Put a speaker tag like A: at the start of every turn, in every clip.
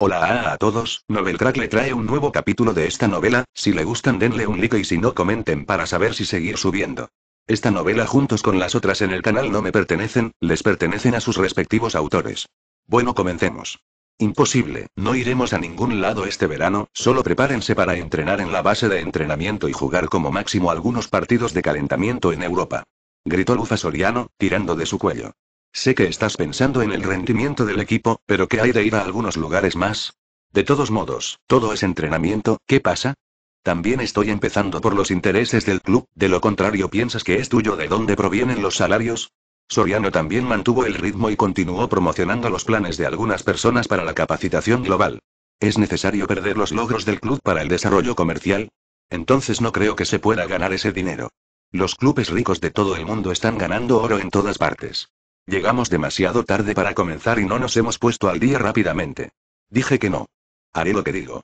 A: Hola a todos, Novelcrack le trae un nuevo capítulo de esta novela, si le gustan denle un like y si no comenten para saber si seguir subiendo. Esta novela juntos con las otras en el canal no me pertenecen, les pertenecen a sus respectivos autores. Bueno comencemos. Imposible, no iremos a ningún lado este verano, solo prepárense para entrenar en la base de entrenamiento y jugar como máximo algunos partidos de calentamiento en Europa. Gritó Lufa Soriano, tirando de su cuello. Sé que estás pensando en el rendimiento del equipo, pero ¿qué hay de ir a algunos lugares más? De todos modos, todo es entrenamiento, ¿qué pasa? También estoy empezando por los intereses del club, de lo contrario piensas que es tuyo de dónde provienen los salarios. Soriano también mantuvo el ritmo y continuó promocionando los planes de algunas personas para la capacitación global. ¿Es necesario perder los logros del club para el desarrollo comercial? Entonces no creo que se pueda ganar ese dinero. Los clubes ricos de todo el mundo están ganando oro en todas partes. Llegamos demasiado tarde para comenzar y no nos hemos puesto al día rápidamente. Dije que no. Haré lo que digo.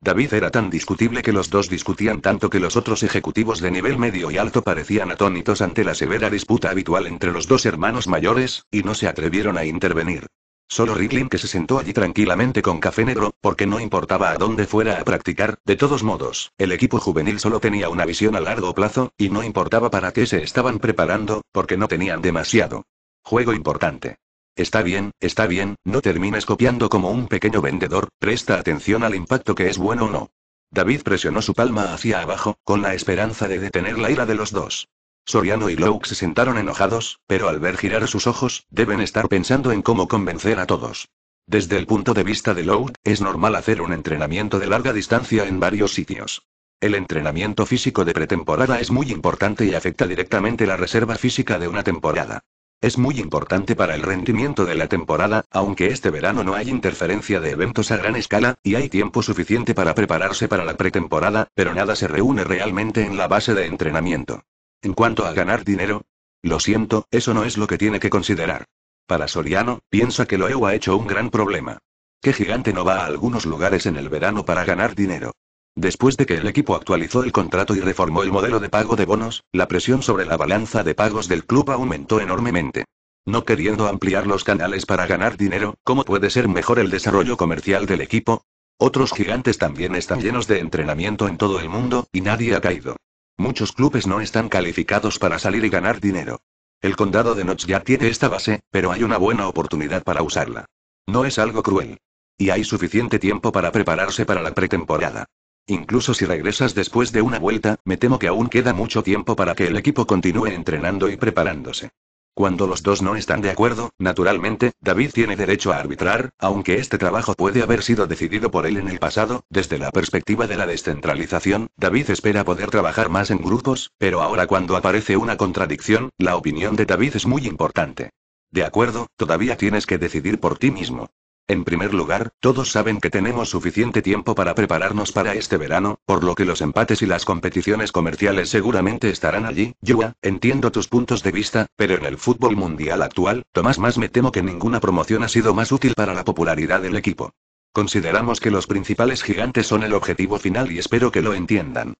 A: David era tan discutible que los dos discutían tanto que los otros ejecutivos de nivel medio y alto parecían atónitos ante la severa disputa habitual entre los dos hermanos mayores, y no se atrevieron a intervenir. Solo Ricklin que se sentó allí tranquilamente con café negro, porque no importaba a dónde fuera a practicar, de todos modos, el equipo juvenil solo tenía una visión a largo plazo, y no importaba para qué se estaban preparando, porque no tenían demasiado. Juego importante. Está bien, está bien, no termines copiando como un pequeño vendedor, presta atención al impacto que es bueno o no. David presionó su palma hacia abajo, con la esperanza de detener la ira de los dos. Soriano y Lowe se sentaron enojados, pero al ver girar sus ojos, deben estar pensando en cómo convencer a todos. Desde el punto de vista de Lowe, es normal hacer un entrenamiento de larga distancia en varios sitios. El entrenamiento físico de pretemporada es muy importante y afecta directamente la reserva física de una temporada. Es muy importante para el rendimiento de la temporada, aunque este verano no hay interferencia de eventos a gran escala, y hay tiempo suficiente para prepararse para la pretemporada, pero nada se reúne realmente en la base de entrenamiento. En cuanto a ganar dinero, lo siento, eso no es lo que tiene que considerar. Para Soriano, piensa que lo EU ha hecho un gran problema. ¿Qué gigante no va a algunos lugares en el verano para ganar dinero? Después de que el equipo actualizó el contrato y reformó el modelo de pago de bonos, la presión sobre la balanza de pagos del club aumentó enormemente. No queriendo ampliar los canales para ganar dinero, ¿cómo puede ser mejor el desarrollo comercial del equipo? Otros gigantes también están llenos de entrenamiento en todo el mundo, y nadie ha caído. Muchos clubes no están calificados para salir y ganar dinero. El condado de Notch ya tiene esta base, pero hay una buena oportunidad para usarla. No es algo cruel. Y hay suficiente tiempo para prepararse para la pretemporada. Incluso si regresas después de una vuelta, me temo que aún queda mucho tiempo para que el equipo continúe entrenando y preparándose. Cuando los dos no están de acuerdo, naturalmente, David tiene derecho a arbitrar, aunque este trabajo puede haber sido decidido por él en el pasado, desde la perspectiva de la descentralización, David espera poder trabajar más en grupos, pero ahora cuando aparece una contradicción, la opinión de David es muy importante. De acuerdo, todavía tienes que decidir por ti mismo. En primer lugar, todos saben que tenemos suficiente tiempo para prepararnos para este verano, por lo que los empates y las competiciones comerciales seguramente estarán allí. Yua, entiendo tus puntos de vista, pero en el fútbol mundial actual, Tomás más me temo que ninguna promoción ha sido más útil para la popularidad del equipo. Consideramos que los principales gigantes son el objetivo final y espero que lo entiendan.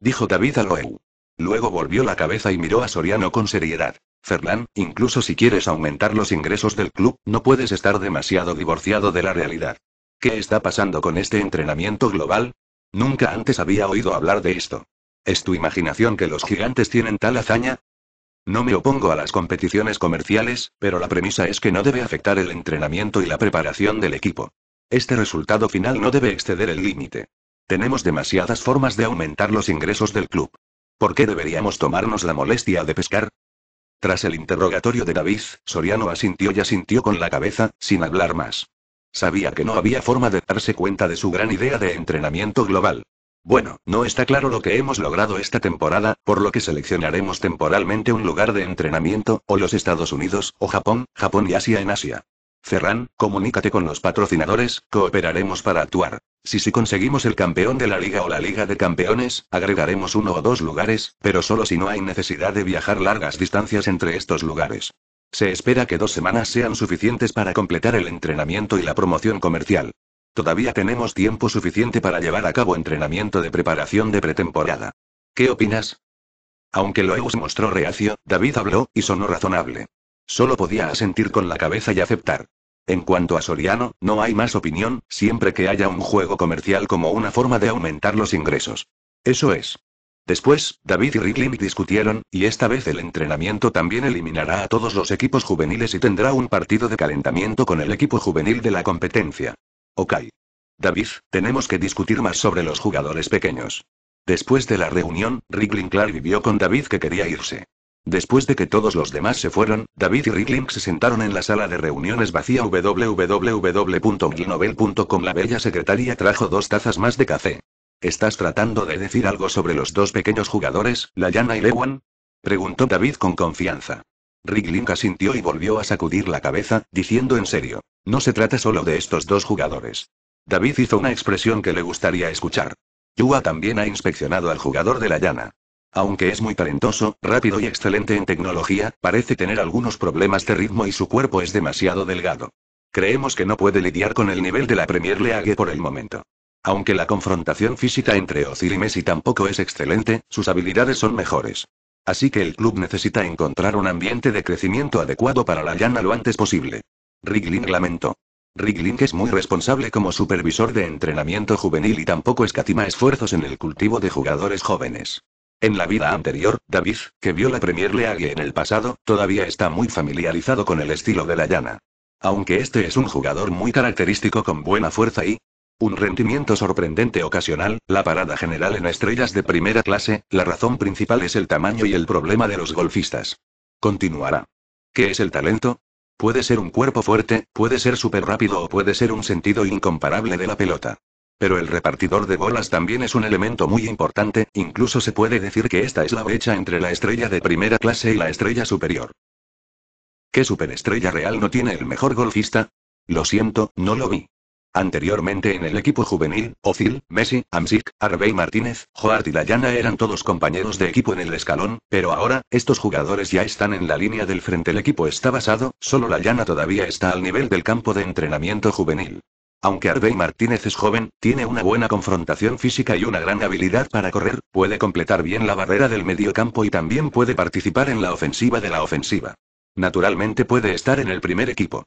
A: Dijo David Aloeu. Luego volvió la cabeza y miró a Soriano con seriedad. Fernán, incluso si quieres aumentar los ingresos del club, no puedes estar demasiado divorciado de la realidad. ¿Qué está pasando con este entrenamiento global? Nunca antes había oído hablar de esto. ¿Es tu imaginación que los gigantes tienen tal hazaña? No me opongo a las competiciones comerciales, pero la premisa es que no debe afectar el entrenamiento y la preparación del equipo. Este resultado final no debe exceder el límite. Tenemos demasiadas formas de aumentar los ingresos del club. ¿Por qué deberíamos tomarnos la molestia de pescar? Tras el interrogatorio de David, Soriano asintió y asintió con la cabeza, sin hablar más. Sabía que no había forma de darse cuenta de su gran idea de entrenamiento global. Bueno, no está claro lo que hemos logrado esta temporada, por lo que seleccionaremos temporalmente un lugar de entrenamiento, o los Estados Unidos, o Japón, Japón y Asia en Asia. Ferran, comunícate con los patrocinadores, cooperaremos para actuar. Si si conseguimos el campeón de la liga o la liga de campeones, agregaremos uno o dos lugares, pero solo si no hay necesidad de viajar largas distancias entre estos lugares. Se espera que dos semanas sean suficientes para completar el entrenamiento y la promoción comercial. Todavía tenemos tiempo suficiente para llevar a cabo entrenamiento de preparación de pretemporada. ¿Qué opinas? Aunque Loews mostró reacio, David habló, y sonó razonable. Solo podía asentir con la cabeza y aceptar. En cuanto a Soriano, no hay más opinión, siempre que haya un juego comercial como una forma de aumentar los ingresos. Eso es. Después, David y Riglin discutieron, y esta vez el entrenamiento también eliminará a todos los equipos juveniles y tendrá un partido de calentamiento con el equipo juvenil de la competencia. Ok. David, tenemos que discutir más sobre los jugadores pequeños. Después de la reunión, Riglin Clark vivió con David que quería irse. Después de que todos los demás se fueron, David y Rigling se sentaron en la sala de reuniones vacía www.glinovel.com. La bella secretaria trajo dos tazas más de café. ¿Estás tratando de decir algo sobre los dos pequeños jugadores, Layana y Lewan? Preguntó David con confianza. Rigling asintió y volvió a sacudir la cabeza, diciendo en serio. No se trata solo de estos dos jugadores. David hizo una expresión que le gustaría escuchar. Yua también ha inspeccionado al jugador de la llana. Aunque es muy talentoso, rápido y excelente en tecnología, parece tener algunos problemas de ritmo y su cuerpo es demasiado delgado. Creemos que no puede lidiar con el nivel de la Premier League por el momento. Aunque la confrontación física entre Ozil y Messi tampoco es excelente, sus habilidades son mejores. Así que el club necesita encontrar un ambiente de crecimiento adecuado para la llana lo antes posible. Rigling lamentó. Rigling es muy responsable como supervisor de entrenamiento juvenil y tampoco escatima esfuerzos en el cultivo de jugadores jóvenes. En la vida anterior, David, que vio la Premier League en el pasado, todavía está muy familiarizado con el estilo de la llana. Aunque este es un jugador muy característico con buena fuerza y un rendimiento sorprendente ocasional, la parada general en estrellas de primera clase, la razón principal es el tamaño y el problema de los golfistas. Continuará. ¿Qué es el talento? Puede ser un cuerpo fuerte, puede ser súper rápido o puede ser un sentido incomparable de la pelota. Pero el repartidor de bolas también es un elemento muy importante, incluso se puede decir que esta es la brecha entre la estrella de primera clase y la estrella superior. ¿Qué superestrella real no tiene el mejor golfista? Lo siento, no lo vi. Anteriormente en el equipo juvenil, Ozil, Messi, Amsic, Arbey Martínez, Joart y Dayana eran todos compañeros de equipo en el escalón, pero ahora, estos jugadores ya están en la línea del frente. El equipo está basado, solo Dayana todavía está al nivel del campo de entrenamiento juvenil. Aunque Arvey Martínez es joven, tiene una buena confrontación física y una gran habilidad para correr, puede completar bien la barrera del mediocampo y también puede participar en la ofensiva de la ofensiva. Naturalmente puede estar en el primer equipo.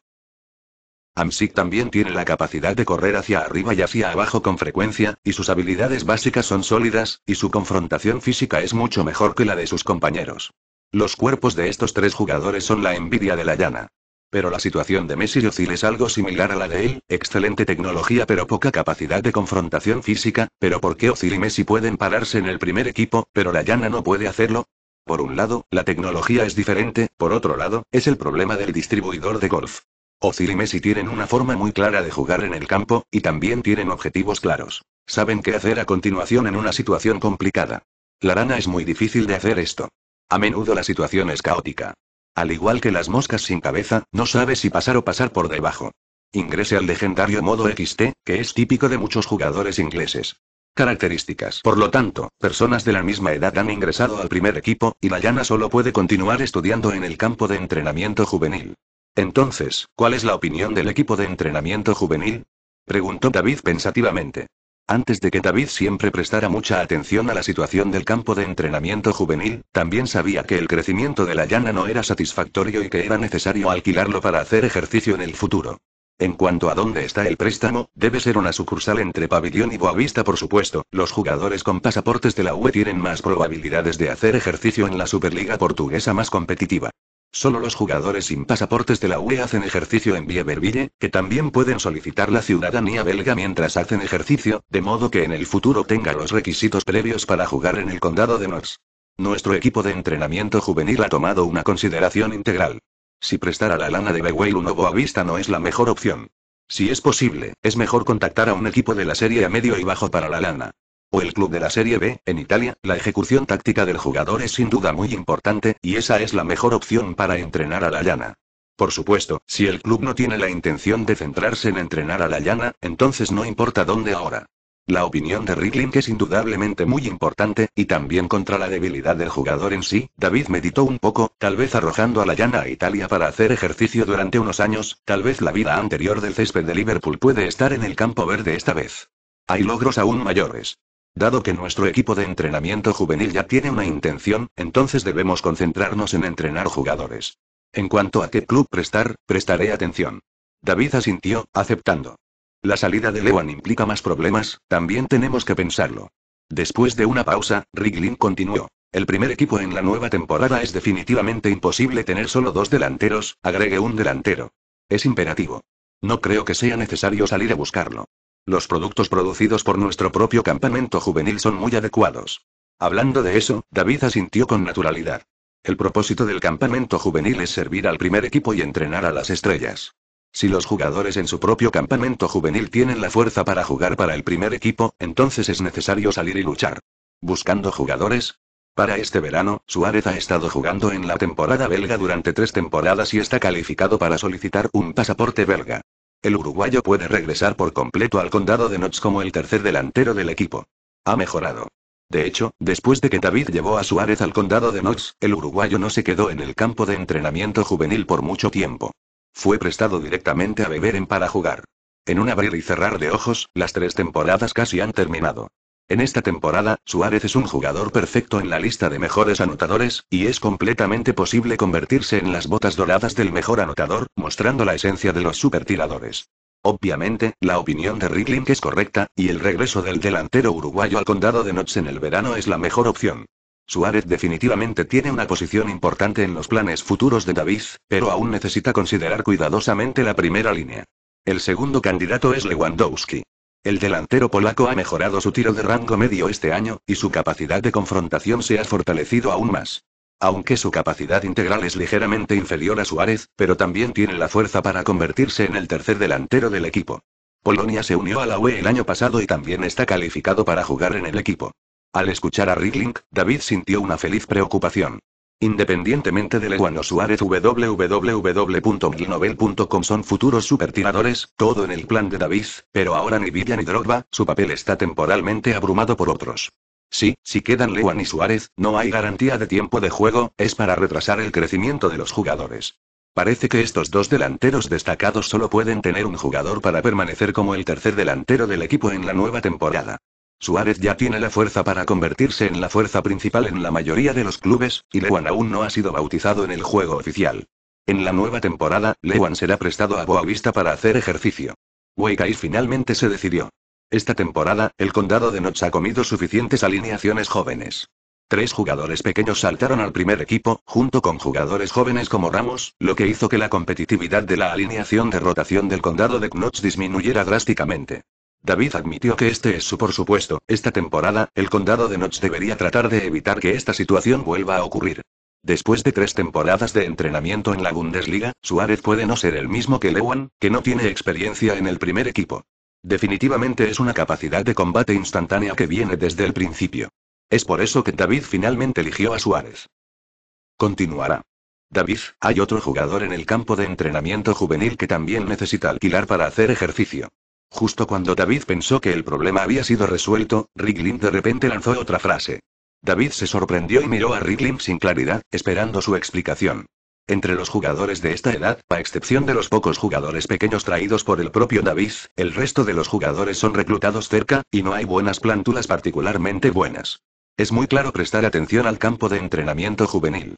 A: Amsic también tiene la capacidad de correr hacia arriba y hacia abajo con frecuencia, y sus habilidades básicas son sólidas, y su confrontación física es mucho mejor que la de sus compañeros. Los cuerpos de estos tres jugadores son la envidia de la llana. Pero la situación de Messi y Ozil es algo similar a la de él, excelente tecnología pero poca capacidad de confrontación física, pero ¿por qué Ozil y Messi pueden pararse en el primer equipo, pero la llana no puede hacerlo? Por un lado, la tecnología es diferente, por otro lado, es el problema del distribuidor de golf. Ozil y Messi tienen una forma muy clara de jugar en el campo, y también tienen objetivos claros. Saben qué hacer a continuación en una situación complicada. La rana es muy difícil de hacer esto. A menudo la situación es caótica. Al igual que las moscas sin cabeza, no sabe si pasar o pasar por debajo. Ingrese al legendario modo XT, que es típico de muchos jugadores ingleses. Características. Por lo tanto, personas de la misma edad han ingresado al primer equipo, y Dayana solo puede continuar estudiando en el campo de entrenamiento juvenil. Entonces, ¿cuál es la opinión del equipo de entrenamiento juvenil? Preguntó David pensativamente. Antes de que David siempre prestara mucha atención a la situación del campo de entrenamiento juvenil, también sabía que el crecimiento de la llana no era satisfactorio y que era necesario alquilarlo para hacer ejercicio en el futuro. En cuanto a dónde está el préstamo, debe ser una sucursal entre Pabellón y Boavista, por supuesto. Los jugadores con pasaportes de la UE tienen más probabilidades de hacer ejercicio en la Superliga Portuguesa más competitiva. Solo los jugadores sin pasaportes de la UE hacen ejercicio en Bieberville, que también pueden solicitar la ciudadanía belga mientras hacen ejercicio, de modo que en el futuro tenga los requisitos previos para jugar en el condado de Nors. Nuestro equipo de entrenamiento juvenil ha tomado una consideración integral. Si prestar a la lana de bw un vista no es la mejor opción. Si es posible, es mejor contactar a un equipo de la serie a medio y bajo para la lana o el club de la Serie B, en Italia, la ejecución táctica del jugador es sin duda muy importante, y esa es la mejor opción para entrenar a la llana. Por supuesto, si el club no tiene la intención de centrarse en entrenar a la llana, entonces no importa dónde ahora. La opinión de Rickling es indudablemente muy importante, y también contra la debilidad del jugador en sí, David meditó un poco, tal vez arrojando a la llana a Italia para hacer ejercicio durante unos años, tal vez la vida anterior del césped de Liverpool puede estar en el campo verde esta vez. Hay logros aún mayores. Dado que nuestro equipo de entrenamiento juvenil ya tiene una intención, entonces debemos concentrarnos en entrenar jugadores. En cuanto a qué club prestar, prestaré atención. David asintió, aceptando. La salida de Lewan implica más problemas, también tenemos que pensarlo. Después de una pausa, Riglin continuó. El primer equipo en la nueva temporada es definitivamente imposible tener solo dos delanteros, agregue un delantero. Es imperativo. No creo que sea necesario salir a buscarlo. Los productos producidos por nuestro propio campamento juvenil son muy adecuados. Hablando de eso, David asintió con naturalidad. El propósito del campamento juvenil es servir al primer equipo y entrenar a las estrellas. Si los jugadores en su propio campamento juvenil tienen la fuerza para jugar para el primer equipo, entonces es necesario salir y luchar. ¿Buscando jugadores? Para este verano, Suárez ha estado jugando en la temporada belga durante tres temporadas y está calificado para solicitar un pasaporte belga. El uruguayo puede regresar por completo al condado de Notts como el tercer delantero del equipo. Ha mejorado. De hecho, después de que David llevó a Suárez al condado de Notts, el uruguayo no se quedó en el campo de entrenamiento juvenil por mucho tiempo. Fue prestado directamente a Beberen para jugar. En un abrir y cerrar de ojos, las tres temporadas casi han terminado. En esta temporada, Suárez es un jugador perfecto en la lista de mejores anotadores, y es completamente posible convertirse en las botas doradas del mejor anotador, mostrando la esencia de los supertiradores. Obviamente, la opinión de Rickling es correcta, y el regreso del delantero uruguayo al condado de Notts en el verano es la mejor opción. Suárez definitivamente tiene una posición importante en los planes futuros de David, pero aún necesita considerar cuidadosamente la primera línea. El segundo candidato es Lewandowski. El delantero polaco ha mejorado su tiro de rango medio este año, y su capacidad de confrontación se ha fortalecido aún más. Aunque su capacidad integral es ligeramente inferior a Suárez, pero también tiene la fuerza para convertirse en el tercer delantero del equipo. Polonia se unió a la UE el año pasado y también está calificado para jugar en el equipo. Al escuchar a Riedling, David sintió una feliz preocupación. Independientemente de Leguano Suárez www.glinovel.com son futuros supertiradores, todo en el plan de David, pero ahora ni Villa ni Drogba, su papel está temporalmente abrumado por otros. Sí, si quedan Lewan y Suárez, no hay garantía de tiempo de juego, es para retrasar el crecimiento de los jugadores. Parece que estos dos delanteros destacados solo pueden tener un jugador para permanecer como el tercer delantero del equipo en la nueva temporada. Suárez ya tiene la fuerza para convertirse en la fuerza principal en la mayoría de los clubes, y Lewan aún no ha sido bautizado en el juego oficial. En la nueva temporada, Lewan será prestado a Boavista para hacer ejercicio. Huaycais finalmente se decidió. Esta temporada, el condado de Notch ha comido suficientes alineaciones jóvenes. Tres jugadores pequeños saltaron al primer equipo, junto con jugadores jóvenes como Ramos, lo que hizo que la competitividad de la alineación de rotación del condado de Knox disminuyera drásticamente. David admitió que este es su por supuesto, esta temporada, el condado de Notch debería tratar de evitar que esta situación vuelva a ocurrir. Después de tres temporadas de entrenamiento en la Bundesliga, Suárez puede no ser el mismo que Lewan, que no tiene experiencia en el primer equipo. Definitivamente es una capacidad de combate instantánea que viene desde el principio. Es por eso que David finalmente eligió a Suárez. Continuará. David, hay otro jugador en el campo de entrenamiento juvenil que también necesita alquilar para hacer ejercicio. Justo cuando David pensó que el problema había sido resuelto, Riglin de repente lanzó otra frase. David se sorprendió y miró a Riglin sin claridad, esperando su explicación. Entre los jugadores de esta edad, a excepción de los pocos jugadores pequeños traídos por el propio David, el resto de los jugadores son reclutados cerca, y no hay buenas plántulas particularmente buenas. Es muy claro prestar atención al campo de entrenamiento juvenil.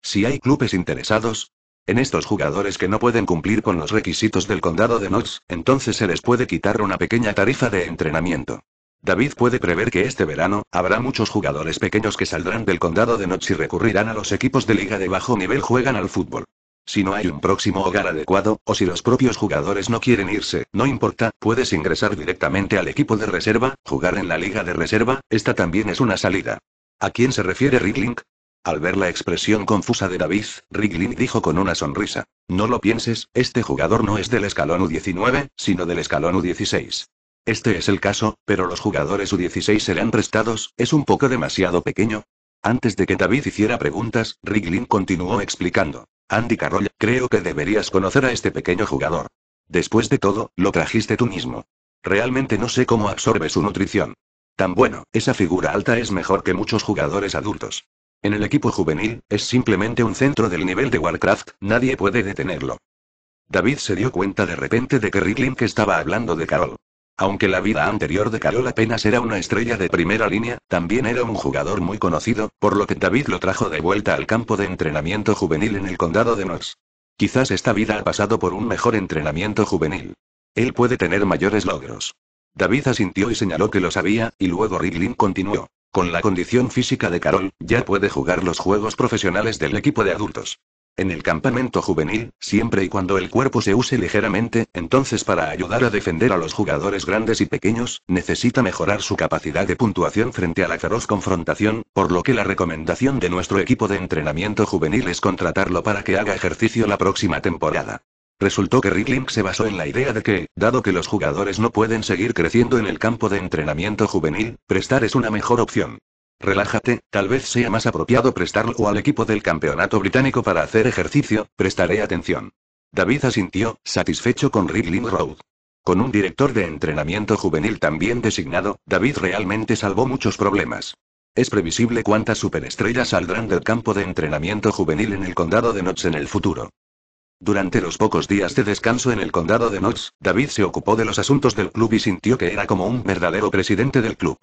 A: Si hay clubes interesados, en estos jugadores que no pueden cumplir con los requisitos del condado de Knox, entonces se les puede quitar una pequeña tarifa de entrenamiento. David puede prever que este verano, habrá muchos jugadores pequeños que saldrán del condado de Knox y recurrirán a los equipos de liga de bajo nivel juegan al fútbol. Si no hay un próximo hogar adecuado, o si los propios jugadores no quieren irse, no importa, puedes ingresar directamente al equipo de reserva, jugar en la liga de reserva, esta también es una salida. ¿A quién se refiere Rickling? Al ver la expresión confusa de David, Riglin dijo con una sonrisa. No lo pienses, este jugador no es del escalón U19, sino del escalón U16. Este es el caso, pero los jugadores U16 serán prestados, es un poco demasiado pequeño. Antes de que David hiciera preguntas, Riglin continuó explicando. Andy Carroll, creo que deberías conocer a este pequeño jugador. Después de todo, lo trajiste tú mismo. Realmente no sé cómo absorbe su nutrición. Tan bueno, esa figura alta es mejor que muchos jugadores adultos. En el equipo juvenil, es simplemente un centro del nivel de Warcraft, nadie puede detenerlo. David se dio cuenta de repente de que que estaba hablando de Carol. Aunque la vida anterior de Carol apenas era una estrella de primera línea, también era un jugador muy conocido, por lo que David lo trajo de vuelta al campo de entrenamiento juvenil en el condado de nox Quizás esta vida ha pasado por un mejor entrenamiento juvenil. Él puede tener mayores logros. David asintió y señaló que lo sabía, y luego Riglin continuó. Con la condición física de Carol, ya puede jugar los juegos profesionales del equipo de adultos. En el campamento juvenil, siempre y cuando el cuerpo se use ligeramente, entonces para ayudar a defender a los jugadores grandes y pequeños, necesita mejorar su capacidad de puntuación frente a la feroz confrontación, por lo que la recomendación de nuestro equipo de entrenamiento juvenil es contratarlo para que haga ejercicio la próxima temporada. Resultó que Ridling se basó en la idea de que, dado que los jugadores no pueden seguir creciendo en el campo de entrenamiento juvenil, prestar es una mejor opción. Relájate, tal vez sea más apropiado prestarlo al equipo del campeonato británico para hacer ejercicio, prestaré atención. David asintió, satisfecho con Ridling Road. Con un director de entrenamiento juvenil también designado, David realmente salvó muchos problemas. Es previsible cuántas superestrellas saldrán del campo de entrenamiento juvenil en el condado de Notts en el futuro. Durante los pocos días de descanso en el condado de Knox, David se ocupó de los asuntos del club y sintió que era como un verdadero presidente del club.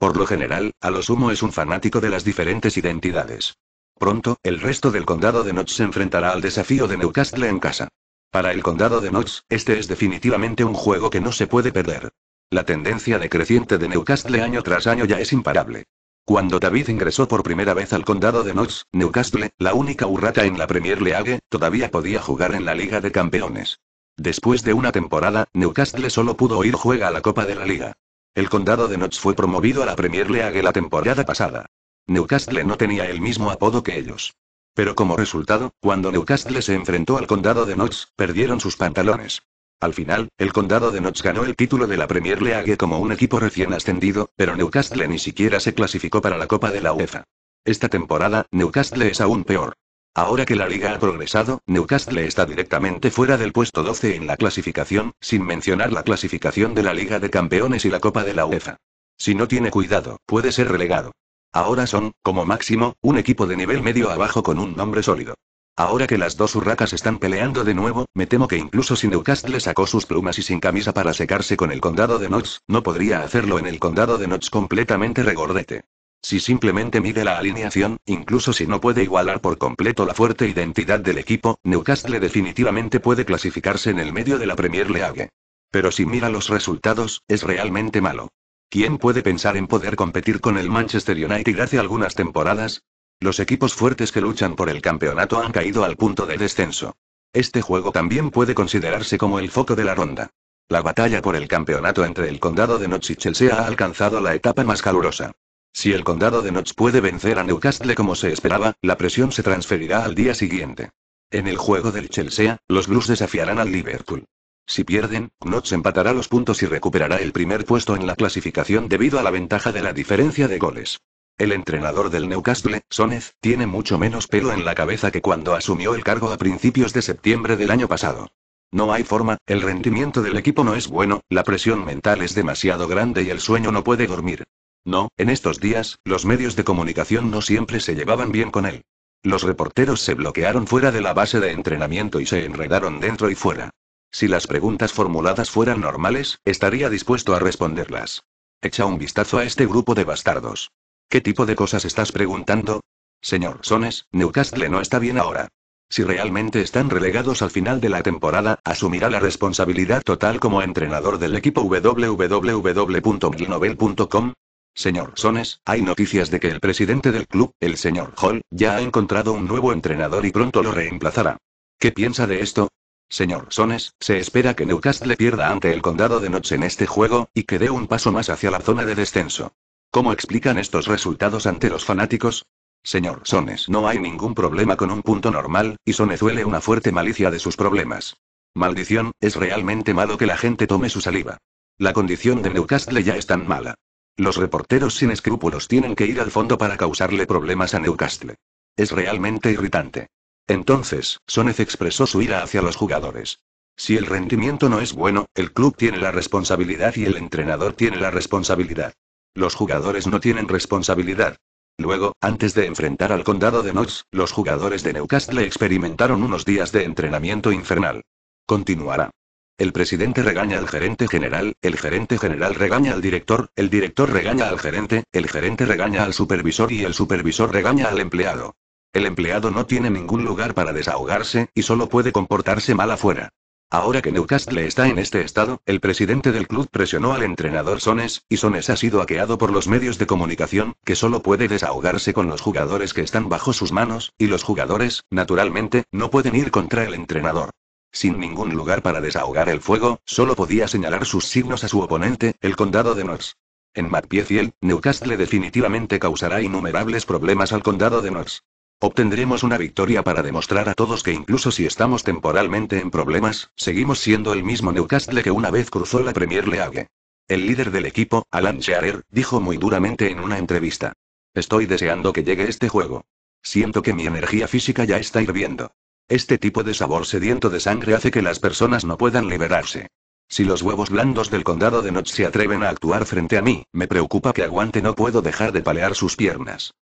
A: Por lo general, a lo sumo es un fanático de las diferentes identidades. Pronto, el resto del condado de Knox se enfrentará al desafío de Newcastle en casa. Para el condado de Knox, este es definitivamente un juego que no se puede perder. La tendencia decreciente de Newcastle año tras año ya es imparable. Cuando David ingresó por primera vez al condado de Knox, Newcastle, la única urrata en la Premier League, todavía podía jugar en la Liga de Campeones. Después de una temporada, Newcastle solo pudo ir juega a la Copa de la Liga. El condado de Knox fue promovido a la Premier League la temporada pasada. Newcastle no tenía el mismo apodo que ellos. Pero como resultado, cuando Newcastle se enfrentó al condado de Knox, perdieron sus pantalones. Al final, el condado de Notts ganó el título de la Premier League como un equipo recién ascendido, pero Newcastle ni siquiera se clasificó para la Copa de la UEFA. Esta temporada, Newcastle es aún peor. Ahora que la liga ha progresado, Newcastle está directamente fuera del puesto 12 en la clasificación, sin mencionar la clasificación de la Liga de Campeones y la Copa de la UEFA. Si no tiene cuidado, puede ser relegado. Ahora son, como máximo, un equipo de nivel medio abajo con un nombre sólido. Ahora que las dos urracas están peleando de nuevo, me temo que incluso si Newcastle sacó sus plumas y sin camisa para secarse con el condado de Notts, no podría hacerlo en el condado de Notts completamente regordete. Si simplemente mide la alineación, incluso si no puede igualar por completo la fuerte identidad del equipo, Newcastle definitivamente puede clasificarse en el medio de la Premier League. Pero si mira los resultados, es realmente malo. ¿Quién puede pensar en poder competir con el Manchester United hace algunas temporadas? Los equipos fuertes que luchan por el campeonato han caído al punto de descenso. Este juego también puede considerarse como el foco de la ronda. La batalla por el campeonato entre el condado de Notch y Chelsea ha alcanzado la etapa más calurosa. Si el condado de Notch puede vencer a Newcastle como se esperaba, la presión se transferirá al día siguiente. En el juego del Chelsea, los Blues desafiarán al Liverpool. Si pierden, Notch empatará los puntos y recuperará el primer puesto en la clasificación debido a la ventaja de la diferencia de goles. El entrenador del Newcastle, Sonez, tiene mucho menos pelo en la cabeza que cuando asumió el cargo a principios de septiembre del año pasado. No hay forma, el rendimiento del equipo no es bueno, la presión mental es demasiado grande y el sueño no puede dormir. No, en estos días, los medios de comunicación no siempre se llevaban bien con él. Los reporteros se bloquearon fuera de la base de entrenamiento y se enredaron dentro y fuera. Si las preguntas formuladas fueran normales, estaría dispuesto a responderlas. Echa un vistazo a este grupo de bastardos. ¿Qué tipo de cosas estás preguntando? Señor Sones, Newcastle no está bien ahora. Si realmente están relegados al final de la temporada, asumirá la responsabilidad total como entrenador del equipo www.milnovel.com. Señor Sones, hay noticias de que el presidente del club, el señor Hall, ya ha encontrado un nuevo entrenador y pronto lo reemplazará. ¿Qué piensa de esto? Señor Sones, se espera que Newcastle pierda ante el condado de Notts en este juego, y que dé un paso más hacia la zona de descenso. ¿Cómo explican estos resultados ante los fanáticos? Señor Sones, no hay ningún problema con un punto normal, y Sones huele una fuerte malicia de sus problemas. Maldición, es realmente malo que la gente tome su saliva. La condición de Newcastle ya es tan mala. Los reporteros sin escrúpulos tienen que ir al fondo para causarle problemas a Newcastle. Es realmente irritante. Entonces, Sonez expresó su ira hacia los jugadores. Si el rendimiento no es bueno, el club tiene la responsabilidad y el entrenador tiene la responsabilidad. Los jugadores no tienen responsabilidad. Luego, antes de enfrentar al condado de Knox, los jugadores de Newcastle experimentaron unos días de entrenamiento infernal. Continuará. El presidente regaña al gerente general, el gerente general regaña al director, el director regaña al gerente, el gerente regaña al supervisor y el supervisor regaña al empleado. El empleado no tiene ningún lugar para desahogarse, y solo puede comportarse mal afuera. Ahora que Newcastle está en este estado, el presidente del club presionó al entrenador Sones, y Sones ha sido aqueado por los medios de comunicación, que solo puede desahogarse con los jugadores que están bajo sus manos, y los jugadores, naturalmente, no pueden ir contra el entrenador. Sin ningún lugar para desahogar el fuego, solo podía señalar sus signos a su oponente, el condado de Knox. En Macpieciel, Newcastle definitivamente causará innumerables problemas al condado de Knox. Obtendremos una victoria para demostrar a todos que incluso si estamos temporalmente en problemas, seguimos siendo el mismo Newcastle que una vez cruzó la Premier League. El líder del equipo, Alan Shearer, dijo muy duramente en una entrevista. Estoy deseando que llegue este juego. Siento que mi energía física ya está hirviendo. Este tipo de sabor sediento de sangre hace que las personas no puedan liberarse. Si los huevos blandos del condado de Notch se atreven a actuar frente a mí, me preocupa que aguante no puedo dejar de palear sus piernas.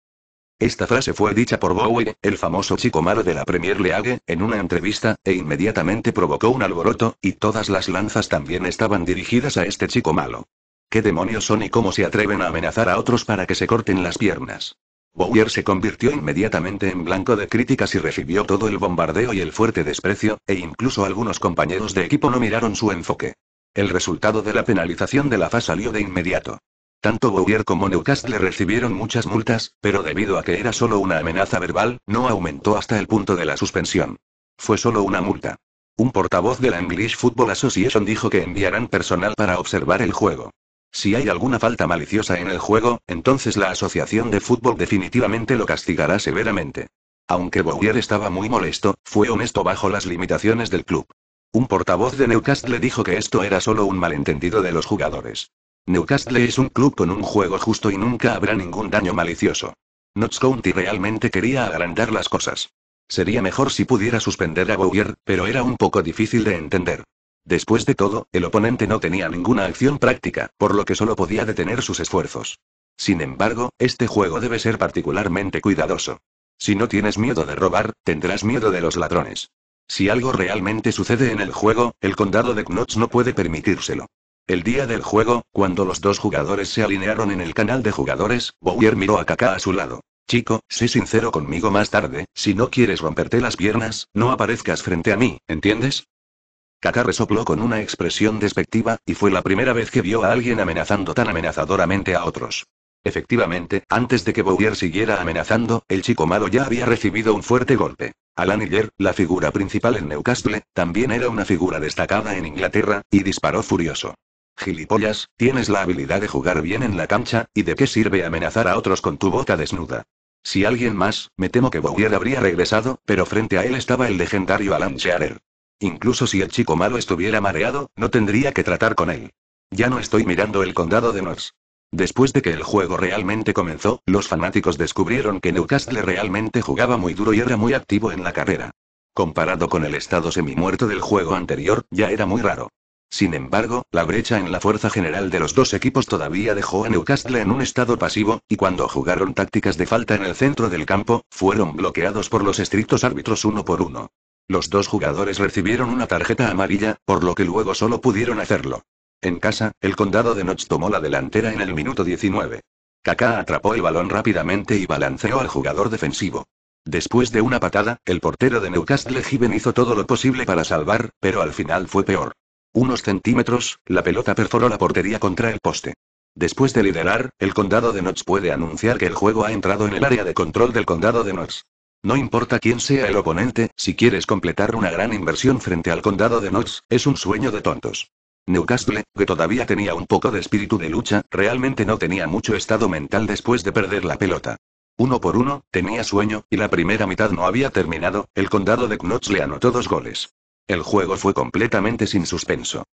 A: Esta frase fue dicha por Bowie, el famoso chico malo de la Premier League, en una entrevista, e inmediatamente provocó un alboroto, y todas las lanzas también estaban dirigidas a este chico malo. ¿Qué demonios son y cómo se atreven a amenazar a otros para que se corten las piernas? Bowyer se convirtió inmediatamente en blanco de críticas y recibió todo el bombardeo y el fuerte desprecio, e incluso algunos compañeros de equipo no miraron su enfoque. El resultado de la penalización de la FA salió de inmediato. Tanto Bowyer como Newcastle recibieron muchas multas, pero debido a que era solo una amenaza verbal, no aumentó hasta el punto de la suspensión. Fue solo una multa. Un portavoz de la English Football Association dijo que enviarán personal para observar el juego. Si hay alguna falta maliciosa en el juego, entonces la Asociación de Fútbol definitivamente lo castigará severamente. Aunque Bowyer estaba muy molesto, fue honesto bajo las limitaciones del club. Un portavoz de Newcastle dijo que esto era solo un malentendido de los jugadores. Newcastle es un club con un juego justo y nunca habrá ningún daño malicioso. Notts County realmente quería agrandar las cosas. Sería mejor si pudiera suspender a Bowyer, pero era un poco difícil de entender. Después de todo, el oponente no tenía ninguna acción práctica, por lo que solo podía detener sus esfuerzos. Sin embargo, este juego debe ser particularmente cuidadoso. Si no tienes miedo de robar, tendrás miedo de los ladrones. Si algo realmente sucede en el juego, el condado de Knotts no puede permitírselo. El día del juego, cuando los dos jugadores se alinearon en el canal de jugadores, Bowyer miró a Kaká a su lado. Chico, sé sincero conmigo más tarde, si no quieres romperte las piernas, no aparezcas frente a mí, ¿entiendes? Kaká resopló con una expresión despectiva, y fue la primera vez que vio a alguien amenazando tan amenazadoramente a otros. Efectivamente, antes de que Bowyer siguiera amenazando, el chico malo ya había recibido un fuerte golpe. Alan la figura principal en Newcastle, también era una figura destacada en Inglaterra, y disparó furioso. Gilipollas, tienes la habilidad de jugar bien en la cancha, ¿y de qué sirve amenazar a otros con tu boca desnuda? Si alguien más, me temo que Bowyer habría regresado, pero frente a él estaba el legendario Alan Shearer. Incluso si el chico malo estuviera mareado, no tendría que tratar con él. Ya no estoy mirando el condado de Nox. Después de que el juego realmente comenzó, los fanáticos descubrieron que Newcastle realmente jugaba muy duro y era muy activo en la carrera. Comparado con el estado semi-muerto del juego anterior, ya era muy raro. Sin embargo, la brecha en la fuerza general de los dos equipos todavía dejó a Newcastle en un estado pasivo, y cuando jugaron tácticas de falta en el centro del campo, fueron bloqueados por los estrictos árbitros uno por uno. Los dos jugadores recibieron una tarjeta amarilla, por lo que luego solo pudieron hacerlo. En casa, el condado de Notch tomó la delantera en el minuto 19. Kaká atrapó el balón rápidamente y balanceó al jugador defensivo. Después de una patada, el portero de Newcastle Given hizo todo lo posible para salvar, pero al final fue peor. Unos centímetros, la pelota perforó la portería contra el poste. Después de liderar, el condado de Knox puede anunciar que el juego ha entrado en el área de control del condado de Knox. No importa quién sea el oponente, si quieres completar una gran inversión frente al condado de Knox, es un sueño de tontos. Newcastle, que todavía tenía un poco de espíritu de lucha, realmente no tenía mucho estado mental después de perder la pelota. Uno por uno, tenía sueño, y la primera mitad no había terminado, el condado de Knox le anotó dos goles. El juego fue completamente sin suspenso.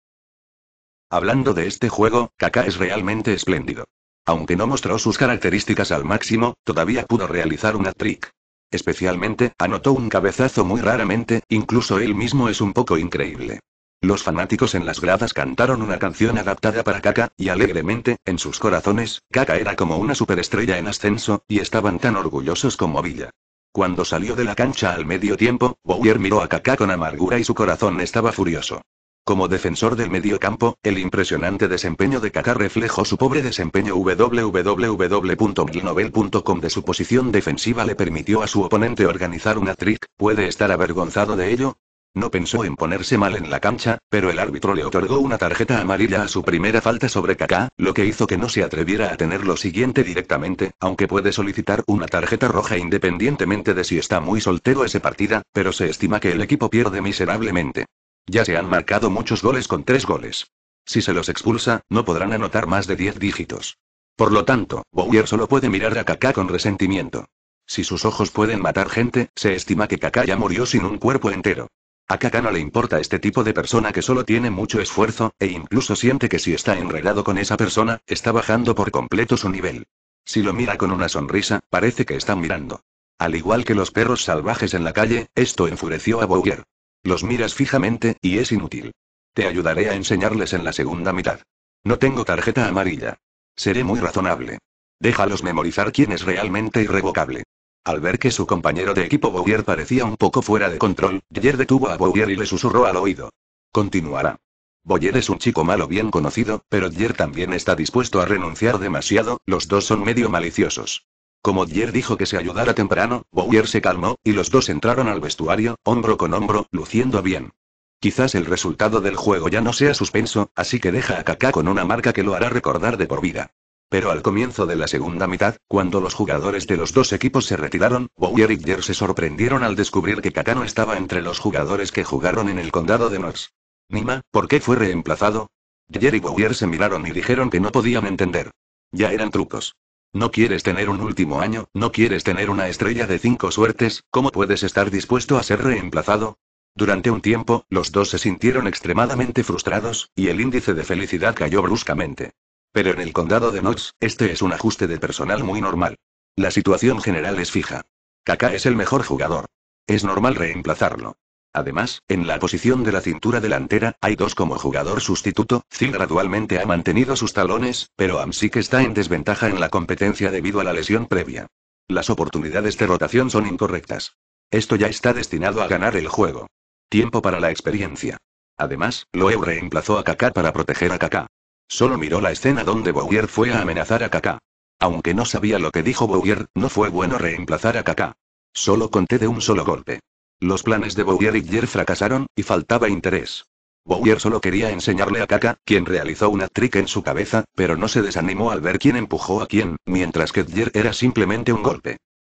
A: Hablando de este juego, Kaká es realmente espléndido. Aunque no mostró sus características al máximo, todavía pudo realizar una trick. Especialmente, anotó un cabezazo muy raramente, incluso él mismo es un poco increíble. Los fanáticos en las gradas cantaron una canción adaptada para Kaka, y alegremente, en sus corazones, Kaka era como una superestrella en ascenso, y estaban tan orgullosos como Villa. Cuando salió de la cancha al medio tiempo, Bowyer miró a Kaká con amargura y su corazón estaba furioso. Como defensor del campo, el impresionante desempeño de Kaká reflejó su pobre desempeño www.milnovel.com de su posición defensiva le permitió a su oponente organizar una trick, ¿puede estar avergonzado de ello? No pensó en ponerse mal en la cancha, pero el árbitro le otorgó una tarjeta amarilla a su primera falta sobre Kaká, lo que hizo que no se atreviera a tener lo siguiente directamente, aunque puede solicitar una tarjeta roja independientemente de si está muy soltero ese partida, pero se estima que el equipo pierde miserablemente. Ya se han marcado muchos goles con tres goles. Si se los expulsa, no podrán anotar más de diez dígitos. Por lo tanto, Bowyer solo puede mirar a Kaká con resentimiento. Si sus ojos pueden matar gente, se estima que Kaká ya murió sin un cuerpo entero. A no le importa este tipo de persona que solo tiene mucho esfuerzo, e incluso siente que si está enredado con esa persona, está bajando por completo su nivel. Si lo mira con una sonrisa, parece que está mirando. Al igual que los perros salvajes en la calle, esto enfureció a Bowyer. Los miras fijamente, y es inútil. Te ayudaré a enseñarles en la segunda mitad. No tengo tarjeta amarilla. Seré muy razonable. Déjalos memorizar quién es realmente irrevocable. Al ver que su compañero de equipo Bowyer parecía un poco fuera de control, Jer detuvo a Bowyer y le susurró al oído. Continuará. Boyer es un chico malo bien conocido, pero Jer también está dispuesto a renunciar demasiado, los dos son medio maliciosos. Como Dyer dijo que se ayudara temprano, Bowyer se calmó, y los dos entraron al vestuario, hombro con hombro, luciendo bien. Quizás el resultado del juego ya no sea suspenso, así que deja a Kaká con una marca que lo hará recordar de por vida. Pero al comienzo de la segunda mitad, cuando los jugadores de los dos equipos se retiraron, Bowyer y Jer se sorprendieron al descubrir que Kakano estaba entre los jugadores que jugaron en el condado de Nox. Nima, ¿por qué fue reemplazado? Jer y Bowyer se miraron y dijeron que no podían entender. Ya eran trucos. No quieres tener un último año, no quieres tener una estrella de cinco suertes, ¿cómo puedes estar dispuesto a ser reemplazado? Durante un tiempo, los dos se sintieron extremadamente frustrados, y el índice de felicidad cayó bruscamente. Pero en el condado de Knox, este es un ajuste de personal muy normal. La situación general es fija. Kaká es el mejor jugador. Es normal reemplazarlo. Además, en la posición de la cintura delantera, hay dos como jugador sustituto. Zil gradualmente ha mantenido sus talones, pero Amsic está en desventaja en la competencia debido a la lesión previa. Las oportunidades de rotación son incorrectas. Esto ya está destinado a ganar el juego. Tiempo para la experiencia. Además, Loew reemplazó a Kaká para proteger a Kaká. Solo miró la escena donde Bowyer fue a amenazar a Kaká. Aunque no sabía lo que dijo Bowyer, no fue bueno reemplazar a Kaka. Solo conté de un solo golpe. Los planes de Bowyer y Jer fracasaron, y faltaba interés. Bowyer solo quería enseñarle a Kaka, quien realizó una trick en su cabeza, pero no se desanimó al ver quién empujó a quién, mientras que Jer era simplemente un golpe.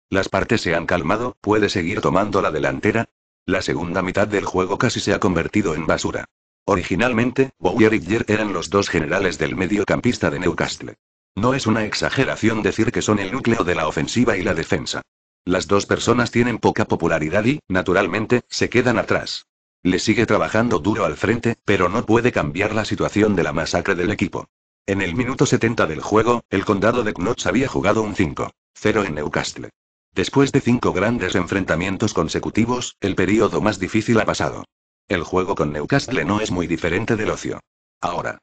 A: Las partes se han calmado, puede seguir tomando la delantera. La segunda mitad del juego casi se ha convertido en basura. Originalmente, Bowyer y Gier eran los dos generales del mediocampista de Newcastle. No es una exageración decir que son el núcleo de la ofensiva y la defensa. Las dos personas tienen poca popularidad y, naturalmente, se quedan atrás. Le sigue trabajando duro al frente, pero no puede cambiar la situación de la masacre del equipo. En el minuto 70 del juego, el condado de Knox había jugado un 5-0 en Newcastle. Después de cinco grandes enfrentamientos consecutivos, el periodo más difícil ha pasado. El juego con Newcastle no es muy diferente del ocio. Ahora.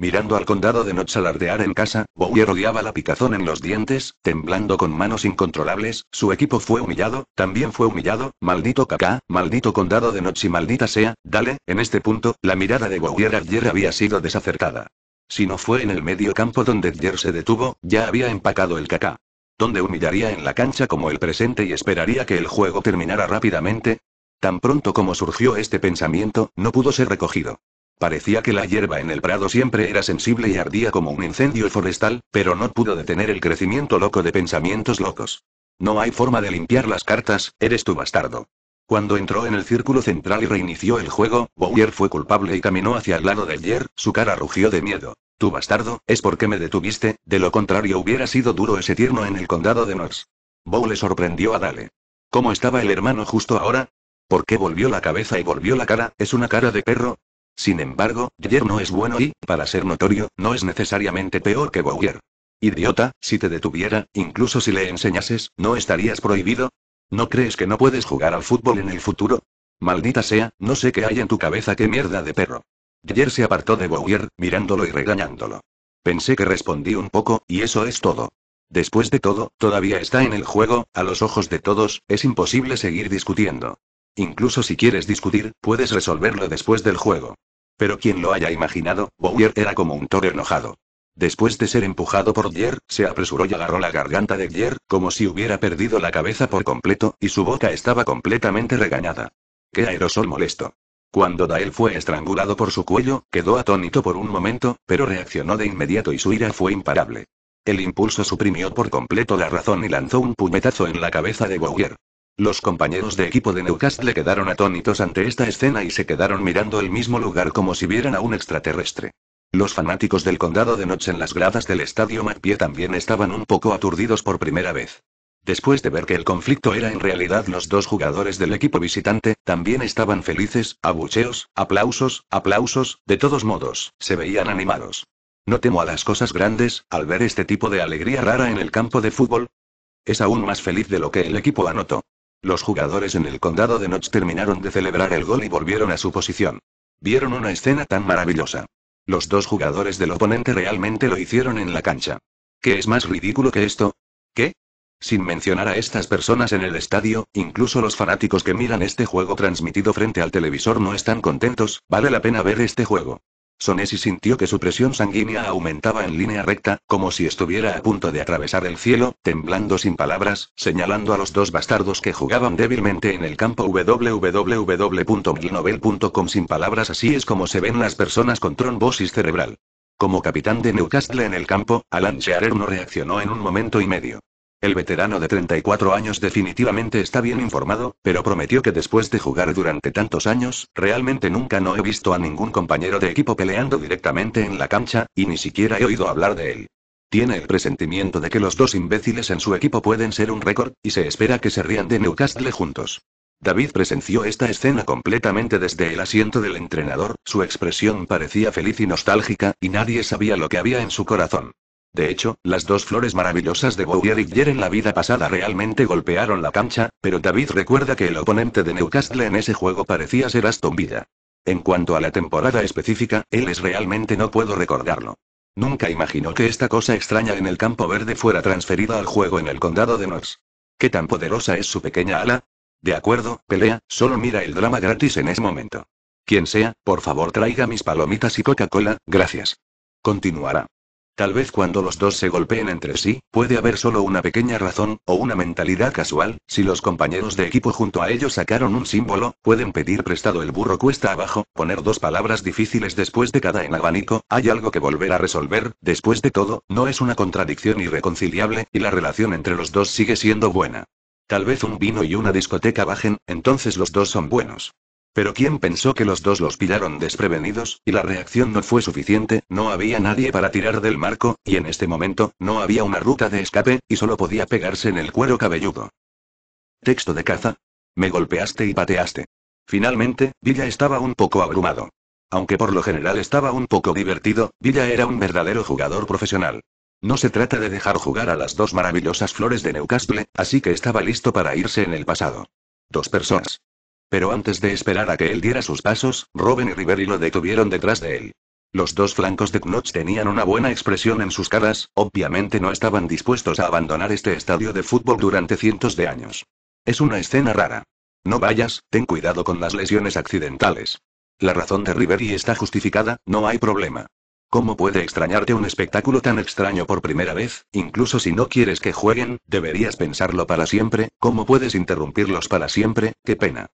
A: Mirando al condado de Notch alardear en casa, Bowyer odiaba la picazón en los dientes, temblando con manos incontrolables, su equipo fue humillado, también fue humillado, maldito caca, maldito condado de noche y maldita sea, dale, en este punto, la mirada de Bowyer ayer había sido desacertada. Si no fue en el medio campo donde ayer se detuvo, ya había empacado el caca. Donde humillaría en la cancha como el presente y esperaría que el juego terminara rápidamente, Tan pronto como surgió este pensamiento, no pudo ser recogido. Parecía que la hierba en el prado siempre era sensible y ardía como un incendio forestal, pero no pudo detener el crecimiento loco de pensamientos locos. No hay forma de limpiar las cartas, eres tu bastardo. Cuando entró en el círculo central y reinició el juego, Bowyer fue culpable y caminó hacia el lado de Jer, su cara rugió de miedo. Tu bastardo, es porque me detuviste, de lo contrario hubiera sido duro ese tierno en el condado de Knox. Bow le sorprendió a Dale. ¿Cómo estaba el hermano justo ahora? ¿Por qué volvió la cabeza y volvió la cara, es una cara de perro. Sin embargo, Yer no es bueno y, para ser notorio, no es necesariamente peor que Bowyer. Idiota, si te detuviera, incluso si le enseñases, ¿no estarías prohibido? ¿No crees que no puedes jugar al fútbol en el futuro? Maldita sea, no sé qué hay en tu cabeza, qué mierda de perro. Yer se apartó de Bowyer, mirándolo y regañándolo. Pensé que respondí un poco, y eso es todo. Después de todo, todavía está en el juego, a los ojos de todos, es imposible seguir discutiendo. Incluso si quieres discutir, puedes resolverlo después del juego. Pero quien lo haya imaginado, Bowyer era como un toro enojado. Después de ser empujado por Dier, se apresuró y agarró la garganta de Dier, como si hubiera perdido la cabeza por completo, y su boca estaba completamente regañada. ¡Qué aerosol molesto! Cuando Dael fue estrangulado por su cuello, quedó atónito por un momento, pero reaccionó de inmediato y su ira fue imparable. El impulso suprimió por completo la razón y lanzó un puñetazo en la cabeza de Bowyer. Los compañeros de equipo de Newcastle quedaron atónitos ante esta escena y se quedaron mirando el mismo lugar como si vieran a un extraterrestre. Los fanáticos del condado de noche en las gradas del estadio McPie también estaban un poco aturdidos por primera vez. Después de ver que el conflicto era en realidad los dos jugadores del equipo visitante, también estaban felices, abucheos, aplausos, aplausos, de todos modos, se veían animados. No temo a las cosas grandes, al ver este tipo de alegría rara en el campo de fútbol. Es aún más feliz de lo que el equipo anotó. Los jugadores en el condado de Notch terminaron de celebrar el gol y volvieron a su posición. Vieron una escena tan maravillosa. Los dos jugadores del oponente realmente lo hicieron en la cancha. ¿Qué es más ridículo que esto? ¿Qué? Sin mencionar a estas personas en el estadio, incluso los fanáticos que miran este juego transmitido frente al televisor no están contentos, vale la pena ver este juego. Sonesi sintió que su presión sanguínea aumentaba en línea recta, como si estuviera a punto de atravesar el cielo, temblando sin palabras, señalando a los dos bastardos que jugaban débilmente en el campo www.milnovel.com sin palabras así es como se ven las personas con trombosis cerebral. Como capitán de Newcastle en el campo, Alan Shearer no reaccionó en un momento y medio. El veterano de 34 años definitivamente está bien informado, pero prometió que después de jugar durante tantos años, realmente nunca no he visto a ningún compañero de equipo peleando directamente en la cancha, y ni siquiera he oído hablar de él. Tiene el presentimiento de que los dos imbéciles en su equipo pueden ser un récord, y se espera que se rían de Newcastle juntos. David presenció esta escena completamente desde el asiento del entrenador, su expresión parecía feliz y nostálgica, y nadie sabía lo que había en su corazón. De hecho, las dos flores maravillosas de Bowyer y en la vida pasada realmente golpearon la cancha, pero David recuerda que el oponente de Newcastle en ese juego parecía ser Aston Villa. En cuanto a la temporada específica, él es realmente no puedo recordarlo. Nunca imaginó que esta cosa extraña en el campo verde fuera transferida al juego en el condado de Knox. ¿Qué tan poderosa es su pequeña ala? De acuerdo, pelea, solo mira el drama gratis en ese momento. Quien sea, por favor traiga mis palomitas y Coca-Cola, gracias. Continuará. Tal vez cuando los dos se golpeen entre sí, puede haber solo una pequeña razón, o una mentalidad casual, si los compañeros de equipo junto a ellos sacaron un símbolo, pueden pedir prestado el burro cuesta abajo, poner dos palabras difíciles después de cada en abanico, hay algo que volver a resolver, después de todo, no es una contradicción irreconciliable, y la relación entre los dos sigue siendo buena. Tal vez un vino y una discoteca bajen, entonces los dos son buenos. Pero ¿quién pensó que los dos los pillaron desprevenidos, y la reacción no fue suficiente? No había nadie para tirar del marco, y en este momento, no había una ruta de escape, y solo podía pegarse en el cuero cabelludo. Texto de caza. Me golpeaste y pateaste. Finalmente, Villa estaba un poco abrumado. Aunque por lo general estaba un poco divertido, Villa era un verdadero jugador profesional. No se trata de dejar jugar a las dos maravillosas flores de Newcastle, así que estaba listo para irse en el pasado. Dos personas. Pero antes de esperar a que él diera sus pasos, Robin y Riveri lo detuvieron detrás de él. Los dos flancos de knox tenían una buena expresión en sus caras, obviamente no estaban dispuestos a abandonar este estadio de fútbol durante cientos de años. Es una escena rara. No vayas, ten cuidado con las lesiones accidentales. La razón de Riveri está justificada, no hay problema. ¿Cómo puede extrañarte un espectáculo tan extraño por primera vez? Incluso si no quieres que jueguen, deberías pensarlo para siempre, ¿cómo puedes interrumpirlos para siempre? Qué pena.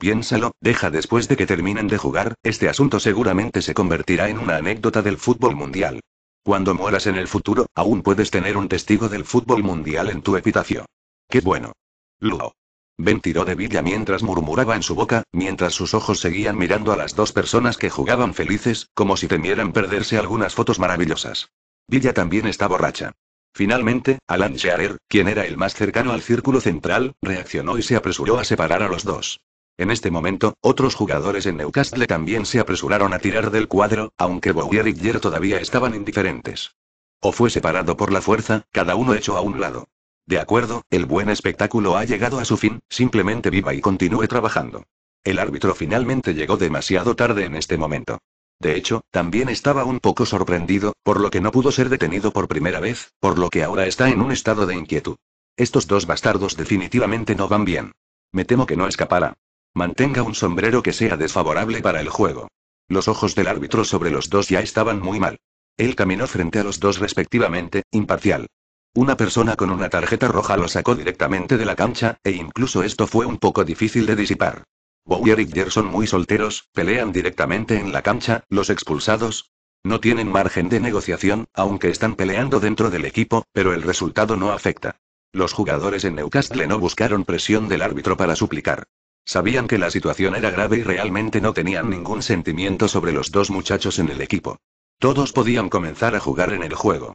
A: Piénsalo, deja después de que terminen de jugar, este asunto seguramente se convertirá en una anécdota del fútbol mundial. Cuando mueras en el futuro, aún puedes tener un testigo del fútbol mundial en tu epitafio. ¡Qué bueno! Luo. Ben tiró de Villa mientras murmuraba en su boca, mientras sus ojos seguían mirando a las dos personas que jugaban felices, como si temieran perderse algunas fotos maravillosas. Villa también está borracha. Finalmente, Alan Shearer, quien era el más cercano al círculo central, reaccionó y se apresuró a separar a los dos. En este momento, otros jugadores en Newcastle también se apresuraron a tirar del cuadro, aunque Bowyer y Gier todavía estaban indiferentes. O fue separado por la fuerza, cada uno hecho a un lado. De acuerdo, el buen espectáculo ha llegado a su fin, simplemente viva y continúe trabajando. El árbitro finalmente llegó demasiado tarde en este momento. De hecho, también estaba un poco sorprendido, por lo que no pudo ser detenido por primera vez, por lo que ahora está en un estado de inquietud. Estos dos bastardos definitivamente no van bien. Me temo que no escapará. Mantenga un sombrero que sea desfavorable para el juego. Los ojos del árbitro sobre los dos ya estaban muy mal. Él caminó frente a los dos respectivamente, imparcial. Una persona con una tarjeta roja lo sacó directamente de la cancha, e incluso esto fue un poco difícil de disipar. Bowyer y son muy solteros, pelean directamente en la cancha, los expulsados. No tienen margen de negociación, aunque están peleando dentro del equipo, pero el resultado no afecta. Los jugadores en Newcastle no buscaron presión del árbitro para suplicar. Sabían que la situación era grave y realmente no tenían ningún sentimiento sobre los dos muchachos en el equipo. Todos podían comenzar a jugar en el juego.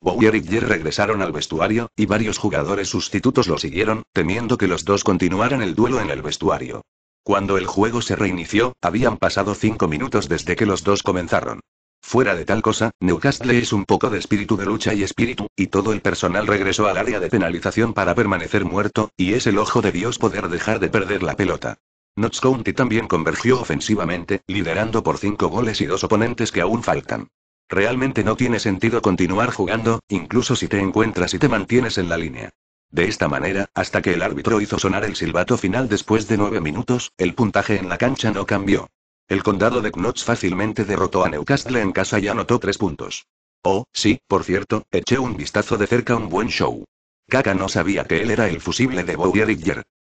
A: Bowyer y Jer regresaron al vestuario, y varios jugadores sustitutos lo siguieron, temiendo que los dos continuaran el duelo en el vestuario. Cuando el juego se reinició, habían pasado cinco minutos desde que los dos comenzaron. Fuera de tal cosa, Newcastle es un poco de espíritu de lucha y espíritu, y todo el personal regresó al área de penalización para permanecer muerto, y es el ojo de Dios poder dejar de perder la pelota. Notts County también convergió ofensivamente, liderando por cinco goles y dos oponentes que aún faltan. Realmente no tiene sentido continuar jugando, incluso si te encuentras y te mantienes en la línea. De esta manera, hasta que el árbitro hizo sonar el silbato final después de nueve minutos, el puntaje en la cancha no cambió. El condado de Knox fácilmente derrotó a Newcastle en casa y anotó tres puntos. Oh, sí, por cierto, eché un vistazo de cerca un buen show. Kaka no sabía que él era el fusible de Bowyer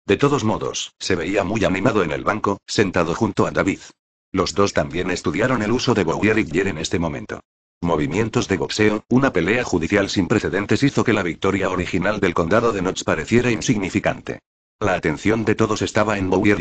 A: De todos modos, se veía muy animado en el banco, sentado junto a David. Los dos también estudiaron el uso de Bowyer en este momento. Movimientos de boxeo, una pelea judicial sin precedentes hizo que la victoria original del condado de Knott's pareciera insignificante. La atención de todos estaba en Bowyer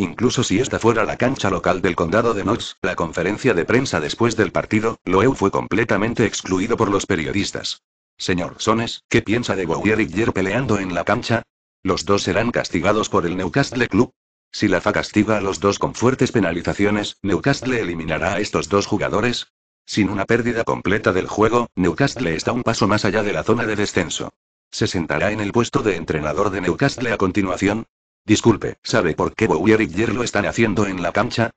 A: Incluso si esta fuera la cancha local del condado de Knox, la conferencia de prensa después del partido, Loew fue completamente excluido por los periodistas. Señor Sones, ¿qué piensa de Bowyer y Yer peleando en la cancha? ¿Los dos serán castigados por el Newcastle Club? Si la FA castiga a los dos con fuertes penalizaciones, ¿Newcastle eliminará a estos dos jugadores? Sin una pérdida completa del juego, Newcastle está un paso más allá de la zona de descenso. ¿Se sentará en el puesto de entrenador de Newcastle a continuación? Disculpe, ¿sabe por qué Bowyer y Yer lo están haciendo en la cancha?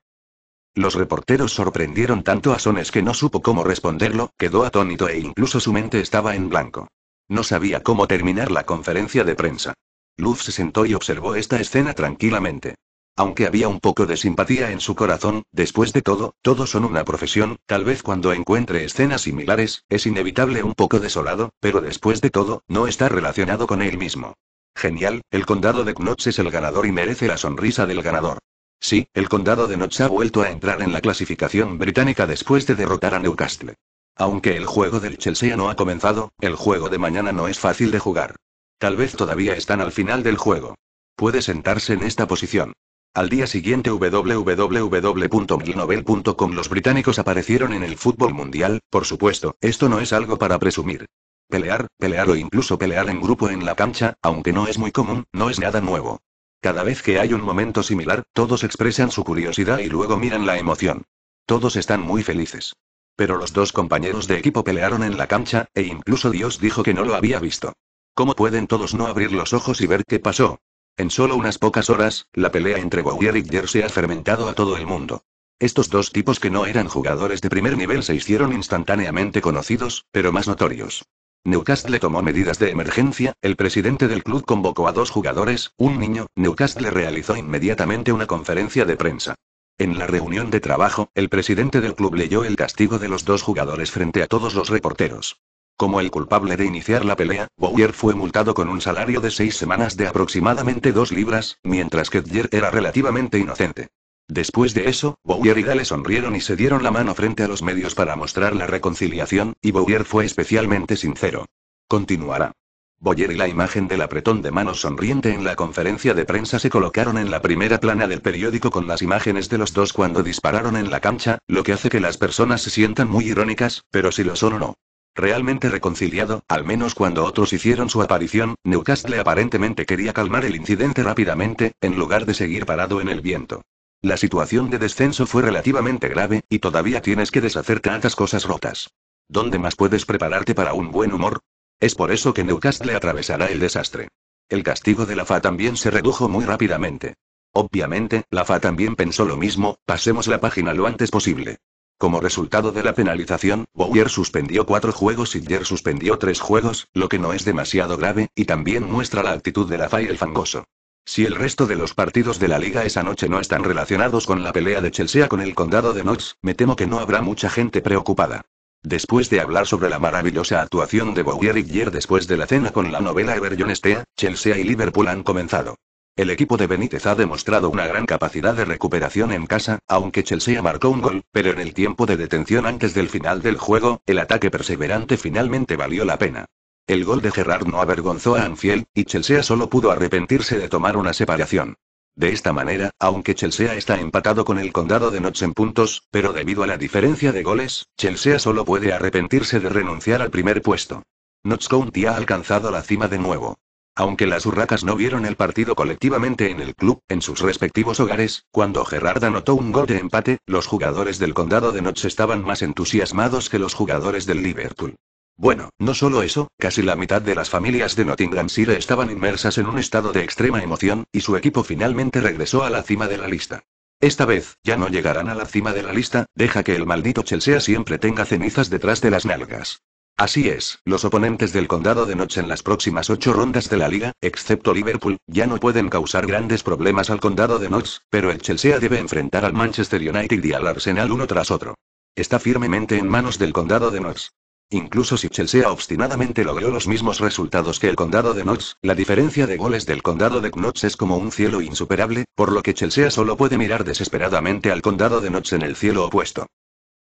A: Los reporteros sorprendieron tanto a Sones que no supo cómo responderlo, quedó atónito e incluso su mente estaba en blanco. No sabía cómo terminar la conferencia de prensa. Luz se sentó y observó esta escena tranquilamente. Aunque había un poco de simpatía en su corazón, después de todo, todos son una profesión, tal vez cuando encuentre escenas similares, es inevitable un poco desolado, pero después de todo, no está relacionado con él mismo. Genial, el condado de Knox es el ganador y merece la sonrisa del ganador. Sí, el condado de Knox ha vuelto a entrar en la clasificación británica después de derrotar a Newcastle. Aunque el juego del Chelsea no ha comenzado, el juego de mañana no es fácil de jugar. Tal vez todavía están al final del juego. Puede sentarse en esta posición. Al día siguiente www.milnovel.com los británicos aparecieron en el fútbol mundial, por supuesto, esto no es algo para presumir. Pelear, pelear o incluso pelear en grupo en la cancha, aunque no es muy común, no es nada nuevo. Cada vez que hay un momento similar, todos expresan su curiosidad y luego miran la emoción. Todos están muy felices. Pero los dos compañeros de equipo pelearon en la cancha, e incluso Dios dijo que no lo había visto. ¿Cómo pueden todos no abrir los ojos y ver qué pasó? En solo unas pocas horas, la pelea entre Bowyer y Jer se ha fermentado a todo el mundo. Estos dos tipos que no eran jugadores de primer nivel se hicieron instantáneamente conocidos, pero más notorios. Newcastle tomó medidas de emergencia, el presidente del club convocó a dos jugadores, un niño, Newcastle realizó inmediatamente una conferencia de prensa. En la reunión de trabajo, el presidente del club leyó el castigo de los dos jugadores frente a todos los reporteros. Como el culpable de iniciar la pelea, Bowyer fue multado con un salario de seis semanas de aproximadamente dos libras, mientras que Dyer era relativamente inocente. Después de eso, Bowyer y Gale sonrieron y se dieron la mano frente a los medios para mostrar la reconciliación, y Bowyer fue especialmente sincero. Continuará. Boyer y la imagen del apretón de manos sonriente en la conferencia de prensa se colocaron en la primera plana del periódico con las imágenes de los dos cuando dispararon en la cancha, lo que hace que las personas se sientan muy irónicas, pero si lo son o no. Realmente reconciliado, al menos cuando otros hicieron su aparición, Newcastle aparentemente quería calmar el incidente rápidamente, en lugar de seguir parado en el viento. La situación de descenso fue relativamente grave, y todavía tienes que deshacer tantas cosas rotas. ¿Dónde más puedes prepararte para un buen humor? Es por eso que Newcastle atravesará el desastre. El castigo de la FA también se redujo muy rápidamente. Obviamente, la FA también pensó lo mismo, pasemos la página lo antes posible. Como resultado de la penalización, Bowyer suspendió cuatro juegos y Jer suspendió tres juegos, lo que no es demasiado grave, y también muestra la actitud de la FA y el fangoso. Si el resto de los partidos de la liga esa noche no están relacionados con la pelea de Chelsea con el condado de Knox, me temo que no habrá mucha gente preocupada. Después de hablar sobre la maravillosa actuación de Bowyer y Gier después de la cena con la novela Estea, Chelsea y Liverpool han comenzado. El equipo de Benítez ha demostrado una gran capacidad de recuperación en casa, aunque Chelsea marcó un gol, pero en el tiempo de detención antes del final del juego, el ataque perseverante finalmente valió la pena. El gol de Gerrard no avergonzó a Anfield, y Chelsea solo pudo arrepentirse de tomar una separación. De esta manera, aunque Chelsea está empatado con el condado de Notts en puntos, pero debido a la diferencia de goles, Chelsea solo puede arrepentirse de renunciar al primer puesto. Notts County ha alcanzado la cima de nuevo. Aunque las urracas no vieron el partido colectivamente en el club, en sus respectivos hogares, cuando Gerrard anotó un gol de empate, los jugadores del condado de Notts estaban más entusiasmados que los jugadores del Liverpool. Bueno, no solo eso, casi la mitad de las familias de Nottinghamshire estaban inmersas en un estado de extrema emoción, y su equipo finalmente regresó a la cima de la lista. Esta vez, ya no llegarán a la cima de la lista, deja que el maldito Chelsea siempre tenga cenizas detrás de las nalgas. Así es, los oponentes del condado de Noche en las próximas ocho rondas de la liga, excepto Liverpool, ya no pueden causar grandes problemas al condado de Notts, pero el Chelsea debe enfrentar al Manchester United y al Arsenal uno tras otro. Está firmemente en manos del condado de Notts. Incluso si Chelsea obstinadamente logró los mismos resultados que el condado de Knox, la diferencia de goles del condado de Knox es como un cielo insuperable, por lo que Chelsea solo puede mirar desesperadamente al condado de Knox en el cielo opuesto.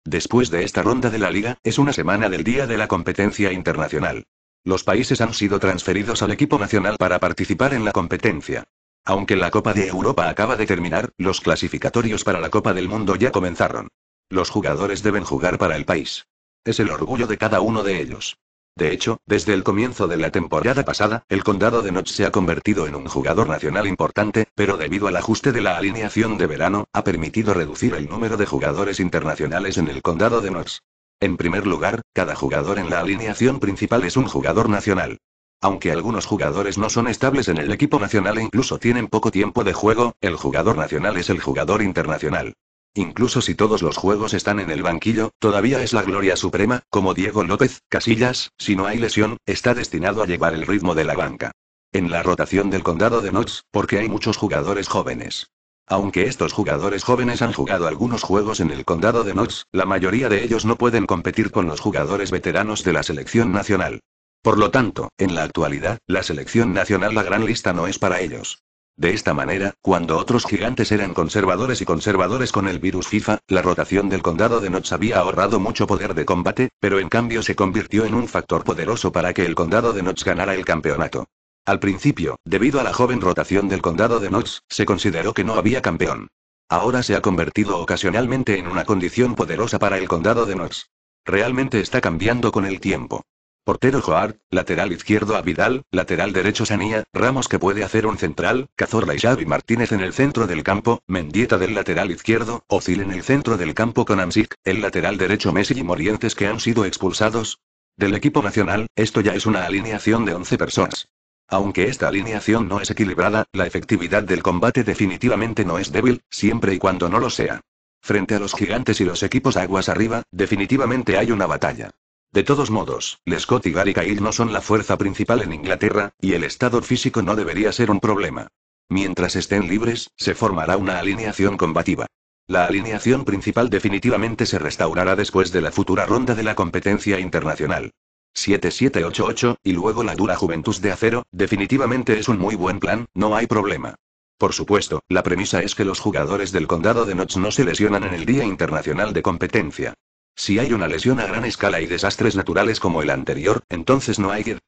A: Después de esta ronda de la liga, es una semana del día de la competencia internacional. Los países han sido transferidos al equipo nacional para participar en la competencia. Aunque la Copa de Europa acaba de terminar, los clasificatorios para la Copa del Mundo ya comenzaron. Los jugadores deben jugar para el país. Es el orgullo de cada uno de ellos. De hecho, desde el comienzo de la temporada pasada, el condado de Notch se ha convertido en un jugador nacional importante, pero debido al ajuste de la alineación de verano, ha permitido reducir el número de jugadores internacionales en el condado de Notch. En primer lugar, cada jugador en la alineación principal es un jugador nacional. Aunque algunos jugadores no son estables en el equipo nacional e incluso tienen poco tiempo de juego, el jugador nacional es el jugador internacional. Incluso si todos los juegos están en el banquillo, todavía es la gloria suprema, como Diego López, Casillas, si no hay lesión, está destinado a llevar el ritmo de la banca. En la rotación del condado de Knox, porque hay muchos jugadores jóvenes. Aunque estos jugadores jóvenes han jugado algunos juegos en el condado de Knox, la mayoría de ellos no pueden competir con los jugadores veteranos de la selección nacional. Por lo tanto, en la actualidad, la selección nacional la gran lista no es para ellos. De esta manera, cuando otros gigantes eran conservadores y conservadores con el virus FIFA, la rotación del condado de Notch había ahorrado mucho poder de combate, pero en cambio se convirtió en un factor poderoso para que el condado de Notch ganara el campeonato. Al principio, debido a la joven rotación del condado de Notch, se consideró que no había campeón. Ahora se ha convertido ocasionalmente en una condición poderosa para el condado de Notch. Realmente está cambiando con el tiempo. Portero Joar, lateral izquierdo a Vidal, lateral derecho Sanía, Ramos que puede hacer un central, Cazorla y Xavi Martínez en el centro del campo, Mendieta del lateral izquierdo, Ozil en el centro del campo con Amsic, el lateral derecho Messi y Morientes que han sido expulsados. Del equipo nacional, esto ya es una alineación de 11 personas. Aunque esta
B: alineación
A: no es equilibrada, la efectividad del combate definitivamente no es débil, siempre y cuando no lo sea. Frente a los gigantes y los equipos aguas arriba, definitivamente hay una batalla. De todos modos, Lescott y Gary Cahill no son la fuerza principal en Inglaterra, y el estado físico no debería ser un problema. Mientras estén libres, se formará una alineación combativa. La alineación principal definitivamente se restaurará después de la futura ronda de la competencia internacional. 7788, y luego la dura Juventus de acero, definitivamente es un muy buen plan, no hay problema. Por supuesto, la premisa es que los jugadores del condado de Notch no se lesionan en el Día Internacional de Competencia. Si hay una lesión a gran escala y desastres naturales como el anterior, entonces no hay que...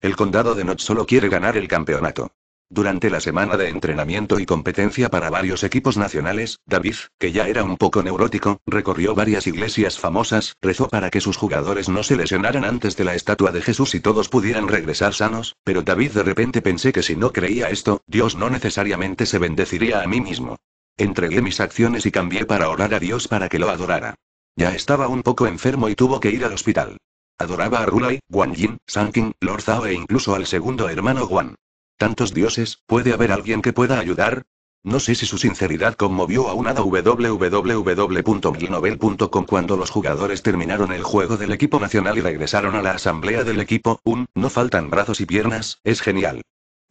A: El condado de Notch solo quiere ganar el campeonato. Durante la semana de entrenamiento y competencia para varios equipos nacionales, David, que ya era un poco neurótico, recorrió varias iglesias famosas, rezó para que sus jugadores no se lesionaran antes de la estatua de Jesús y todos pudieran regresar sanos, pero David de repente pensé que si no creía esto, Dios no necesariamente se bendeciría a mí mismo. Entregué mis acciones y cambié para orar a Dios para que lo adorara. Ya estaba un poco enfermo y tuvo que ir al hospital. Adoraba a Rulai, Guan Yin, Sankin, Lord Zhao e incluso al segundo hermano Guan. Tantos dioses, ¿puede haber alguien que pueda ayudar? No sé si su sinceridad conmovió a una www.milnovel.com cuando los jugadores terminaron el juego del equipo nacional y regresaron a la asamblea del equipo. Un, no faltan brazos y piernas, es genial.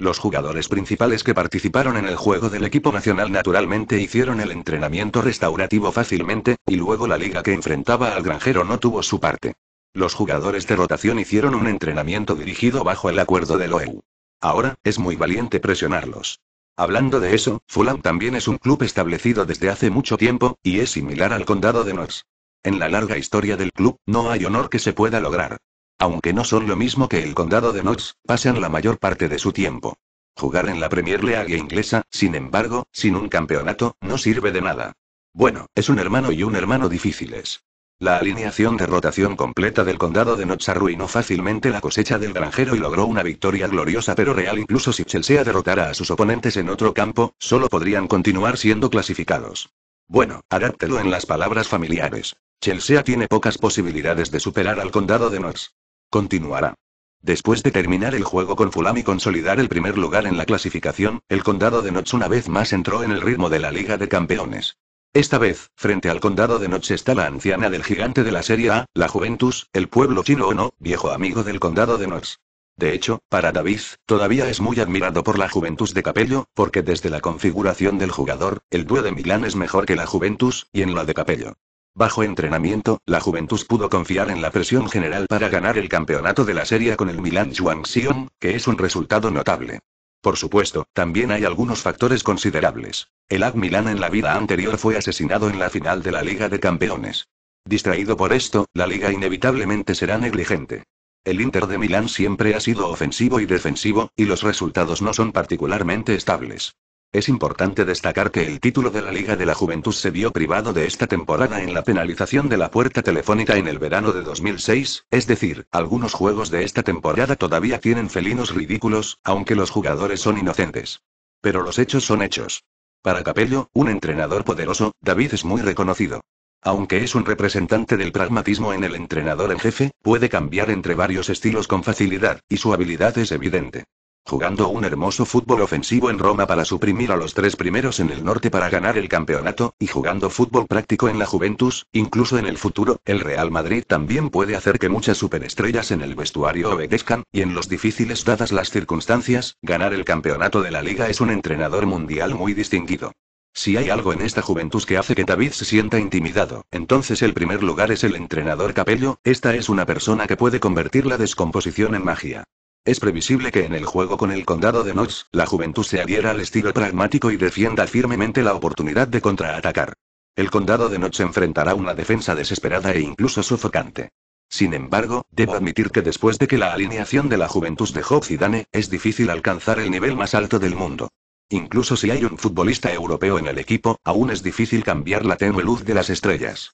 A: Los jugadores principales que participaron en el juego del equipo nacional naturalmente hicieron el entrenamiento restaurativo fácilmente, y luego la liga que enfrentaba al granjero no tuvo su parte. Los jugadores de rotación hicieron un entrenamiento dirigido bajo el acuerdo de OEU. Ahora, es muy valiente presionarlos. Hablando de eso, Fulham también es un club establecido desde hace mucho tiempo, y es similar al condado de Norse. En la larga historia del club, no hay honor que se pueda lograr. Aunque no son lo mismo que el condado de Notts, pasan la mayor parte de su tiempo. Jugar en la Premier League inglesa, sin embargo, sin un campeonato, no sirve de nada. Bueno, es un hermano y un hermano difíciles. La alineación de rotación completa del condado de Notts arruinó fácilmente la cosecha del granjero y logró una victoria gloriosa pero real incluso si Chelsea derrotara a sus oponentes en otro campo, solo podrían continuar siendo clasificados. Bueno, adáptelo en las palabras familiares. Chelsea tiene pocas posibilidades de superar al condado de Notts. Continuará. Después de terminar el juego con Fulham y consolidar el primer lugar en la clasificación, el condado de Notts una vez más entró en el ritmo de la Liga de Campeones. Esta vez, frente al condado de Notts está la anciana del gigante de la Serie A, la Juventus, el pueblo chino o no, viejo amigo del condado de Notts. De hecho, para David, todavía es muy admirado por la Juventus de Capello, porque desde la configuración del jugador, el dúo de Milán es mejor que la Juventus, y en la de Capello. Bajo entrenamiento, la Juventus pudo confiar en la presión general para ganar el campeonato de la Serie con el Milan Juanxion, que es un resultado notable. Por supuesto, también hay algunos factores considerables. El AC Milan en la vida anterior fue asesinado en la final de la Liga de Campeones. Distraído por esto, la liga inevitablemente será negligente. El Inter de Milán siempre ha sido ofensivo y defensivo, y los resultados no son particularmente estables. Es importante destacar que el título de la Liga de la Juventud se vio privado de esta temporada en la penalización de la puerta telefónica en el verano de 2006, es decir, algunos juegos de esta temporada todavía tienen felinos ridículos, aunque los jugadores son inocentes. Pero los hechos son hechos. Para Capello, un entrenador poderoso, David es muy reconocido. Aunque es un representante del pragmatismo en el entrenador en jefe, puede cambiar entre varios estilos con facilidad, y su habilidad es evidente jugando un hermoso fútbol ofensivo en Roma para suprimir a los tres primeros en el norte para ganar el campeonato, y jugando fútbol práctico en la Juventus, incluso en el futuro, el Real Madrid también puede hacer que muchas superestrellas en el vestuario obedezcan, y en los difíciles dadas las circunstancias, ganar el campeonato de la liga es un entrenador mundial muy distinguido. Si hay algo en esta Juventus que hace que David se sienta intimidado, entonces el primer lugar es el entrenador Capello, esta es una persona que puede convertir la descomposición en magia. Es previsible que en el juego con el condado de Notch, la juventud se adhiera al estilo pragmático y defienda firmemente la oportunidad de contraatacar. El condado de Notch enfrentará una defensa desesperada e incluso sofocante. Sin embargo, debo admitir que después de que la alineación de la Juventud de Hobbs y Dane, es difícil alcanzar el nivel más alto del mundo. Incluso si hay un futbolista europeo en el equipo, aún es difícil cambiar la tenue luz de las estrellas.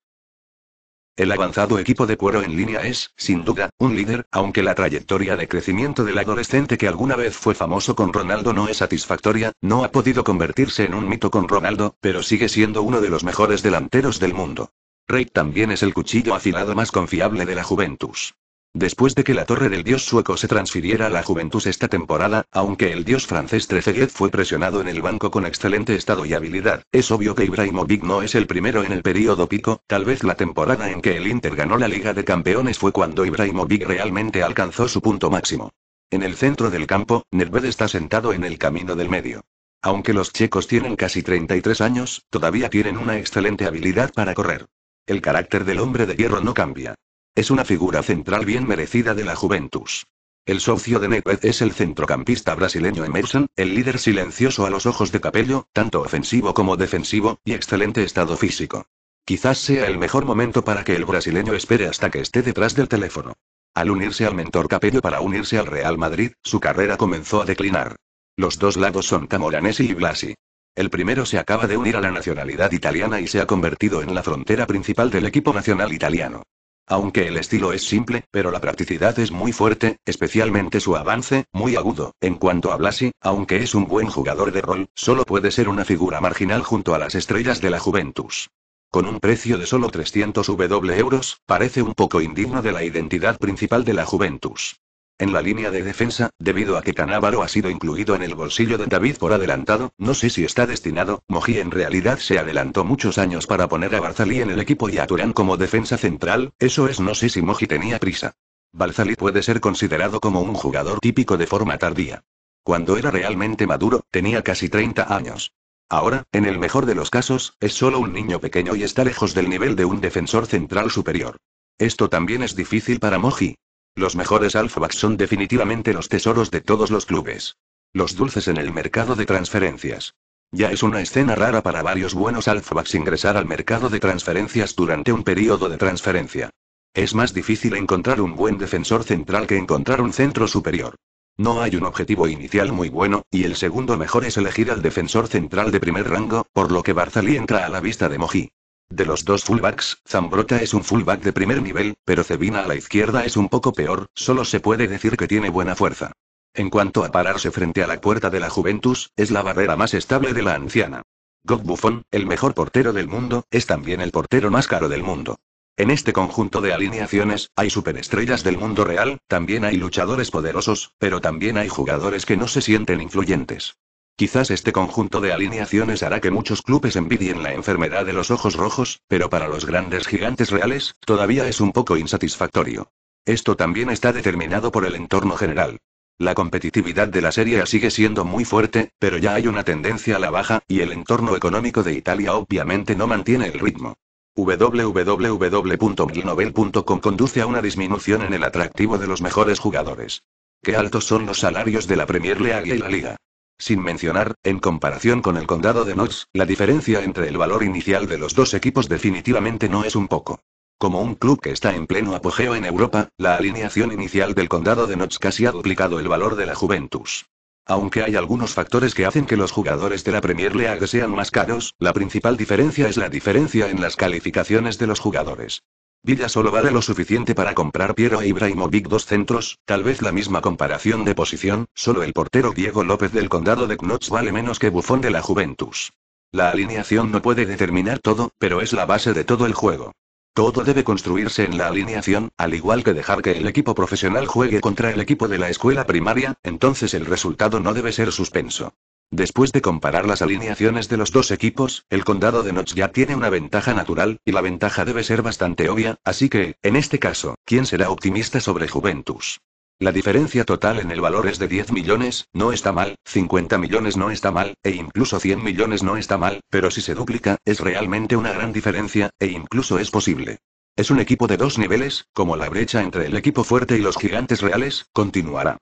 A: El avanzado equipo de cuero en línea es, sin duda, un líder, aunque la trayectoria de crecimiento del adolescente que alguna vez fue famoso con Ronaldo no es satisfactoria, no ha podido convertirse en un mito con Ronaldo, pero sigue siendo uno de los mejores delanteros del mundo. Rey también es el cuchillo afilado más confiable de la Juventus. Después de que la torre del dios sueco se transfiriera a la Juventus esta temporada, aunque el dios francés Trezeguet fue presionado en el banco con excelente estado y habilidad, es obvio que Ibrahimovic no es el primero en el periodo pico, tal vez la temporada en que el Inter ganó la Liga de Campeones fue cuando Ibrahimovic realmente alcanzó su punto máximo. En el centro del campo, Nedved está sentado en el camino del medio. Aunque los checos tienen casi 33 años, todavía tienen una excelente habilidad para correr. El carácter del hombre de hierro no cambia. Es una figura central bien merecida de la Juventus. El socio de Nedved es el centrocampista brasileño Emerson, el líder silencioso a los ojos de Capello, tanto ofensivo como defensivo, y excelente estado físico. Quizás sea el mejor momento para que el brasileño espere hasta que esté detrás del teléfono. Al unirse al mentor Capello para unirse al Real Madrid, su carrera comenzó a declinar. Los dos lados son Camoranesi y Blasi. El primero se acaba de unir a la nacionalidad italiana y se ha convertido en la frontera principal del equipo nacional italiano. Aunque el estilo es simple, pero la practicidad es muy fuerte, especialmente su avance, muy agudo. En cuanto a Blasi, aunque es un buen jugador de rol, solo puede ser una figura marginal junto a las estrellas de la Juventus. Con un precio de solo 300 W euros, parece un poco indigno de la identidad principal de la Juventus. En la línea de defensa, debido a que Canávaro ha sido incluido en el bolsillo de David por adelantado, no sé si está destinado, Moji en realidad se adelantó muchos años para poner a Barzalí en el equipo y a Turán como defensa central, eso es no sé si Moji tenía prisa. Barzalí puede ser considerado como un jugador típico de forma tardía. Cuando era realmente maduro, tenía casi 30 años. Ahora, en el mejor de los casos, es solo un niño pequeño y está lejos del nivel de un defensor central superior. Esto también es difícil para Moji, los mejores alfabacks son definitivamente los tesoros de todos los clubes. Los dulces en el mercado de transferencias. Ya es una escena rara para varios buenos alfabacks ingresar al mercado de transferencias durante un periodo de transferencia. Es más difícil encontrar un buen defensor central que encontrar un centro superior. No hay un objetivo inicial muy bueno, y el segundo mejor es elegir al defensor central de primer rango, por lo que Barzalí entra a la vista de Mojí. De los dos fullbacks, Zambrota es un fullback de primer nivel, pero Cebina a la izquierda es un poco peor, solo se puede decir que tiene buena fuerza. En cuanto a pararse frente a la puerta de la Juventus, es la barrera más estable de la anciana. God Buffon, el mejor portero del mundo, es también el portero más caro del mundo. En este conjunto de alineaciones, hay superestrellas del mundo real, también hay luchadores poderosos, pero también hay jugadores que no se sienten influyentes. Quizás este conjunto de alineaciones hará que muchos clubes envidien la enfermedad de los ojos rojos, pero para los grandes gigantes reales, todavía es un poco insatisfactorio. Esto también está determinado por el entorno general. La competitividad de la Serie sigue siendo muy fuerte, pero ya hay una tendencia a la baja, y el entorno económico de Italia obviamente no mantiene el ritmo. www.milnovel.com conduce a una disminución en el atractivo de los mejores jugadores. Qué altos son los salarios de la Premier League y la Liga. Sin mencionar, en comparación con el condado de Notts, la diferencia entre el valor inicial de los dos equipos definitivamente no es un poco. Como un club que está en pleno apogeo en Europa, la alineación inicial del condado de Notts casi ha duplicado el valor de la Juventus. Aunque hay algunos factores que hacen que los jugadores de la Premier League sean más caros, la principal diferencia es la diferencia en las calificaciones de los jugadores. Villa solo vale lo suficiente para comprar Piero e Ibrahimovic dos centros, tal vez la misma comparación de posición, solo el portero Diego López del condado de Knotts vale menos que Bufón de la Juventus. La alineación no puede determinar todo, pero es la base de todo el juego. Todo debe construirse en la alineación, al igual que dejar que el equipo profesional juegue contra el equipo de la escuela primaria, entonces el resultado no debe ser suspenso. Después de comparar las alineaciones de los dos equipos, el condado de Notch ya tiene una ventaja natural, y la ventaja debe ser bastante obvia, así que, en este caso, ¿quién será optimista sobre Juventus? La diferencia total en el valor es de 10 millones, no está mal, 50 millones no está mal, e incluso 100 millones no está mal, pero si se duplica, es realmente una gran diferencia, e incluso es posible. Es un equipo de dos niveles, como la brecha entre el equipo fuerte y los gigantes reales, continuará.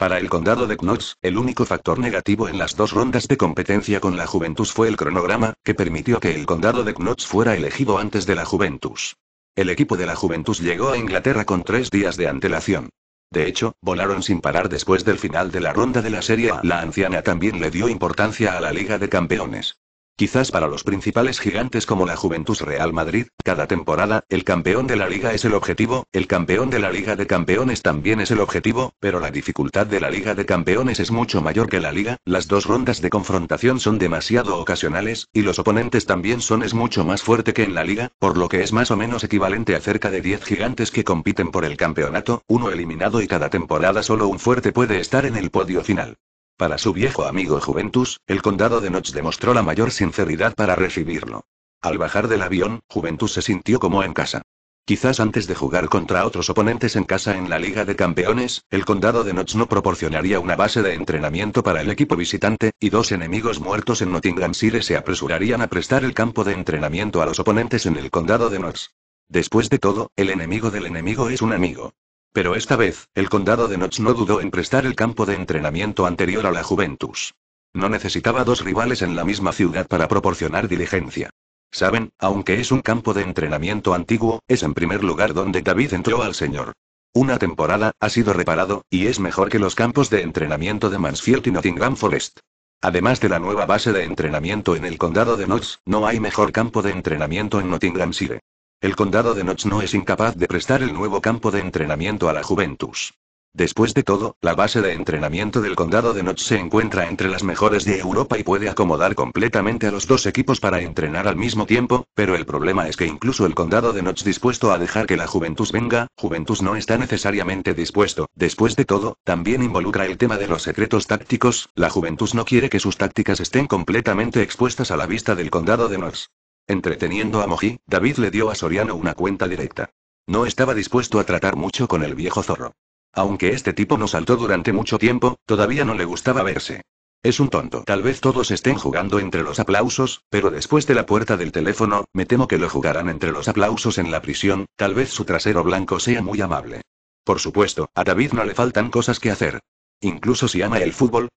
A: Para el condado de Knox, el único factor negativo en las dos rondas de competencia con la Juventus fue el cronograma, que permitió que el condado de Knox fuera elegido antes de la Juventus. El equipo de la Juventus llegó a Inglaterra con tres días de antelación. De hecho, volaron sin parar después del final de la ronda de la Serie A. La anciana también le dio importancia a la Liga de Campeones. Quizás para los principales gigantes como la Juventus Real Madrid, cada temporada, el campeón de la liga es el objetivo, el campeón de la liga de campeones también es el objetivo, pero la dificultad de la liga de campeones es mucho mayor que la liga, las dos rondas de confrontación son demasiado ocasionales, y los oponentes también son es mucho más fuerte que en la liga, por lo que es más o menos equivalente a cerca de 10 gigantes que compiten por el campeonato, uno eliminado y cada temporada solo un fuerte puede estar en el podio final. Para su viejo amigo Juventus, el condado de Notch demostró la mayor sinceridad para recibirlo. Al bajar del avión, Juventus se sintió como en casa. Quizás antes de jugar contra otros oponentes en casa en la Liga de Campeones, el condado de Notch no proporcionaría una base de entrenamiento para el equipo visitante, y dos enemigos muertos en Nottinghamshire se apresurarían a prestar el campo de entrenamiento a los oponentes en el condado de Notch. Después de todo, el enemigo del enemigo es un amigo. Pero esta vez, el condado de Notts no dudó en prestar el campo de entrenamiento anterior a la Juventus. No necesitaba dos rivales en la misma ciudad para proporcionar diligencia. Saben, aunque es un campo de entrenamiento antiguo, es en primer lugar donde David entró al Señor. Una temporada, ha sido reparado, y es mejor que los campos de entrenamiento de Mansfield y Nottingham Forest. Además de la nueva base de entrenamiento en el condado de Notts, no hay mejor campo de entrenamiento en Nottingham Nottinghamshire. El condado de Notch no es incapaz de prestar el nuevo campo de entrenamiento a la Juventus. Después de todo, la base de entrenamiento del condado de Notch se encuentra entre las mejores de Europa y puede acomodar completamente a los dos equipos para entrenar al mismo tiempo, pero el problema es que incluso el condado de Notch dispuesto a dejar que la Juventus venga, Juventus no está necesariamente dispuesto. Después de todo, también involucra el tema de los secretos tácticos, la Juventus no quiere que sus tácticas estén completamente expuestas a la vista del condado de Notch. Entreteniendo a Moji, David le dio a Soriano una cuenta directa. No estaba dispuesto a tratar mucho con el viejo zorro. Aunque este tipo no saltó durante mucho tiempo, todavía no le gustaba verse. Es un tonto. Tal vez todos estén jugando entre los aplausos, pero después de la puerta del teléfono, me temo que lo jugarán entre los aplausos en la prisión, tal vez su trasero blanco sea muy amable. Por supuesto, a David no le faltan cosas que hacer. Incluso si ama el fútbol.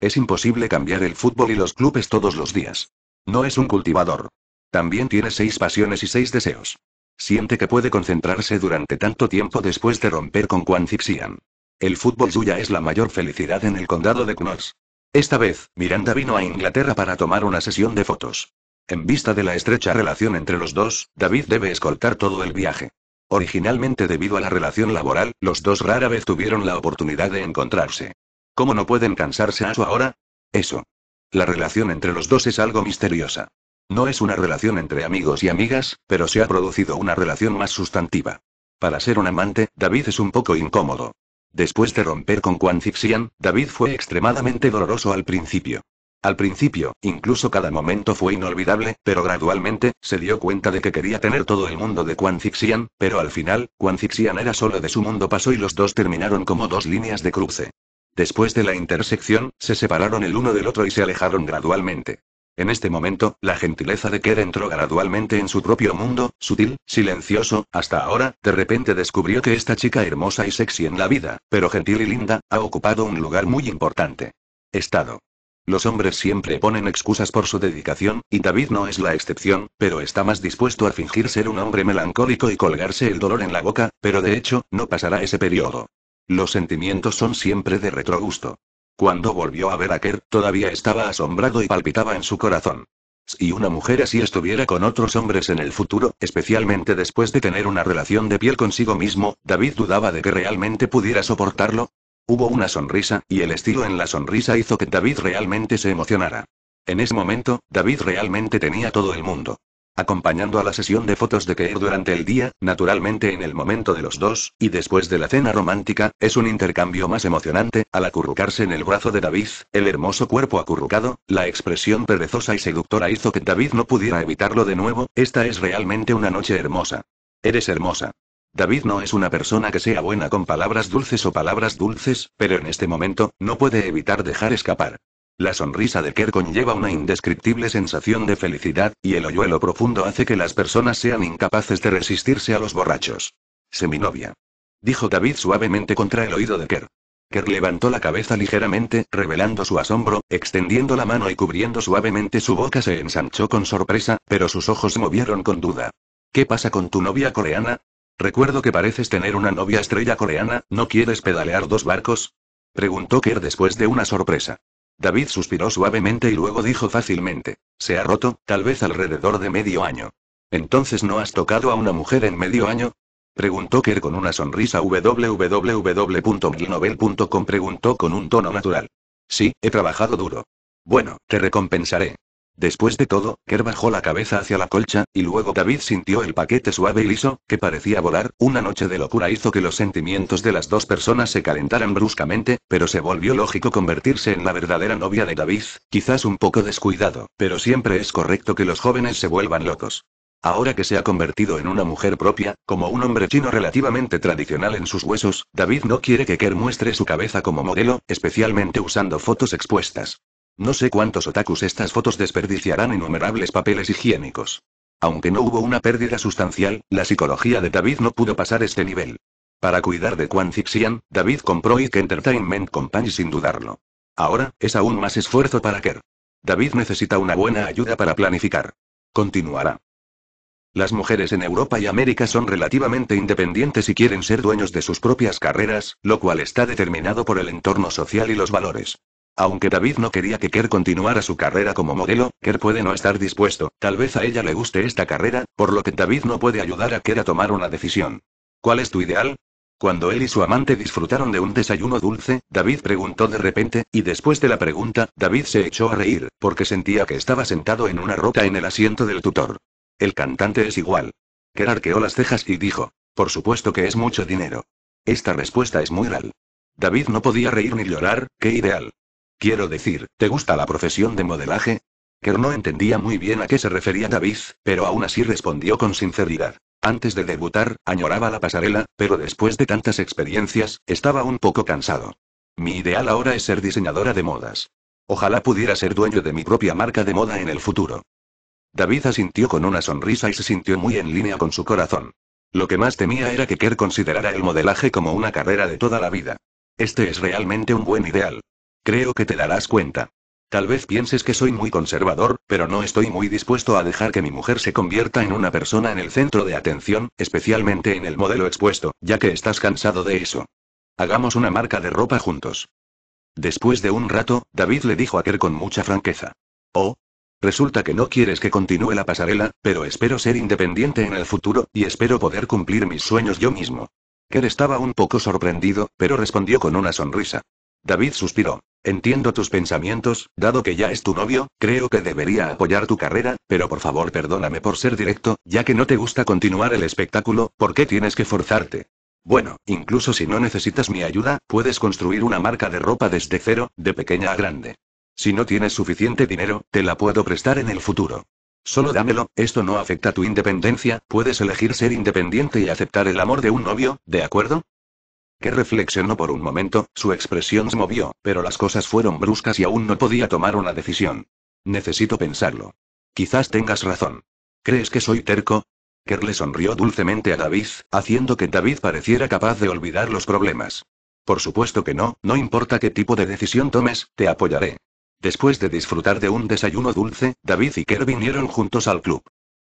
A: Es imposible cambiar el fútbol y los clubes todos los días. No es un cultivador. También tiene seis pasiones y seis deseos. Siente que puede concentrarse durante tanto tiempo después de romper con Quan Zixian. El fútbol suya es la mayor felicidad en el condado de Knox. Esta vez, Miranda vino a Inglaterra para tomar una sesión de fotos. En vista de la estrecha relación entre los dos, David debe escoltar todo el viaje. Originalmente debido a la relación laboral, los dos rara vez tuvieron la oportunidad de encontrarse. ¿Cómo no pueden cansarse a su ahora? Eso. La relación entre los dos es algo misteriosa. No es una relación entre amigos y amigas, pero se ha producido una relación más sustantiva. Para ser un amante, David es un poco incómodo. Después de romper con Quan Zixian, David fue extremadamente doloroso al principio. Al principio, incluso cada momento fue inolvidable, pero gradualmente, se dio cuenta de que quería tener todo el mundo de Quan Zixian, pero al final, Quan Zixian era solo de su mundo pasó y los dos terminaron como dos líneas de cruce. Después de la intersección, se separaron el uno del otro y se alejaron gradualmente. En este momento, la gentileza de Kerr entró gradualmente en su propio mundo, sutil, silencioso, hasta ahora, de repente descubrió que esta chica hermosa y sexy en la vida, pero gentil y linda, ha ocupado un lugar muy importante. Estado. Los hombres siempre ponen excusas por su dedicación, y David no es la excepción, pero está más dispuesto a fingir ser un hombre melancólico y colgarse el dolor en la boca, pero de hecho, no pasará ese periodo. Los sentimientos son siempre de retrogusto. Cuando volvió a ver a Kerr, todavía estaba asombrado y palpitaba en su corazón. Si una mujer así estuviera con otros hombres en el futuro, especialmente después de tener una relación de piel consigo mismo, David dudaba de que realmente pudiera soportarlo. Hubo una sonrisa, y el estilo en la sonrisa hizo que David realmente se emocionara. En ese momento, David realmente tenía todo el mundo. Acompañando a la sesión de fotos de Keir durante el día, naturalmente en el momento de los dos, y después de la cena romántica, es un intercambio más emocionante, al acurrucarse en el brazo de David, el hermoso cuerpo acurrucado, la expresión perezosa y seductora hizo que David no pudiera evitarlo de nuevo, esta es realmente una noche hermosa. Eres hermosa. David no es una persona que sea buena con palabras dulces o palabras dulces, pero en este momento, no puede evitar dejar escapar. La sonrisa de Kerr conlleva una indescriptible sensación de felicidad, y el hoyuelo profundo hace que las personas sean incapaces de resistirse a los borrachos. Seminovia. Dijo David suavemente contra el oído de Kerr. Kerr levantó la cabeza ligeramente, revelando su asombro, extendiendo la mano y cubriendo suavemente su boca se ensanchó con sorpresa, pero sus ojos se movieron con duda. ¿Qué pasa con tu novia coreana? Recuerdo que pareces tener una novia estrella coreana, ¿no quieres pedalear dos barcos? Preguntó Kerr después de una sorpresa. David suspiró suavemente y luego dijo fácilmente, se ha roto, tal vez alrededor de medio año. ¿Entonces no has tocado a una mujer en medio año? Preguntó Kerr con una sonrisa www.glinovel.com preguntó con un tono natural. Sí, he trabajado duro. Bueno, te recompensaré. Después de todo, Kerr bajó la cabeza hacia la colcha, y luego David sintió el paquete suave y liso, que parecía volar. Una noche de locura hizo que los sentimientos de las dos personas se calentaran bruscamente, pero se volvió lógico convertirse en la verdadera novia de David, quizás un poco descuidado, pero siempre es correcto que los jóvenes se vuelvan locos. Ahora que se ha convertido en una mujer propia, como un hombre chino relativamente tradicional en sus huesos, David no quiere que Kerr muestre su cabeza como modelo, especialmente usando fotos expuestas. No sé cuántos otakus estas fotos desperdiciarán innumerables papeles higiénicos. Aunque no hubo una pérdida sustancial, la psicología de David no pudo pasar este nivel. Para cuidar de Quan Fixian, David compró Ike Entertainment Company sin dudarlo. Ahora, es aún más esfuerzo para Kerr. David necesita una buena ayuda para planificar. Continuará. Las mujeres en Europa y América son relativamente independientes y quieren ser dueños de sus propias carreras, lo cual está determinado por el entorno social y los valores. Aunque David no quería que Kerr continuara su carrera como modelo, Kerr puede no estar dispuesto, tal vez a ella le guste esta carrera, por lo que David no puede ayudar a Kerr a tomar una decisión. ¿Cuál es tu ideal? Cuando él y su amante disfrutaron de un desayuno dulce, David preguntó de repente, y después de la pregunta, David se echó a reír, porque sentía que estaba sentado en una roca en el asiento del tutor. El cantante es igual. Kerr arqueó las cejas y dijo, por supuesto que es mucho dinero. Esta respuesta es muy real. David no podía reír ni llorar, qué ideal. Quiero decir, ¿te gusta la profesión de modelaje? Kerr no entendía muy bien a qué se refería David, pero aún así respondió con sinceridad. Antes de debutar, añoraba la pasarela, pero después de tantas experiencias, estaba un poco cansado. Mi ideal ahora es ser diseñadora de modas. Ojalá pudiera ser dueño de mi propia marca de moda en el futuro. David asintió con una sonrisa y se sintió muy en línea con su corazón. Lo que más temía era que Kerr considerara el modelaje como una carrera de toda la vida. Este es realmente un buen ideal. Creo que te darás cuenta. Tal vez pienses que soy muy conservador, pero no estoy muy dispuesto a dejar que mi mujer se convierta en una persona en el centro de atención, especialmente en el modelo expuesto, ya que estás cansado de eso. Hagamos una marca de ropa juntos. Después de un rato, David le dijo a Kerr con mucha franqueza. Oh. Resulta que no quieres que continúe la pasarela, pero espero ser independiente en el futuro, y espero poder cumplir mis sueños yo mismo. Kerr estaba un poco sorprendido, pero respondió con una sonrisa. David suspiró. Entiendo tus pensamientos, dado que ya es tu novio, creo que debería apoyar tu carrera, pero por favor perdóname por ser directo, ya que no te gusta continuar el espectáculo, ¿por qué tienes que forzarte? Bueno, incluso si no necesitas mi ayuda, puedes construir una marca de ropa desde cero, de pequeña a grande. Si no tienes suficiente dinero, te la puedo prestar en el futuro. Solo dámelo, esto no afecta tu independencia, puedes elegir ser independiente y aceptar el amor de un novio, ¿de acuerdo? que reflexionó por un momento, su expresión se movió, pero las cosas fueron bruscas y aún no podía tomar una decisión. Necesito pensarlo. Quizás tengas razón. ¿Crees que soy terco? Kerr le sonrió dulcemente a David, haciendo que David pareciera capaz de olvidar los problemas. Por supuesto que no, no importa qué tipo de decisión tomes, te apoyaré. Después de disfrutar de un desayuno dulce, David y Kerr vinieron juntos al club.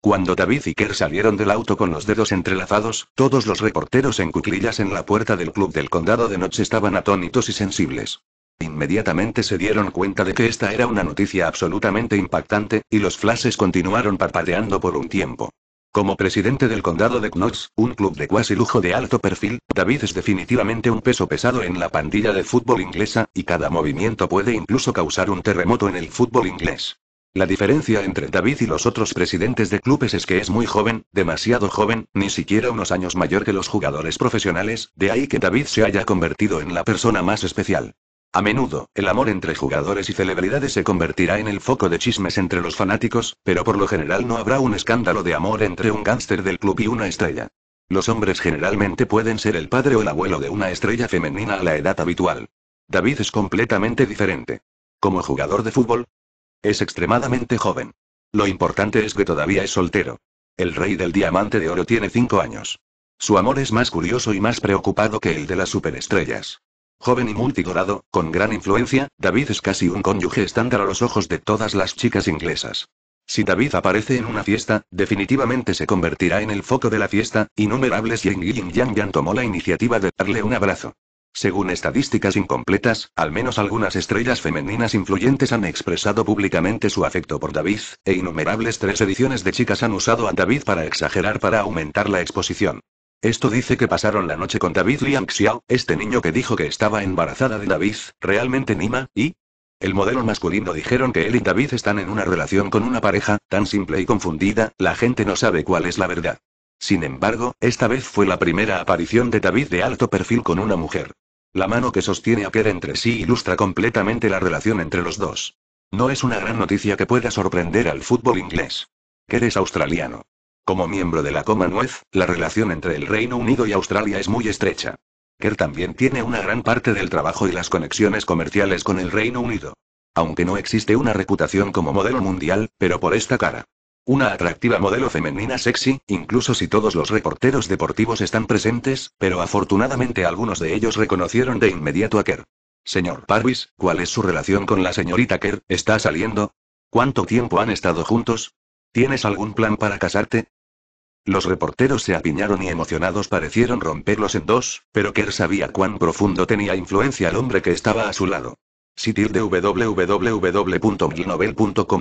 A: Cuando David y Kerr salieron del auto con los dedos entrelazados, todos los reporteros en cuclillas en la puerta del club del condado de Knox estaban atónitos y sensibles. Inmediatamente se dieron cuenta de que esta era una noticia absolutamente impactante, y los flashes continuaron parpadeando por un tiempo. Como presidente del condado de Knox, un club de cuasi lujo de alto perfil, David es definitivamente un peso pesado en la pandilla de fútbol inglesa, y cada movimiento puede incluso causar un terremoto en el fútbol inglés. La diferencia entre David y los otros presidentes de clubes es que es muy joven, demasiado joven, ni siquiera unos años mayor que los jugadores profesionales, de ahí que David se haya convertido en la persona más especial. A menudo, el amor entre jugadores y celebridades se convertirá en el foco de chismes entre los fanáticos, pero por lo general no habrá un escándalo de amor entre un gángster del club y una estrella. Los hombres generalmente pueden ser el padre o el abuelo de una estrella femenina a la edad habitual. David es completamente diferente. Como jugador de fútbol, es extremadamente joven. Lo importante es que todavía es soltero. El rey del diamante de oro tiene cinco años. Su amor es más curioso y más preocupado que el de las superestrellas. Joven y multidorado, con gran influencia, David es casi un cónyuge estándar a los ojos de todas las chicas inglesas. Si David aparece en una fiesta, definitivamente se convertirá en el foco de la fiesta. Innumerables Ying Yin Yang Yang tomó la iniciativa de darle un abrazo. Según estadísticas incompletas, al menos algunas estrellas femeninas influyentes han expresado públicamente su afecto por David, e innumerables tres ediciones de chicas han usado a David para exagerar para aumentar la exposición. Esto dice que pasaron la noche con David Liang Xiao, este niño que dijo que estaba embarazada de David, realmente Nima, y... El modelo masculino dijeron que él y David están en una relación con una pareja, tan simple y confundida, la gente no sabe cuál es la verdad. Sin embargo, esta vez fue la primera aparición de David de alto perfil con una mujer. La mano que sostiene a Kerr entre sí ilustra completamente la relación entre los dos. No es una gran noticia que pueda sorprender al fútbol inglés. Kerr es australiano. Como miembro de la Commonwealth, la relación entre el Reino Unido y Australia es muy estrecha. Kerr también tiene una gran parte del trabajo y las conexiones comerciales con el Reino Unido. Aunque no existe una reputación como modelo mundial, pero por esta cara. Una atractiva modelo femenina sexy, incluso si todos los reporteros deportivos están presentes, pero afortunadamente algunos de ellos reconocieron de inmediato a Kerr. Señor Parvis, ¿cuál es su relación con la señorita Kerr? ¿Está saliendo? ¿Cuánto tiempo han estado juntos? ¿Tienes algún plan para casarte? Los reporteros se apiñaron y emocionados parecieron romperlos en dos, pero Kerr sabía cuán profundo tenía influencia el hombre que estaba a su lado. Si tilde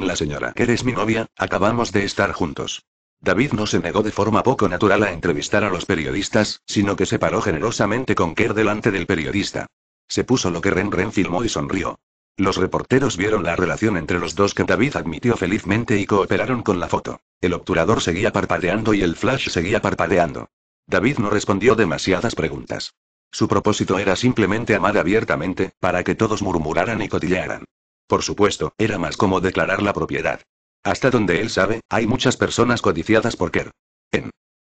A: La señora que eres mi novia, acabamos de estar juntos. David no se negó de forma poco natural a entrevistar a los periodistas, sino que se paró generosamente con Kerr delante del periodista. Se puso lo que Ren Ren filmó y sonrió. Los reporteros vieron la relación entre los dos que David admitió felizmente y cooperaron con la foto. El obturador seguía parpadeando y el flash seguía parpadeando. David no respondió demasiadas preguntas. Su propósito era simplemente amar abiertamente, para que todos murmuraran y cotillearan. Por supuesto, era más como declarar la propiedad. Hasta donde él sabe, hay muchas personas codiciadas por Kerr. En.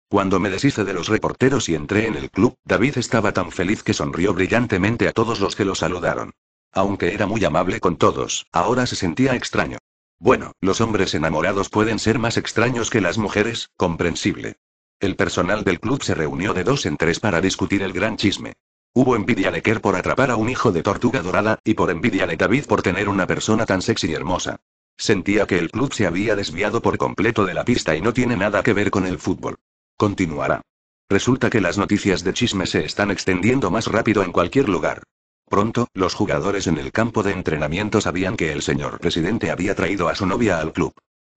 A: Cuando me deshice de los reporteros y entré en el club, David estaba tan feliz que sonrió brillantemente a todos los que lo saludaron. Aunque era muy amable con todos, ahora se sentía extraño. Bueno, los hombres enamorados pueden ser más extraños que las mujeres, comprensible. El personal del club se reunió de dos en tres para discutir el gran chisme. Hubo envidia de Kerr por atrapar a un hijo de tortuga dorada, y por envidia de David por tener una persona tan sexy y hermosa. Sentía que el club se había desviado por completo de la pista y no tiene nada que ver con el fútbol. Continuará. Resulta que las noticias de chisme se están extendiendo más rápido en cualquier lugar. Pronto, los jugadores en el campo de entrenamiento sabían que el señor presidente había traído a su novia al club.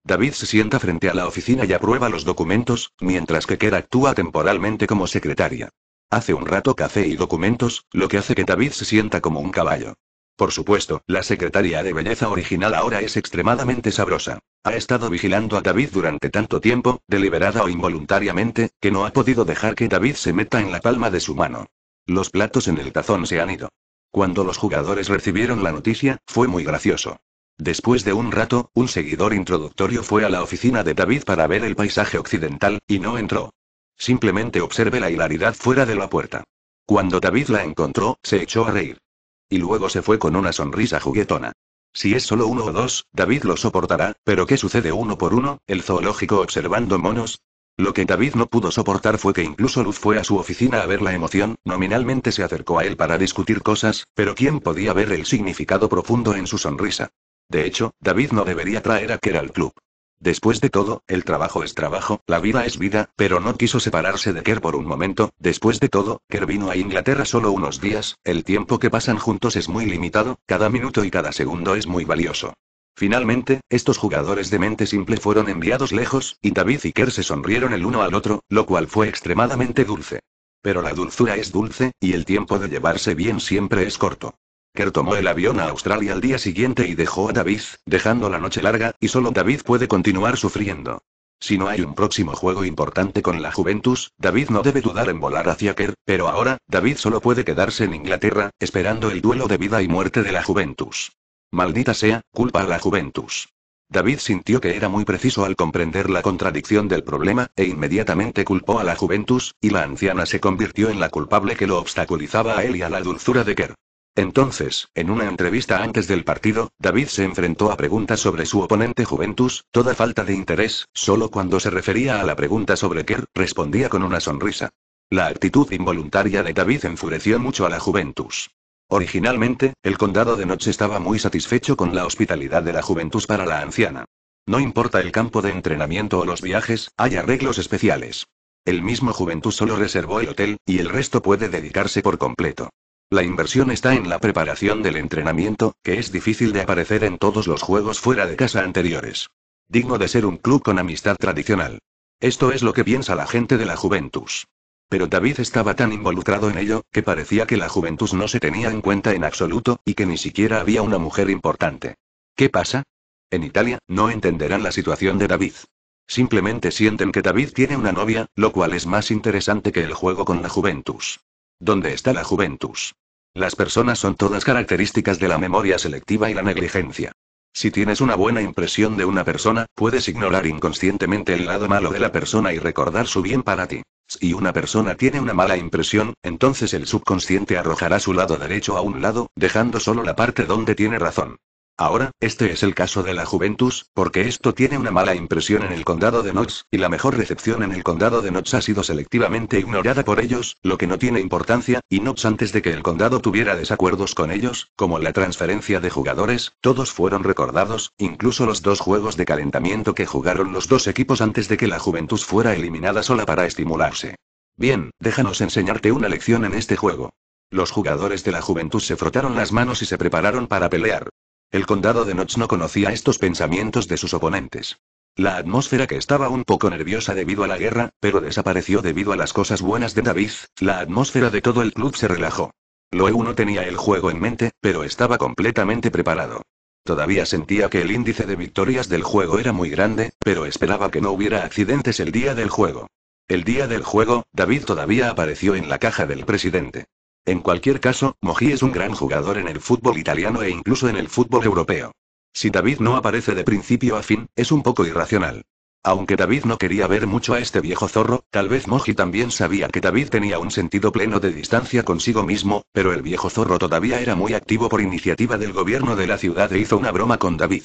A: David se sienta frente a la oficina y aprueba los documentos, mientras que Kera actúa temporalmente como secretaria. Hace un rato café y documentos, lo que hace que David se sienta como un caballo. Por supuesto, la secretaria de belleza original ahora es extremadamente sabrosa. Ha estado vigilando a David durante tanto tiempo, deliberada o involuntariamente, que no ha podido dejar que David se meta en la palma de su mano. Los platos en el tazón se han ido. Cuando los jugadores recibieron la noticia, fue muy gracioso. Después de un rato, un seguidor introductorio fue a la oficina de David para ver el paisaje occidental, y no entró. Simplemente observé la hilaridad fuera de la puerta. Cuando David la encontró, se echó a reír. Y luego se fue con una sonrisa juguetona. Si es solo uno o dos, David lo soportará, pero ¿qué sucede uno por uno, el zoológico observando monos? Lo que David no pudo soportar fue que incluso Luz fue a su oficina a ver la emoción, nominalmente se acercó a él para discutir cosas, pero ¿quién podía ver el significado profundo en su sonrisa? De hecho, David no debería traer a Kerr al club. Después de todo, el trabajo es trabajo, la vida es vida, pero no quiso separarse de Kerr por un momento. Después de todo, Kerr vino a Inglaterra solo unos días, el tiempo que pasan juntos es muy limitado, cada minuto y cada segundo es muy valioso. Finalmente, estos jugadores de mente simple fueron enviados lejos, y David y Kerr se sonrieron el uno al otro, lo cual fue extremadamente dulce. Pero la dulzura es dulce, y el tiempo de llevarse bien siempre es corto. Kerr tomó el avión a Australia al día siguiente y dejó a David, dejando la noche larga, y solo David puede continuar sufriendo. Si no hay un próximo juego importante con la Juventus, David no debe dudar en volar hacia Kerr, pero ahora, David solo puede quedarse en Inglaterra, esperando el duelo de vida y muerte de la Juventus. Maldita sea, culpa a la Juventus. David sintió que era muy preciso al comprender la contradicción del problema, e inmediatamente culpó a la Juventus, y la anciana se convirtió en la culpable que lo obstaculizaba a él y a la dulzura de Kerr. Entonces, en una entrevista antes del partido, David se enfrentó a preguntas sobre su oponente Juventus, toda falta de interés, solo cuando se refería a la pregunta sobre Kerr, respondía con una sonrisa. La actitud involuntaria de David enfureció mucho a la Juventus. Originalmente, el condado de Noche estaba muy satisfecho con la hospitalidad de la Juventus para la anciana. No importa el campo de entrenamiento o los viajes, hay arreglos especiales. El mismo Juventus solo reservó el hotel, y el resto puede dedicarse por completo. La inversión está en la preparación del entrenamiento, que es difícil de aparecer en todos los juegos fuera de casa anteriores. Digno de ser un club con amistad tradicional. Esto es lo que piensa la gente de la Juventus. Pero David estaba tan involucrado en ello, que parecía que la Juventus no se tenía en cuenta en absoluto, y que ni siquiera había una mujer importante. ¿Qué pasa? En Italia, no entenderán la situación de David. Simplemente sienten que David tiene una novia, lo cual es más interesante que el juego con la Juventus. ¿Dónde está la juventus? Las personas son todas características de la memoria selectiva y la negligencia. Si tienes una buena impresión de una persona, puedes ignorar inconscientemente el lado malo de la persona y recordar su bien para ti. Si una persona tiene una mala impresión, entonces el subconsciente arrojará su lado derecho a un lado, dejando solo la parte donde tiene razón. Ahora, este es el caso de la Juventus, porque esto tiene una mala impresión en el condado de Knox, y la mejor recepción en el condado de Knox ha sido selectivamente ignorada por ellos, lo que no tiene importancia, y Knox antes de que el condado tuviera desacuerdos con ellos, como la transferencia de jugadores, todos fueron recordados, incluso los dos juegos de calentamiento que jugaron los dos equipos antes de que la Juventus fuera eliminada sola para estimularse. Bien, déjanos enseñarte una lección en este juego. Los jugadores de la Juventus se frotaron las manos y se prepararon para pelear. El condado de Notch no conocía estos pensamientos de sus oponentes. La atmósfera que estaba un poco nerviosa debido a la guerra, pero desapareció debido a las cosas buenas de David, la atmósfera de todo el club se relajó. Loew no tenía el juego en mente, pero estaba completamente preparado. Todavía sentía que el índice de victorias del juego era muy grande, pero esperaba que no hubiera accidentes el día del juego. El día del juego, David todavía apareció en la caja del presidente. En cualquier caso, Moji es un gran jugador en el fútbol italiano e incluso en el fútbol europeo. Si David no aparece de principio a fin, es un poco irracional. Aunque David no quería ver mucho a este viejo zorro, tal vez Moji también sabía que David tenía un sentido pleno de distancia consigo mismo, pero el viejo zorro todavía era muy activo por iniciativa del gobierno de la ciudad e hizo una broma con David.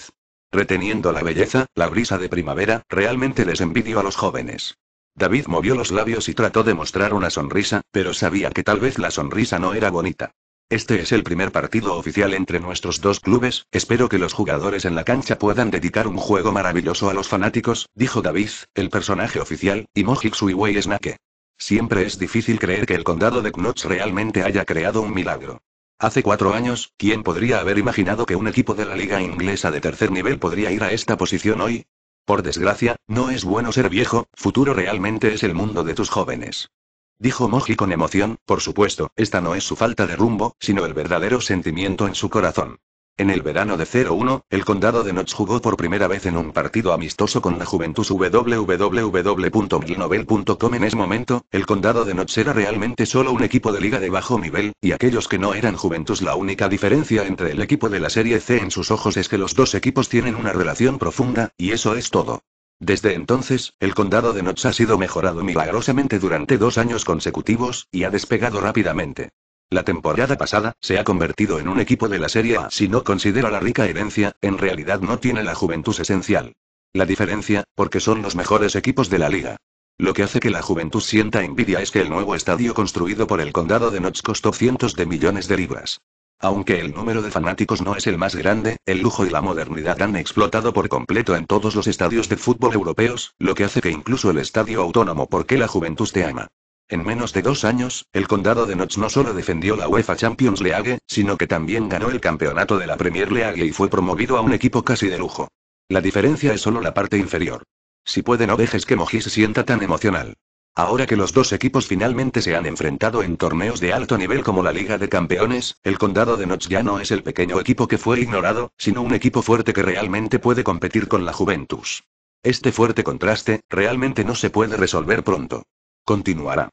A: Reteniendo la belleza, la brisa de primavera, realmente les envidio a los jóvenes. David movió los labios y trató de mostrar una sonrisa, pero sabía que tal vez la sonrisa no era bonita. Este es el primer partido oficial entre nuestros dos clubes, espero que los jugadores en la cancha puedan dedicar un juego maravilloso a los fanáticos, dijo David, el personaje oficial, y Mojik Suiwei Snake. Siempre es difícil creer que el condado de knots realmente haya creado un milagro. Hace cuatro años, ¿quién podría haber imaginado que un equipo de la liga inglesa de tercer nivel podría ir a esta posición hoy? Por desgracia, no es bueno ser viejo, futuro realmente es el mundo de tus jóvenes. Dijo Moji con emoción, por supuesto, esta no es su falta de rumbo, sino el verdadero sentimiento en su corazón. En el verano de 01, el condado de Notch jugó por primera vez en un partido amistoso con la Juventus www.milnovel.com. En ese momento, el condado de Notch era realmente solo un equipo de liga de bajo nivel, y aquellos que no eran Juventus la única diferencia entre el equipo de la Serie C en sus ojos es que los dos equipos tienen una relación profunda, y eso es todo. Desde entonces, el condado de Notch ha sido mejorado milagrosamente durante dos años consecutivos, y ha despegado rápidamente. La temporada pasada, se ha convertido en un equipo de la Serie A. Si no considera la rica herencia, en realidad no tiene la juventud esencial. La diferencia, porque son los mejores equipos de la liga. Lo que hace que la juventud sienta envidia es que el nuevo estadio construido por el condado de Notts costó cientos de millones de libras. Aunque el número de fanáticos no es el más grande, el lujo y la modernidad han explotado por completo en todos los estadios de fútbol europeos, lo que hace que incluso el estadio autónomo Porque la Juventud Te Ama en menos de dos años, el condado de Notts no solo defendió la UEFA Champions League, sino que también ganó el campeonato de la Premier League y fue promovido a un equipo casi de lujo. La diferencia es solo la parte inferior. Si puede no dejes que Moji se sienta tan emocional. Ahora que los dos equipos finalmente se han enfrentado en torneos de alto nivel como la Liga de Campeones, el condado de Notts ya no es el pequeño equipo que fue ignorado, sino un equipo fuerte que realmente puede competir con la Juventus. Este fuerte contraste, realmente no se puede resolver pronto. Continuará.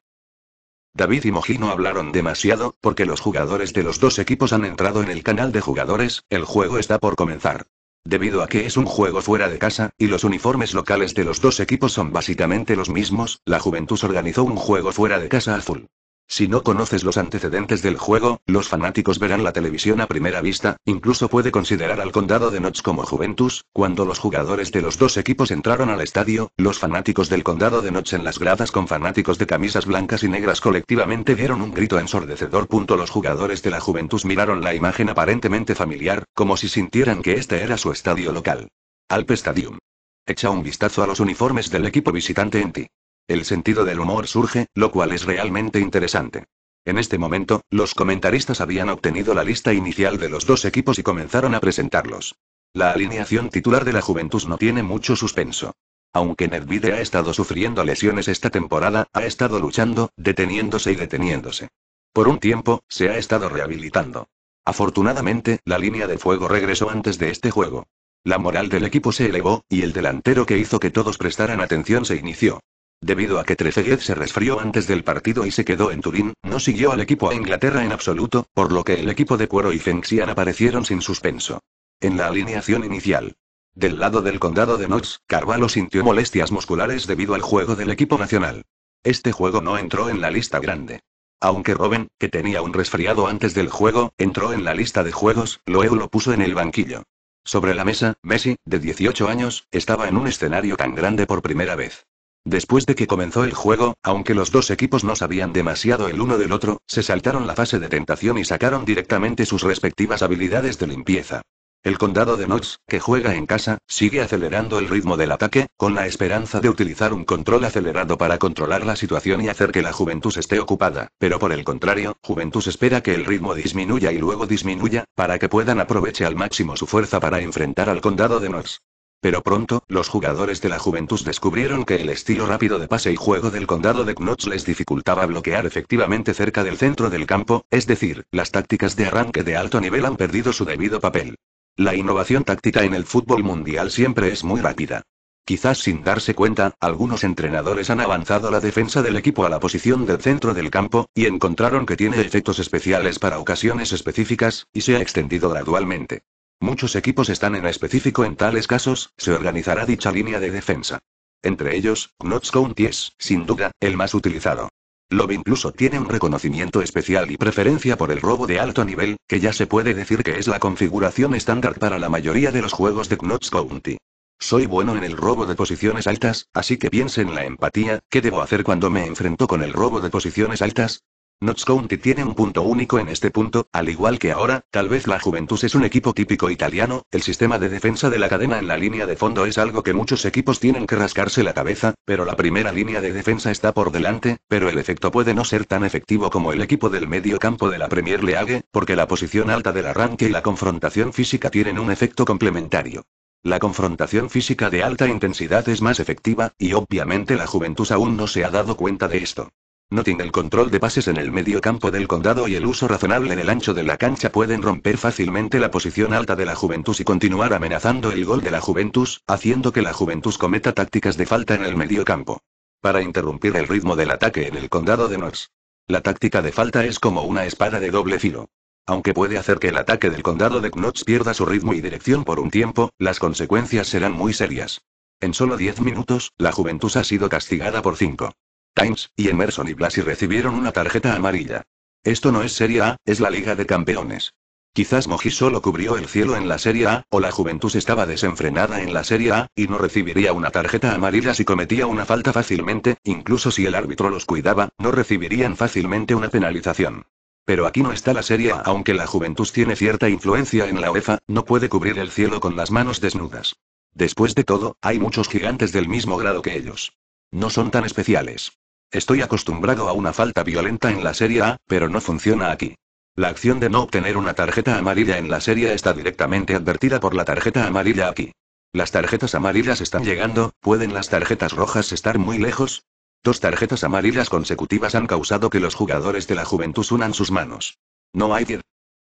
A: David y Mojino no hablaron demasiado, porque los jugadores de los dos equipos han entrado en el canal de jugadores, el juego está por comenzar. Debido a que es un juego fuera de casa, y los uniformes locales de los dos equipos son básicamente los mismos, la Juventus organizó un juego fuera de casa azul. Si no conoces los antecedentes del juego, los fanáticos verán la televisión a primera vista, incluso puede considerar al condado de Notch como Juventus, cuando los jugadores de los dos equipos entraron al estadio, los fanáticos del condado de Notch en las gradas con fanáticos de camisas blancas y negras colectivamente dieron un grito ensordecedor. Los jugadores de la Juventus miraron la imagen aparentemente familiar, como si sintieran que este era su estadio local. Alp Stadium. Echa un vistazo a los uniformes del equipo visitante en ti. El sentido del humor surge, lo cual es realmente interesante. En este momento, los comentaristas habían obtenido la lista inicial de los dos equipos y comenzaron a presentarlos. La alineación titular de la Juventus no tiene mucho suspenso. Aunque Nedvide ha estado sufriendo lesiones esta temporada, ha estado luchando, deteniéndose y deteniéndose. Por un tiempo, se ha estado rehabilitando. Afortunadamente, la línea de fuego regresó antes de este juego. La moral del equipo se elevó, y el delantero que hizo que todos prestaran atención se inició. Debido a que Trezeguet se resfrió antes del partido y se quedó en Turín, no siguió al equipo a Inglaterra en absoluto, por lo que el equipo de Cuero y Fenxian aparecieron sin suspenso. En la alineación inicial. Del lado del condado de Knox, Carvalho sintió molestias musculares debido al juego del equipo nacional. Este juego no entró en la lista grande. Aunque Robin, que tenía un resfriado antes del juego, entró en la lista de juegos, Loeu lo puso en el banquillo. Sobre la mesa, Messi, de 18 años, estaba en un escenario tan grande por primera vez. Después de que comenzó el juego, aunque los dos equipos no sabían demasiado el uno del otro, se saltaron la fase de tentación y sacaron directamente sus respectivas habilidades de limpieza. El condado de Knox, que juega en casa, sigue acelerando el ritmo del ataque, con la esperanza de utilizar un control acelerado para controlar la situación y hacer que la Juventus esté ocupada, pero por el contrario, Juventus espera que el ritmo disminuya y luego disminuya, para que puedan aprovechar al máximo su fuerza para enfrentar al condado de Knox. Pero pronto, los jugadores de la Juventus descubrieron que el estilo rápido de pase y juego del condado de Knox les dificultaba bloquear efectivamente cerca del centro del campo, es decir, las tácticas de arranque de alto nivel han perdido su debido papel. La innovación táctica en el fútbol mundial siempre es muy rápida. Quizás sin darse cuenta, algunos entrenadores han avanzado la defensa del equipo a la posición del centro del campo, y encontraron que tiene efectos especiales para ocasiones específicas, y se ha extendido gradualmente. Muchos equipos están en específico en tales casos, se organizará dicha línea de defensa. Entre ellos, Knots County es, sin duda, el más utilizado. Lob incluso tiene un reconocimiento especial y preferencia por el robo de alto nivel, que ya se puede decir que es la configuración estándar para la mayoría de los juegos de Knots County. Soy bueno en el robo de posiciones altas, así que piense en la empatía, ¿qué debo hacer cuando me enfrento con el robo de posiciones altas? Notts County tiene un punto único en este punto, al igual que ahora, tal vez la Juventus es un equipo típico italiano, el sistema de defensa de la cadena en la línea de fondo es algo que muchos equipos tienen que rascarse la cabeza, pero la primera línea de defensa está por delante, pero el efecto puede no ser tan efectivo como el equipo del medio campo de la Premier League, porque la posición alta del arranque y la confrontación física tienen un efecto complementario. La confrontación física de alta intensidad es más efectiva, y obviamente la Juventus aún no se ha dado cuenta de esto. No tiene el control de pases en el medio campo del condado y el uso razonable en el ancho de la cancha pueden romper fácilmente la posición alta de la Juventus y continuar amenazando el gol de la Juventus, haciendo que la Juventus cometa tácticas de falta en el medio campo. Para interrumpir el ritmo del ataque en el condado de Knox. La táctica de falta es como una espada de doble filo. Aunque puede hacer que el ataque del condado de Knox pierda su ritmo y dirección por un tiempo, las consecuencias serán muy serias. En solo 10 minutos, la Juventus ha sido castigada por 5. Times, y Emerson y Blasi recibieron una tarjeta amarilla. Esto no es Serie A, es la Liga de Campeones. Quizás Moji solo cubrió el cielo en la Serie A, o la Juventus estaba desenfrenada en la Serie A, y no recibiría una tarjeta amarilla si cometía una falta fácilmente, incluso si el árbitro los cuidaba, no recibirían fácilmente una penalización. Pero aquí no está la Serie A, aunque la Juventus tiene cierta influencia en la UEFA, no puede cubrir el cielo con las manos desnudas. Después de todo, hay muchos gigantes del mismo grado que ellos. No son tan especiales. Estoy acostumbrado a una falta violenta en la Serie A, pero no funciona aquí. La acción de no obtener una tarjeta amarilla en la serie está directamente advertida por la tarjeta amarilla aquí. Las tarjetas amarillas están llegando, ¿pueden las tarjetas rojas estar muy lejos? Dos tarjetas amarillas consecutivas han causado que los jugadores de la Juventus unan sus manos. No hay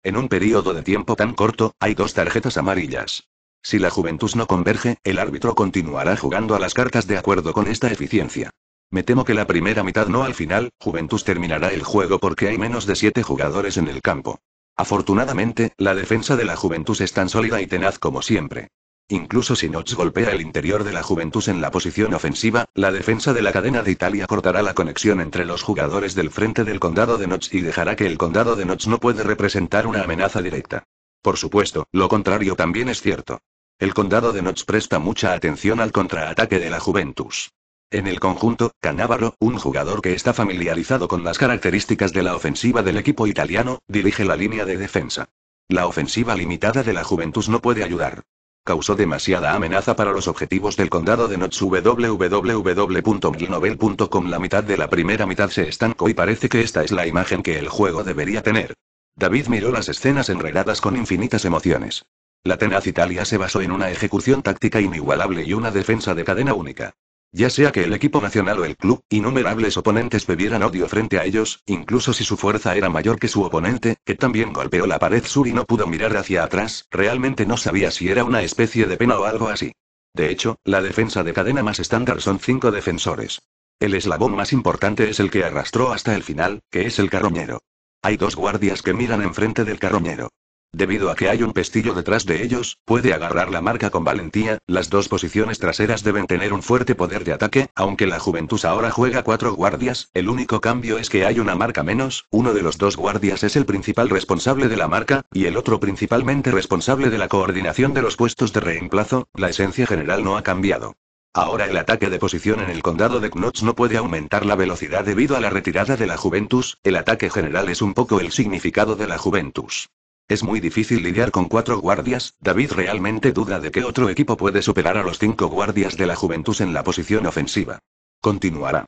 A: En un periodo de tiempo tan corto, hay dos tarjetas amarillas. Si la Juventus no converge, el árbitro continuará jugando a las cartas de acuerdo con esta eficiencia. Me temo que la primera mitad no al final, Juventus terminará el juego porque hay menos de siete jugadores en el campo. Afortunadamente, la defensa de la Juventus es tan sólida y tenaz como siempre. Incluso si Notch golpea el interior de la Juventus en la posición ofensiva, la defensa de la cadena de Italia cortará la conexión entre los jugadores del frente del condado de Notch y dejará que el condado de Notch no puede representar una amenaza directa. Por supuesto, lo contrario también es cierto. El condado de Notch presta mucha atención al contraataque de la Juventus. En el conjunto, Canávaro, un jugador que está familiarizado con las características de la ofensiva del equipo italiano, dirige la línea de defensa. La ofensiva limitada de la Juventus no puede ayudar. Causó demasiada amenaza para los objetivos del condado de Notts www.milnovel.com. La mitad de la primera mitad se estancó y parece que esta es la imagen que el juego debería tener. David miró las escenas enredadas con infinitas emociones. La tenaz Italia se basó en una ejecución táctica inigualable y una defensa de cadena única. Ya sea que el equipo nacional o el club, innumerables oponentes bebieran odio frente a ellos, incluso si su fuerza era mayor que su oponente, que también golpeó la pared sur y no pudo mirar hacia atrás, realmente no sabía si era una especie de pena o algo así. De hecho, la defensa de cadena más estándar son cinco defensores. El eslabón más importante es el que arrastró hasta el final, que es el carroñero. Hay dos guardias que miran enfrente del carroñero. Debido a que hay un pestillo detrás de ellos, puede agarrar la marca con valentía, las dos posiciones traseras deben tener un fuerte poder de ataque, aunque la Juventus ahora juega cuatro guardias, el único cambio es que hay una marca menos, uno de los dos guardias es el principal responsable de la marca, y el otro principalmente responsable de la coordinación de los puestos de reemplazo, la esencia general no ha cambiado. Ahora el ataque de posición en el condado de Knots no puede aumentar la velocidad debido a la retirada de la Juventus, el ataque general es un poco el significado de la Juventus. Es muy difícil lidiar con cuatro guardias, David realmente duda de que otro equipo puede superar a los cinco guardias de la Juventus en la posición ofensiva. Continuará.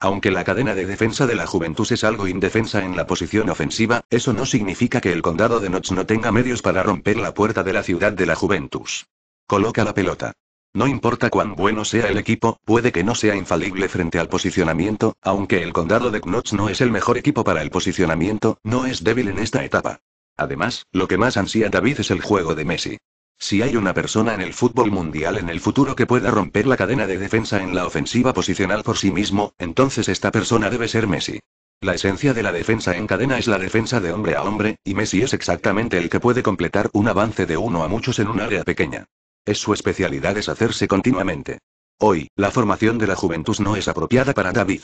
A: Aunque la cadena de defensa de la Juventus es algo indefensa en la posición ofensiva, eso no significa que el condado de Knox no tenga medios para romper la puerta de la ciudad de la Juventus. Coloca la pelota. No importa cuán bueno sea el equipo, puede que no sea infalible frente al posicionamiento, aunque el condado de Knox no es el mejor equipo para el posicionamiento, no es débil en esta etapa. Además, lo que más ansía David es el juego de Messi. Si hay una persona en el fútbol mundial en el futuro que pueda romper la cadena de defensa en la ofensiva posicional por sí mismo, entonces esta persona debe ser Messi. La esencia de la defensa en cadena es la defensa de hombre a hombre, y Messi es exactamente el que puede completar un avance de uno a muchos en un área pequeña. Es su especialidad deshacerse hacerse continuamente. Hoy, la formación de la juventud no es apropiada para David.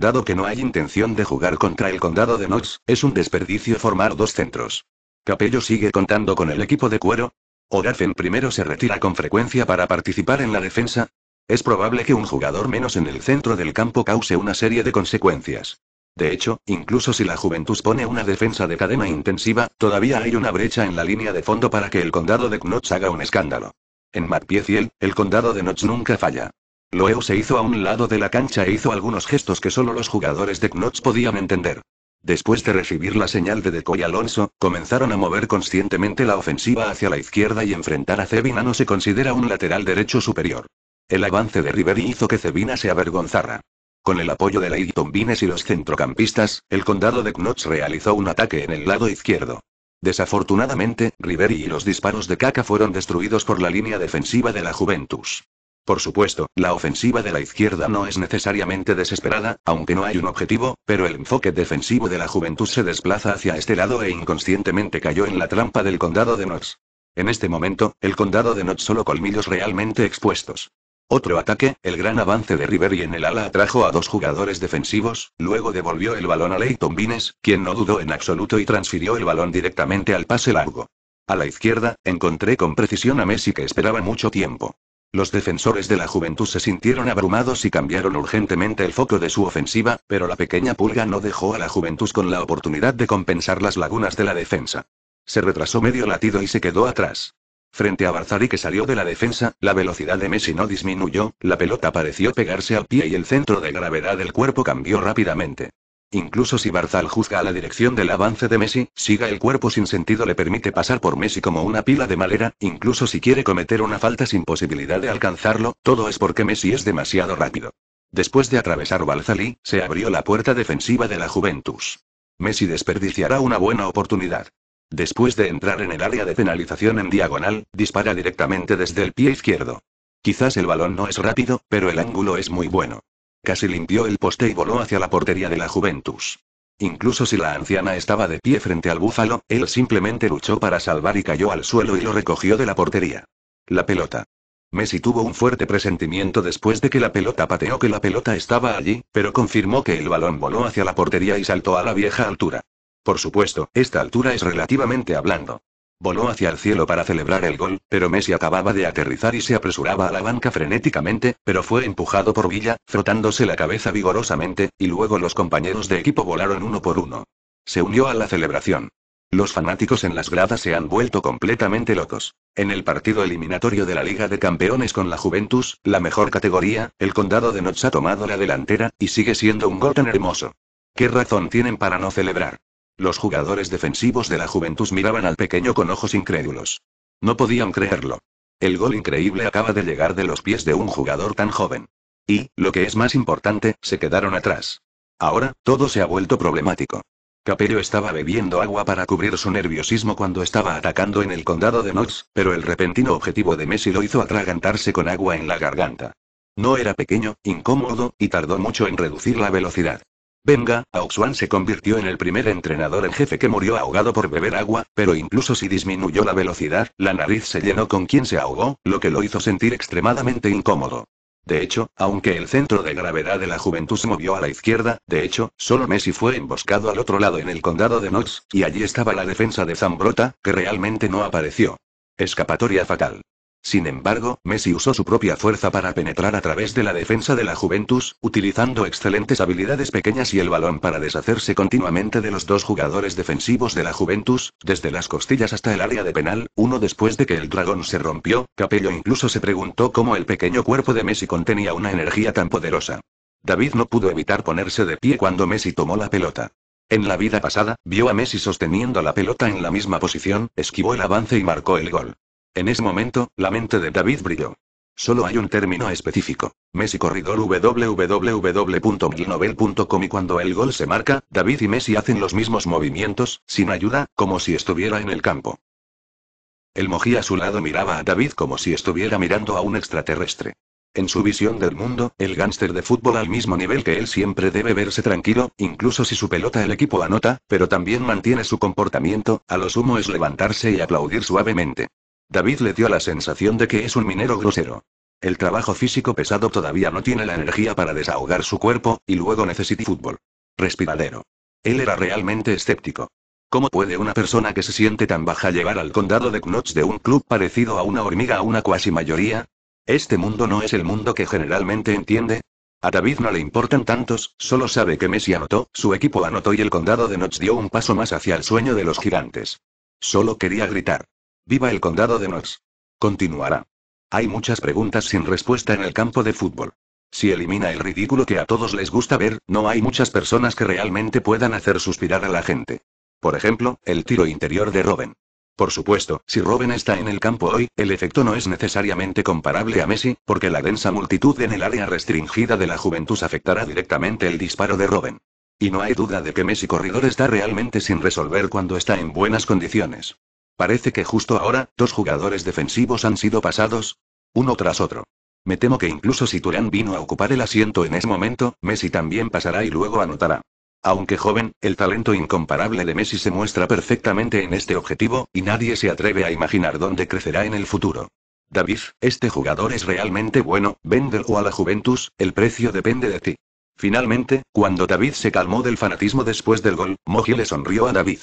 A: Dado que no hay intención de jugar contra el condado de Knox, es un desperdicio formar dos centros. Capello sigue contando con el equipo de cuero. O Orafen primero se retira con frecuencia para participar en la defensa. Es probable que un jugador menos en el centro del campo cause una serie de consecuencias. De hecho, incluso si la Juventus pone una defensa de cadena intensiva, todavía hay una brecha en la línea de fondo para que el condado de Knox haga un escándalo. En el, el condado de Knox nunca falla. Luego se hizo a un lado de la cancha e hizo algunos gestos que solo los jugadores de Knots podían entender. Después de recibir la señal de decoy y Alonso, comenzaron a mover conscientemente la ofensiva hacia la izquierda y enfrentar a Cebina no se considera un lateral derecho superior. El avance de Riveri hizo que Cebina se avergonzara. Con el apoyo de la Vines y los centrocampistas, el condado de Knox realizó un ataque en el lado izquierdo. Desafortunadamente, Riveri y los disparos de Kaka fueron destruidos por la línea defensiva de la Juventus. Por supuesto, la ofensiva de la izquierda no es necesariamente desesperada, aunque no hay un objetivo, pero el enfoque defensivo de la juventud se desplaza hacia este lado e inconscientemente cayó en la trampa del condado de Notts. En este momento, el condado de Notts solo colmillos realmente expuestos. Otro ataque, el gran avance de y en el ala atrajo a dos jugadores defensivos, luego devolvió el balón a Leighton Bines, quien no dudó en absoluto y transfirió el balón directamente al pase largo. A la izquierda, encontré con precisión a Messi que esperaba mucho tiempo. Los defensores de la Juventus se sintieron abrumados y cambiaron urgentemente el foco de su ofensiva, pero la pequeña pulga no dejó a la Juventus con la oportunidad de compensar las lagunas de la defensa. Se retrasó medio latido y se quedó atrás. Frente a Barzari que salió de la defensa, la velocidad de Messi no disminuyó, la pelota pareció pegarse al pie y el centro de gravedad del cuerpo cambió rápidamente. Incluso si Barzal juzga a la dirección del avance de Messi, siga el cuerpo sin sentido le permite pasar por Messi como una pila de madera, incluso si quiere cometer una falta sin posibilidad de alcanzarlo, todo es porque Messi es demasiado rápido. Después de atravesar Balzalí, se abrió la puerta defensiva de la Juventus. Messi desperdiciará una buena oportunidad. Después de entrar en el área de penalización en diagonal, dispara directamente desde el pie izquierdo. Quizás el balón no es rápido, pero el ángulo es muy bueno. Casi limpió el poste y voló hacia la portería de la Juventus. Incluso si la anciana estaba de pie frente al búfalo, él simplemente luchó para salvar y cayó al suelo y lo recogió de la portería. La pelota. Messi tuvo un fuerte presentimiento después de que la pelota pateó que la pelota estaba allí, pero confirmó que el balón voló hacia la portería y saltó a la vieja altura. Por supuesto, esta altura es relativamente hablando. Voló hacia el cielo para celebrar el gol, pero Messi acababa de aterrizar y se apresuraba a la banca frenéticamente, pero fue empujado por Villa, frotándose la cabeza vigorosamente, y luego los compañeros de equipo volaron uno por uno. Se unió a la celebración. Los fanáticos en las gradas se han vuelto completamente locos. En el partido eliminatorio de la Liga de Campeones con la Juventus, la mejor categoría, el condado de Notts ha tomado la delantera, y sigue siendo un gol tan hermoso. ¿Qué razón tienen para no celebrar? Los jugadores defensivos de la Juventus miraban al pequeño con ojos incrédulos. No podían creerlo. El gol increíble acaba de llegar de los pies de un jugador tan joven. Y, lo que es más importante, se quedaron atrás. Ahora, todo se ha vuelto problemático. Capello estaba bebiendo agua para cubrir su nerviosismo cuando estaba atacando en el condado de Knox, pero el repentino objetivo de Messi lo hizo atragantarse con agua en la garganta. No era pequeño, incómodo, y tardó mucho en reducir la velocidad. Venga, Auxuan se convirtió en el primer entrenador en jefe que murió ahogado por beber agua, pero incluso si disminuyó la velocidad, la nariz se llenó con quien se ahogó, lo que lo hizo sentir extremadamente incómodo. De hecho, aunque el centro de gravedad de la juventud se movió a la izquierda, de hecho, solo Messi fue emboscado al otro lado en el condado de Knox, y allí estaba la defensa de Zambrota, que realmente no apareció. Escapatoria fatal. Sin embargo, Messi usó su propia fuerza para penetrar a través de la defensa de la Juventus, utilizando excelentes habilidades pequeñas y el balón para deshacerse continuamente de los dos jugadores defensivos de la Juventus, desde las costillas hasta el área de penal, uno después de que el dragón se rompió, Capello incluso se preguntó cómo el pequeño cuerpo de Messi contenía una energía tan poderosa. David no pudo evitar ponerse de pie cuando Messi tomó la pelota. En la vida pasada, vio a Messi sosteniendo la pelota en la misma posición, esquivó el avance y marcó el gol. En ese momento, la mente de David brilló. Solo hay un término específico. Messi corredor www.milnovel.com y cuando el gol se marca, David y Messi hacen los mismos movimientos, sin ayuda, como si estuviera en el campo. El mojí a su lado miraba a David como si estuviera mirando a un extraterrestre. En su visión del mundo, el gángster de fútbol al mismo nivel que él siempre debe verse tranquilo, incluso si su pelota el equipo anota, pero también mantiene su comportamiento, a lo sumo es levantarse y aplaudir suavemente. David le dio la sensación de que es un minero grosero. El trabajo físico pesado todavía no tiene la energía para desahogar su cuerpo, y luego necesita fútbol. Respiradero. Él era realmente escéptico. ¿Cómo puede una persona que se siente tan baja llevar al condado de Knox de un club parecido a una hormiga a una cuasi mayoría? Este mundo no es el mundo que generalmente entiende, a David no le importan tantos, solo sabe que Messi anotó, su equipo anotó y el condado de Knox dio un paso más hacia el sueño de los gigantes. Solo quería gritar. Viva el condado de Knox. Continuará. Hay muchas preguntas sin respuesta en el campo de fútbol. Si elimina el ridículo que a todos les gusta ver, no hay muchas personas que realmente puedan hacer suspirar a la gente. Por ejemplo, el tiro interior de Robben. Por supuesto, si Robben está en el campo hoy, el efecto no es necesariamente comparable a Messi, porque la densa multitud en el área restringida de la juventud afectará directamente el disparo de Robben. Y no hay duda de que Messi Corridor está realmente sin resolver cuando está en buenas condiciones. Parece que justo ahora, dos jugadores defensivos han sido pasados, uno tras otro. Me temo que incluso si Turán vino a ocupar el asiento en ese momento, Messi también pasará y luego anotará. Aunque joven, el talento incomparable de Messi se muestra perfectamente en este objetivo, y nadie se atreve a imaginar dónde crecerá en el futuro. David, este jugador es realmente bueno, vender o a la Juventus, el precio depende de ti. Finalmente, cuando David se calmó del fanatismo después del gol, Moji le sonrió a David.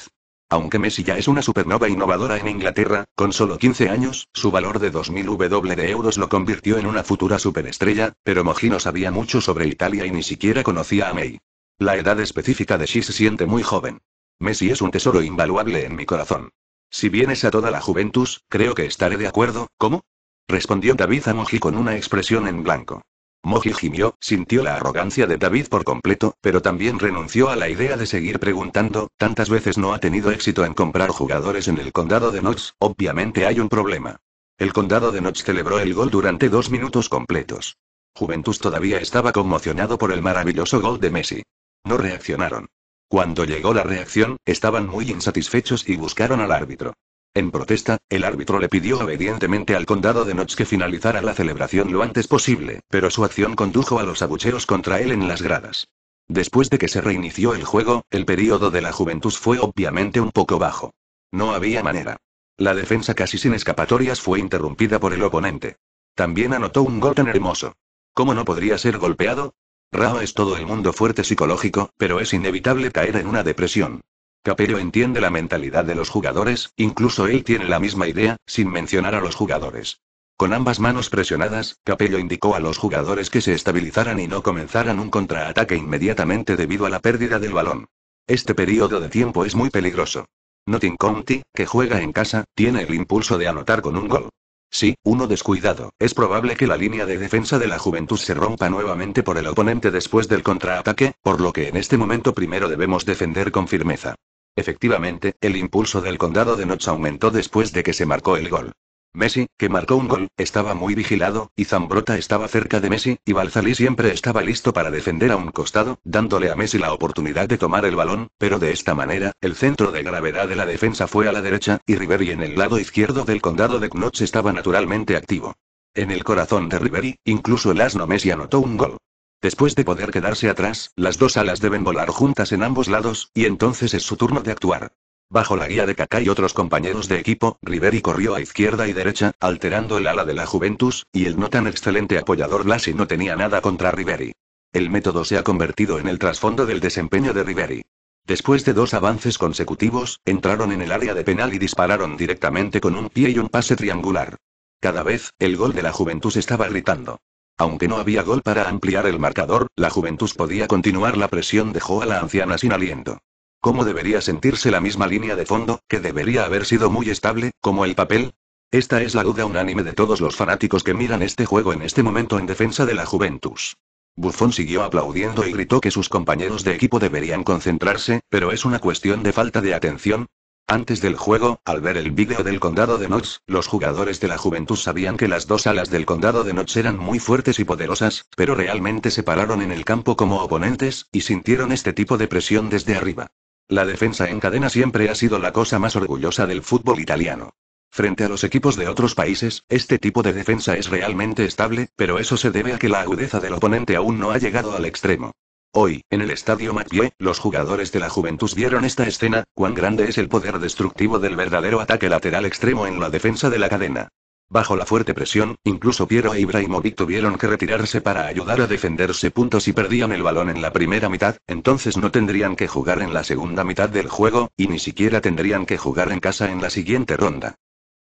A: Aunque Messi ya es una supernova innovadora en Inglaterra, con solo 15 años, su valor de 2.000 W de euros lo convirtió en una futura superestrella, pero Moji no sabía mucho sobre Italia y ni siquiera conocía a May. La edad específica de Xi se siente muy joven. Messi es un tesoro invaluable en mi corazón. Si vienes a toda la Juventus, creo que estaré de acuerdo, ¿cómo? Respondió David a Moji con una expresión en blanco. Moji gimió, sintió la arrogancia de David por completo, pero también renunció a la idea de seguir preguntando, tantas veces no ha tenido éxito en comprar jugadores en el condado de Notch, obviamente hay un problema. El condado de Notch celebró el gol durante dos minutos completos. Juventus todavía estaba conmocionado por el maravilloso gol de Messi. No reaccionaron. Cuando llegó la reacción, estaban muy insatisfechos y buscaron al árbitro. En protesta, el árbitro le pidió obedientemente al condado de Notch que finalizara la celebración lo antes posible, pero su acción condujo a los abucheos contra él en las gradas. Después de que se reinició el juego, el periodo de la juventud fue obviamente un poco bajo. No había manera. La defensa casi sin escapatorias fue interrumpida por el oponente. También anotó un gol tan hermoso. ¿Cómo no podría ser golpeado? Rao es todo el mundo fuerte psicológico, pero es inevitable caer en una depresión. Capello entiende la mentalidad de los jugadores, incluso él tiene la misma idea, sin mencionar a los jugadores. Con ambas manos presionadas, Capello indicó a los jugadores que se estabilizaran y no comenzaran un contraataque inmediatamente debido a la pérdida del balón. Este periodo de tiempo es muy peligroso. Notting County, que juega en casa, tiene el impulso de anotar con un gol. Si, uno descuidado, es probable que la línea de defensa de la juventud se rompa nuevamente por el oponente después del contraataque, por lo que en este momento primero debemos defender con firmeza. Efectivamente, el impulso del condado de noche aumentó después de que se marcó el gol. Messi, que marcó un gol, estaba muy vigilado, y Zambrota estaba cerca de Messi, y Balzali siempre estaba listo para defender a un costado, dándole a Messi la oportunidad de tomar el balón, pero de esta manera, el centro de gravedad de la defensa fue a la derecha, y Riveri en el lado izquierdo del condado de Knox estaba naturalmente activo. En el corazón de Riveri, incluso el asno Messi anotó un gol. Después de poder quedarse atrás, las dos alas deben volar juntas en ambos lados, y entonces es su turno de actuar. Bajo la guía de Kaká y otros compañeros de equipo, Riveri corrió a izquierda y derecha, alterando el ala de la Juventus, y el no tan excelente apoyador Lassi no tenía nada contra Riveri. El método se ha convertido en el trasfondo del desempeño de Riveri. Después de dos avances consecutivos, entraron en el área de penal y dispararon directamente con un pie y un pase triangular. Cada vez, el gol de la Juventus estaba gritando. Aunque no había gol para ampliar el marcador, la Juventus podía continuar la presión dejó a la anciana sin aliento. ¿Cómo debería sentirse la misma línea de fondo, que debería haber sido muy estable, como el papel? Esta es la duda unánime de todos los fanáticos que miran este juego en este momento en defensa de la Juventus. Buffon siguió aplaudiendo y gritó que sus compañeros de equipo deberían concentrarse, pero es una cuestión de falta de atención, antes del juego, al ver el vídeo del condado de Notch, los jugadores de la juventud sabían que las dos alas del condado de Notch eran muy fuertes y poderosas, pero realmente se pararon en el campo como oponentes, y sintieron este tipo de presión desde arriba. La defensa en cadena siempre ha sido la cosa más orgullosa del fútbol italiano. Frente a los equipos de otros países, este tipo de defensa es realmente estable, pero eso se debe a que la agudeza del oponente aún no ha llegado al extremo. Hoy, en el estadio Macbie, los jugadores de la Juventus vieron esta escena, cuán grande es el poder destructivo del verdadero ataque lateral extremo en la defensa de la cadena. Bajo la fuerte presión, incluso Piero e Ibrahimovic tuvieron que retirarse para ayudar a defenderse. puntos y perdían el balón en la primera mitad, entonces no tendrían que jugar en la segunda mitad del juego, y ni siquiera tendrían que jugar en casa en la siguiente ronda.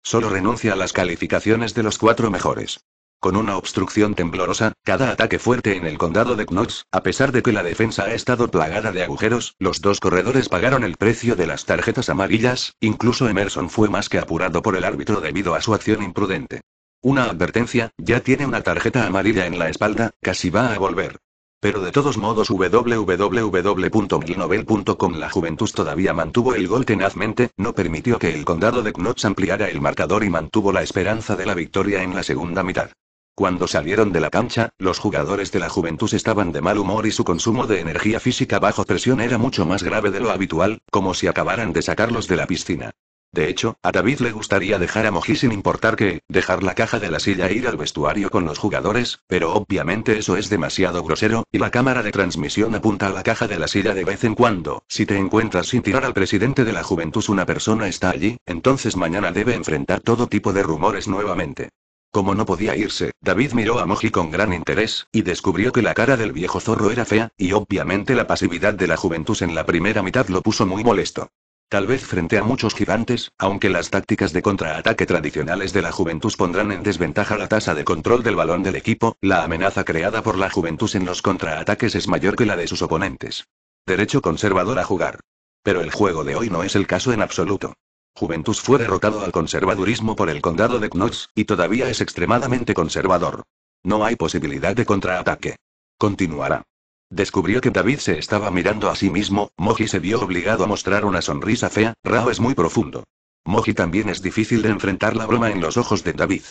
A: Solo renuncia a las calificaciones de los cuatro mejores con una obstrucción temblorosa, cada ataque fuerte en el condado de Knox, a pesar de que la defensa ha estado plagada de agujeros, los dos corredores pagaron el precio de las tarjetas amarillas, incluso Emerson fue más que apurado por el árbitro debido a su acción imprudente. Una advertencia, ya tiene una tarjeta amarilla en la espalda, casi va a volver. Pero de todos modos www.milnovel.com la Juventus todavía mantuvo el gol tenazmente, no permitió que el condado de Knox ampliara el marcador y mantuvo la esperanza de la victoria en la segunda mitad. Cuando salieron de la cancha, los jugadores de la Juventus estaban de mal humor y su consumo de energía física bajo presión era mucho más grave de lo habitual, como si acabaran de sacarlos de la piscina. De hecho, a David le gustaría dejar a Moji sin importar que, dejar la caja de la silla e ir al vestuario con los jugadores, pero obviamente eso es demasiado grosero, y la cámara de transmisión apunta a la caja de la silla de vez en cuando. Si te encuentras sin tirar al presidente de la Juventus una persona está allí, entonces mañana debe enfrentar todo tipo de rumores nuevamente. Como no podía irse, David miró a Moji con gran interés, y descubrió que la cara del viejo zorro era fea, y obviamente la pasividad de la juventud en la primera mitad lo puso muy molesto. Tal vez frente a muchos gigantes, aunque las tácticas de contraataque tradicionales de la juventud pondrán en desventaja la tasa de control del balón del equipo, la amenaza creada por la juventud en los contraataques es mayor que la de sus oponentes. Derecho conservador a jugar. Pero el juego de hoy no es el caso en absoluto. Juventus fue derrotado al conservadurismo por el condado de Knox, y todavía es extremadamente conservador. No hay posibilidad de contraataque. Continuará. Descubrió que David se estaba mirando a sí mismo, Moji se vio obligado a mostrar una sonrisa fea, Rao es muy profundo. Moji también es difícil de enfrentar la broma en los ojos de David.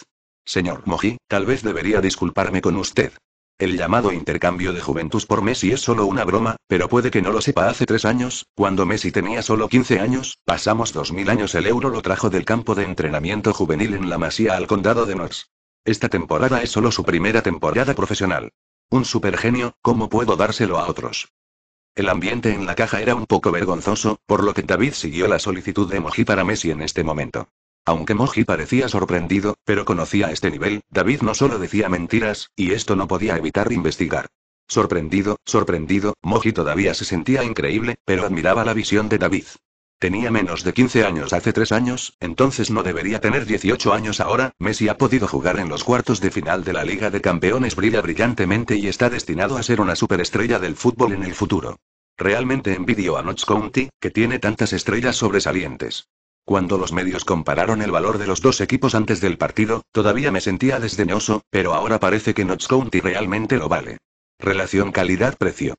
A: Señor Moji, tal vez debería disculparme con usted. El llamado intercambio de Juventus por Messi es solo una broma, pero puede que no lo sepa hace tres años, cuando Messi tenía solo 15 años, pasamos 2000 años el euro lo trajo del campo de entrenamiento juvenil en la Masía al condado de Nox. Esta temporada es solo su primera temporada profesional. Un supergenio, ¿cómo puedo dárselo a otros? El ambiente en la caja era un poco vergonzoso, por lo que David siguió la solicitud de Mojí para Messi en este momento. Aunque Moji parecía sorprendido, pero conocía este nivel, David no solo decía mentiras, y esto no podía evitar investigar. Sorprendido, sorprendido, Moji todavía se sentía increíble, pero admiraba la visión de David. Tenía menos de 15 años hace 3 años, entonces no debería tener 18 años ahora. Messi ha podido jugar en los cuartos de final de la Liga de Campeones, brilla brillantemente y está destinado a ser una superestrella del fútbol en el futuro. Realmente envidio a Notch County, que tiene tantas estrellas sobresalientes. Cuando los medios compararon el valor de los dos equipos antes del partido, todavía me sentía desdeñoso, pero ahora parece que Notts County realmente lo vale. Relación calidad-precio.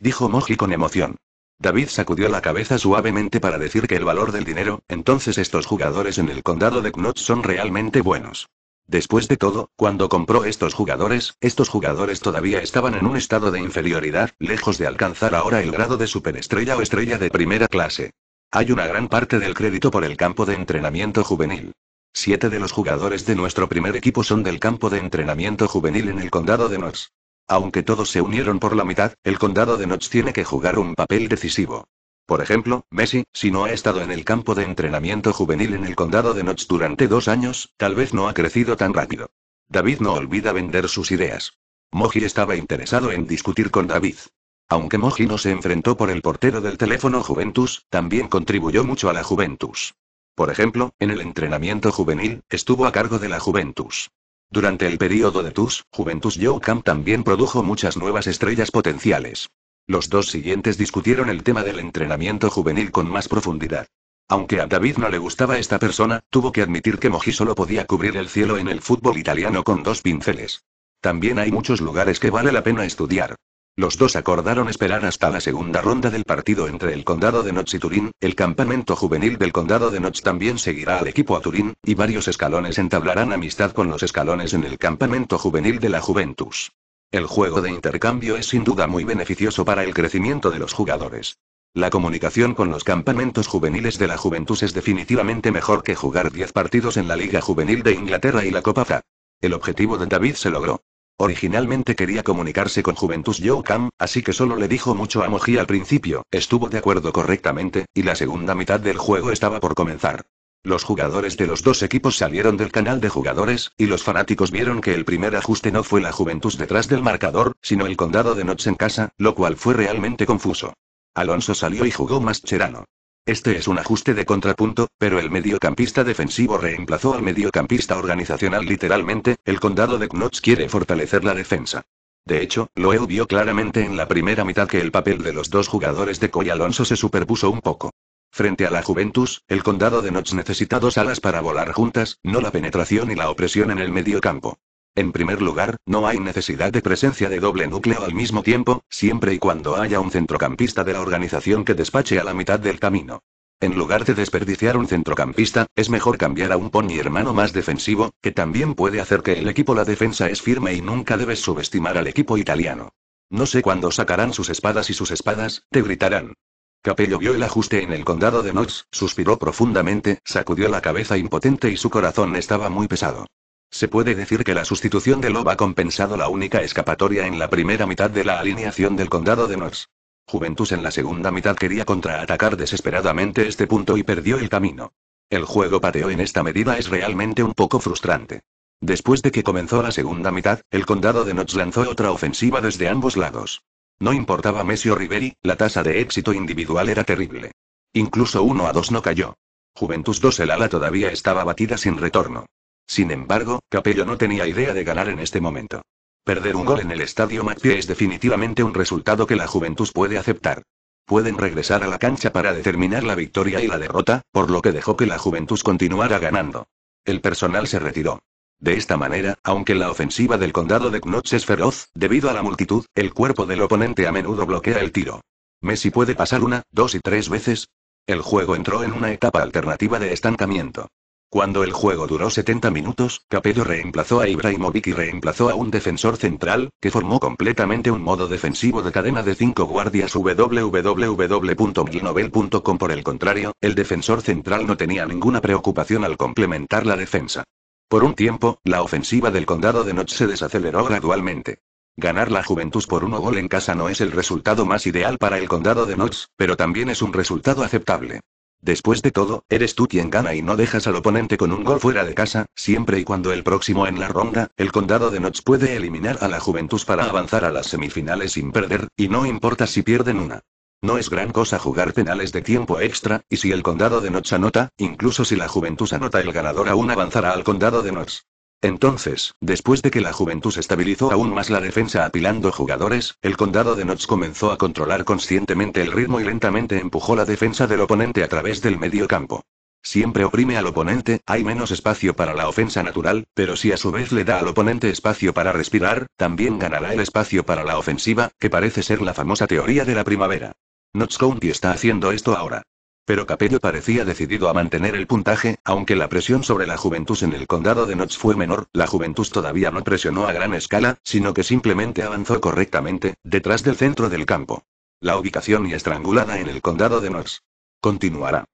A: Dijo Moji con emoción. David sacudió la cabeza suavemente para decir que el valor del dinero, entonces estos jugadores en el condado de Knott son realmente buenos. Después de todo, cuando compró estos jugadores, estos jugadores todavía estaban en un estado de inferioridad, lejos de alcanzar ahora el grado de superestrella o estrella de primera clase. Hay una gran parte del crédito por el campo de entrenamiento juvenil. Siete de los jugadores de nuestro primer equipo son del campo de entrenamiento juvenil en el condado de Notts. Aunque todos se unieron por la mitad, el condado de Notts tiene que jugar un papel decisivo. Por ejemplo, Messi, si no ha estado en el campo de entrenamiento juvenil en el condado de Notts durante dos años, tal vez no ha crecido tan rápido. David no olvida vender sus ideas. Moji estaba interesado en discutir con David. Aunque Moji no se enfrentó por el portero del teléfono Juventus, también contribuyó mucho a la Juventus. Por ejemplo, en el entrenamiento juvenil, estuvo a cargo de la Juventus. Durante el periodo de TUS, Juventus Joe Camp también produjo muchas nuevas estrellas potenciales. Los dos siguientes discutieron el tema del entrenamiento juvenil con más profundidad. Aunque a David no le gustaba esta persona, tuvo que admitir que Moji solo podía cubrir el cielo en el fútbol italiano con dos pinceles. También hay muchos lugares que vale la pena estudiar. Los dos acordaron esperar hasta la segunda ronda del partido entre el condado de Notts y Turín, el campamento juvenil del condado de Notts también seguirá al equipo a Turín, y varios escalones entablarán amistad con los escalones en el campamento juvenil de la Juventus. El juego de intercambio es sin duda muy beneficioso para el crecimiento de los jugadores. La comunicación con los campamentos juveniles de la Juventus es definitivamente mejor que jugar 10 partidos en la Liga Juvenil de Inglaterra y la Copa FA. El objetivo de David se logró. Originalmente quería comunicarse con Juventus Joe-Cam, así que solo le dijo mucho a Moji al principio, estuvo de acuerdo correctamente, y la segunda mitad del juego estaba por comenzar. Los jugadores de los dos equipos salieron del canal de jugadores, y los fanáticos vieron que el primer ajuste no fue la Juventus detrás del marcador, sino el condado de Notts en casa, lo cual fue realmente confuso. Alonso salió y jugó más Cherano. Este es un ajuste de contrapunto, pero el mediocampista defensivo reemplazó al mediocampista organizacional literalmente, el condado de Knotts quiere fortalecer la defensa. De hecho, Loeu vio claramente en la primera mitad que el papel de los dos jugadores de Coy Alonso se superpuso un poco. Frente a la Juventus, el condado de Knotts necesita dos alas para volar juntas, no la penetración y la opresión en el mediocampo. En primer lugar, no hay necesidad de presencia de doble núcleo al mismo tiempo, siempre y cuando haya un centrocampista de la organización que despache a la mitad del camino. En lugar de desperdiciar un centrocampista, es mejor cambiar a un pony hermano más defensivo, que también puede hacer que el equipo la defensa es firme y nunca debes subestimar al equipo italiano. No sé cuándo sacarán sus espadas y sus espadas, te gritarán. Capello vio el ajuste en el condado de Notts, suspiró profundamente, sacudió la cabeza impotente y su corazón estaba muy pesado. Se puede decir que la sustitución de Loba ha compensado la única escapatoria en la primera mitad de la alineación del condado de Nors. Juventus en la segunda mitad quería contraatacar desesperadamente este punto y perdió el camino. El juego pateó en esta medida es realmente un poco frustrante. Después de que comenzó la segunda mitad, el condado de Notts lanzó otra ofensiva desde ambos lados. No importaba Messi o Riveri, la tasa de éxito individual era terrible. Incluso 1 a 2 no cayó. Juventus 2 el ala todavía estaba batida sin retorno. Sin embargo, Capello no tenía idea de ganar en este momento. Perder un gol en el Estadio Macpie es definitivamente un resultado que la Juventus puede aceptar. Pueden regresar a la cancha para determinar la victoria y la derrota, por lo que dejó que la Juventus continuara ganando. El personal se retiró. De esta manera, aunque la ofensiva del condado de Knox es feroz, debido a la multitud, el cuerpo del oponente a menudo bloquea el tiro. Messi puede pasar una, dos y tres veces. El juego entró en una etapa alternativa de estancamiento. Cuando el juego duró 70 minutos, Capello reemplazó a Ibrahimovic y reemplazó a un defensor central, que formó completamente un modo defensivo de cadena de 5 guardias www.milnovel.com Por el contrario, el defensor central no tenía ninguna preocupación al complementar la defensa. Por un tiempo, la ofensiva del condado de Notch se desaceleró gradualmente. Ganar la Juventus por uno gol en casa no es el resultado más ideal para el condado de Notch, pero también es un resultado aceptable. Después de todo, eres tú quien gana y no dejas al oponente con un gol fuera de casa, siempre y cuando el próximo en la ronda, el condado de Notts puede eliminar a la Juventus para avanzar a las semifinales sin perder, y no importa si pierden una. No es gran cosa jugar penales de tiempo extra, y si el condado de Notch anota, incluso si la Juventus anota el ganador aún avanzará al condado de Notts. Entonces, después de que la Juventus estabilizó aún más la defensa apilando jugadores, el condado de Notts comenzó a controlar conscientemente el ritmo y lentamente empujó la defensa del oponente a través del medio campo. Siempre oprime al oponente, hay menos espacio para la ofensa natural, pero si a su vez le da al oponente espacio para respirar, también ganará el espacio para la ofensiva, que parece ser la famosa teoría de la primavera. Notts County está haciendo esto ahora. Pero Capello parecía decidido a mantener el puntaje, aunque la presión sobre la juventud en el condado de Notts fue menor, la juventud todavía no presionó a gran escala, sino que simplemente avanzó correctamente, detrás del centro del campo. La ubicación y estrangulada en el condado de Notts. Continuará.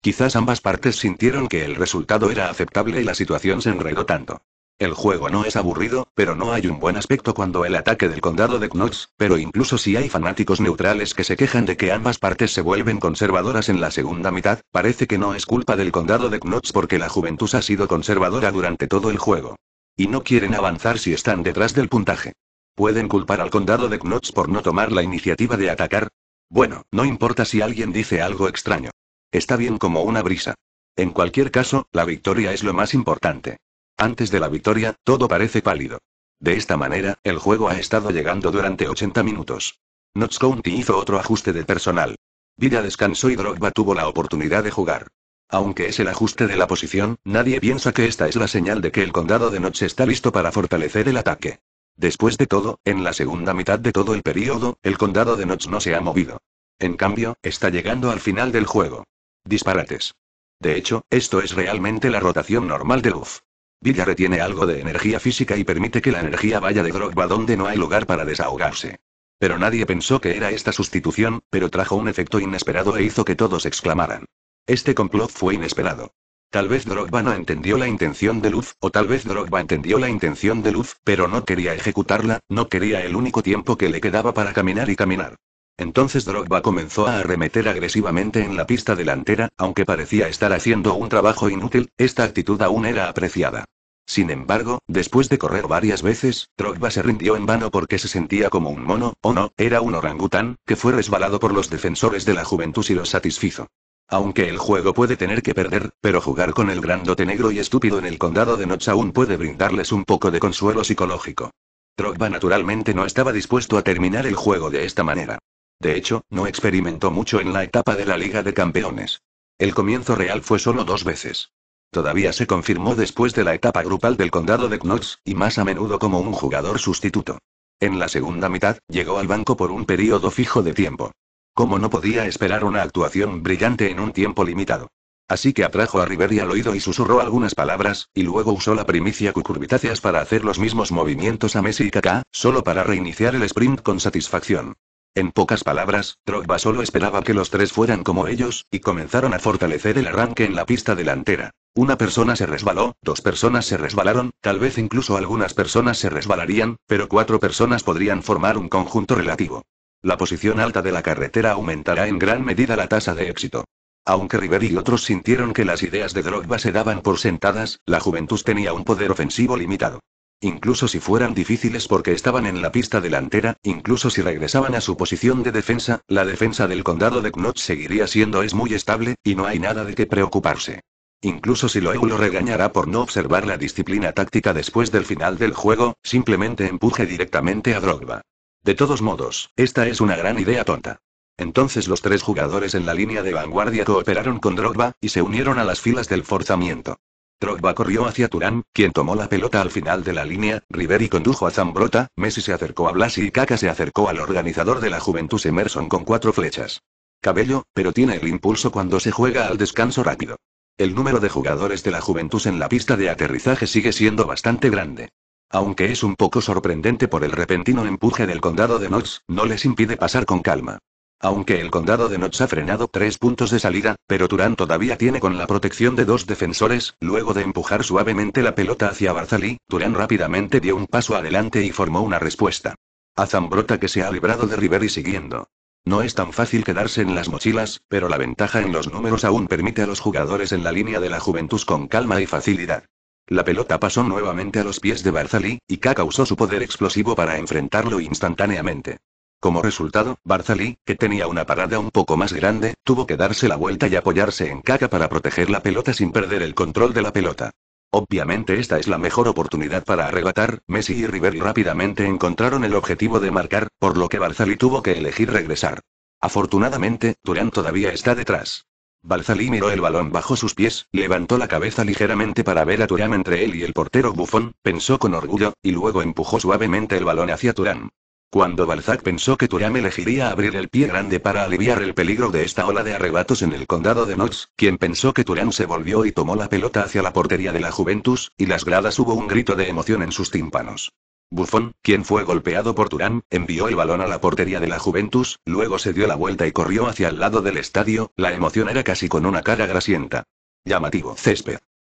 A: Quizás ambas partes sintieron que el resultado era aceptable y la situación se enredó tanto. El juego no es aburrido, pero no hay un buen aspecto cuando el ataque del condado de Knox, pero incluso si hay fanáticos neutrales que se quejan de que ambas partes se vuelven conservadoras en la segunda mitad, parece que no es culpa del condado de Knox porque la juventud ha sido conservadora durante todo el juego. Y no quieren avanzar si están detrás del puntaje. ¿Pueden culpar al condado de Knox por no tomar la iniciativa de atacar? Bueno, no importa si alguien dice algo extraño. Está bien como una brisa. En cualquier caso, la victoria es lo más importante. Antes de la victoria, todo parece pálido. De esta manera, el juego ha estado llegando durante 80 minutos. Notts County hizo otro ajuste de personal. Villa descansó y Drogba tuvo la oportunidad de jugar. Aunque es el ajuste de la posición, nadie piensa que esta es la señal de que el condado de Notts está listo para fortalecer el ataque. Después de todo, en la segunda mitad de todo el periodo, el condado de Notts no se ha movido. En cambio, está llegando al final del juego. Disparates. De hecho, esto es realmente la rotación normal de Luff. Villa retiene algo de energía física y permite que la energía vaya de Drogba donde no hay lugar para desahogarse. Pero nadie pensó que era esta sustitución, pero trajo un efecto inesperado e hizo que todos exclamaran. Este complot fue inesperado. Tal vez Drogba no entendió la intención de Luz, o tal vez Drogba entendió la intención de Luz, pero no quería ejecutarla, no quería el único tiempo que le quedaba para caminar y caminar. Entonces Drogba comenzó a arremeter agresivamente en la pista delantera, aunque parecía estar haciendo un trabajo inútil, esta actitud aún era apreciada. Sin embargo, después de correr varias veces, Drogba se rindió en vano porque se sentía como un mono, o no, era un orangután, que fue resbalado por los defensores de la juventud y los satisfizo. Aunque el juego puede tener que perder, pero jugar con el grandote negro y estúpido en el condado de Notch aún puede brindarles un poco de consuelo psicológico. Drogba naturalmente no estaba dispuesto a terminar el juego de esta manera. De hecho, no experimentó mucho en la etapa de la Liga de Campeones. El comienzo real fue solo dos veces. Todavía se confirmó después de la etapa grupal del condado de Knox, y más a menudo como un jugador sustituto. En la segunda mitad, llegó al banco por un periodo fijo de tiempo. Como no podía esperar una actuación brillante en un tiempo limitado. Así que atrajo a Riveri al oído y susurró algunas palabras, y luego usó la primicia cucurbitáceas para hacer los mismos movimientos a Messi y Kaká, solo para reiniciar el sprint con satisfacción. En pocas palabras, Drogba solo esperaba que los tres fueran como ellos, y comenzaron a fortalecer el arranque en la pista delantera. Una persona se resbaló, dos personas se resbalaron, tal vez incluso algunas personas se resbalarían, pero cuatro personas podrían formar un conjunto relativo. La posición alta de la carretera aumentará en gran medida la tasa de éxito. Aunque River y otros sintieron que las ideas de Drogba se daban por sentadas, la juventud tenía un poder ofensivo limitado incluso si fueran difíciles porque estaban en la pista delantera, incluso si regresaban a su posición de defensa, la defensa del condado de Knott seguiría siendo es muy estable, y no hay nada de qué preocuparse. Incluso si Loew lo regañará por no observar la disciplina táctica después del final del juego, simplemente empuje directamente a Drogba. De todos modos, esta es una gran idea tonta. Entonces los tres jugadores en la línea de vanguardia cooperaron con Drogba, y se unieron a las filas del forzamiento. Drogba corrió hacia Turán, quien tomó la pelota al final de la línea, Riveri condujo a Zambrota, Messi se acercó a Blasi y Kaka se acercó al organizador de la Juventus Emerson con cuatro flechas. Cabello, pero tiene el impulso cuando se juega al descanso rápido. El número de jugadores de la Juventus en la pista de aterrizaje sigue siendo bastante grande. Aunque es un poco sorprendente por el repentino empuje del condado de Knox, no les impide pasar con calma. Aunque el condado de Notch ha frenado tres puntos de salida, pero Turán todavía tiene con la protección de dos defensores, luego de empujar suavemente la pelota hacia Barzali, Turán rápidamente dio un paso adelante y formó una respuesta. A Zambrota que se ha librado de River siguiendo. No es tan fácil quedarse en las mochilas, pero la ventaja en los números aún permite a los jugadores en la línea de la Juventus con calma y facilidad. La pelota pasó nuevamente a los pies de Barzali y Kaka usó su poder explosivo para enfrentarlo instantáneamente. Como resultado, Barzali, que tenía una parada un poco más grande, tuvo que darse la vuelta y apoyarse en caca para proteger la pelota sin perder el control de la pelota. Obviamente esta es la mejor oportunidad para arrebatar, Messi y River rápidamente encontraron el objetivo de marcar, por lo que Barzali tuvo que elegir regresar. Afortunadamente, Turán todavía está detrás. Barzali miró el balón bajo sus pies, levantó la cabeza ligeramente para ver a Turán entre él y el portero bufón, pensó con orgullo, y luego empujó suavemente el balón hacia Turán. Cuando Balzac pensó que Turán elegiría abrir el pie grande para aliviar el peligro de esta ola de arrebatos en el condado de Knox, quien pensó que Turán se volvió y tomó la pelota hacia la portería de la Juventus, y las gradas hubo un grito de emoción en sus tímpanos. Buffon, quien fue golpeado por Turán, envió el balón a la portería de la Juventus, luego se dio la vuelta y corrió hacia el lado del estadio, la emoción era casi con una cara grasienta. Llamativo césped.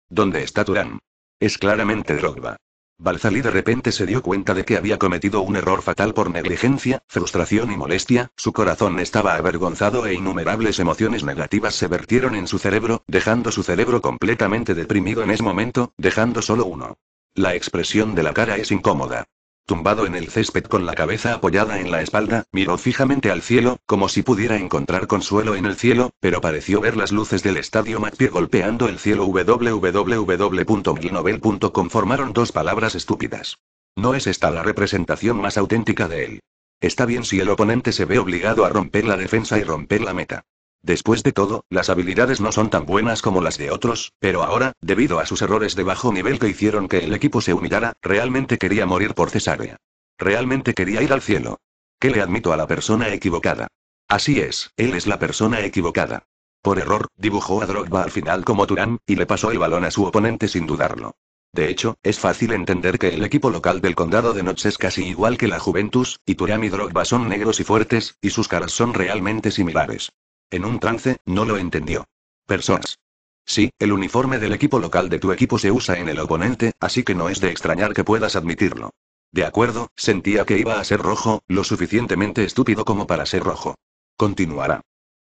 A: ¿Dónde está Turán? Es claramente Drogba. Balzali de repente se dio cuenta de que había cometido un error fatal por negligencia, frustración y molestia, su corazón estaba avergonzado e innumerables emociones negativas se vertieron en su cerebro, dejando su cerebro completamente deprimido en ese momento, dejando solo uno. La expresión de la cara es incómoda. Tumbado en el césped con la cabeza apoyada en la espalda, miró fijamente al cielo, como si pudiera encontrar consuelo en el cielo, pero pareció ver las luces del estadio McPhee golpeando el cielo www.milnovel.com formaron dos palabras estúpidas. No es esta la representación más auténtica de él. Está bien si el oponente se ve obligado a romper la defensa y romper la meta. Después de todo, las habilidades no son tan buenas como las de otros, pero ahora, debido a sus errores de bajo nivel que hicieron que el equipo se humillara, realmente quería morir por cesárea. Realmente quería ir al cielo. ¿Qué le admito a la persona equivocada? Así es, él es la persona equivocada. Por error, dibujó a Drogba al final como Turán, y le pasó el balón a su oponente sin dudarlo. De hecho, es fácil entender que el equipo local del condado de Noche es casi igual que la Juventus, y Turam y Drogba son negros y fuertes, y sus caras son realmente similares. En un trance, no lo entendió. Personas. Sí, el uniforme del equipo local de tu equipo se usa en el oponente, así que no es de extrañar que puedas admitirlo. De acuerdo, sentía que iba a ser rojo, lo suficientemente estúpido como para ser rojo. Continuará.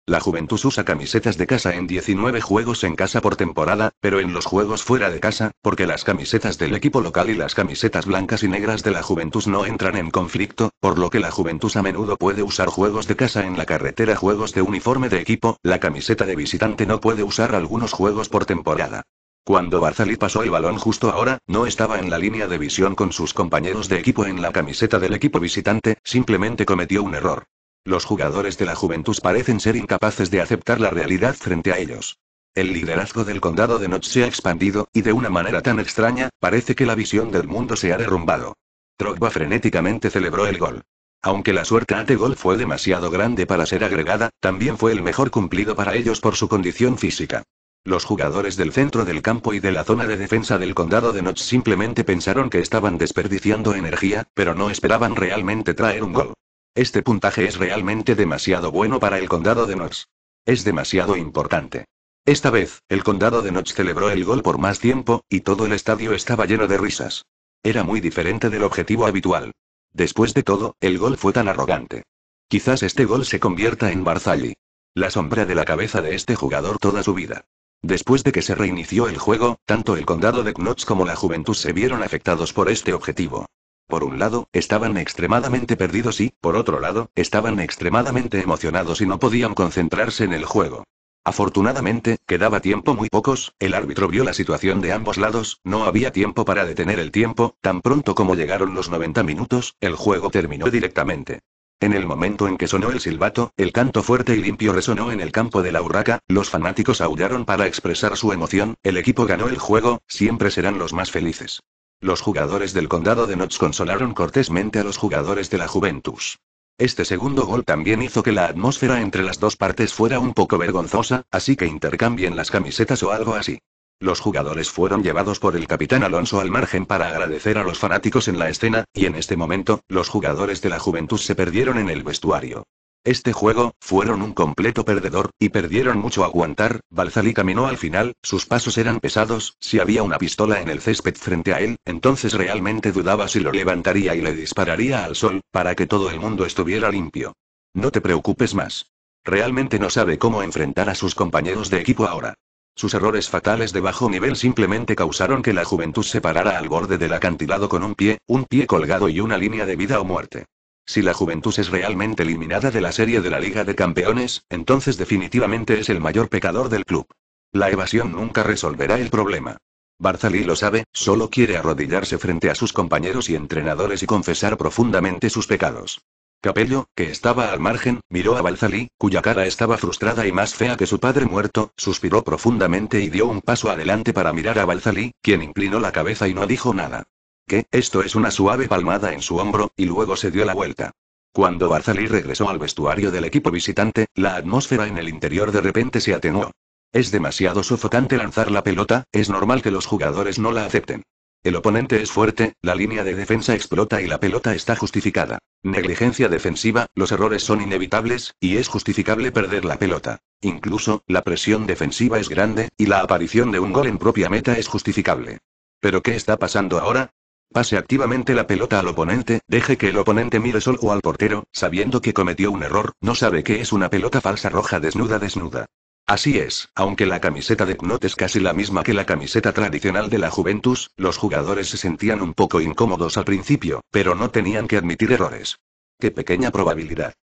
A: La Juventus usa camisetas de casa en 19 juegos en casa por temporada, pero en los juegos fuera de casa, porque las camisetas del equipo local y las camisetas blancas y negras de la Juventus no entran en conflicto, por lo que la Juventus a menudo puede usar juegos de casa en la carretera, juegos de uniforme de equipo, la camiseta de visitante no puede usar algunos juegos por temporada. Cuando Barzali pasó el balón justo ahora, no estaba en la línea de visión con sus compañeros de equipo en la camiseta del equipo visitante, simplemente cometió un error. Los jugadores de la Juventus parecen ser incapaces de aceptar la realidad frente a ellos. El liderazgo del condado de Notch se ha expandido, y de una manera tan extraña, parece que la visión del mundo se ha derrumbado. Trogba frenéticamente celebró el gol. Aunque la suerte ante gol fue demasiado grande para ser agregada, también fue el mejor cumplido para ellos por su condición física. Los jugadores del centro del campo y de la zona de defensa del condado de Notch simplemente pensaron que estaban desperdiciando energía, pero no esperaban realmente traer un gol. Este puntaje es realmente demasiado bueno para el condado de Notch. Es demasiado importante. Esta vez, el condado de Notch celebró el gol por más tiempo, y todo el estadio estaba lleno de risas. Era muy diferente del objetivo habitual. Después de todo, el gol fue tan arrogante. Quizás este gol se convierta en Barzali. La sombra de la cabeza de este jugador toda su vida. Después de que se reinició el juego, tanto el condado de Knox como la juventud se vieron afectados por este objetivo. Por un lado, estaban extremadamente perdidos y, por otro lado, estaban extremadamente emocionados y no podían concentrarse en el juego. Afortunadamente, quedaba tiempo muy pocos, el árbitro vio la situación de ambos lados, no había tiempo para detener el tiempo, tan pronto como llegaron los 90 minutos, el juego terminó directamente. En el momento en que sonó el silbato, el canto fuerte y limpio resonó en el campo de la urraca, los fanáticos aullaron para expresar su emoción, el equipo ganó el juego, siempre serán los más felices. Los jugadores del condado de Notts consolaron cortésmente a los jugadores de la Juventus. Este segundo gol también hizo que la atmósfera entre las dos partes fuera un poco vergonzosa, así que intercambien las camisetas o algo así. Los jugadores fueron llevados por el capitán Alonso al margen para agradecer a los fanáticos en la escena, y en este momento, los jugadores de la Juventus se perdieron en el vestuario. Este juego, fueron un completo perdedor, y perdieron mucho aguantar, Balzali caminó al final, sus pasos eran pesados, si había una pistola en el césped frente a él, entonces realmente dudaba si lo levantaría y le dispararía al sol, para que todo el mundo estuviera limpio. No te preocupes más. Realmente no sabe cómo enfrentar a sus compañeros de equipo ahora. Sus errores fatales de bajo nivel simplemente causaron que la juventud se parara al borde del acantilado con un pie, un pie colgado y una línea de vida o muerte. Si la juventud es realmente eliminada de la serie de la Liga de Campeones, entonces definitivamente es el mayor pecador del club. La evasión nunca resolverá el problema. Barzalí lo sabe, solo quiere arrodillarse frente a sus compañeros y entrenadores y confesar profundamente sus pecados. Capello, que estaba al margen, miró a Barzalí, cuya cara estaba frustrada y más fea que su padre muerto, suspiró profundamente y dio un paso adelante para mirar a Barzalí, quien inclinó la cabeza y no dijo nada que esto es una suave palmada en su hombro, y luego se dio la vuelta. Cuando Barzali regresó al vestuario del equipo visitante, la atmósfera en el interior de repente se atenuó. Es demasiado sofocante lanzar la pelota, es normal que los jugadores no la acepten. El oponente es fuerte, la línea de defensa explota y la pelota está justificada. Negligencia defensiva, los errores son inevitables, y es justificable perder la pelota. Incluso, la presión defensiva es grande, y la aparición de un gol en propia meta es justificable. ¿Pero qué está pasando ahora? Pase activamente la pelota al oponente, deje que el oponente mire solo al portero, sabiendo que cometió un error, no sabe que es una pelota falsa roja desnuda desnuda. Así es, aunque la camiseta de Knot es casi la misma que la camiseta tradicional de la Juventus, los jugadores se sentían un poco incómodos al principio, pero no tenían que admitir errores. ¡Qué pequeña probabilidad!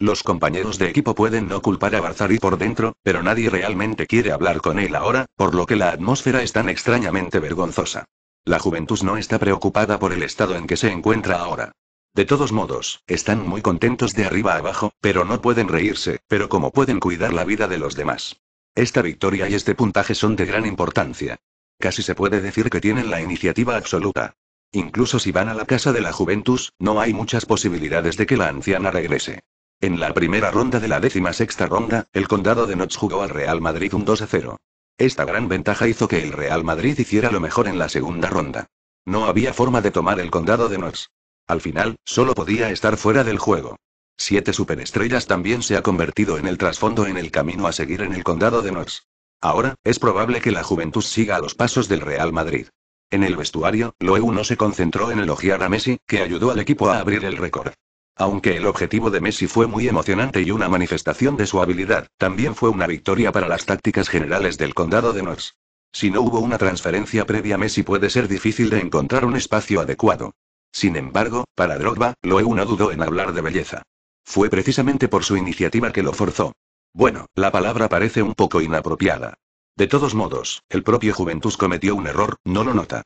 A: Los compañeros de equipo pueden no culpar a Barzari por dentro, pero nadie realmente quiere hablar con él ahora, por lo que la atmósfera es tan extrañamente vergonzosa. La Juventus no está preocupada por el estado en que se encuentra ahora. De todos modos, están muy contentos de arriba abajo, pero no pueden reírse, pero como pueden cuidar la vida de los demás. Esta victoria y este puntaje son de gran importancia. Casi se puede decir que tienen la iniciativa absoluta. Incluso si van a la casa de la Juventus, no hay muchas posibilidades de que la anciana regrese. En la primera ronda de la décima sexta ronda, el condado de Notts jugó al Real Madrid un 2-0. Esta gran ventaja hizo que el Real Madrid hiciera lo mejor en la segunda ronda. No había forma de tomar el condado de Nox. Al final, solo podía estar fuera del juego. Siete superestrellas también se ha convertido en el trasfondo en el camino a seguir en el condado de Nox. Ahora, es probable que la juventud siga a los pasos del Real Madrid. En el vestuario, luego no se concentró en elogiar a Messi, que ayudó al equipo a abrir el récord. Aunque el objetivo de Messi fue muy emocionante y una manifestación de su habilidad, también fue una victoria para las tácticas generales del condado de Norse. Si no hubo una transferencia previa, Messi puede ser difícil de encontrar un espacio adecuado. Sin embargo, para Drogba, Loeu no dudó en hablar de belleza. Fue precisamente por su iniciativa que lo forzó. Bueno, la palabra parece un poco inapropiada. De todos modos, el propio Juventus cometió un error, no lo nota.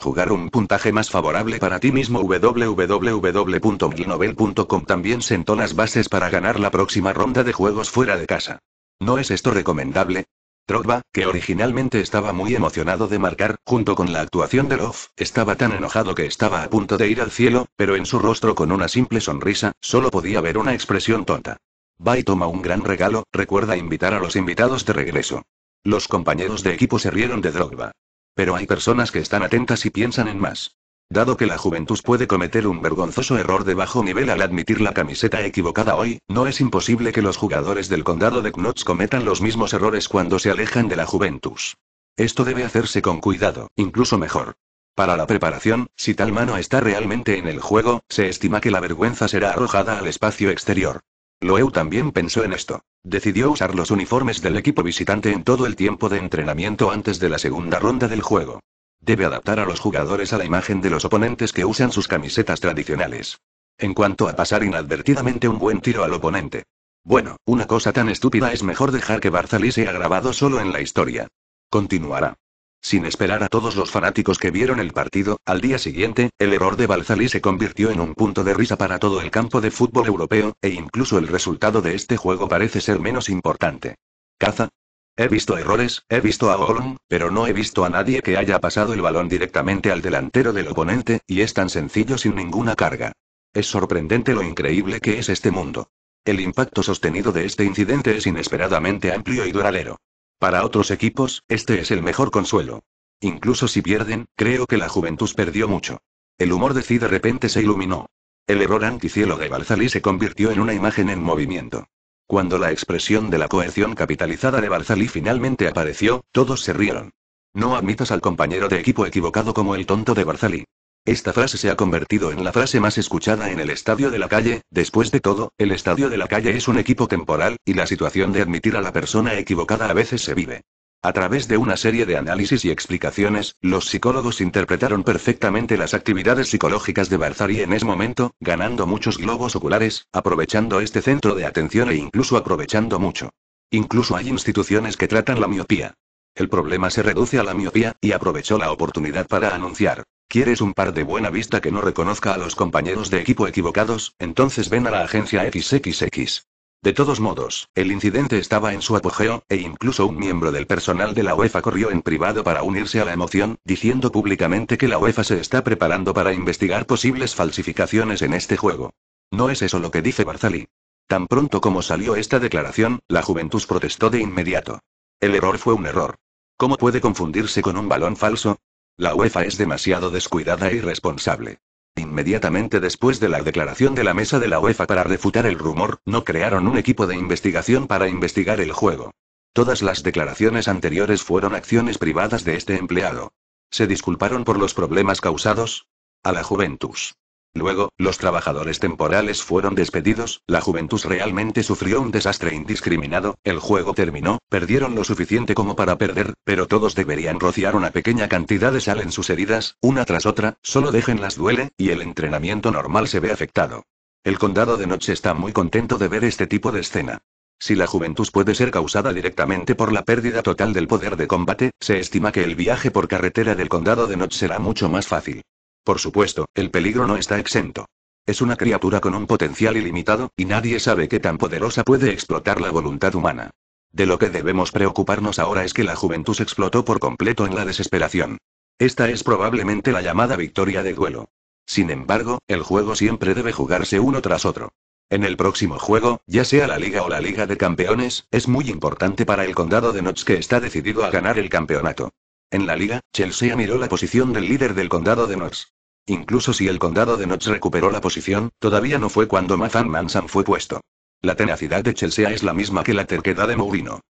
A: Jugar un puntaje más favorable para ti mismo www.ginovel.com también sentó las bases para ganar la próxima ronda de juegos fuera de casa. ¿No es esto recomendable? Drogba, que originalmente estaba muy emocionado de marcar, junto con la actuación de Love, estaba tan enojado que estaba a punto de ir al cielo, pero en su rostro con una simple sonrisa, solo podía ver una expresión tonta. Va y toma un gran regalo, recuerda invitar a los invitados de regreso. Los compañeros de equipo se rieron de Drogba. Pero hay personas que están atentas y piensan en más. Dado que la Juventus puede cometer un vergonzoso error de bajo nivel al admitir la camiseta equivocada hoy, no es imposible que los jugadores del condado de Knots cometan los mismos errores cuando se alejan de la Juventus. Esto debe hacerse con cuidado, incluso mejor. Para la preparación, si tal mano está realmente en el juego, se estima que la vergüenza será arrojada al espacio exterior. Loeu también pensó en esto. Decidió usar los uniformes del equipo visitante en todo el tiempo de entrenamiento antes de la segunda ronda del juego. Debe adaptar a los jugadores a la imagen de los oponentes que usan sus camisetas tradicionales. En cuanto a pasar inadvertidamente un buen tiro al oponente. Bueno, una cosa tan estúpida es mejor dejar que Barzalí sea grabado solo en la historia. Continuará. Sin esperar a todos los fanáticos que vieron el partido, al día siguiente, el error de Balzali se convirtió en un punto de risa para todo el campo de fútbol europeo, e incluso el resultado de este juego parece ser menos importante. ¿Caza? He visto errores, he visto a Olm, pero no he visto a nadie que haya pasado el balón directamente al delantero del oponente, y es tan sencillo sin ninguna carga. Es sorprendente lo increíble que es este mundo. El impacto sostenido de este incidente es inesperadamente amplio y duradero. Para otros equipos, este es el mejor consuelo. Incluso si pierden, creo que la juventud perdió mucho. El humor de sí de repente se iluminó. El error anticielo de barzali se convirtió en una imagen en movimiento. Cuando la expresión de la coerción capitalizada de Barzalí finalmente apareció, todos se rieron. No admitas al compañero de equipo equivocado como el tonto de Barzali. Esta frase se ha convertido en la frase más escuchada en el estadio de la calle, después de todo, el estadio de la calle es un equipo temporal, y la situación de admitir a la persona equivocada a veces se vive. A través de una serie de análisis y explicaciones, los psicólogos interpretaron perfectamente las actividades psicológicas de Barzari en ese momento, ganando muchos globos oculares, aprovechando este centro de atención e incluso aprovechando mucho. Incluso hay instituciones que tratan la miopía. El problema se reduce a la miopía, y aprovechó la oportunidad para anunciar. ¿Quieres un par de buena vista que no reconozca a los compañeros de equipo equivocados? Entonces ven a la agencia XXX. De todos modos, el incidente estaba en su apogeo, e incluso un miembro del personal de la UEFA corrió en privado para unirse a la emoción, diciendo públicamente que la UEFA se está preparando para investigar posibles falsificaciones en este juego. No es eso lo que dice Barzali. Tan pronto como salió esta declaración, la Juventus protestó de inmediato. El error fue un error. ¿Cómo puede confundirse con un balón falso? La UEFA es demasiado descuidada e irresponsable. Inmediatamente después de la declaración de la mesa de la UEFA para refutar el rumor, no crearon un equipo de investigación para investigar el juego. Todas las declaraciones anteriores fueron acciones privadas de este empleado. Se disculparon por los problemas causados a la Juventus. Luego, los trabajadores temporales fueron despedidos, la Juventus realmente sufrió un desastre indiscriminado, el juego terminó, perdieron lo suficiente como para perder, pero todos deberían rociar una pequeña cantidad de sal en sus heridas, una tras otra, solo dejen las duele, y el entrenamiento normal se ve afectado. El condado de noche está muy contento de ver este tipo de escena. Si la juventud puede ser causada directamente por la pérdida total del poder de combate, se estima que el viaje por carretera del condado de Notch será mucho más fácil. Por supuesto, el peligro no está exento. Es una criatura con un potencial ilimitado, y nadie sabe qué tan poderosa puede explotar la voluntad humana. De lo que debemos preocuparnos ahora es que la juventud se explotó por completo en la desesperación. Esta es probablemente la llamada victoria de duelo. Sin embargo, el juego siempre debe jugarse uno tras otro. En el próximo juego, ya sea la Liga o la Liga de Campeones, es muy importante para el condado de Notch que está decidido a ganar el campeonato. En la liga, Chelsea miró la posición del líder del condado de Notts. Incluso si el condado de Notts recuperó la posición, todavía no fue cuando Mazan Mansan fue puesto. La tenacidad de Chelsea es la misma que la terquedad de Mourinho.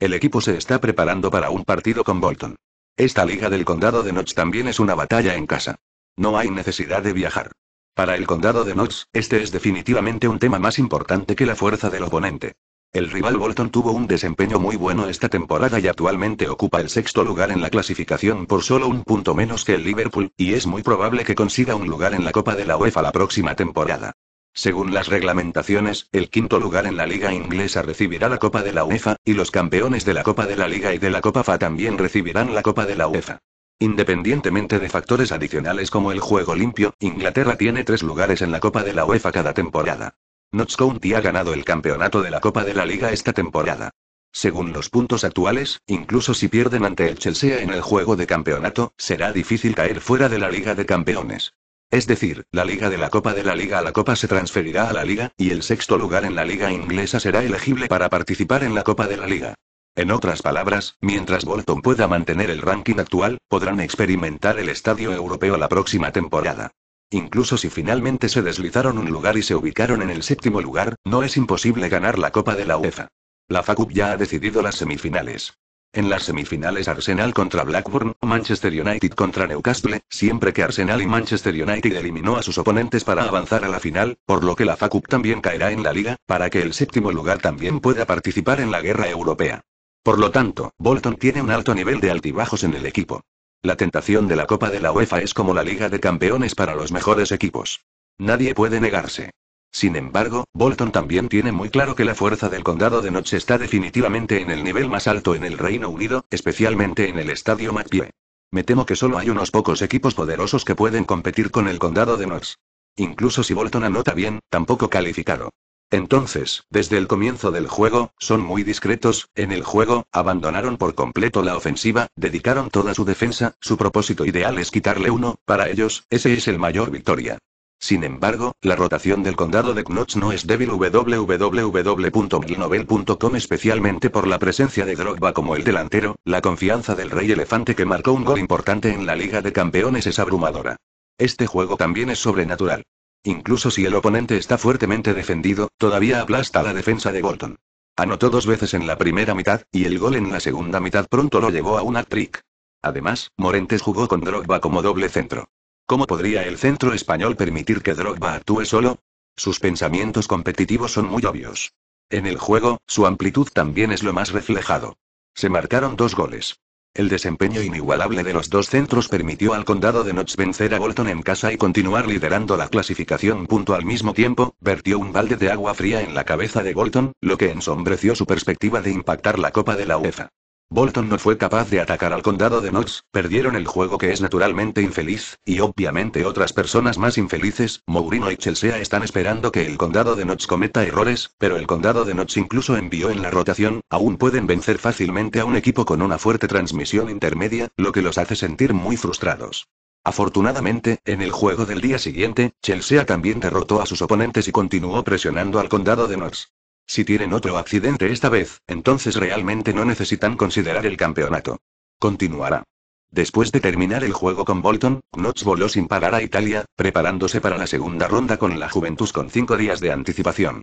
A: El equipo se está preparando para un partido con Bolton. Esta liga del condado de Notts también es una batalla en casa. No hay necesidad de viajar. Para el condado de Notts, este es definitivamente un tema más importante que la fuerza del oponente. El rival Bolton tuvo un desempeño muy bueno esta temporada y actualmente ocupa el sexto lugar en la clasificación por solo un punto menos que el Liverpool, y es muy probable que consiga un lugar en la Copa de la UEFA la próxima temporada. Según las reglamentaciones, el quinto lugar en la liga inglesa recibirá la Copa de la UEFA, y los campeones de la Copa de la Liga y de la Copa FA también recibirán la Copa de la UEFA. Independientemente de factores adicionales como el juego limpio, Inglaterra tiene tres lugares en la Copa de la UEFA cada temporada. Notts County ha ganado el campeonato de la Copa de la Liga esta temporada. Según los puntos actuales, incluso si pierden ante el Chelsea en el juego de campeonato, será difícil caer fuera de la Liga de Campeones. Es decir, la Liga de la Copa de la Liga a la Copa se transferirá a la Liga, y el sexto lugar en la Liga inglesa será elegible para participar en la Copa de la Liga. En otras palabras, mientras Bolton pueda mantener el ranking actual, podrán experimentar el estadio europeo la próxima temporada. Incluso si finalmente se deslizaron un lugar y se ubicaron en el séptimo lugar, no es imposible ganar la Copa de la UEFA. La FACUP ya ha decidido las semifinales. En las semifinales Arsenal contra Blackburn, Manchester United contra Newcastle, siempre que Arsenal y Manchester United eliminó a sus oponentes para avanzar a la final, por lo que la FACUP también caerá en la liga, para que el séptimo lugar también pueda participar en la guerra europea. Por lo tanto, Bolton tiene un alto nivel de altibajos en el equipo. La tentación de la Copa de la UEFA es como la Liga de Campeones para los mejores equipos. Nadie puede negarse. Sin embargo, Bolton también tiene muy claro que la fuerza del condado de Notch está definitivamente en el nivel más alto en el Reino Unido, especialmente en el Estadio McPie. Me temo que solo hay unos pocos equipos poderosos que pueden competir con el condado de Notch. Incluso si Bolton anota bien, tampoco calificado. Entonces, desde el comienzo del juego, son muy discretos, en el juego, abandonaron por completo la ofensiva, dedicaron toda su defensa, su propósito ideal es quitarle uno, para ellos, ese es el mayor victoria. Sin embargo, la rotación del condado de Knots no es débil www.glinovel.com especialmente por la presencia de Drogba como el delantero, la confianza del rey elefante que marcó un gol importante en la Liga de Campeones es abrumadora. Este juego también es sobrenatural. Incluso si el oponente está fuertemente defendido, todavía aplasta la defensa de Bolton. Anotó dos veces en la primera mitad, y el gol en la segunda mitad pronto lo llevó a un hat-trick. Además, Morentes jugó con Drogba como doble centro. ¿Cómo podría el centro español permitir que Drogba actúe solo? Sus pensamientos competitivos son muy obvios. En el juego, su amplitud también es lo más reflejado. Se marcaron dos goles. El desempeño inigualable de los dos centros permitió al condado de Notts vencer a Bolton en casa y continuar liderando la clasificación. Punto al mismo tiempo, vertió un balde de agua fría en la cabeza de Bolton, lo que ensombreció su perspectiva de impactar la Copa de la UEFA. Bolton no fue capaz de atacar al condado de Knox, perdieron el juego que es naturalmente infeliz, y obviamente otras personas más infelices, Mourinho y Chelsea están esperando que el condado de Knox cometa errores, pero el condado de Knox incluso envió en la rotación, aún pueden vencer fácilmente a un equipo con una fuerte transmisión intermedia, lo que los hace sentir muy frustrados. Afortunadamente, en el juego del día siguiente, Chelsea también derrotó a sus oponentes y continuó presionando al condado de Knox. Si tienen otro accidente esta vez, entonces realmente no necesitan considerar el campeonato. Continuará. Después de terminar el juego con Bolton, Knox voló sin parar a Italia, preparándose para la segunda ronda con la Juventus con cinco días de anticipación.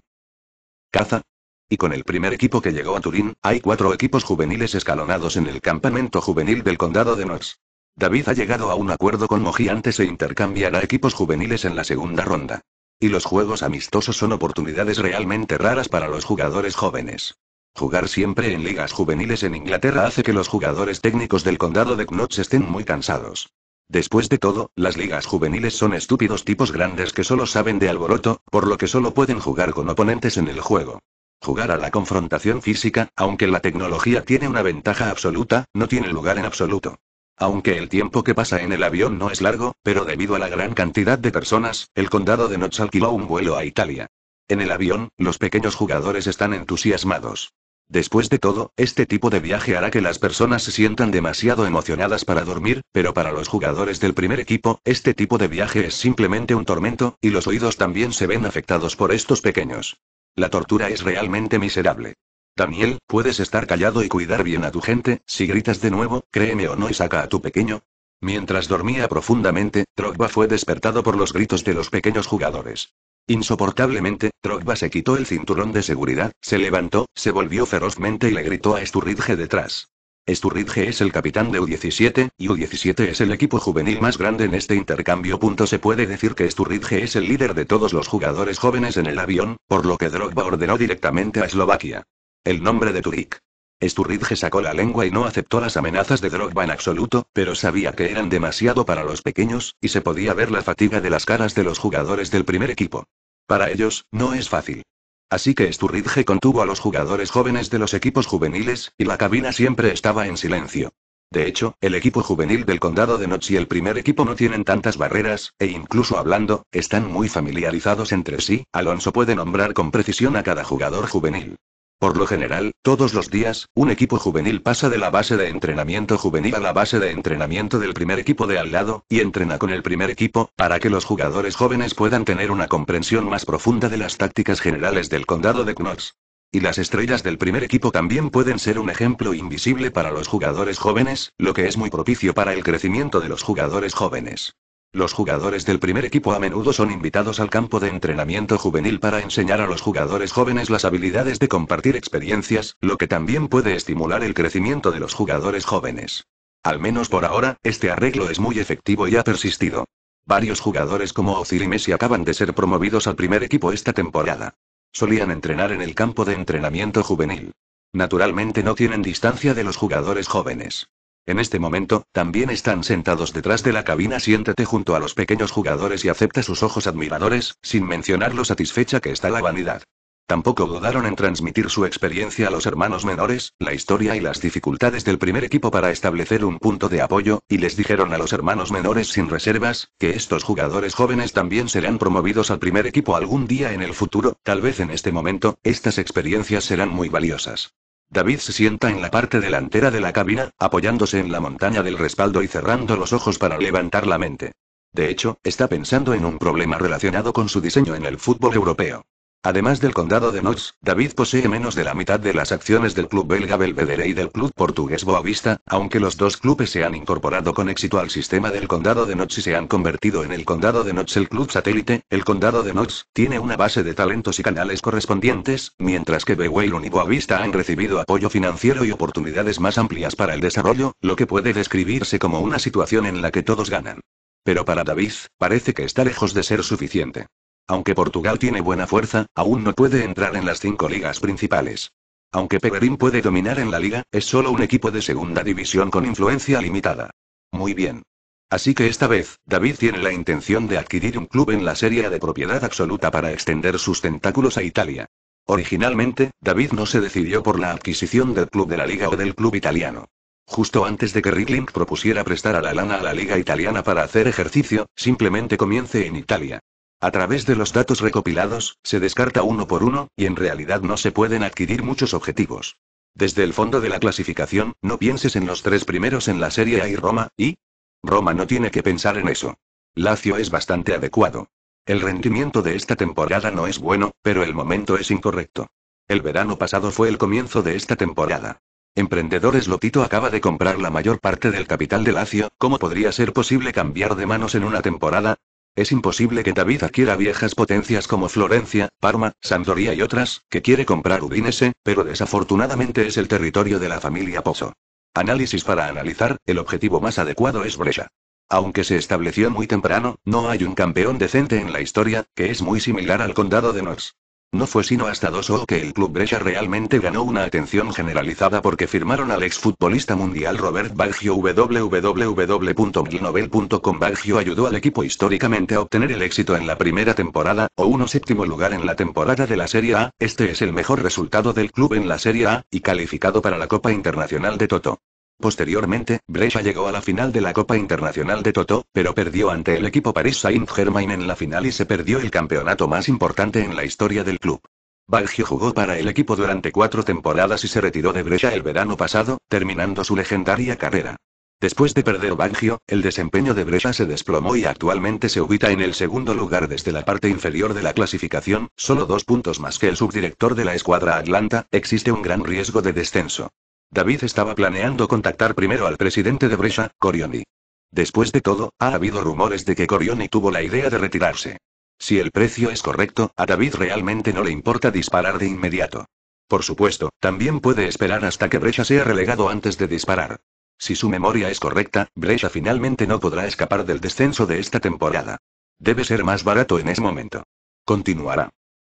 A: Caza. Y con el primer equipo que llegó a Turín, hay cuatro equipos juveniles escalonados en el campamento juvenil del condado de Knox. David ha llegado a un acuerdo con Moji antes e intercambiará equipos juveniles en la segunda ronda. Y los juegos amistosos son oportunidades realmente raras para los jugadores jóvenes. Jugar siempre en ligas juveniles en Inglaterra hace que los jugadores técnicos del condado de Knox estén muy cansados. Después de todo, las ligas juveniles son estúpidos tipos grandes que solo saben de alboroto, por lo que solo pueden jugar con oponentes en el juego. Jugar a la confrontación física, aunque la tecnología tiene una ventaja absoluta, no tiene lugar en absoluto. Aunque el tiempo que pasa en el avión no es largo, pero debido a la gran cantidad de personas, el condado de Notch alquiló un vuelo a Italia. En el avión, los pequeños jugadores están entusiasmados. Después de todo, este tipo de viaje hará que las personas se sientan demasiado emocionadas para dormir, pero para los jugadores del primer equipo, este tipo de viaje es simplemente un tormento, y los oídos también se ven afectados por estos pequeños. La tortura es realmente miserable. Daniel, puedes estar callado y cuidar bien a tu gente, si gritas de nuevo, créeme o no y saca a tu pequeño. Mientras dormía profundamente, Trogba fue despertado por los gritos de los pequeños jugadores. Insoportablemente, Trogba se quitó el cinturón de seguridad, se levantó, se volvió ferozmente y le gritó a Sturridge detrás. Sturridge es el capitán de U17, y U17 es el equipo juvenil más grande en este intercambio. se puede decir que Sturridge es el líder de todos los jugadores jóvenes en el avión, por lo que Drogba ordenó directamente a Eslovaquia. El nombre de Turik. Sturridge sacó la lengua y no aceptó las amenazas de Drogba en absoluto, pero sabía que eran demasiado para los pequeños, y se podía ver la fatiga de las caras de los jugadores del primer equipo. Para ellos, no es fácil. Así que Sturridge contuvo a los jugadores jóvenes de los equipos juveniles, y la cabina siempre estaba en silencio. De hecho, el equipo juvenil del condado de noche y el primer equipo no tienen tantas barreras, e incluso hablando, están muy familiarizados entre sí, Alonso puede nombrar con precisión a cada jugador juvenil. Por lo general, todos los días, un equipo juvenil pasa de la base de entrenamiento juvenil a la base de entrenamiento del primer equipo de al lado, y entrena con el primer equipo, para que los jugadores jóvenes puedan tener una comprensión más profunda de las tácticas generales del condado de Knox. Y las estrellas del primer equipo también pueden ser un ejemplo invisible para los jugadores jóvenes, lo que es muy propicio para el crecimiento de los jugadores jóvenes. Los jugadores del primer equipo a menudo son invitados al campo de entrenamiento juvenil para enseñar a los jugadores jóvenes las habilidades de compartir experiencias, lo que también puede estimular el crecimiento de los jugadores jóvenes. Al menos por ahora, este arreglo es muy efectivo y ha persistido. Varios jugadores como Ozil y Messi acaban de ser promovidos al primer equipo esta temporada. Solían entrenar en el campo de entrenamiento juvenil. Naturalmente no tienen distancia de los jugadores jóvenes. En este momento, también están sentados detrás de la cabina. Siéntate junto a los pequeños jugadores y acepta sus ojos admiradores, sin mencionar lo satisfecha que está la vanidad. Tampoco dudaron en transmitir su experiencia a los hermanos menores, la historia y las dificultades del primer equipo para establecer un punto de apoyo, y les dijeron a los hermanos menores sin reservas, que estos jugadores jóvenes también serán promovidos al primer equipo algún día en el futuro, tal vez en este momento, estas experiencias serán muy valiosas. David se sienta en la parte delantera de la cabina, apoyándose en la montaña del respaldo y cerrando los ojos para levantar la mente. De hecho, está pensando en un problema relacionado con su diseño en el fútbol europeo. Además del condado de Notts, David posee menos de la mitad de las acciones del club belga Belvedere y del club portugués Boavista, aunque los dos clubes se han incorporado con éxito al sistema del condado de Notts y se han convertido en el condado de Notts el club satélite. El condado de Notts tiene una base de talentos y canales correspondientes, mientras que Beweilun y Boavista han recibido apoyo financiero y oportunidades más amplias para el desarrollo, lo que puede describirse como una situación en la que todos ganan. Pero para David, parece que está lejos de ser suficiente. Aunque Portugal tiene buena fuerza, aún no puede entrar en las cinco ligas principales. Aunque Peberín puede dominar en la liga, es solo un equipo de segunda división con influencia limitada. Muy bien. Así que esta vez, David tiene la intención de adquirir un club en la serie de propiedad absoluta para extender sus tentáculos a Italia. Originalmente, David no se decidió por la adquisición del club de la liga o del club italiano. Justo antes de que Rickling propusiera prestar a la lana a la liga italiana para hacer ejercicio, simplemente comience en Italia. A través de los datos recopilados, se descarta uno por uno, y en realidad no se pueden adquirir muchos objetivos. Desde el fondo de la clasificación, no pienses en los tres primeros en la Serie A y Roma, y... Roma no tiene que pensar en eso. Lazio es bastante adecuado. El rendimiento de esta temporada no es bueno, pero el momento es incorrecto. El verano pasado fue el comienzo de esta temporada. Emprendedores Lotito acaba de comprar la mayor parte del capital de Lazio, ¿cómo podría ser posible cambiar de manos en una temporada? Es imposible que David adquiera viejas potencias como Florencia, Parma, Sampdoria y otras, que quiere comprar Udinese, pero desafortunadamente es el territorio de la familia Pozo. Análisis para analizar, el objetivo más adecuado es Brescia. Aunque se estableció muy temprano, no hay un campeón decente en la historia, que es muy similar al condado de Nox. No fue sino hasta dos o que el club Brescia realmente ganó una atención generalizada porque firmaron al exfutbolista mundial Robert Baggio www.glinovel.com Baggio ayudó al equipo históricamente a obtener el éxito en la primera temporada, o uno séptimo lugar en la temporada de la Serie A, este es el mejor resultado del club en la Serie A, y calificado para la Copa Internacional de Toto. Posteriormente, Brescia llegó a la final de la Copa Internacional de Toto, pero perdió ante el equipo Paris Saint-Germain en la final y se perdió el campeonato más importante en la historia del club. Baggio jugó para el equipo durante cuatro temporadas y se retiró de Brescia el verano pasado, terminando su legendaria carrera. Después de perder Baggio, el desempeño de Brescia se desplomó y actualmente se ubica en el segundo lugar desde la parte inferior de la clasificación, solo dos puntos más que el subdirector de la escuadra Atlanta, existe un gran riesgo de descenso. David estaba planeando contactar primero al presidente de Brescia, Corioni. Después de todo, ha habido rumores de que Corioni tuvo la idea de retirarse. Si el precio es correcto, a David realmente no le importa disparar de inmediato. Por supuesto, también puede esperar hasta que Brescia sea relegado antes de disparar. Si su memoria es correcta, Brescia finalmente no podrá escapar del descenso de esta temporada. Debe ser más barato en ese momento. Continuará.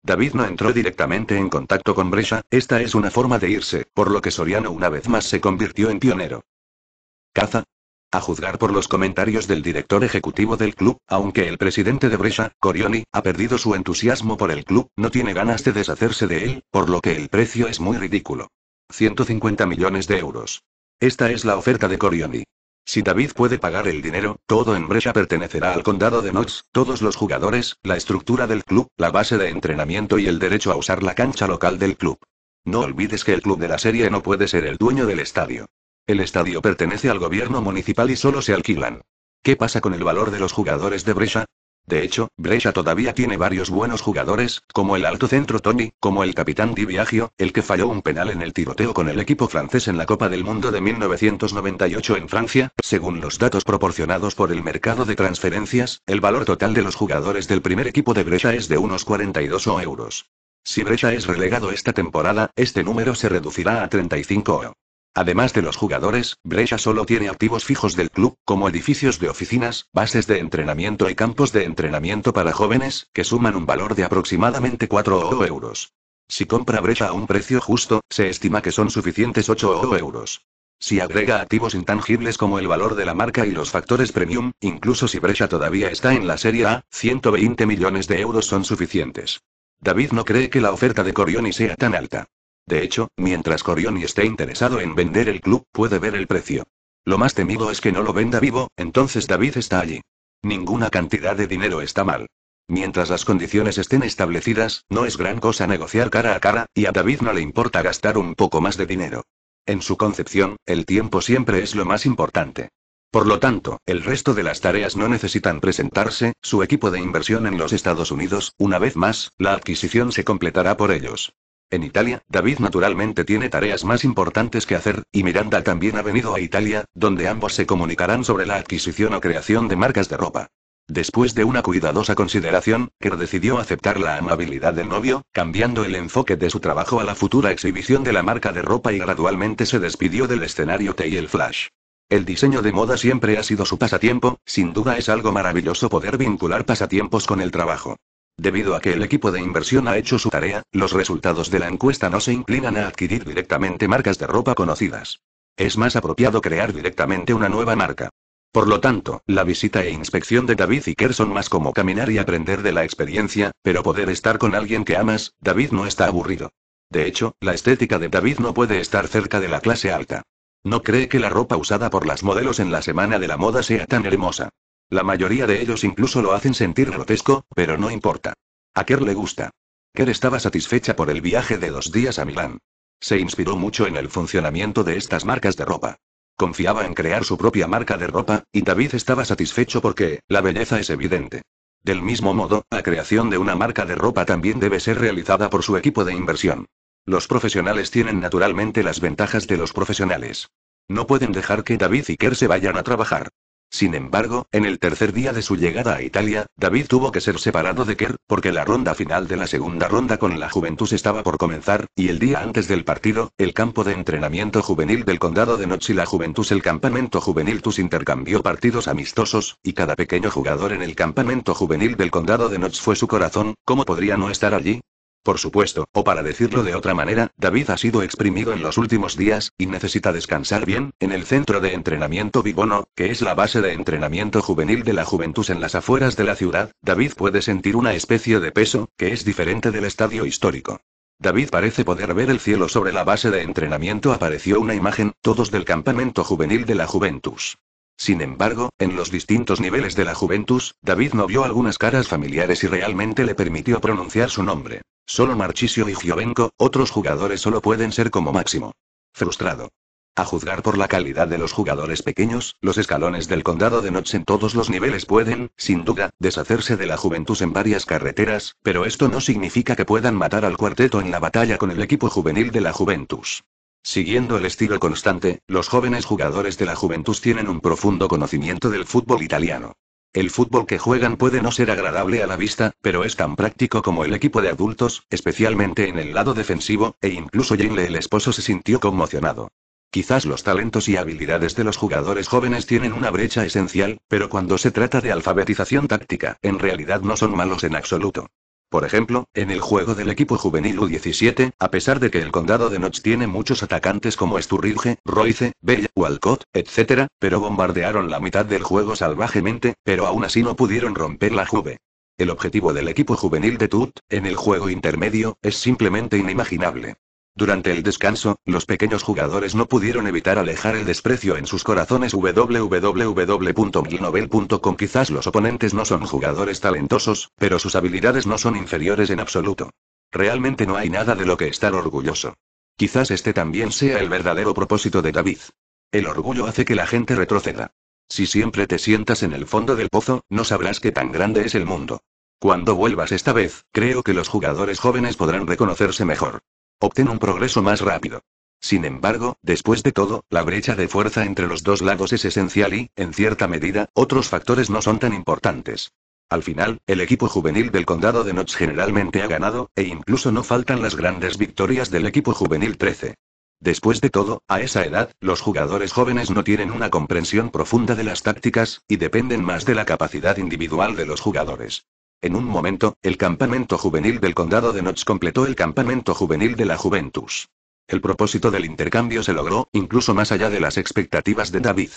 A: David no entró directamente en contacto con Brescia, esta es una forma de irse, por lo que Soriano una vez más se convirtió en pionero. Caza, a juzgar por los comentarios del director ejecutivo del club, aunque el presidente de Brescia, Corioni, ha perdido su entusiasmo por el club, no tiene ganas de deshacerse de él, por lo que el precio es muy ridículo. 150 millones de euros. Esta es la oferta de Corioni. Si David puede pagar el dinero, todo en Brescia pertenecerá al condado de Knox, todos los jugadores, la estructura del club, la base de entrenamiento y el derecho a usar la cancha local del club. No olvides que el club de la serie no puede ser el dueño del estadio. El estadio pertenece al gobierno municipal y solo se alquilan. ¿Qué pasa con el valor de los jugadores de Brescia? De hecho, Brescia todavía tiene varios buenos jugadores, como el alto centro Tony, como el capitán Di Biagio, el que falló un penal en el tiroteo con el equipo francés en la Copa del Mundo de 1998 en Francia. Según los datos proporcionados por el mercado de transferencias, el valor total de los jugadores del primer equipo de Brescia es de unos 42 euros. Si Brescia es relegado esta temporada, este número se reducirá a 35 euros. Además de los jugadores, Brescia solo tiene activos fijos del club, como edificios de oficinas, bases de entrenamiento y campos de entrenamiento para jóvenes, que suman un valor de aproximadamente 4 euros. Si compra Brescia a un precio justo, se estima que son suficientes 8 euros. Si agrega activos intangibles como el valor de la marca y los factores premium, incluso si Brescia todavía está en la Serie A, 120 millones de euros son suficientes. David no cree que la oferta de Corioni sea tan alta. De hecho, mientras Corioni esté interesado en vender el club, puede ver el precio. Lo más temido es que no lo venda vivo, entonces David está allí. Ninguna cantidad de dinero está mal. Mientras las condiciones estén establecidas, no es gran cosa negociar cara a cara, y a David no le importa gastar un poco más de dinero. En su concepción, el tiempo siempre es lo más importante. Por lo tanto, el resto de las tareas no necesitan presentarse, su equipo de inversión en los Estados Unidos, una vez más, la adquisición se completará por ellos. En Italia, David naturalmente tiene tareas más importantes que hacer, y Miranda también ha venido a Italia, donde ambos se comunicarán sobre la adquisición o creación de marcas de ropa. Después de una cuidadosa consideración, Kerr decidió aceptar la amabilidad del novio, cambiando el enfoque de su trabajo a la futura exhibición de la marca de ropa y gradualmente se despidió del escenario T y el Flash. El diseño de moda siempre ha sido su pasatiempo, sin duda es algo maravilloso poder vincular pasatiempos con el trabajo. Debido a que el equipo de inversión ha hecho su tarea, los resultados de la encuesta no se inclinan a adquirir directamente marcas de ropa conocidas. Es más apropiado crear directamente una nueva marca. Por lo tanto, la visita e inspección de David y Kerr son más como caminar y aprender de la experiencia, pero poder estar con alguien que amas, David no está aburrido. De hecho, la estética de David no puede estar cerca de la clase alta. No cree que la ropa usada por las modelos en la semana de la moda sea tan hermosa. La mayoría de ellos incluso lo hacen sentir grotesco, pero no importa. A Kerr le gusta. Kerr estaba satisfecha por el viaje de dos días a Milán. Se inspiró mucho en el funcionamiento de estas marcas de ropa. Confiaba en crear su propia marca de ropa, y David estaba satisfecho porque, la belleza es evidente. Del mismo modo, la creación de una marca de ropa también debe ser realizada por su equipo de inversión. Los profesionales tienen naturalmente las ventajas de los profesionales. No pueden dejar que David y Kerr se vayan a trabajar. Sin embargo, en el tercer día de su llegada a Italia, David tuvo que ser separado de Kerr, porque la ronda final de la segunda ronda con la Juventus estaba por comenzar, y el día antes del partido, el campo de entrenamiento juvenil del condado de Noche y la Juventus el campamento juvenil TUS intercambió partidos amistosos, y cada pequeño jugador en el campamento juvenil del condado de Notch fue su corazón, ¿cómo podría no estar allí? Por supuesto, o para decirlo de otra manera, David ha sido exprimido en los últimos días, y necesita descansar bien, en el centro de entrenamiento Bibono, que es la base de entrenamiento juvenil de la Juventus en las afueras de la ciudad, David puede sentir una especie de peso, que es diferente del estadio histórico. David parece poder ver el cielo sobre la base de entrenamiento apareció una imagen, todos del campamento juvenil de la Juventus. Sin embargo, en los distintos niveles de la Juventus, David no vio algunas caras familiares y realmente le permitió pronunciar su nombre. Solo Marchisio y Giovenco, otros jugadores solo pueden ser como máximo. Frustrado. A juzgar por la calidad de los jugadores pequeños, los escalones del condado de Notch en todos los niveles pueden, sin duda, deshacerse de la Juventus en varias carreteras, pero esto no significa que puedan matar al cuarteto en la batalla con el equipo juvenil de la Juventus. Siguiendo el estilo constante, los jóvenes jugadores de la juventud tienen un profundo conocimiento del fútbol italiano. El fútbol que juegan puede no ser agradable a la vista, pero es tan práctico como el equipo de adultos, especialmente en el lado defensivo, e incluso Yinle el esposo se sintió conmocionado. Quizás los talentos y habilidades de los jugadores jóvenes tienen una brecha esencial, pero cuando se trata de alfabetización táctica, en realidad no son malos en absoluto. Por ejemplo, en el juego del equipo juvenil U17, a pesar de que el condado de Notch tiene muchos atacantes como Sturridge, Royce, Bella, Walcott, etc., pero bombardearon la mitad del juego salvajemente, pero aún así no pudieron romper la Juve. El objetivo del equipo juvenil de Tut, en el juego intermedio, es simplemente inimaginable. Durante el descanso, los pequeños jugadores no pudieron evitar alejar el desprecio en sus corazones www.milnovel.com Quizás los oponentes no son jugadores talentosos, pero sus habilidades no son inferiores en absoluto. Realmente no hay nada de lo que estar orgulloso. Quizás este también sea el verdadero propósito de David. El orgullo hace que la gente retroceda. Si siempre te sientas en el fondo del pozo, no sabrás qué tan grande es el mundo. Cuando vuelvas esta vez, creo que los jugadores jóvenes podrán reconocerse mejor. Obtén un progreso más rápido. Sin embargo, después de todo, la brecha de fuerza entre los dos lados es esencial y, en cierta medida, otros factores no son tan importantes. Al final, el equipo juvenil del condado de Notts generalmente ha ganado, e incluso no faltan las grandes victorias del equipo juvenil 13. Después de todo, a esa edad, los jugadores jóvenes no tienen una comprensión profunda de las tácticas, y dependen más de la capacidad individual de los jugadores. En un momento, el campamento juvenil del condado de Notts completó el campamento juvenil de la Juventus. El propósito del intercambio se logró, incluso más allá de las expectativas de David.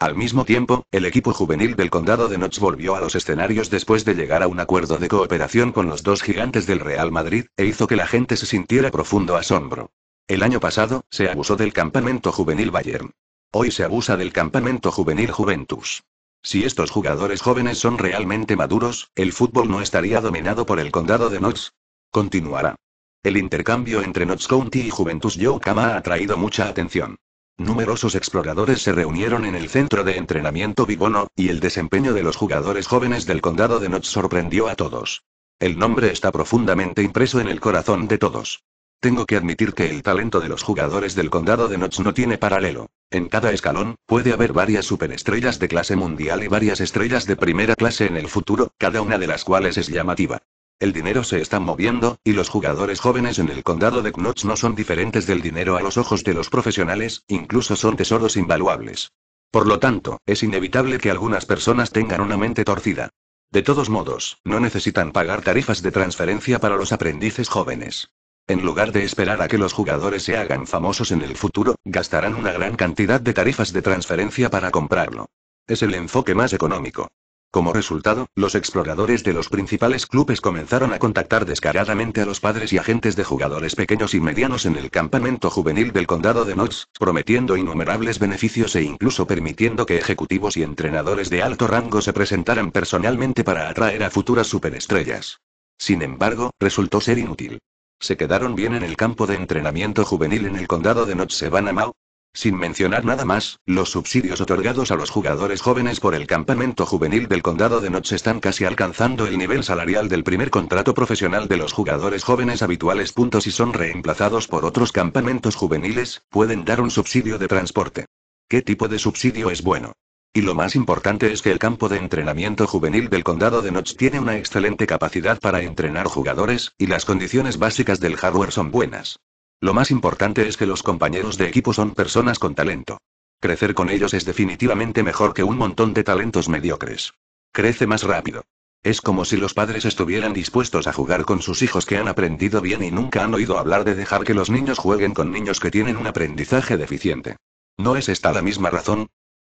A: Al mismo tiempo, el equipo juvenil del condado de Notts volvió a los escenarios después de llegar a un acuerdo de cooperación con los dos gigantes del Real Madrid, e hizo que la gente se sintiera profundo asombro. El año pasado, se abusó del campamento juvenil Bayern. Hoy se abusa del campamento juvenil Juventus. Si estos jugadores jóvenes son realmente maduros, el fútbol no estaría dominado por el condado de Knox. Continuará. El intercambio entre Notts County y Juventus Yokohama ha atraído mucha atención. Numerosos exploradores se reunieron en el centro de entrenamiento Bibono, y el desempeño de los jugadores jóvenes del condado de Notts sorprendió a todos. El nombre está profundamente impreso en el corazón de todos. Tengo que admitir que el talento de los jugadores del condado de Notch no tiene paralelo. En cada escalón, puede haber varias superestrellas de clase mundial y varias estrellas de primera clase en el futuro, cada una de las cuales es llamativa. El dinero se está moviendo, y los jugadores jóvenes en el condado de Knox no son diferentes del dinero a los ojos de los profesionales, incluso son tesoros invaluables. Por lo tanto, es inevitable que algunas personas tengan una mente torcida. De todos modos, no necesitan pagar tarifas de transferencia para los aprendices jóvenes. En lugar de esperar a que los jugadores se hagan famosos en el futuro, gastarán una gran cantidad de tarifas de transferencia para comprarlo. Es el enfoque más económico. Como resultado, los exploradores de los principales clubes comenzaron a contactar descaradamente a los padres y agentes de jugadores pequeños y medianos en el campamento juvenil del condado de Knox, prometiendo innumerables beneficios e incluso permitiendo que ejecutivos y entrenadores de alto rango se presentaran personalmente para atraer a futuras superestrellas. Sin embargo, resultó ser inútil. Se quedaron bien en el campo de entrenamiento juvenil en el condado de Notsevana-Mau. Sin mencionar nada más, los subsidios otorgados a los jugadores jóvenes por el campamento juvenil del condado de Notts están casi alcanzando el nivel salarial del primer contrato profesional de los jugadores jóvenes habituales. Si son reemplazados por otros campamentos juveniles, pueden dar un subsidio de transporte. ¿Qué tipo de subsidio es bueno? Y lo más importante es que el campo de entrenamiento juvenil del condado de Notch tiene una excelente capacidad para entrenar jugadores, y las condiciones básicas del hardware son buenas. Lo más importante es que los compañeros de equipo son personas con talento. Crecer con ellos es definitivamente mejor que un montón de talentos mediocres. Crece más rápido. Es como si los padres estuvieran dispuestos a jugar con sus hijos que han aprendido bien y nunca han oído hablar de dejar que los niños jueguen con niños que tienen un aprendizaje deficiente. ¿No es esta la misma razón?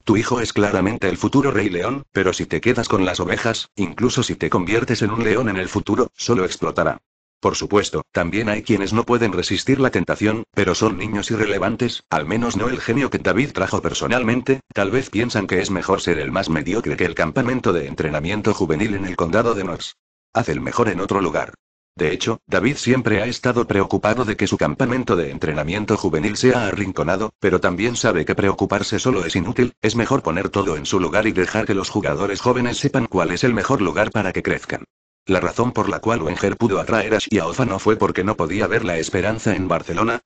A: Tu hijo es claramente el futuro rey león, pero si te quedas con las ovejas, incluso si te conviertes en un león en el futuro, solo explotará. Por supuesto, también hay quienes no pueden resistir la tentación, pero son niños irrelevantes, al menos no el genio que David trajo personalmente, tal vez piensan que es mejor ser el más mediocre que el campamento de entrenamiento juvenil en el condado de Knox. Haz el mejor en otro lugar. De hecho, David siempre ha estado preocupado de que su campamento de entrenamiento juvenil sea arrinconado, pero también sabe que preocuparse solo es inútil, es mejor poner todo en su lugar y dejar que los jugadores jóvenes sepan cuál es el mejor lugar para que crezcan. La razón por la cual Wenger pudo atraer a Shiaofa no fue porque no podía ver la esperanza en Barcelona,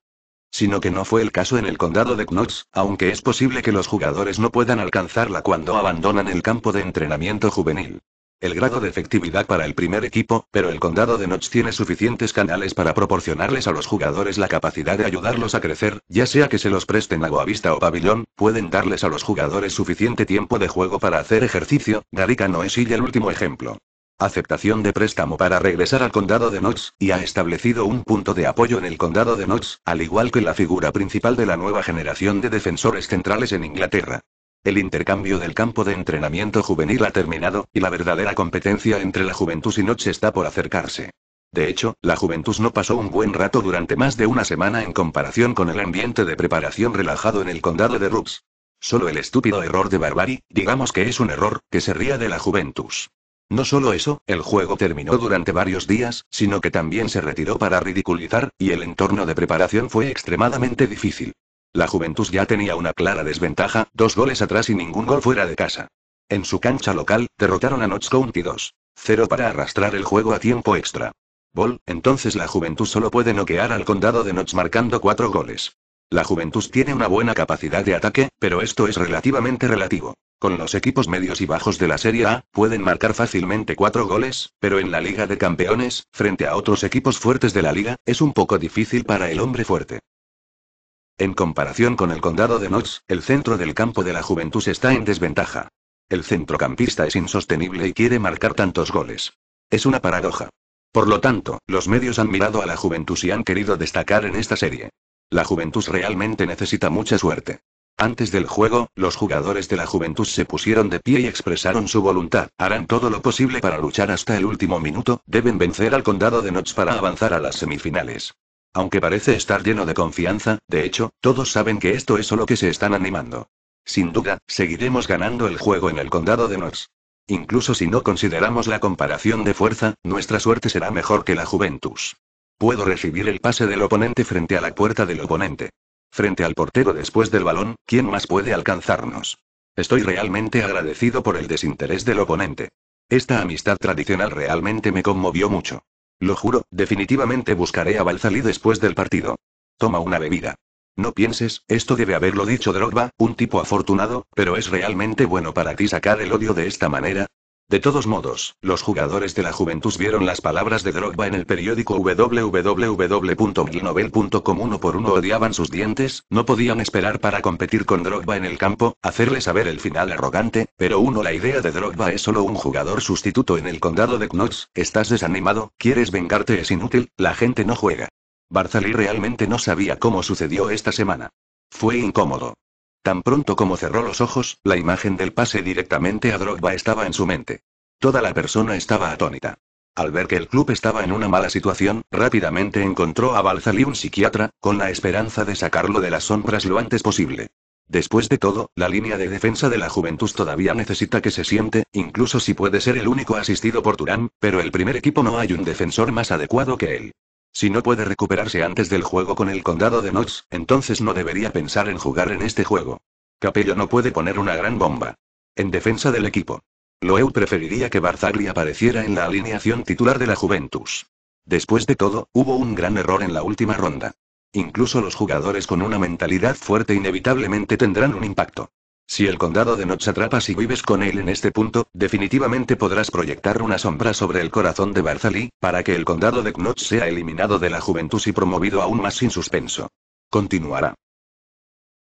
A: sino que no fue el caso en el condado de Knox, aunque es posible que los jugadores no puedan alcanzarla cuando abandonan el campo de entrenamiento juvenil el grado de efectividad para el primer equipo, pero el condado de Notch tiene suficientes canales para proporcionarles a los jugadores la capacidad de ayudarlos a crecer, ya sea que se los presten a Boavista o Pabellón, pueden darles a los jugadores suficiente tiempo de juego para hacer ejercicio, Garica no es el último ejemplo. Aceptación de préstamo para regresar al condado de Notch, y ha establecido un punto de apoyo en el condado de Notch, al igual que la figura principal de la nueva generación de defensores centrales en Inglaterra. El intercambio del campo de entrenamiento juvenil ha terminado, y la verdadera competencia entre la Juventus y Noche está por acercarse. De hecho, la Juventus no pasó un buen rato durante más de una semana en comparación con el ambiente de preparación relajado en el condado de Rooks. Solo el estúpido error de Barbari, digamos que es un error, que se ría de la Juventus. No solo eso, el juego terminó durante varios días, sino que también se retiró para ridiculizar, y el entorno de preparación fue extremadamente difícil. La Juventus ya tenía una clara desventaja, dos goles atrás y ningún gol fuera de casa. En su cancha local, derrotaron a Notts County 2-0 para arrastrar el juego a tiempo extra. Vol, entonces la Juventus solo puede noquear al condado de Notts marcando cuatro goles. La Juventus tiene una buena capacidad de ataque, pero esto es relativamente relativo. Con los equipos medios y bajos de la Serie A, pueden marcar fácilmente cuatro goles, pero en la Liga de Campeones, frente a otros equipos fuertes de la liga, es un poco difícil para el hombre fuerte. En comparación con el condado de Notts, el centro del campo de la juventud está en desventaja. El centrocampista es insostenible y quiere marcar tantos goles. Es una paradoja. Por lo tanto, los medios han mirado a la juventud y han querido destacar en esta serie. La Juventus realmente necesita mucha suerte. Antes del juego, los jugadores de la Juventus se pusieron de pie y expresaron su voluntad. Harán todo lo posible para luchar hasta el último minuto, deben vencer al condado de Notts para avanzar a las semifinales. Aunque parece estar lleno de confianza, de hecho, todos saben que esto es solo que se están animando. Sin duda, seguiremos ganando el juego en el condado de Nors. Incluso si no consideramos la comparación de fuerza, nuestra suerte será mejor que la Juventus. Puedo recibir el pase del oponente frente a la puerta del oponente. Frente al portero después del balón, ¿quién más puede alcanzarnos? Estoy realmente agradecido por el desinterés del oponente. Esta amistad tradicional realmente me conmovió mucho. Lo juro, definitivamente buscaré a Balzali después del partido. Toma una bebida. No pienses, esto debe haberlo dicho Drogba, un tipo afortunado, pero es realmente bueno para ti sacar el odio de esta manera. De todos modos, los jugadores de la Juventus vieron las palabras de Drogba en el periódico www.glinovel.com uno por uno odiaban sus dientes, no podían esperar para competir con Drogba en el campo, hacerle saber el final arrogante, pero uno la idea de Drogba es solo un jugador sustituto en el condado de Knox, estás desanimado, quieres vengarte es inútil, la gente no juega. Barzalí realmente no sabía cómo sucedió esta semana. Fue incómodo. Tan pronto como cerró los ojos, la imagen del pase directamente a Drogba estaba en su mente. Toda la persona estaba atónita. Al ver que el club estaba en una mala situación, rápidamente encontró a Balzali un psiquiatra, con la esperanza de sacarlo de las sombras lo antes posible. Después de todo, la línea de defensa de la juventud todavía necesita que se siente, incluso si puede ser el único asistido por Turán, pero el primer equipo no hay un defensor más adecuado que él. Si no puede recuperarse antes del juego con el condado de Notch, entonces no debería pensar en jugar en este juego. Capello no puede poner una gran bomba. En defensa del equipo. Loew preferiría que Barzagli apareciera en la alineación titular de la Juventus. Después de todo, hubo un gran error en la última ronda. Incluso los jugadores con una mentalidad fuerte inevitablemente tendrán un impacto. Si el condado de Notch atrapas y vives con él en este punto, definitivamente podrás proyectar una sombra sobre el corazón de Barzalí, para que el condado de Knox sea eliminado de la Juventus y promovido aún más sin suspenso. Continuará.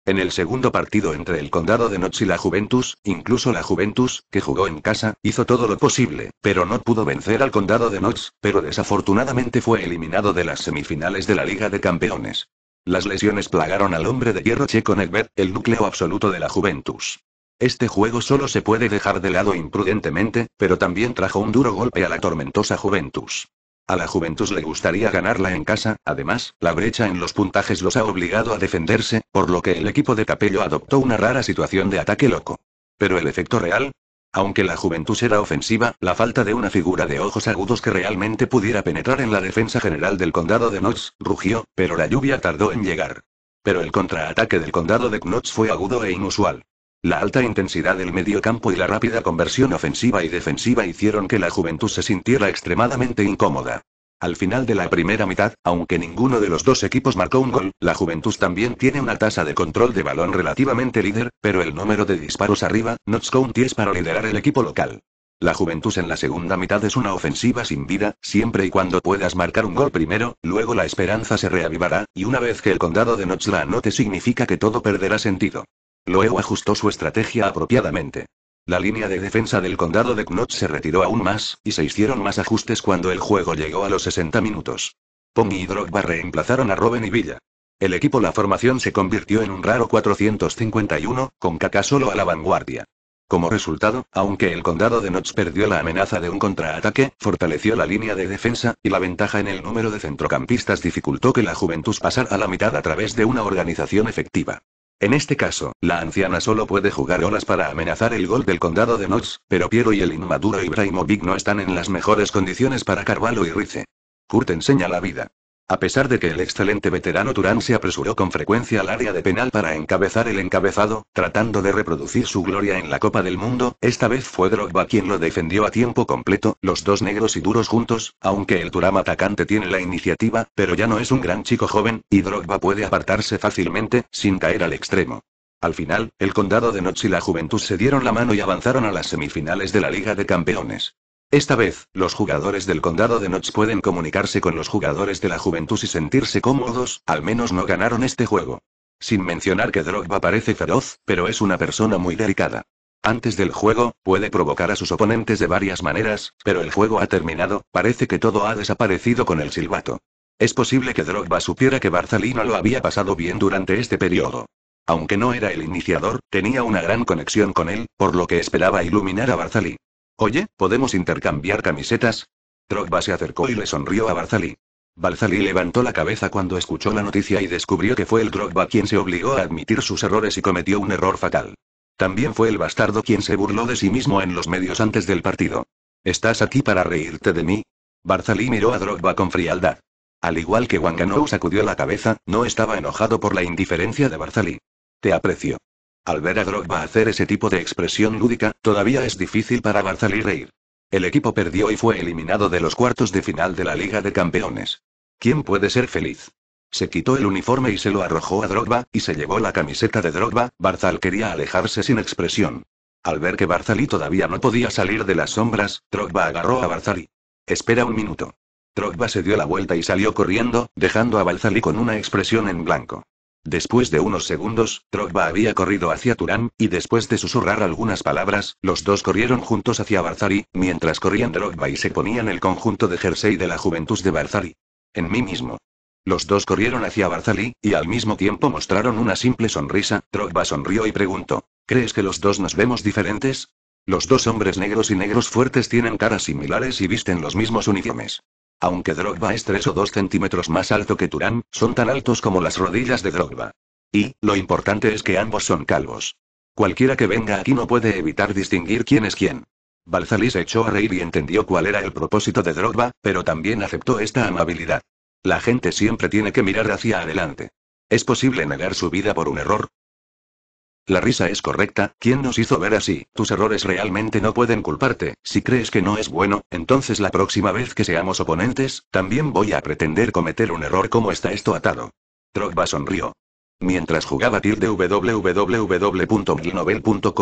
A: En el segundo partido entre el condado de Notch y la Juventus, incluso la Juventus, que jugó en casa, hizo todo lo posible, pero no pudo vencer al condado de Notch, pero desafortunadamente fue eliminado de las semifinales de la Liga de Campeones. Las lesiones plagaron al hombre de hierro Checo Negbert, el núcleo absoluto de la Juventus. Este juego solo se puede dejar de lado imprudentemente, pero también trajo un duro golpe a la tormentosa Juventus. A la Juventus le gustaría ganarla en casa, además, la brecha en los puntajes los ha obligado a defenderse, por lo que el equipo de Capello adoptó una rara situación de ataque loco. Pero el efecto real, aunque la juventud era ofensiva, la falta de una figura de ojos agudos que realmente pudiera penetrar en la defensa general del condado de Knox, rugió, pero la lluvia tardó en llegar. Pero el contraataque del condado de Knox fue agudo e inusual. La alta intensidad del mediocampo y la rápida conversión ofensiva y defensiva hicieron que la juventud se sintiera extremadamente incómoda. Al final de la primera mitad, aunque ninguno de los dos equipos marcó un gol, la Juventus también tiene una tasa de control de balón relativamente líder, pero el número de disparos arriba, Notts County es para liderar el equipo local. La Juventus en la segunda mitad es una ofensiva sin vida, siempre y cuando puedas marcar un gol primero, luego la esperanza se reavivará, y una vez que el condado de Notts la anote significa que todo perderá sentido. Luego ajustó su estrategia apropiadamente. La línea de defensa del condado de Knott se retiró aún más, y se hicieron más ajustes cuando el juego llegó a los 60 minutos. Pong y Drogba reemplazaron a Robben y Villa. El equipo La Formación se convirtió en un raro 451, con Kaká solo a la vanguardia. Como resultado, aunque el condado de Knott perdió la amenaza de un contraataque, fortaleció la línea de defensa, y la ventaja en el número de centrocampistas dificultó que la Juventus pasara a la mitad a través de una organización efectiva. En este caso, la anciana solo puede jugar olas para amenazar el gol del condado de Notts, pero Piero y el inmaduro Ibrahimovic no están en las mejores condiciones para Carvalho y Rice. Kurt enseña la vida. A pesar de que el excelente veterano Turán se apresuró con frecuencia al área de penal para encabezar el encabezado, tratando de reproducir su gloria en la Copa del Mundo, esta vez fue Drogba quien lo defendió a tiempo completo, los dos negros y duros juntos, aunque el Turán atacante tiene la iniciativa, pero ya no es un gran chico joven, y Drogba puede apartarse fácilmente, sin caer al extremo. Al final, el condado de Noche y la Juventud se dieron la mano y avanzaron a las semifinales de la Liga de Campeones. Esta vez, los jugadores del condado de Notch pueden comunicarse con los jugadores de la juventud y sentirse cómodos, al menos no ganaron este juego. Sin mencionar que Drogba parece feroz, pero es una persona muy delicada. Antes del juego, puede provocar a sus oponentes de varias maneras, pero el juego ha terminado, parece que todo ha desaparecido con el silbato. Es posible que Drogba supiera que Barzalí no lo había pasado bien durante este periodo. Aunque no era el iniciador, tenía una gran conexión con él, por lo que esperaba iluminar a Barzalí. Oye, ¿podemos intercambiar camisetas? Drogba se acercó y le sonrió a Barzali. Barzali levantó la cabeza cuando escuchó la noticia y descubrió que fue el Drogba quien se obligó a admitir sus errores y cometió un error fatal. También fue el bastardo quien se burló de sí mismo en los medios antes del partido. ¿Estás aquí para reírte de mí? Barzali miró a Drogba con frialdad. Al igual que Wanganou sacudió la cabeza, no estaba enojado por la indiferencia de Barzali. Te aprecio. Al ver a Drogba hacer ese tipo de expresión lúdica, todavía es difícil para Barzali reír. El equipo perdió y fue eliminado de los cuartos de final de la Liga de Campeones. ¿Quién puede ser feliz? Se quitó el uniforme y se lo arrojó a Drogba, y se llevó la camiseta de Drogba, Barzal quería alejarse sin expresión. Al ver que Barzali todavía no podía salir de las sombras, Drogba agarró a Barzali. Espera un minuto. Drogba se dio la vuelta y salió corriendo, dejando a Barzali con una expresión en blanco. Después de unos segundos, Trogba había corrido hacia Turán, y después de susurrar algunas palabras, los dos corrieron juntos hacia Barzari, mientras corrían Trogba y se ponían el conjunto de jersey de la juventud de Barzari. En mí mismo. Los dos corrieron hacia Barzali, y al mismo tiempo mostraron una simple sonrisa, Trogba sonrió y preguntó, ¿crees que los dos nos vemos diferentes? Los dos hombres negros y negros fuertes tienen caras similares y visten los mismos uniformes. Aunque Drogba es 3 o 2 centímetros más alto que Turán, son tan altos como las rodillas de Drogba. Y, lo importante es que ambos son calvos. Cualquiera que venga aquí no puede evitar distinguir quién es quién. Balzalí se echó a reír y entendió cuál era el propósito de Drogba, pero también aceptó esta amabilidad. La gente siempre tiene que mirar hacia adelante. Es posible negar su vida por un error, la risa es correcta, ¿quién nos hizo ver así? Tus errores realmente no pueden culparte, si crees que no es bueno, entonces la próxima vez que seamos oponentes, también voy a pretender cometer un error como está esto atado. Drogba sonrió. Mientras jugaba tir de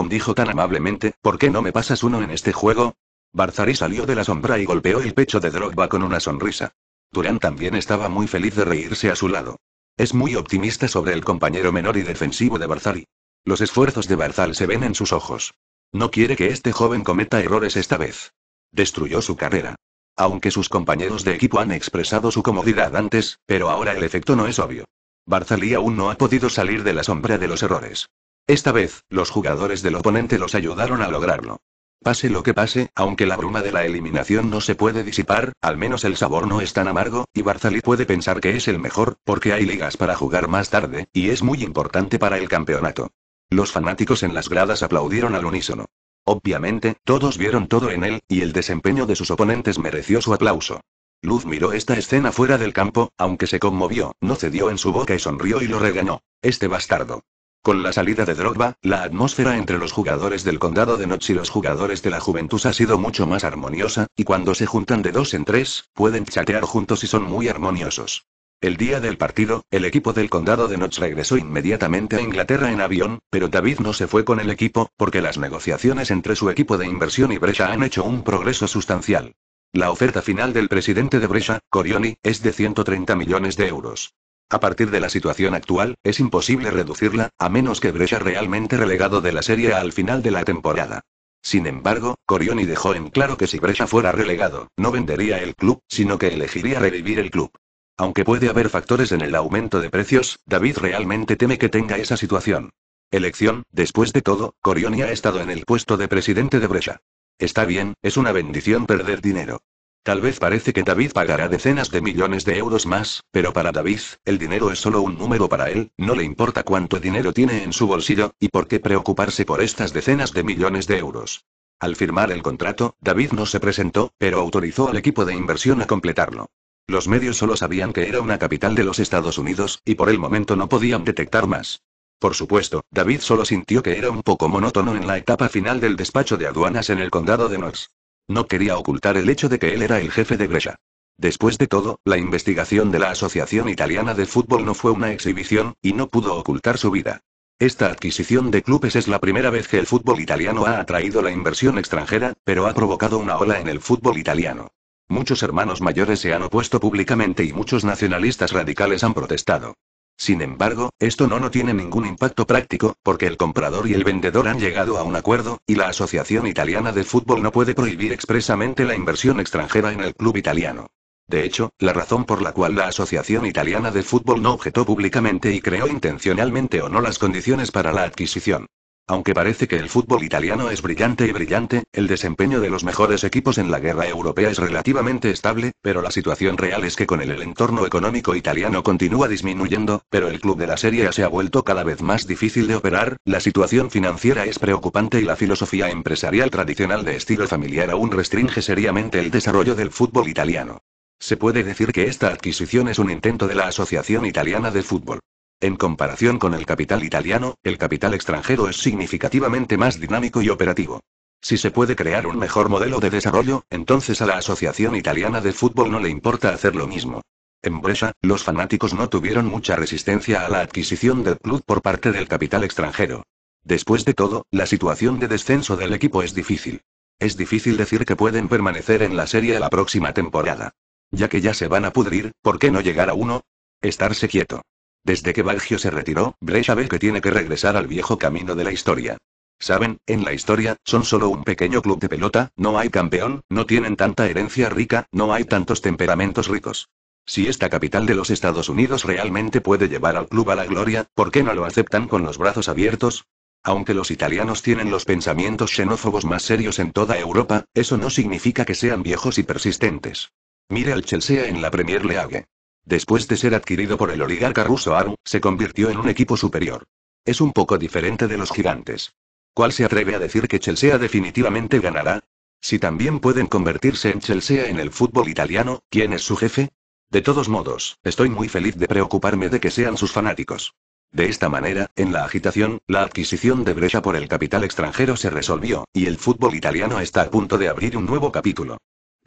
A: dijo tan amablemente, ¿por qué no me pasas uno en este juego? Barzari salió de la sombra y golpeó el pecho de Drogba con una sonrisa. Durán también estaba muy feliz de reírse a su lado. Es muy optimista sobre el compañero menor y defensivo de Barzari. Los esfuerzos de Barzal se ven en sus ojos. No quiere que este joven cometa errores esta vez. Destruyó su carrera. Aunque sus compañeros de equipo han expresado su comodidad antes, pero ahora el efecto no es obvio. Barzalí aún no ha podido salir de la sombra de los errores. Esta vez, los jugadores del oponente los ayudaron a lograrlo. Pase lo que pase, aunque la bruma de la eliminación no se puede disipar, al menos el sabor no es tan amargo, y Barzalí puede pensar que es el mejor, porque hay ligas para jugar más tarde, y es muy importante para el campeonato. Los fanáticos en las gradas aplaudieron al unísono. Obviamente, todos vieron todo en él, y el desempeño de sus oponentes mereció su aplauso. Luz miró esta escena fuera del campo, aunque se conmovió, no cedió en su boca y sonrió y lo regañó. Este bastardo. Con la salida de Drogba, la atmósfera entre los jugadores del condado de Notch y los jugadores de la Juventud ha sido mucho más armoniosa, y cuando se juntan de dos en tres, pueden chatear juntos y son muy armoniosos. El día del partido, el equipo del condado de Notts regresó inmediatamente a Inglaterra en avión, pero David no se fue con el equipo, porque las negociaciones entre su equipo de inversión y Brescia han hecho un progreso sustancial. La oferta final del presidente de Brescia, Corioni, es de 130 millones de euros. A partir de la situación actual, es imposible reducirla, a menos que Brescia realmente relegado de la Serie al final de la temporada. Sin embargo, Corioni dejó en claro que si Brescia fuera relegado, no vendería el club, sino que elegiría revivir el club. Aunque puede haber factores en el aumento de precios, David realmente teme que tenga esa situación. Elección, después de todo, Corioni ha estado en el puesto de presidente de Brescia. Está bien, es una bendición perder dinero. Tal vez parece que David pagará decenas de millones de euros más, pero para David, el dinero es solo un número para él, no le importa cuánto dinero tiene en su bolsillo, y por qué preocuparse por estas decenas de millones de euros. Al firmar el contrato, David no se presentó, pero autorizó al equipo de inversión a completarlo. Los medios solo sabían que era una capital de los Estados Unidos, y por el momento no podían detectar más. Por supuesto, David solo sintió que era un poco monótono en la etapa final del despacho de aduanas en el condado de Knox. No quería ocultar el hecho de que él era el jefe de Grecia. Después de todo, la investigación de la Asociación Italiana de Fútbol no fue una exhibición, y no pudo ocultar su vida. Esta adquisición de clubes es la primera vez que el fútbol italiano ha atraído la inversión extranjera, pero ha provocado una ola en el fútbol italiano. Muchos hermanos mayores se han opuesto públicamente y muchos nacionalistas radicales han protestado. Sin embargo, esto no, no tiene ningún impacto práctico, porque el comprador y el vendedor han llegado a un acuerdo, y la Asociación Italiana de Fútbol no puede prohibir expresamente la inversión extranjera en el club italiano. De hecho, la razón por la cual la Asociación Italiana de Fútbol no objetó públicamente y creó intencionalmente o no las condiciones para la adquisición aunque parece que el fútbol italiano es brillante y brillante, el desempeño de los mejores equipos en la guerra europea es relativamente estable, pero la situación real es que con el, entorno económico italiano continúa disminuyendo, pero el club de la Serie A se ha vuelto cada vez más difícil de operar, la situación financiera es preocupante y la filosofía empresarial tradicional de estilo familiar aún restringe seriamente el desarrollo del fútbol italiano. Se puede decir que esta adquisición es un intento de la Asociación Italiana de Fútbol. En comparación con el capital italiano, el capital extranjero es significativamente más dinámico y operativo. Si se puede crear un mejor modelo de desarrollo, entonces a la Asociación Italiana de Fútbol no le importa hacer lo mismo. En Brescia, los fanáticos no tuvieron mucha resistencia a la adquisición del club por parte del capital extranjero. Después de todo, la situación de descenso del equipo es difícil. Es difícil decir que pueden permanecer en la serie la próxima temporada. Ya que ya se van a pudrir, ¿por qué no llegar a uno? Estarse quieto. Desde que Baggio se retiró, Brescia ve que tiene que regresar al viejo camino de la historia. Saben, en la historia, son solo un pequeño club de pelota, no hay campeón, no tienen tanta herencia rica, no hay tantos temperamentos ricos. Si esta capital de los Estados Unidos realmente puede llevar al club a la gloria, ¿por qué no lo aceptan con los brazos abiertos? Aunque los italianos tienen los pensamientos xenófobos más serios en toda Europa, eso no significa que sean viejos y persistentes. Mire al Chelsea en la Premier League. Después de ser adquirido por el oligarca ruso Aru, se convirtió en un equipo superior. Es un poco diferente de los gigantes. ¿Cuál se atreve a decir que Chelsea definitivamente ganará? Si también pueden convertirse en Chelsea en el fútbol italiano, ¿quién es su jefe? De todos modos, estoy muy feliz de preocuparme de que sean sus fanáticos. De esta manera, en la agitación, la adquisición de brecha por el capital extranjero se resolvió, y el fútbol italiano está a punto de abrir un nuevo capítulo.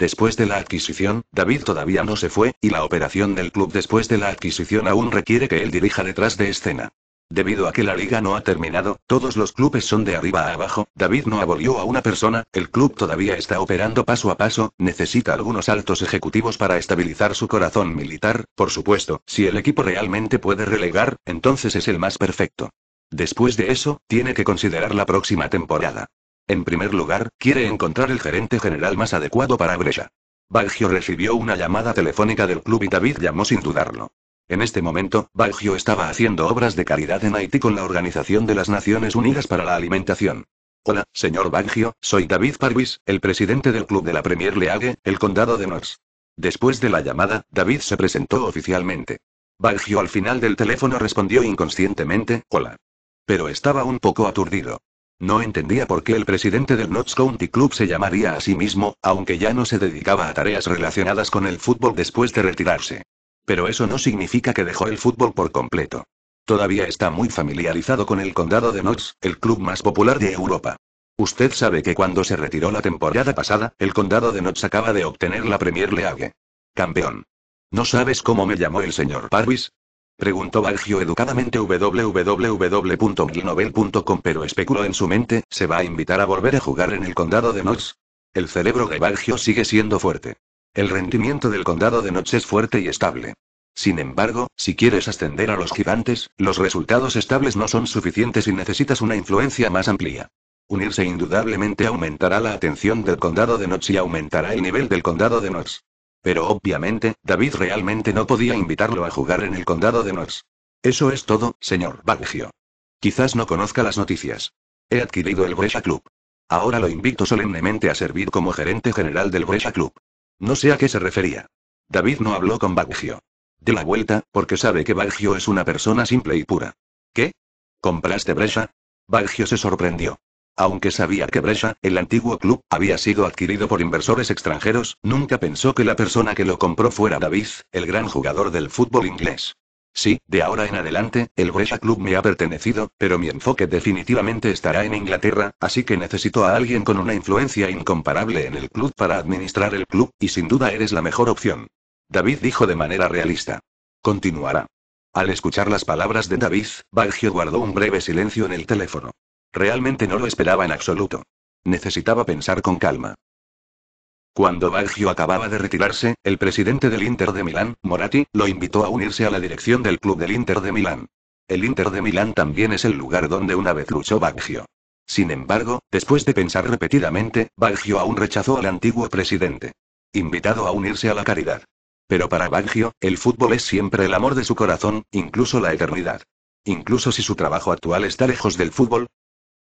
A: Después de la adquisición, David todavía no se fue, y la operación del club después de la adquisición aún requiere que él dirija detrás de escena. Debido a que la liga no ha terminado, todos los clubes son de arriba a abajo, David no abolió a una persona, el club todavía está operando paso a paso, necesita algunos altos ejecutivos para estabilizar su corazón militar, por supuesto, si el equipo realmente puede relegar, entonces es el más perfecto. Después de eso, tiene que considerar la próxima temporada. En primer lugar, quiere encontrar el gerente general más adecuado para Brescia. Baggio recibió una llamada telefónica del club y David llamó sin dudarlo. En este momento, Baggio estaba haciendo obras de caridad en Haití con la Organización de las Naciones Unidas para la Alimentación. Hola, señor Baggio, soy David Parvis, el presidente del club de la Premier League, el condado de nox Después de la llamada, David se presentó oficialmente. Baggio al final del teléfono respondió inconscientemente, hola. Pero estaba un poco aturdido. No entendía por qué el presidente del Notts County Club se llamaría a sí mismo, aunque ya no se dedicaba a tareas relacionadas con el fútbol después de retirarse. Pero eso no significa que dejó el fútbol por completo. Todavía está muy familiarizado con el condado de Notts, el club más popular de Europa. Usted sabe que cuando se retiró la temporada pasada, el condado de Notts acaba de obtener la Premier League. Campeón. ¿No sabes cómo me llamó el señor Parvis? Preguntó Baggio educadamente www.glinovel.com pero especuló en su mente, ¿se va a invitar a volver a jugar en el condado de Nox. El cerebro de Baggio sigue siendo fuerte. El rendimiento del condado de Nox es fuerte y estable. Sin embargo, si quieres ascender a los gigantes, los resultados estables no son suficientes y necesitas una influencia más amplia. Unirse indudablemente aumentará la atención del condado de Notch y aumentará el nivel del condado de Notch. Pero obviamente, David realmente no podía invitarlo a jugar en el condado de Knox. Eso es todo, señor Baggio. Quizás no conozca las noticias. He adquirido el Brescia Club. Ahora lo invito solemnemente a servir como gerente general del Brescia Club. No sé a qué se refería. David no habló con Baggio. De la vuelta, porque sabe que Baggio es una persona simple y pura. ¿Qué? ¿Compraste Brescia? Baggio se sorprendió. Aunque sabía que Brescia, el antiguo club, había sido adquirido por inversores extranjeros, nunca pensó que la persona que lo compró fuera David, el gran jugador del fútbol inglés. Sí, de ahora en adelante, el Brescia Club me ha pertenecido, pero mi enfoque definitivamente estará en Inglaterra, así que necesito a alguien con una influencia incomparable en el club para administrar el club, y sin duda eres la mejor opción. David dijo de manera realista. Continuará. Al escuchar las palabras de David, Baggio guardó un breve silencio en el teléfono. Realmente no lo esperaba en absoluto. Necesitaba pensar con calma. Cuando Baggio acababa de retirarse, el presidente del Inter de Milán, Moratti, lo invitó a unirse a la dirección del club del Inter de Milán. El Inter de Milán también es el lugar donde una vez luchó Baggio. Sin embargo, después de pensar repetidamente, Baggio aún rechazó al antiguo presidente. Invitado a unirse a la caridad. Pero para Baggio, el fútbol es siempre el amor de su corazón, incluso la eternidad. Incluso si su trabajo actual está lejos del fútbol,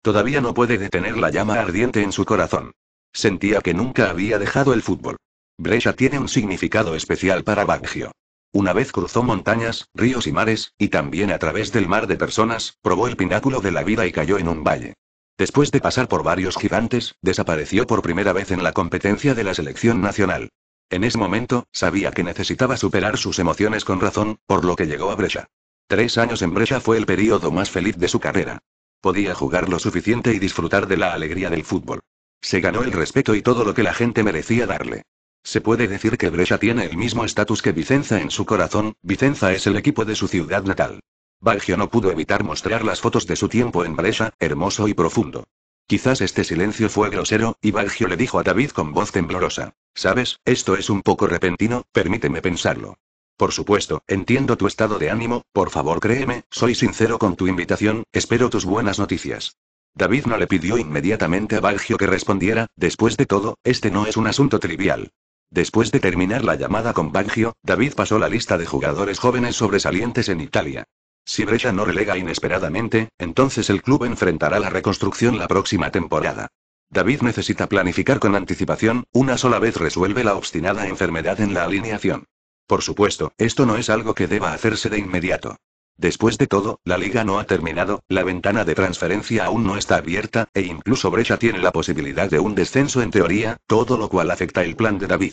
A: Todavía no puede detener la llama ardiente en su corazón. Sentía que nunca había dejado el fútbol. Brescia tiene un significado especial para Baggio. Una vez cruzó montañas, ríos y mares, y también a través del mar de personas, probó el pináculo de la vida y cayó en un valle. Después de pasar por varios gigantes, desapareció por primera vez en la competencia de la selección nacional. En ese momento, sabía que necesitaba superar sus emociones con razón, por lo que llegó a Brescia. Tres años en Brescia fue el periodo más feliz de su carrera. Podía jugar lo suficiente y disfrutar de la alegría del fútbol. Se ganó el respeto y todo lo que la gente merecía darle. Se puede decir que Brescia tiene el mismo estatus que Vicenza en su corazón, Vicenza es el equipo de su ciudad natal. Baggio no pudo evitar mostrar las fotos de su tiempo en Brescia, hermoso y profundo. Quizás este silencio fue grosero, y Baggio le dijo a David con voz temblorosa. Sabes, esto es un poco repentino, permíteme pensarlo. Por supuesto, entiendo tu estado de ánimo, por favor créeme, soy sincero con tu invitación, espero tus buenas noticias. David no le pidió inmediatamente a Baggio que respondiera, después de todo, este no es un asunto trivial. Después de terminar la llamada con Baggio, David pasó la lista de jugadores jóvenes sobresalientes en Italia. Si Brescia no relega inesperadamente, entonces el club enfrentará la reconstrucción la próxima temporada. David necesita planificar con anticipación, una sola vez resuelve la obstinada enfermedad en la alineación. Por supuesto, esto no es algo que deba hacerse de inmediato. Después de todo, la liga no ha terminado, la ventana de transferencia aún no está abierta, e incluso Brecha tiene la posibilidad de un descenso en teoría, todo lo cual afecta el plan de David.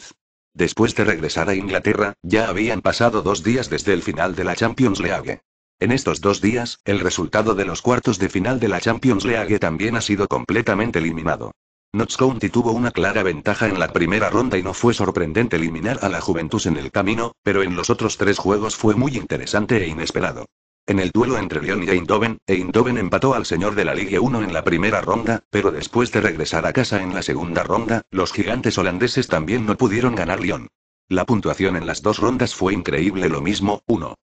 A: Después de regresar a Inglaterra, ya habían pasado dos días desde el final de la Champions League. En estos dos días, el resultado de los cuartos de final de la Champions League también ha sido completamente eliminado. Notts County tuvo una clara ventaja en la primera ronda y no fue sorprendente eliminar a la Juventus en el camino, pero en los otros tres juegos fue muy interesante e inesperado. En el duelo entre Lyon y Eindhoven, Eindhoven empató al señor de la Ligue 1 en la primera ronda, pero después de regresar a casa en la segunda ronda, los gigantes holandeses también no pudieron ganar Lyon. La puntuación en las dos rondas fue increíble lo mismo, 1-1.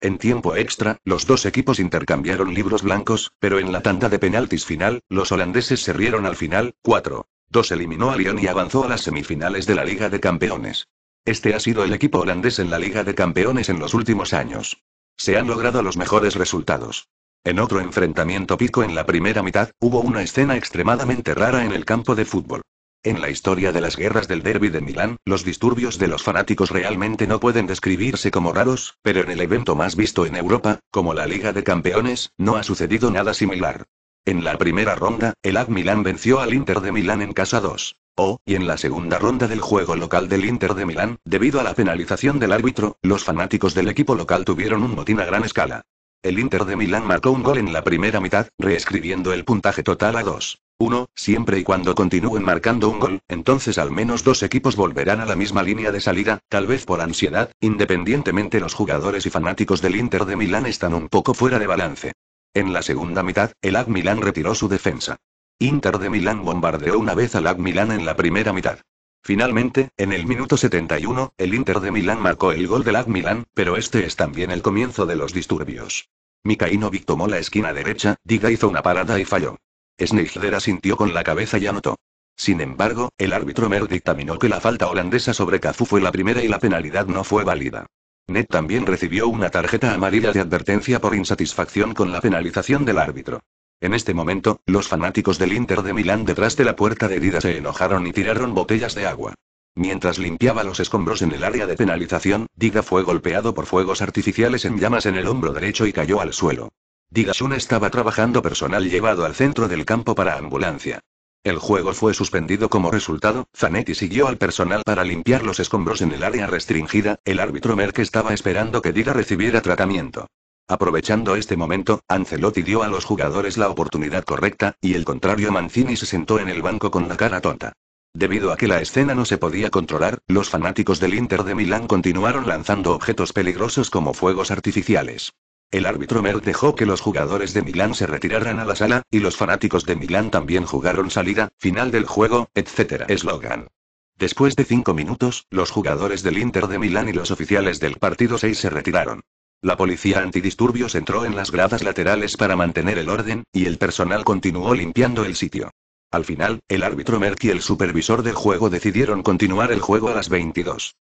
A: En tiempo extra, los dos equipos intercambiaron libros blancos, pero en la tanda de penaltis final, los holandeses se rieron al final, 4. 2 eliminó a Lyon y avanzó a las semifinales de la Liga de Campeones. Este ha sido el equipo holandés en la Liga de Campeones en los últimos años. Se han logrado los mejores resultados. En otro enfrentamiento pico en la primera mitad, hubo una escena extremadamente rara en el campo de fútbol. En la historia de las guerras del Derby de Milán, los disturbios de los fanáticos realmente no pueden describirse como raros, pero en el evento más visto en Europa, como la Liga de Campeones, no ha sucedido nada similar. En la primera ronda, el AC Milán venció al Inter de Milán en casa 2. O, y en la segunda ronda del juego local del Inter de Milán, debido a la penalización del árbitro, los fanáticos del equipo local tuvieron un motín a gran escala. El Inter de Milán marcó un gol en la primera mitad, reescribiendo el puntaje total a 2. 1, siempre y cuando continúen marcando un gol, entonces al menos dos equipos volverán a la misma línea de salida, tal vez por ansiedad, independientemente los jugadores y fanáticos del Inter de Milán están un poco fuera de balance. En la segunda mitad, el AC Milán retiró su defensa. Inter de Milán bombardeó una vez al AC Milán en la primera mitad. Finalmente, en el minuto 71, el Inter de Milán marcó el gol del AC Milán, pero este es también el comienzo de los disturbios. Mikainovic tomó la esquina derecha, Diga hizo una parada y falló. Sneijder asintió con la cabeza y anotó. Sin embargo, el árbitro Mer dictaminó que la falta holandesa sobre Kazu fue la primera y la penalidad no fue válida. Ned también recibió una tarjeta amarilla de advertencia por insatisfacción con la penalización del árbitro. En este momento, los fanáticos del Inter de Milán detrás de la puerta de Dida se enojaron y tiraron botellas de agua. Mientras limpiaba los escombros en el área de penalización, Diga fue golpeado por fuegos artificiales en llamas en el hombro derecho y cayó al suelo. Digasun estaba trabajando personal llevado al centro del campo para ambulancia. El juego fue suspendido como resultado, Zanetti siguió al personal para limpiar los escombros en el área restringida, el árbitro Merck estaba esperando que Diga recibiera tratamiento. Aprovechando este momento, Ancelotti dio a los jugadores la oportunidad correcta, y el contrario Mancini se sentó en el banco con la cara tonta. Debido a que la escena no se podía controlar, los fanáticos del Inter de Milán continuaron lanzando objetos peligrosos como fuegos artificiales. El árbitro Merck dejó que los jugadores de Milán se retiraran a la sala, y los fanáticos de Milán también jugaron salida, final del juego, etc. Eslogan. Después de cinco minutos, los jugadores del Inter de Milán y los oficiales del partido 6 se retiraron. La policía antidisturbios entró en las gradas laterales para mantener el orden, y el personal continuó limpiando el sitio. Al final, el árbitro Merck y el supervisor del juego decidieron continuar el juego a las 22.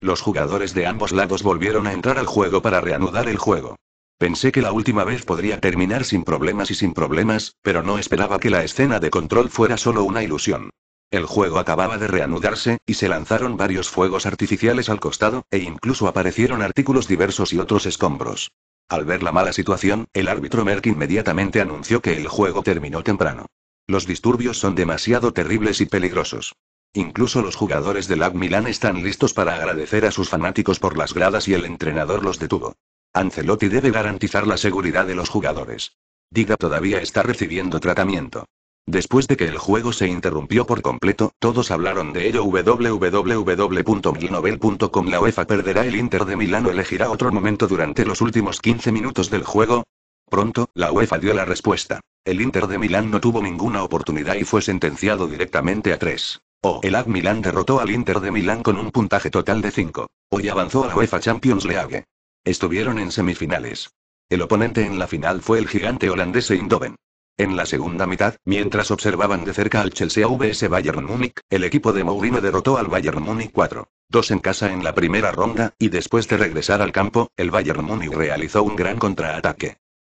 A: Los jugadores de ambos lados volvieron a entrar al juego para reanudar el juego. Pensé que la última vez podría terminar sin problemas y sin problemas, pero no esperaba que la escena de control fuera solo una ilusión. El juego acababa de reanudarse, y se lanzaron varios fuegos artificiales al costado, e incluso aparecieron artículos diversos y otros escombros. Al ver la mala situación, el árbitro Merck inmediatamente anunció que el juego terminó temprano. Los disturbios son demasiado terribles y peligrosos. Incluso los jugadores del AC Milan están listos para agradecer a sus fanáticos por las gradas y el entrenador los detuvo. Ancelotti debe garantizar la seguridad de los jugadores. Diga todavía está recibiendo tratamiento. Después de que el juego se interrumpió por completo, todos hablaron de ello. www.milnovel.com La UEFA perderá el Inter de Milano elegirá otro momento durante los últimos 15 minutos del juego. Pronto, la UEFA dio la respuesta. El Inter de Milán no tuvo ninguna oportunidad y fue sentenciado directamente a 3. O oh, el AC Milan derrotó al Inter de Milán con un puntaje total de 5. Hoy avanzó a la UEFA Champions League. Estuvieron en semifinales. El oponente en la final fue el gigante holandés Eindhoven. En la segunda mitad, mientras observaban de cerca al Chelsea vs Bayern Munich, el equipo de Mourinho derrotó al Bayern Múnich 4-2 en casa en la primera ronda, y después de regresar al campo, el Bayern Múnich realizó un gran contraataque.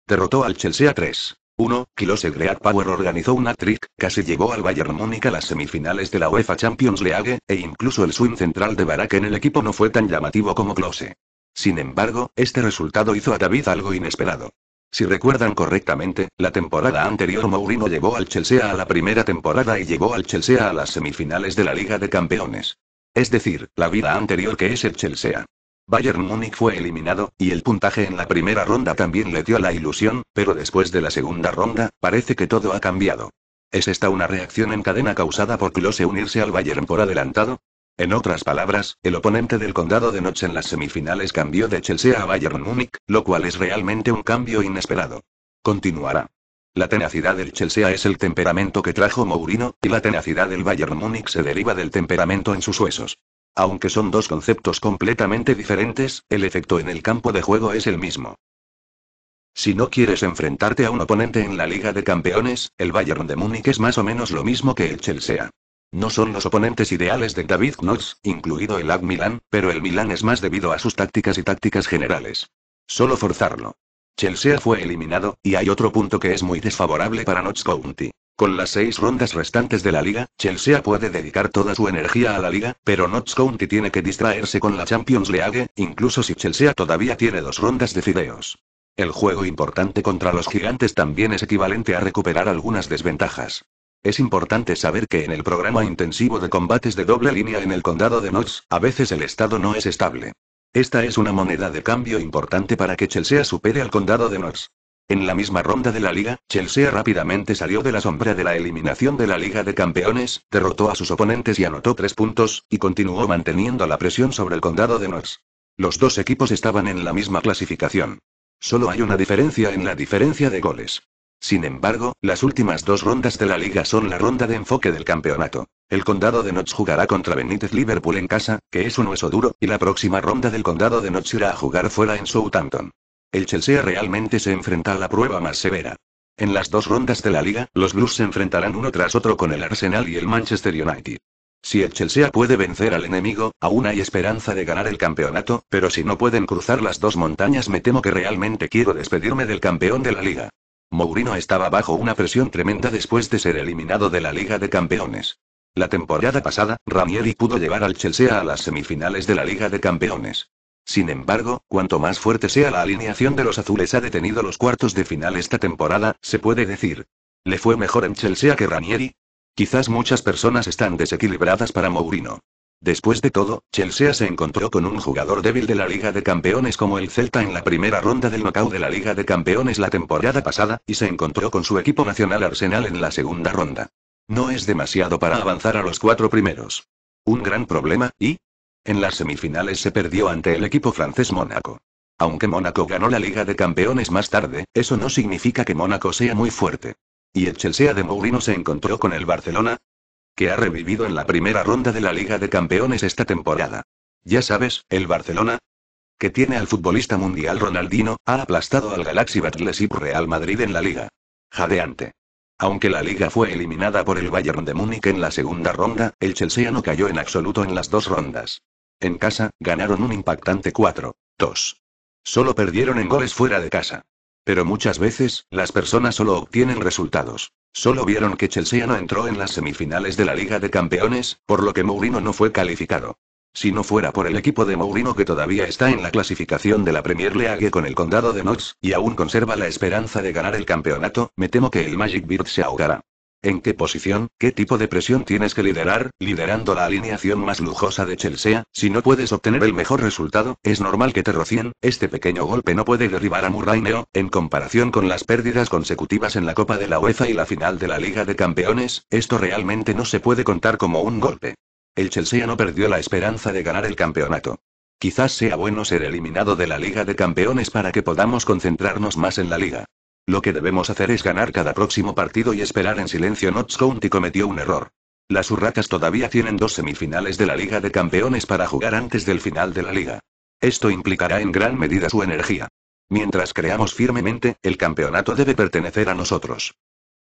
A: Derrotó al Chelsea 3. 1. Kilose Great Power organizó una trick, casi llegó al Bayern Múnich a las semifinales de la UEFA Champions League, e incluso el swing central de Barak en el equipo no fue tan llamativo como Klose. Sin embargo, este resultado hizo a David algo inesperado. Si recuerdan correctamente, la temporada anterior Mourinho llevó al Chelsea a la primera temporada y llevó al Chelsea a las semifinales de la Liga de Campeones. Es decir, la vida anterior que es el Chelsea. Bayern Múnich fue eliminado, y el puntaje en la primera ronda también le dio la ilusión, pero después de la segunda ronda, parece que todo ha cambiado. ¿Es esta una reacción en cadena causada por Close unirse al Bayern por adelantado? En otras palabras, el oponente del condado de Noche en las semifinales cambió de Chelsea a Bayern Múnich, lo cual es realmente un cambio inesperado. Continuará. La tenacidad del Chelsea es el temperamento que trajo Mourinho, y la tenacidad del Bayern Múnich se deriva del temperamento en sus huesos. Aunque son dos conceptos completamente diferentes, el efecto en el campo de juego es el mismo. Si no quieres enfrentarte a un oponente en la Liga de Campeones, el Bayern de Múnich es más o menos lo mismo que el Chelsea. No son los oponentes ideales de David Knox, incluido el AC Milan, pero el Milan es más debido a sus tácticas y tácticas generales. Solo forzarlo. Chelsea fue eliminado, y hay otro punto que es muy desfavorable para Knox County. Con las seis rondas restantes de la liga, Chelsea puede dedicar toda su energía a la liga, pero Notts County tiene que distraerse con la Champions League, incluso si Chelsea todavía tiene dos rondas de fideos. El juego importante contra los gigantes también es equivalente a recuperar algunas desventajas. Es importante saber que en el programa intensivo de combates de doble línea en el condado de Notts, a veces el estado no es estable. Esta es una moneda de cambio importante para que Chelsea supere al condado de Notts. En la misma ronda de la liga, Chelsea rápidamente salió de la sombra de la eliminación de la Liga de Campeones, derrotó a sus oponentes y anotó tres puntos, y continuó manteniendo la presión sobre el condado de Notts. Los dos equipos estaban en la misma clasificación. Solo hay una diferencia en la diferencia de goles. Sin embargo, las últimas dos rondas de la liga son la ronda de enfoque del campeonato. El condado de Notts jugará contra Benítez Liverpool en casa, que es un hueso duro, y la próxima ronda del condado de Notts irá a jugar fuera en Southampton. El Chelsea realmente se enfrenta a la prueba más severa. En las dos rondas de la liga, los Blues se enfrentarán uno tras otro con el Arsenal y el Manchester United. Si el Chelsea puede vencer al enemigo, aún hay esperanza de ganar el campeonato, pero si no pueden cruzar las dos montañas me temo que realmente quiero despedirme del campeón de la liga. Mourinho estaba bajo una presión tremenda después de ser eliminado de la Liga de Campeones. La temporada pasada, Ranieri pudo llevar al Chelsea a las semifinales de la Liga de Campeones. Sin embargo, cuanto más fuerte sea la alineación de los azules ha detenido los cuartos de final esta temporada, se puede decir. ¿Le fue mejor en Chelsea que Ranieri? Quizás muchas personas están desequilibradas para Mourinho. Después de todo, Chelsea se encontró con un jugador débil de la Liga de Campeones como el Celta en la primera ronda del knockout de la Liga de Campeones la temporada pasada, y se encontró con su equipo nacional Arsenal en la segunda ronda. No es demasiado para avanzar a los cuatro primeros. Un gran problema, y, en las semifinales se perdió ante el equipo francés Mónaco. Aunque Mónaco ganó la Liga de Campeones más tarde, eso no significa que Mónaco sea muy fuerte. ¿Y el Chelsea de Mourinho se encontró con el Barcelona? Que ha revivido en la primera ronda de la Liga de Campeones esta temporada. Ya sabes, el Barcelona, que tiene al futbolista mundial Ronaldinho, ha aplastado al Galaxy y Real Madrid en la liga. Jadeante. Aunque la liga fue eliminada por el Bayern de Múnich en la segunda ronda, el Chelsea no cayó en absoluto en las dos rondas. En casa, ganaron un impactante 4-2. Solo perdieron en goles fuera de casa. Pero muchas veces, las personas solo obtienen resultados. Solo vieron que Chelsea no entró en las semifinales de la Liga de Campeones, por lo que Mourinho no fue calificado. Si no fuera por el equipo de Mourinho que todavía está en la clasificación de la Premier League con el condado de Notts, y aún conserva la esperanza de ganar el campeonato, me temo que el Magic Bird se ahogará. ¿En qué posición, qué tipo de presión tienes que liderar, liderando la alineación más lujosa de Chelsea? Si no puedes obtener el mejor resultado, es normal que te rocien. Este pequeño golpe no puede derribar a Murray en comparación con las pérdidas consecutivas en la Copa de la UEFA y la final de la Liga de Campeones, esto realmente no se puede contar como un golpe. El Chelsea no perdió la esperanza de ganar el campeonato. Quizás sea bueno ser eliminado de la Liga de Campeones para que podamos concentrarnos más en la liga. Lo que debemos hacer es ganar cada próximo partido y esperar en silencio. Notts County cometió un error. Las Urracas todavía tienen dos semifinales de la Liga de Campeones para jugar antes del final de la liga. Esto implicará en gran medida su energía. Mientras creamos firmemente, el campeonato debe pertenecer a nosotros.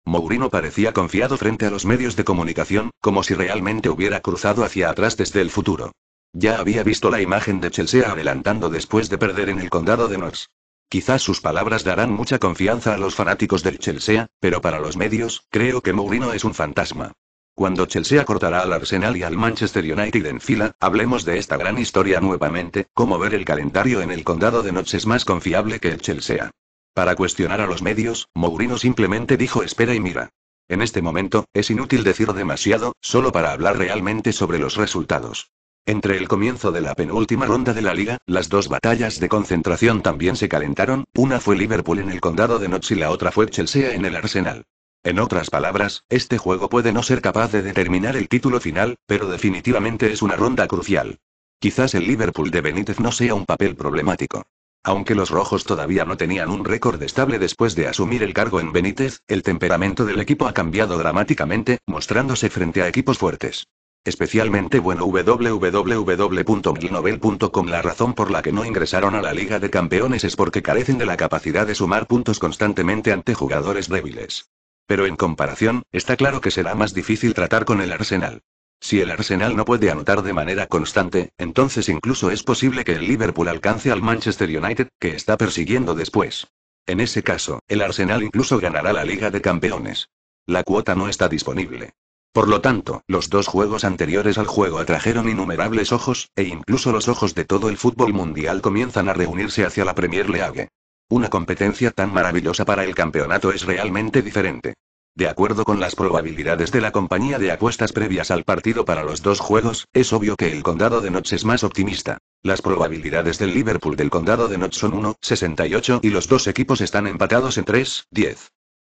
A: Mourinho parecía confiado frente a los medios de comunicación, como si realmente hubiera cruzado hacia atrás desde el futuro. Ya había visto la imagen de Chelsea adelantando después de perder en el condado de Knox. Quizás sus palabras darán mucha confianza a los fanáticos del Chelsea, pero para los medios, creo que Mourinho es un fantasma. Cuando Chelsea cortará al Arsenal y al Manchester United en fila, hablemos de esta gran historia nuevamente, como ver el calendario en el condado de Noche es más confiable que el Chelsea. Para cuestionar a los medios, Mourinho simplemente dijo espera y mira. En este momento, es inútil decir demasiado, solo para hablar realmente sobre los resultados. Entre el comienzo de la penúltima ronda de la liga, las dos batallas de concentración también se calentaron, una fue Liverpool en el condado de Notts y la otra fue Chelsea en el Arsenal. En otras palabras, este juego puede no ser capaz de determinar el título final, pero definitivamente es una ronda crucial. Quizás el Liverpool de Benítez no sea un papel problemático. Aunque los rojos todavía no tenían un récord estable después de asumir el cargo en Benítez, el temperamento del equipo ha cambiado dramáticamente, mostrándose frente a equipos fuertes. Especialmente bueno www.glinovel.com La razón por la que no ingresaron a la Liga de Campeones es porque carecen de la capacidad de sumar puntos constantemente ante jugadores débiles. Pero en comparación, está claro que será más difícil tratar con el Arsenal. Si el Arsenal no puede anotar de manera constante, entonces incluso es posible que el Liverpool alcance al Manchester United, que está persiguiendo después. En ese caso, el Arsenal incluso ganará la Liga de Campeones. La cuota no está disponible. Por lo tanto, los dos juegos anteriores al juego atrajeron innumerables ojos, e incluso los ojos de todo el fútbol mundial comienzan a reunirse hacia la Premier League. Una competencia tan maravillosa para el campeonato es realmente diferente. De acuerdo con las probabilidades de la compañía de apuestas previas al partido para los dos juegos, es obvio que el condado de Notts es más optimista. Las probabilidades del Liverpool del condado de Notts son 1,68 y los dos equipos están empatados en 3,10.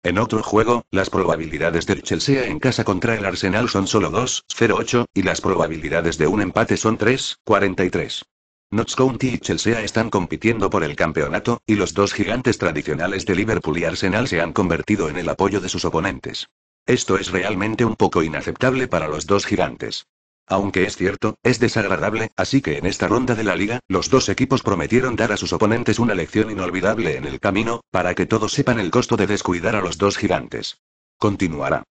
A: En otro juego, las probabilidades del Chelsea en casa contra el Arsenal son solo 2 y las probabilidades de un empate son 3,43. 43 Notts County y Chelsea están compitiendo por el campeonato, y los dos gigantes tradicionales de Liverpool y Arsenal se han convertido en el apoyo de sus oponentes. Esto es realmente un poco inaceptable para los dos gigantes. Aunque es cierto, es desagradable, así que en esta ronda de la liga, los dos equipos prometieron dar a sus oponentes una lección inolvidable en el camino, para que todos sepan el costo de descuidar a los dos gigantes. Continuará.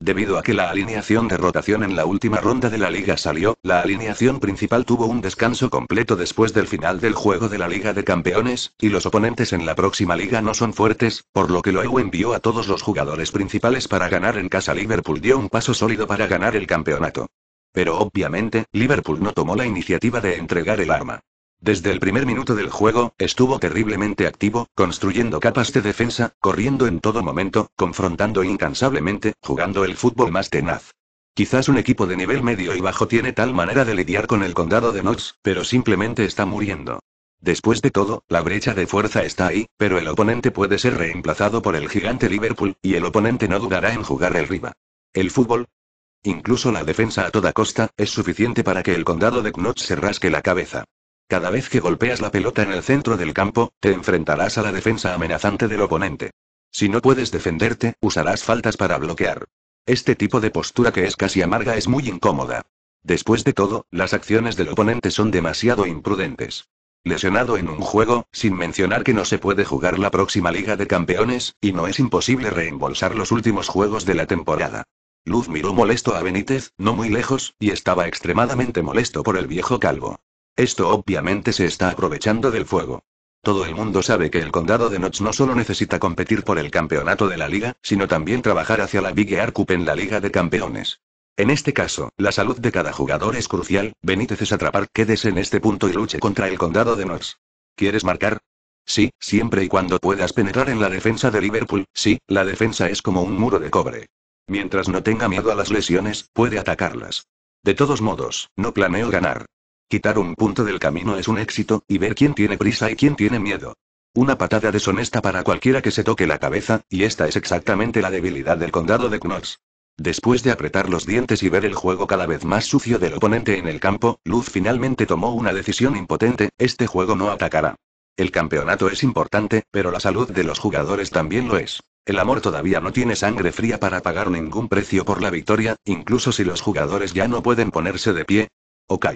A: Debido a que la alineación de rotación en la última ronda de la liga salió, la alineación principal tuvo un descanso completo después del final del juego de la Liga de Campeones, y los oponentes en la próxima liga no son fuertes, por lo que Loew envió a todos los jugadores principales para ganar en casa. Liverpool dio un paso sólido para ganar el campeonato. Pero obviamente, Liverpool no tomó la iniciativa de entregar el arma. Desde el primer minuto del juego, estuvo terriblemente activo, construyendo capas de defensa, corriendo en todo momento, confrontando incansablemente, jugando el fútbol más tenaz. Quizás un equipo de nivel medio y bajo tiene tal manera de lidiar con el condado de Knox, pero simplemente está muriendo. Después de todo, la brecha de fuerza está ahí, pero el oponente puede ser reemplazado por el gigante Liverpool, y el oponente no dudará en jugar el rival. El fútbol, incluso la defensa a toda costa, es suficiente para que el condado de Knott se rasque la cabeza. Cada vez que golpeas la pelota en el centro del campo, te enfrentarás a la defensa amenazante del oponente. Si no puedes defenderte, usarás faltas para bloquear. Este tipo de postura que es casi amarga es muy incómoda. Después de todo, las acciones del oponente son demasiado imprudentes. Lesionado en un juego, sin mencionar que no se puede jugar la próxima Liga de Campeones, y no es imposible reembolsar los últimos juegos de la temporada. Luz miró molesto a Benítez, no muy lejos, y estaba extremadamente molesto por el viejo calvo. Esto obviamente se está aprovechando del fuego. Todo el mundo sabe que el condado de Notch no solo necesita competir por el campeonato de la liga, sino también trabajar hacia la Big Air Cup en la Liga de Campeones. En este caso, la salud de cada jugador es crucial, Benítez es atrapar, quédese en este punto y luche contra el condado de Notch. ¿Quieres marcar? Sí, siempre y cuando puedas penetrar en la defensa de Liverpool, sí, la defensa es como un muro de cobre. Mientras no tenga miedo a las lesiones, puede atacarlas. De todos modos, no planeo ganar. Quitar un punto del camino es un éxito, y ver quién tiene prisa y quién tiene miedo. Una patada deshonesta para cualquiera que se toque la cabeza, y esta es exactamente la debilidad del condado de Knox. Después de apretar los dientes y ver el juego cada vez más sucio del oponente en el campo, Luz finalmente tomó una decisión impotente, este juego no atacará. El campeonato es importante, pero la salud de los jugadores también lo es. El amor todavía no tiene sangre fría para pagar ningún precio por la victoria, incluso si los jugadores ya no pueden ponerse de pie. Ok.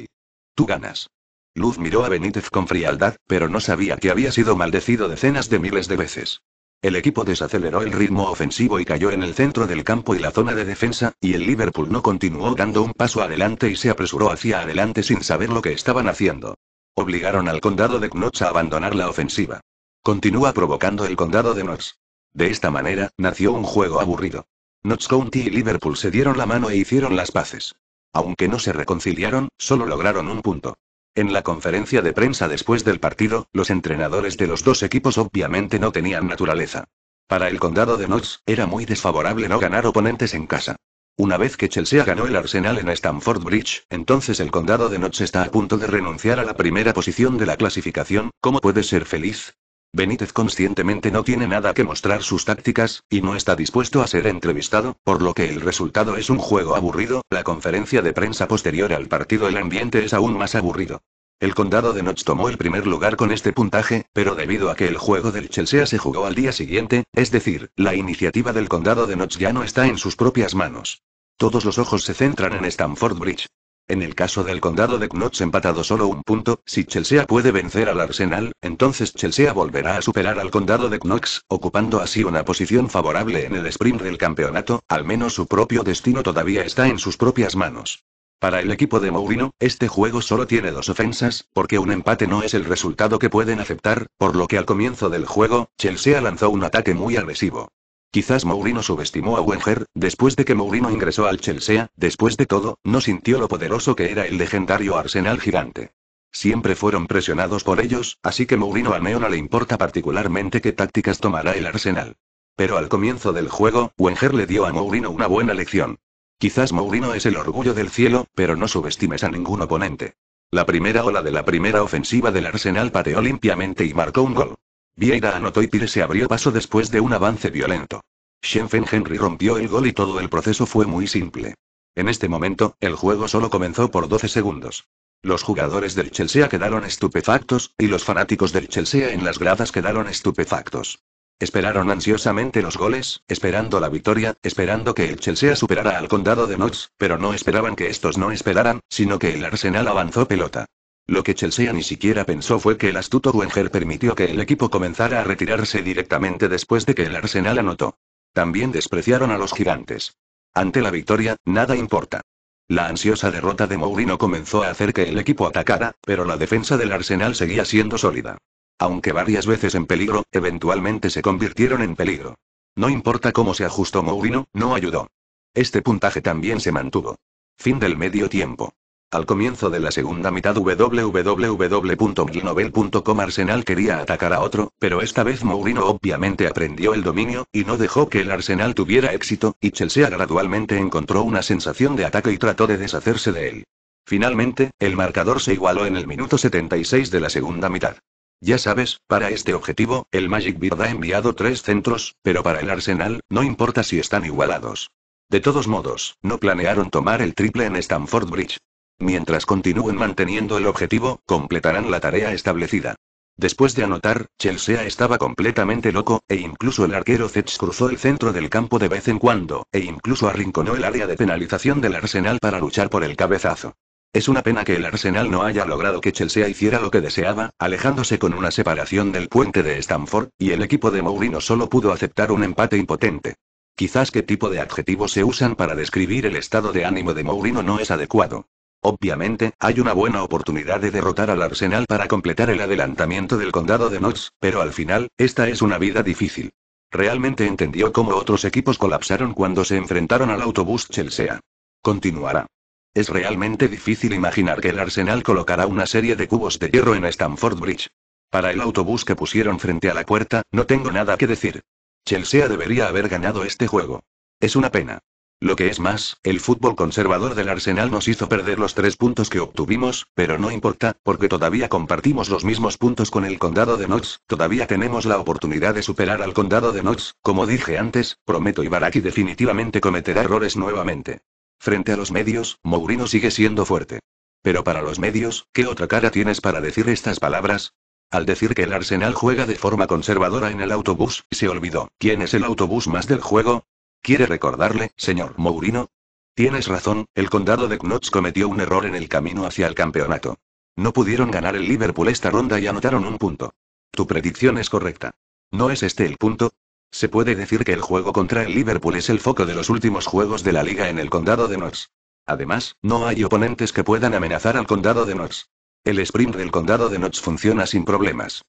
A: Tú ganas. Luz miró a Benítez con frialdad, pero no sabía que había sido maldecido decenas de miles de veces. El equipo desaceleró el ritmo ofensivo y cayó en el centro del campo y la zona de defensa, y el Liverpool no continuó dando un paso adelante y se apresuró hacia adelante sin saber lo que estaban haciendo. Obligaron al condado de Knox a abandonar la ofensiva. Continúa provocando el condado de Knox. De esta manera, nació un juego aburrido. Notts County y Liverpool se dieron la mano e hicieron las paces. Aunque no se reconciliaron, solo lograron un punto. En la conferencia de prensa después del partido, los entrenadores de los dos equipos obviamente no tenían naturaleza. Para el condado de Notts, era muy desfavorable no ganar oponentes en casa. Una vez que Chelsea ganó el Arsenal en Stamford Bridge, entonces el condado de Notts está a punto de renunciar a la primera posición de la clasificación. ¿Cómo puede ser feliz? Benítez conscientemente no tiene nada que mostrar sus tácticas, y no está dispuesto a ser entrevistado, por lo que el resultado es un juego aburrido, la conferencia de prensa posterior al partido el ambiente es aún más aburrido. El condado de Notch tomó el primer lugar con este puntaje, pero debido a que el juego del Chelsea se jugó al día siguiente, es decir, la iniciativa del condado de Notch ya no está en sus propias manos. Todos los ojos se centran en Stamford Bridge. En el caso del condado de Knox empatado solo un punto, si Chelsea puede vencer al Arsenal, entonces Chelsea volverá a superar al condado de Knox, ocupando así una posición favorable en el sprint del campeonato, al menos su propio destino todavía está en sus propias manos. Para el equipo de Mourinho, este juego solo tiene dos ofensas, porque un empate no es el resultado que pueden aceptar, por lo que al comienzo del juego, Chelsea lanzó un ataque muy agresivo. Quizás Mourinho subestimó a Wenger, después de que Mourinho ingresó al Chelsea, después de todo, no sintió lo poderoso que era el legendario Arsenal gigante. Siempre fueron presionados por ellos, así que Mourinho a Neo no le importa particularmente qué tácticas tomará el Arsenal. Pero al comienzo del juego, Wenger le dio a Mourinho una buena lección. Quizás Mourinho es el orgullo del cielo, pero no subestimes a ningún oponente. La primera ola de la primera ofensiva del Arsenal pateó limpiamente y marcó un gol. Vieira anotó y Pire se abrió paso después de un avance violento. Schenfen Henry rompió el gol y todo el proceso fue muy simple. En este momento, el juego solo comenzó por 12 segundos. Los jugadores del Chelsea quedaron estupefactos, y los fanáticos del Chelsea en las gradas quedaron estupefactos. Esperaron ansiosamente los goles, esperando la victoria, esperando que el Chelsea superara al condado de Notts, pero no esperaban que estos no esperaran, sino que el Arsenal avanzó pelota. Lo que Chelsea ni siquiera pensó fue que el astuto Wenger permitió que el equipo comenzara a retirarse directamente después de que el Arsenal anotó. También despreciaron a los gigantes. Ante la victoria, nada importa. La ansiosa derrota de Mourinho comenzó a hacer que el equipo atacara, pero la defensa del Arsenal seguía siendo sólida. Aunque varias veces en peligro, eventualmente se convirtieron en peligro. No importa cómo se ajustó Mourinho, no ayudó. Este puntaje también se mantuvo. Fin del medio tiempo. Al comienzo de la segunda mitad www.glinovel.com Arsenal quería atacar a otro, pero esta vez Mourinho obviamente aprendió el dominio, y no dejó que el Arsenal tuviera éxito, y Chelsea gradualmente encontró una sensación de ataque y trató de deshacerse de él. Finalmente, el marcador se igualó en el minuto 76 de la segunda mitad. Ya sabes, para este objetivo, el Magic Bird ha enviado tres centros, pero para el Arsenal, no importa si están igualados. De todos modos, no planearon tomar el triple en Stamford Bridge. Mientras continúen manteniendo el objetivo, completarán la tarea establecida. Después de anotar, Chelsea estaba completamente loco, e incluso el arquero Zets cruzó el centro del campo de vez en cuando, e incluso arrinconó el área de penalización del Arsenal para luchar por el cabezazo. Es una pena que el Arsenal no haya logrado que Chelsea hiciera lo que deseaba, alejándose con una separación del puente de Stamford, y el equipo de Mourinho solo pudo aceptar un empate impotente. Quizás qué tipo de adjetivos se usan para describir el estado de ánimo de Mourinho no es adecuado. Obviamente, hay una buena oportunidad de derrotar al Arsenal para completar el adelantamiento del condado de Knox, pero al final, esta es una vida difícil. Realmente entendió cómo otros equipos colapsaron cuando se enfrentaron al autobús Chelsea. Continuará. Es realmente difícil imaginar que el Arsenal colocará una serie de cubos de hierro en Stamford Bridge. Para el autobús que pusieron frente a la puerta, no tengo nada que decir. Chelsea debería haber ganado este juego. Es una pena. Lo que es más, el fútbol conservador del Arsenal nos hizo perder los tres puntos que obtuvimos, pero no importa, porque todavía compartimos los mismos puntos con el condado de Notts, todavía tenemos la oportunidad de superar al condado de Notts, como dije antes, prometo Ibaraki definitivamente cometerá errores nuevamente. Frente a los medios, Mourinho sigue siendo fuerte. Pero para los medios, ¿qué otra cara tienes para decir estas palabras? Al decir que el Arsenal juega de forma conservadora en el autobús, se olvidó. ¿Quién es el autobús más del juego? ¿Quiere recordarle, señor Mourinho? Tienes razón, el condado de Knox cometió un error en el camino hacia el campeonato. No pudieron ganar el Liverpool esta ronda y anotaron un punto. Tu predicción es correcta. ¿No es este el punto? Se puede decir que el juego contra el Liverpool es el foco de los últimos juegos de la liga en el condado de Knox. Además, no hay oponentes que puedan amenazar al condado de Knox. El sprint del condado de Knox funciona sin problemas.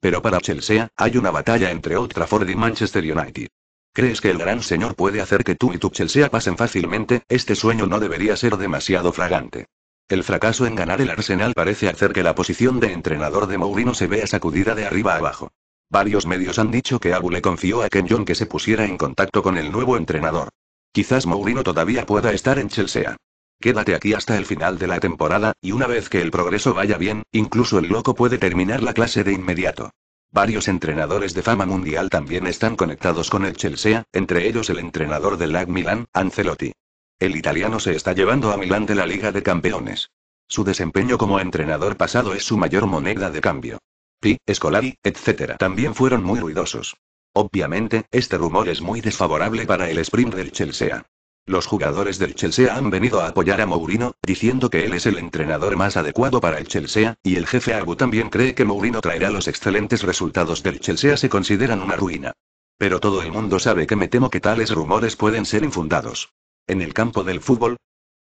A: Pero para Chelsea, hay una batalla entre Old y Manchester United. ¿Crees que el gran señor puede hacer que tú y tu Chelsea pasen fácilmente? Este sueño no debería ser demasiado fragante. El fracaso en ganar el Arsenal parece hacer que la posición de entrenador de Mourinho se vea sacudida de arriba abajo. Varios medios han dicho que Abu le confió a Ken que se pusiera en contacto con el nuevo entrenador. Quizás Mourinho todavía pueda estar en Chelsea. Quédate aquí hasta el final de la temporada, y una vez que el progreso vaya bien, incluso el loco puede terminar la clase de inmediato. Varios entrenadores de fama mundial también están conectados con el Chelsea, entre ellos el entrenador del AC Milan, Ancelotti. El italiano se está llevando a Milán de la Liga de Campeones. Su desempeño como entrenador pasado es su mayor moneda de cambio. Pi, Scolari, etc. también fueron muy ruidosos. Obviamente, este rumor es muy desfavorable para el sprint del Chelsea. Los jugadores del Chelsea han venido a apoyar a Mourinho, diciendo que él es el entrenador más adecuado para el Chelsea, y el jefe Abu también cree que Mourinho traerá los excelentes resultados del Chelsea se consideran una ruina. Pero todo el mundo sabe que me temo que tales rumores pueden ser infundados. En el campo del fútbol,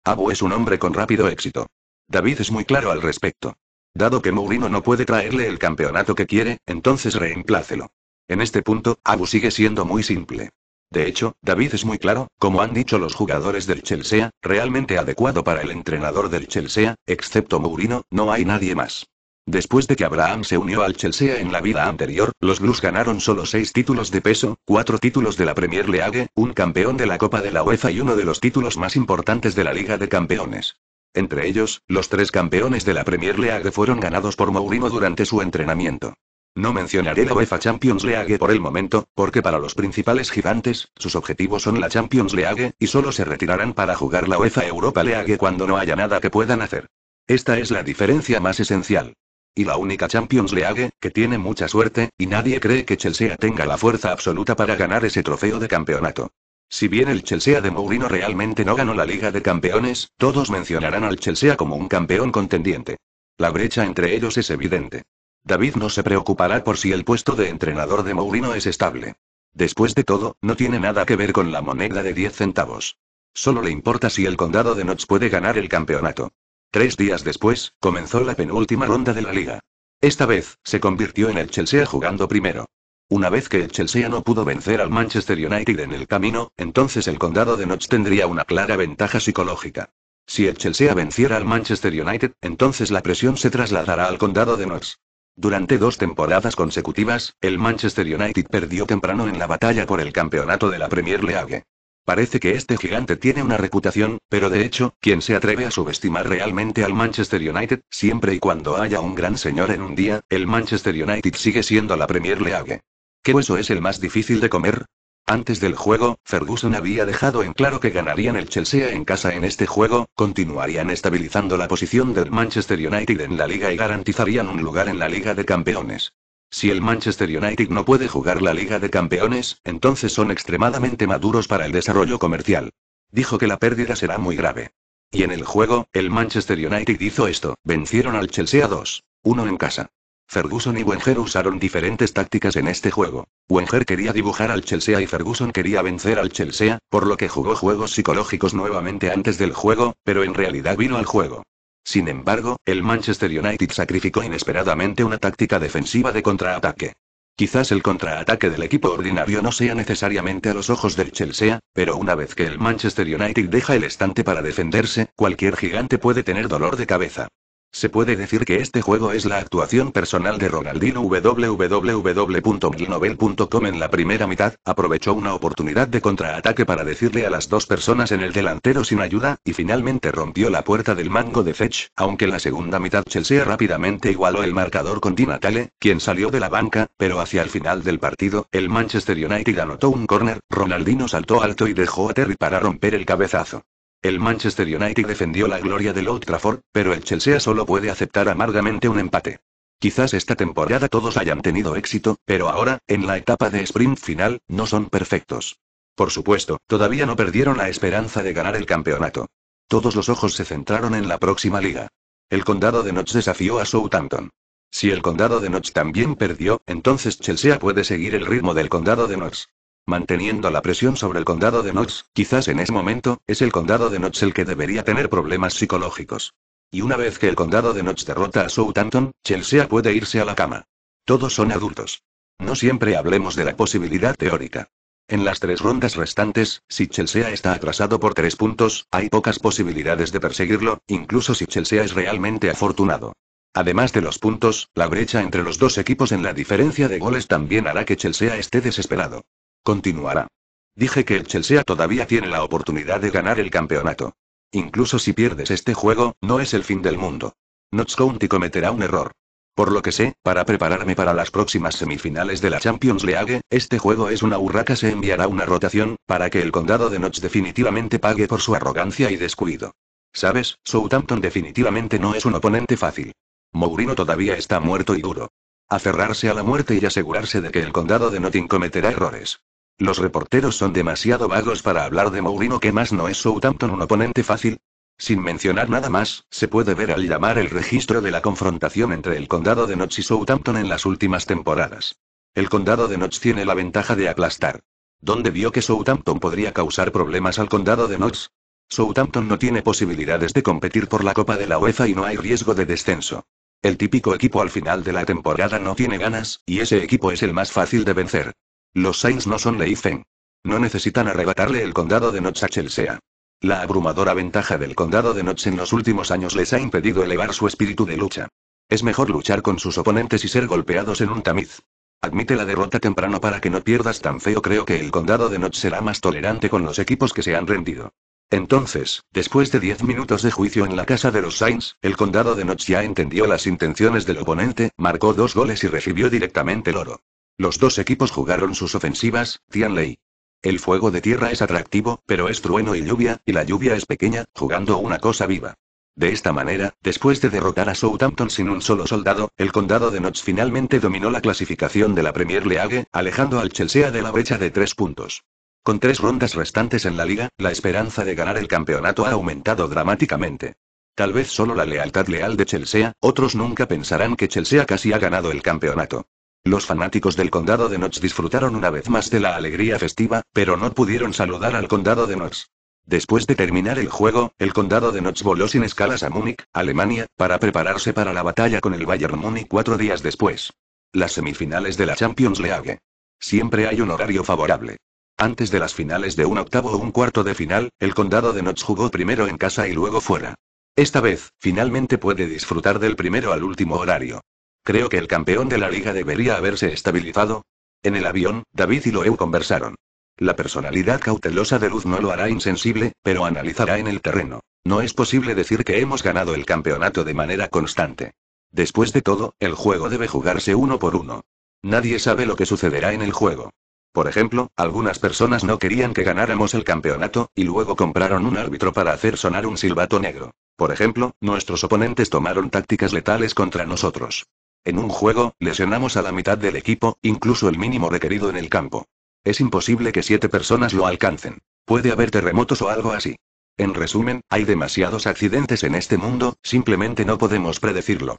A: Abu es un hombre con rápido éxito. David es muy claro al respecto. Dado que Mourinho no puede traerle el campeonato que quiere, entonces reemplácelo. En este punto, Abu sigue siendo muy simple. De hecho, David es muy claro, como han dicho los jugadores del Chelsea, realmente adecuado para el entrenador del Chelsea, excepto Mourinho, no hay nadie más. Después de que Abraham se unió al Chelsea en la vida anterior, los Blues ganaron solo seis títulos de peso, cuatro títulos de la Premier League, un campeón de la Copa de la UEFA y uno de los títulos más importantes de la Liga de Campeones. Entre ellos, los tres campeones de la Premier League fueron ganados por Mourinho durante su entrenamiento. No mencionaré la UEFA Champions League por el momento, porque para los principales gigantes, sus objetivos son la Champions League, y solo se retirarán para jugar la UEFA Europa League cuando no haya nada que puedan hacer. Esta es la diferencia más esencial. Y la única Champions League, que tiene mucha suerte, y nadie cree que Chelsea tenga la fuerza absoluta para ganar ese trofeo de campeonato. Si bien el Chelsea de Mourinho realmente no ganó la Liga de Campeones, todos mencionarán al Chelsea como un campeón contendiente. La brecha entre ellos es evidente. David no se preocupará por si el puesto de entrenador de Mourinho es estable. Después de todo, no tiene nada que ver con la moneda de 10 centavos. Solo le importa si el condado de Notts puede ganar el campeonato. Tres días después, comenzó la penúltima ronda de la liga. Esta vez, se convirtió en el Chelsea jugando primero. Una vez que el Chelsea no pudo vencer al Manchester United en el camino, entonces el condado de Notts tendría una clara ventaja psicológica. Si el Chelsea venciera al Manchester United, entonces la presión se trasladará al condado de Notts. Durante dos temporadas consecutivas, el Manchester United perdió temprano en la batalla por el campeonato de la Premier League. Parece que este gigante tiene una reputación, pero de hecho, quien se atreve a subestimar realmente al Manchester United, siempre y cuando haya un gran señor en un día, el Manchester United sigue siendo la Premier League. ¿Qué hueso es el más difícil de comer? Antes del juego, Ferguson había dejado en claro que ganarían el Chelsea en casa en este juego, continuarían estabilizando la posición del Manchester United en la liga y garantizarían un lugar en la Liga de Campeones. Si el Manchester United no puede jugar la Liga de Campeones, entonces son extremadamente maduros para el desarrollo comercial. Dijo que la pérdida será muy grave. Y en el juego, el Manchester United hizo esto, vencieron al Chelsea 2. 1 en casa. Ferguson y Wenger usaron diferentes tácticas en este juego. Wenger quería dibujar al Chelsea y Ferguson quería vencer al Chelsea, por lo que jugó juegos psicológicos nuevamente antes del juego, pero en realidad vino al juego. Sin embargo, el Manchester United sacrificó inesperadamente una táctica defensiva de contraataque. Quizás el contraataque del equipo ordinario no sea necesariamente a los ojos del Chelsea, pero una vez que el Manchester United deja el estante para defenderse, cualquier gigante puede tener dolor de cabeza. Se puede decir que este juego es la actuación personal de Ronaldinho www.milnovel.com en la primera mitad, aprovechó una oportunidad de contraataque para decirle a las dos personas en el delantero sin ayuda, y finalmente rompió la puerta del mango de Fetch, aunque la segunda mitad Chelsea rápidamente igualó el marcador con Di Natale, quien salió de la banca, pero hacia el final del partido, el Manchester United anotó un corner. Ronaldinho saltó alto y dejó a Terry para romper el cabezazo. El Manchester United defendió la gloria del Old Trafford, pero el Chelsea solo puede aceptar amargamente un empate. Quizás esta temporada todos hayan tenido éxito, pero ahora, en la etapa de sprint final, no son perfectos. Por supuesto, todavía no perdieron la esperanza de ganar el campeonato. Todos los ojos se centraron en la próxima liga. El condado de Notch desafió a Southampton. Si el condado de Notch también perdió, entonces Chelsea puede seguir el ritmo del condado de Notch manteniendo la presión sobre el condado de Notch, quizás en ese momento, es el condado de Notch el que debería tener problemas psicológicos. Y una vez que el condado de Notch derrota a Southampton, Chelsea puede irse a la cama. Todos son adultos. No siempre hablemos de la posibilidad teórica. En las tres rondas restantes, si Chelsea está atrasado por tres puntos, hay pocas posibilidades de perseguirlo, incluso si Chelsea es realmente afortunado. Además de los puntos, la brecha entre los dos equipos en la diferencia de goles también hará que Chelsea esté desesperado. Continuará. Dije que el Chelsea todavía tiene la oportunidad de ganar el campeonato. Incluso si pierdes este juego, no es el fin del mundo. Notts County cometerá un error. Por lo que sé, para prepararme para las próximas semifinales de la Champions League, este juego es una urraca. Se enviará una rotación, para que el condado de Notts definitivamente pague por su arrogancia y descuido. Sabes, Southampton definitivamente no es un oponente fácil. Mourinho todavía está muerto y duro. Aferrarse a la muerte y asegurarse de que el condado de Notting cometerá errores. Los reporteros son demasiado vagos para hablar de Mourinho que más no es Southampton un oponente fácil. Sin mencionar nada más, se puede ver al llamar el registro de la confrontación entre el condado de Notts y Southampton en las últimas temporadas. El condado de Notts tiene la ventaja de aplastar. ¿Dónde vio que Southampton podría causar problemas al condado de Notts? Southampton no tiene posibilidades de competir por la Copa de la UEFA y no hay riesgo de descenso. El típico equipo al final de la temporada no tiene ganas, y ese equipo es el más fácil de vencer. Los Saints no son Leifen. No necesitan arrebatarle el condado de Notch a Chelsea. La abrumadora ventaja del condado de Notch en los últimos años les ha impedido elevar su espíritu de lucha. Es mejor luchar con sus oponentes y ser golpeados en un tamiz. Admite la derrota temprano para que no pierdas tan feo. Creo que el condado de Notch será más tolerante con los equipos que se han rendido. Entonces, después de diez minutos de juicio en la casa de los Saints, el condado de ya entendió las intenciones del oponente, marcó dos goles y recibió directamente el oro. Los dos equipos jugaron sus ofensivas, Tianley. El fuego de tierra es atractivo, pero es trueno y lluvia, y la lluvia es pequeña, jugando una cosa viva. De esta manera, después de derrotar a Southampton sin un solo soldado, el condado de Notts finalmente dominó la clasificación de la Premier League, alejando al Chelsea de la brecha de tres puntos. Con tres rondas restantes en la liga, la esperanza de ganar el campeonato ha aumentado dramáticamente. Tal vez solo la lealtad leal de Chelsea, otros nunca pensarán que Chelsea casi ha ganado el campeonato. Los fanáticos del condado de Notts disfrutaron una vez más de la alegría festiva, pero no pudieron saludar al condado de Notts. Después de terminar el juego, el condado de Notts voló sin escalas a Múnich, Alemania, para prepararse para la batalla con el Bayern Múnich cuatro días después. Las semifinales de la Champions League. Siempre hay un horario favorable. Antes de las finales de un octavo o un cuarto de final, el condado de Notts jugó primero en casa y luego fuera. Esta vez, finalmente puede disfrutar del primero al último horario. Creo que el campeón de la liga debería haberse estabilizado. En el avión, David y Loew conversaron. La personalidad cautelosa de Luz no lo hará insensible, pero analizará en el terreno. No es posible decir que hemos ganado el campeonato de manera constante. Después de todo, el juego debe jugarse uno por uno. Nadie sabe lo que sucederá en el juego. Por ejemplo, algunas personas no querían que ganáramos el campeonato, y luego compraron un árbitro para hacer sonar un silbato negro. Por ejemplo, nuestros oponentes tomaron tácticas letales contra nosotros. En un juego, lesionamos a la mitad del equipo, incluso el mínimo requerido en el campo. Es imposible que siete personas lo alcancen. Puede haber terremotos o algo así. En resumen, hay demasiados accidentes en este mundo, simplemente no podemos predecirlo.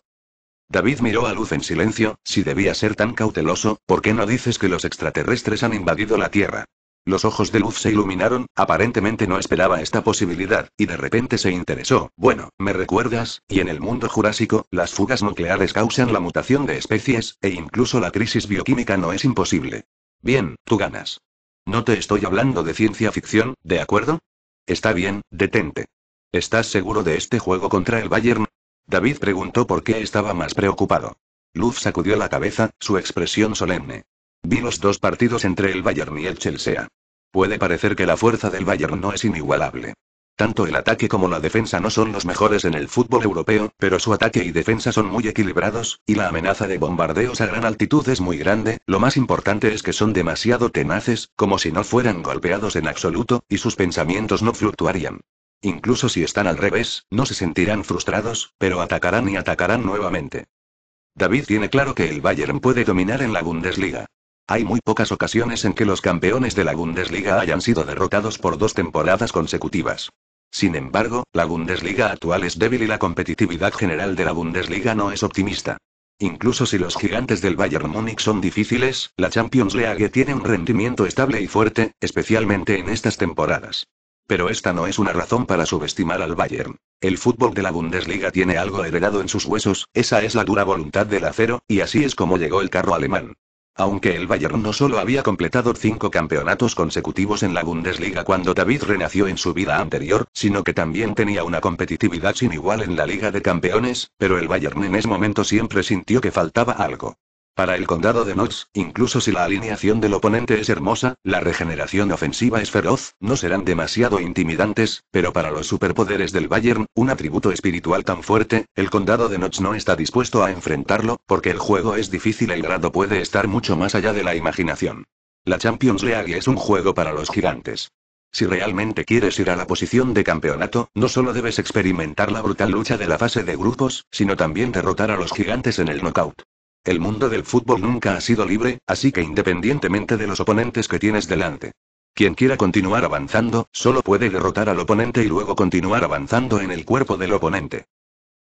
A: David miró a Luz en silencio, si debía ser tan cauteloso, ¿por qué no dices que los extraterrestres han invadido la Tierra? Los ojos de Luz se iluminaron, aparentemente no esperaba esta posibilidad, y de repente se interesó. Bueno, ¿me recuerdas? Y en el mundo jurásico, las fugas nucleares causan la mutación de especies, e incluso la crisis bioquímica no es imposible. Bien, tú ganas. No te estoy hablando de ciencia ficción, ¿de acuerdo? Está bien, detente. ¿Estás seguro de este juego contra el Bayern? David preguntó por qué estaba más preocupado. Luz sacudió la cabeza, su expresión solemne. Vi los dos partidos entre el Bayern y el Chelsea. Puede parecer que la fuerza del Bayern no es inigualable. Tanto el ataque como la defensa no son los mejores en el fútbol europeo, pero su ataque y defensa son muy equilibrados, y la amenaza de bombardeos a gran altitud es muy grande, lo más importante es que son demasiado tenaces, como si no fueran golpeados en absoluto, y sus pensamientos no fluctuarían. Incluso si están al revés, no se sentirán frustrados, pero atacarán y atacarán nuevamente. David tiene claro que el Bayern puede dominar en la Bundesliga. Hay muy pocas ocasiones en que los campeones de la Bundesliga hayan sido derrotados por dos temporadas consecutivas. Sin embargo, la Bundesliga actual es débil y la competitividad general de la Bundesliga no es optimista. Incluso si los gigantes del Bayern Múnich son difíciles, la Champions League tiene un rendimiento estable y fuerte, especialmente en estas temporadas. Pero esta no es una razón para subestimar al Bayern. El fútbol de la Bundesliga tiene algo heredado en sus huesos, esa es la dura voluntad del acero, y así es como llegó el carro alemán. Aunque el Bayern no solo había completado cinco campeonatos consecutivos en la Bundesliga cuando David renació en su vida anterior, sino que también tenía una competitividad sin igual en la Liga de Campeones, pero el Bayern en ese momento siempre sintió que faltaba algo. Para el condado de Notts, incluso si la alineación del oponente es hermosa, la regeneración ofensiva es feroz, no serán demasiado intimidantes, pero para los superpoderes del Bayern, un atributo espiritual tan fuerte, el condado de Notts no está dispuesto a enfrentarlo, porque el juego es difícil y el grado puede estar mucho más allá de la imaginación. La Champions League es un juego para los gigantes. Si realmente quieres ir a la posición de campeonato, no solo debes experimentar la brutal lucha de la fase de grupos, sino también derrotar a los gigantes en el knockout. El mundo del fútbol nunca ha sido libre, así que independientemente de los oponentes que tienes delante. Quien quiera continuar avanzando, solo puede derrotar al oponente y luego continuar avanzando en el cuerpo del oponente.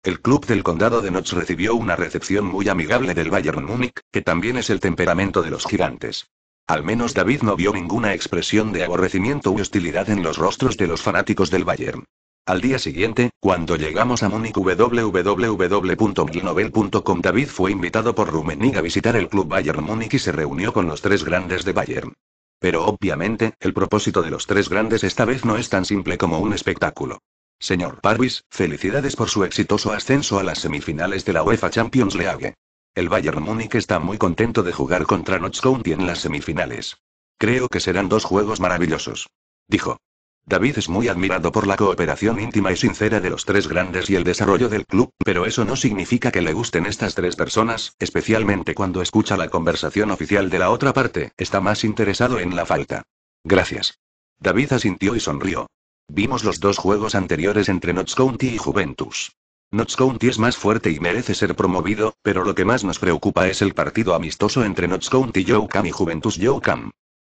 A: El club del condado de Notch recibió una recepción muy amigable del Bayern Múnich, que también es el temperamento de los gigantes. Al menos David no vio ninguna expresión de aborrecimiento u hostilidad en los rostros de los fanáticos del Bayern. Al día siguiente, cuando llegamos a Múnich www.milnovel.com David fue invitado por Rummenigge a visitar el club Bayern Múnich y se reunió con los tres grandes de Bayern. Pero obviamente, el propósito de los tres grandes esta vez no es tan simple como un espectáculo. Señor Parvis, felicidades por su exitoso ascenso a las semifinales de la UEFA Champions League. El Bayern Múnich está muy contento de jugar contra Notts County en las semifinales. Creo que serán dos juegos maravillosos. Dijo. David es muy admirado por la cooperación íntima y sincera de los tres grandes y el desarrollo del club, pero eso no significa que le gusten estas tres personas, especialmente cuando escucha la conversación oficial de la otra parte, está más interesado en la falta. Gracias. David asintió y sonrió. Vimos los dos juegos anteriores entre Notts County y Juventus. Notts County es más fuerte y merece ser promovido, pero lo que más nos preocupa es el partido amistoso entre Notts County Joe Cam y Juventus Joe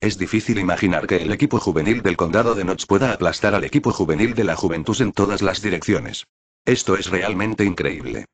A: es difícil imaginar que el equipo juvenil del condado de Notts pueda aplastar al equipo juvenil de la Juventus en todas las direcciones. Esto es realmente increíble.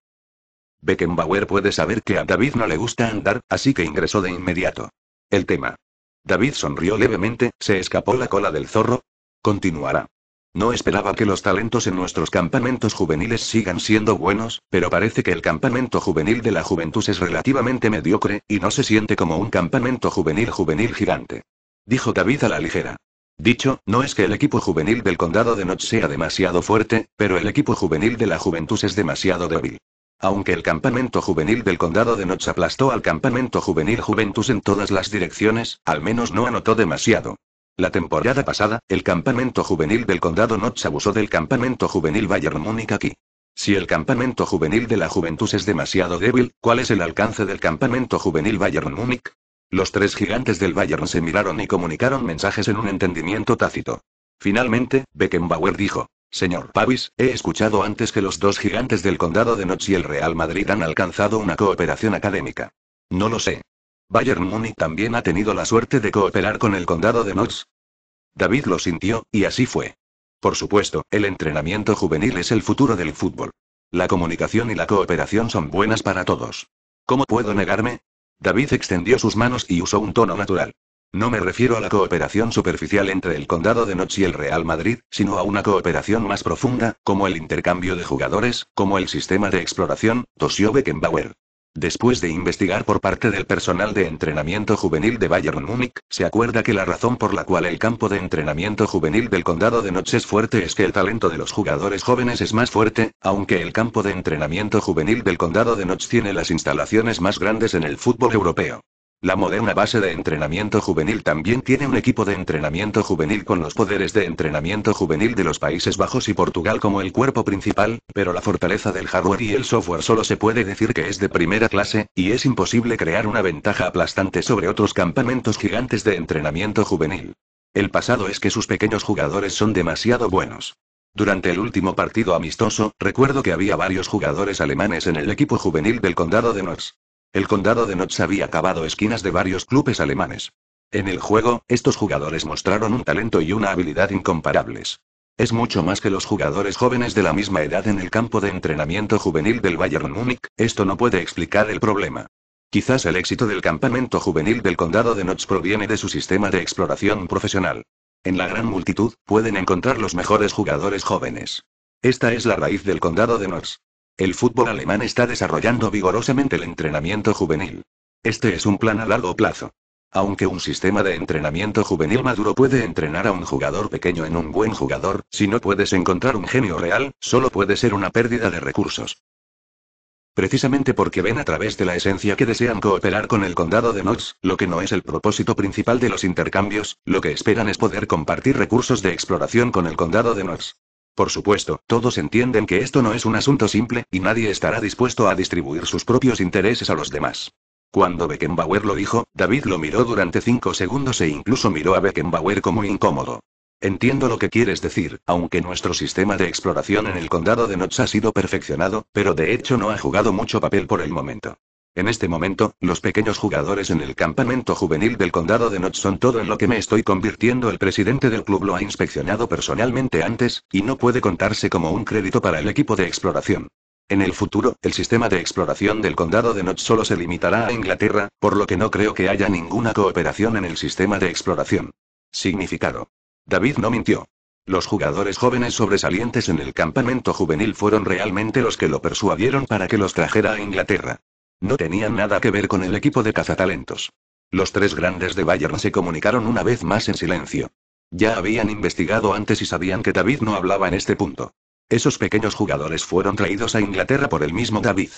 A: Beckenbauer puede saber que a David no le gusta andar, así que ingresó de inmediato. El tema. David sonrió levemente, se escapó la cola del zorro. Continuará. No esperaba que los talentos en nuestros campamentos juveniles sigan siendo buenos, pero parece que el campamento juvenil de la Juventus es relativamente mediocre, y no se siente como un campamento juvenil juvenil gigante dijo David a la ligera. Dicho, no es que el equipo juvenil del condado de Notch sea demasiado fuerte, pero el equipo juvenil de la Juventus es demasiado débil. Aunque el campamento juvenil del condado de Notch aplastó al campamento juvenil Juventus en todas las direcciones, al menos no anotó demasiado. La temporada pasada, el campamento juvenil del condado Notch abusó del campamento juvenil Bayern Múnich aquí. Si el campamento juvenil de la Juventus es demasiado débil, ¿cuál es el alcance del campamento juvenil Bayern Múnich? Los tres gigantes del Bayern se miraron y comunicaron mensajes en un entendimiento tácito. Finalmente, Beckenbauer dijo, Señor Pavis, he escuchado antes que los dos gigantes del condado de Notts y el Real Madrid han alcanzado una cooperación académica. No lo sé. Bayern Múnich también ha tenido la suerte de cooperar con el condado de Notts. David lo sintió, y así fue. Por supuesto, el entrenamiento juvenil es el futuro del fútbol. La comunicación y la cooperación son buenas para todos. ¿Cómo puedo negarme? David extendió sus manos y usó un tono natural. No me refiero a la cooperación superficial entre el Condado de Noche y el Real Madrid, sino a una cooperación más profunda, como el intercambio de jugadores, como el sistema de exploración, tosió Beckenbauer. Después de investigar por parte del personal de entrenamiento juvenil de Bayern Múnich, se acuerda que la razón por la cual el campo de entrenamiento juvenil del condado de Noche es fuerte es que el talento de los jugadores jóvenes es más fuerte, aunque el campo de entrenamiento juvenil del condado de Noche tiene las instalaciones más grandes en el fútbol europeo. La moderna base de entrenamiento juvenil también tiene un equipo de entrenamiento juvenil con los poderes de entrenamiento juvenil de los Países Bajos y Portugal como el cuerpo principal, pero la fortaleza del hardware y el software solo se puede decir que es de primera clase, y es imposible crear una ventaja aplastante sobre otros campamentos gigantes de entrenamiento juvenil. El pasado es que sus pequeños jugadores son demasiado buenos. Durante el último partido amistoso, recuerdo que había varios jugadores alemanes en el equipo juvenil del condado de nox el condado de Notts había acabado esquinas de varios clubes alemanes. En el juego, estos jugadores mostraron un talento y una habilidad incomparables. Es mucho más que los jugadores jóvenes de la misma edad en el campo de entrenamiento juvenil del Bayern Múnich, esto no puede explicar el problema. Quizás el éxito del campamento juvenil del condado de Notts proviene de su sistema de exploración profesional. En la gran multitud, pueden encontrar los mejores jugadores jóvenes. Esta es la raíz del condado de Notts. El fútbol alemán está desarrollando vigorosamente el entrenamiento juvenil. Este es un plan a largo plazo. Aunque un sistema de entrenamiento juvenil maduro puede entrenar a un jugador pequeño en un buen jugador, si no puedes encontrar un genio real, solo puede ser una pérdida de recursos. Precisamente porque ven a través de la esencia que desean cooperar con el condado de Knox, lo que no es el propósito principal de los intercambios, lo que esperan es poder compartir recursos de exploración con el condado de nox por supuesto, todos entienden que esto no es un asunto simple, y nadie estará dispuesto a distribuir sus propios intereses a los demás. Cuando Beckenbauer lo dijo, David lo miró durante cinco segundos e incluso miró a Beckenbauer como incómodo. Entiendo lo que quieres decir, aunque nuestro sistema de exploración en el condado de Notts ha sido perfeccionado, pero de hecho no ha jugado mucho papel por el momento. En este momento, los pequeños jugadores en el campamento juvenil del condado de Notch son todo en lo que me estoy convirtiendo. El presidente del club lo ha inspeccionado personalmente antes, y no puede contarse como un crédito para el equipo de exploración. En el futuro, el sistema de exploración del condado de Notch solo se limitará a Inglaterra, por lo que no creo que haya ninguna cooperación en el sistema de exploración. Significado. David no mintió. Los jugadores jóvenes sobresalientes en el campamento juvenil fueron realmente los que lo persuadieron para que los trajera a Inglaterra. No tenían nada que ver con el equipo de cazatalentos. Los tres grandes de Bayern se comunicaron una vez más en silencio. Ya habían investigado antes y sabían que David no hablaba en este punto. Esos pequeños jugadores fueron traídos a Inglaterra por el mismo David.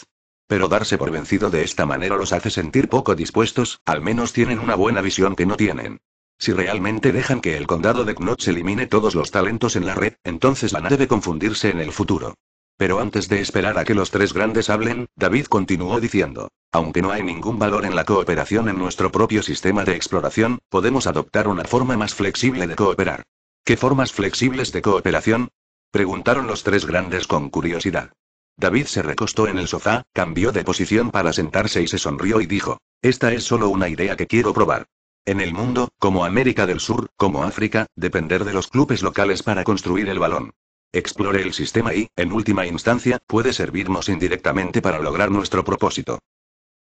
A: Pero darse por vencido de esta manera los hace sentir poco dispuestos, al menos tienen una buena visión que no tienen. Si realmente dejan que el condado de Knott elimine todos los talentos en la red, entonces la a debe confundirse en el futuro. Pero antes de esperar a que los tres grandes hablen, David continuó diciendo, aunque no hay ningún valor en la cooperación en nuestro propio sistema de exploración, podemos adoptar una forma más flexible de cooperar. ¿Qué formas flexibles de cooperación? Preguntaron los tres grandes con curiosidad. David se recostó en el sofá, cambió de posición para sentarse y se sonrió y dijo, esta es solo una idea que quiero probar. En el mundo, como América del Sur, como África, depender de los clubes locales para construir el balón. Explore el sistema y, en última instancia, puede servirnos indirectamente para lograr nuestro propósito.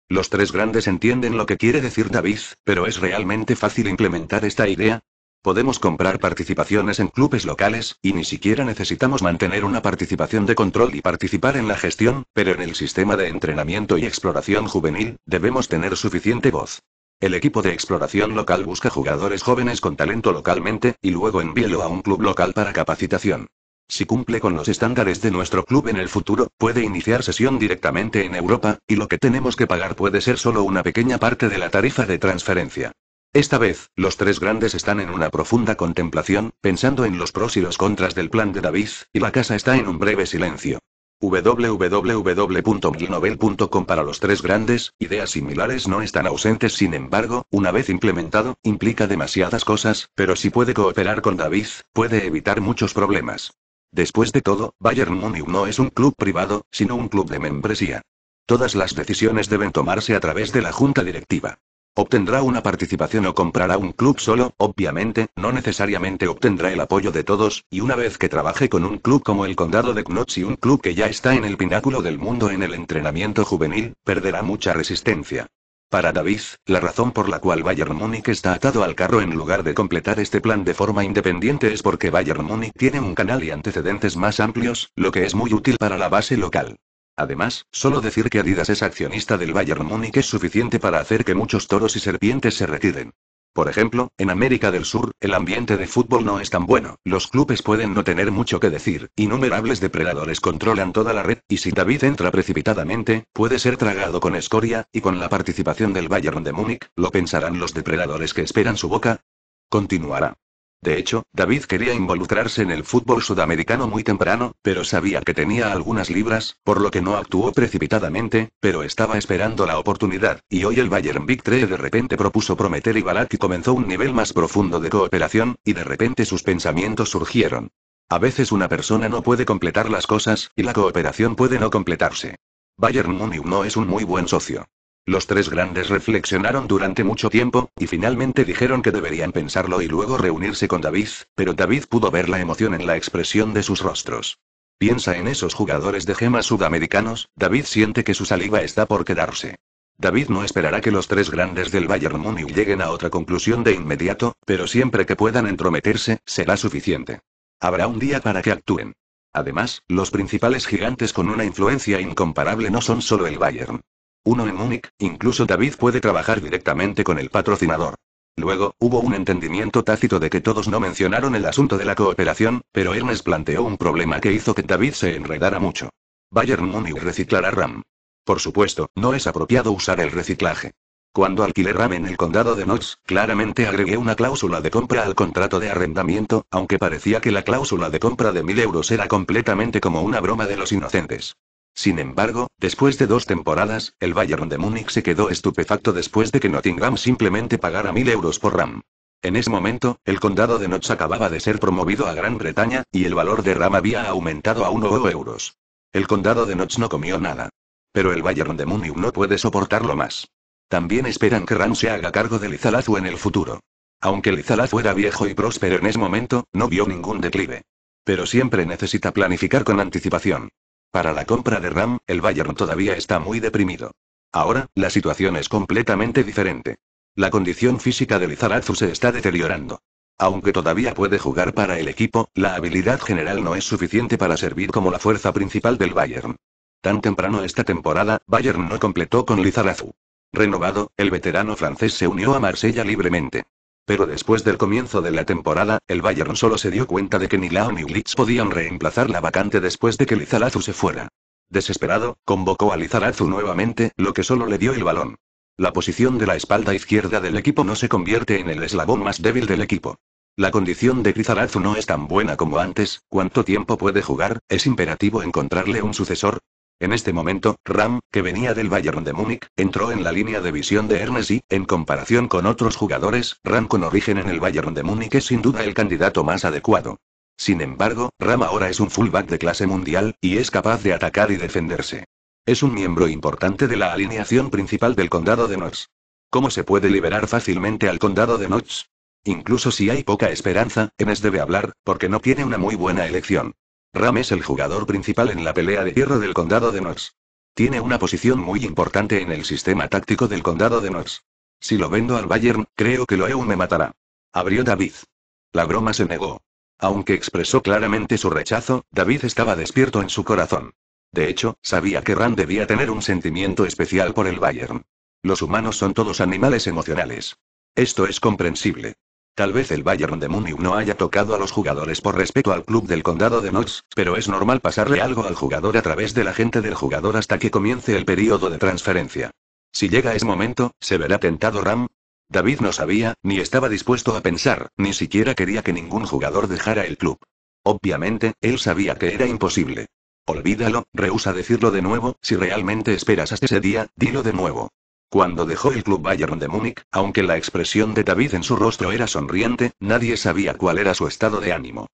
A: Los tres grandes entienden lo que quiere decir David, pero ¿es realmente fácil implementar esta idea? Podemos comprar participaciones en clubes locales, y ni siquiera necesitamos mantener una participación de control y participar en la gestión, pero en el sistema de entrenamiento y exploración juvenil, debemos tener suficiente voz. El equipo de exploración local busca jugadores jóvenes con talento localmente, y luego envíelo a un club local para capacitación. Si cumple con los estándares de nuestro club en el futuro, puede iniciar sesión directamente en Europa, y lo que tenemos que pagar puede ser solo una pequeña parte de la tarifa de transferencia. Esta vez, los tres grandes están en una profunda contemplación, pensando en los pros y los contras del plan de David, y la casa está en un breve silencio. www.milnovel.com Para los tres grandes, ideas similares no están ausentes, sin embargo, una vez implementado, implica demasiadas cosas, pero si puede cooperar con David, puede evitar muchos problemas. Después de todo, Bayern Múnich no es un club privado, sino un club de membresía. Todas las decisiones deben tomarse a través de la junta directiva. Obtendrá una participación o comprará un club solo, obviamente, no necesariamente obtendrá el apoyo de todos, y una vez que trabaje con un club como el Condado de Knox y un club que ya está en el pináculo del mundo en el entrenamiento juvenil, perderá mucha resistencia. Para David, la razón por la cual Bayern Múnich está atado al carro en lugar de completar este plan de forma independiente es porque Bayern Múnich tiene un canal y antecedentes más amplios, lo que es muy útil para la base local. Además, solo decir que Adidas es accionista del Bayern Múnich es suficiente para hacer que muchos toros y serpientes se retiren. Por ejemplo, en América del Sur, el ambiente de fútbol no es tan bueno, los clubes pueden no tener mucho que decir, innumerables depredadores controlan toda la red, y si David entra precipitadamente, puede ser tragado con escoria, y con la participación del Bayern de Múnich, ¿lo pensarán los depredadores que esperan su boca? Continuará. De hecho, David quería involucrarse en el fútbol sudamericano muy temprano, pero sabía que tenía algunas libras, por lo que no actuó precipitadamente, pero estaba esperando la oportunidad, y hoy el Bayern Big 3 de repente propuso prometer y Balak comenzó un nivel más profundo de cooperación, y de repente sus pensamientos surgieron. A veces una persona no puede completar las cosas, y la cooperación puede no completarse. Bayern Munich no es un muy buen socio. Los tres grandes reflexionaron durante mucho tiempo, y finalmente dijeron que deberían pensarlo y luego reunirse con David, pero David pudo ver la emoción en la expresión de sus rostros. Piensa en esos jugadores de gemas sudamericanos, David siente que su saliva está por quedarse. David no esperará que los tres grandes del Bayern Múnich lleguen a otra conclusión de inmediato, pero siempre que puedan entrometerse, será suficiente. Habrá un día para que actúen. Además, los principales gigantes con una influencia incomparable no son solo el Bayern. Uno en Múnich, incluso David puede trabajar directamente con el patrocinador. Luego, hubo un entendimiento tácito de que todos no mencionaron el asunto de la cooperación, pero Ernest planteó un problema que hizo que David se enredara mucho. Bayern Múnich reciclará RAM. Por supuesto, no es apropiado usar el reciclaje. Cuando alquilé RAM en el condado de Knox, claramente agregué una cláusula de compra al contrato de arrendamiento, aunque parecía que la cláusula de compra de 1000 euros era completamente como una broma de los inocentes. Sin embargo, después de dos temporadas, el Bayern de Múnich se quedó estupefacto después de que Nottingham simplemente pagara mil euros por Ram. En ese momento, el condado de Notts acababa de ser promovido a Gran Bretaña, y el valor de Ram había aumentado a 1 euros. El condado de Notts no comió nada. Pero el Bayern de Múnich no puede soportarlo más. También esperan que Ram se haga cargo de Lizalazu en el futuro. Aunque Lizalazu era viejo y próspero en ese momento, no vio ningún declive. Pero siempre necesita planificar con anticipación. Para la compra de RAM, el Bayern todavía está muy deprimido. Ahora, la situación es completamente diferente. La condición física de Lizarazu se está deteriorando. Aunque todavía puede jugar para el equipo, la habilidad general no es suficiente para servir como la fuerza principal del Bayern. Tan temprano esta temporada, Bayern no completó con Lizarazu. Renovado, el veterano francés se unió a Marsella libremente pero después del comienzo de la temporada, el Bayern solo se dio cuenta de que ni Lao ni Glitz podían reemplazar la vacante después de que Lizarazu se fuera. Desesperado, convocó a Lizarazu nuevamente, lo que solo le dio el balón. La posición de la espalda izquierda del equipo no se convierte en el eslabón más débil del equipo. La condición de Lizarazu no es tan buena como antes, ¿cuánto tiempo puede jugar? ¿Es imperativo encontrarle un sucesor? En este momento, Ram, que venía del Bayern de Múnich, entró en la línea de visión de Hermes y, en comparación con otros jugadores, Ram con origen en el Bayern de Múnich es sin duda el candidato más adecuado. Sin embargo, Ram ahora es un fullback de clase mundial, y es capaz de atacar y defenderse. Es un miembro importante de la alineación principal del condado de Notts. ¿Cómo se puede liberar fácilmente al condado de Notts? Incluso si hay poca esperanza, Enes debe hablar, porque no tiene una muy buena elección. Ram es el jugador principal en la pelea de hierro del condado de Nox. Tiene una posición muy importante en el sistema táctico del condado de Nox. Si lo vendo al Bayern, creo que lo EU me matará. Abrió David. La broma se negó. Aunque expresó claramente su rechazo, David estaba despierto en su corazón. De hecho, sabía que Ram debía tener un sentimiento especial por el Bayern. Los humanos son todos animales emocionales. Esto es comprensible. Tal vez el Bayern de Múnich no haya tocado a los jugadores por respeto al club del condado de Notts, pero es normal pasarle algo al jugador a través de la gente del jugador hasta que comience el periodo de transferencia. Si llega ese momento, ¿se verá tentado Ram? David no sabía, ni estaba dispuesto a pensar, ni siquiera quería que ningún jugador dejara el club. Obviamente, él sabía que era imposible. Olvídalo, rehúsa decirlo de nuevo, si realmente esperas hasta ese día, dilo de nuevo. Cuando dejó el club Bayern de Múnich, aunque la expresión de David en su rostro era sonriente, nadie sabía cuál era su estado de ánimo.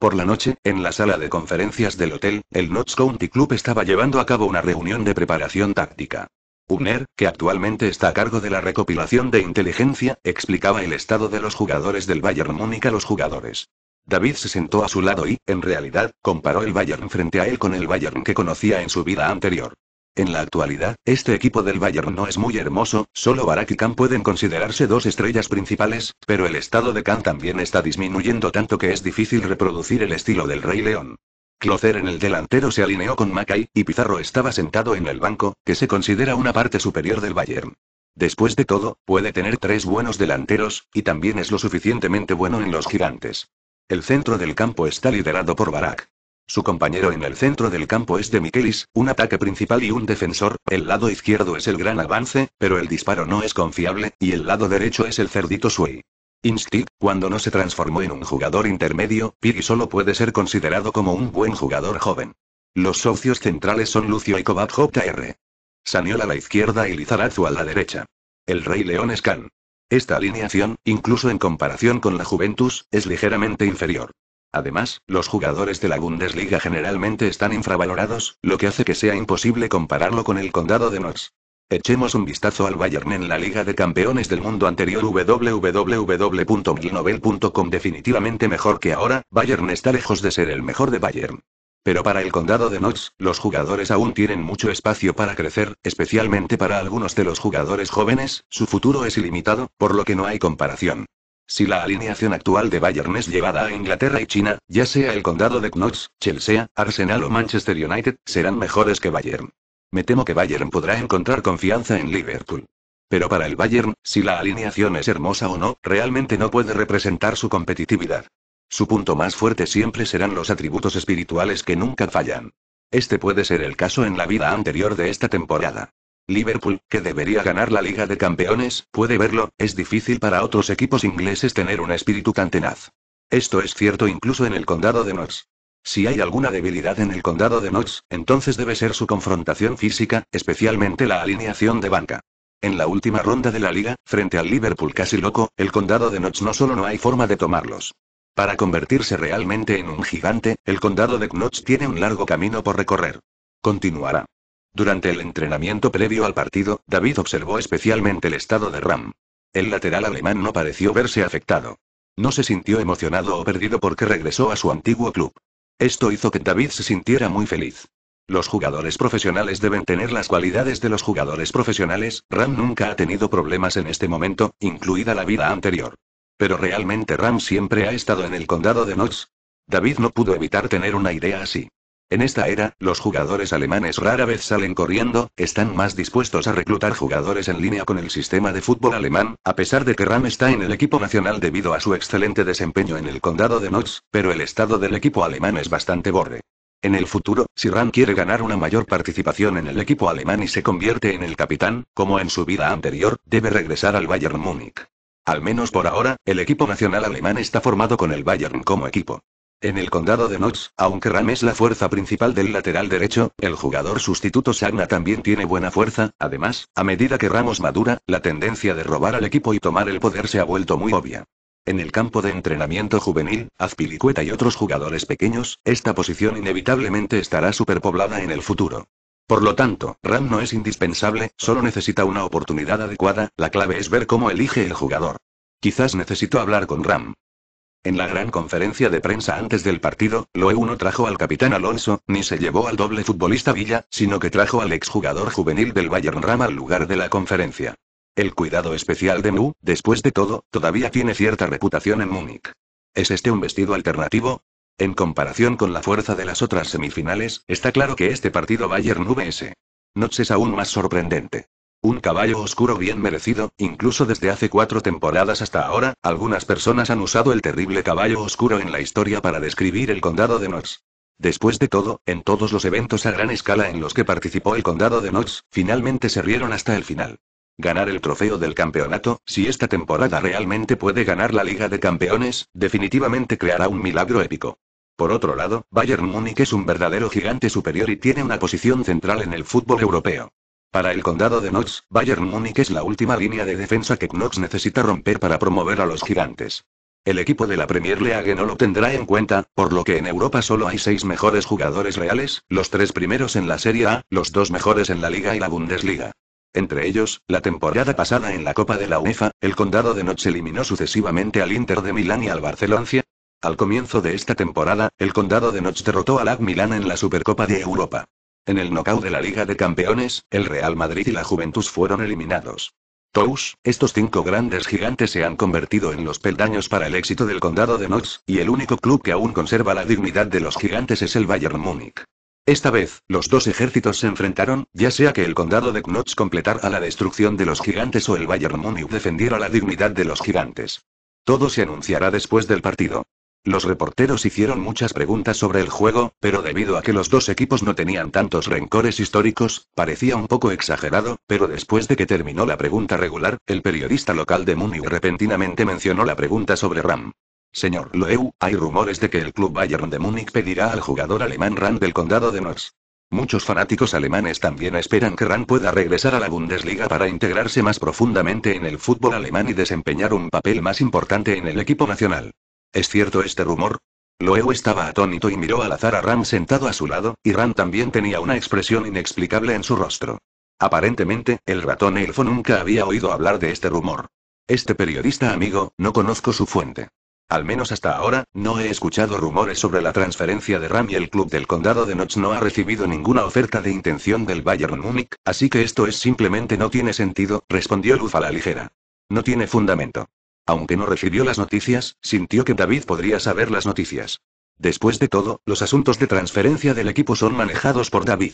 A: Por la noche, en la sala de conferencias del hotel, el Notts County Club estaba llevando a cabo una reunión de preparación táctica. Ubner, que actualmente está a cargo de la recopilación de inteligencia, explicaba el estado de los jugadores del Bayern Múnich a los jugadores. David se sentó a su lado y, en realidad, comparó el Bayern frente a él con el Bayern que conocía en su vida anterior. En la actualidad, este equipo del Bayern no es muy hermoso, solo Barak y Khan pueden considerarse dos estrellas principales, pero el estado de Khan también está disminuyendo tanto que es difícil reproducir el estilo del Rey León. Clocer en el delantero se alineó con Mackay, y Pizarro estaba sentado en el banco, que se considera una parte superior del Bayern. Después de todo, puede tener tres buenos delanteros, y también es lo suficientemente bueno en los gigantes. El centro del campo está liderado por Barak. Su compañero en el centro del campo es de Miquelis, un ataque principal y un defensor, el lado izquierdo es el gran avance, pero el disparo no es confiable, y el lado derecho es el cerdito Sui. Instig, cuando no se transformó en un jugador intermedio, Piri solo puede ser considerado como un buen jugador joven. Los socios centrales son Lucio y Kovac JR. Saniol a la izquierda y Lizarazu a la derecha. El Rey León es Khan. Esta alineación, incluso en comparación con la Juventus, es ligeramente inferior. Además, los jugadores de la Bundesliga generalmente están infravalorados, lo que hace que sea imposible compararlo con el condado de Notts. Echemos un vistazo al Bayern en la Liga de Campeones del Mundo anterior www.milnovel.com Definitivamente mejor que ahora, Bayern está lejos de ser el mejor de Bayern. Pero para el condado de Knox, los jugadores aún tienen mucho espacio para crecer, especialmente para algunos de los jugadores jóvenes, su futuro es ilimitado, por lo que no hay comparación. Si la alineación actual de Bayern es llevada a Inglaterra y China, ya sea el condado de Knox, Chelsea, Arsenal o Manchester United, serán mejores que Bayern. Me temo que Bayern podrá encontrar confianza en Liverpool. Pero para el Bayern, si la alineación es hermosa o no, realmente no puede representar su competitividad. Su punto más fuerte siempre serán los atributos espirituales que nunca fallan. Este puede ser el caso en la vida anterior de esta temporada. Liverpool, que debería ganar la Liga de Campeones, puede verlo, es difícil para otros equipos ingleses tener un espíritu tan tenaz. Esto es cierto incluso en el condado de Knox. Si hay alguna debilidad en el condado de Knox, entonces debe ser su confrontación física, especialmente la alineación de banca. En la última ronda de la liga, frente al Liverpool casi loco, el condado de Knox no solo no hay forma de tomarlos. Para convertirse realmente en un gigante, el condado de Knox tiene un largo camino por recorrer. Continuará. Durante el entrenamiento previo al partido, David observó especialmente el estado de Ram. El lateral alemán no pareció verse afectado. No se sintió emocionado o perdido porque regresó a su antiguo club. Esto hizo que David se sintiera muy feliz. Los jugadores profesionales deben tener las cualidades de los jugadores profesionales, Ram nunca ha tenido problemas en este momento, incluida la vida anterior. Pero realmente Ram siempre ha estado en el condado de Knox. David no pudo evitar tener una idea así. En esta era, los jugadores alemanes rara vez salen corriendo, están más dispuestos a reclutar jugadores en línea con el sistema de fútbol alemán, a pesar de que Ram está en el equipo nacional debido a su excelente desempeño en el condado de Notz, pero el estado del equipo alemán es bastante borde. En el futuro, si Ram quiere ganar una mayor participación en el equipo alemán y se convierte en el capitán, como en su vida anterior, debe regresar al Bayern Múnich. Al menos por ahora, el equipo nacional alemán está formado con el Bayern como equipo. En el condado de Knox, aunque Ram es la fuerza principal del lateral derecho, el jugador sustituto Sagna también tiene buena fuerza, además, a medida que Ramos madura, la tendencia de robar al equipo y tomar el poder se ha vuelto muy obvia. En el campo de entrenamiento juvenil, Azpilicueta y otros jugadores pequeños, esta posición inevitablemente estará superpoblada en el futuro. Por lo tanto, Ram no es indispensable, solo necesita una oportunidad adecuada, la clave es ver cómo elige el jugador. Quizás necesito hablar con Ram. En la gran conferencia de prensa antes del partido, loe no trajo al capitán Alonso, ni se llevó al doble futbolista Villa, sino que trajo al exjugador juvenil del Bayern Ram al lugar de la conferencia. El cuidado especial de Mu, después de todo, todavía tiene cierta reputación en Múnich. ¿Es este un vestido alternativo? En comparación con la fuerza de las otras semifinales, está claro que este partido Bayern VS. Noche es aún más sorprendente. Un caballo oscuro bien merecido, incluso desde hace cuatro temporadas hasta ahora, algunas personas han usado el terrible caballo oscuro en la historia para describir el condado de Knox. Después de todo, en todos los eventos a gran escala en los que participó el condado de Knox, finalmente se rieron hasta el final. Ganar el trofeo del campeonato, si esta temporada realmente puede ganar la Liga de Campeones, definitivamente creará un milagro épico. Por otro lado, Bayern Múnich es un verdadero gigante superior y tiene una posición central en el fútbol europeo. Para el condado de Knox, Bayern Múnich es la última línea de defensa que Knox necesita romper para promover a los gigantes. El equipo de la Premier League no lo tendrá en cuenta, por lo que en Europa solo hay seis mejores jugadores reales, los tres primeros en la Serie A, los dos mejores en la Liga y la Bundesliga. Entre ellos, la temporada pasada en la Copa de la UEFA, el condado de Noche eliminó sucesivamente al Inter de Milán y al Barcelona. Al comienzo de esta temporada, el condado de Noche derrotó al AC Milán en la Supercopa de Europa. En el knockout de la Liga de Campeones, el Real Madrid y la Juventus fueron eliminados. Tous, estos cinco grandes gigantes se han convertido en los peldaños para el éxito del condado de Knox, y el único club que aún conserva la dignidad de los gigantes es el Bayern Múnich. Esta vez, los dos ejércitos se enfrentaron, ya sea que el condado de Knotts completara la destrucción de los gigantes o el Bayern Múnich defendiera la dignidad de los gigantes. Todo se anunciará después del partido. Los reporteros hicieron muchas preguntas sobre el juego, pero debido a que los dos equipos no tenían tantos rencores históricos, parecía un poco exagerado, pero después de que terminó la pregunta regular, el periodista local de Múnich repentinamente mencionó la pregunta sobre Ram. Señor Loeu, hay rumores de que el club Bayern de Múnich pedirá al jugador alemán Ram del condado de North. Muchos fanáticos alemanes también esperan que Ram pueda regresar a la Bundesliga para integrarse más profundamente en el fútbol alemán y desempeñar un papel más importante en el equipo nacional. ¿Es cierto este rumor? Loew estaba atónito y miró al azar a Ram sentado a su lado, y Ram también tenía una expresión inexplicable en su rostro. Aparentemente, el ratón elfo nunca había oído hablar de este rumor. Este periodista amigo, no conozco su fuente. Al menos hasta ahora, no he escuchado rumores sobre la transferencia de Ram y el club del condado de Notch no ha recibido ninguna oferta de intención del Bayern Múnich, así que esto es simplemente no tiene sentido, respondió Luz a la ligera. No tiene fundamento. Aunque no recibió las noticias, sintió que David podría saber las noticias. Después de todo, los asuntos de transferencia del equipo son manejados por David.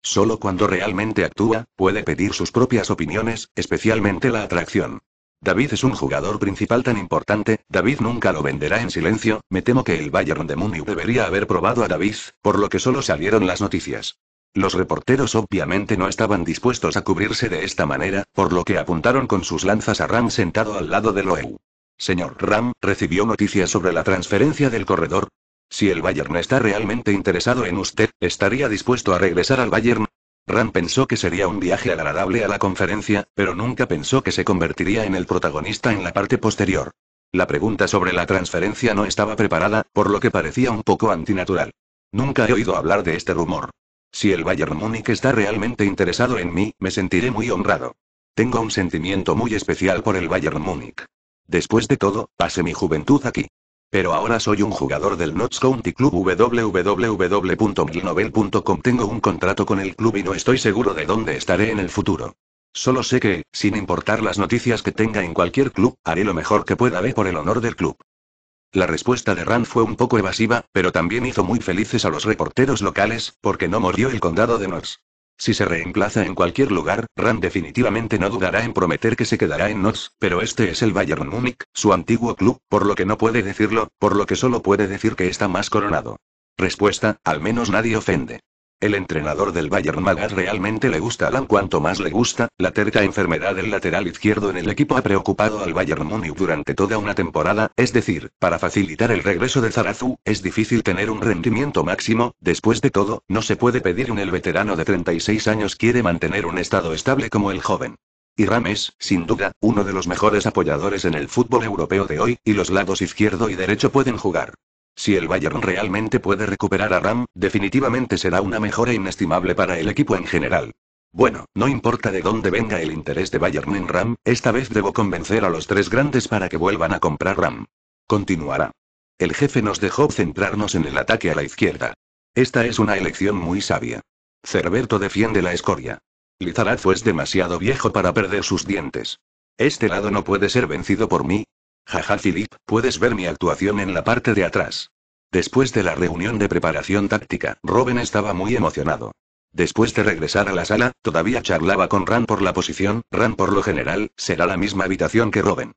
A: Solo cuando realmente actúa, puede pedir sus propias opiniones, especialmente la atracción. David es un jugador principal tan importante, David nunca lo venderá en silencio, me temo que el Bayern de Múnich debería haber probado a David, por lo que solo salieron las noticias. Los reporteros obviamente no estaban dispuestos a cubrirse de esta manera, por lo que apuntaron con sus lanzas a Ram sentado al lado de Loew. Señor Ram, ¿recibió noticias sobre la transferencia del corredor? Si el Bayern está realmente interesado en usted, ¿estaría dispuesto a regresar al Bayern? Ram pensó que sería un viaje agradable a la conferencia, pero nunca pensó que se convertiría en el protagonista en la parte posterior. La pregunta sobre la transferencia no estaba preparada, por lo que parecía un poco antinatural. Nunca he oído hablar de este rumor. Si el Bayern Múnich está realmente interesado en mí, me sentiré muy honrado. Tengo un sentimiento muy especial por el Bayern Múnich. Después de todo, pasé mi juventud aquí. Pero ahora soy un jugador del Notts County Club www.milnovel.com Tengo un contrato con el club y no estoy seguro de dónde estaré en el futuro. Solo sé que, sin importar las noticias que tenga en cualquier club, haré lo mejor que pueda ver por el honor del club. La respuesta de Rand fue un poco evasiva, pero también hizo muy felices a los reporteros locales, porque no mordió el condado de Knox. Si se reemplaza en cualquier lugar, Rand definitivamente no dudará en prometer que se quedará en Knox, pero este es el Bayern Múnich, su antiguo club, por lo que no puede decirlo, por lo que solo puede decir que está más coronado. Respuesta, al menos nadie ofende. El entrenador del Bayern Múnich realmente le gusta Alan cuanto más le gusta, la terca enfermedad del lateral izquierdo en el equipo ha preocupado al Bayern Múnich durante toda una temporada, es decir, para facilitar el regreso de Zarazu, es difícil tener un rendimiento máximo, después de todo, no se puede pedir un el veterano de 36 años quiere mantener un estado estable como el joven. Y Rames, sin duda, uno de los mejores apoyadores en el fútbol europeo de hoy, y los lados izquierdo y derecho pueden jugar. Si el Bayern realmente puede recuperar a Ram, definitivamente será una mejora inestimable para el equipo en general. Bueno, no importa de dónde venga el interés de Bayern en Ram, esta vez debo convencer a los tres grandes para que vuelvan a comprar Ram. Continuará. El jefe nos dejó centrarnos en el ataque a la izquierda. Esta es una elección muy sabia. Cerberto defiende la escoria. Lizarazo es demasiado viejo para perder sus dientes. Este lado no puede ser vencido por mí, Jaja Philip, puedes ver mi actuación en la parte de atrás. Después de la reunión de preparación táctica, Robin estaba muy emocionado. Después de regresar a la sala, todavía charlaba con Ran por la posición, Ran por lo general, será la misma habitación que Robin.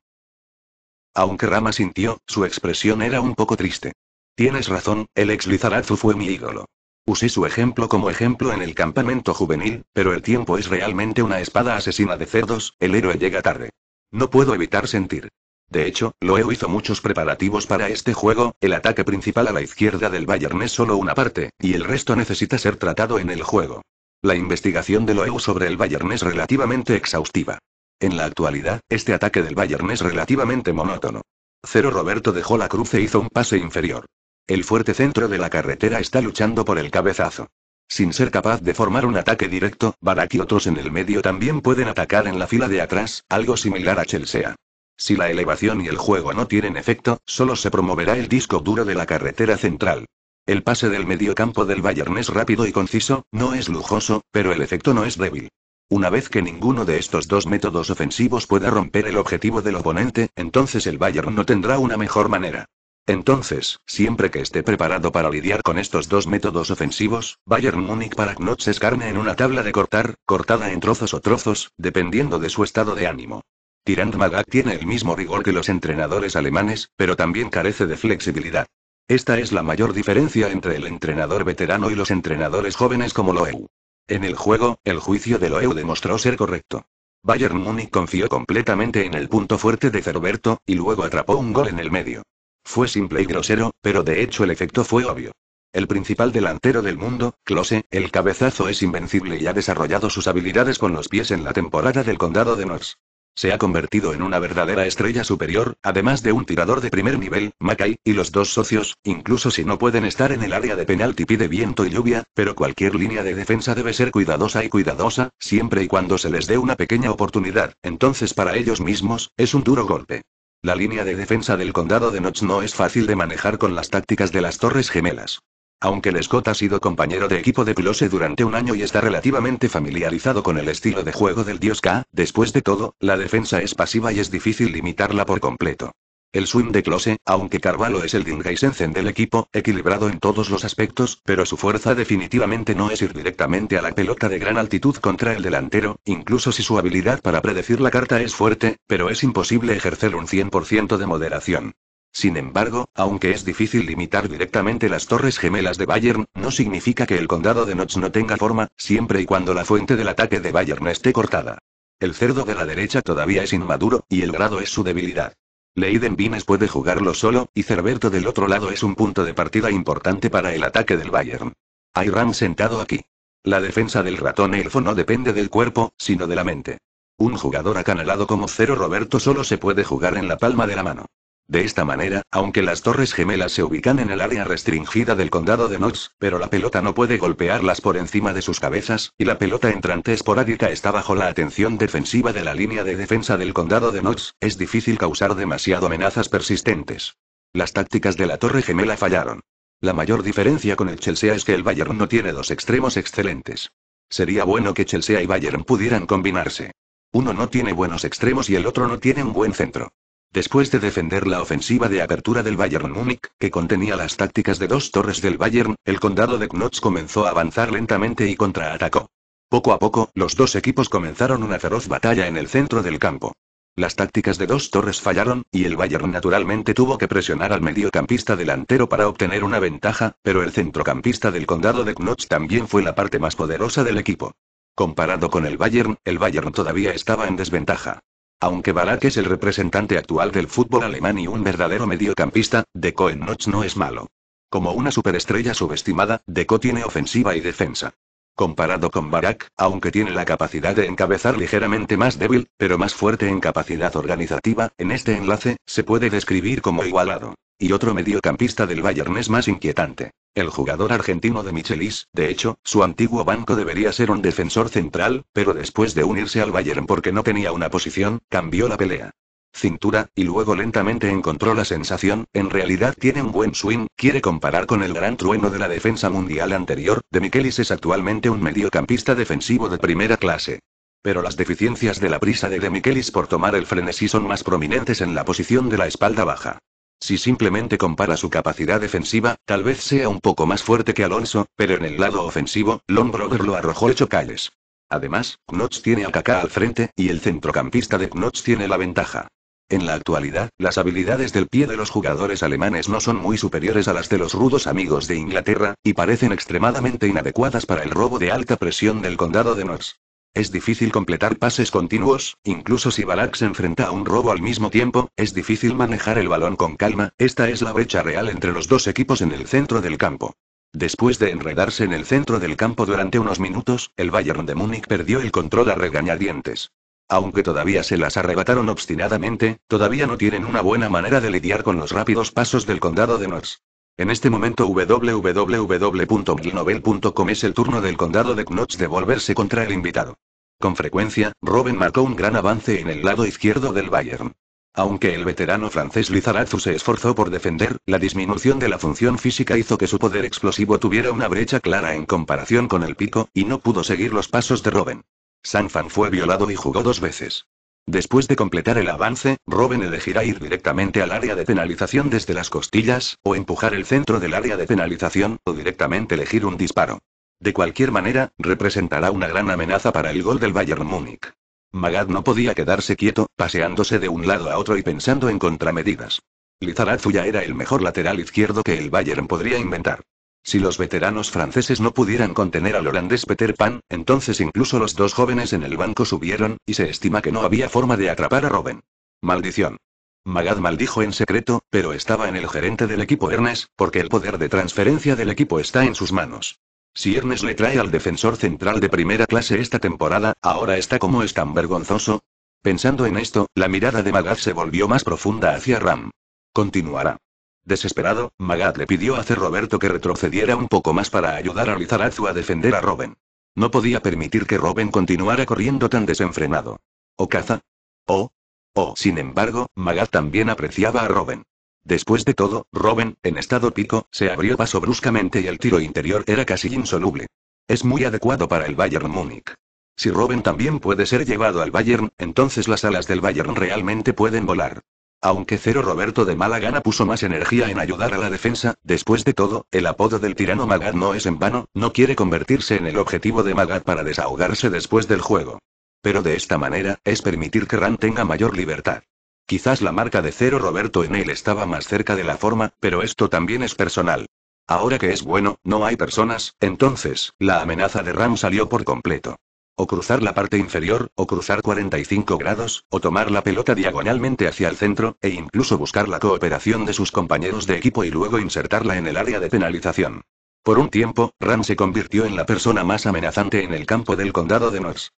A: Aunque Rama sintió, su expresión era un poco triste. Tienes razón, el ex Lizarazu fue mi ídolo. Usé su ejemplo como ejemplo en el campamento juvenil, pero el tiempo es realmente una espada asesina de cerdos, el héroe llega tarde. No puedo evitar sentir de hecho, Loeu hizo muchos preparativos para este juego, el ataque principal a la izquierda del Bayern es solo una parte, y el resto necesita ser tratado en el juego. La investigación de Loeu sobre el Bayern es relativamente exhaustiva. En la actualidad, este ataque del Bayern es relativamente monótono. Cero Roberto dejó la cruz e hizo un pase inferior. El fuerte centro de la carretera está luchando por el cabezazo. Sin ser capaz de formar un ataque directo, Barak y otros en el medio también pueden atacar en la fila de atrás, algo similar a Chelsea. Si la elevación y el juego no tienen efecto, solo se promoverá el disco duro de la carretera central. El pase del mediocampo del Bayern es rápido y conciso, no es lujoso, pero el efecto no es débil. Una vez que ninguno de estos dos métodos ofensivos pueda romper el objetivo del oponente, entonces el Bayern no tendrá una mejor manera. Entonces, siempre que esté preparado para lidiar con estos dos métodos ofensivos, Bayern Múnich para Knox es carne en una tabla de cortar, cortada en trozos o trozos, dependiendo de su estado de ánimo. Tirant Magak tiene el mismo rigor que los entrenadores alemanes, pero también carece de flexibilidad. Esta es la mayor diferencia entre el entrenador veterano y los entrenadores jóvenes como Loew. En el juego, el juicio de Loew demostró ser correcto. Bayern Munich confió completamente en el punto fuerte de Cerberto, y luego atrapó un gol en el medio. Fue simple y grosero, pero de hecho el efecto fue obvio. El principal delantero del mundo, Klose, el cabezazo es invencible y ha desarrollado sus habilidades con los pies en la temporada del condado de Nors. Se ha convertido en una verdadera estrella superior, además de un tirador de primer nivel, Mackay, y los dos socios, incluso si no pueden estar en el área de penalti pide viento y lluvia, pero cualquier línea de defensa debe ser cuidadosa y cuidadosa, siempre y cuando se les dé una pequeña oportunidad, entonces para ellos mismos, es un duro golpe. La línea de defensa del condado de Notch no es fácil de manejar con las tácticas de las Torres Gemelas. Aunque Scott ha sido compañero de equipo de Close durante un año y está relativamente familiarizado con el estilo de juego del dios K, después de todo, la defensa es pasiva y es difícil limitarla por completo. El swing de Close, aunque Carvalho es el Dingaisensen del equipo, equilibrado en todos los aspectos, pero su fuerza definitivamente no es ir directamente a la pelota de gran altitud contra el delantero, incluso si su habilidad para predecir la carta es fuerte, pero es imposible ejercer un 100% de moderación. Sin embargo, aunque es difícil limitar directamente las torres gemelas de Bayern, no significa que el condado de Notch no tenga forma, siempre y cuando la fuente del ataque de Bayern esté cortada. El cerdo de la derecha todavía es inmaduro, y el grado es su debilidad. Leiden Vines puede jugarlo solo, y Cerberto del otro lado es un punto de partida importante para el ataque del Bayern. Hay Ram sentado aquí. La defensa del ratón elfo no depende del cuerpo, sino de la mente. Un jugador acanalado como Cero Roberto solo se puede jugar en la palma de la mano. De esta manera, aunque las Torres Gemelas se ubican en el área restringida del condado de Knox, pero la pelota no puede golpearlas por encima de sus cabezas, y la pelota entrante esporádica está bajo la atención defensiva de la línea de defensa del condado de Knox, es difícil causar demasiado amenazas persistentes. Las tácticas de la Torre Gemela fallaron. La mayor diferencia con el Chelsea es que el Bayern no tiene dos extremos excelentes. Sería bueno que Chelsea y Bayern pudieran combinarse. Uno no tiene buenos extremos y el otro no tiene un buen centro. Después de defender la ofensiva de apertura del Bayern Múnich, que contenía las tácticas de dos torres del Bayern, el condado de Knotz comenzó a avanzar lentamente y contraatacó. Poco a poco, los dos equipos comenzaron una feroz batalla en el centro del campo. Las tácticas de dos torres fallaron, y el Bayern naturalmente tuvo que presionar al mediocampista delantero para obtener una ventaja, pero el centrocampista del condado de Knotz también fue la parte más poderosa del equipo. Comparado con el Bayern, el Bayern todavía estaba en desventaja. Aunque Barak es el representante actual del fútbol alemán y un verdadero mediocampista, Deco en Notch no es malo. Como una superestrella subestimada, Deco tiene ofensiva y defensa. Comparado con Barak, aunque tiene la capacidad de encabezar ligeramente más débil, pero más fuerte en capacidad organizativa, en este enlace, se puede describir como igualado. Y otro mediocampista del Bayern es más inquietante. El jugador argentino de Michelis, de hecho, su antiguo banco debería ser un defensor central, pero después de unirse al Bayern porque no tenía una posición, cambió la pelea. Cintura, y luego lentamente encontró la sensación, en realidad tiene un buen swing, quiere comparar con el gran trueno de la defensa mundial anterior, de Michelis es actualmente un mediocampista defensivo de primera clase. Pero las deficiencias de la prisa de De Michelis por tomar el frenesí son más prominentes en la posición de la espalda baja. Si simplemente compara su capacidad defensiva, tal vez sea un poco más fuerte que Alonso, pero en el lado ofensivo, Lombrover lo arrojó ocho calles. Además, Knotz tiene a Kaká al frente, y el centrocampista de Knox tiene la ventaja. En la actualidad, las habilidades del pie de los jugadores alemanes no son muy superiores a las de los rudos amigos de Inglaterra, y parecen extremadamente inadecuadas para el robo de alta presión del condado de Knox. Es difícil completar pases continuos, incluso si Balak se enfrenta a un robo al mismo tiempo, es difícil manejar el balón con calma, esta es la brecha real entre los dos equipos en el centro del campo. Después de enredarse en el centro del campo durante unos minutos, el Bayern de Múnich perdió el control a regañadientes. Aunque todavía se las arrebataron obstinadamente, todavía no tienen una buena manera de lidiar con los rápidos pasos del condado de Knox. En este momento www.milnovel.com es el turno del condado de Knox de volverse contra el invitado. Con frecuencia, Robben marcó un gran avance en el lado izquierdo del Bayern. Aunque el veterano francés Lizarazu se esforzó por defender, la disminución de la función física hizo que su poder explosivo tuviera una brecha clara en comparación con el pico, y no pudo seguir los pasos de Robben. Sanfan fue violado y jugó dos veces. Después de completar el avance, Robben elegirá ir directamente al área de penalización desde las costillas, o empujar el centro del área de penalización, o directamente elegir un disparo. De cualquier manera, representará una gran amenaza para el gol del Bayern Múnich. Magad no podía quedarse quieto, paseándose de un lado a otro y pensando en contramedidas. Lizarazu ya era el mejor lateral izquierdo que el Bayern podría inventar. Si los veteranos franceses no pudieran contener al holandés Peter Pan, entonces incluso los dos jóvenes en el banco subieron, y se estima que no había forma de atrapar a Robben. Maldición. Magad maldijo en secreto, pero estaba en el gerente del equipo Ernest, porque el poder de transferencia del equipo está en sus manos. Si Ernest le trae al defensor central de primera clase esta temporada, ahora está como es tan vergonzoso. Pensando en esto, la mirada de Magat se volvió más profunda hacia Ram. Continuará. Desesperado, Magat le pidió a Roberto que retrocediera un poco más para ayudar a Lizarazu a defender a Robin. No podía permitir que Robin continuara corriendo tan desenfrenado. ¿O caza? ¿O? o. sin embargo, Magat también apreciaba a Robin. Después de todo, Robin, en estado pico, se abrió paso bruscamente y el tiro interior era casi insoluble. Es muy adecuado para el Bayern Múnich. Si Robin también puede ser llevado al Bayern, entonces las alas del Bayern realmente pueden volar. Aunque Cero Roberto de mala gana puso más energía en ayudar a la defensa, después de todo, el apodo del tirano Magad no es en vano, no quiere convertirse en el objetivo de Magad para desahogarse después del juego. Pero de esta manera, es permitir que Ran tenga mayor libertad. Quizás la marca de cero Roberto en él estaba más cerca de la forma, pero esto también es personal. Ahora que es bueno, no hay personas, entonces, la amenaza de Ram salió por completo. O cruzar la parte inferior, o cruzar 45 grados, o tomar la pelota diagonalmente hacia el centro, e incluso buscar la cooperación de sus compañeros de equipo y luego insertarla en el área de penalización. Por un tiempo, Ram se convirtió en la persona más amenazante en el campo del condado de Knox.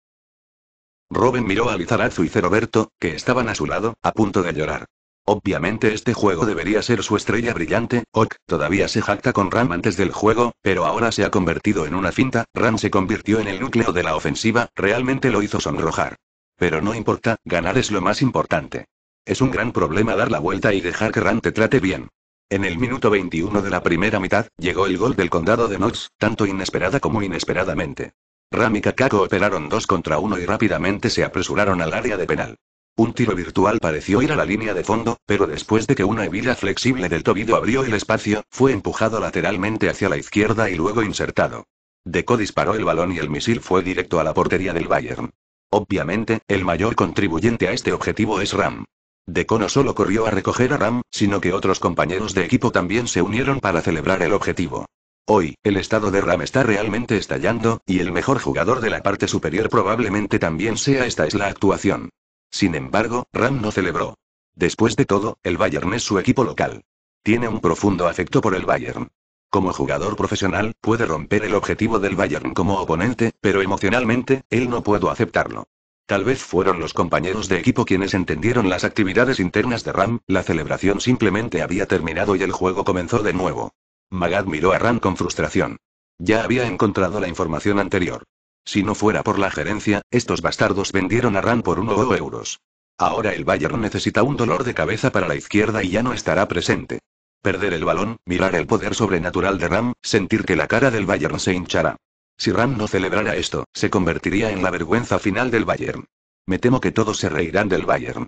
A: Robin miró a Lizarazu y Ceroberto, que estaban a su lado, a punto de llorar. Obviamente este juego debería ser su estrella brillante, Ok todavía se jacta con Ram antes del juego, pero ahora se ha convertido en una finta, Ram se convirtió en el núcleo de la ofensiva, realmente lo hizo sonrojar. Pero no importa, ganar es lo más importante. Es un gran problema dar la vuelta y dejar que Ram te trate bien. En el minuto 21 de la primera mitad, llegó el gol del condado de Knox, tanto inesperada como inesperadamente. Ram y Kakako operaron dos contra uno y rápidamente se apresuraron al área de penal. Un tiro virtual pareció ir a la línea de fondo, pero después de que una hebilla flexible del tobillo abrió el espacio, fue empujado lateralmente hacia la izquierda y luego insertado. Deco disparó el balón y el misil fue directo a la portería del Bayern. Obviamente, el mayor contribuyente a este objetivo es Ram. Deco no solo corrió a recoger a Ram, sino que otros compañeros de equipo también se unieron para celebrar el objetivo. Hoy, el estado de RAM está realmente estallando, y el mejor jugador de la parte superior probablemente también sea esta es la actuación. Sin embargo, RAM no celebró. Después de todo, el Bayern es su equipo local. Tiene un profundo afecto por el Bayern. Como jugador profesional, puede romper el objetivo del Bayern como oponente, pero emocionalmente, él no pudo aceptarlo. Tal vez fueron los compañeros de equipo quienes entendieron las actividades internas de Ram, la celebración simplemente había terminado y el juego comenzó de nuevo. Magad miró a Ram con frustración. Ya había encontrado la información anterior. Si no fuera por la gerencia, estos bastardos vendieron a Ram por 1 euros. Ahora el Bayern necesita un dolor de cabeza para la izquierda y ya no estará presente. Perder el balón, mirar el poder sobrenatural de Ram, sentir que la cara del Bayern se hinchará. Si Ram no celebrara esto, se convertiría en la vergüenza final del Bayern. Me temo que todos se reirán del Bayern.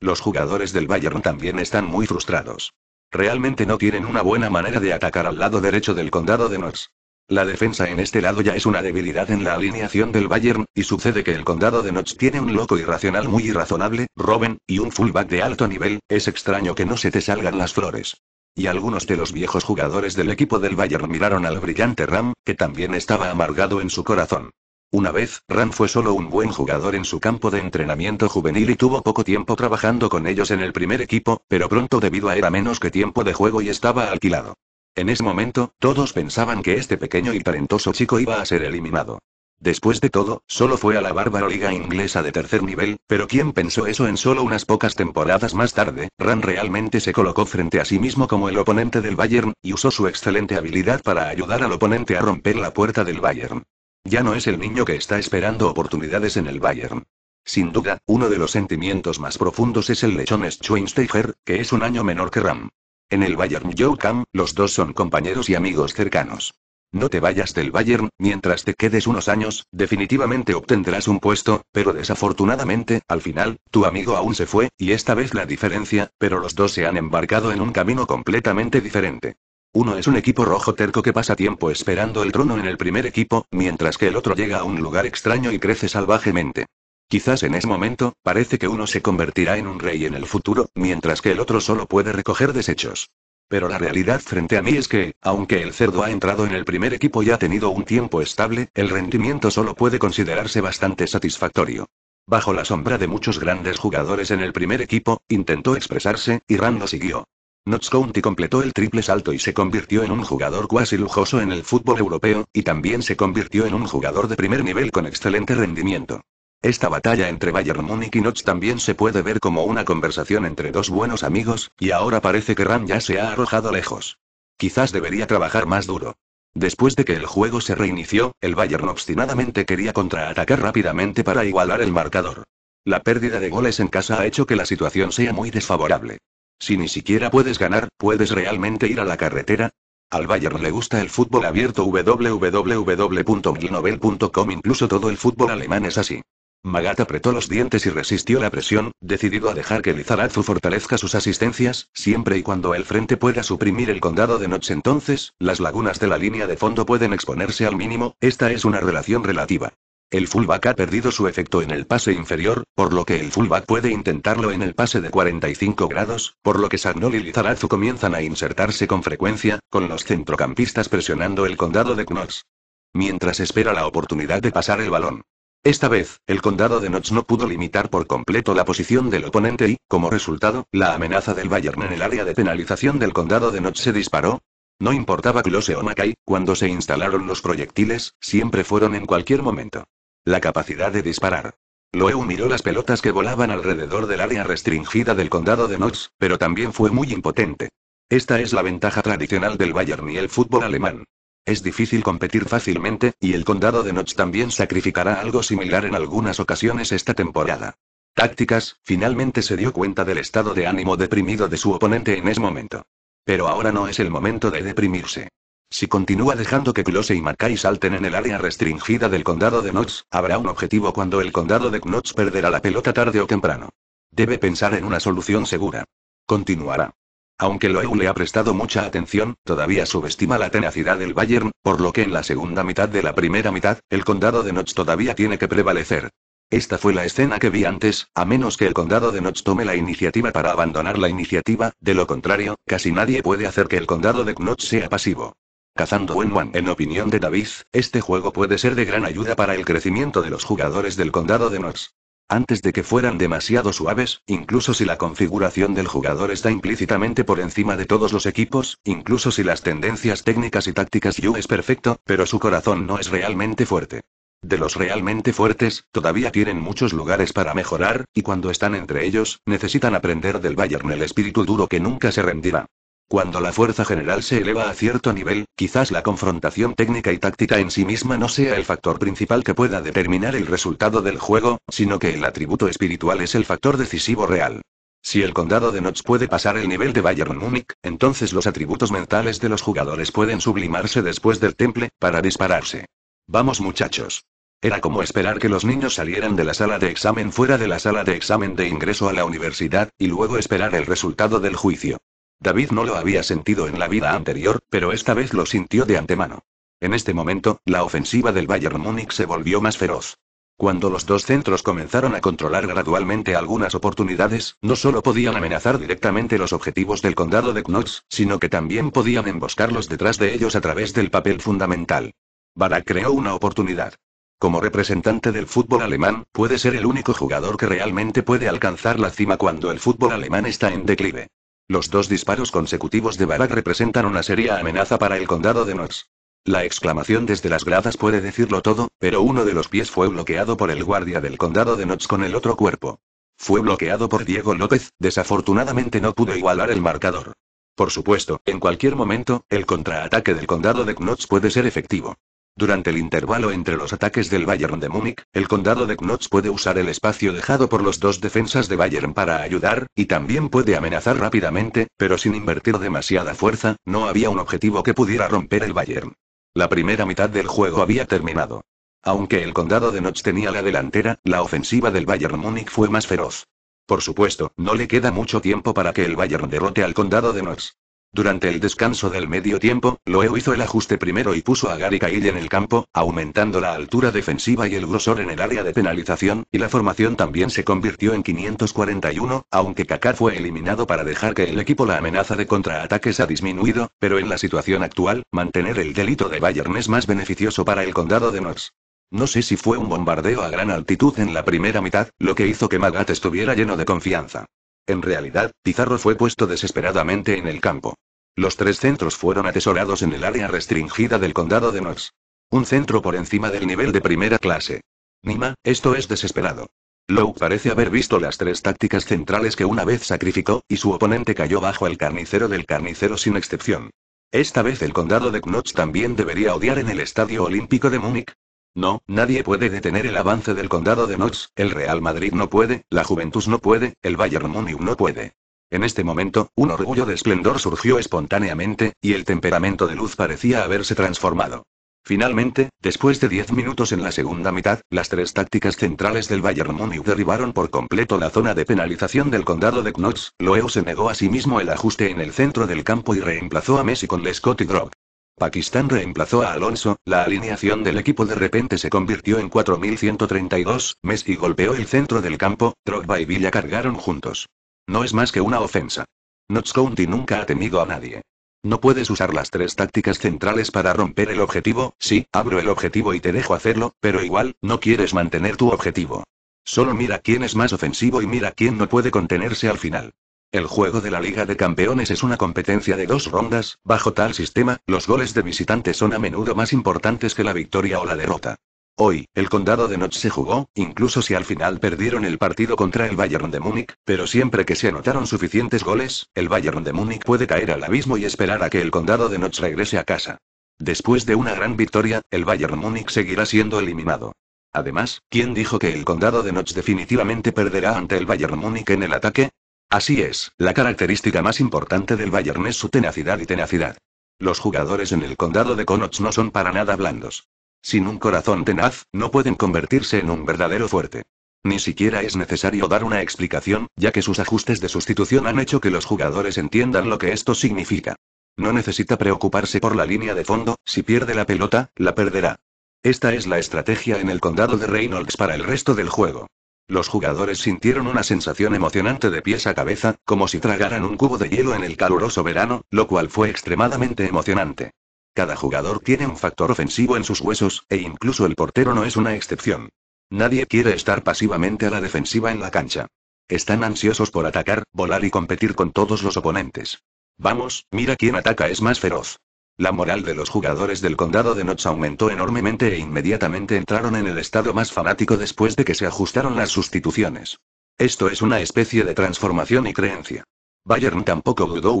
A: Los jugadores del Bayern también están muy frustrados. Realmente no tienen una buena manera de atacar al lado derecho del condado de Notts. La defensa en este lado ya es una debilidad en la alineación del Bayern, y sucede que el condado de Notch tiene un loco irracional muy irrazonable, Robin, y un fullback de alto nivel, es extraño que no se te salgan las flores. Y algunos de los viejos jugadores del equipo del Bayern miraron al brillante Ram, que también estaba amargado en su corazón. Una vez, Ran fue solo un buen jugador en su campo de entrenamiento juvenil y tuvo poco tiempo trabajando con ellos en el primer equipo, pero pronto debido a era menos que tiempo de juego y estaba alquilado. En ese momento, todos pensaban que este pequeño y talentoso chico iba a ser eliminado. Después de todo, solo fue a la bárbara liga inglesa de tercer nivel, pero ¿quién pensó eso en solo unas pocas temporadas más tarde? Ran realmente se colocó frente a sí mismo como el oponente del Bayern, y usó su excelente habilidad para ayudar al oponente a romper la puerta del Bayern. Ya no es el niño que está esperando oportunidades en el Bayern. Sin duda, uno de los sentimientos más profundos es el lechón Schweinsteiger, que es un año menor que Ram. En el Bayern Joachim, los dos son compañeros y amigos cercanos. No te vayas del Bayern, mientras te quedes unos años, definitivamente obtendrás un puesto, pero desafortunadamente, al final, tu amigo aún se fue, y esta vez la diferencia, pero los dos se han embarcado en un camino completamente diferente. Uno es un equipo rojo terco que pasa tiempo esperando el trono en el primer equipo, mientras que el otro llega a un lugar extraño y crece salvajemente. Quizás en ese momento, parece que uno se convertirá en un rey en el futuro, mientras que el otro solo puede recoger desechos. Pero la realidad frente a mí es que, aunque el cerdo ha entrado en el primer equipo y ha tenido un tiempo estable, el rendimiento solo puede considerarse bastante satisfactorio. Bajo la sombra de muchos grandes jugadores en el primer equipo, intentó expresarse, y Rando siguió. Notts County completó el triple salto y se convirtió en un jugador cuasi lujoso en el fútbol europeo, y también se convirtió en un jugador de primer nivel con excelente rendimiento. Esta batalla entre Bayern Múnich y Notch también se puede ver como una conversación entre dos buenos amigos, y ahora parece que Ram ya se ha arrojado lejos. Quizás debería trabajar más duro. Después de que el juego se reinició, el Bayern obstinadamente quería contraatacar rápidamente para igualar el marcador. La pérdida de goles en casa ha hecho que la situación sea muy desfavorable. Si ni siquiera puedes ganar, ¿puedes realmente ir a la carretera? Al Bayern le gusta el fútbol abierto www.milnovel.com Incluso todo el fútbol alemán es así. Magat apretó los dientes y resistió la presión, decidido a dejar que Lizarazu fortalezca sus asistencias, siempre y cuando el frente pueda suprimir el condado de Noche. Entonces, las lagunas de la línea de fondo pueden exponerse al mínimo, esta es una relación relativa. El fullback ha perdido su efecto en el pase inferior, por lo que el fullback puede intentarlo en el pase de 45 grados, por lo que Sagnol y Lizarazu comienzan a insertarse con frecuencia, con los centrocampistas presionando el condado de Knox. Mientras espera la oportunidad de pasar el balón. Esta vez, el condado de Knox no pudo limitar por completo la posición del oponente y, como resultado, la amenaza del Bayern en el área de penalización del condado de Knox se disparó, no importaba Close o Mackay, cuando se instalaron los proyectiles, siempre fueron en cualquier momento. La capacidad de disparar. Loeu miró las pelotas que volaban alrededor del área restringida del condado de Notch, pero también fue muy impotente. Esta es la ventaja tradicional del Bayern y el fútbol alemán. Es difícil competir fácilmente, y el condado de Notch también sacrificará algo similar en algunas ocasiones esta temporada. Tácticas, finalmente se dio cuenta del estado de ánimo deprimido de su oponente en ese momento. Pero ahora no es el momento de deprimirse. Si continúa dejando que Close y Mackay salten en el área restringida del condado de Knox, habrá un objetivo cuando el condado de Knox perderá la pelota tarde o temprano. Debe pensar en una solución segura. Continuará. Aunque Loew le ha prestado mucha atención, todavía subestima la tenacidad del Bayern, por lo que en la segunda mitad de la primera mitad, el condado de Notch todavía tiene que prevalecer. Esta fue la escena que vi antes, a menos que el condado de Notch tome la iniciativa para abandonar la iniciativa, de lo contrario, casi nadie puede hacer que el condado de Notts sea pasivo. Cazando Wenwan En opinión de David, este juego puede ser de gran ayuda para el crecimiento de los jugadores del condado de nox Antes de que fueran demasiado suaves, incluso si la configuración del jugador está implícitamente por encima de todos los equipos, incluso si las tendencias técnicas y tácticas Yu es perfecto, pero su corazón no es realmente fuerte. De los realmente fuertes, todavía tienen muchos lugares para mejorar, y cuando están entre ellos, necesitan aprender del Bayern el espíritu duro que nunca se rendirá. Cuando la fuerza general se eleva a cierto nivel, quizás la confrontación técnica y táctica en sí misma no sea el factor principal que pueda determinar el resultado del juego, sino que el atributo espiritual es el factor decisivo real. Si el condado de Notch puede pasar el nivel de Bayern Múnich, entonces los atributos mentales de los jugadores pueden sublimarse después del temple, para dispararse. Vamos muchachos. Era como esperar que los niños salieran de la sala de examen fuera de la sala de examen de ingreso a la universidad, y luego esperar el resultado del juicio. David no lo había sentido en la vida anterior, pero esta vez lo sintió de antemano. En este momento, la ofensiva del Bayern Múnich se volvió más feroz. Cuando los dos centros comenzaron a controlar gradualmente algunas oportunidades, no solo podían amenazar directamente los objetivos del condado de Knox, sino que también podían emboscarlos detrás de ellos a través del papel fundamental. Barak creó una oportunidad. Como representante del fútbol alemán, puede ser el único jugador que realmente puede alcanzar la cima cuando el fútbol alemán está en declive. Los dos disparos consecutivos de Barak representan una seria amenaza para el condado de Knox. La exclamación desde las gradas puede decirlo todo, pero uno de los pies fue bloqueado por el guardia del condado de Knox con el otro cuerpo. Fue bloqueado por Diego López, desafortunadamente no pudo igualar el marcador. Por supuesto, en cualquier momento, el contraataque del condado de Knox puede ser efectivo. Durante el intervalo entre los ataques del Bayern de Múnich, el condado de Knox puede usar el espacio dejado por los dos defensas de Bayern para ayudar, y también puede amenazar rápidamente, pero sin invertir demasiada fuerza, no había un objetivo que pudiera romper el Bayern. La primera mitad del juego había terminado. Aunque el condado de Knox tenía la delantera, la ofensiva del Bayern Múnich fue más feroz. Por supuesto, no le queda mucho tiempo para que el Bayern derrote al condado de Knox. Durante el descanso del medio tiempo, Loeo hizo el ajuste primero y puso a Gary Cahill en el campo, aumentando la altura defensiva y el grosor en el área de penalización, y la formación también se convirtió en 541, aunque Kaká fue eliminado para dejar que el equipo la amenaza de contraataques ha disminuido, pero en la situación actual, mantener el delito de Bayern es más beneficioso para el condado de Nox. No sé si fue un bombardeo a gran altitud en la primera mitad, lo que hizo que Magat estuviera lleno de confianza. En realidad, Pizarro fue puesto desesperadamente en el campo. Los tres centros fueron atesorados en el área restringida del condado de Knox. Un centro por encima del nivel de primera clase. Nima, esto es desesperado. Lowe parece haber visto las tres tácticas centrales que una vez sacrificó, y su oponente cayó bajo el carnicero del carnicero sin excepción. Esta vez el condado de Knox también debería odiar en el Estadio Olímpico de Múnich, no, nadie puede detener el avance del condado de Notts, el Real Madrid no puede, la Juventus no puede, el Bayern Múnich no puede. En este momento, un orgullo de esplendor surgió espontáneamente, y el temperamento de Luz parecía haberse transformado. Finalmente, después de 10 minutos en la segunda mitad, las tres tácticas centrales del Bayern Múnich derribaron por completo la zona de penalización del condado de Knox. Loeo se negó a sí mismo el ajuste en el centro del campo y reemplazó a Messi con Lescott y Drog. Pakistán reemplazó a Alonso, la alineación del equipo de repente se convirtió en 4.132, Messi golpeó el centro del campo, Drogba y Villa cargaron juntos. No es más que una ofensa. Notts County nunca ha temido a nadie. No puedes usar las tres tácticas centrales para romper el objetivo, sí, abro el objetivo y te dejo hacerlo, pero igual, no quieres mantener tu objetivo. Solo mira quién es más ofensivo y mira quién no puede contenerse al final. El juego de la Liga de Campeones es una competencia de dos rondas, bajo tal sistema, los goles de visitantes son a menudo más importantes que la victoria o la derrota. Hoy, el condado de Notch se jugó, incluso si al final perdieron el partido contra el Bayern de Múnich, pero siempre que se anotaron suficientes goles, el Bayern de Múnich puede caer al abismo y esperar a que el condado de Notch regrese a casa. Después de una gran victoria, el Bayern Múnich seguirá siendo eliminado. Además, ¿quién dijo que el condado de Notch definitivamente perderá ante el Bayern Múnich en el ataque? Así es, la característica más importante del Bayern es su tenacidad y tenacidad. Los jugadores en el condado de Connaught no son para nada blandos. Sin un corazón tenaz, no pueden convertirse en un verdadero fuerte. Ni siquiera es necesario dar una explicación, ya que sus ajustes de sustitución han hecho que los jugadores entiendan lo que esto significa. No necesita preocuparse por la línea de fondo, si pierde la pelota, la perderá. Esta es la estrategia en el condado de Reynolds para el resto del juego. Los jugadores sintieron una sensación emocionante de pies a cabeza, como si tragaran un cubo de hielo en el caluroso verano, lo cual fue extremadamente emocionante. Cada jugador tiene un factor ofensivo en sus huesos, e incluso el portero no es una excepción. Nadie quiere estar pasivamente a la defensiva en la cancha. Están ansiosos por atacar, volar y competir con todos los oponentes. Vamos, mira quién ataca es más feroz. La moral de los jugadores del condado de Notch aumentó enormemente e inmediatamente entraron en el estado más fanático después de que se ajustaron las sustituciones. Esto es una especie de transformación y creencia. Bayern tampoco dudó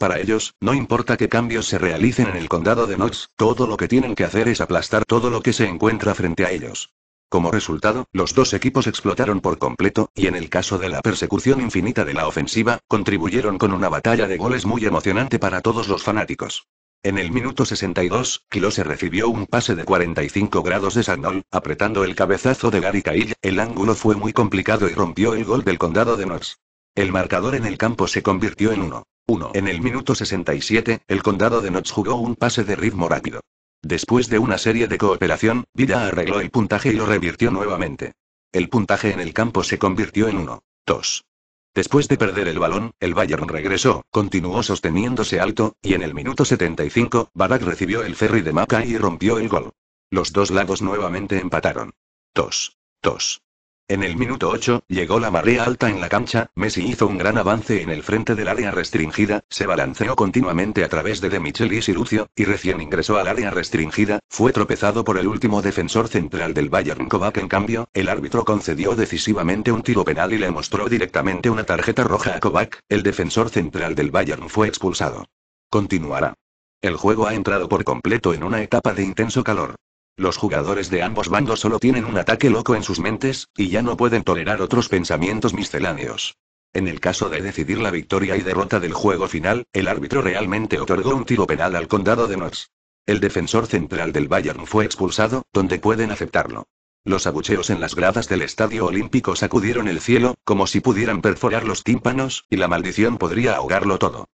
A: para ellos, no importa qué cambios se realicen en el condado de Notch, todo lo que tienen que hacer es aplastar todo lo que se encuentra frente a ellos. Como resultado, los dos equipos explotaron por completo, y en el caso de la persecución infinita de la ofensiva, contribuyeron con una batalla de goles muy emocionante para todos los fanáticos. En el minuto 62, Kilo se recibió un pase de 45 grados de Sandol, apretando el cabezazo de Gary Cahill, el ángulo fue muy complicado y rompió el gol del condado de Knox. El marcador en el campo se convirtió en 1-1. En el minuto 67, el condado de Knox jugó un pase de ritmo rápido. Después de una serie de cooperación, Vida arregló el puntaje y lo revirtió nuevamente. El puntaje en el campo se convirtió en 1-2. Después de perder el balón, el Bayern regresó, continuó sosteniéndose alto, y en el minuto 75, Barak recibió el ferry de Maca y rompió el gol. Los dos lados nuevamente empataron. 2-2. En el minuto 8, llegó la marea alta en la cancha, Messi hizo un gran avance en el frente del área restringida, se balanceó continuamente a través de De Michel y Sirucio, y recién ingresó al área restringida, fue tropezado por el último defensor central del Bayern Kovac en cambio, el árbitro concedió decisivamente un tiro penal y le mostró directamente una tarjeta roja a Kovac, el defensor central del Bayern fue expulsado. Continuará. El juego ha entrado por completo en una etapa de intenso calor. Los jugadores de ambos bandos solo tienen un ataque loco en sus mentes, y ya no pueden tolerar otros pensamientos misceláneos. En el caso de decidir la victoria y derrota del juego final, el árbitro realmente otorgó un tiro penal al condado de Notts. El defensor central del Bayern fue expulsado, donde pueden aceptarlo. Los abucheos en las gradas del Estadio Olímpico sacudieron el cielo, como si pudieran perforar los tímpanos, y la maldición podría ahogarlo todo.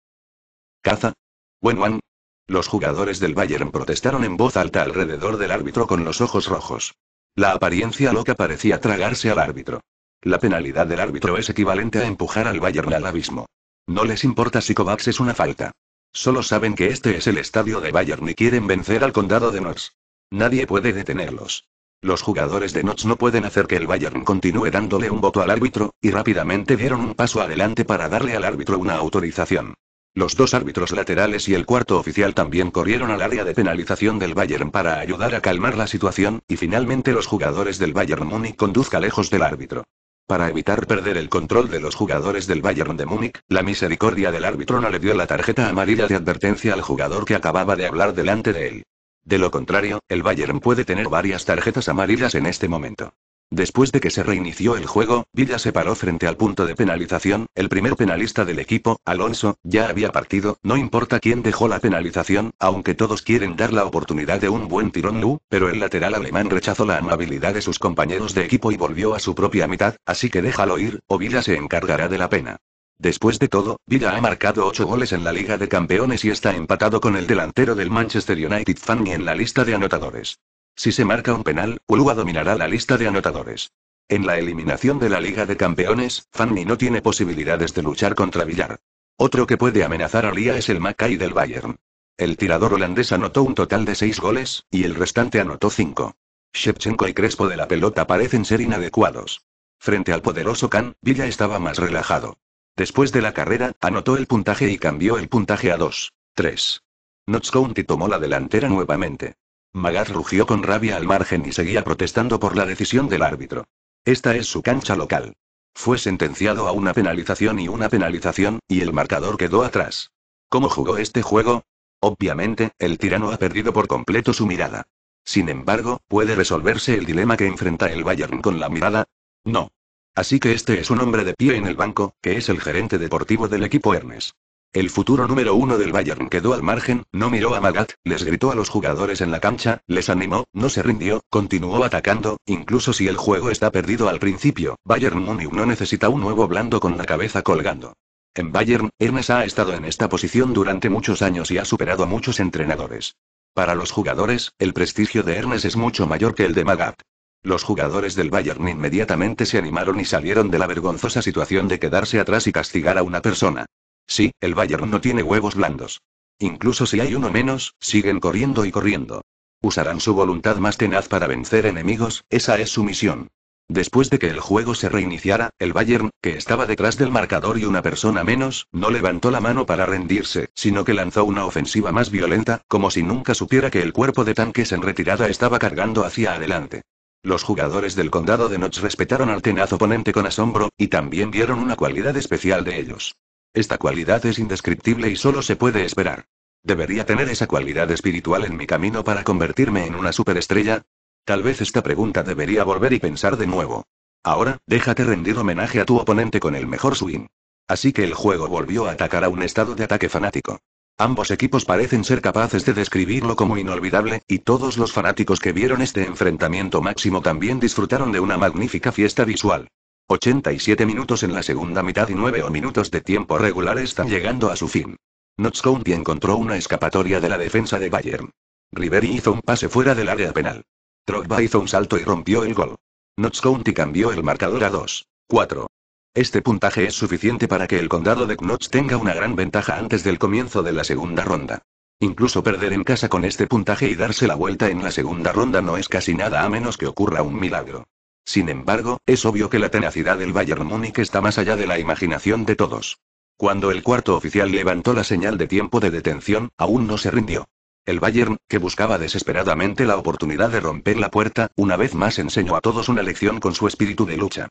A: Caza. Bueno... Los jugadores del Bayern protestaron en voz alta alrededor del árbitro con los ojos rojos. La apariencia loca parecía tragarse al árbitro. La penalidad del árbitro es equivalente a empujar al Bayern al abismo. No les importa si Kovacs es una falta. Solo saben que este es el estadio de Bayern y quieren vencer al condado de Notts. Nadie puede detenerlos. Los jugadores de Notts no pueden hacer que el Bayern continúe dándole un voto al árbitro, y rápidamente dieron un paso adelante para darle al árbitro una autorización. Los dos árbitros laterales y el cuarto oficial también corrieron al área de penalización del Bayern para ayudar a calmar la situación, y finalmente los jugadores del Bayern Múnich conduzca lejos del árbitro. Para evitar perder el control de los jugadores del Bayern de Múnich, la misericordia del árbitro no le dio la tarjeta amarilla de advertencia al jugador que acababa de hablar delante de él. De lo contrario, el Bayern puede tener varias tarjetas amarillas en este momento. Después de que se reinició el juego, Villa se paró frente al punto de penalización, el primer penalista del equipo, Alonso, ya había partido, no importa quién dejó la penalización, aunque todos quieren dar la oportunidad de un buen tirón Lu, pero el lateral alemán rechazó la amabilidad de sus compañeros de equipo y volvió a su propia mitad, así que déjalo ir, o Villa se encargará de la pena. Después de todo, Villa ha marcado 8 goles en la Liga de Campeones y está empatado con el delantero del Manchester United Fanny en la lista de anotadores. Si se marca un penal, Ulua dominará la lista de anotadores. En la eliminación de la Liga de Campeones, Fanny no tiene posibilidades de luchar contra Villar. Otro que puede amenazar a Lía es el Mackay del Bayern. El tirador holandés anotó un total de seis goles, y el restante anotó cinco. Shevchenko y Crespo de la pelota parecen ser inadecuados. Frente al poderoso Khan, Villa estaba más relajado. Después de la carrera, anotó el puntaje y cambió el puntaje a 2. 3. Notts County tomó la delantera nuevamente. Magath rugió con rabia al margen y seguía protestando por la decisión del árbitro. Esta es su cancha local. Fue sentenciado a una penalización y una penalización, y el marcador quedó atrás. ¿Cómo jugó este juego? Obviamente, el tirano ha perdido por completo su mirada. Sin embargo, ¿puede resolverse el dilema que enfrenta el Bayern con la mirada? No. Así que este es un hombre de pie en el banco, que es el gerente deportivo del equipo Hermes. El futuro número uno del Bayern quedó al margen, no miró a Magat, les gritó a los jugadores en la cancha, les animó, no se rindió, continuó atacando, incluso si el juego está perdido al principio, Bayern Múnich no necesita un nuevo blando con la cabeza colgando. En Bayern, Hermes ha estado en esta posición durante muchos años y ha superado a muchos entrenadores. Para los jugadores, el prestigio de Ernest es mucho mayor que el de Magat. Los jugadores del Bayern inmediatamente se animaron y salieron de la vergonzosa situación de quedarse atrás y castigar a una persona. Sí, el Bayern no tiene huevos blandos. Incluso si hay uno menos, siguen corriendo y corriendo. Usarán su voluntad más tenaz para vencer enemigos, esa es su misión. Después de que el juego se reiniciara, el Bayern, que estaba detrás del marcador y una persona menos, no levantó la mano para rendirse, sino que lanzó una ofensiva más violenta, como si nunca supiera que el cuerpo de tanques en retirada estaba cargando hacia adelante. Los jugadores del condado de Notch respetaron al tenaz oponente con asombro, y también vieron una cualidad especial de ellos. Esta cualidad es indescriptible y solo se puede esperar. ¿Debería tener esa cualidad espiritual en mi camino para convertirme en una superestrella? Tal vez esta pregunta debería volver y pensar de nuevo. Ahora, déjate rendir homenaje a tu oponente con el mejor swing. Así que el juego volvió a atacar a un estado de ataque fanático. Ambos equipos parecen ser capaces de describirlo como inolvidable, y todos los fanáticos que vieron este enfrentamiento máximo también disfrutaron de una magnífica fiesta visual. 87 minutos en la segunda mitad y 9 o minutos de tiempo regular están llegando a su fin. Notts County encontró una escapatoria de la defensa de Bayern. Riveri hizo un pase fuera del área penal. Drogba hizo un salto y rompió el gol. Notts County cambió el marcador a 2, 4. Este puntaje es suficiente para que el condado de Knox tenga una gran ventaja antes del comienzo de la segunda ronda. Incluso perder en casa con este puntaje y darse la vuelta en la segunda ronda no es casi nada a menos que ocurra un milagro. Sin embargo, es obvio que la tenacidad del Bayern Múnich está más allá de la imaginación de todos. Cuando el cuarto oficial levantó la señal de tiempo de detención, aún no se rindió. El Bayern, que buscaba desesperadamente la oportunidad de romper la puerta, una vez más enseñó a todos una lección con su espíritu de lucha.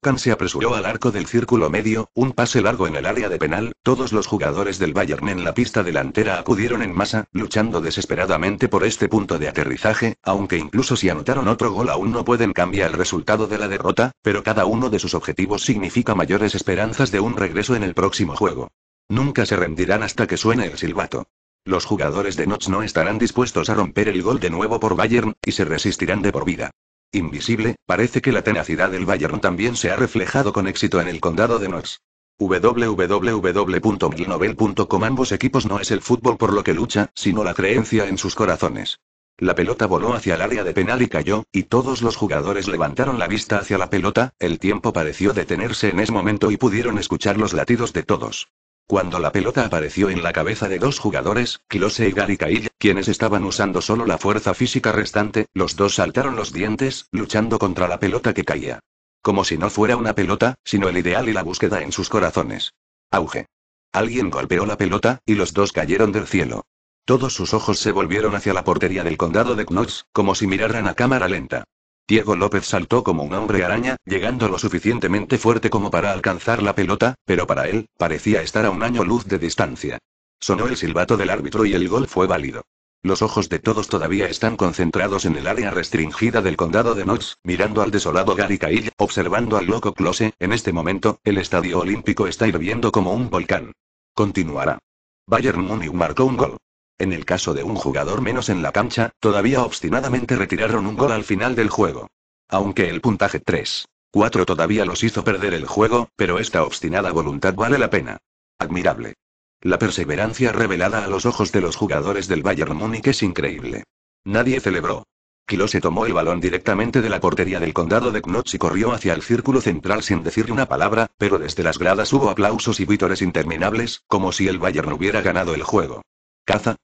A: Khan se apresuró al arco del círculo medio, un pase largo en el área de penal, todos los jugadores del Bayern en la pista delantera acudieron en masa, luchando desesperadamente por este punto de aterrizaje, aunque incluso si anotaron otro gol aún no pueden cambiar el resultado de la derrota, pero cada uno de sus objetivos significa mayores esperanzas de un regreso en el próximo juego. Nunca se rendirán hasta que suene el silbato. Los jugadores de Notch no estarán dispuestos a romper el gol de nuevo por Bayern, y se resistirán de por vida. Invisible, parece que la tenacidad del Bayern también se ha reflejado con éxito en el condado de Nox. www.milnovel.com Ambos equipos no es el fútbol por lo que lucha, sino la creencia en sus corazones. La pelota voló hacia el área de penal y cayó, y todos los jugadores levantaron la vista hacia la pelota, el tiempo pareció detenerse en ese momento y pudieron escuchar los latidos de todos. Cuando la pelota apareció en la cabeza de dos jugadores, Kilose y Gary quienes estaban usando solo la fuerza física restante, los dos saltaron los dientes, luchando contra la pelota que caía. Como si no fuera una pelota, sino el ideal y la búsqueda en sus corazones. Auge. Alguien golpeó la pelota, y los dos cayeron del cielo. Todos sus ojos se volvieron hacia la portería del condado de Knott's, como si miraran a cámara lenta. Diego López saltó como un hombre araña, llegando lo suficientemente fuerte como para alcanzar la pelota, pero para él, parecía estar a un año luz de distancia. Sonó el silbato del árbitro y el gol fue válido. Los ojos de todos todavía están concentrados en el área restringida del condado de Knox, mirando al desolado Gary Cahill, observando al loco Close, en este momento, el estadio olímpico está hirviendo como un volcán. Continuará. Bayern Múnich marcó un gol en el caso de un jugador menos en la cancha, todavía obstinadamente retiraron un gol al final del juego. Aunque el puntaje 3. 4 todavía los hizo perder el juego, pero esta obstinada voluntad vale la pena. Admirable. La perseverancia revelada a los ojos de los jugadores del Bayern Múnich es increíble. Nadie celebró. Kilo se tomó el balón directamente de la portería del condado de Knott y corrió hacia el círculo central sin decir una palabra, pero desde las gradas hubo aplausos y vítores interminables, como si el Bayern hubiera ganado el juego. Caza,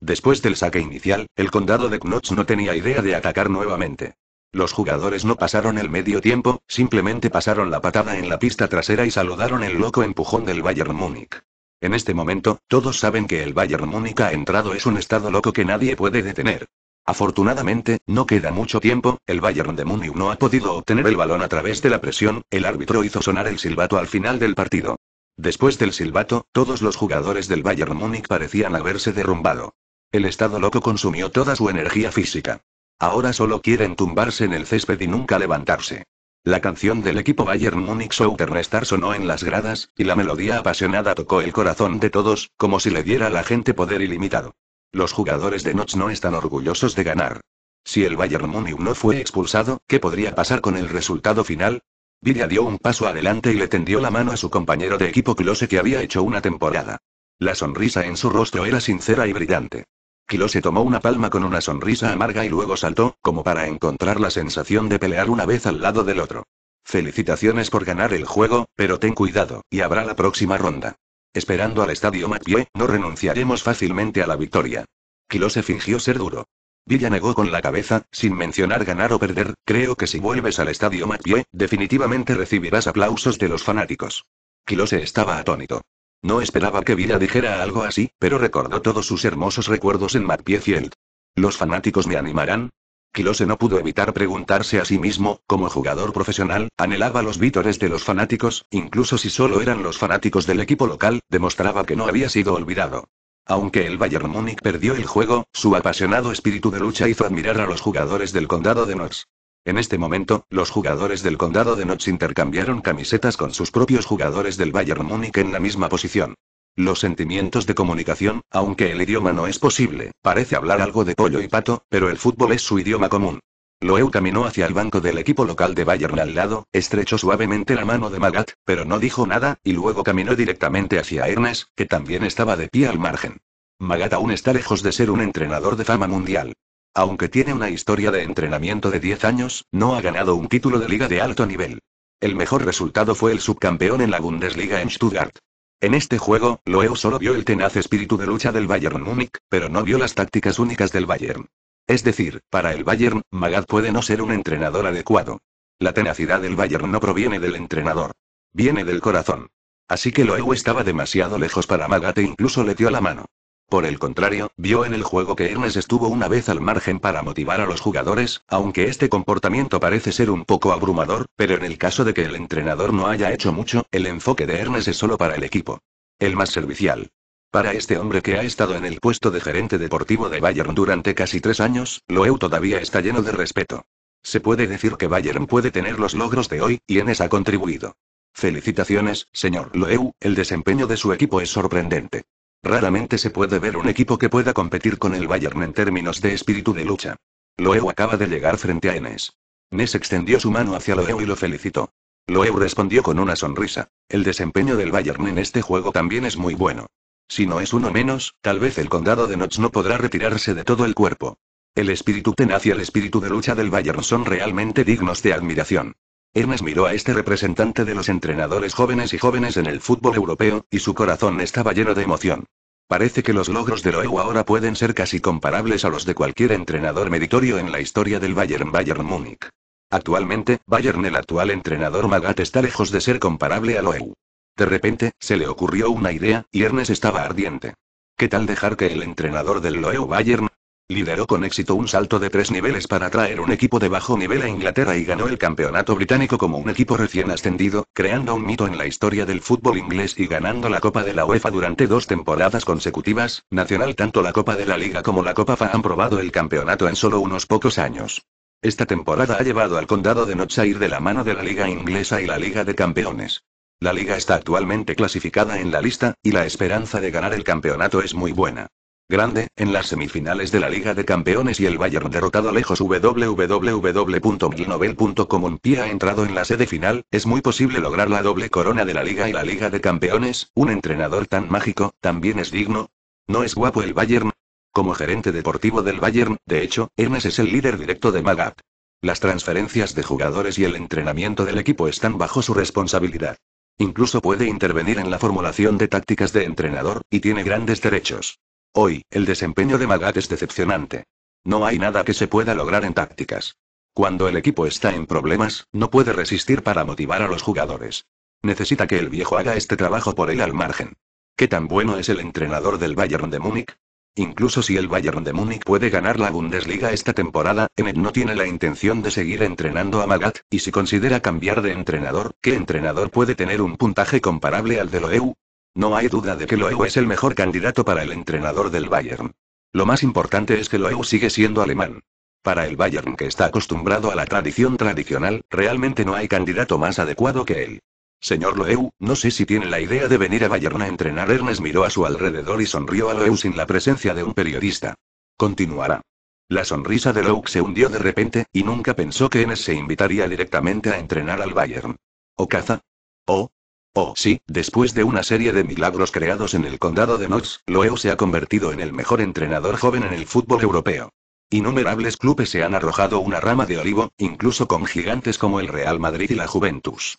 A: Después del saque inicial, el condado de Knots no tenía idea de atacar nuevamente. Los jugadores no pasaron el medio tiempo, simplemente pasaron la patada en la pista trasera y saludaron el loco empujón del Bayern Múnich. En este momento, todos saben que el Bayern Múnich ha entrado es un estado loco que nadie puede detener. Afortunadamente, no queda mucho tiempo, el Bayern de Múnich no ha podido obtener el balón a través de la presión, el árbitro hizo sonar el silbato al final del partido. Después del silbato, todos los jugadores del Bayern Múnich parecían haberse derrumbado. El estado loco consumió toda su energía física. Ahora solo quieren tumbarse en el césped y nunca levantarse. La canción del equipo Bayern Múnich Star sonó en las gradas, y la melodía apasionada tocó el corazón de todos, como si le diera a la gente poder ilimitado. Los jugadores de Notch no están orgullosos de ganar. Si el Bayern Múnich no fue expulsado, ¿qué podría pasar con el resultado final? Villa dio un paso adelante y le tendió la mano a su compañero de equipo Klose que había hecho una temporada. La sonrisa en su rostro era sincera y brillante. Klose tomó una palma con una sonrisa amarga y luego saltó, como para encontrar la sensación de pelear una vez al lado del otro. Felicitaciones por ganar el juego, pero ten cuidado, y habrá la próxima ronda. Esperando al estadio Mathieu, no renunciaremos fácilmente a la victoria. Kilo fingió ser duro. Villa negó con la cabeza, sin mencionar ganar o perder, creo que si vuelves al estadio Mathieu, definitivamente recibirás aplausos de los fanáticos. Kilose estaba atónito. No esperaba que Villa dijera algo así, pero recordó todos sus hermosos recuerdos en Mathieu Field. ¿Los fanáticos me animarán? Kilose no pudo evitar preguntarse a sí mismo, como jugador profesional, anhelaba los vítores de los fanáticos, incluso si solo eran los fanáticos del equipo local, demostraba que no había sido olvidado. Aunque el Bayern Múnich perdió el juego, su apasionado espíritu de lucha hizo admirar a los jugadores del condado de Notts. En este momento, los jugadores del condado de Notts intercambiaron camisetas con sus propios jugadores del Bayern Múnich en la misma posición. Los sentimientos de comunicación, aunque el idioma no es posible, parece hablar algo de pollo y pato, pero el fútbol es su idioma común. Loew caminó hacia el banco del equipo local de Bayern al lado, estrechó suavemente la mano de Magat, pero no dijo nada, y luego caminó directamente hacia Ernest, que también estaba de pie al margen. Magat aún está lejos de ser un entrenador de fama mundial. Aunque tiene una historia de entrenamiento de 10 años, no ha ganado un título de liga de alto nivel. El mejor resultado fue el subcampeón en la Bundesliga en Stuttgart. En este juego, Loeu solo vio el tenaz espíritu de lucha del Bayern Múnich, pero no vio las tácticas únicas del Bayern. Es decir, para el Bayern, Magat puede no ser un entrenador adecuado. La tenacidad del Bayern no proviene del entrenador. Viene del corazón. Así que loewe estaba demasiado lejos para Magat e incluso le dio la mano. Por el contrario, vio en el juego que Hernes estuvo una vez al margen para motivar a los jugadores, aunque este comportamiento parece ser un poco abrumador, pero en el caso de que el entrenador no haya hecho mucho, el enfoque de Hernes es solo para el equipo. El más servicial. Para este hombre que ha estado en el puesto de gerente deportivo de Bayern durante casi tres años, Loeu todavía está lleno de respeto. Se puede decir que Bayern puede tener los logros de hoy, y Enes ha contribuido. Felicitaciones, señor Loeu, el desempeño de su equipo es sorprendente. Raramente se puede ver un equipo que pueda competir con el Bayern en términos de espíritu de lucha. Loeu acaba de llegar frente a Enes. Nes extendió su mano hacia Loeu y lo felicitó. Loeu respondió con una sonrisa. El desempeño del Bayern en este juego también es muy bueno. Si no es uno menos, tal vez el condado de Notch no podrá retirarse de todo el cuerpo. El espíritu tenaz y el espíritu de lucha del Bayern son realmente dignos de admiración. Hermes miró a este representante de los entrenadores jóvenes y jóvenes en el fútbol europeo, y su corazón estaba lleno de emoción. Parece que los logros de Loew ahora pueden ser casi comparables a los de cualquier entrenador meritorio en la historia del Bayern Bayern Múnich. Actualmente, Bayern el actual entrenador Magat está lejos de ser comparable a Loew. De repente, se le ocurrió una idea, y Ernest estaba ardiente. ¿Qué tal dejar que el entrenador del Loew Bayern lideró con éxito un salto de tres niveles para traer un equipo de bajo nivel a Inglaterra y ganó el campeonato británico como un equipo recién ascendido, creando un mito en la historia del fútbol inglés y ganando la Copa de la UEFA durante dos temporadas consecutivas, Nacional tanto la Copa de la Liga como la Copa FA han probado el campeonato en solo unos pocos años. Esta temporada ha llevado al condado de ir de la mano de la Liga Inglesa y la Liga de Campeones. La liga está actualmente clasificada en la lista, y la esperanza de ganar el campeonato es muy buena. Grande, en las semifinales de la Liga de Campeones y el Bayern derrotado lejos www.milnovel.com un pie ha entrado en la sede final, es muy posible lograr la doble corona de la Liga y la Liga de Campeones, un entrenador tan mágico, también es digno. ¿No es guapo el Bayern? Como gerente deportivo del Bayern, de hecho, Ernest es el líder directo de Magat. Las transferencias de jugadores y el entrenamiento del equipo están bajo su responsabilidad. Incluso puede intervenir en la formulación de tácticas de entrenador, y tiene grandes derechos. Hoy, el desempeño de Magat es decepcionante. No hay nada que se pueda lograr en tácticas. Cuando el equipo está en problemas, no puede resistir para motivar a los jugadores. Necesita que el viejo haga este trabajo por él al margen. ¿Qué tan bueno es el entrenador del Bayern de Múnich? Incluso si el Bayern de Múnich puede ganar la Bundesliga esta temporada, Ened no tiene la intención de seguir entrenando a Magat, y si considera cambiar de entrenador, ¿qué entrenador puede tener un puntaje comparable al de Loeu? No hay duda de que Loew es el mejor candidato para el entrenador del Bayern. Lo más importante es que Loew sigue siendo alemán. Para el Bayern que está acostumbrado a la tradición tradicional, realmente no hay candidato más adecuado que él. Señor Loew, no sé si tiene la idea de venir a Bayern a entrenar. Ernest miró a su alrededor y sonrió a Loew sin la presencia de un periodista. Continuará. La sonrisa de Loew se hundió de repente, y nunca pensó que Enes se invitaría directamente a entrenar al Bayern. ¿O caza? ¿O? Oh, sí, después de una serie de milagros creados en el condado de Notts, Loew se ha convertido en el mejor entrenador joven en el fútbol europeo. Innumerables clubes se han arrojado una rama de olivo, incluso con gigantes como el Real Madrid y la Juventus.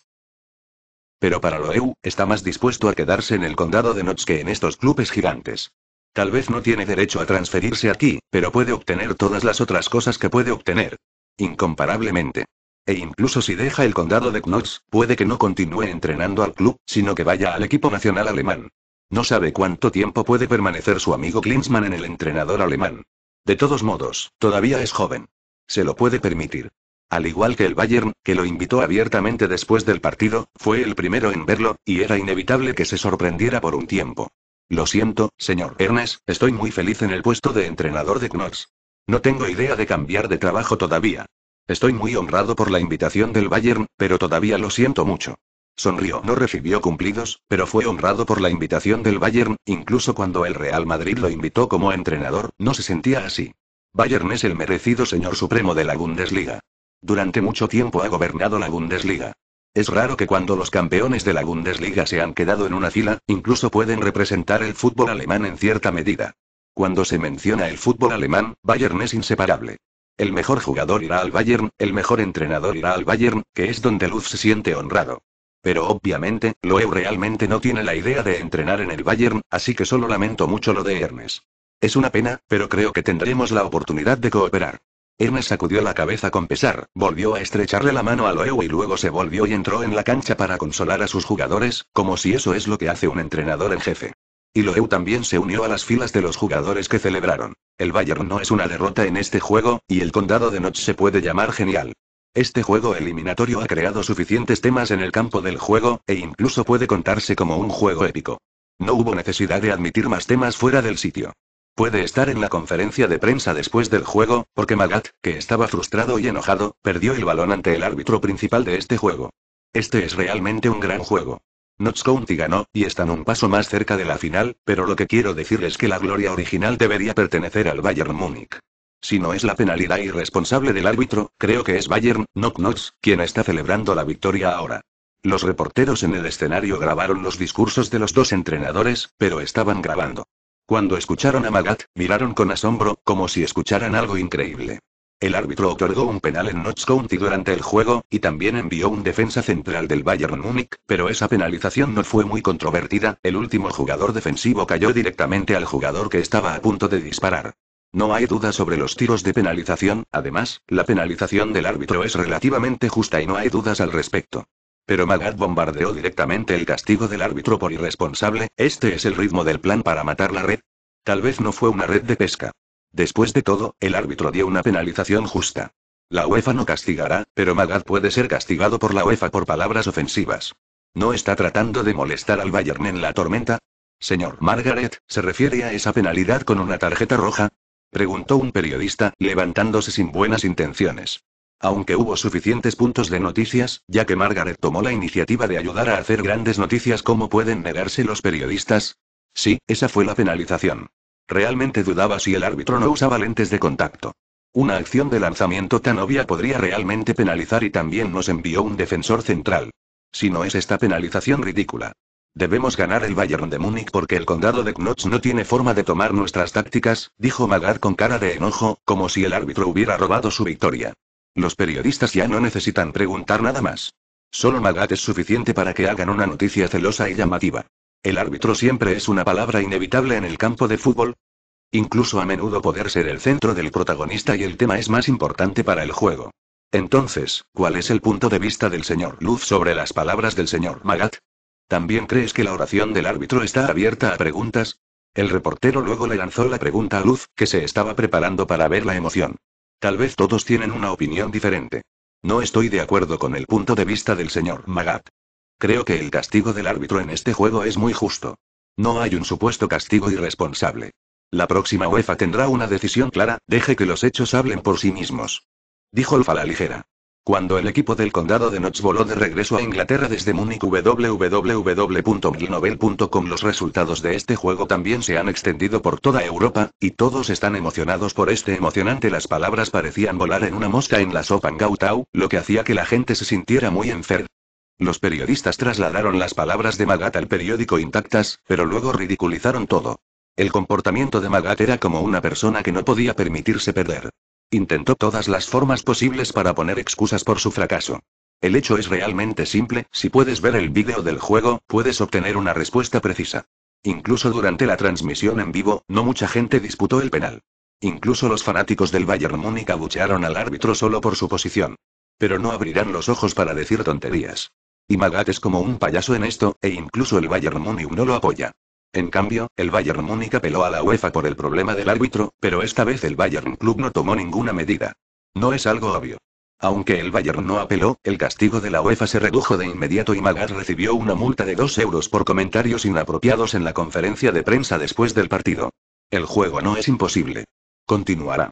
A: Pero para EU está más dispuesto a quedarse en el condado de Knox que en estos clubes gigantes. Tal vez no tiene derecho a transferirse aquí, pero puede obtener todas las otras cosas que puede obtener. Incomparablemente. E incluso si deja el condado de Knox, puede que no continúe entrenando al club, sino que vaya al equipo nacional alemán. No sabe cuánto tiempo puede permanecer su amigo Klinsmann en el entrenador alemán. De todos modos, todavía es joven. Se lo puede permitir. Al igual que el Bayern, que lo invitó abiertamente después del partido, fue el primero en verlo, y era inevitable que se sorprendiera por un tiempo. Lo siento, señor Ernest, estoy muy feliz en el puesto de entrenador de Knox. No tengo idea de cambiar de trabajo todavía. Estoy muy honrado por la invitación del Bayern, pero todavía lo siento mucho. Sonrió. No recibió cumplidos, pero fue honrado por la invitación del Bayern, incluso cuando el Real Madrid lo invitó como entrenador, no se sentía así. Bayern es el merecido señor supremo de la Bundesliga. Durante mucho tiempo ha gobernado la Bundesliga. Es raro que cuando los campeones de la Bundesliga se han quedado en una fila, incluso pueden representar el fútbol alemán en cierta medida. Cuando se menciona el fútbol alemán, Bayern es inseparable. El mejor jugador irá al Bayern, el mejor entrenador irá al Bayern, que es donde Luz se siente honrado. Pero obviamente, Loew realmente no tiene la idea de entrenar en el Bayern, así que solo lamento mucho lo de Ernest. Es una pena, pero creo que tendremos la oportunidad de cooperar. Erna sacudió la cabeza con pesar, volvió a estrecharle la mano a Loew y luego se volvió y entró en la cancha para consolar a sus jugadores, como si eso es lo que hace un entrenador en jefe. Y Loew también se unió a las filas de los jugadores que celebraron. El Bayern no es una derrota en este juego, y el condado de Notch se puede llamar genial. Este juego eliminatorio ha creado suficientes temas en el campo del juego, e incluso puede contarse como un juego épico. No hubo necesidad de admitir más temas fuera del sitio. Puede estar en la conferencia de prensa después del juego, porque Magat, que estaba frustrado y enojado, perdió el balón ante el árbitro principal de este juego. Este es realmente un gran juego. Notts County ganó, y están un paso más cerca de la final, pero lo que quiero decir es que la gloria original debería pertenecer al Bayern Múnich. Si no es la penalidad irresponsable del árbitro, creo que es Bayern, no Knox, quien está celebrando la victoria ahora. Los reporteros en el escenario grabaron los discursos de los dos entrenadores, pero estaban grabando. Cuando escucharon a Magat, miraron con asombro, como si escucharan algo increíble. El árbitro otorgó un penal en Notts County durante el juego, y también envió un defensa central del Bayern Múnich, pero esa penalización no fue muy controvertida, el último jugador defensivo cayó directamente al jugador que estaba a punto de disparar. No hay duda sobre los tiros de penalización, además, la penalización del árbitro es relativamente justa y no hay dudas al respecto. Pero Magad bombardeó directamente el castigo del árbitro por irresponsable, este es el ritmo del plan para matar la red. Tal vez no fue una red de pesca. Después de todo, el árbitro dio una penalización justa. La UEFA no castigará, pero Magad puede ser castigado por la UEFA por palabras ofensivas. ¿No está tratando de molestar al Bayern en la tormenta? Señor Margaret, ¿se refiere a esa penalidad con una tarjeta roja? Preguntó un periodista, levantándose sin buenas intenciones. Aunque hubo suficientes puntos de noticias, ya que Margaret tomó la iniciativa de ayudar a hacer grandes noticias, como pueden negarse los periodistas? Sí, esa fue la penalización. Realmente dudaba si el árbitro no usaba lentes de contacto. Una acción de lanzamiento tan obvia podría realmente penalizar y también nos envió un defensor central. Si no es esta penalización ridícula. Debemos ganar el Bayern de Múnich porque el condado de Knox no tiene forma de tomar nuestras tácticas, dijo Margaret con cara de enojo, como si el árbitro hubiera robado su victoria. Los periodistas ya no necesitan preguntar nada más. Solo Magat es suficiente para que hagan una noticia celosa y llamativa. El árbitro siempre es una palabra inevitable en el campo de fútbol. Incluso a menudo poder ser el centro del protagonista y el tema es más importante para el juego. Entonces, ¿cuál es el punto de vista del señor Luz sobre las palabras del señor Magat? ¿También crees que la oración del árbitro está abierta a preguntas? El reportero luego le lanzó la pregunta a Luz, que se estaba preparando para ver la emoción. Tal vez todos tienen una opinión diferente. No estoy de acuerdo con el punto de vista del señor Magat. Creo que el castigo del árbitro en este juego es muy justo. No hay un supuesto castigo irresponsable. La próxima UEFA tendrá una decisión clara, deje que los hechos hablen por sí mismos. Dijo el la ligera. Cuando el equipo del condado de Notts voló de regreso a Inglaterra desde Múnich www.milnovel.com los resultados de este juego también se han extendido por toda Europa, y todos están emocionados por este emocionante las palabras parecían volar en una mosca en la sopa en Gautau, lo que hacía que la gente se sintiera muy enferma. Los periodistas trasladaron las palabras de Magat al periódico intactas, pero luego ridiculizaron todo. El comportamiento de Magat era como una persona que no podía permitirse perder. Intentó todas las formas posibles para poner excusas por su fracaso. El hecho es realmente simple, si puedes ver el vídeo del juego, puedes obtener una respuesta precisa. Incluso durante la transmisión en vivo, no mucha gente disputó el penal. Incluso los fanáticos del Bayern Múnich abuchearon al árbitro solo por su posición. Pero no abrirán los ojos para decir tonterías. Y Magat es como un payaso en esto, e incluso el Bayern Múnich no lo apoya. En cambio, el Bayern Múnich apeló a la UEFA por el problema del árbitro, pero esta vez el Bayern Club no tomó ninguna medida. No es algo obvio. Aunque el Bayern no apeló, el castigo de la UEFA se redujo de inmediato y Magath recibió una multa de 2 euros por comentarios inapropiados en la conferencia de prensa después del partido. El juego no es imposible. Continuará.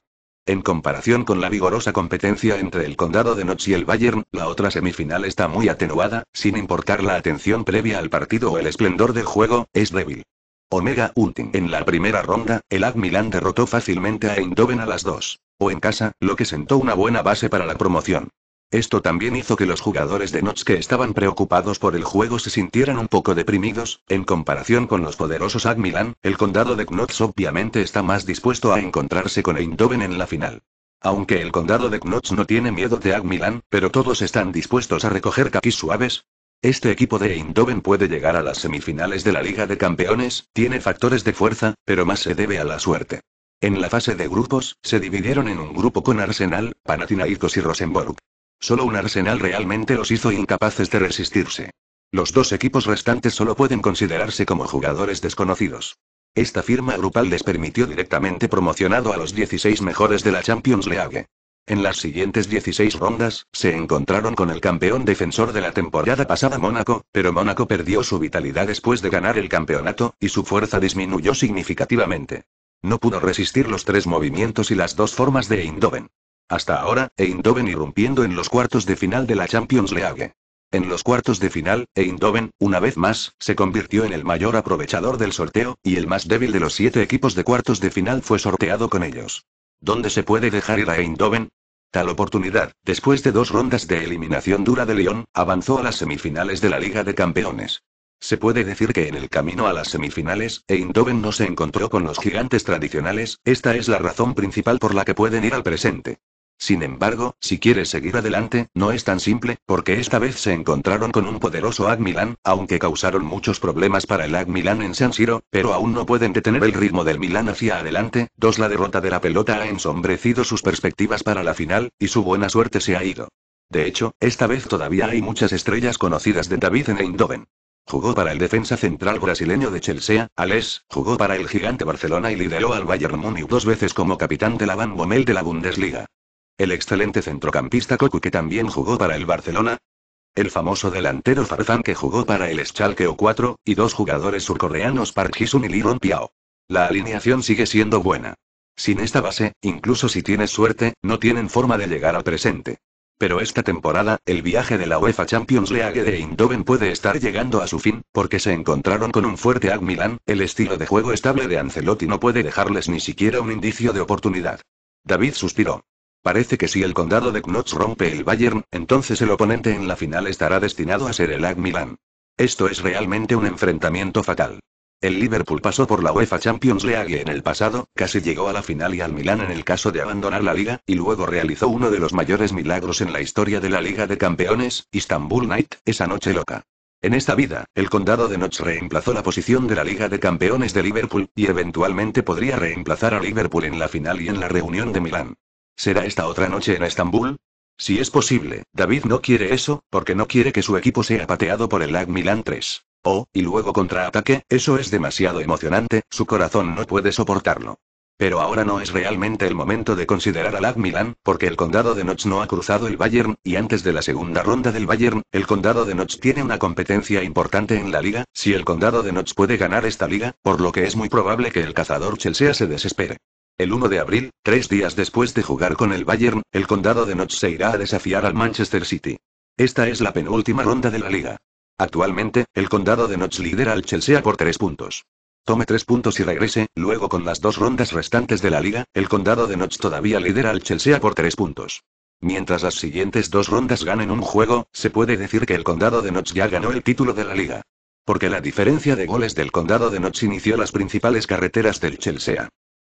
A: En comparación con la vigorosa competencia entre el condado de Notts y el Bayern, la otra semifinal está muy atenuada, sin importar la atención previa al partido o el esplendor del juego, es débil. Omega Ultim. En la primera ronda, el AC Milan derrotó fácilmente a Eindhoven a las dos. O en casa, lo que sentó una buena base para la promoción. Esto también hizo que los jugadores de Knots que estaban preocupados por el juego se sintieran un poco deprimidos, en comparación con los poderosos Agmilan. el condado de Knots obviamente está más dispuesto a encontrarse con Eindhoven en la final. Aunque el condado de Knots no tiene miedo de AC pero todos están dispuestos a recoger caquis suaves. Este equipo de Eindhoven puede llegar a las semifinales de la Liga de Campeones, tiene factores de fuerza, pero más se debe a la suerte. En la fase de grupos, se dividieron en un grupo con Arsenal, Panathinaikos y Rosenborg. Solo un arsenal realmente los hizo incapaces de resistirse. Los dos equipos restantes solo pueden considerarse como jugadores desconocidos. Esta firma grupal les permitió directamente promocionado a los 16 mejores de la Champions League. En las siguientes 16 rondas, se encontraron con el campeón defensor de la temporada pasada Mónaco, pero Mónaco perdió su vitalidad después de ganar el campeonato, y su fuerza disminuyó significativamente. No pudo resistir los tres movimientos y las dos formas de Indoven. Hasta ahora, Eindhoven irrumpiendo en los cuartos de final de la Champions League. En los cuartos de final, Eindhoven, una vez más, se convirtió en el mayor aprovechador del sorteo, y el más débil de los siete equipos de cuartos de final fue sorteado con ellos. ¿Dónde se puede dejar ir a Eindhoven? Tal oportunidad, después de dos rondas de eliminación dura de Lyon, avanzó a las semifinales de la Liga de Campeones. Se puede decir que en el camino a las semifinales, Eindhoven no se encontró con los gigantes tradicionales, esta es la razón principal por la que pueden ir al presente. Sin embargo, si quiere seguir adelante, no es tan simple, porque esta vez se encontraron con un poderoso AC Milan, aunque causaron muchos problemas para el AC Milan en San Siro, pero aún no pueden detener el ritmo del Milan hacia adelante. Dos, La derrota de la pelota ha ensombrecido sus perspectivas para la final, y su buena suerte se ha ido. De hecho, esta vez todavía hay muchas estrellas conocidas de David en Eindhoven. Jugó para el defensa central brasileño de Chelsea, Aless, jugó para el gigante Barcelona y lideró al Bayern Múnich dos veces como capitán de la Van Bommel de la Bundesliga. El excelente centrocampista Koku que también jugó para el Barcelona. El famoso delantero Farzán que jugó para el Schalke o 4, y dos jugadores surcoreanos Park ji y Lee Piao. La alineación sigue siendo buena. Sin esta base, incluso si tienes suerte, no tienen forma de llegar al presente. Pero esta temporada, el viaje de la UEFA Champions League de Eindhoven puede estar llegando a su fin, porque se encontraron con un fuerte Ag Milan, el estilo de juego estable de Ancelotti no puede dejarles ni siquiera un indicio de oportunidad. David suspiró. Parece que si el condado de Knotts rompe el Bayern, entonces el oponente en la final estará destinado a ser el AC Milan. Esto es realmente un enfrentamiento fatal. El Liverpool pasó por la UEFA Champions League en el pasado, casi llegó a la final y al Milan en el caso de abandonar la liga, y luego realizó uno de los mayores milagros en la historia de la Liga de Campeones, Istanbul Night, esa noche loca. En esta vida, el condado de Knots reemplazó la posición de la Liga de Campeones de Liverpool, y eventualmente podría reemplazar a Liverpool en la final y en la reunión de Milán. ¿Será esta otra noche en Estambul? Si es posible, David no quiere eso, porque no quiere que su equipo sea pateado por el AC Milan 3. Oh, y luego contraataque, eso es demasiado emocionante, su corazón no puede soportarlo. Pero ahora no es realmente el momento de considerar al AC Milan, porque el condado de Notch no ha cruzado el Bayern, y antes de la segunda ronda del Bayern, el condado de Notch tiene una competencia importante en la liga, si el condado de Notch puede ganar esta liga, por lo que es muy probable que el cazador Chelsea se desespere. El 1 de abril, tres días después de jugar con el Bayern, el condado de Notch se irá a desafiar al Manchester City. Esta es la penúltima ronda de la liga. Actualmente, el condado de Notch lidera al Chelsea por tres puntos. Tome tres puntos y regrese, luego con las dos rondas restantes de la liga, el condado de Notch todavía lidera al Chelsea por tres puntos. Mientras las siguientes dos rondas ganen un juego, se puede decir que el condado de Notch ya ganó el título de la liga. Porque la diferencia de goles del condado de Notch inició las principales carreteras del Chelsea.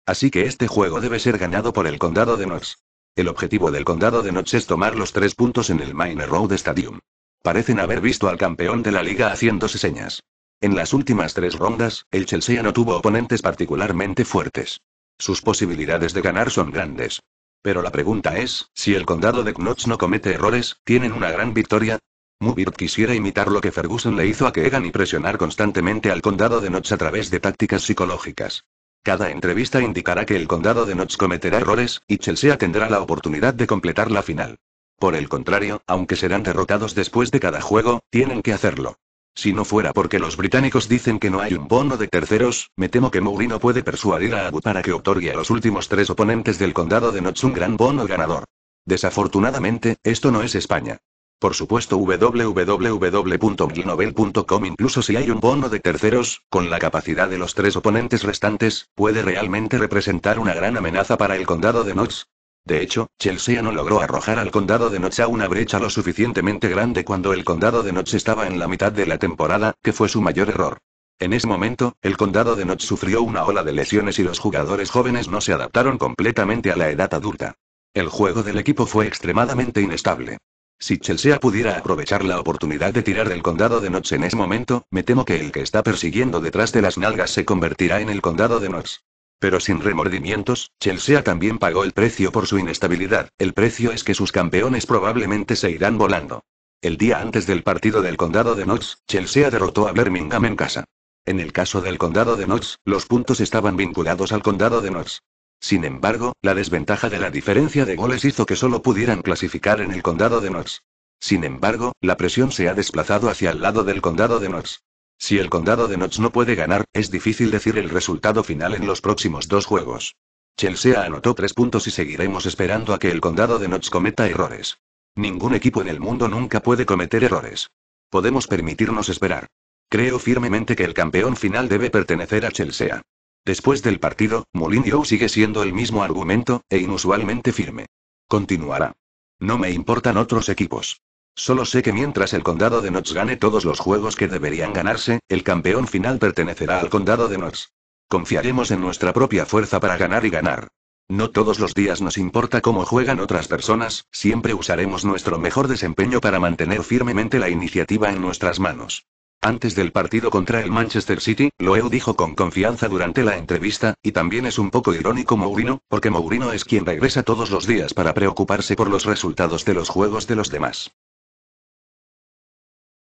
A: Así que este juego debe ser ganado por el condado de Knox. El objetivo del condado de Knox es tomar los tres puntos en el Minor Road Stadium. Parecen haber visto al campeón de la liga haciéndose señas. En las últimas tres rondas, el Chelsea no tuvo oponentes particularmente fuertes. Sus posibilidades de ganar son grandes. Pero la pregunta es, si el condado de Knox no comete errores, ¿tienen una gran victoria? Mubirt quisiera imitar lo que Ferguson le hizo a Keegan y presionar constantemente al condado de Knox a través de tácticas psicológicas. Cada entrevista indicará que el condado de Notts cometerá errores, y Chelsea tendrá la oportunidad de completar la final. Por el contrario, aunque serán derrotados después de cada juego, tienen que hacerlo. Si no fuera porque los británicos dicen que no hay un bono de terceros, me temo que Mourinho puede persuadir a Abu para que otorgue a los últimos tres oponentes del condado de Notts un gran bono ganador. Desafortunadamente, esto no es España. Por supuesto www.glinovel.com Incluso si hay un bono de terceros, con la capacidad de los tres oponentes restantes, puede realmente representar una gran amenaza para el condado de Notch. De hecho, Chelsea no logró arrojar al condado de Notch a una brecha lo suficientemente grande cuando el condado de Notch estaba en la mitad de la temporada, que fue su mayor error. En ese momento, el condado de Notch sufrió una ola de lesiones y los jugadores jóvenes no se adaptaron completamente a la edad adulta. El juego del equipo fue extremadamente inestable. Si Chelsea pudiera aprovechar la oportunidad de tirar del condado de Knox en ese momento, me temo que el que está persiguiendo detrás de las nalgas se convertirá en el condado de Knox. Pero sin remordimientos, Chelsea también pagó el precio por su inestabilidad. El precio es que sus campeones probablemente se irán volando. El día antes del partido del condado de Knox, Chelsea derrotó a Birmingham en casa. En el caso del condado de Knox, los puntos estaban vinculados al condado de Knox. Sin embargo, la desventaja de la diferencia de goles hizo que solo pudieran clasificar en el condado de Knox. Sin embargo, la presión se ha desplazado hacia el lado del condado de Knox. Si el condado de Knox no puede ganar, es difícil decir el resultado final en los próximos dos juegos. Chelsea anotó tres puntos y seguiremos esperando a que el condado de Knox cometa errores. Ningún equipo en el mundo nunca puede cometer errores. Podemos permitirnos esperar. Creo firmemente que el campeón final debe pertenecer a Chelsea. Después del partido, Molinio sigue siendo el mismo argumento, e inusualmente firme. Continuará. No me importan otros equipos. Solo sé que mientras el condado de Notts gane todos los juegos que deberían ganarse, el campeón final pertenecerá al condado de Notts. Confiaremos en nuestra propia fuerza para ganar y ganar. No todos los días nos importa cómo juegan otras personas, siempre usaremos nuestro mejor desempeño para mantener firmemente la iniciativa en nuestras manos. Antes del partido contra el Manchester City, Loew dijo con confianza durante la entrevista, y también es un poco irónico Mourinho, porque Mourinho es quien regresa todos los días para preocuparse por los resultados de los juegos de los demás.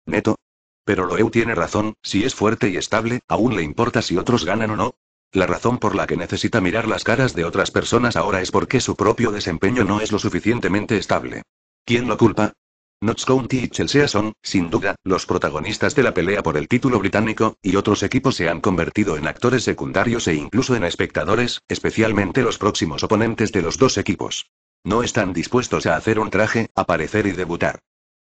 A: Neto. Pero Loew tiene razón, si es fuerte y estable, aún le importa si otros ganan o no. La razón por la que necesita mirar las caras de otras personas ahora es porque su propio desempeño no es lo suficientemente estable. ¿Quién lo culpa? Notts County y Chelsea son, sin duda, los protagonistas de la pelea por el título británico, y otros equipos se han convertido en actores secundarios e incluso en espectadores, especialmente los próximos oponentes de los dos equipos. No están dispuestos a hacer un traje, aparecer y debutar.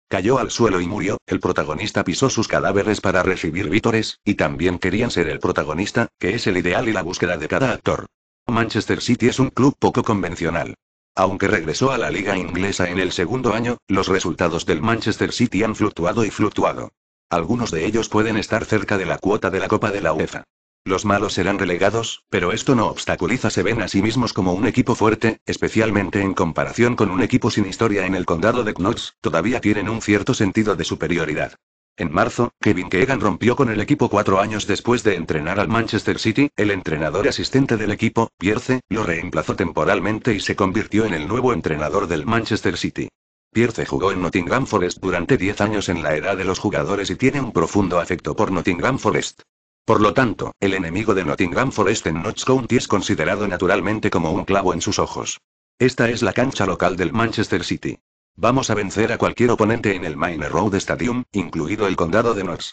A: Cayó al suelo y murió, el protagonista pisó sus cadáveres para recibir vítores, y también querían ser el protagonista, que es el ideal y la búsqueda de cada actor. Manchester City es un club poco convencional. Aunque regresó a la liga inglesa en el segundo año, los resultados del Manchester City han fluctuado y fluctuado. Algunos de ellos pueden estar cerca de la cuota de la Copa de la UEFA. Los malos serán relegados, pero esto no obstaculiza se ven a sí mismos como un equipo fuerte, especialmente en comparación con un equipo sin historia en el condado de Knox, todavía tienen un cierto sentido de superioridad. En marzo, Kevin Keegan rompió con el equipo cuatro años después de entrenar al Manchester City, el entrenador asistente del equipo, Pierce, lo reemplazó temporalmente y se convirtió en el nuevo entrenador del Manchester City. Pierce jugó en Nottingham Forest durante diez años en la edad de los jugadores y tiene un profundo afecto por Nottingham Forest. Por lo tanto, el enemigo de Nottingham Forest en Notts County es considerado naturalmente como un clavo en sus ojos. Esta es la cancha local del Manchester City. Vamos a vencer a cualquier oponente en el Main Road Stadium, incluido el condado de North.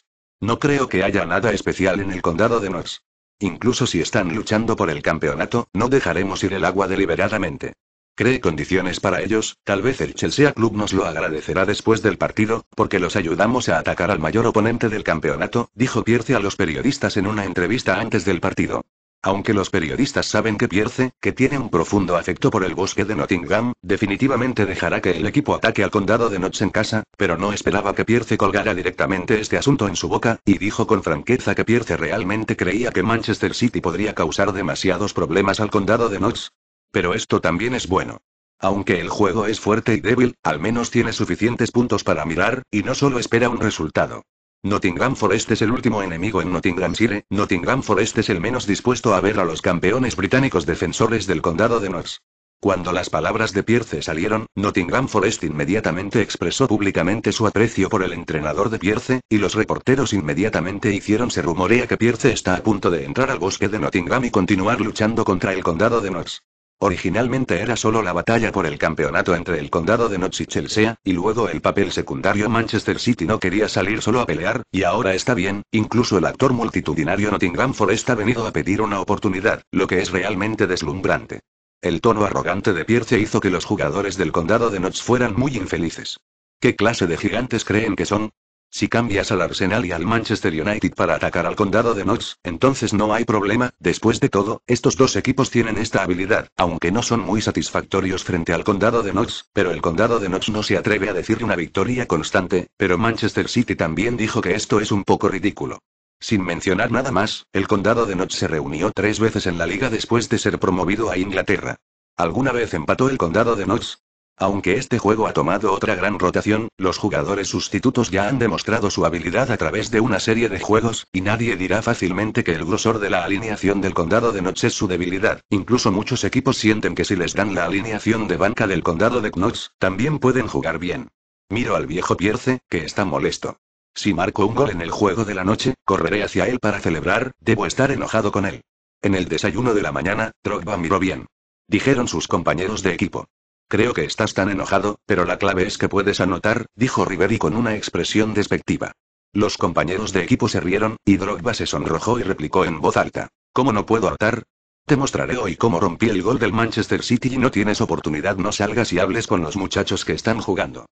A: No creo que haya nada especial en el condado de North. Incluso si están luchando por el campeonato, no dejaremos ir el agua deliberadamente. Cree condiciones para ellos, tal vez el Chelsea Club nos lo agradecerá después del partido, porque los ayudamos a atacar al mayor oponente del campeonato, dijo Pierce a los periodistas en una entrevista antes del partido. Aunque los periodistas saben que Pierce, que tiene un profundo afecto por el bosque de Nottingham, definitivamente dejará que el equipo ataque al condado de Notts en casa, pero no esperaba que Pierce colgara directamente este asunto en su boca, y dijo con franqueza que Pierce realmente creía que Manchester City podría causar demasiados problemas al condado de Notts. Pero esto también es bueno. Aunque el juego es fuerte y débil, al menos tiene suficientes puntos para mirar, y no solo espera un resultado. Nottingham Forest es el último enemigo en Nottinghamshire. Nottingham Forest es el menos dispuesto a ver a los campeones británicos defensores del condado de Nors. Cuando las palabras de Pierce salieron, Nottingham Forest inmediatamente expresó públicamente su aprecio por el entrenador de Pierce, y los reporteros inmediatamente hicieron se rumorea que Pierce está a punto de entrar al bosque de Nottingham y continuar luchando contra el condado de Nors. Originalmente era solo la batalla por el campeonato entre el condado de Notts y Chelsea, y luego el papel secundario Manchester City no quería salir solo a pelear, y ahora está bien, incluso el actor multitudinario Nottingham Forest ha venido a pedir una oportunidad, lo que es realmente deslumbrante. El tono arrogante de Pierce hizo que los jugadores del condado de Notts fueran muy infelices. ¿Qué clase de gigantes creen que son? Si cambias al Arsenal y al Manchester United para atacar al condado de Knox, entonces no hay problema, después de todo, estos dos equipos tienen esta habilidad, aunque no son muy satisfactorios frente al condado de Knox, pero el condado de Knox no se atreve a decir una victoria constante, pero Manchester City también dijo que esto es un poco ridículo. Sin mencionar nada más, el condado de Knox se reunió tres veces en la liga después de ser promovido a Inglaterra. ¿Alguna vez empató el condado de Knox? Aunque este juego ha tomado otra gran rotación, los jugadores sustitutos ya han demostrado su habilidad a través de una serie de juegos, y nadie dirá fácilmente que el grosor de la alineación del condado de Knox es su debilidad. Incluso muchos equipos sienten que si les dan la alineación de banca del condado de Knox, también pueden jugar bien. Miro al viejo Pierce, que está molesto. Si marco un gol en el juego de la noche, correré hacia él para celebrar, debo estar enojado con él. En el desayuno de la mañana, Drogba miró bien. Dijeron sus compañeros de equipo. Creo que estás tan enojado, pero la clave es que puedes anotar, dijo Riveri con una expresión despectiva. Los compañeros de equipo se rieron, y Drogba se sonrojó y replicó en voz alta. ¿Cómo no puedo anotar? Te mostraré hoy cómo rompí el gol del Manchester City y no tienes oportunidad, no salgas y hables con los muchachos que están jugando.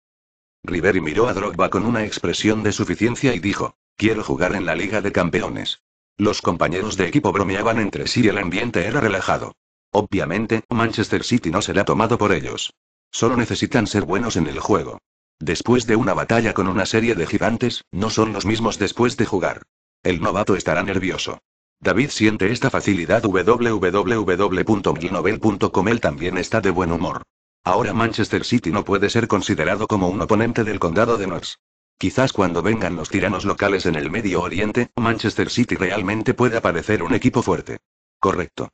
A: Riveri miró a Drogba con una expresión de suficiencia y dijo, quiero jugar en la Liga de Campeones. Los compañeros de equipo bromeaban entre sí y el ambiente era relajado. Obviamente, Manchester City no será tomado por ellos. Solo necesitan ser buenos en el juego. Después de una batalla con una serie de gigantes, no son los mismos después de jugar. El novato estará nervioso. David siente esta facilidad www.glinovel.com Él también está de buen humor. Ahora Manchester City no puede ser considerado como un oponente del condado de North. Quizás cuando vengan los tiranos locales en el Medio Oriente, Manchester City realmente pueda parecer un equipo fuerte. Correcto.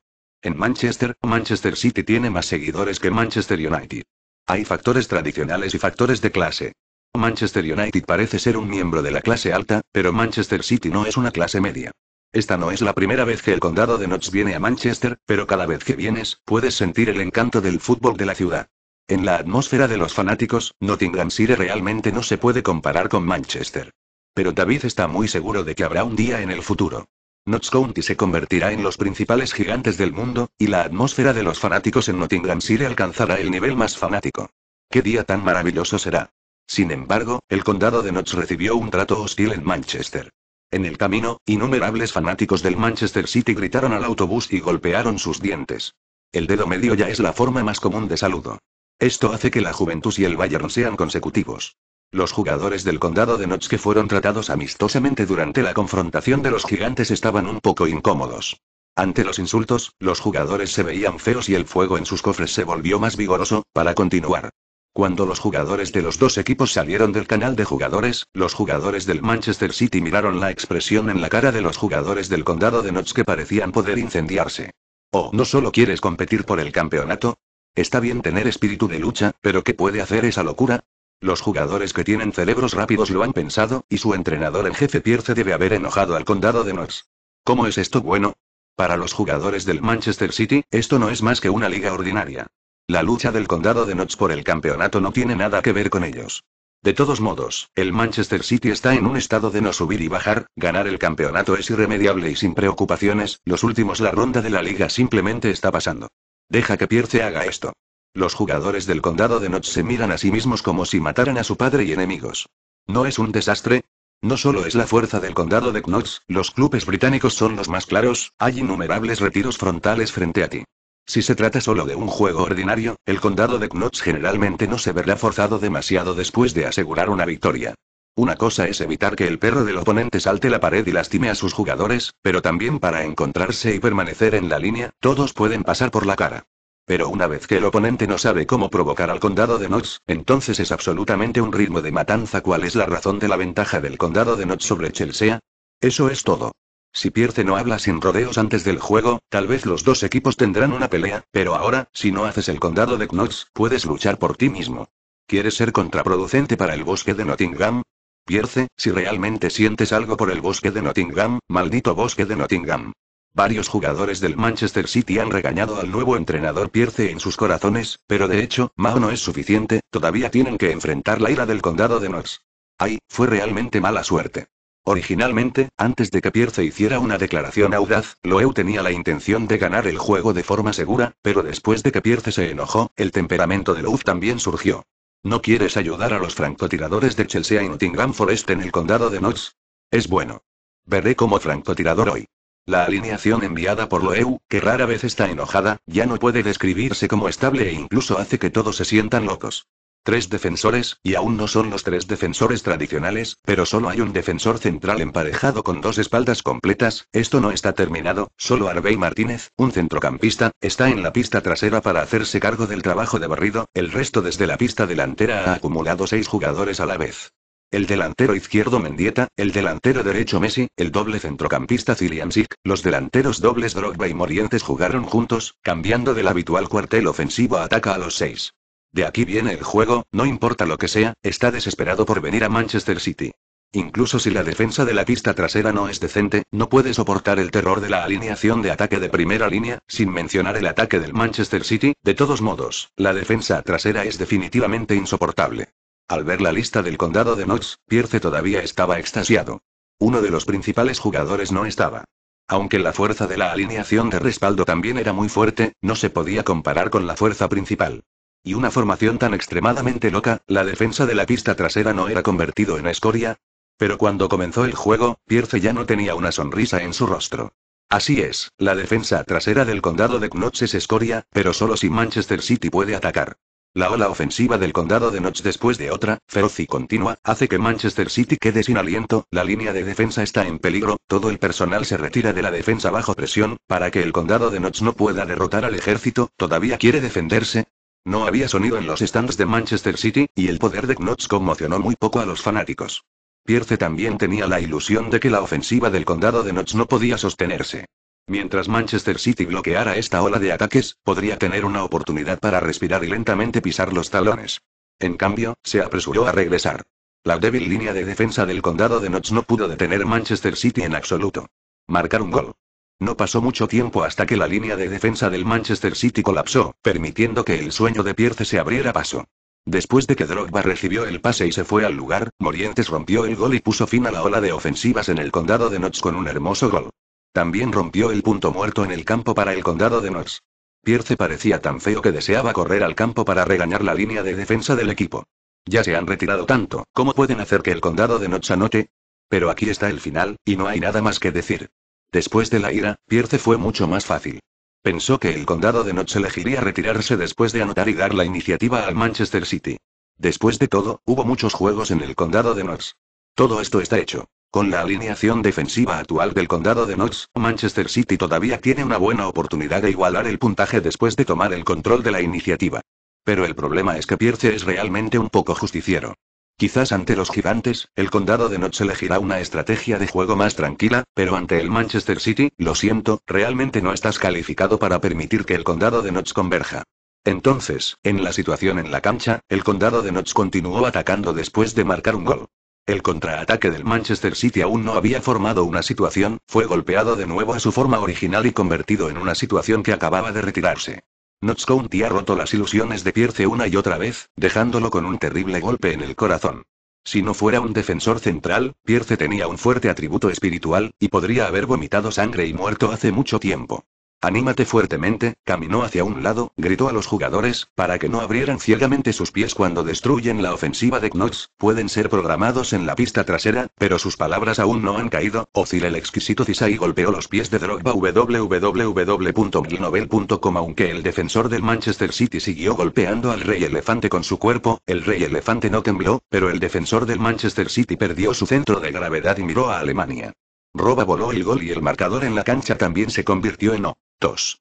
A: En Manchester, Manchester City tiene más seguidores que Manchester United. Hay factores tradicionales y factores de clase. Manchester United parece ser un miembro de la clase alta, pero Manchester City no es una clase media. Esta no es la primera vez que el condado de Notts viene a Manchester, pero cada vez que vienes, puedes sentir el encanto del fútbol de la ciudad. En la atmósfera de los fanáticos, Nottinghamshire realmente no se puede comparar con Manchester. Pero David está muy seguro de que habrá un día en el futuro. Notts County se convertirá en los principales gigantes del mundo, y la atmósfera de los fanáticos en Nottingham City alcanzará el nivel más fanático. ¿Qué día tan maravilloso será? Sin embargo, el condado de Notts recibió un trato hostil en Manchester. En el camino, innumerables fanáticos del Manchester City gritaron al autobús y golpearon sus dientes. El dedo medio ya es la forma más común de saludo. Esto hace que la Juventus y el Bayern sean consecutivos. Los jugadores del condado de Notch que fueron tratados amistosamente durante la confrontación de los gigantes estaban un poco incómodos. Ante los insultos, los jugadores se veían feos y el fuego en sus cofres se volvió más vigoroso, para continuar. Cuando los jugadores de los dos equipos salieron del canal de jugadores, los jugadores del Manchester City miraron la expresión en la cara de los jugadores del condado de Notch que parecían poder incendiarse. Oh, ¿no solo quieres competir por el campeonato? Está bien tener espíritu de lucha, pero ¿qué puede hacer esa locura? Los jugadores que tienen cerebros rápidos lo han pensado, y su entrenador en jefe Pierce debe haber enojado al condado de Notts. ¿Cómo es esto bueno? Para los jugadores del Manchester City, esto no es más que una liga ordinaria. La lucha del condado de Notts por el campeonato no tiene nada que ver con ellos. De todos modos, el Manchester City está en un estado de no subir y bajar, ganar el campeonato es irremediable y sin preocupaciones, los últimos la ronda de la liga simplemente está pasando. Deja que Pierce haga esto. Los jugadores del condado de Notch se miran a sí mismos como si mataran a su padre y enemigos. ¿No es un desastre? No solo es la fuerza del condado de Knox, los clubes británicos son los más claros, hay innumerables retiros frontales frente a ti. Si se trata solo de un juego ordinario, el condado de Knox generalmente no se verá forzado demasiado después de asegurar una victoria. Una cosa es evitar que el perro del oponente salte la pared y lastime a sus jugadores, pero también para encontrarse y permanecer en la línea, todos pueden pasar por la cara. Pero una vez que el oponente no sabe cómo provocar al condado de Notch, entonces es absolutamente un ritmo de matanza. ¿Cuál es la razón de la ventaja del condado de Notch sobre Chelsea? Eso es todo. Si Pierce no habla sin rodeos antes del juego, tal vez los dos equipos tendrán una pelea, pero ahora, si no haces el condado de Knox, puedes luchar por ti mismo. ¿Quieres ser contraproducente para el bosque de Nottingham? Pierce, si realmente sientes algo por el bosque de Nottingham, maldito bosque de Nottingham. Varios jugadores del Manchester City han regañado al nuevo entrenador Pierce en sus corazones, pero de hecho, Mao no es suficiente, todavía tienen que enfrentar la ira del condado de Knox. Ay, fue realmente mala suerte. Originalmente, antes de que Pierce hiciera una declaración audaz, Loew tenía la intención de ganar el juego de forma segura, pero después de que Pierce se enojó, el temperamento de Loew también surgió. ¿No quieres ayudar a los francotiradores de Chelsea y Nottingham Forest en el condado de Knox? Es bueno. Veré como francotirador hoy. La alineación enviada por Loeu, que rara vez está enojada, ya no puede describirse como estable e incluso hace que todos se sientan locos. Tres defensores, y aún no son los tres defensores tradicionales, pero solo hay un defensor central emparejado con dos espaldas completas, esto no está terminado, solo Arbey Martínez, un centrocampista, está en la pista trasera para hacerse cargo del trabajo de barrido, el resto desde la pista delantera ha acumulado seis jugadores a la vez el delantero izquierdo Mendieta, el delantero derecho Messi, el doble centrocampista Ziliansic, los delanteros dobles Drogba y Morientes jugaron juntos, cambiando del habitual cuartel ofensivo a ataca a los seis. De aquí viene el juego, no importa lo que sea, está desesperado por venir a Manchester City. Incluso si la defensa de la pista trasera no es decente, no puede soportar el terror de la alineación de ataque de primera línea, sin mencionar el ataque del Manchester City, de todos modos, la defensa trasera es definitivamente insoportable. Al ver la lista del condado de Knox, Pierce todavía estaba extasiado. Uno de los principales jugadores no estaba. Aunque la fuerza de la alineación de respaldo también era muy fuerte, no se podía comparar con la fuerza principal. Y una formación tan extremadamente loca, la defensa de la pista trasera no era convertido en escoria. Pero cuando comenzó el juego, Pierce ya no tenía una sonrisa en su rostro. Así es, la defensa trasera del condado de Knox es escoria, pero solo si Manchester City puede atacar. La ola ofensiva del condado de Notch después de otra, feroz y continua, hace que Manchester City quede sin aliento, la línea de defensa está en peligro, todo el personal se retira de la defensa bajo presión, para que el condado de Notch no pueda derrotar al ejército, todavía quiere defenderse. No había sonido en los stands de Manchester City, y el poder de Notch conmocionó muy poco a los fanáticos. Pierce también tenía la ilusión de que la ofensiva del condado de Notch no podía sostenerse. Mientras Manchester City bloqueara esta ola de ataques, podría tener una oportunidad para respirar y lentamente pisar los talones. En cambio, se apresuró a regresar. La débil línea de defensa del condado de Notts no pudo detener Manchester City en absoluto. Marcar un gol. No pasó mucho tiempo hasta que la línea de defensa del Manchester City colapsó, permitiendo que el sueño de Pierce se abriera paso. Después de que Drogba recibió el pase y se fue al lugar, Morientes rompió el gol y puso fin a la ola de ofensivas en el condado de Notts con un hermoso gol. También rompió el punto muerto en el campo para el condado de Nox. Pierce parecía tan feo que deseaba correr al campo para regañar la línea de defensa del equipo. Ya se han retirado tanto, ¿cómo pueden hacer que el condado de Nox anote? Pero aquí está el final, y no hay nada más que decir. Después de la ira, Pierce fue mucho más fácil. Pensó que el condado de Noche elegiría retirarse después de anotar y dar la iniciativa al Manchester City. Después de todo, hubo muchos juegos en el condado de nox Todo esto está hecho. Con la alineación defensiva actual del condado de Notts, Manchester City todavía tiene una buena oportunidad de igualar el puntaje después de tomar el control de la iniciativa. Pero el problema es que Pierce es realmente un poco justiciero. Quizás ante los gigantes, el condado de Notts elegirá una estrategia de juego más tranquila, pero ante el Manchester City, lo siento, realmente no estás calificado para permitir que el condado de Notts converja. Entonces, en la situación en la cancha, el condado de Notts continuó atacando después de marcar un gol. El contraataque del Manchester City aún no había formado una situación, fue golpeado de nuevo a su forma original y convertido en una situación que acababa de retirarse. Notts County ha roto las ilusiones de Pierce una y otra vez, dejándolo con un terrible golpe en el corazón. Si no fuera un defensor central, Pierce tenía un fuerte atributo espiritual, y podría haber vomitado sangre y muerto hace mucho tiempo. Anímate fuertemente, caminó hacia un lado, gritó a los jugadores, para que no abrieran ciegamente sus pies cuando destruyen la ofensiva de Knox, pueden ser programados en la pista trasera, pero sus palabras aún no han caído, Ozil el exquisito Cisay golpeó los pies de Drogba www.milnovel.com aunque el defensor del Manchester City siguió golpeando al Rey Elefante con su cuerpo, el Rey Elefante no tembló, pero el defensor del Manchester City perdió su centro de gravedad y miró a Alemania. Roba voló el gol y el marcador en la cancha también se convirtió en O. 2.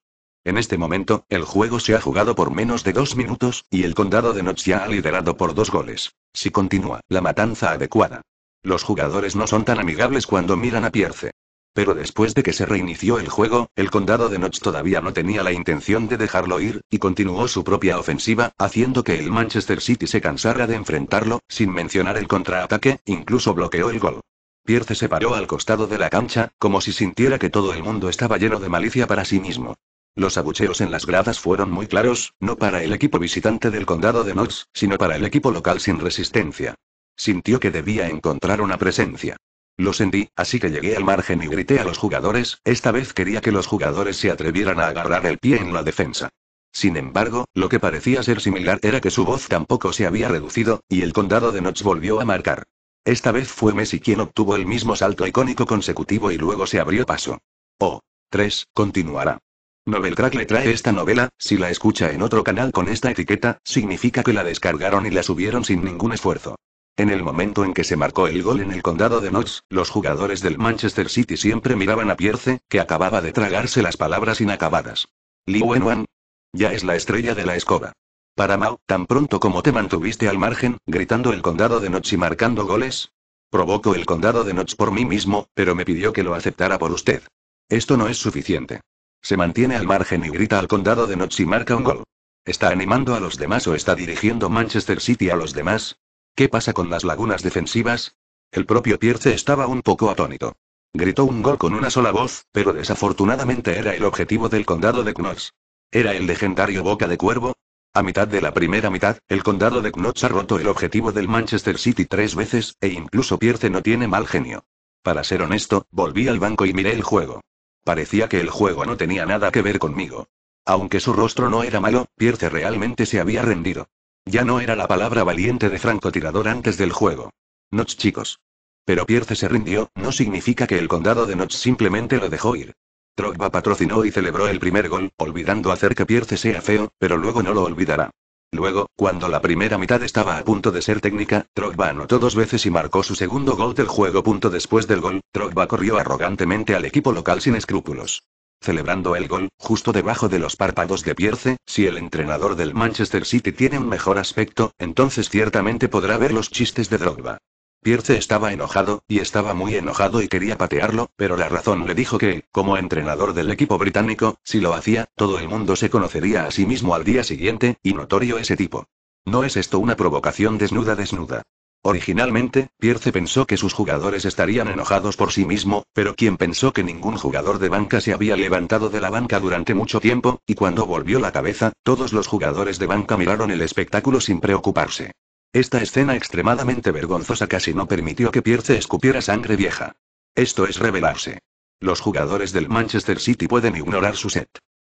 A: En este momento, el juego se ha jugado por menos de dos minutos, y el condado de ya ha liderado por dos goles. Si continúa, la matanza adecuada. Los jugadores no son tan amigables cuando miran a Pierce. Pero después de que se reinició el juego, el condado de Notch todavía no tenía la intención de dejarlo ir, y continuó su propia ofensiva, haciendo que el Manchester City se cansara de enfrentarlo, sin mencionar el contraataque, incluso bloqueó el gol. Pierce se paró al costado de la cancha, como si sintiera que todo el mundo estaba lleno de malicia para sí mismo. Los abucheos en las gradas fueron muy claros, no para el equipo visitante del condado de Knox, sino para el equipo local sin resistencia. Sintió que debía encontrar una presencia. Lo sentí, así que llegué al margen y grité a los jugadores, esta vez quería que los jugadores se atrevieran a agarrar el pie en la defensa. Sin embargo, lo que parecía ser similar era que su voz tampoco se había reducido, y el condado de Notch volvió a marcar. Esta vez fue Messi quien obtuvo el mismo salto icónico consecutivo y luego se abrió paso. O. 3. Continuará. Novelcrack le trae esta novela, si la escucha en otro canal con esta etiqueta, significa que la descargaron y la subieron sin ningún esfuerzo. En el momento en que se marcó el gol en el condado de Notts, los jugadores del Manchester City siempre miraban a Pierce, que acababa de tragarse las palabras inacabadas. Li Wenwan, Ya es la estrella de la escoba. Para Mao, tan pronto como te mantuviste al margen, gritando el condado de Noche y marcando goles. Provoco el condado de Notch por mí mismo, pero me pidió que lo aceptara por usted. Esto no es suficiente. Se mantiene al margen y grita al condado de Notch y marca un gol. ¿Está animando a los demás o está dirigiendo Manchester City a los demás? ¿Qué pasa con las lagunas defensivas? El propio Pierce estaba un poco atónito. Gritó un gol con una sola voz, pero desafortunadamente era el objetivo del condado de Knox. Era el legendario Boca de Cuervo, a mitad de la primera mitad, el condado de Knox ha roto el objetivo del Manchester City tres veces, e incluso Pierce no tiene mal genio. Para ser honesto, volví al banco y miré el juego. Parecía que el juego no tenía nada que ver conmigo. Aunque su rostro no era malo, Pierce realmente se había rendido. Ya no era la palabra valiente de francotirador antes del juego. Notch chicos. Pero Pierce se rindió, no significa que el condado de Notch simplemente lo dejó ir. Drogba patrocinó y celebró el primer gol, olvidando hacer que Pierce sea feo, pero luego no lo olvidará. Luego, cuando la primera mitad estaba a punto de ser técnica, Drogba anotó dos veces y marcó su segundo gol del juego. Punto después del gol, Drogba corrió arrogantemente al equipo local sin escrúpulos. Celebrando el gol, justo debajo de los párpados de Pierce, si el entrenador del Manchester City tiene un mejor aspecto, entonces ciertamente podrá ver los chistes de Drogba. Pierce estaba enojado, y estaba muy enojado y quería patearlo, pero la razón le dijo que, como entrenador del equipo británico, si lo hacía, todo el mundo se conocería a sí mismo al día siguiente, y notorio ese tipo. ¿No es esto una provocación desnuda desnuda? Originalmente, Pierce pensó que sus jugadores estarían enojados por sí mismo, pero quien pensó que ningún jugador de banca se había levantado de la banca durante mucho tiempo, y cuando volvió la cabeza, todos los jugadores de banca miraron el espectáculo sin preocuparse. Esta escena extremadamente vergonzosa casi no permitió que Pierce escupiera sangre vieja. Esto es revelarse. Los jugadores del Manchester City pueden ignorar su set.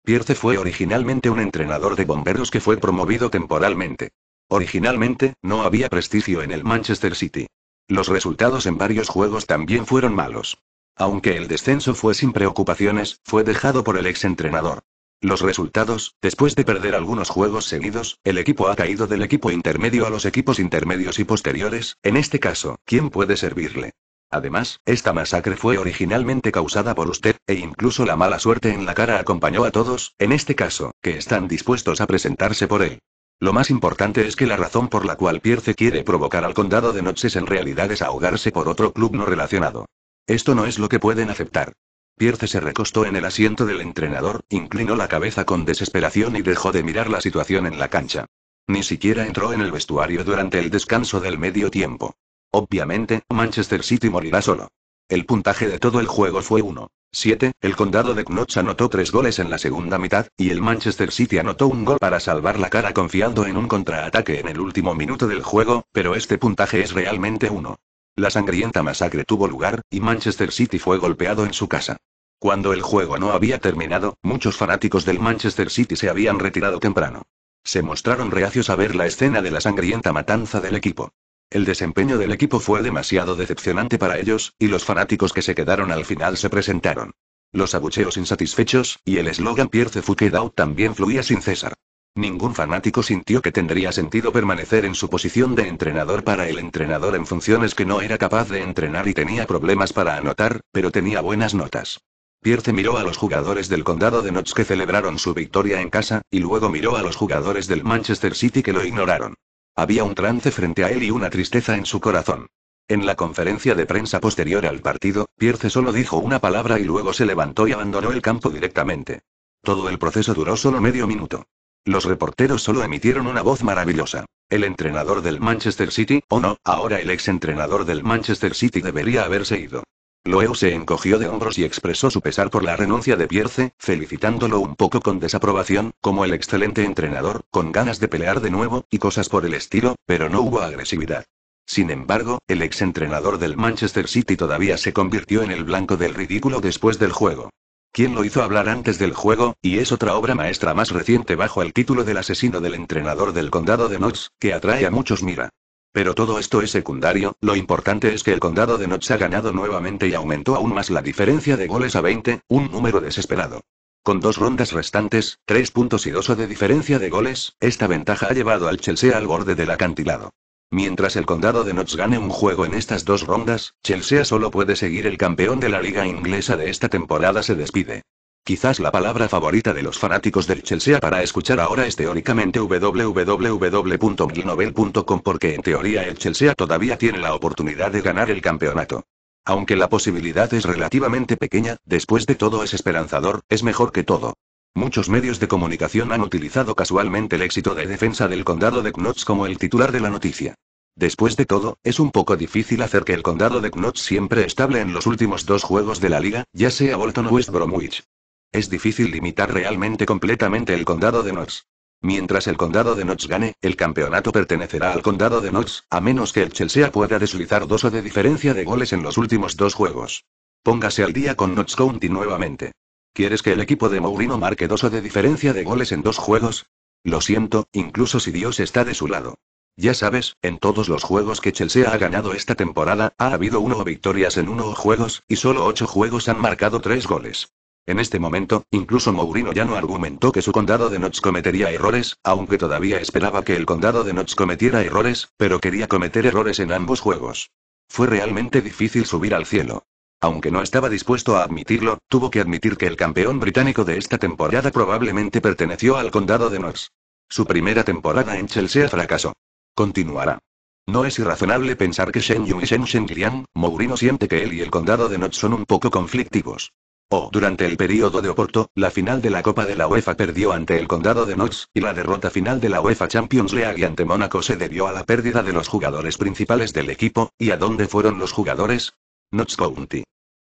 A: Pierce fue originalmente un entrenador de bomberos que fue promovido temporalmente. Originalmente, no había prestigio en el Manchester City. Los resultados en varios juegos también fueron malos. Aunque el descenso fue sin preocupaciones, fue dejado por el ex-entrenador. Los resultados, después de perder algunos juegos seguidos, el equipo ha caído del equipo intermedio a los equipos intermedios y posteriores, en este caso, ¿quién puede servirle? Además, esta masacre fue originalmente causada por usted, e incluso la mala suerte en la cara acompañó a todos, en este caso, que están dispuestos a presentarse por él. Lo más importante es que la razón por la cual Pierce quiere provocar al condado de Noches en realidad es ahogarse por otro club no relacionado. Esto no es lo que pueden aceptar. Pierce se recostó en el asiento del entrenador, inclinó la cabeza con desesperación y dejó de mirar la situación en la cancha. Ni siquiera entró en el vestuario durante el descanso del medio tiempo. Obviamente, Manchester City morirá solo. El puntaje de todo el juego fue 1-7, el condado de Knox anotó tres goles en la segunda mitad, y el Manchester City anotó un gol para salvar la cara confiando en un contraataque en el último minuto del juego, pero este puntaje es realmente 1. La sangrienta masacre tuvo lugar, y Manchester City fue golpeado en su casa. Cuando el juego no había terminado, muchos fanáticos del Manchester City se habían retirado temprano. Se mostraron reacios a ver la escena de la sangrienta matanza del equipo. El desempeño del equipo fue demasiado decepcionante para ellos, y los fanáticos que se quedaron al final se presentaron. Los abucheos insatisfechos, y el eslogan Pierce Fucked Out también fluía sin cesar. Ningún fanático sintió que tendría sentido permanecer en su posición de entrenador para el entrenador en funciones que no era capaz de entrenar y tenía problemas para anotar, pero tenía buenas notas. Pierce miró a los jugadores del condado de Notts que celebraron su victoria en casa, y luego miró a los jugadores del Manchester City que lo ignoraron. Había un trance frente a él y una tristeza en su corazón. En la conferencia de prensa posterior al partido, Pierce solo dijo una palabra y luego se levantó y abandonó el campo directamente. Todo el proceso duró solo medio minuto. Los reporteros solo emitieron una voz maravillosa. El entrenador del Manchester City, o no, ahora el exentrenador del Manchester City debería haberse ido. Loew se encogió de hombros y expresó su pesar por la renuncia de Pierce, felicitándolo un poco con desaprobación, como el excelente entrenador, con ganas de pelear de nuevo, y cosas por el estilo, pero no hubo agresividad. Sin embargo, el exentrenador del Manchester City todavía se convirtió en el blanco del ridículo después del juego quien lo hizo hablar antes del juego, y es otra obra maestra más reciente bajo el título del asesino del entrenador del condado de Notch, que atrae a muchos mira. Pero todo esto es secundario, lo importante es que el condado de Notch ha ganado nuevamente y aumentó aún más la diferencia de goles a 20, un número desesperado. Con dos rondas restantes, tres puntos y dos o de diferencia de goles, esta ventaja ha llevado al Chelsea al borde del acantilado. Mientras el condado de Notts gane un juego en estas dos rondas, Chelsea solo puede seguir el campeón de la liga inglesa de esta temporada se despide. Quizás la palabra favorita de los fanáticos del Chelsea para escuchar ahora es teóricamente www.milnovel.com porque en teoría el Chelsea todavía tiene la oportunidad de ganar el campeonato. Aunque la posibilidad es relativamente pequeña, después de todo es esperanzador, es mejor que todo. Muchos medios de comunicación han utilizado casualmente el éxito de defensa del condado de Knox como el titular de la noticia. Después de todo, es un poco difícil hacer que el condado de Knox siempre estable en los últimos dos juegos de la liga, ya sea Bolton o West Bromwich. Es difícil limitar realmente completamente el condado de Knox. Mientras el condado de Knox gane, el campeonato pertenecerá al condado de Knox, a menos que el Chelsea pueda deslizar dos o de diferencia de goles en los últimos dos juegos. Póngase al día con Knox County nuevamente. ¿Quieres que el equipo de Mourinho marque dos o de diferencia de goles en dos juegos? Lo siento, incluso si Dios está de su lado. Ya sabes, en todos los juegos que Chelsea ha ganado esta temporada, ha habido uno o victorias en uno o juegos, y solo ocho juegos han marcado tres goles. En este momento, incluso Mourinho ya no argumentó que su condado de Notts cometería errores, aunque todavía esperaba que el condado de Notts cometiera errores, pero quería cometer errores en ambos juegos. Fue realmente difícil subir al cielo. Aunque no estaba dispuesto a admitirlo, tuvo que admitir que el campeón británico de esta temporada probablemente perteneció al condado de Knox. Su primera temporada en Chelsea fracasó. Continuará. No es irrazonable pensar que Shen Yu y Shen Liang, Mourinho siente que él y el condado de Knox son un poco conflictivos. O, durante el periodo de Oporto, la final de la Copa de la UEFA perdió ante el condado de Knox, y la derrota final de la UEFA Champions League ante Mónaco se debió a la pérdida de los jugadores principales del equipo, ¿y a dónde fueron los jugadores? Notts County.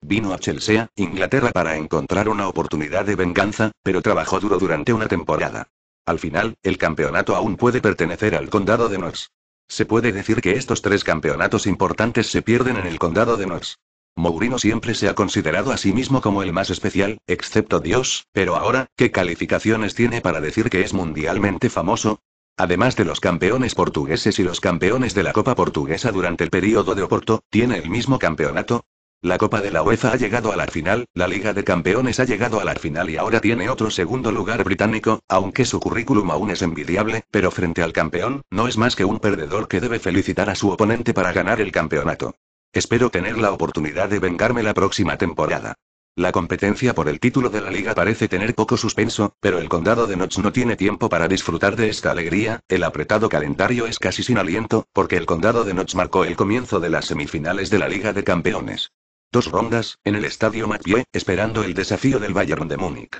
A: Vino a Chelsea, Inglaterra para encontrar una oportunidad de venganza, pero trabajó duro durante una temporada. Al final, el campeonato aún puede pertenecer al condado de Notts. Se puede decir que estos tres campeonatos importantes se pierden en el condado de Notts. Mourinho siempre se ha considerado a sí mismo como el más especial, excepto Dios, pero ahora, ¿qué calificaciones tiene para decir que es mundialmente famoso? Además de los campeones portugueses y los campeones de la Copa Portuguesa durante el periodo de Oporto, tiene el mismo campeonato. La Copa de la UEFA ha llegado a la final, la Liga de Campeones ha llegado a la final y ahora tiene otro segundo lugar británico, aunque su currículum aún es envidiable, pero frente al campeón, no es más que un perdedor que debe felicitar a su oponente para ganar el campeonato. Espero tener la oportunidad de vengarme la próxima temporada. La competencia por el título de la liga parece tener poco suspenso, pero el condado de Notch no tiene tiempo para disfrutar de esta alegría, el apretado calendario es casi sin aliento, porque el condado de Notch marcó el comienzo de las semifinales de la Liga de Campeones. Dos rondas, en el estadio Mathieu, esperando el desafío del Bayern de Múnich.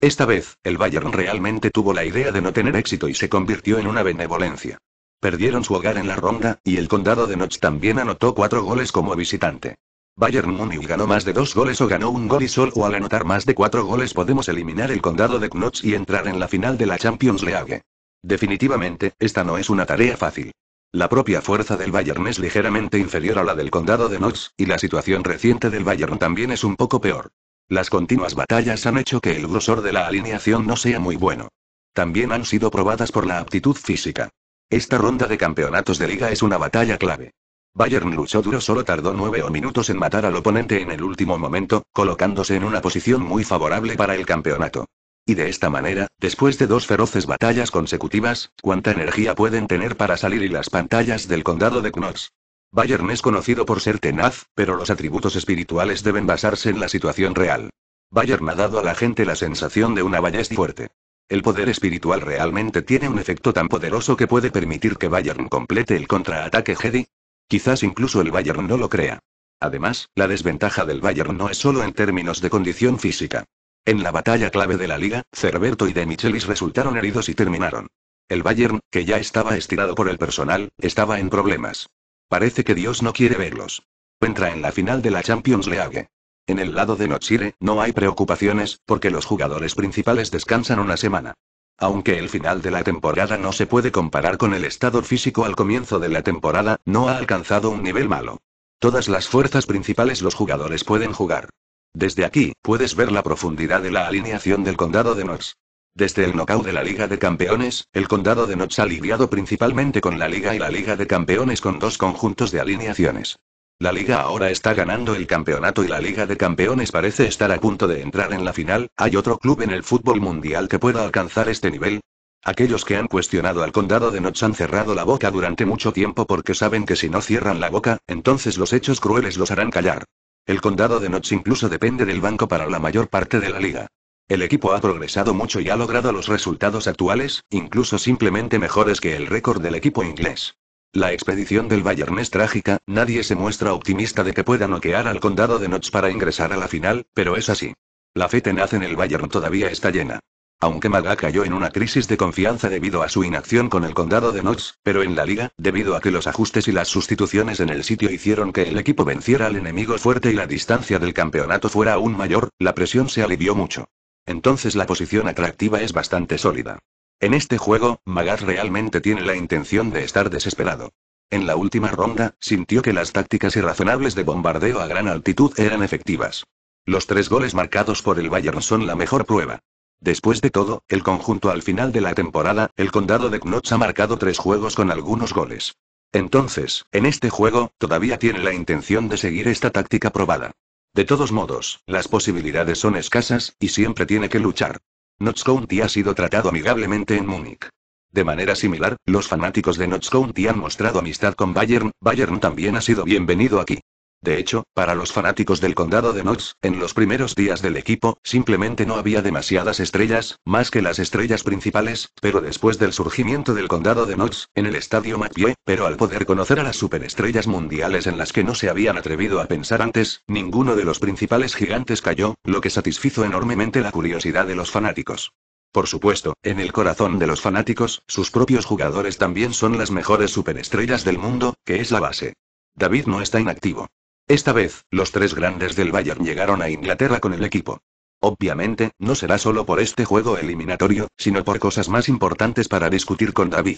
A: Esta vez, el Bayern realmente tuvo la idea de no tener éxito y se convirtió en una benevolencia. Perdieron su hogar en la ronda, y el condado de Notch también anotó cuatro goles como visitante. Bayern Múnich ganó más de dos goles o ganó un gol y solo al anotar más de cuatro goles podemos eliminar el condado de Knox y entrar en la final de la Champions League. Definitivamente, esta no es una tarea fácil. La propia fuerza del Bayern es ligeramente inferior a la del condado de Knox, y la situación reciente del Bayern también es un poco peor. Las continuas batallas han hecho que el grosor de la alineación no sea muy bueno. También han sido probadas por la aptitud física. Esta ronda de campeonatos de liga es una batalla clave. Bayern luchó duro, solo tardó nueve o minutos en matar al oponente en el último momento, colocándose en una posición muy favorable para el campeonato. Y de esta manera, después de dos feroces batallas consecutivas, ¿cuánta energía pueden tener para salir y las pantallas del condado de Knox? Bayern es conocido por ser tenaz, pero los atributos espirituales deben basarse en la situación real. Bayern ha dado a la gente la sensación de una ballesta fuerte. El poder espiritual realmente tiene un efecto tan poderoso que puede permitir que Bayern complete el contraataque Jedi, Quizás incluso el Bayern no lo crea. Además, la desventaja del Bayern no es solo en términos de condición física. En la batalla clave de la liga, Cerberto y De Michelis resultaron heridos y terminaron. El Bayern, que ya estaba estirado por el personal, estaba en problemas. Parece que Dios no quiere verlos. Entra en la final de la Champions League. En el lado de Nochire, no hay preocupaciones, porque los jugadores principales descansan una semana. Aunque el final de la temporada no se puede comparar con el estado físico al comienzo de la temporada, no ha alcanzado un nivel malo. Todas las fuerzas principales los jugadores pueden jugar. Desde aquí, puedes ver la profundidad de la alineación del condado de Knox. Desde el knockout de la Liga de Campeones, el condado de Knox ha lidiado principalmente con la Liga y la Liga de Campeones con dos conjuntos de alineaciones. La liga ahora está ganando el campeonato y la Liga de Campeones parece estar a punto de entrar en la final. ¿Hay otro club en el fútbol mundial que pueda alcanzar este nivel? Aquellos que han cuestionado al condado de Notch han cerrado la boca durante mucho tiempo porque saben que si no cierran la boca, entonces los hechos crueles los harán callar. El condado de Notch incluso depende del banco para la mayor parte de la liga. El equipo ha progresado mucho y ha logrado los resultados actuales, incluso simplemente mejores que el récord del equipo inglés. La expedición del Bayern es trágica, nadie se muestra optimista de que pueda noquear al condado de Notch para ingresar a la final, pero es así. La fe tenaz en el Bayern todavía está llena. Aunque Maga cayó en una crisis de confianza debido a su inacción con el condado de Notts, pero en la liga, debido a que los ajustes y las sustituciones en el sitio hicieron que el equipo venciera al enemigo fuerte y la distancia del campeonato fuera aún mayor, la presión se alivió mucho. Entonces la posición atractiva es bastante sólida. En este juego, Magas realmente tiene la intención de estar desesperado. En la última ronda, sintió que las tácticas irrazonables de bombardeo a gran altitud eran efectivas. Los tres goles marcados por el Bayern son la mejor prueba. Después de todo, el conjunto al final de la temporada, el condado de Knox ha marcado tres juegos con algunos goles. Entonces, en este juego, todavía tiene la intención de seguir esta táctica probada. De todos modos, las posibilidades son escasas, y siempre tiene que luchar. Notts ha sido tratado amigablemente en Múnich. De manera similar, los fanáticos de Notts han mostrado amistad con Bayern, Bayern también ha sido bienvenido aquí. De hecho, para los fanáticos del condado de Notts, en los primeros días del equipo, simplemente no había demasiadas estrellas, más que las estrellas principales, pero después del surgimiento del condado de Notts, en el estadio McVie, pero al poder conocer a las superestrellas mundiales en las que no se habían atrevido a pensar antes, ninguno de los principales gigantes cayó, lo que satisfizo enormemente la curiosidad de los fanáticos. Por supuesto, en el corazón de los fanáticos, sus propios jugadores también son las mejores superestrellas del mundo, que es la base. David no está inactivo. Esta vez, los tres grandes del Bayern llegaron a Inglaterra con el equipo. Obviamente, no será solo por este juego eliminatorio, sino por cosas más importantes para discutir con David.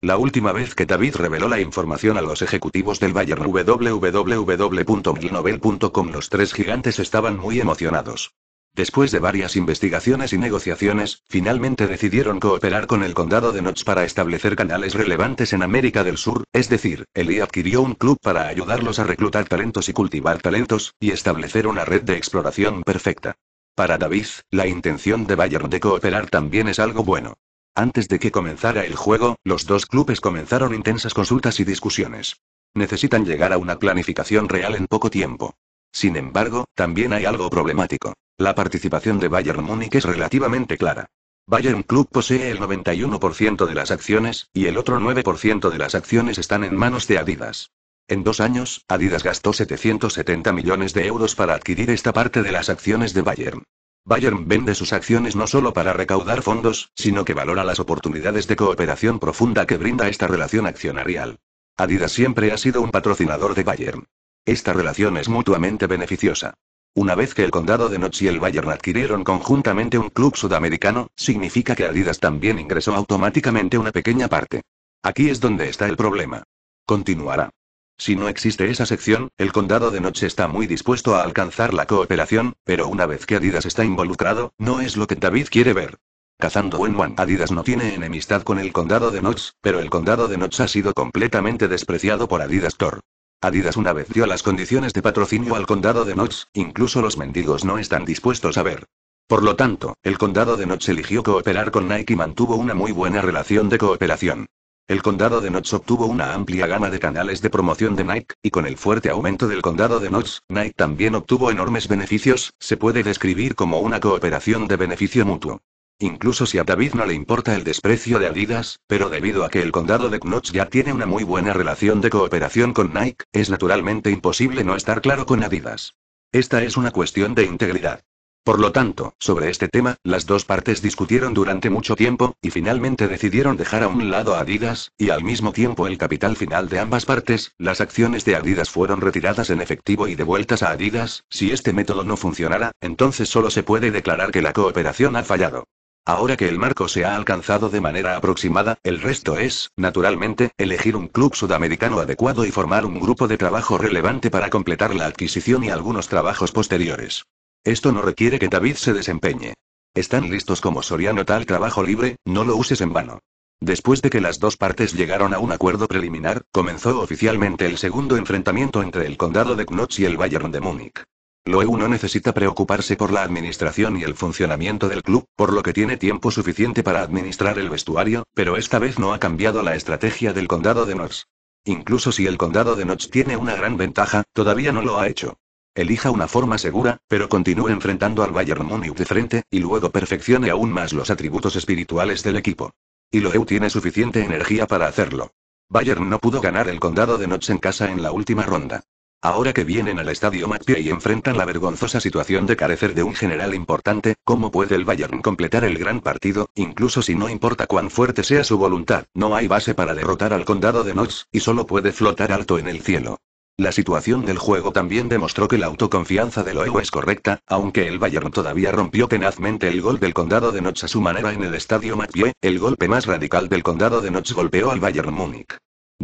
A: La última vez que David reveló la información a los ejecutivos del Bayern www.milnovel.com, los tres gigantes estaban muy emocionados. Después de varias investigaciones y negociaciones, finalmente decidieron cooperar con el condado de Notch para establecer canales relevantes en América del Sur, es decir, Eli adquirió un club para ayudarlos a reclutar talentos y cultivar talentos, y establecer una red de exploración perfecta. Para David, la intención de Bayern de cooperar también es algo bueno. Antes de que comenzara el juego, los dos clubes comenzaron intensas consultas y discusiones. Necesitan llegar a una planificación real en poco tiempo. Sin embargo, también hay algo problemático. La participación de Bayern Múnich es relativamente clara. Bayern Club posee el 91% de las acciones, y el otro 9% de las acciones están en manos de Adidas. En dos años, Adidas gastó 770 millones de euros para adquirir esta parte de las acciones de Bayern. Bayern vende sus acciones no solo para recaudar fondos, sino que valora las oportunidades de cooperación profunda que brinda esta relación accionarial. Adidas siempre ha sido un patrocinador de Bayern. Esta relación es mutuamente beneficiosa. Una vez que el condado de Notch y el Bayern adquirieron conjuntamente un club sudamericano, significa que Adidas también ingresó automáticamente una pequeña parte. Aquí es donde está el problema. Continuará. Si no existe esa sección, el condado de notch está muy dispuesto a alcanzar la cooperación, pero una vez que Adidas está involucrado, no es lo que David quiere ver. Cazando Wan, Adidas no tiene enemistad con el condado de Notch, pero el condado de Notch ha sido completamente despreciado por Adidas Thor. Adidas una vez dio las condiciones de patrocinio al condado de Notch, incluso los mendigos no están dispuestos a ver. Por lo tanto, el condado de Notch eligió cooperar con Nike y mantuvo una muy buena relación de cooperación. El condado de Notch obtuvo una amplia gama de canales de promoción de Nike, y con el fuerte aumento del condado de Notch, Nike también obtuvo enormes beneficios, se puede describir como una cooperación de beneficio mutuo. Incluso si a David no le importa el desprecio de Adidas, pero debido a que el condado de Knox ya tiene una muy buena relación de cooperación con Nike, es naturalmente imposible no estar claro con Adidas. Esta es una cuestión de integridad. Por lo tanto, sobre este tema, las dos partes discutieron durante mucho tiempo, y finalmente decidieron dejar a un lado a Adidas, y al mismo tiempo el capital final de ambas partes, las acciones de Adidas fueron retiradas en efectivo y devueltas a Adidas, si este método no funcionara, entonces solo se puede declarar que la cooperación ha fallado. Ahora que el marco se ha alcanzado de manera aproximada, el resto es, naturalmente, elegir un club sudamericano adecuado y formar un grupo de trabajo relevante para completar la adquisición y algunos trabajos posteriores. Esto no requiere que David se desempeñe. Están listos como Soriano tal trabajo libre, no lo uses en vano. Después de que las dos partes llegaron a un acuerdo preliminar, comenzó oficialmente el segundo enfrentamiento entre el condado de Knox y el Bayern de Múnich. Loeu no necesita preocuparse por la administración y el funcionamiento del club, por lo que tiene tiempo suficiente para administrar el vestuario, pero esta vez no ha cambiado la estrategia del condado de Notts. Incluso si el condado de Notts tiene una gran ventaja, todavía no lo ha hecho. Elija una forma segura, pero continúe enfrentando al Bayern Munich de frente, y luego perfeccione aún más los atributos espirituales del equipo. Y Loeu tiene suficiente energía para hacerlo. Bayern no pudo ganar el condado de Notts en casa en la última ronda. Ahora que vienen al estadio Mattia y enfrentan la vergonzosa situación de carecer de un general importante, ¿cómo puede el Bayern completar el gran partido, incluso si no importa cuán fuerte sea su voluntad? No hay base para derrotar al condado de Notch, y solo puede flotar alto en el cielo. La situación del juego también demostró que la autoconfianza de Loewe es correcta, aunque el Bayern todavía rompió tenazmente el gol del condado de Notch a su manera en el estadio Mathieu, el golpe más radical del condado de Notch golpeó al Bayern Múnich.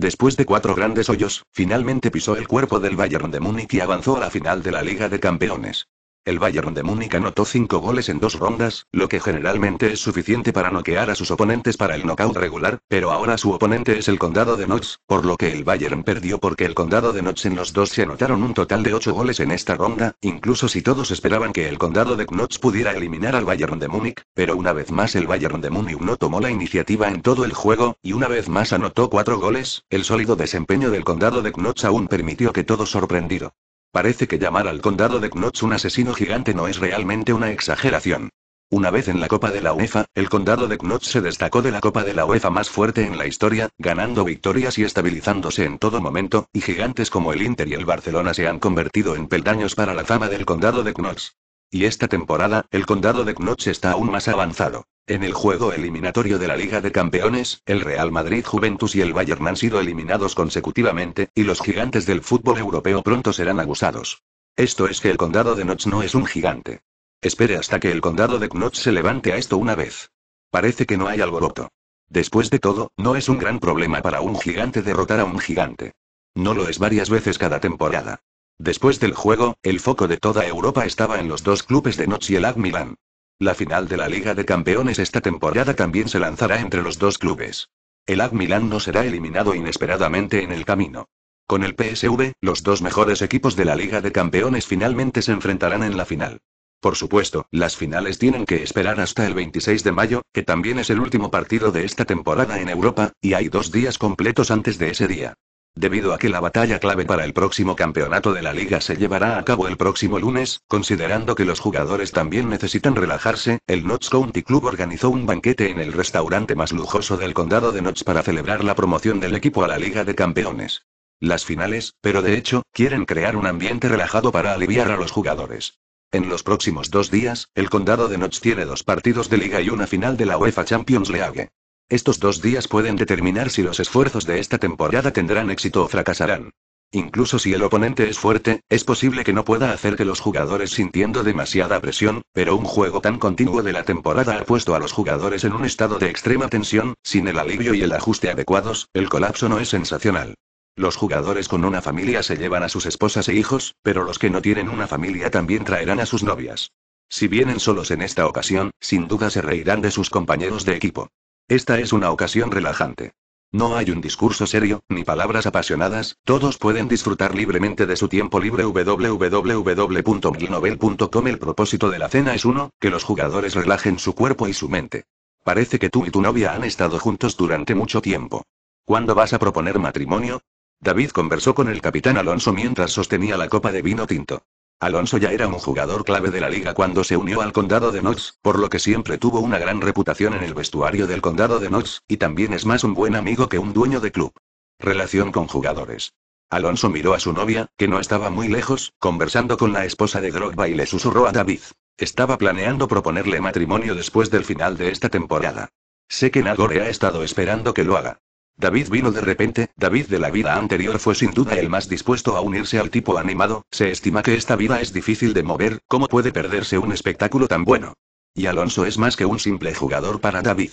A: Después de cuatro grandes hoyos, finalmente pisó el cuerpo del Bayern de Múnich y avanzó a la final de la Liga de Campeones. El Bayern de Múnich anotó 5 goles en dos rondas, lo que generalmente es suficiente para noquear a sus oponentes para el knockout regular, pero ahora su oponente es el Condado de Notts, por lo que el Bayern perdió porque el Condado de Notts en los dos se anotaron un total de 8 goles en esta ronda, incluso si todos esperaban que el Condado de Notts pudiera eliminar al Bayern de Múnich, pero una vez más el Bayern de Múnich no tomó la iniciativa en todo el juego, y una vez más anotó 4 goles, el sólido desempeño del Condado de Notts aún permitió que todo sorprendido. Parece que llamar al condado de Knotts un asesino gigante no es realmente una exageración. Una vez en la Copa de la UEFA, el condado de Knotts se destacó de la Copa de la UEFA más fuerte en la historia, ganando victorias y estabilizándose en todo momento, y gigantes como el Inter y el Barcelona se han convertido en peldaños para la fama del condado de Knotts. Y esta temporada, el condado de Knotts está aún más avanzado. En el juego eliminatorio de la Liga de Campeones, el Real Madrid, Juventus y el Bayern han sido eliminados consecutivamente, y los gigantes del fútbol europeo pronto serán abusados. Esto es que el condado de Knox no es un gigante. Espere hasta que el condado de Knox se levante a esto una vez. Parece que no hay alboroto. Después de todo, no es un gran problema para un gigante derrotar a un gigante. No lo es varias veces cada temporada. Después del juego, el foco de toda Europa estaba en los dos clubes de Knox y el AC Milan. La final de la Liga de Campeones esta temporada también se lanzará entre los dos clubes. El AC Milan no será eliminado inesperadamente en el camino. Con el PSV, los dos mejores equipos de la Liga de Campeones finalmente se enfrentarán en la final. Por supuesto, las finales tienen que esperar hasta el 26 de mayo, que también es el último partido de esta temporada en Europa, y hay dos días completos antes de ese día. Debido a que la batalla clave para el próximo campeonato de la liga se llevará a cabo el próximo lunes, considerando que los jugadores también necesitan relajarse, el Notts County Club organizó un banquete en el restaurante más lujoso del condado de Notts para celebrar la promoción del equipo a la Liga de Campeones. Las finales, pero de hecho, quieren crear un ambiente relajado para aliviar a los jugadores. En los próximos dos días, el condado de Notts tiene dos partidos de liga y una final de la UEFA Champions League. Estos dos días pueden determinar si los esfuerzos de esta temporada tendrán éxito o fracasarán. Incluso si el oponente es fuerte, es posible que no pueda hacer que los jugadores sintiendo demasiada presión, pero un juego tan continuo de la temporada ha puesto a los jugadores en un estado de extrema tensión, sin el alivio y el ajuste adecuados, el colapso no es sensacional. Los jugadores con una familia se llevan a sus esposas e hijos, pero los que no tienen una familia también traerán a sus novias. Si vienen solos en esta ocasión, sin duda se reirán de sus compañeros de equipo. Esta es una ocasión relajante. No hay un discurso serio, ni palabras apasionadas, todos pueden disfrutar libremente de su tiempo libre www.milnovel.com El propósito de la cena es uno, que los jugadores relajen su cuerpo y su mente. Parece que tú y tu novia han estado juntos durante mucho tiempo. ¿Cuándo vas a proponer matrimonio? David conversó con el capitán Alonso mientras sostenía la copa de vino tinto. Alonso ya era un jugador clave de la liga cuando se unió al condado de Knox, por lo que siempre tuvo una gran reputación en el vestuario del condado de Knox, y también es más un buen amigo que un dueño de club. Relación con jugadores. Alonso miró a su novia, que no estaba muy lejos, conversando con la esposa de Drogba y le susurró a David. Estaba planeando proponerle matrimonio después del final de esta temporada. Sé que Nagore ha estado esperando que lo haga. David vino de repente, David de la vida anterior fue sin duda el más dispuesto a unirse al tipo animado, se estima que esta vida es difícil de mover, ¿cómo puede perderse un espectáculo tan bueno? Y Alonso es más que un simple jugador para David.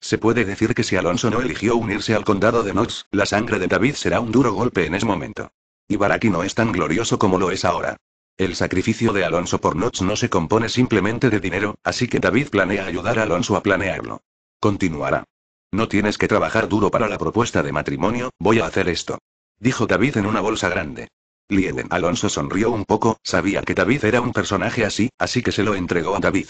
A: Se puede decir que si Alonso no eligió unirse al condado de Knox, la sangre de David será un duro golpe en ese momento. Y Baraki no es tan glorioso como lo es ahora. El sacrificio de Alonso por Knox no se compone simplemente de dinero, así que David planea ayudar a Alonso a planearlo. Continuará. No tienes que trabajar duro para la propuesta de matrimonio, voy a hacer esto. Dijo David en una bolsa grande. Lieden Alonso sonrió un poco, sabía que David era un personaje así, así que se lo entregó a David.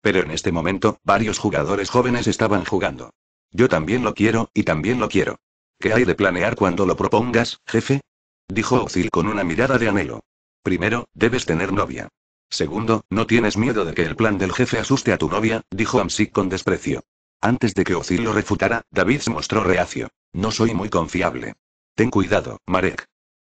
A: Pero en este momento, varios jugadores jóvenes estaban jugando. Yo también lo quiero, y también lo quiero. ¿Qué hay de planear cuando lo propongas, jefe? Dijo Ozil con una mirada de anhelo. Primero, debes tener novia. Segundo, no tienes miedo de que el plan del jefe asuste a tu novia, dijo Amsic con desprecio. Antes de que Ozil lo refutara, David se mostró reacio. No soy muy confiable. Ten cuidado, Marek.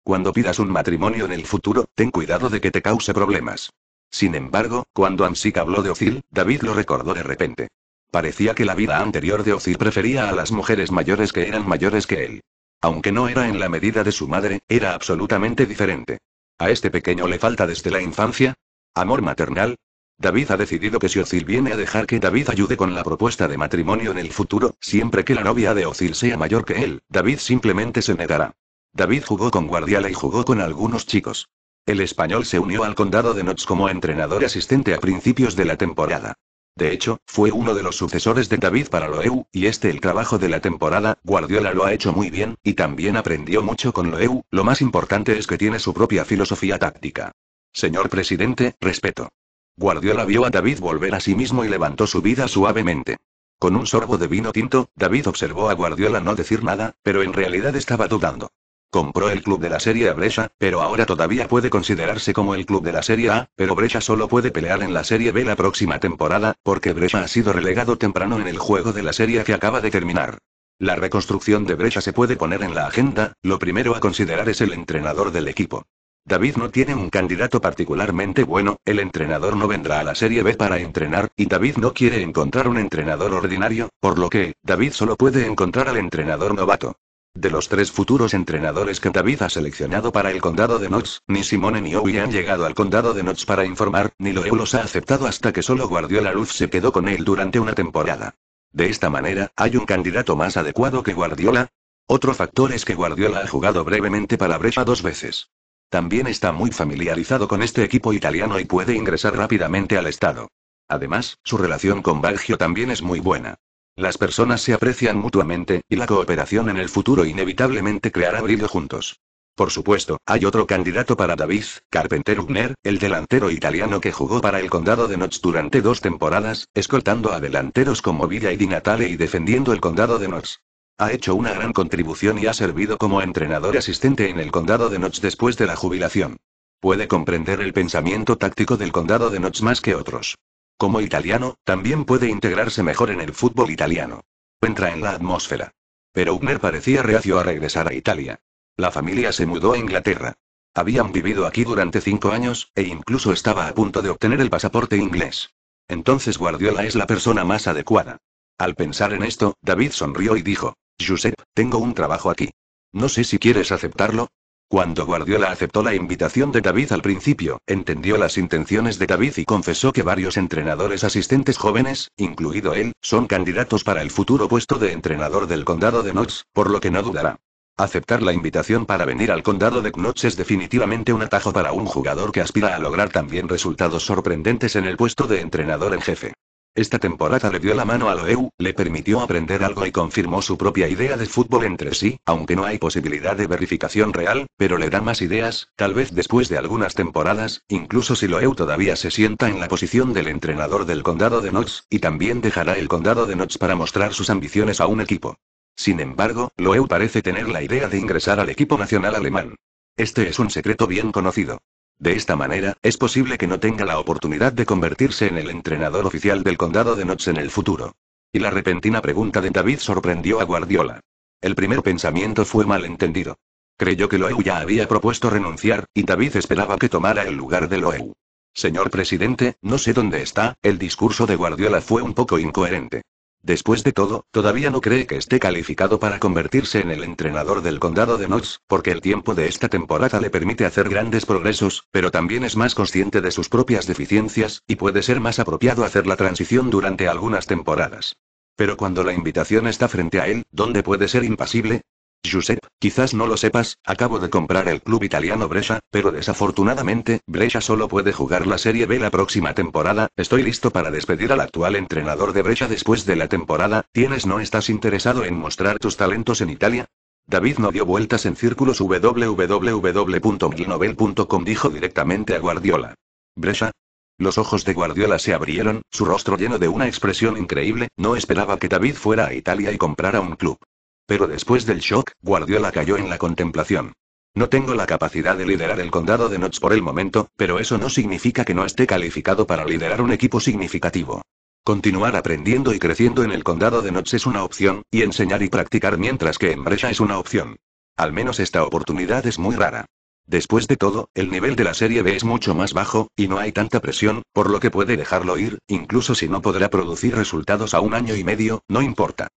A: Cuando pidas un matrimonio en el futuro, ten cuidado de que te cause problemas. Sin embargo, cuando Ansik habló de Ozil, David lo recordó de repente. Parecía que la vida anterior de Ozil prefería a las mujeres mayores que eran mayores que él. Aunque no era en la medida de su madre, era absolutamente diferente. A este pequeño le falta desde la infancia, amor maternal, David ha decidido que si Ozil viene a dejar que David ayude con la propuesta de matrimonio en el futuro, siempre que la novia de Ozil sea mayor que él, David simplemente se negará. David jugó con Guardiola y jugó con algunos chicos. El español se unió al condado de Notts como entrenador asistente a principios de la temporada. De hecho, fue uno de los sucesores de David para Loeu, y este el trabajo de la temporada, Guardiola lo ha hecho muy bien, y también aprendió mucho con Loeu, lo más importante es que tiene su propia filosofía táctica. Señor presidente, respeto. Guardiola vio a David volver a sí mismo y levantó su vida suavemente. Con un sorbo de vino tinto, David observó a Guardiola no decir nada, pero en realidad estaba dudando. Compró el club de la Serie A Brescia, pero ahora todavía puede considerarse como el club de la Serie A, pero Brescia solo puede pelear en la Serie B la próxima temporada, porque Brescia ha sido relegado temprano en el juego de la Serie que acaba de terminar. La reconstrucción de Brescia se puede poner en la agenda, lo primero a considerar es el entrenador del equipo. David no tiene un candidato particularmente bueno, el entrenador no vendrá a la Serie B para entrenar, y David no quiere encontrar un entrenador ordinario, por lo que, David solo puede encontrar al entrenador novato. De los tres futuros entrenadores que David ha seleccionado para el condado de Notts, ni Simone ni Owie han llegado al condado de Notts para informar, ni Loew los ha aceptado hasta que solo Guardiola Luz se quedó con él durante una temporada. De esta manera, ¿hay un candidato más adecuado que Guardiola? Otro factor es que Guardiola ha jugado brevemente para Brecha dos veces. También está muy familiarizado con este equipo italiano y puede ingresar rápidamente al estado. Además, su relación con Baggio también es muy buena. Las personas se aprecian mutuamente, y la cooperación en el futuro inevitablemente creará brillo juntos. Por supuesto, hay otro candidato para David, Carpenter Ugner, el delantero italiano que jugó para el condado de Notts durante dos temporadas, escoltando a delanteros como Villa y Di Natale y defendiendo el condado de Notts. Ha hecho una gran contribución y ha servido como entrenador asistente en el condado de Notch después de la jubilación. Puede comprender el pensamiento táctico del condado de Notch más que otros. Como italiano, también puede integrarse mejor en el fútbol italiano. Entra en la atmósfera. Pero Ugner parecía reacio a regresar a Italia. La familia se mudó a Inglaterra. Habían vivido aquí durante cinco años, e incluso estaba a punto de obtener el pasaporte inglés. Entonces Guardiola es la persona más adecuada. Al pensar en esto, David sonrió y dijo, Josep, tengo un trabajo aquí. No sé si quieres aceptarlo. Cuando Guardiola aceptó la invitación de David al principio, entendió las intenciones de David y confesó que varios entrenadores asistentes jóvenes, incluido él, son candidatos para el futuro puesto de entrenador del condado de Knox, por lo que no dudará. Aceptar la invitación para venir al condado de Knox es definitivamente un atajo para un jugador que aspira a lograr también resultados sorprendentes en el puesto de entrenador en jefe. Esta temporada le dio la mano a Loeu, le permitió aprender algo y confirmó su propia idea de fútbol entre sí, aunque no hay posibilidad de verificación real, pero le da más ideas, tal vez después de algunas temporadas, incluso si Loeu todavía se sienta en la posición del entrenador del condado de Knox, y también dejará el condado de Knox para mostrar sus ambiciones a un equipo. Sin embargo, Loeu parece tener la idea de ingresar al equipo nacional alemán. Este es un secreto bien conocido. De esta manera, es posible que no tenga la oportunidad de convertirse en el entrenador oficial del condado de Notts en el futuro. Y la repentina pregunta de David sorprendió a Guardiola. El primer pensamiento fue malentendido. Creyó que Loew ya había propuesto renunciar, y David esperaba que tomara el lugar de Loew. Señor presidente, no sé dónde está, el discurso de Guardiola fue un poco incoherente. Después de todo, todavía no cree que esté calificado para convertirse en el entrenador del condado de Knox, porque el tiempo de esta temporada le permite hacer grandes progresos, pero también es más consciente de sus propias deficiencias, y puede ser más apropiado hacer la transición durante algunas temporadas. Pero cuando la invitación está frente a él, ¿dónde puede ser impasible? Giuseppe, quizás no lo sepas, acabo de comprar el club italiano Brescia, pero desafortunadamente, Brescia solo puede jugar la Serie B la próxima temporada, estoy listo para despedir al actual entrenador de Brescia después de la temporada, ¿tienes no estás interesado en mostrar tus talentos en Italia? David no dio vueltas en círculos www.glinovel.com dijo directamente a Guardiola. Brescia, los ojos de Guardiola se abrieron, su rostro lleno de una expresión increíble, no esperaba que David fuera a Italia y comprara un club. Pero después del shock, Guardiola cayó en la contemplación. No tengo la capacidad de liderar el condado de Notts por el momento, pero eso no significa que no esté calificado para liderar un equipo significativo. Continuar aprendiendo y creciendo en el condado de Notts es una opción, y enseñar y practicar mientras que en Brescia es una opción. Al menos esta oportunidad es muy rara. Después de todo, el nivel de la Serie B es mucho más bajo, y no hay tanta presión, por lo que puede dejarlo ir, incluso si no podrá producir resultados a un año y medio, no importa.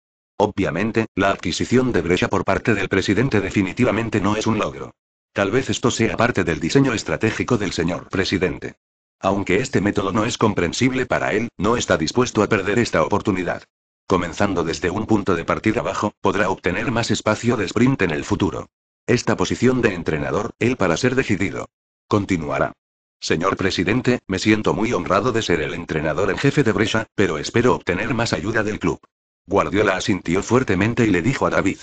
A: Obviamente, la adquisición de Brescia por parte del presidente definitivamente no es un logro. Tal vez esto sea parte del diseño estratégico del señor presidente. Aunque este método no es comprensible para él, no está dispuesto a perder esta oportunidad. Comenzando desde un punto de partida bajo, podrá obtener más espacio de sprint en el futuro. Esta posición de entrenador, él para ser decidido. Continuará. Señor presidente, me siento muy honrado de ser el entrenador en jefe de Brescia, pero espero obtener más ayuda del club. Guardiola asintió fuertemente y le dijo a David.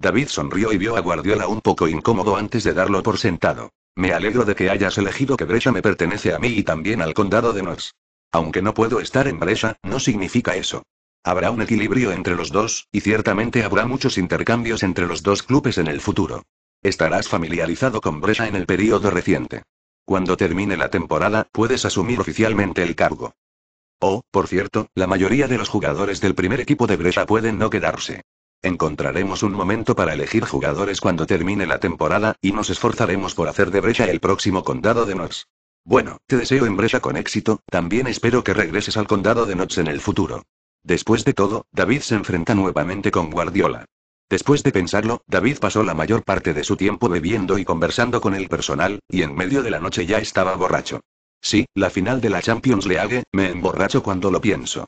A: David sonrió y vio a Guardiola un poco incómodo antes de darlo por sentado. Me alegro de que hayas elegido que Brescia me pertenece a mí y también al condado de Knox. Aunque no puedo estar en Brescia, no significa eso. Habrá un equilibrio entre los dos, y ciertamente habrá muchos intercambios entre los dos clubes en el futuro. Estarás familiarizado con Brescia en el periodo reciente. Cuando termine la temporada, puedes asumir oficialmente el cargo. Oh, por cierto, la mayoría de los jugadores del primer equipo de Brescia pueden no quedarse. Encontraremos un momento para elegir jugadores cuando termine la temporada, y nos esforzaremos por hacer de Brescia el próximo condado de Notts. Bueno, te deseo en Brescia con éxito, también espero que regreses al condado de Notts en el futuro. Después de todo, David se enfrenta nuevamente con Guardiola. Después de pensarlo, David pasó la mayor parte de su tiempo bebiendo y conversando con el personal, y en medio de la noche ya estaba borracho. Sí, la final de la Champions League, me emborracho cuando lo pienso.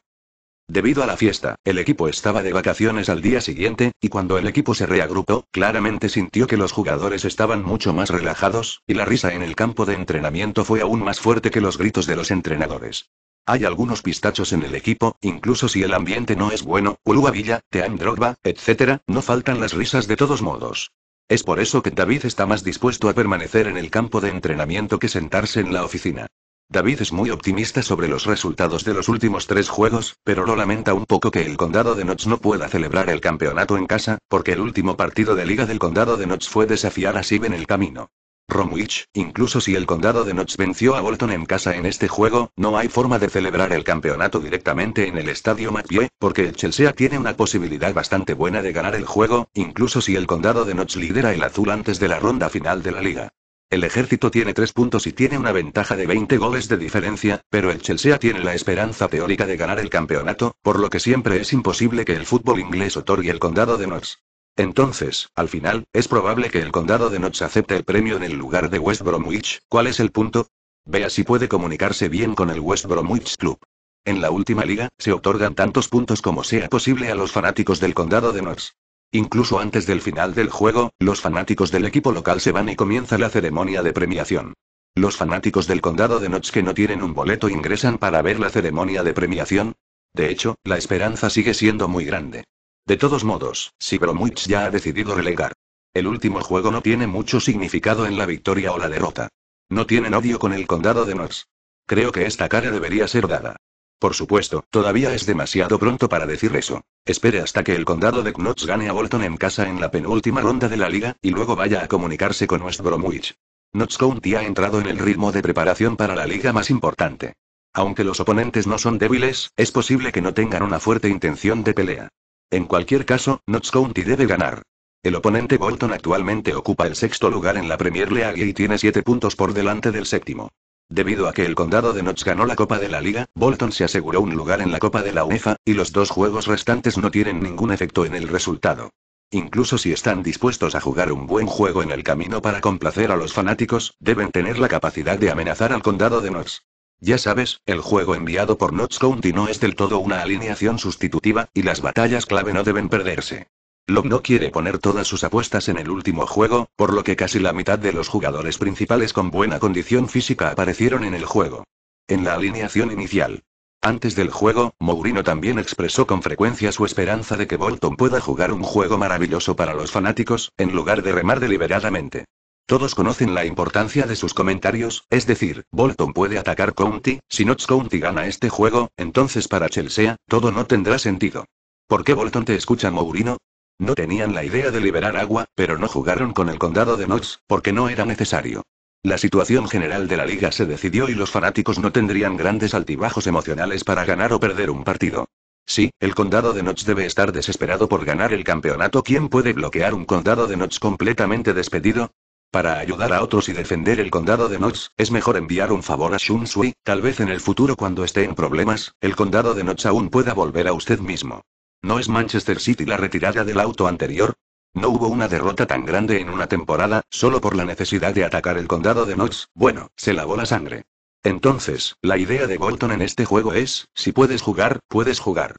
A: Debido a la fiesta, el equipo estaba de vacaciones al día siguiente, y cuando el equipo se reagrupó, claramente sintió que los jugadores estaban mucho más relajados, y la risa en el campo de entrenamiento fue aún más fuerte que los gritos de los entrenadores. Hay algunos pistachos en el equipo, incluso si el ambiente no es bueno, Ulua Villa, Team etc., no faltan las risas de todos modos. Es por eso que David está más dispuesto a permanecer en el campo de entrenamiento que sentarse en la oficina. David es muy optimista sobre los resultados de los últimos tres juegos, pero lo lamenta un poco que el condado de Notts no pueda celebrar el campeonato en casa, porque el último partido de liga del condado de Notts fue desafiar a Sib en el camino. Romwich, incluso si el condado de Notts venció a Bolton en casa en este juego, no hay forma de celebrar el campeonato directamente en el estadio McVie, porque el Chelsea tiene una posibilidad bastante buena de ganar el juego, incluso si el condado de Notts lidera el azul antes de la ronda final de la liga. El ejército tiene tres puntos y tiene una ventaja de 20 goles de diferencia, pero el Chelsea tiene la esperanza teórica de ganar el campeonato, por lo que siempre es imposible que el fútbol inglés otorgue el condado de Notts. Entonces, al final, es probable que el condado de Notts acepte el premio en el lugar de West Bromwich. ¿Cuál es el punto? Vea si puede comunicarse bien con el West Bromwich Club. En la última liga, se otorgan tantos puntos como sea posible a los fanáticos del condado de Notts. Incluso antes del final del juego, los fanáticos del equipo local se van y comienza la ceremonia de premiación. Los fanáticos del condado de Notch que no tienen un boleto ingresan para ver la ceremonia de premiación. De hecho, la esperanza sigue siendo muy grande. De todos modos, si Bromwich ya ha decidido relegar. El último juego no tiene mucho significado en la victoria o la derrota. No tienen odio con el condado de Notch. Creo que esta cara debería ser dada. Por supuesto, todavía es demasiado pronto para decir eso. Espere hasta que el condado de Knott's gane a Bolton en casa en la penúltima ronda de la liga, y luego vaya a comunicarse con West Bromwich. Knott's County ha entrado en el ritmo de preparación para la liga más importante. Aunque los oponentes no son débiles, es posible que no tengan una fuerte intención de pelea. En cualquier caso, Knott's County debe ganar. El oponente Bolton actualmente ocupa el sexto lugar en la Premier League y tiene siete puntos por delante del séptimo. Debido a que el condado de Notch ganó la Copa de la Liga, Bolton se aseguró un lugar en la Copa de la UEFA, y los dos juegos restantes no tienen ningún efecto en el resultado. Incluso si están dispuestos a jugar un buen juego en el camino para complacer a los fanáticos, deben tener la capacidad de amenazar al condado de Notch. Ya sabes, el juego enviado por Notch County no es del todo una alineación sustitutiva, y las batallas clave no deben perderse. Lom no quiere poner todas sus apuestas en el último juego, por lo que casi la mitad de los jugadores principales con buena condición física aparecieron en el juego. En la alineación inicial. Antes del juego, Mourinho también expresó con frecuencia su esperanza de que Bolton pueda jugar un juego maravilloso para los fanáticos, en lugar de remar deliberadamente. Todos conocen la importancia de sus comentarios, es decir, Bolton puede atacar County, si Notch County gana este juego, entonces para Chelsea, todo no tendrá sentido. ¿Por qué Bolton te escucha Mourinho? No tenían la idea de liberar agua, pero no jugaron con el condado de Notts, porque no era necesario. La situación general de la liga se decidió y los fanáticos no tendrían grandes altibajos emocionales para ganar o perder un partido. Sí, el condado de Notch debe estar desesperado por ganar el campeonato. ¿Quién puede bloquear un condado de Notch completamente despedido? Para ayudar a otros y defender el condado de Notch, es mejor enviar un favor a Shun Sui, tal vez en el futuro cuando esté en problemas, el condado de Notch aún pueda volver a usted mismo. ¿No es Manchester City la retirada del auto anterior? No hubo una derrota tan grande en una temporada, solo por la necesidad de atacar el condado de Knox. Bueno, se lavó la sangre. Entonces, la idea de Bolton en este juego es, si puedes jugar, puedes jugar.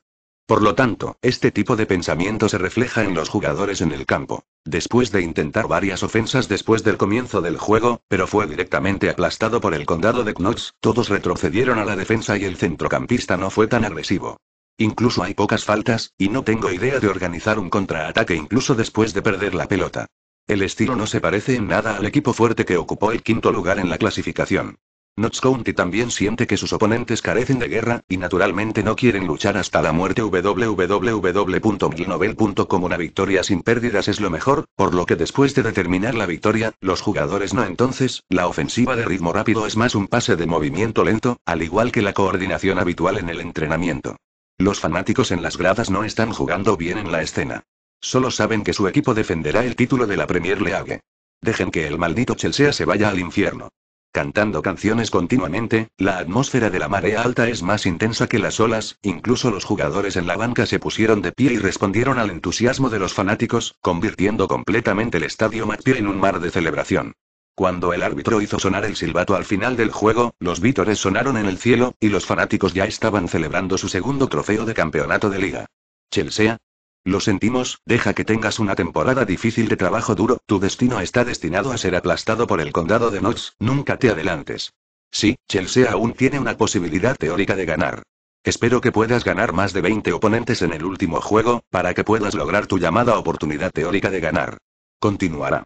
A: Por lo tanto, este tipo de pensamiento se refleja en los jugadores en el campo. Después de intentar varias ofensas después del comienzo del juego, pero fue directamente aplastado por el condado de Knox, todos retrocedieron a la defensa y el centrocampista no fue tan agresivo. Incluso hay pocas faltas, y no tengo idea de organizar un contraataque incluso después de perder la pelota. El estilo no se parece en nada al equipo fuerte que ocupó el quinto lugar en la clasificación. Notts County también siente que sus oponentes carecen de guerra, y naturalmente no quieren luchar hasta la muerte. www.milnovel.com Una victoria sin pérdidas es lo mejor, por lo que después de determinar la victoria, los jugadores no entonces, la ofensiva de ritmo rápido es más un pase de movimiento lento, al igual que la coordinación habitual en el entrenamiento. Los fanáticos en las gradas no están jugando bien en la escena. Solo saben que su equipo defenderá el título de la Premier League. Dejen que el maldito Chelsea se vaya al infierno. Cantando canciones continuamente, la atmósfera de la marea alta es más intensa que las olas, incluso los jugadores en la banca se pusieron de pie y respondieron al entusiasmo de los fanáticos, convirtiendo completamente el estadio McPierre en un mar de celebración. Cuando el árbitro hizo sonar el silbato al final del juego, los vítores sonaron en el cielo, y los fanáticos ya estaban celebrando su segundo trofeo de campeonato de liga. Chelsea. Lo sentimos, deja que tengas una temporada difícil de trabajo duro, tu destino está destinado a ser aplastado por el condado de Knox, nunca te adelantes. Sí, Chelsea aún tiene una posibilidad teórica de ganar. Espero que puedas ganar más de 20 oponentes en el último juego, para que puedas lograr tu llamada oportunidad teórica de ganar. Continuará.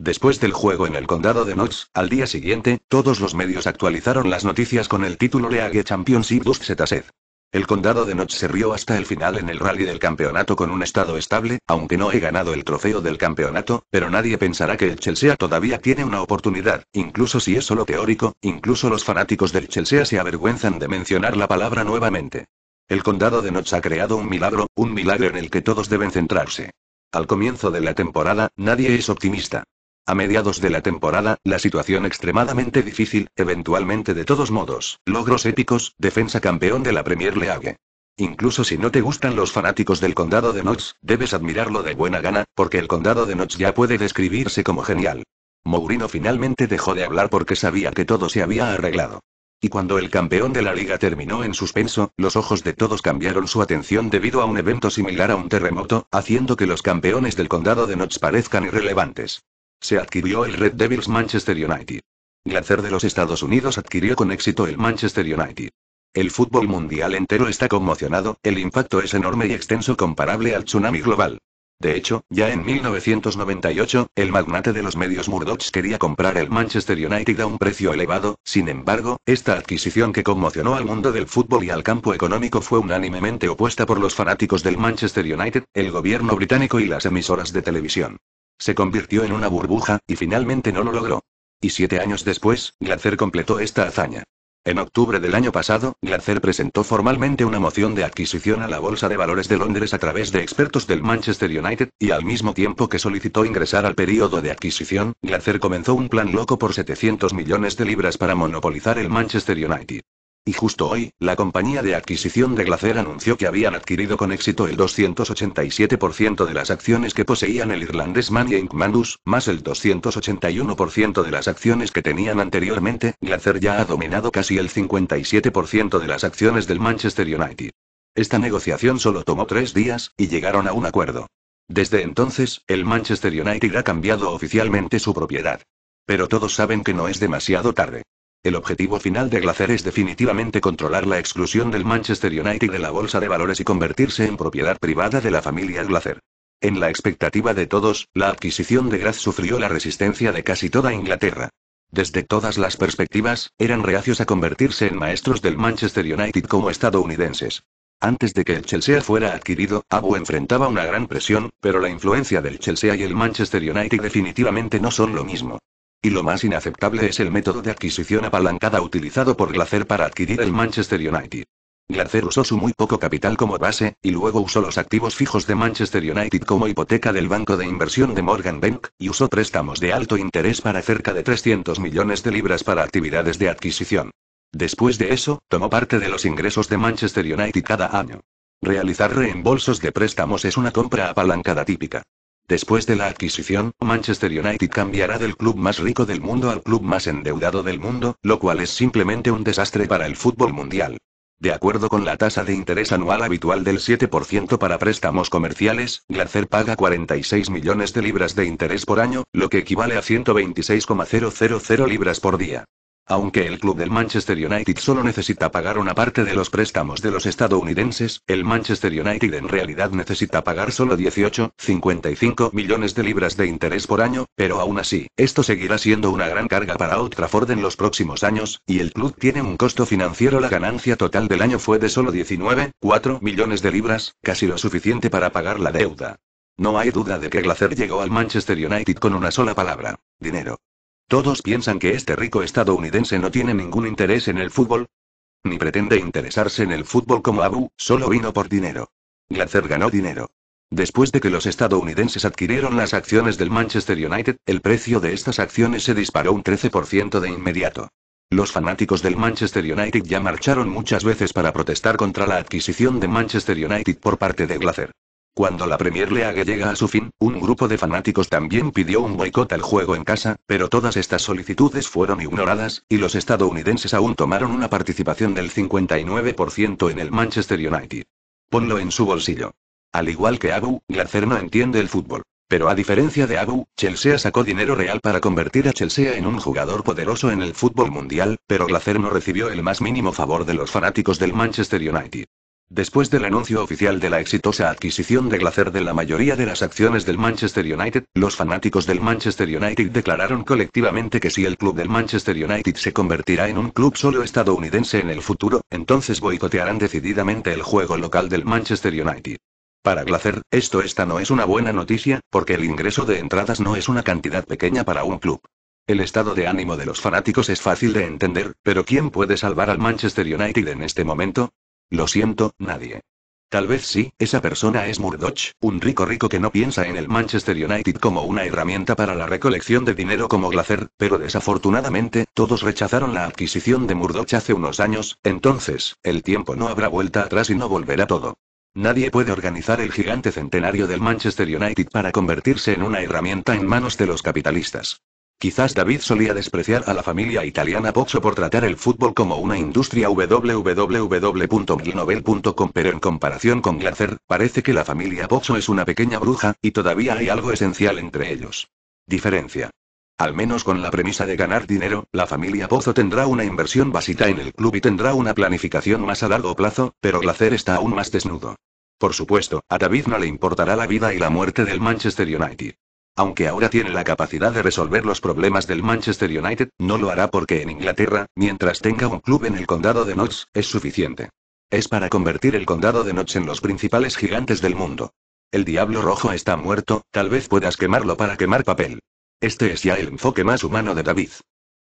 A: Después del juego en el condado de notch al día siguiente, todos los medios actualizaron las noticias con el título League Championship Set Set. El condado de Notch se rió hasta el final en el rally del campeonato con un estado estable, aunque no he ganado el trofeo del campeonato, pero nadie pensará que el Chelsea todavía tiene una oportunidad, incluso si es solo teórico, incluso los fanáticos del Chelsea se avergüenzan de mencionar la palabra nuevamente. El condado de Notch ha creado un milagro, un milagro en el que todos deben centrarse. Al comienzo de la temporada, nadie es optimista. A mediados de la temporada, la situación extremadamente difícil, eventualmente de todos modos, logros épicos, defensa campeón de la Premier League. Incluso si no te gustan los fanáticos del condado de Notts, debes admirarlo de buena gana, porque el condado de Notts ya puede describirse como genial. Mourinho finalmente dejó de hablar porque sabía que todo se había arreglado. Y cuando el campeón de la liga terminó en suspenso, los ojos de todos cambiaron su atención debido a un evento similar a un terremoto, haciendo que los campeones del condado de Notts parezcan irrelevantes. Se adquirió el Red Devils Manchester United. Glazer de los Estados Unidos adquirió con éxito el Manchester United. El fútbol mundial entero está conmocionado, el impacto es enorme y extenso comparable al tsunami global. De hecho, ya en 1998, el magnate de los medios Murdoch quería comprar el Manchester United a un precio elevado, sin embargo, esta adquisición que conmocionó al mundo del fútbol y al campo económico fue unánimemente opuesta por los fanáticos del Manchester United, el gobierno británico y las emisoras de televisión. Se convirtió en una burbuja, y finalmente no lo logró. Y siete años después, Glazer completó esta hazaña. En octubre del año pasado, Glazer presentó formalmente una moción de adquisición a la Bolsa de Valores de Londres a través de expertos del Manchester United, y al mismo tiempo que solicitó ingresar al período de adquisición, Glazer comenzó un plan loco por 700 millones de libras para monopolizar el Manchester United. Y justo hoy, la compañía de adquisición de Glacer anunció que habían adquirido con éxito el 287% de las acciones que poseían el irlandés Manny Inc. Manus, más el 281% de las acciones que tenían anteriormente. Glacer ya ha dominado casi el 57% de las acciones del Manchester United. Esta negociación solo tomó tres días, y llegaron a un acuerdo. Desde entonces, el Manchester United ha cambiado oficialmente su propiedad. Pero todos saben que no es demasiado tarde. El objetivo final de Glazer es definitivamente controlar la exclusión del Manchester United de la bolsa de valores y convertirse en propiedad privada de la familia Glazer. En la expectativa de todos, la adquisición de Graz sufrió la resistencia de casi toda Inglaterra. Desde todas las perspectivas, eran reacios a convertirse en maestros del Manchester United como estadounidenses. Antes de que el Chelsea fuera adquirido, Abu enfrentaba una gran presión, pero la influencia del Chelsea y el Manchester United definitivamente no son lo mismo. Y lo más inaceptable es el método de adquisición apalancada utilizado por Glazer para adquirir el Manchester United. Glazer usó su muy poco capital como base, y luego usó los activos fijos de Manchester United como hipoteca del banco de inversión de Morgan Bank, y usó préstamos de alto interés para cerca de 300 millones de libras para actividades de adquisición. Después de eso, tomó parte de los ingresos de Manchester United cada año. Realizar reembolsos de préstamos es una compra apalancada típica. Después de la adquisición, Manchester United cambiará del club más rico del mundo al club más endeudado del mundo, lo cual es simplemente un desastre para el fútbol mundial. De acuerdo con la tasa de interés anual habitual del 7% para préstamos comerciales, Glacer paga 46 millones de libras de interés por año, lo que equivale a 126,000 libras por día. Aunque el club del Manchester United solo necesita pagar una parte de los préstamos de los estadounidenses, el Manchester United en realidad necesita pagar solo 18,55 millones de libras de interés por año, pero aún así, esto seguirá siendo una gran carga para Old Trafford en los próximos años, y el club tiene un costo financiero. La ganancia total del año fue de solo 19,4 millones de libras, casi lo suficiente para pagar la deuda. No hay duda de que Glazer llegó al Manchester United con una sola palabra, dinero. Todos piensan que este rico estadounidense no tiene ningún interés en el fútbol. Ni pretende interesarse en el fútbol como Abu, solo vino por dinero. Glazer ganó dinero. Después de que los estadounidenses adquirieron las acciones del Manchester United, el precio de estas acciones se disparó un 13% de inmediato. Los fanáticos del Manchester United ya marcharon muchas veces para protestar contra la adquisición de Manchester United por parte de Glazer. Cuando la Premier League llega a su fin, un grupo de fanáticos también pidió un boicot al juego en casa, pero todas estas solicitudes fueron ignoradas, y los estadounidenses aún tomaron una participación del 59% en el Manchester United. Ponlo en su bolsillo. Al igual que Abu, Glazer no entiende el fútbol. Pero a diferencia de Abu, Chelsea sacó dinero real para convertir a Chelsea en un jugador poderoso en el fútbol mundial, pero Glazer no recibió el más mínimo favor de los fanáticos del Manchester United. Después del anuncio oficial de la exitosa adquisición de Glacer de la mayoría de las acciones del Manchester United, los fanáticos del Manchester United declararon colectivamente que si el club del Manchester United se convertirá en un club solo estadounidense en el futuro, entonces boicotearán decididamente el juego local del Manchester United. Para Glacer, esto esta no es una buena noticia, porque el ingreso de entradas no es una cantidad pequeña para un club. El estado de ánimo de los fanáticos es fácil de entender, pero ¿quién puede salvar al Manchester United en este momento? Lo siento, nadie. Tal vez sí, esa persona es Murdoch, un rico rico que no piensa en el Manchester United como una herramienta para la recolección de dinero como Glacer, pero desafortunadamente, todos rechazaron la adquisición de Murdoch hace unos años, entonces, el tiempo no habrá vuelta atrás y no volverá todo. Nadie puede organizar el gigante centenario del Manchester United para convertirse en una herramienta en manos de los capitalistas. Quizás David solía despreciar a la familia italiana Pozzo por tratar el fútbol como una industria www.milnovel.com pero en comparación con Glazer, parece que la familia Pozzo es una pequeña bruja, y todavía hay algo esencial entre ellos. Diferencia. Al menos con la premisa de ganar dinero, la familia Pozo tendrá una inversión básica en el club y tendrá una planificación más a largo plazo, pero Glacer está aún más desnudo. Por supuesto, a David no le importará la vida y la muerte del Manchester United. Aunque ahora tiene la capacidad de resolver los problemas del Manchester United, no lo hará porque en Inglaterra, mientras tenga un club en el condado de Notts, es suficiente. Es para convertir el condado de Notts en los principales gigantes del mundo. El diablo rojo está muerto, tal vez puedas quemarlo para quemar papel. Este es ya el enfoque más humano de David.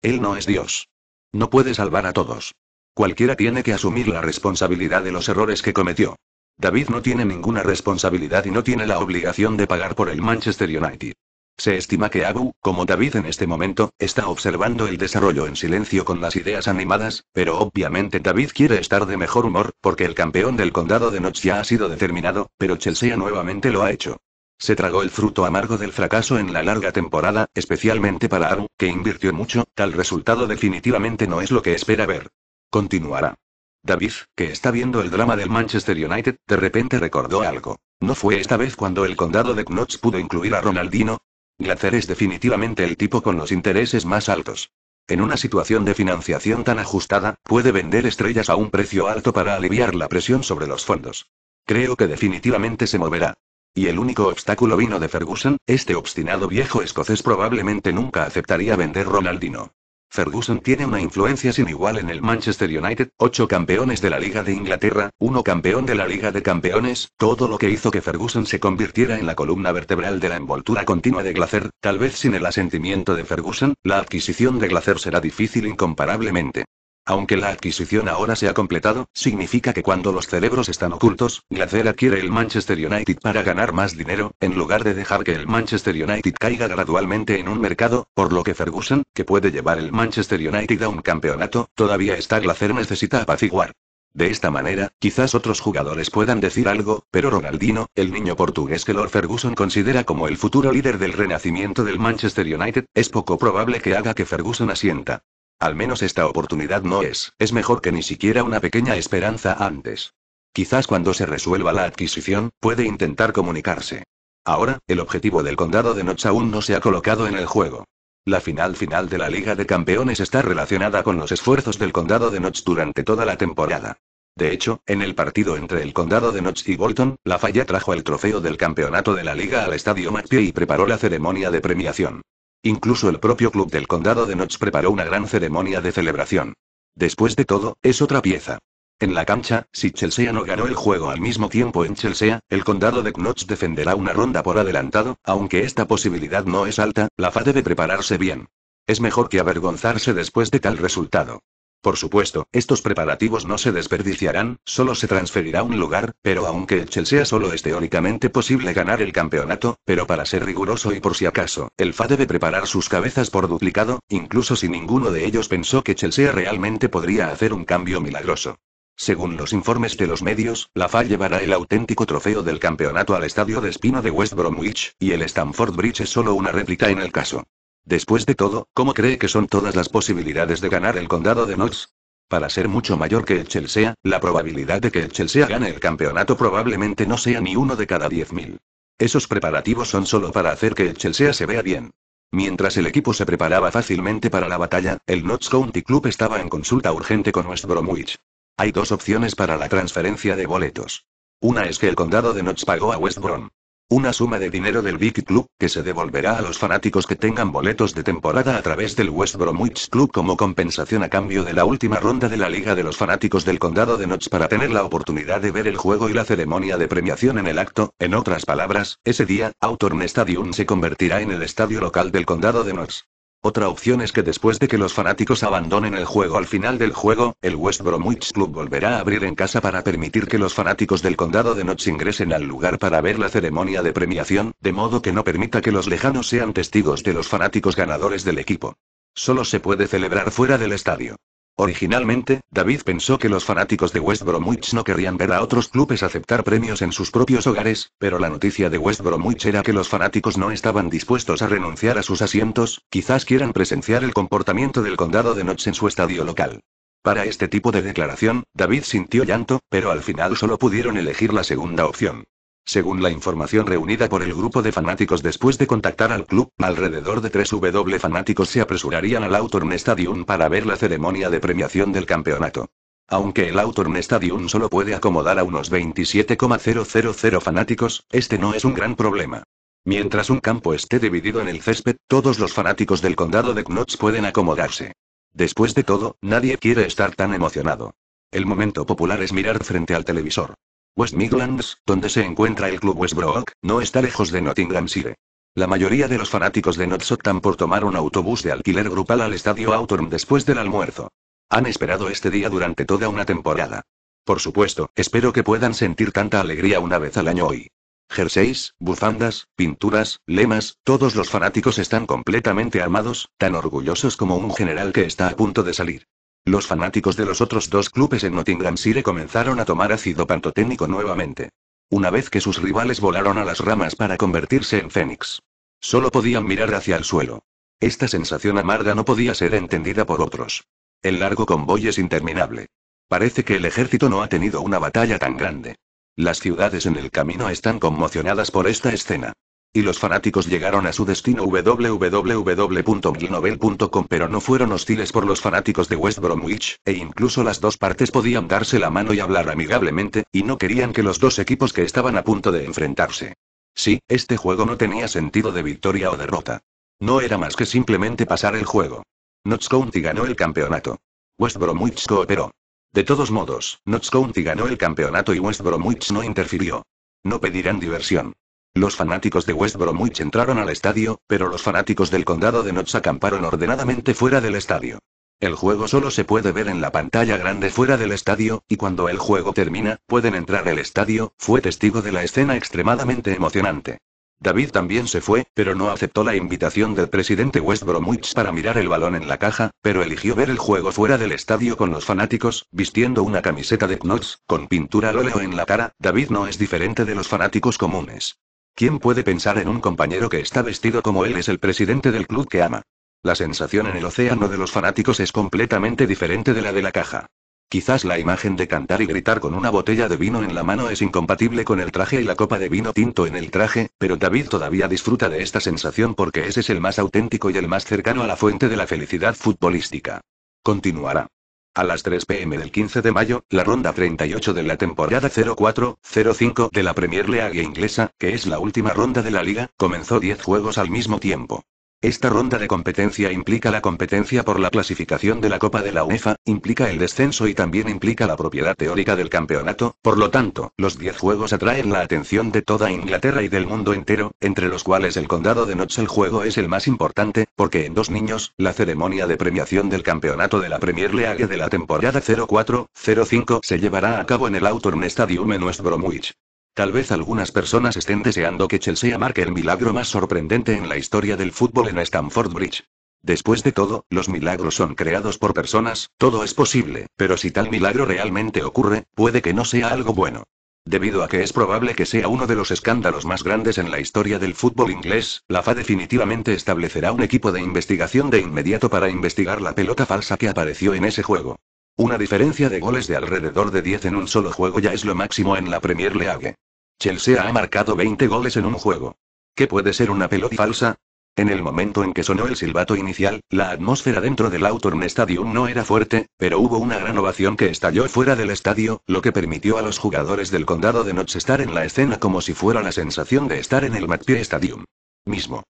A: Él no es Dios. No puede salvar a todos. Cualquiera tiene que asumir la responsabilidad de los errores que cometió. David no tiene ninguna responsabilidad y no tiene la obligación de pagar por el Manchester United. Se estima que Abu, como David en este momento, está observando el desarrollo en silencio con las ideas animadas, pero obviamente David quiere estar de mejor humor, porque el campeón del condado de Notch ya ha sido determinado, pero Chelsea nuevamente lo ha hecho. Se tragó el fruto amargo del fracaso en la larga temporada, especialmente para Abu, que invirtió mucho, tal resultado definitivamente no es lo que espera ver. Continuará. David, que está viendo el drama del Manchester United, de repente recordó algo. ¿No fue esta vez cuando el condado de Knox pudo incluir a Ronaldino? Glazer es definitivamente el tipo con los intereses más altos. En una situación de financiación tan ajustada, puede vender estrellas a un precio alto para aliviar la presión sobre los fondos. Creo que definitivamente se moverá. Y el único obstáculo vino de Ferguson, este obstinado viejo escocés probablemente nunca aceptaría vender Ronaldino. Ferguson tiene una influencia sin igual en el Manchester United, ocho campeones de la Liga de Inglaterra, uno campeón de la Liga de Campeones, todo lo que hizo que Ferguson se convirtiera en la columna vertebral de la envoltura continua de Glacer, tal vez sin el asentimiento de Ferguson, la adquisición de Glacer será difícil incomparablemente. Aunque la adquisición ahora se ha completado, significa que cuando los cerebros están ocultos, Glazer adquiere el Manchester United para ganar más dinero, en lugar de dejar que el Manchester United caiga gradualmente en un mercado, por lo que Ferguson, que puede llevar el Manchester United a un campeonato, todavía está Glazer necesita apaciguar. De esta manera, quizás otros jugadores puedan decir algo, pero Ronaldinho, el niño portugués que Lord Ferguson considera como el futuro líder del renacimiento del Manchester United, es poco probable que haga que Ferguson asienta. Al menos esta oportunidad no es, es mejor que ni siquiera una pequeña esperanza antes. Quizás cuando se resuelva la adquisición, puede intentar comunicarse. Ahora, el objetivo del condado de Notch aún no se ha colocado en el juego. La final final de la Liga de Campeones está relacionada con los esfuerzos del condado de Notch durante toda la temporada. De hecho, en el partido entre el condado de Notch y Bolton, la falla trajo el trofeo del campeonato de la liga al estadio McPhee y preparó la ceremonia de premiación. Incluso el propio club del condado de Notch preparó una gran ceremonia de celebración. Después de todo, es otra pieza. En la cancha, si Chelsea no ganó el juego al mismo tiempo en Chelsea, el condado de Knox defenderá una ronda por adelantado, aunque esta posibilidad no es alta, la FA debe prepararse bien. Es mejor que avergonzarse después de tal resultado. Por supuesto, estos preparativos no se desperdiciarán, solo se transferirá un lugar, pero aunque el Chelsea solo es teóricamente posible ganar el campeonato, pero para ser riguroso y por si acaso, el FA debe preparar sus cabezas por duplicado, incluso si ninguno de ellos pensó que Chelsea realmente podría hacer un cambio milagroso. Según los informes de los medios, la FA llevará el auténtico trofeo del campeonato al estadio de Espino de West Bromwich, y el Stamford Bridge es solo una réplica en el caso. Después de todo, ¿cómo cree que son todas las posibilidades de ganar el condado de Knox? Para ser mucho mayor que el Chelsea, la probabilidad de que el Chelsea gane el campeonato probablemente no sea ni uno de cada 10.000. Esos preparativos son solo para hacer que el Chelsea se vea bien. Mientras el equipo se preparaba fácilmente para la batalla, el Notts County Club estaba en consulta urgente con West Bromwich. Hay dos opciones para la transferencia de boletos. Una es que el condado de Notts pagó a West Brom una suma de dinero del Big Club, que se devolverá a los fanáticos que tengan boletos de temporada a través del West Bromwich Club como compensación a cambio de la última ronda de la Liga de los Fanáticos del Condado de Notts para tener la oportunidad de ver el juego y la ceremonia de premiación en el acto. En otras palabras, ese día, Autorn Stadium se convertirá en el estadio local del Condado de Notts. Otra opción es que después de que los fanáticos abandonen el juego al final del juego, el West Bromwich Club volverá a abrir en casa para permitir que los fanáticos del condado de Notts ingresen al lugar para ver la ceremonia de premiación, de modo que no permita que los lejanos sean testigos de los fanáticos ganadores del equipo. Solo se puede celebrar fuera del estadio. Originalmente, David pensó que los fanáticos de West Bromwich no querrían ver a otros clubes aceptar premios en sus propios hogares, pero la noticia de West Bromwich era que los fanáticos no estaban dispuestos a renunciar a sus asientos, quizás quieran presenciar el comportamiento del condado de Notts en su estadio local. Para este tipo de declaración, David sintió llanto, pero al final solo pudieron elegir la segunda opción. Según la información reunida por el grupo de fanáticos después de contactar al club, alrededor de 3W fanáticos se apresurarían al Autorn Stadium para ver la ceremonia de premiación del campeonato. Aunque el Autorn Stadium solo puede acomodar a unos 27,000 fanáticos, este no es un gran problema. Mientras un campo esté dividido en el césped, todos los fanáticos del condado de Knotts pueden acomodarse. Después de todo, nadie quiere estar tan emocionado. El momento popular es mirar frente al televisor. West Midlands, donde se encuentra el club Westbrook, no está lejos de Nottinghamshire. La mayoría de los fanáticos de Nottingham por tomar un autobús de alquiler grupal al estadio Autumn después del almuerzo. Han esperado este día durante toda una temporada. Por supuesto, espero que puedan sentir tanta alegría una vez al año hoy. Jerseys, bufandas, pinturas, lemas, todos los fanáticos están completamente armados, tan orgullosos como un general que está a punto de salir. Los fanáticos de los otros dos clubes en Nottingham Nottinghamshire comenzaron a tomar ácido pantoténico nuevamente. Una vez que sus rivales volaron a las ramas para convertirse en fénix. Solo podían mirar hacia el suelo. Esta sensación amarga no podía ser entendida por otros. El largo convoy es interminable. Parece que el ejército no ha tenido una batalla tan grande. Las ciudades en el camino están conmocionadas por esta escena. Y los fanáticos llegaron a su destino www.milnovel.com pero no fueron hostiles por los fanáticos de West Bromwich, e incluso las dos partes podían darse la mano y hablar amigablemente, y no querían que los dos equipos que estaban a punto de enfrentarse. Sí, este juego no tenía sentido de victoria o derrota. No era más que simplemente pasar el juego. Notts County ganó el campeonato. West Bromwich cooperó. De todos modos, Notts County ganó el campeonato y West Bromwich no interfirió. No pedirán diversión. Los fanáticos de West Bromwich entraron al estadio, pero los fanáticos del condado de Notts acamparon ordenadamente fuera del estadio. El juego solo se puede ver en la pantalla grande fuera del estadio, y cuando el juego termina, pueden entrar al estadio, fue testigo de la escena extremadamente emocionante. David también se fue, pero no aceptó la invitación del presidente West Bromwich para mirar el balón en la caja, pero eligió ver el juego fuera del estadio con los fanáticos, vistiendo una camiseta de Knox, con pintura al óleo en la cara, David no es diferente de los fanáticos comunes. ¿Quién puede pensar en un compañero que está vestido como él es el presidente del club que ama? La sensación en el océano de los fanáticos es completamente diferente de la de la caja. Quizás la imagen de cantar y gritar con una botella de vino en la mano es incompatible con el traje y la copa de vino tinto en el traje, pero David todavía disfruta de esta sensación porque ese es el más auténtico y el más cercano a la fuente de la felicidad futbolística. Continuará. A las 3 pm del 15 de mayo, la ronda 38 de la temporada 04-05 de la Premier League inglesa, que es la última ronda de la liga, comenzó 10 juegos al mismo tiempo. Esta ronda de competencia implica la competencia por la clasificación de la Copa de la UEFA, implica el descenso y también implica la propiedad teórica del campeonato, por lo tanto, los 10 juegos atraen la atención de toda Inglaterra y del mundo entero, entre los cuales el condado de Notts el juego es el más importante, porque en dos niños, la ceremonia de premiación del campeonato de la Premier League de la temporada 04-05 se llevará a cabo en el Autumn Stadium en West Bromwich. Tal vez algunas personas estén deseando que Chelsea marque el milagro más sorprendente en la historia del fútbol en Stamford Bridge. Después de todo, los milagros son creados por personas, todo es posible, pero si tal milagro realmente ocurre, puede que no sea algo bueno. Debido a que es probable que sea uno de los escándalos más grandes en la historia del fútbol inglés, la FA definitivamente establecerá un equipo de investigación de inmediato para investigar la pelota falsa que apareció en ese juego. Una diferencia de goles de alrededor de 10 en un solo juego ya es lo máximo en la Premier League. Chelsea ha marcado 20 goles en un juego. ¿Qué puede ser una pelota falsa? En el momento en que sonó el silbato inicial, la atmósfera dentro del Autorn Stadium no era fuerte, pero hubo una gran ovación que estalló fuera del estadio, lo que permitió a los jugadores del condado de Notts estar en la escena como si fuera la sensación de estar en el McPhee Stadium. Mismo.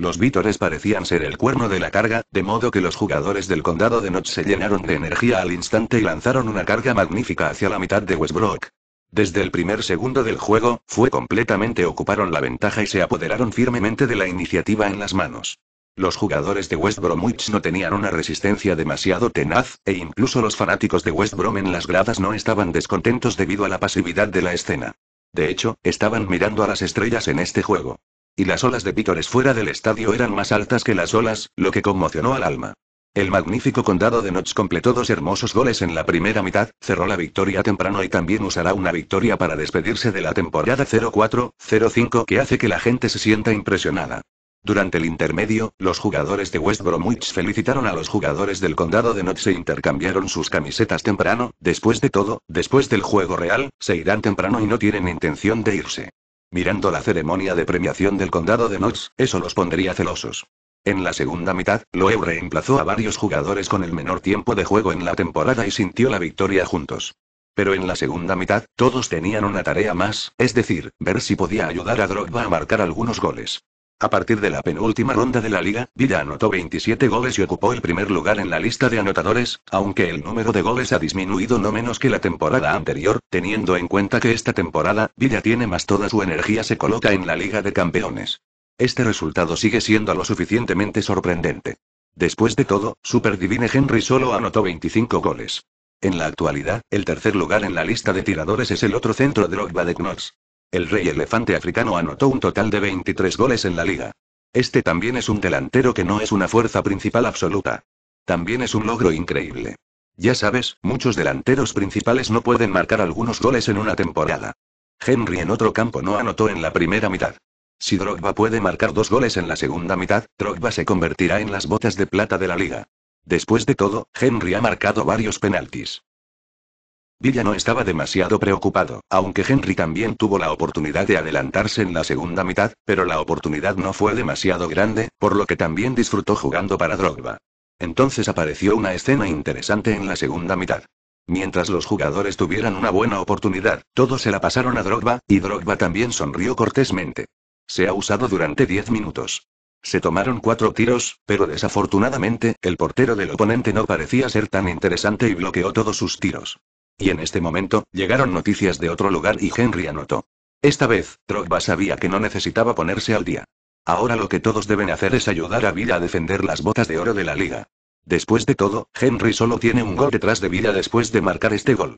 A: Los vítores parecían ser el cuerno de la carga, de modo que los jugadores del condado de Notch se llenaron de energía al instante y lanzaron una carga magnífica hacia la mitad de Westbrook. Desde el primer segundo del juego, fue completamente ocuparon la ventaja y se apoderaron firmemente de la iniciativa en las manos. Los jugadores de West Bromwich no tenían una resistencia demasiado tenaz, e incluso los fanáticos de Westbrook en las gradas no estaban descontentos debido a la pasividad de la escena. De hecho, estaban mirando a las estrellas en este juego. Y las olas de víctores fuera del estadio eran más altas que las olas, lo que conmocionó al alma. El magnífico condado de Notch completó dos hermosos goles en la primera mitad, cerró la victoria temprano y también usará una victoria para despedirse de la temporada 04-05 que hace que la gente se sienta impresionada. Durante el intermedio, los jugadores de West Bromwich felicitaron a los jugadores del condado de Notch e intercambiaron sus camisetas temprano, después de todo, después del juego real, se irán temprano y no tienen intención de irse. Mirando la ceremonia de premiación del condado de Knox, eso los pondría celosos. En la segunda mitad, Loew reemplazó a varios jugadores con el menor tiempo de juego en la temporada y sintió la victoria juntos. Pero en la segunda mitad, todos tenían una tarea más, es decir, ver si podía ayudar a Drogba a marcar algunos goles. A partir de la penúltima ronda de la liga, Villa anotó 27 goles y ocupó el primer lugar en la lista de anotadores, aunque el número de goles ha disminuido no menos que la temporada anterior, teniendo en cuenta que esta temporada, Villa tiene más toda su energía se coloca en la Liga de Campeones. Este resultado sigue siendo lo suficientemente sorprendente. Después de todo, Super Henry solo anotó 25 goles. En la actualidad, el tercer lugar en la lista de tiradores es el otro centro de Drogba de Knox. El Rey Elefante africano anotó un total de 23 goles en la liga. Este también es un delantero que no es una fuerza principal absoluta. También es un logro increíble. Ya sabes, muchos delanteros principales no pueden marcar algunos goles en una temporada. Henry en otro campo no anotó en la primera mitad. Si Drogba puede marcar dos goles en la segunda mitad, Drogba se convertirá en las botas de plata de la liga. Después de todo, Henry ha marcado varios penaltis. Villa no estaba demasiado preocupado, aunque Henry también tuvo la oportunidad de adelantarse en la segunda mitad, pero la oportunidad no fue demasiado grande, por lo que también disfrutó jugando para Drogba. Entonces apareció una escena interesante en la segunda mitad. Mientras los jugadores tuvieran una buena oportunidad, todos se la pasaron a Drogba, y Drogba también sonrió cortésmente. Se ha usado durante 10 minutos. Se tomaron cuatro tiros, pero desafortunadamente, el portero del oponente no parecía ser tan interesante y bloqueó todos sus tiros. Y en este momento, llegaron noticias de otro lugar y Henry anotó. Esta vez, Drogba sabía que no necesitaba ponerse al día. Ahora lo que todos deben hacer es ayudar a Villa a defender las botas de oro de la liga. Después de todo, Henry solo tiene un gol detrás de Villa después de marcar este gol.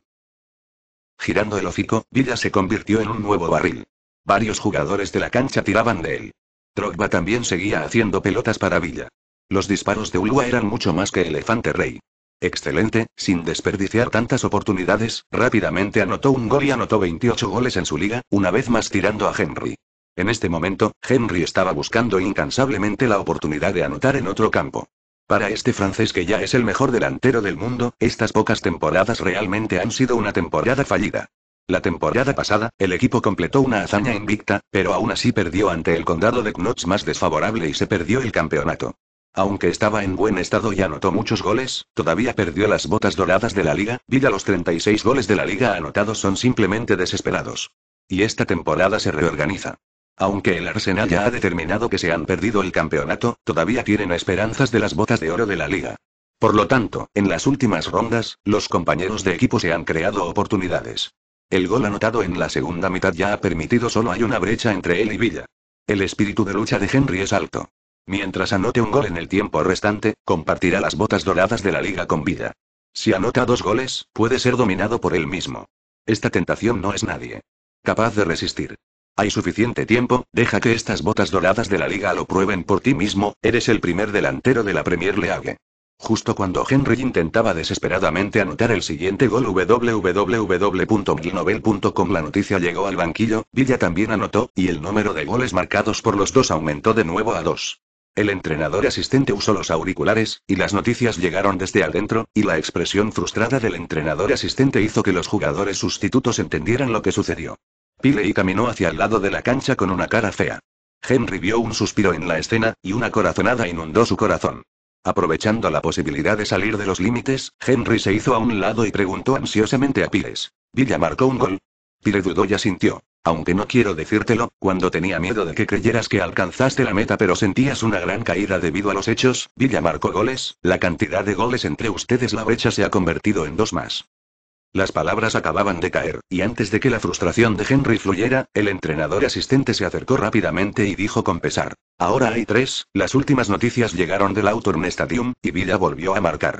A: Girando el hocico, Villa se convirtió en un nuevo barril. Varios jugadores de la cancha tiraban de él. Drogba también seguía haciendo pelotas para Villa. Los disparos de Ulwa eran mucho más que elefante rey. Excelente, sin desperdiciar tantas oportunidades, rápidamente anotó un gol y anotó 28 goles en su liga, una vez más tirando a Henry. En este momento, Henry estaba buscando incansablemente la oportunidad de anotar en otro campo. Para este francés que ya es el mejor delantero del mundo, estas pocas temporadas realmente han sido una temporada fallida. La temporada pasada, el equipo completó una hazaña invicta, pero aún así perdió ante el condado de Knots más desfavorable y se perdió el campeonato. Aunque estaba en buen estado y anotó muchos goles, todavía perdió las botas doradas de la liga. Villa los 36 goles de la liga anotados son simplemente desesperados. Y esta temporada se reorganiza. Aunque el Arsenal ya ha determinado que se han perdido el campeonato, todavía tienen esperanzas de las botas de oro de la liga. Por lo tanto, en las últimas rondas, los compañeros de equipo se han creado oportunidades. El gol anotado en la segunda mitad ya ha permitido solo hay una brecha entre él y Villa. El espíritu de lucha de Henry es alto. Mientras anote un gol en el tiempo restante, compartirá las botas doradas de la liga con vida. Si anota dos goles, puede ser dominado por él mismo. Esta tentación no es nadie capaz de resistir. Hay suficiente tiempo, deja que estas botas doradas de la liga lo prueben por ti mismo, eres el primer delantero de la Premier League. Justo cuando Henry intentaba desesperadamente anotar el siguiente gol www.milnovel.com la noticia llegó al banquillo, Villa también anotó, y el número de goles marcados por los dos aumentó de nuevo a dos. El entrenador asistente usó los auriculares, y las noticias llegaron desde adentro, y la expresión frustrada del entrenador asistente hizo que los jugadores sustitutos entendieran lo que sucedió. Piley caminó hacia el lado de la cancha con una cara fea. Henry vio un suspiro en la escena, y una corazonada inundó su corazón. Aprovechando la posibilidad de salir de los límites, Henry se hizo a un lado y preguntó ansiosamente a Piles. ¿Villa marcó un gol? Pire dudó sintió. Aunque no quiero decírtelo, cuando tenía miedo de que creyeras que alcanzaste la meta pero sentías una gran caída debido a los hechos, Villa marcó goles, la cantidad de goles entre ustedes la brecha se ha convertido en dos más. Las palabras acababan de caer, y antes de que la frustración de Henry fluyera, el entrenador asistente se acercó rápidamente y dijo con pesar. Ahora hay tres, las últimas noticias llegaron del Autorn Stadium, y Villa volvió a marcar.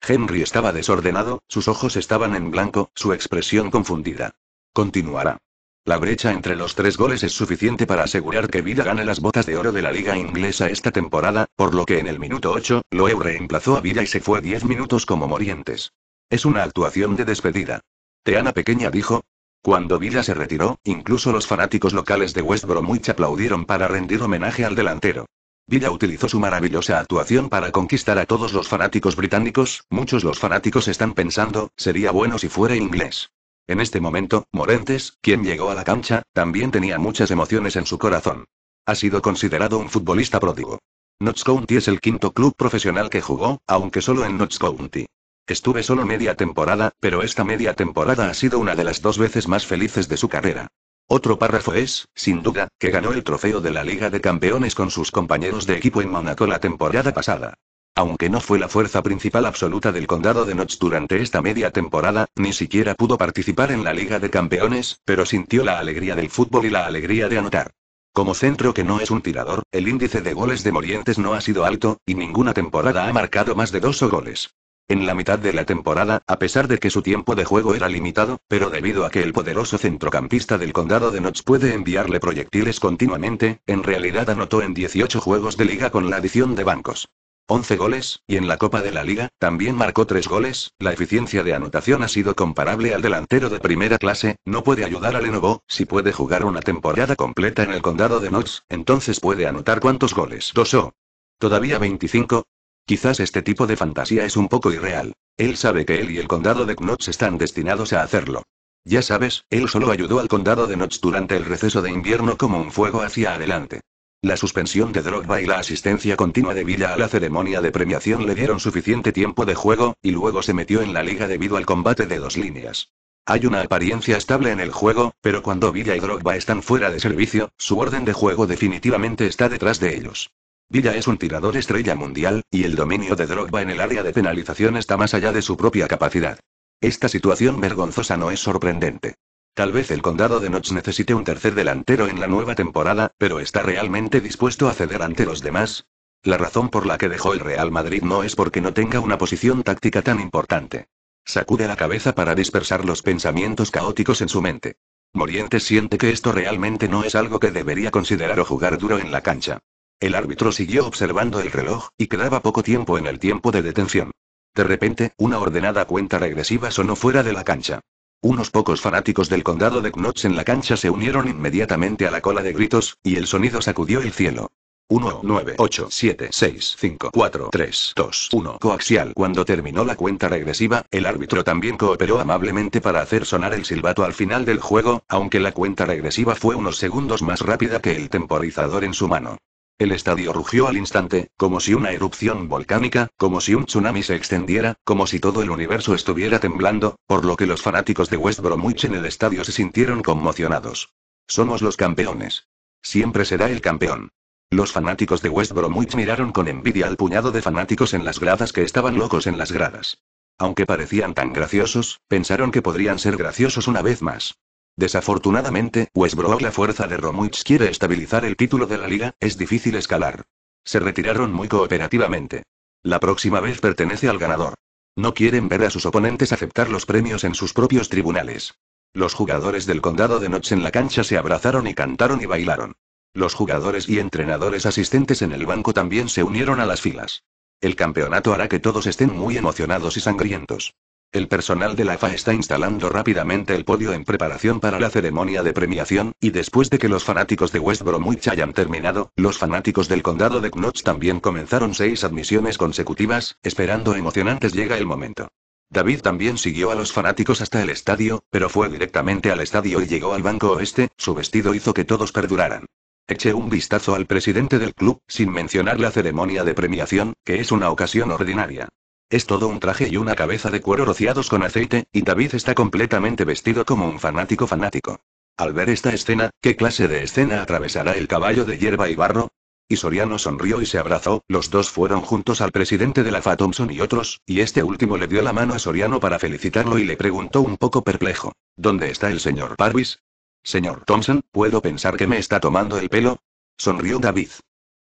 A: Henry estaba desordenado, sus ojos estaban en blanco, su expresión confundida. Continuará. La brecha entre los tres goles es suficiente para asegurar que Villa gane las botas de oro de la liga inglesa esta temporada, por lo que en el minuto 8, Loew reemplazó a Villa y se fue 10 minutos como morientes. Es una actuación de despedida. Teana Pequeña dijo. Cuando Villa se retiró, incluso los fanáticos locales de West Bromwich aplaudieron para rendir homenaje al delantero. Villa utilizó su maravillosa actuación para conquistar a todos los fanáticos británicos, muchos los fanáticos están pensando, sería bueno si fuera inglés. En este momento, Morentes, quien llegó a la cancha, también tenía muchas emociones en su corazón. Ha sido considerado un futbolista pródigo. Notts County es el quinto club profesional que jugó, aunque solo en Notts County. Estuve solo media temporada, pero esta media temporada ha sido una de las dos veces más felices de su carrera. Otro párrafo es, sin duda, que ganó el trofeo de la Liga de Campeones con sus compañeros de equipo en Monaco la temporada pasada. Aunque no fue la fuerza principal absoluta del condado de Notch durante esta media temporada, ni siquiera pudo participar en la Liga de Campeones, pero sintió la alegría del fútbol y la alegría de anotar. Como centro que no es un tirador, el índice de goles de Morientes no ha sido alto, y ninguna temporada ha marcado más de dos o goles. En la mitad de la temporada, a pesar de que su tiempo de juego era limitado, pero debido a que el poderoso centrocampista del condado de Notch puede enviarle proyectiles continuamente, en realidad anotó en 18 juegos de liga con la adición de bancos. 11 goles, y en la Copa de la Liga, también marcó 3 goles, la eficiencia de anotación ha sido comparable al delantero de primera clase, no puede ayudar a Lenovo, si puede jugar una temporada completa en el condado de Knox, entonces puede anotar cuántos goles. 2 o. Todavía 25. Quizás este tipo de fantasía es un poco irreal. Él sabe que él y el condado de Knox están destinados a hacerlo. Ya sabes, él solo ayudó al condado de Knox durante el receso de invierno como un fuego hacia adelante. La suspensión de Drogba y la asistencia continua de Villa a la ceremonia de premiación le dieron suficiente tiempo de juego, y luego se metió en la liga debido al combate de dos líneas. Hay una apariencia estable en el juego, pero cuando Villa y Drogba están fuera de servicio, su orden de juego definitivamente está detrás de ellos. Villa es un tirador estrella mundial, y el dominio de Drogba en el área de penalización está más allá de su propia capacidad. Esta situación vergonzosa no es sorprendente. Tal vez el condado de Notch necesite un tercer delantero en la nueva temporada, pero ¿está realmente dispuesto a ceder ante los demás? La razón por la que dejó el Real Madrid no es porque no tenga una posición táctica tan importante. Sacude la cabeza para dispersar los pensamientos caóticos en su mente. Morientes siente que esto realmente no es algo que debería considerar o jugar duro en la cancha. El árbitro siguió observando el reloj, y quedaba poco tiempo en el tiempo de detención. De repente, una ordenada cuenta regresiva sonó fuera de la cancha. Unos pocos fanáticos del condado de Knots en la cancha se unieron inmediatamente a la cola de gritos, y el sonido sacudió el cielo. 1, 9, 8, 7, 6, 5, 4, 3, 2, 1. Coaxial. Cuando terminó la cuenta regresiva, el árbitro también cooperó amablemente para hacer sonar el silbato al final del juego, aunque la cuenta regresiva fue unos segundos más rápida que el temporizador en su mano. El estadio rugió al instante, como si una erupción volcánica, como si un tsunami se extendiera, como si todo el universo estuviera temblando, por lo que los fanáticos de West Bromwich en el estadio se sintieron conmocionados. Somos los campeones. Siempre será el campeón. Los fanáticos de West Bromwich miraron con envidia al puñado de fanáticos en las gradas que estaban locos en las gradas. Aunque parecían tan graciosos, pensaron que podrían ser graciosos una vez más. Desafortunadamente, Westbrook la fuerza de Romuich quiere estabilizar el título de la liga, es difícil escalar. Se retiraron muy cooperativamente. La próxima vez pertenece al ganador. No quieren ver a sus oponentes aceptar los premios en sus propios tribunales. Los jugadores del condado de noche en la cancha se abrazaron y cantaron y bailaron. Los jugadores y entrenadores asistentes en el banco también se unieron a las filas. El campeonato hará que todos estén muy emocionados y sangrientos. El personal de la FA está instalando rápidamente el podio en preparación para la ceremonia de premiación, y después de que los fanáticos de West Bromwich hayan terminado, los fanáticos del condado de Knox también comenzaron seis admisiones consecutivas, esperando emocionantes llega el momento. David también siguió a los fanáticos hasta el estadio, pero fue directamente al estadio y llegó al banco oeste, su vestido hizo que todos perduraran. Eché un vistazo al presidente del club, sin mencionar la ceremonia de premiación, que es una ocasión ordinaria. Es todo un traje y una cabeza de cuero rociados con aceite, y David está completamente vestido como un fanático fanático. Al ver esta escena, ¿qué clase de escena atravesará el caballo de hierba y barro? Y Soriano sonrió y se abrazó, los dos fueron juntos al presidente de la FA Thompson y otros, y este último le dio la mano a Soriano para felicitarlo y le preguntó un poco perplejo, ¿dónde está el señor Parvis? Señor Thompson, ¿puedo pensar que me está tomando el pelo? Sonrió David.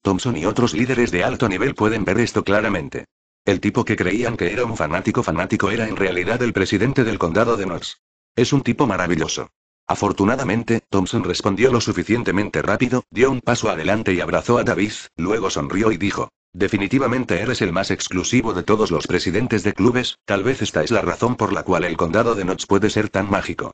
A: Thompson y otros líderes de alto nivel pueden ver esto claramente. El tipo que creían que era un fanático fanático era en realidad el presidente del condado de Knox. Es un tipo maravilloso. Afortunadamente, Thompson respondió lo suficientemente rápido, dio un paso adelante y abrazó a Davis, luego sonrió y dijo, Definitivamente eres el más exclusivo de todos los presidentes de clubes, tal vez esta es la razón por la cual el condado de Knox puede ser tan mágico.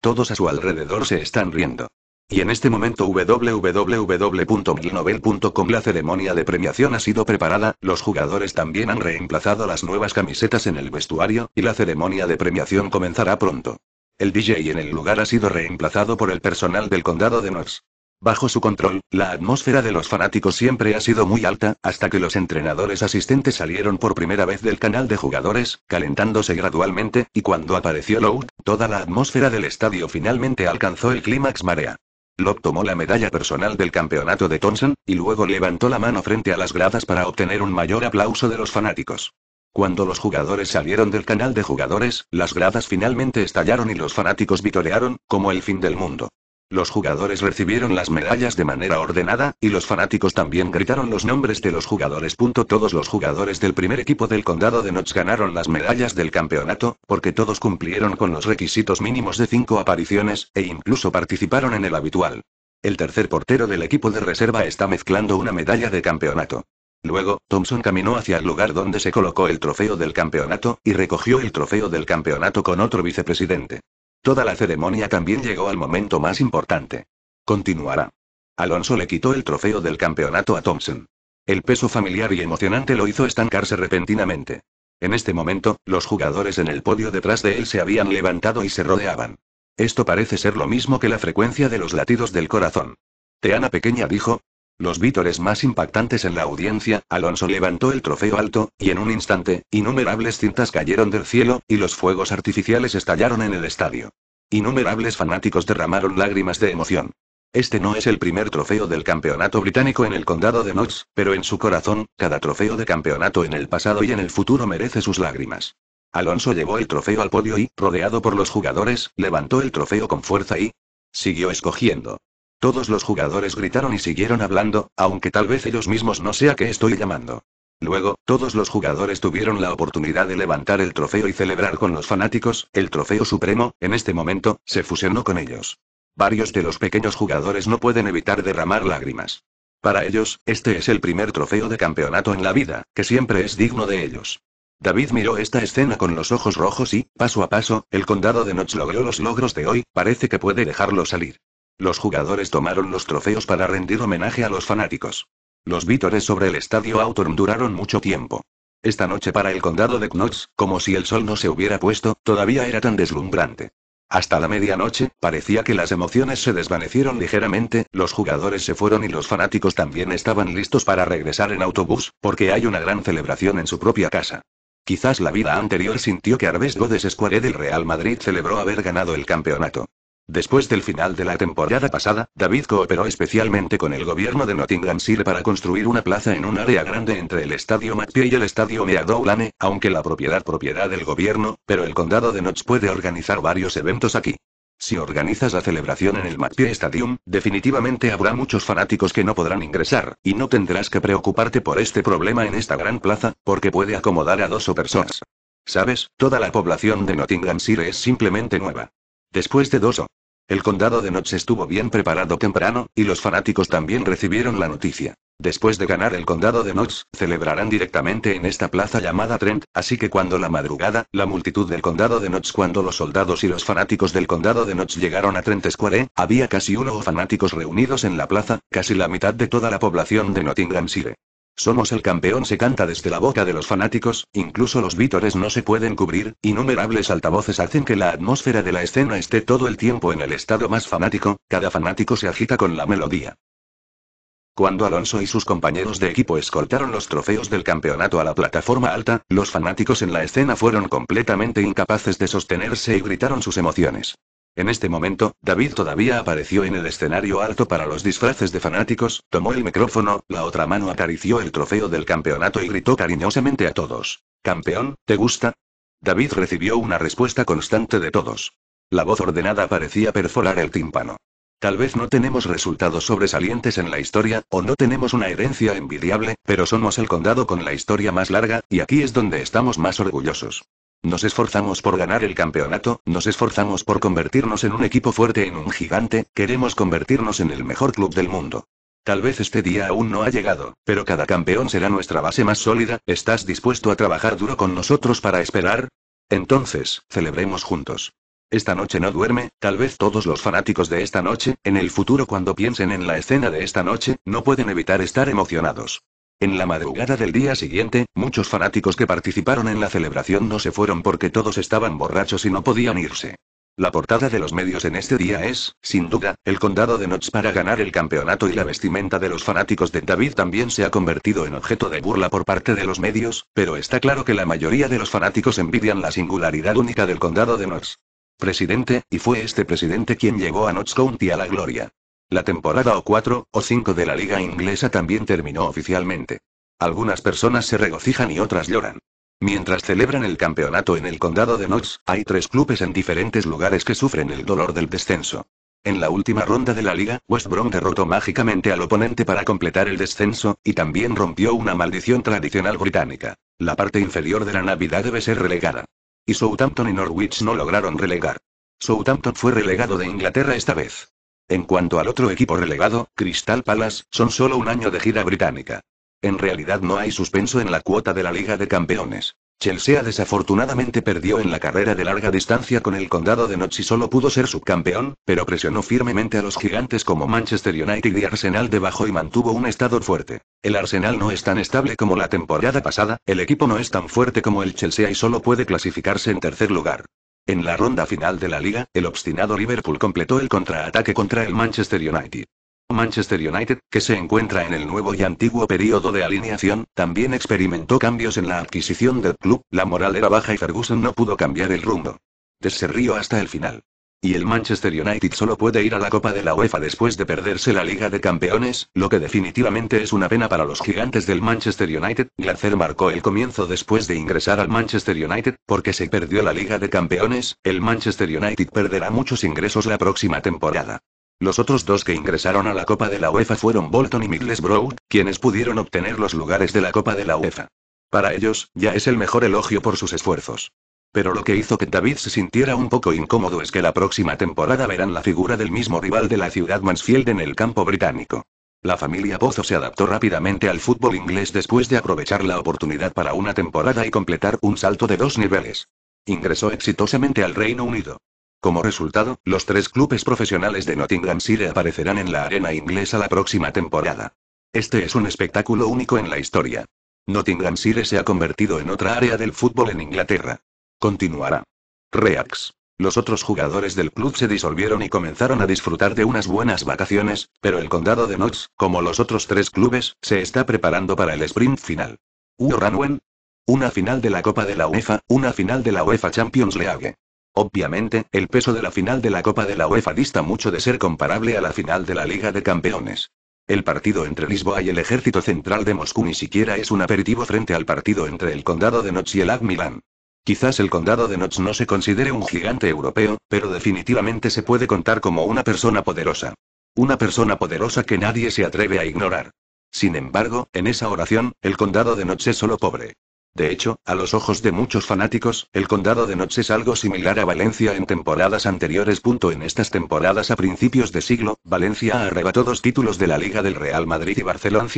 A: Todos a su alrededor se están riendo. Y en este momento www.milnovel.com la ceremonia de premiación ha sido preparada, los jugadores también han reemplazado las nuevas camisetas en el vestuario, y la ceremonia de premiación comenzará pronto. El DJ en el lugar ha sido reemplazado por el personal del condado de North. Bajo su control, la atmósfera de los fanáticos siempre ha sido muy alta, hasta que los entrenadores asistentes salieron por primera vez del canal de jugadores, calentándose gradualmente, y cuando apareció Loud, toda la atmósfera del estadio finalmente alcanzó el clímax marea. Lob tomó la medalla personal del campeonato de Thompson, y luego levantó la mano frente a las gradas para obtener un mayor aplauso de los fanáticos. Cuando los jugadores salieron del canal de jugadores, las gradas finalmente estallaron y los fanáticos vitorearon, como el fin del mundo. Los jugadores recibieron las medallas de manera ordenada, y los fanáticos también gritaron los nombres de los jugadores. Todos los jugadores del primer equipo del condado de Notch ganaron las medallas del campeonato, porque todos cumplieron con los requisitos mínimos de cinco apariciones, e incluso participaron en el habitual. El tercer portero del equipo de reserva está mezclando una medalla de campeonato. Luego, Thompson caminó hacia el lugar donde se colocó el trofeo del campeonato, y recogió el trofeo del campeonato con otro vicepresidente. Toda la ceremonia también llegó al momento más importante. Continuará. Alonso le quitó el trofeo del campeonato a Thompson. El peso familiar y emocionante lo hizo estancarse repentinamente. En este momento, los jugadores en el podio detrás de él se habían levantado y se rodeaban. Esto parece ser lo mismo que la frecuencia de los latidos del corazón. Teana pequeña dijo, los vítores más impactantes en la audiencia, Alonso levantó el trofeo alto, y en un instante, innumerables cintas cayeron del cielo, y los fuegos artificiales estallaron en el estadio. Innumerables fanáticos derramaron lágrimas de emoción. Este no es el primer trofeo del campeonato británico en el condado de Knox, pero en su corazón, cada trofeo de campeonato en el pasado y en el futuro merece sus lágrimas. Alonso llevó el trofeo al podio y, rodeado por los jugadores, levantó el trofeo con fuerza y siguió escogiendo. Todos los jugadores gritaron y siguieron hablando, aunque tal vez ellos mismos no sea a qué estoy llamando. Luego, todos los jugadores tuvieron la oportunidad de levantar el trofeo y celebrar con los fanáticos, el trofeo supremo, en este momento, se fusionó con ellos. Varios de los pequeños jugadores no pueden evitar derramar lágrimas. Para ellos, este es el primer trofeo de campeonato en la vida, que siempre es digno de ellos. David miró esta escena con los ojos rojos y, paso a paso, el condado de Notch logró los logros de hoy, parece que puede dejarlo salir. Los jugadores tomaron los trofeos para rendir homenaje a los fanáticos. Los vítores sobre el estadio Autumn duraron mucho tiempo. Esta noche para el condado de Knox, como si el sol no se hubiera puesto, todavía era tan deslumbrante. Hasta la medianoche, parecía que las emociones se desvanecieron ligeramente, los jugadores se fueron y los fanáticos también estaban listos para regresar en autobús, porque hay una gran celebración en su propia casa. Quizás la vida anterior sintió que Arbés Godes Square del Real Madrid celebró haber ganado el campeonato. Después del final de la temporada pasada, David cooperó especialmente con el gobierno de Nottinghamshire para construir una plaza en un área grande entre el Estadio McPie y el Estadio Meadow aunque la propiedad propiedad del gobierno, pero el condado de Notts puede organizar varios eventos aquí. Si organizas la celebración en el McPie Stadium, definitivamente habrá muchos fanáticos que no podrán ingresar, y no tendrás que preocuparte por este problema en esta gran plaza, porque puede acomodar a dos o personas. Sabes, toda la población de Nottinghamshire es simplemente nueva. Después de dos o. El condado de Notch estuvo bien preparado temprano, y los fanáticos también recibieron la noticia. Después de ganar el condado de Notch, celebrarán directamente en esta plaza llamada Trent, así que cuando la madrugada, la multitud del condado de Notch cuando los soldados y los fanáticos del condado de Notch llegaron a Trent Square, había casi uno o fanáticos reunidos en la plaza, casi la mitad de toda la población de Nottinghamshire. Somos el campeón se canta desde la boca de los fanáticos, incluso los vítores no se pueden cubrir, innumerables altavoces hacen que la atmósfera de la escena esté todo el tiempo en el estado más fanático, cada fanático se agita con la melodía. Cuando Alonso y sus compañeros de equipo escoltaron los trofeos del campeonato a la plataforma alta, los fanáticos en la escena fueron completamente incapaces de sostenerse y gritaron sus emociones. En este momento, David todavía apareció en el escenario alto para los disfraces de fanáticos, tomó el micrófono, la otra mano acarició el trofeo del campeonato y gritó cariñosamente a todos. Campeón, ¿te gusta? David recibió una respuesta constante de todos. La voz ordenada parecía perforar el tímpano. Tal vez no tenemos resultados sobresalientes en la historia, o no tenemos una herencia envidiable, pero somos el condado con la historia más larga, y aquí es donde estamos más orgullosos. Nos esforzamos por ganar el campeonato, nos esforzamos por convertirnos en un equipo fuerte, en un gigante, queremos convertirnos en el mejor club del mundo. Tal vez este día aún no ha llegado, pero cada campeón será nuestra base más sólida, ¿estás dispuesto a trabajar duro con nosotros para esperar? Entonces, celebremos juntos. Esta noche no duerme, tal vez todos los fanáticos de esta noche, en el futuro cuando piensen en la escena de esta noche, no pueden evitar estar emocionados. En la madrugada del día siguiente, muchos fanáticos que participaron en la celebración no se fueron porque todos estaban borrachos y no podían irse. La portada de los medios en este día es, sin duda, el condado de Notts para ganar el campeonato y la vestimenta de los fanáticos de David también se ha convertido en objeto de burla por parte de los medios, pero está claro que la mayoría de los fanáticos envidian la singularidad única del condado de Notts. Presidente, y fue este presidente quien llevó a Notts County a la gloria. La temporada o 4 o 5 de la liga inglesa también terminó oficialmente. Algunas personas se regocijan y otras lloran. Mientras celebran el campeonato en el condado de Knox, hay tres clubes en diferentes lugares que sufren el dolor del descenso. En la última ronda de la liga, West Brom derrotó mágicamente al oponente para completar el descenso, y también rompió una maldición tradicional británica. La parte inferior de la Navidad debe ser relegada. Y Southampton y Norwich no lograron relegar. Southampton fue relegado de Inglaterra esta vez. En cuanto al otro equipo relegado, Crystal Palace, son solo un año de gira británica. En realidad no hay suspenso en la cuota de la Liga de Campeones. Chelsea desafortunadamente perdió en la carrera de larga distancia con el condado de Notts y solo pudo ser subcampeón, pero presionó firmemente a los gigantes como Manchester United y Arsenal debajo y mantuvo un estado fuerte. El Arsenal no es tan estable como la temporada pasada, el equipo no es tan fuerte como el Chelsea y solo puede clasificarse en tercer lugar. En la ronda final de la liga, el obstinado Liverpool completó el contraataque contra el Manchester United. Manchester United, que se encuentra en el nuevo y antiguo periodo de alineación, también experimentó cambios en la adquisición del club, la moral era baja y Ferguson no pudo cambiar el rumbo. Deserrió hasta el final. Y el Manchester United solo puede ir a la Copa de la UEFA después de perderse la Liga de Campeones, lo que definitivamente es una pena para los gigantes del Manchester United. Glazer marcó el comienzo después de ingresar al Manchester United, porque se perdió la Liga de Campeones, el Manchester United perderá muchos ingresos la próxima temporada. Los otros dos que ingresaron a la Copa de la UEFA fueron Bolton y Middlesbrough, quienes pudieron obtener los lugares de la Copa de la UEFA. Para ellos, ya es el mejor elogio por sus esfuerzos. Pero lo que hizo que David se sintiera un poco incómodo es que la próxima temporada verán la figura del mismo rival de la ciudad Mansfield en el campo británico. La familia Pozo se adaptó rápidamente al fútbol inglés después de aprovechar la oportunidad para una temporada y completar un salto de dos niveles. Ingresó exitosamente al Reino Unido. Como resultado, los tres clubes profesionales de Nottinghamshire aparecerán en la arena inglesa la próxima temporada. Este es un espectáculo único en la historia. Nottinghamshire se ha convertido en otra área del fútbol en Inglaterra. Continuará. Reax. Los otros jugadores del club se disolvieron y comenzaron a disfrutar de unas buenas vacaciones, pero el condado de Notts, como los otros tres clubes, se está preparando para el sprint final. URANWEN. Una final de la Copa de la UEFA, una final de la UEFA Champions League. Obviamente, el peso de la final de la Copa de la UEFA dista mucho de ser comparable a la final de la Liga de Campeones. El partido entre Lisboa y el Ejército Central de Moscú ni siquiera es un aperitivo frente al partido entre el Condado de Notts y el AC Milan. Quizás el condado de Notch no se considere un gigante europeo, pero definitivamente se puede contar como una persona poderosa. Una persona poderosa que nadie se atreve a ignorar. Sin embargo, en esa oración, el condado de Notch es solo pobre. De hecho, a los ojos de muchos fanáticos, el condado de Notch es algo similar a Valencia en temporadas anteriores. En estas temporadas a principios de siglo, Valencia arrebató dos títulos de la Liga del Real Madrid y Barcelona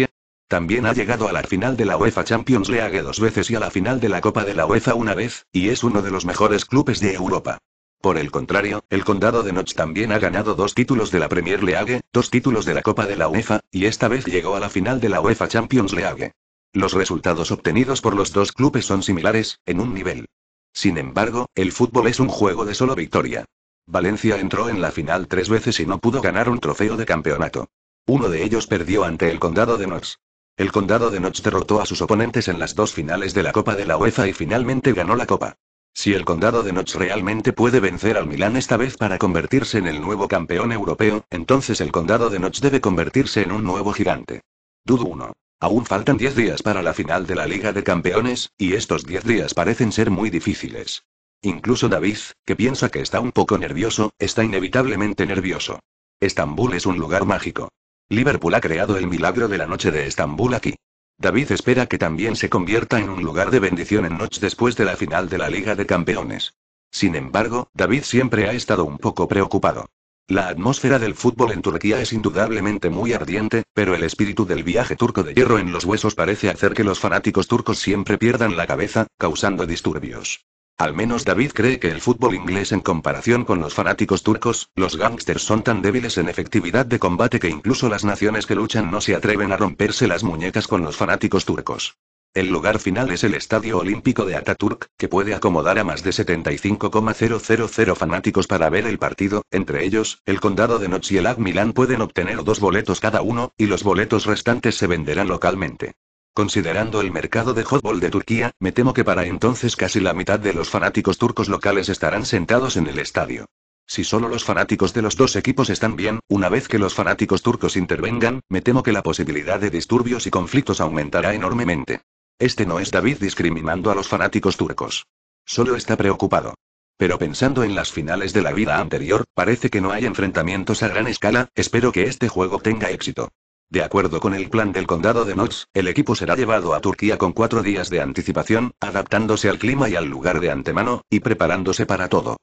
A: también ha llegado a la final de la UEFA Champions League dos veces y a la final de la Copa de la UEFA una vez, y es uno de los mejores clubes de Europa. Por el contrario, el condado de Notch también ha ganado dos títulos de la Premier League, dos títulos de la Copa de la UEFA, y esta vez llegó a la final de la UEFA Champions League. Los resultados obtenidos por los dos clubes son similares, en un nivel. Sin embargo, el fútbol es un juego de solo victoria. Valencia entró en la final tres veces y no pudo ganar un trofeo de campeonato. Uno de ellos perdió ante el condado de Notch. El condado de Notch derrotó a sus oponentes en las dos finales de la Copa de la UEFA y finalmente ganó la Copa. Si el condado de Notch realmente puede vencer al Milán esta vez para convertirse en el nuevo campeón europeo, entonces el condado de Notch debe convertirse en un nuevo gigante. Dudo 1. Aún faltan 10 días para la final de la Liga de Campeones, y estos 10 días parecen ser muy difíciles. Incluso David, que piensa que está un poco nervioso, está inevitablemente nervioso. Estambul es un lugar mágico. Liverpool ha creado el milagro de la noche de Estambul aquí. David espera que también se convierta en un lugar de bendición en Noche después de la final de la Liga de Campeones. Sin embargo, David siempre ha estado un poco preocupado. La atmósfera del fútbol en Turquía es indudablemente muy ardiente, pero el espíritu del viaje turco de hierro en los huesos parece hacer que los fanáticos turcos siempre pierdan la cabeza, causando disturbios. Al menos David cree que el fútbol inglés en comparación con los fanáticos turcos, los gángsters son tan débiles en efectividad de combate que incluso las naciones que luchan no se atreven a romperse las muñecas con los fanáticos turcos. El lugar final es el Estadio Olímpico de Ataturk, que puede acomodar a más de 75,000 fanáticos para ver el partido, entre ellos, el condado de Nochi y el Milán pueden obtener dos boletos cada uno, y los boletos restantes se venderán localmente. Considerando el mercado de fútbol de Turquía, me temo que para entonces casi la mitad de los fanáticos turcos locales estarán sentados en el estadio. Si solo los fanáticos de los dos equipos están bien, una vez que los fanáticos turcos intervengan, me temo que la posibilidad de disturbios y conflictos aumentará enormemente. Este no es David discriminando a los fanáticos turcos. Solo está preocupado. Pero pensando en las finales de la vida anterior, parece que no hay enfrentamientos a gran escala, espero que este juego tenga éxito. De acuerdo con el plan del condado de Notch, el equipo será llevado a Turquía con cuatro días de anticipación, adaptándose al clima y al lugar de antemano, y preparándose para todo.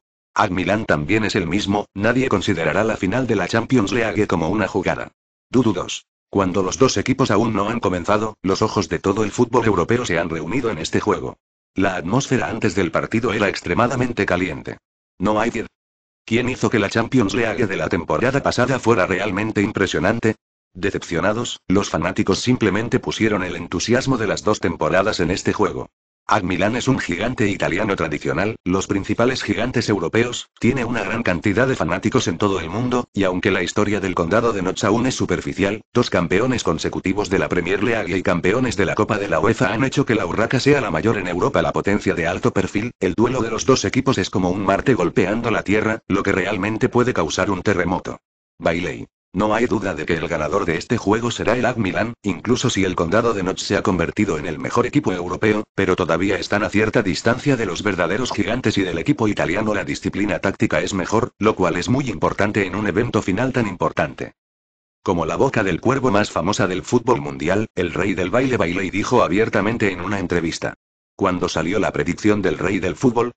A: milán también es el mismo, nadie considerará la final de la Champions League como una jugada. Dududos. Cuando los dos equipos aún no han comenzado, los ojos de todo el fútbol europeo se han reunido en este juego. La atmósfera antes del partido era extremadamente caliente. No hay quien. ¿Quién hizo que la Champions League de la temporada pasada fuera realmente impresionante? Decepcionados, los fanáticos simplemente pusieron el entusiasmo de las dos temporadas en este juego. Ad Milan es un gigante italiano tradicional, los principales gigantes europeos, tiene una gran cantidad de fanáticos en todo el mundo, y aunque la historia del condado de Noche aún es superficial, dos campeones consecutivos de la Premier League y campeones de la Copa de la UEFA han hecho que la Urraca sea la mayor en Europa. La potencia de alto perfil, el duelo de los dos equipos es como un Marte golpeando la Tierra, lo que realmente puede causar un terremoto. Bailey. No hay duda de que el ganador de este juego será el AC Milan, incluso si el condado de Notch se ha convertido en el mejor equipo europeo, pero todavía están a cierta distancia de los verdaderos gigantes y del equipo italiano la disciplina táctica es mejor, lo cual es muy importante en un evento final tan importante. Como la boca del cuervo más famosa del fútbol mundial, el rey del baile baile y dijo abiertamente en una entrevista. Cuando salió la predicción del rey del fútbol,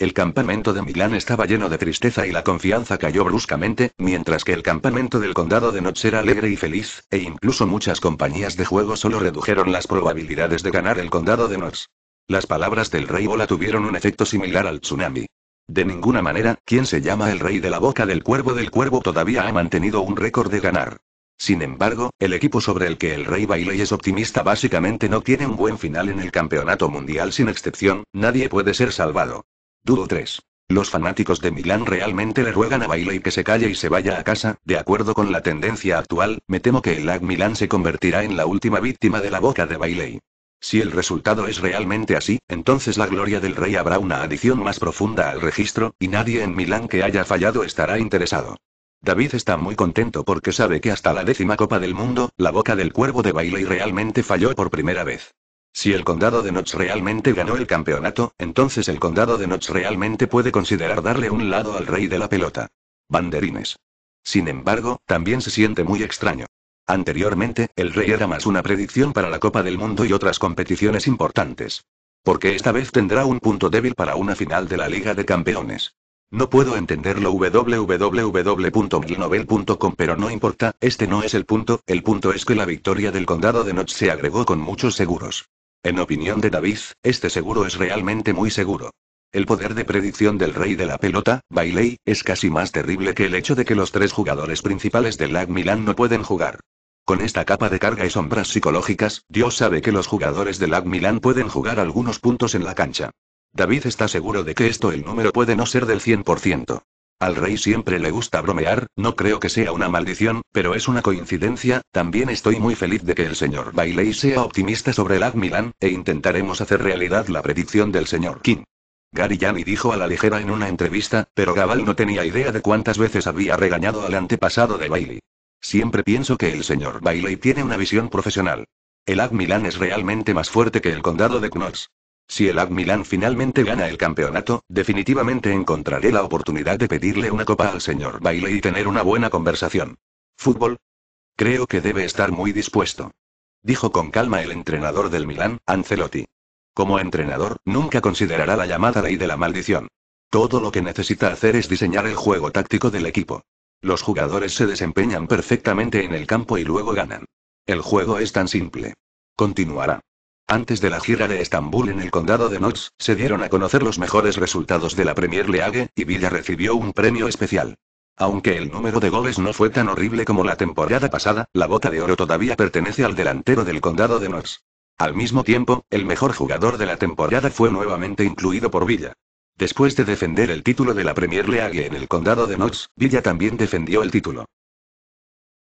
A: el campamento de Milán estaba lleno de tristeza y la confianza cayó bruscamente, mientras que el campamento del condado de Notch era alegre y feliz, e incluso muchas compañías de juego solo redujeron las probabilidades de ganar el condado de Notch. Las palabras del rey Bola tuvieron un efecto similar al tsunami. De ninguna manera, quien se llama el rey de la boca del cuervo del cuervo todavía ha mantenido un récord de ganar. Sin embargo, el equipo sobre el que el Rey Bailey es optimista básicamente no tiene un buen final en el Campeonato Mundial sin excepción, nadie puede ser salvado. Dudo 3. Los fanáticos de Milán realmente le ruegan a Bailey que se calle y se vaya a casa, de acuerdo con la tendencia actual, me temo que el lag Milán se convertirá en la última víctima de la boca de Bailey. Si el resultado es realmente así, entonces la gloria del rey habrá una adición más profunda al registro, y nadie en Milán que haya fallado estará interesado. David está muy contento porque sabe que hasta la décima Copa del Mundo, la boca del cuervo de Bailey realmente falló por primera vez. Si el condado de Notch realmente ganó el campeonato, entonces el condado de Notch realmente puede considerar darle un lado al rey de la pelota. Banderines. Sin embargo, también se siente muy extraño. Anteriormente, el rey era más una predicción para la Copa del Mundo y otras competiciones importantes. Porque esta vez tendrá un punto débil para una final de la Liga de Campeones. No puedo entenderlo www.glinovel.com pero no importa, este no es el punto, el punto es que la victoria del condado de Notch se agregó con muchos seguros. En opinión de David, este seguro es realmente muy seguro. El poder de predicción del rey de la pelota, Bailey, es casi más terrible que el hecho de que los tres jugadores principales del Lag Milan no pueden jugar. Con esta capa de carga y sombras psicológicas, Dios sabe que los jugadores del Lag Milan pueden jugar algunos puntos en la cancha. David está seguro de que esto el número puede no ser del 100%. Al rey siempre le gusta bromear, no creo que sea una maldición, pero es una coincidencia, también estoy muy feliz de que el señor Bailey sea optimista sobre el Milan, e intentaremos hacer realidad la predicción del señor King. Gary Yanni dijo a la ligera en una entrevista, pero Gabal no tenía idea de cuántas veces había regañado al antepasado de Bailey. Siempre pienso que el señor Bailey tiene una visión profesional. El AC Milan es realmente más fuerte que el condado de Knox. Si el AC Milan finalmente gana el campeonato, definitivamente encontraré la oportunidad de pedirle una copa al señor Bailey y tener una buena conversación. ¿Fútbol? Creo que debe estar muy dispuesto. Dijo con calma el entrenador del Milan, Ancelotti. Como entrenador, nunca considerará la llamada ley de la maldición. Todo lo que necesita hacer es diseñar el juego táctico del equipo. Los jugadores se desempeñan perfectamente en el campo y luego ganan. El juego es tan simple. Continuará. Antes de la gira de Estambul en el condado de Notts, se dieron a conocer los mejores resultados de la Premier League, y Villa recibió un premio especial. Aunque el número de goles no fue tan horrible como la temporada pasada, la bota de oro todavía pertenece al delantero del condado de Notts. Al mismo tiempo, el mejor jugador de la temporada fue nuevamente incluido por Villa. Después de defender el título de la Premier League en el condado de Notts, Villa también defendió el título.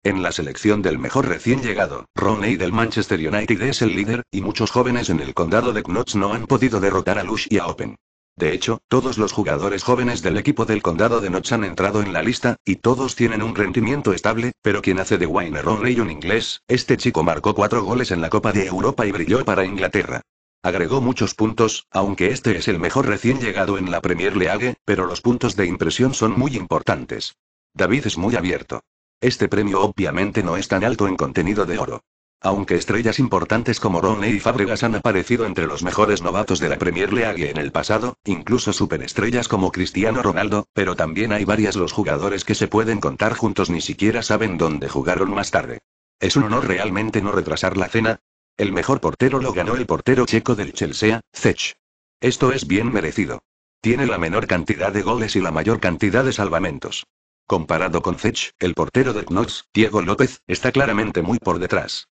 A: En la selección del mejor recién llegado, Roney del Manchester United es el líder, y muchos jóvenes en el condado de Knox no han podido derrotar a Lush y a Open. De hecho, todos los jugadores jóvenes del equipo del condado de Knox han entrado en la lista, y todos tienen un rendimiento estable, pero quien hace de Wayne Roney un inglés, este chico marcó cuatro goles en la Copa de Europa y brilló para Inglaterra. Agregó muchos puntos, aunque este es el mejor recién llegado en la Premier League, pero los puntos de impresión son muy importantes. David es muy abierto. Este premio obviamente no es tan alto en contenido de oro. Aunque estrellas importantes como Roney y Fabregas han aparecido entre los mejores novatos de la Premier League en el pasado, incluso superestrellas como Cristiano Ronaldo, pero también hay varias los jugadores que se pueden contar juntos ni siquiera saben dónde jugaron más tarde. ¿Es un honor realmente no retrasar la cena? El mejor portero lo ganó el portero checo del Chelsea, Zech. Esto es bien merecido. Tiene la menor cantidad de goles y la mayor cantidad de salvamentos. Comparado con Cech, el portero de Knox, Diego López, está claramente muy por detrás.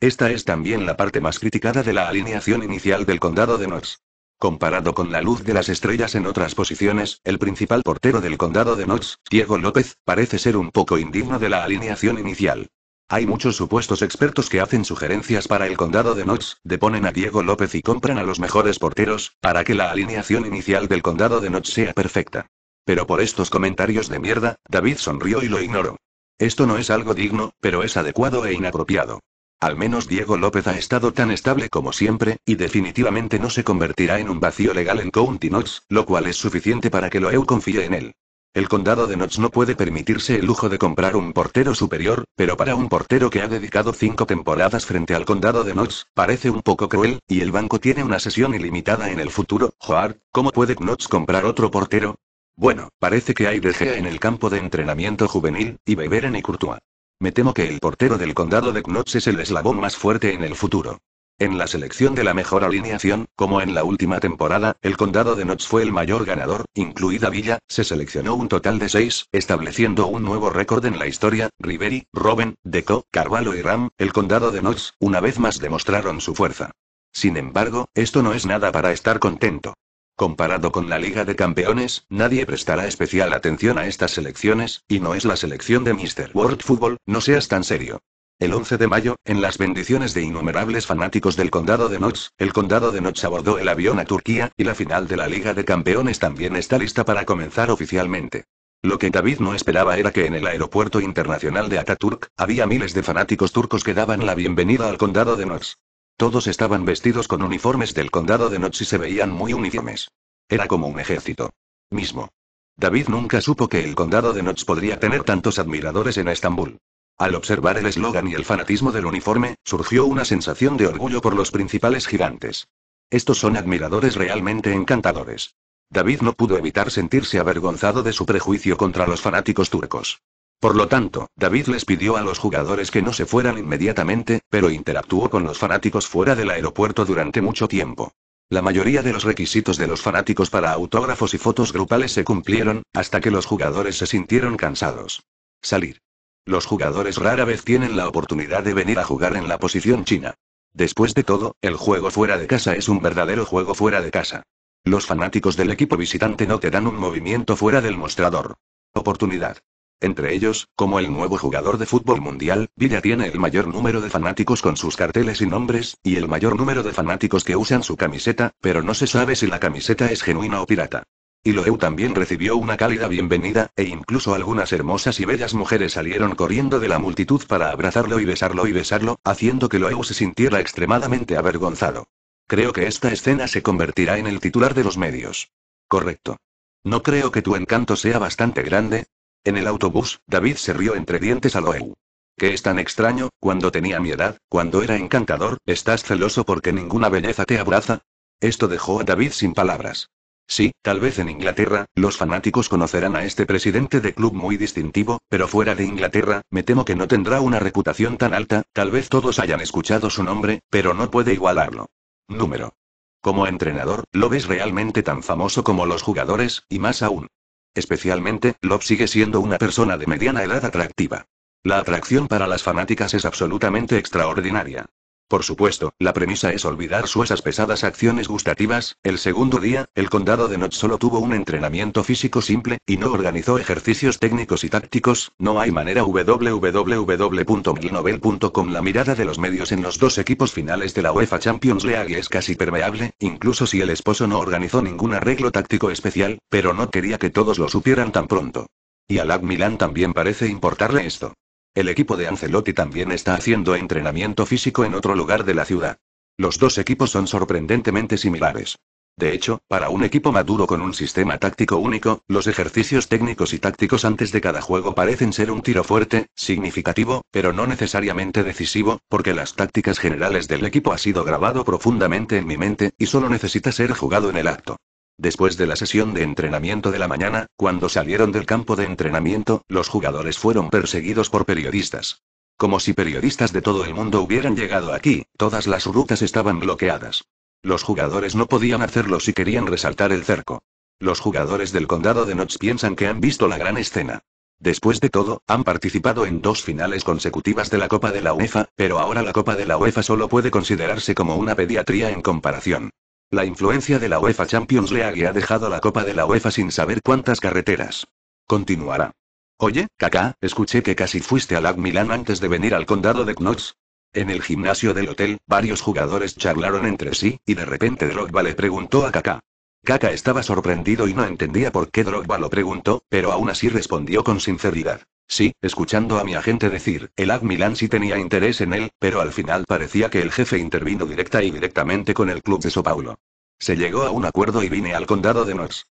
A: Esta es también la parte más criticada de la alineación inicial del condado de Knox. Comparado con la luz de las estrellas en otras posiciones, el principal portero del condado de Knox, Diego López, parece ser un poco indigno de la alineación inicial. Hay muchos supuestos expertos que hacen sugerencias para el condado de Knox, deponen a Diego López y compran a los mejores porteros, para que la alineación inicial del condado de Knox sea perfecta. Pero por estos comentarios de mierda, David sonrió y lo ignoró. Esto no es algo digno, pero es adecuado e inapropiado. Al menos Diego López ha estado tan estable como siempre, y definitivamente no se convertirá en un vacío legal en County Knox, lo cual es suficiente para que lo EU confíe en él. El condado de Knox no puede permitirse el lujo de comprar un portero superior, pero para un portero que ha dedicado cinco temporadas frente al condado de Knox, parece un poco cruel, y el banco tiene una sesión ilimitada en el futuro. Joar, ¿cómo puede Knox comprar otro portero? Bueno, parece que hay DG en el campo de entrenamiento juvenil, y Beber en Icurtua. Me temo que el portero del condado de Knox es el eslabón más fuerte en el futuro. En la selección de la mejor alineación, como en la última temporada, el condado de Knox fue el mayor ganador, incluida Villa, se seleccionó un total de seis, estableciendo un nuevo récord en la historia, Riveri, Robben, Deco, Carvalho y Ram, el condado de Knox, una vez más demostraron su fuerza. Sin embargo, esto no es nada para estar contento. Comparado con la Liga de Campeones, nadie prestará especial atención a estas selecciones, y no es la selección de Mr. World Football, no seas tan serio. El 11 de mayo, en las bendiciones de innumerables fanáticos del condado de Notch, el condado de Notch abordó el avión a Turquía, y la final de la Liga de Campeones también está lista para comenzar oficialmente. Lo que David no esperaba era que en el aeropuerto internacional de Ataturk, había miles de fanáticos turcos que daban la bienvenida al condado de Notch. Todos estaban vestidos con uniformes del condado de Notch y se veían muy uniformes. Era como un ejército. Mismo. David nunca supo que el condado de Notch podría tener tantos admiradores en Estambul. Al observar el eslogan y el fanatismo del uniforme, surgió una sensación de orgullo por los principales gigantes. Estos son admiradores realmente encantadores. David no pudo evitar sentirse avergonzado de su prejuicio contra los fanáticos turcos. Por lo tanto, David les pidió a los jugadores que no se fueran inmediatamente, pero interactuó con los fanáticos fuera del aeropuerto durante mucho tiempo. La mayoría de los requisitos de los fanáticos para autógrafos y fotos grupales se cumplieron, hasta que los jugadores se sintieron cansados. Salir. Los jugadores rara vez tienen la oportunidad de venir a jugar en la posición china. Después de todo, el juego fuera de casa es un verdadero juego fuera de casa. Los fanáticos del equipo visitante no te dan un movimiento fuera del mostrador. Oportunidad. Entre ellos, como el nuevo jugador de fútbol mundial, Villa tiene el mayor número de fanáticos con sus carteles y nombres, y el mayor número de fanáticos que usan su camiseta, pero no se sabe si la camiseta es genuina o pirata. Y Loeu también recibió una cálida bienvenida, e incluso algunas hermosas y bellas mujeres salieron corriendo de la multitud para abrazarlo y besarlo y besarlo, haciendo que Loeu se sintiera extremadamente avergonzado. Creo que esta escena se convertirá en el titular de los medios. Correcto. No creo que tu encanto sea bastante grande, en el autobús, David se rió entre dientes a Loew. ¿Qué es tan extraño, cuando tenía mi edad, cuando era encantador, estás celoso porque ninguna belleza te abraza? Esto dejó a David sin palabras. Sí, tal vez en Inglaterra, los fanáticos conocerán a este presidente de club muy distintivo, pero fuera de Inglaterra, me temo que no tendrá una reputación tan alta, tal vez todos hayan escuchado su nombre, pero no puede igualarlo. Número. Como entrenador, lo ves realmente tan famoso como los jugadores, y más aún. Especialmente, Love sigue siendo una persona de mediana edad atractiva. La atracción para las fanáticas es absolutamente extraordinaria. Por supuesto, la premisa es olvidar esas pesadas acciones gustativas. El segundo día, el condado de Notch solo tuvo un entrenamiento físico simple, y no organizó ejercicios técnicos y tácticos. No hay manera www.milnovel.com La mirada de los medios en los dos equipos finales de la UEFA Champions League es casi permeable, incluso si el esposo no organizó ningún arreglo táctico especial, pero no quería que todos lo supieran tan pronto. Y a Lag Milan también parece importarle esto. El equipo de Ancelotti también está haciendo entrenamiento físico en otro lugar de la ciudad. Los dos equipos son sorprendentemente similares. De hecho, para un equipo maduro con un sistema táctico único, los ejercicios técnicos y tácticos antes de cada juego parecen ser un tiro fuerte, significativo, pero no necesariamente decisivo, porque las tácticas generales del equipo ha sido grabado profundamente en mi mente, y solo necesita ser jugado en el acto. Después de la sesión de entrenamiento de la mañana, cuando salieron del campo de entrenamiento, los jugadores fueron perseguidos por periodistas. Como si periodistas de todo el mundo hubieran llegado aquí, todas las rutas estaban bloqueadas. Los jugadores no podían hacerlo si querían resaltar el cerco. Los jugadores del condado de Notch piensan que han visto la gran escena. Después de todo, han participado en dos finales consecutivas de la Copa de la UEFA, pero ahora la Copa de la UEFA solo puede considerarse como una pediatría en comparación. La influencia de la UEFA Champions League ha dejado la Copa de la UEFA sin saber cuántas carreteras. Continuará. Oye, Kaká, escuché que casi fuiste al AC Milan antes de venir al condado de Knox. En el gimnasio del hotel, varios jugadores charlaron entre sí, y de repente Drogba le preguntó a Kaká. Kaka estaba sorprendido y no entendía por qué Drogba lo preguntó, pero aún así respondió con sinceridad. Sí, escuchando a mi agente decir, el AC Milan sí tenía interés en él, pero al final parecía que el jefe intervino directa y directamente con el club de so Paulo. Se llegó a un acuerdo y vine al condado de Nox.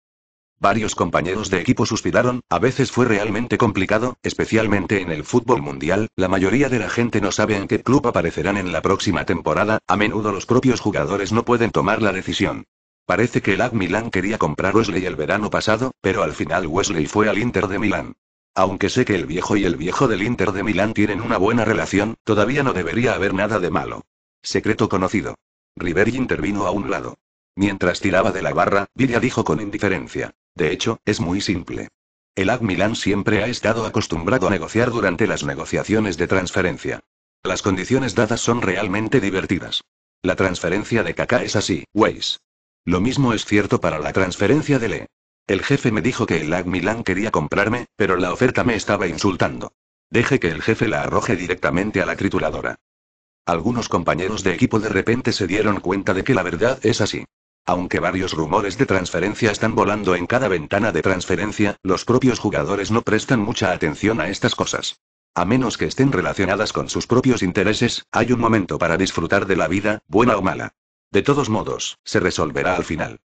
A: Varios compañeros de equipo suspiraron, a veces fue realmente complicado, especialmente en el fútbol mundial, la mayoría de la gente no sabe en qué club aparecerán en la próxima temporada, a menudo los propios jugadores no pueden tomar la decisión. Parece que el AC Milan quería comprar Wesley el verano pasado, pero al final Wesley fue al Inter de Milán. Aunque sé que el viejo y el viejo del Inter de Milán tienen una buena relación, todavía no debería haber nada de malo. Secreto conocido. Riveri intervino a un lado. Mientras tiraba de la barra, Villa dijo con indiferencia. De hecho, es muy simple. El AC Milan siempre ha estado acostumbrado a negociar durante las negociaciones de transferencia. Las condiciones dadas son realmente divertidas. La transferencia de Kaká es así, Weiss. Lo mismo es cierto para la transferencia de Le. El jefe me dijo que el lag Milan quería comprarme, pero la oferta me estaba insultando. Deje que el jefe la arroje directamente a la trituradora. Algunos compañeros de equipo de repente se dieron cuenta de que la verdad es así. Aunque varios rumores de transferencia están volando en cada ventana de transferencia, los propios jugadores no prestan mucha atención a estas cosas. A menos que estén relacionadas con sus propios intereses, hay un momento para disfrutar de la vida, buena o mala. De todos modos, se resolverá al final.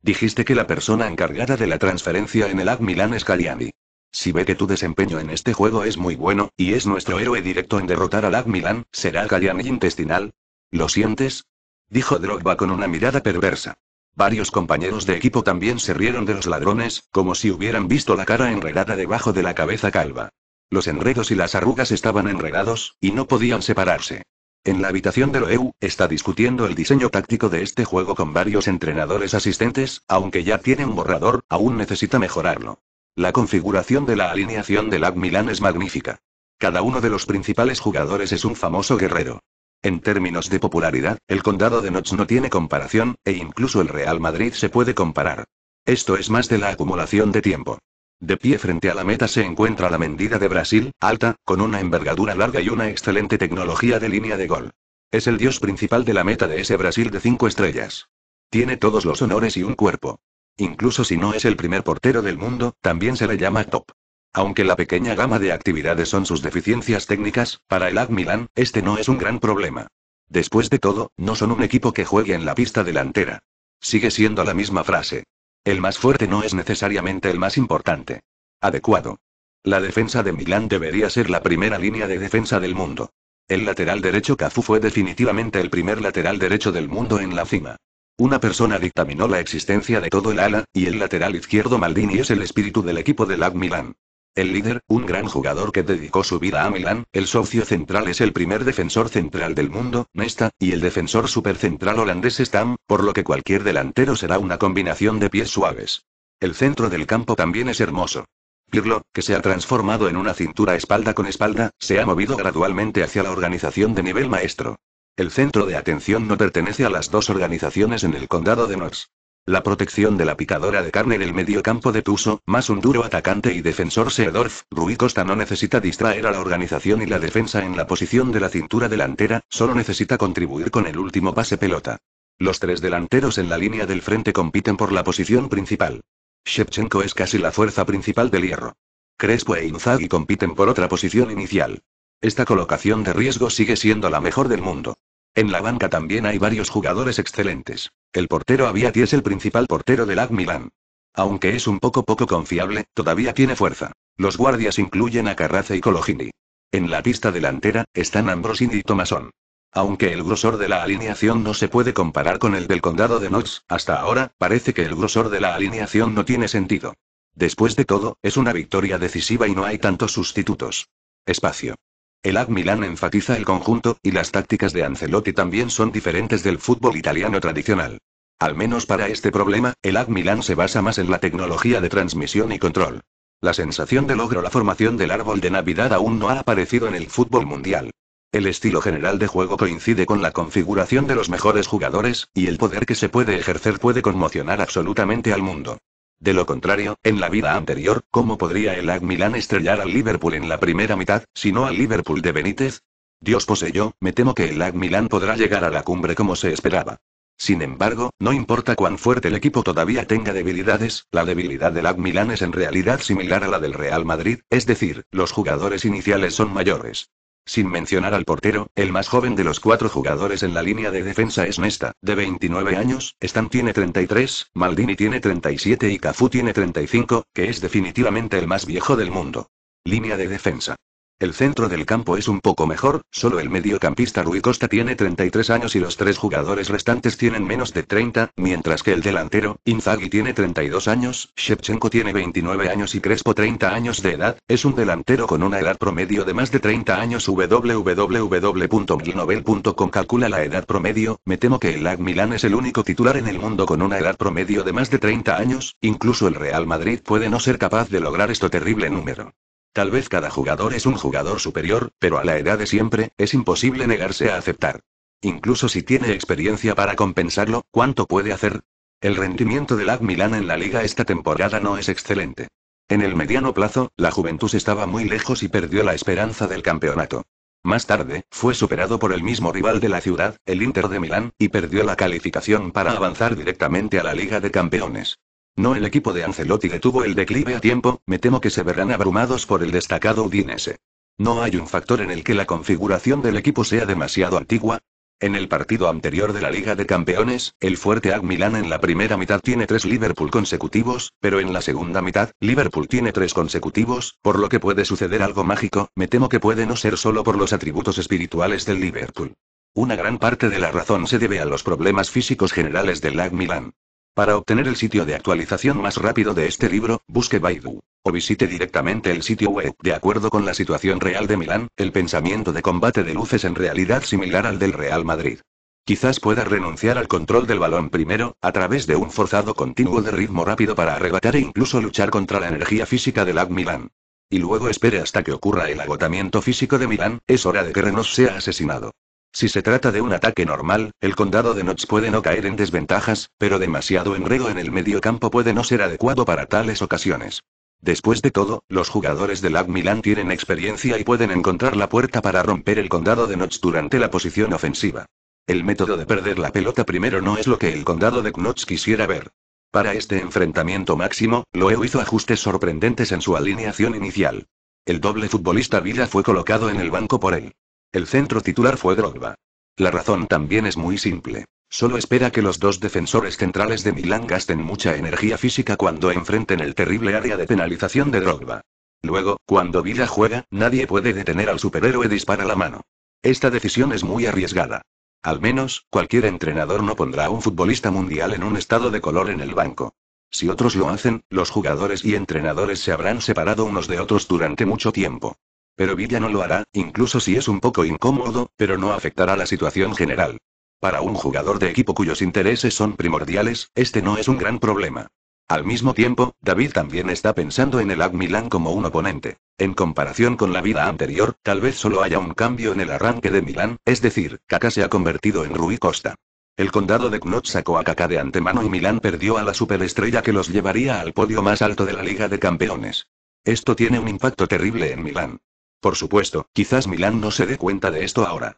A: Dijiste que la persona encargada de la transferencia en el AC Milan es Caliani. Si ve que tu desempeño en este juego es muy bueno, y es nuestro héroe directo en derrotar al AC Milan, ¿será Caliani intestinal? ¿Lo sientes? Dijo Drogba con una mirada perversa. Varios compañeros de equipo también se rieron de los ladrones, como si hubieran visto la cara enredada debajo de la cabeza calva. Los enredos y las arrugas estaban enredados, y no podían separarse. En la habitación de Loeu, está discutiendo el diseño táctico de este juego con varios entrenadores asistentes, aunque ya tiene un borrador, aún necesita mejorarlo. La configuración de la alineación del AC Milan es magnífica. Cada uno de los principales jugadores es un famoso guerrero. En términos de popularidad, el condado de Notch no tiene comparación, e incluso el Real Madrid se puede comparar. Esto es más de la acumulación de tiempo. De pie frente a la meta se encuentra la mendida de Brasil, alta, con una envergadura larga y una excelente tecnología de línea de gol. Es el dios principal de la meta de ese Brasil de cinco estrellas. Tiene todos los honores y un cuerpo. Incluso si no es el primer portero del mundo, también se le llama top. Aunque la pequeña gama de actividades son sus deficiencias técnicas, para el AC Milan, este no es un gran problema. Después de todo, no son un equipo que juegue en la pista delantera. Sigue siendo la misma frase. El más fuerte no es necesariamente el más importante. Adecuado. La defensa de Milán debería ser la primera línea de defensa del mundo. El lateral derecho Cafú fue definitivamente el primer lateral derecho del mundo en la cima. Una persona dictaminó la existencia de todo el ala, y el lateral izquierdo Maldini es el espíritu del equipo del AC Milán. El líder, un gran jugador que dedicó su vida a Milán, el socio central es el primer defensor central del mundo, Nesta, y el defensor supercentral holandés Stam, por lo que cualquier delantero será una combinación de pies suaves. El centro del campo también es hermoso. Pirlo, que se ha transformado en una cintura espalda con espalda, se ha movido gradualmente hacia la organización de nivel maestro. El centro de atención no pertenece a las dos organizaciones en el condado de Nox. La protección de la picadora de carne en medio campo de Tuso, más un duro atacante y defensor Seedorf, Rui Costa no necesita distraer a la organización y la defensa en la posición de la cintura delantera, solo necesita contribuir con el último pase pelota. Los tres delanteros en la línea del frente compiten por la posición principal. Shevchenko es casi la fuerza principal del hierro. Crespo e Inzaghi compiten por otra posición inicial. Esta colocación de riesgo sigue siendo la mejor del mundo. En la banca también hay varios jugadores excelentes. El portero Aviati es el principal portero del AC Milan. Aunque es un poco poco confiable, todavía tiene fuerza. Los guardias incluyen a Carraza y Cologini. En la pista delantera, están Ambrosini y Tomasón. Aunque el grosor de la alineación no se puede comparar con el del condado de Knox, hasta ahora, parece que el grosor de la alineación no tiene sentido. Después de todo, es una victoria decisiva y no hay tantos sustitutos. Espacio. El AC Milan enfatiza el conjunto, y las tácticas de Ancelotti también son diferentes del fútbol italiano tradicional. Al menos para este problema, el AC Milan se basa más en la tecnología de transmisión y control. La sensación de logro, la formación del árbol de Navidad aún no ha aparecido en el fútbol mundial. El estilo general de juego coincide con la configuración de los mejores jugadores, y el poder que se puede ejercer puede conmocionar absolutamente al mundo. De lo contrario, en la vida anterior, ¿cómo podría el AC Milan estrellar al Liverpool en la primera mitad, si no al Liverpool de Benítez? Dios poseyó, me temo que el AC Milan podrá llegar a la cumbre como se esperaba. Sin embargo, no importa cuán fuerte el equipo todavía tenga debilidades, la debilidad del AC Milan es en realidad similar a la del Real Madrid, es decir, los jugadores iniciales son mayores. Sin mencionar al portero, el más joven de los cuatro jugadores en la línea de defensa es Nesta, de 29 años, Stan tiene 33, Maldini tiene 37 y Cafú tiene 35, que es definitivamente el más viejo del mundo. Línea de defensa. El centro del campo es un poco mejor, solo el mediocampista Rui Costa tiene 33 años y los tres jugadores restantes tienen menos de 30, mientras que el delantero, Inzaghi tiene 32 años, Shevchenko tiene 29 años y Crespo 30 años de edad, es un delantero con una edad promedio de más de 30 años www.milnovel.com calcula la edad promedio, me temo que el AC Milan es el único titular en el mundo con una edad promedio de más de 30 años, incluso el Real Madrid puede no ser capaz de lograr esto terrible número. Tal vez cada jugador es un jugador superior, pero a la edad de siempre, es imposible negarse a aceptar. Incluso si tiene experiencia para compensarlo, ¿cuánto puede hacer? El rendimiento del AC Milan en la liga esta temporada no es excelente. En el mediano plazo, la juventud estaba muy lejos y perdió la esperanza del campeonato. Más tarde, fue superado por el mismo rival de la ciudad, el Inter de Milán, y perdió la calificación para avanzar directamente a la Liga de Campeones. No el equipo de Ancelotti detuvo el declive a tiempo, me temo que se verán abrumados por el destacado Udinese. No hay un factor en el que la configuración del equipo sea demasiado antigua. En el partido anterior de la Liga de Campeones, el fuerte AC Milan en la primera mitad tiene tres Liverpool consecutivos, pero en la segunda mitad, Liverpool tiene tres consecutivos, por lo que puede suceder algo mágico, me temo que puede no ser solo por los atributos espirituales del Liverpool. Una gran parte de la razón se debe a los problemas físicos generales del AC Milan. Para obtener el sitio de actualización más rápido de este libro, busque Baidu. O visite directamente el sitio web. De acuerdo con la situación real de Milán, el pensamiento de combate de luces en realidad similar al del Real Madrid. Quizás pueda renunciar al control del balón primero, a través de un forzado continuo de ritmo rápido para arrebatar e incluso luchar contra la energía física del AC Milán. Y luego espere hasta que ocurra el agotamiento físico de Milán, es hora de que Renos sea asesinado. Si se trata de un ataque normal, el condado de Notch puede no caer en desventajas, pero demasiado enredo en el campo puede no ser adecuado para tales ocasiones. Después de todo, los jugadores del AC Milan tienen experiencia y pueden encontrar la puerta para romper el condado de Notch durante la posición ofensiva. El método de perder la pelota primero no es lo que el condado de Knotts quisiera ver. Para este enfrentamiento máximo, Loeo hizo ajustes sorprendentes en su alineación inicial. El doble futbolista Villa fue colocado en el banco por él. El centro titular fue Drogba. La razón también es muy simple. Solo espera que los dos defensores centrales de Milán gasten mucha energía física cuando enfrenten el terrible área de penalización de Drogba. Luego, cuando Villa juega, nadie puede detener al superhéroe dispara la mano. Esta decisión es muy arriesgada. Al menos, cualquier entrenador no pondrá a un futbolista mundial en un estado de color en el banco. Si otros lo hacen, los jugadores y entrenadores se habrán separado unos de otros durante mucho tiempo. Pero Villa no lo hará, incluso si es un poco incómodo, pero no afectará la situación general. Para un jugador de equipo cuyos intereses son primordiales, este no es un gran problema. Al mismo tiempo, David también está pensando en el AC Milan como un oponente. En comparación con la vida anterior, tal vez solo haya un cambio en el arranque de Milán, es decir, Kaká se ha convertido en Rui Costa. El condado de Knott sacó a Kaká de antemano y Milán perdió a la superestrella que los llevaría al podio más alto de la Liga de Campeones. Esto tiene un impacto terrible en Milán. Por supuesto, quizás Milán no se dé cuenta de esto ahora.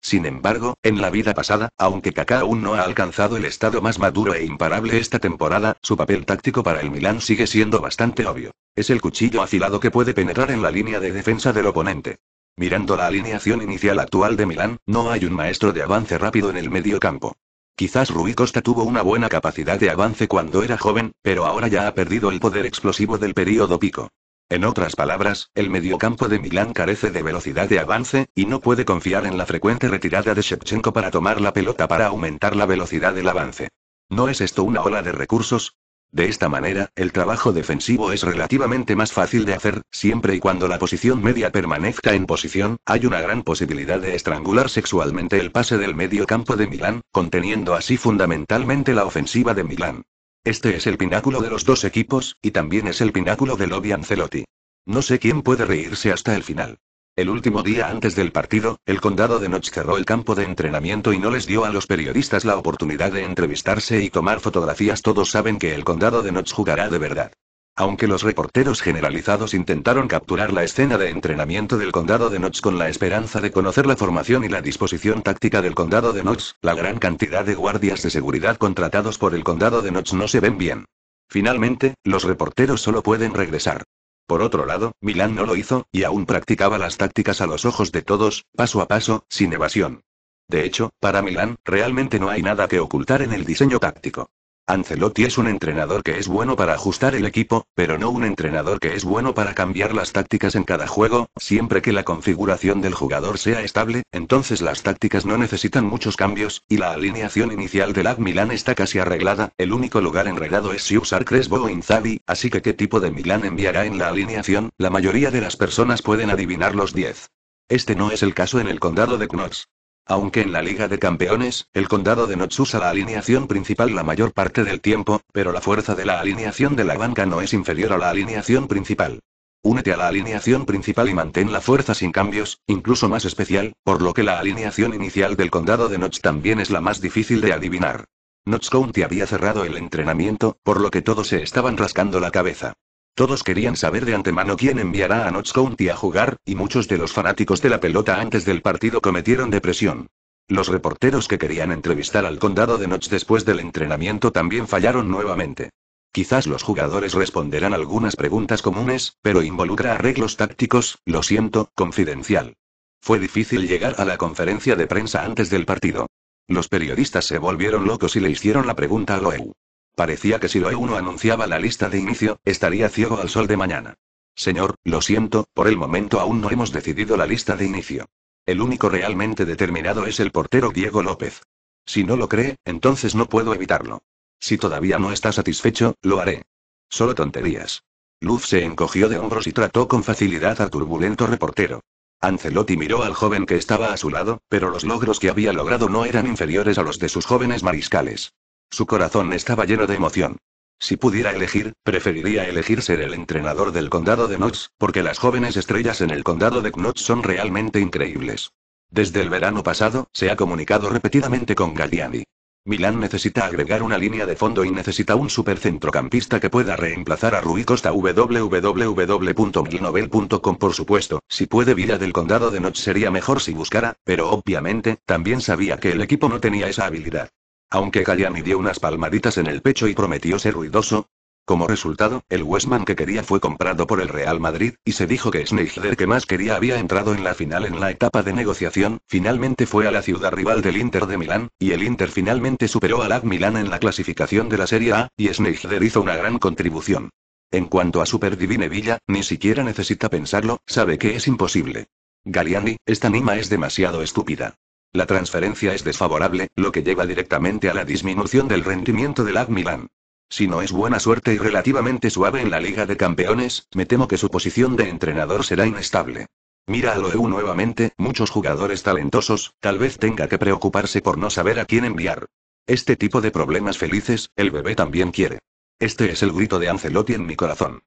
A: Sin embargo, en la vida pasada, aunque Kaká aún no ha alcanzado el estado más maduro e imparable esta temporada, su papel táctico para el Milán sigue siendo bastante obvio. Es el cuchillo afilado que puede penetrar en la línea de defensa del oponente. Mirando la alineación inicial actual de Milán, no hay un maestro de avance rápido en el medio campo. Quizás Rui Costa tuvo una buena capacidad de avance cuando era joven, pero ahora ya ha perdido el poder explosivo del período pico. En otras palabras, el mediocampo de Milán carece de velocidad de avance, y no puede confiar en la frecuente retirada de Shevchenko para tomar la pelota para aumentar la velocidad del avance. ¿No es esto una ola de recursos? De esta manera, el trabajo defensivo es relativamente más fácil de hacer, siempre y cuando la posición media permanezca en posición, hay una gran posibilidad de estrangular sexualmente el pase del medio campo de Milán, conteniendo así fundamentalmente la ofensiva de Milán. Este es el pináculo de los dos equipos, y también es el pináculo de Lobby Ancelotti. No sé quién puede reírse hasta el final. El último día antes del partido, el condado de Notch cerró el campo de entrenamiento y no les dio a los periodistas la oportunidad de entrevistarse y tomar fotografías. Todos saben que el condado de Notch jugará de verdad aunque los reporteros generalizados intentaron capturar la escena de entrenamiento del condado de Notch con la esperanza de conocer la formación y la disposición táctica del condado de Notch, la gran cantidad de guardias de seguridad contratados por el condado de Notch no se ven bien. Finalmente, los reporteros solo pueden regresar. Por otro lado, Milán no lo hizo, y aún practicaba las tácticas a los ojos de todos, paso a paso, sin evasión. De hecho, para Milán, realmente no hay nada que ocultar en el diseño táctico. Ancelotti es un entrenador que es bueno para ajustar el equipo, pero no un entrenador que es bueno para cambiar las tácticas en cada juego, siempre que la configuración del jugador sea estable, entonces las tácticas no necesitan muchos cambios, y la alineación inicial del AC Milan está casi arreglada, el único lugar enredado es si usar Crespo o Inzaghi, así que qué tipo de Milan enviará en la alineación, la mayoría de las personas pueden adivinar los 10. Este no es el caso en el condado de Knox. Aunque en la Liga de Campeones, el condado de Notch usa la alineación principal la mayor parte del tiempo, pero la fuerza de la alineación de la banca no es inferior a la alineación principal. Únete a la alineación principal y mantén la fuerza sin cambios, incluso más especial, por lo que la alineación inicial del condado de Notch también es la más difícil de adivinar. Notch County había cerrado el entrenamiento, por lo que todos se estaban rascando la cabeza. Todos querían saber de antemano quién enviará a Notch County a jugar, y muchos de los fanáticos de la pelota antes del partido cometieron depresión. Los reporteros que querían entrevistar al condado de Notch después del entrenamiento también fallaron nuevamente. Quizás los jugadores responderán algunas preguntas comunes, pero involucra arreglos tácticos, lo siento, confidencial. Fue difícil llegar a la conferencia de prensa antes del partido. Los periodistas se volvieron locos y le hicieron la pregunta a Loew. Parecía que si lo uno anunciaba la lista de inicio, estaría ciego al sol de mañana. Señor, lo siento, por el momento aún no hemos decidido la lista de inicio. El único realmente determinado es el portero Diego López. Si no lo cree, entonces no puedo evitarlo. Si todavía no está satisfecho, lo haré. Solo tonterías. Luz se encogió de hombros y trató con facilidad al turbulento reportero. Ancelotti miró al joven que estaba a su lado, pero los logros que había logrado no eran inferiores a los de sus jóvenes mariscales. Su corazón estaba lleno de emoción. Si pudiera elegir, preferiría elegir ser el entrenador del condado de Knox, porque las jóvenes estrellas en el condado de Knox son realmente increíbles. Desde el verano pasado, se ha comunicado repetidamente con Galliani. Milan necesita agregar una línea de fondo y necesita un supercentrocampista que pueda reemplazar a Rui Costa www.milnovel.com Por supuesto, si puede vida del Condado de Notch sería mejor si buscara, pero obviamente, también sabía que el equipo no tenía esa habilidad. Aunque Galliani dio unas palmaditas en el pecho y prometió ser ruidoso. Como resultado, el Westman que quería fue comprado por el Real Madrid, y se dijo que Sneijder que más quería había entrado en la final en la etapa de negociación, finalmente fue a la ciudad rival del Inter de Milán, y el Inter finalmente superó al AC Milán en la clasificación de la Serie A, y Sneijder hizo una gran contribución. En cuanto a Superdivine Villa, ni siquiera necesita pensarlo, sabe que es imposible. Galiani, esta anima es demasiado estúpida. La transferencia es desfavorable, lo que lleva directamente a la disminución del rendimiento del AC Milan. Si no es buena suerte y relativamente suave en la Liga de Campeones, me temo que su posición de entrenador será inestable. Mira a EU nuevamente, muchos jugadores talentosos, tal vez tenga que preocuparse por no saber a quién enviar. Este tipo de problemas felices, el bebé también quiere. Este es el grito de Ancelotti en mi corazón.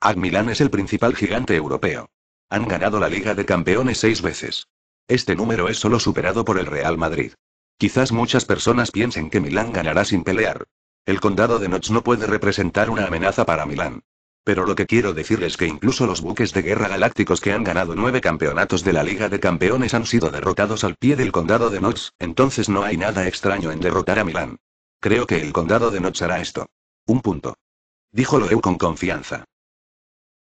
A: AC Milan es el principal gigante europeo. Han ganado la Liga de Campeones seis veces. Este número es solo superado por el Real Madrid. Quizás muchas personas piensen que Milán ganará sin pelear. El condado de Notch no puede representar una amenaza para Milán. Pero lo que quiero decirles que incluso los buques de guerra galácticos que han ganado nueve campeonatos de la Liga de Campeones han sido derrotados al pie del condado de Notch, entonces no hay nada extraño en derrotar a Milán. Creo que el condado de Notch hará esto. Un punto. Dijo Loew con confianza.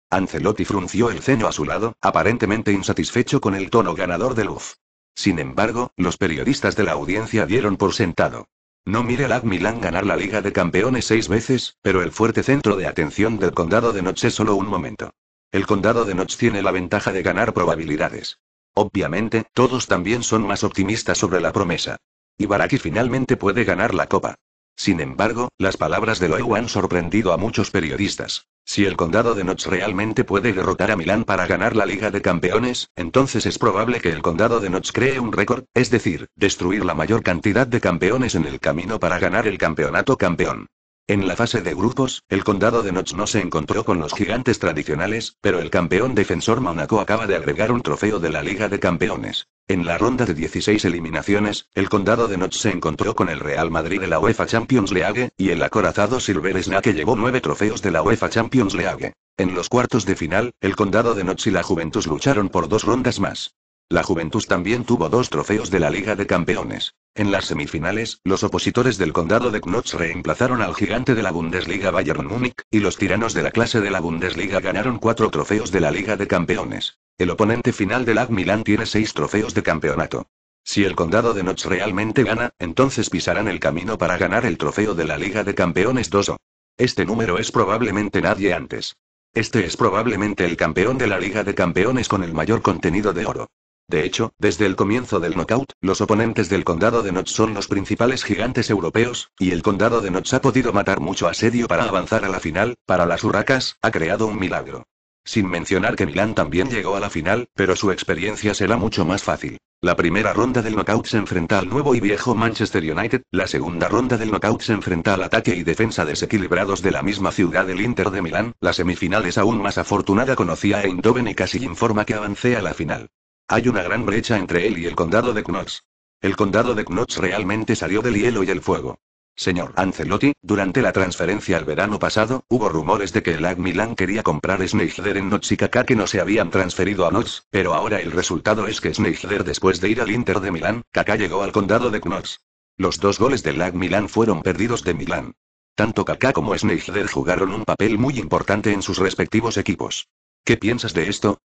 A: Ancelotti frunció el ceño a su lado, aparentemente insatisfecho con el tono ganador de luz. Sin embargo, los periodistas de la audiencia dieron por sentado. No mire al AC Milán ganar la Liga de Campeones seis veces, pero el fuerte centro de atención del condado de Noche es solo un momento. El condado de noche tiene la ventaja de ganar probabilidades. Obviamente, todos también son más optimistas sobre la promesa. Y Ibaraki finalmente puede ganar la copa. Sin embargo, las palabras de Loew han sorprendido a muchos periodistas. Si el condado de Notch realmente puede derrotar a Milán para ganar la Liga de Campeones, entonces es probable que el condado de Notch cree un récord, es decir, destruir la mayor cantidad de campeones en el camino para ganar el campeonato campeón. En la fase de grupos, el condado de Notch no se encontró con los gigantes tradicionales, pero el campeón defensor Monaco acaba de agregar un trofeo de la Liga de Campeones. En la ronda de 16 eliminaciones, el condado de Notch se encontró con el Real Madrid de la UEFA Champions League, y el acorazado Silver Snake llevó nueve trofeos de la UEFA Champions League. En los cuartos de final, el condado de Notch y la Juventus lucharon por dos rondas más. La Juventus también tuvo dos trofeos de la Liga de Campeones. En las semifinales, los opositores del condado de Knotts reemplazaron al gigante de la Bundesliga Bayern Múnich, y los tiranos de la clase de la Bundesliga ganaron cuatro trofeos de la Liga de Campeones. El oponente final del AC Milan tiene seis trofeos de campeonato. Si el condado de Knotts realmente gana, entonces pisarán el camino para ganar el trofeo de la Liga de Campeones 2. Este número es probablemente nadie antes. Este es probablemente el campeón de la Liga de Campeones con el mayor contenido de oro. De hecho, desde el comienzo del knockout, los oponentes del condado de Notch son los principales gigantes europeos, y el condado de Notch ha podido matar mucho asedio para avanzar a la final, para las Huracas, ha creado un milagro. Sin mencionar que Milán también llegó a la final, pero su experiencia será mucho más fácil. La primera ronda del knockout se enfrenta al nuevo y viejo Manchester United, la segunda ronda del knockout se enfrenta al ataque y defensa desequilibrados de la misma ciudad del Inter de Milán, la semifinal es aún más afortunada conocía a Eindhoven y casi informa que avance a la final. Hay una gran brecha entre él y el condado de Knox. El condado de Knox realmente salió del hielo y el fuego. Señor Ancelotti, durante la transferencia al verano pasado, hubo rumores de que el AC Milan quería comprar Sneijder en Knots y Kaká que no se habían transferido a Knox, pero ahora el resultado es que Sneijder después de ir al Inter de Milán, Kaká llegó al condado de Knox. Los dos goles del AC Milan fueron perdidos de Milán. Tanto Kaká como Sneijder jugaron un papel muy importante en sus respectivos equipos. ¿Qué piensas de esto?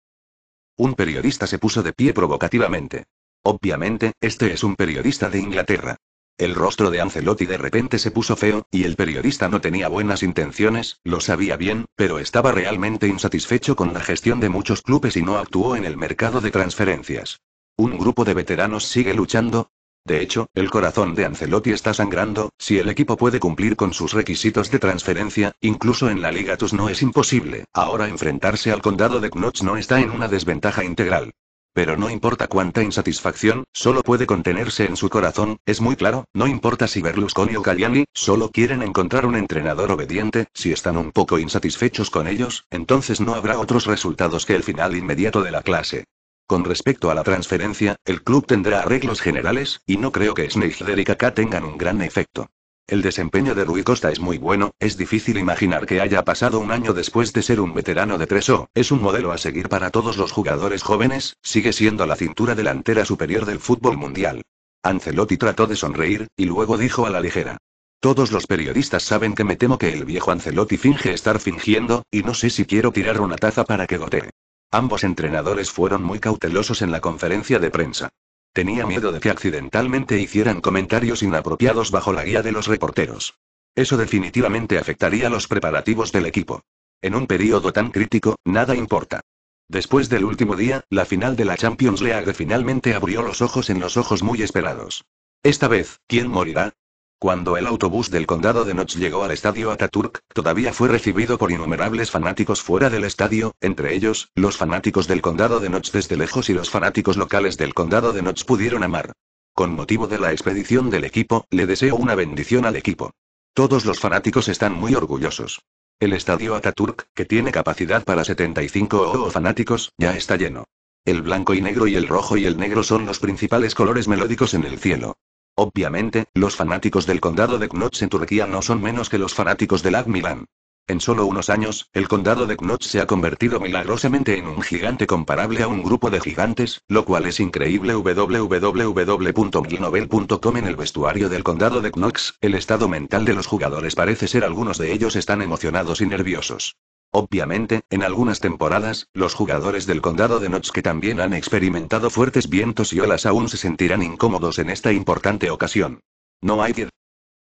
A: Un periodista se puso de pie provocativamente. Obviamente, este es un periodista de Inglaterra. El rostro de Ancelotti de repente se puso feo, y el periodista no tenía buenas intenciones, lo sabía bien, pero estaba realmente insatisfecho con la gestión de muchos clubes y no actuó en el mercado de transferencias. Un grupo de veteranos sigue luchando, de hecho, el corazón de Ancelotti está sangrando, si el equipo puede cumplir con sus requisitos de transferencia, incluso en la Liga TUS no es imposible, ahora enfrentarse al condado de Knots no está en una desventaja integral. Pero no importa cuánta insatisfacción, solo puede contenerse en su corazón, es muy claro, no importa si Berlusconi o Galliani, solo quieren encontrar un entrenador obediente, si están un poco insatisfechos con ellos, entonces no habrá otros resultados que el final inmediato de la clase. Con respecto a la transferencia, el club tendrá arreglos generales, y no creo que Sneijder y Kaká tengan un gran efecto. El desempeño de Rui Costa es muy bueno, es difícil imaginar que haya pasado un año después de ser un veterano de o. es un modelo a seguir para todos los jugadores jóvenes, sigue siendo la cintura delantera superior del fútbol mundial. Ancelotti trató de sonreír, y luego dijo a la ligera. Todos los periodistas saben que me temo que el viejo Ancelotti finge estar fingiendo, y no sé si quiero tirar una taza para que gotee. Ambos entrenadores fueron muy cautelosos en la conferencia de prensa. Tenía miedo de que accidentalmente hicieran comentarios inapropiados bajo la guía de los reporteros. Eso definitivamente afectaría los preparativos del equipo. En un periodo tan crítico, nada importa. Después del último día, la final de la Champions League finalmente abrió los ojos en los ojos muy esperados. Esta vez, ¿quién morirá? Cuando el autobús del condado de Notch llegó al estadio Ataturk, todavía fue recibido por innumerables fanáticos fuera del estadio, entre ellos, los fanáticos del condado de Notch desde lejos y los fanáticos locales del condado de Notch pudieron amar. Con motivo de la expedición del equipo, le deseo una bendición al equipo. Todos los fanáticos están muy orgullosos. El estadio Ataturk, que tiene capacidad para 75 o fanáticos, ya está lleno. El blanco y negro y el rojo y el negro son los principales colores melódicos en el cielo. Obviamente, los fanáticos del condado de Knox en Turquía no son menos que los fanáticos del AC Milan. En solo unos años, el condado de Knox se ha convertido milagrosamente en un gigante comparable a un grupo de gigantes, lo cual es increíble. www.milnovel.com En el vestuario del condado de Knox, el estado mental de los jugadores parece ser algunos de ellos están emocionados y nerviosos. Obviamente, en algunas temporadas, los jugadores del condado de Notch que también han experimentado fuertes vientos y olas aún se sentirán incómodos en esta importante ocasión. No hay 10.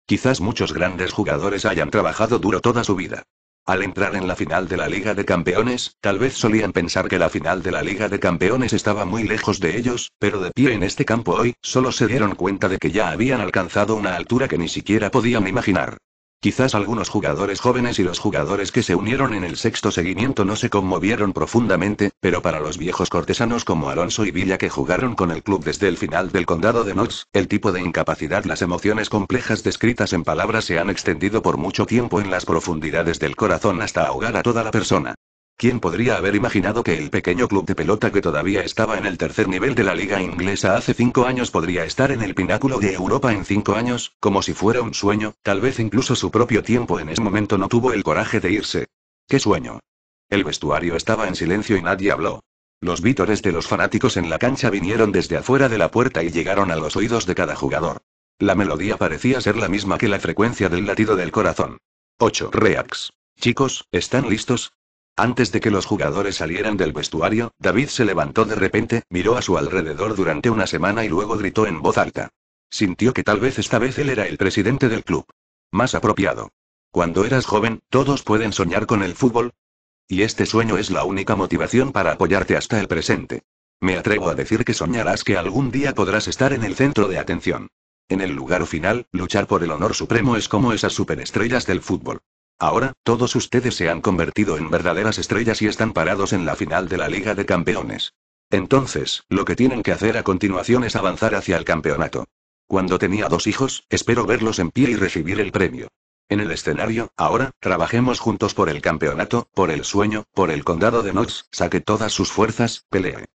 A: Quizás muchos grandes jugadores hayan trabajado duro toda su vida. Al entrar en la final de la Liga de Campeones, tal vez solían pensar que la final de la Liga de Campeones estaba muy lejos de ellos, pero de pie en este campo hoy, solo se dieron cuenta de que ya habían alcanzado una altura que ni siquiera podían imaginar. Quizás algunos jugadores jóvenes y los jugadores que se unieron en el sexto seguimiento no se conmovieron profundamente, pero para los viejos cortesanos como Alonso y Villa que jugaron con el club desde el final del condado de Knox, el tipo de incapacidad, las emociones complejas descritas en palabras se han extendido por mucho tiempo en las profundidades del corazón hasta ahogar a toda la persona. ¿Quién podría haber imaginado que el pequeño club de pelota que todavía estaba en el tercer nivel de la liga inglesa hace cinco años podría estar en el pináculo de Europa en cinco años, como si fuera un sueño? Tal vez incluso su propio tiempo en ese momento no tuvo el coraje de irse. ¿Qué sueño? El vestuario estaba en silencio y nadie habló. Los vítores de los fanáticos en la cancha vinieron desde afuera de la puerta y llegaron a los oídos de cada jugador. La melodía parecía ser la misma que la frecuencia del latido del corazón. 8. Reacts. Chicos, ¿están listos? Antes de que los jugadores salieran del vestuario, David se levantó de repente, miró a su alrededor durante una semana y luego gritó en voz alta. Sintió que tal vez esta vez él era el presidente del club. Más apropiado. Cuando eras joven, todos pueden soñar con el fútbol. Y este sueño es la única motivación para apoyarte hasta el presente. Me atrevo a decir que soñarás que algún día podrás estar en el centro de atención. En el lugar final, luchar por el honor supremo es como esas superestrellas del fútbol. Ahora, todos ustedes se han convertido en verdaderas estrellas y están parados en la final de la Liga de Campeones. Entonces, lo que tienen que hacer a continuación es avanzar hacia el campeonato. Cuando tenía dos hijos, espero verlos en pie y recibir el premio. En el escenario, ahora, trabajemos juntos por el campeonato, por el sueño, por el condado de Knox, saque todas sus fuerzas, pelee.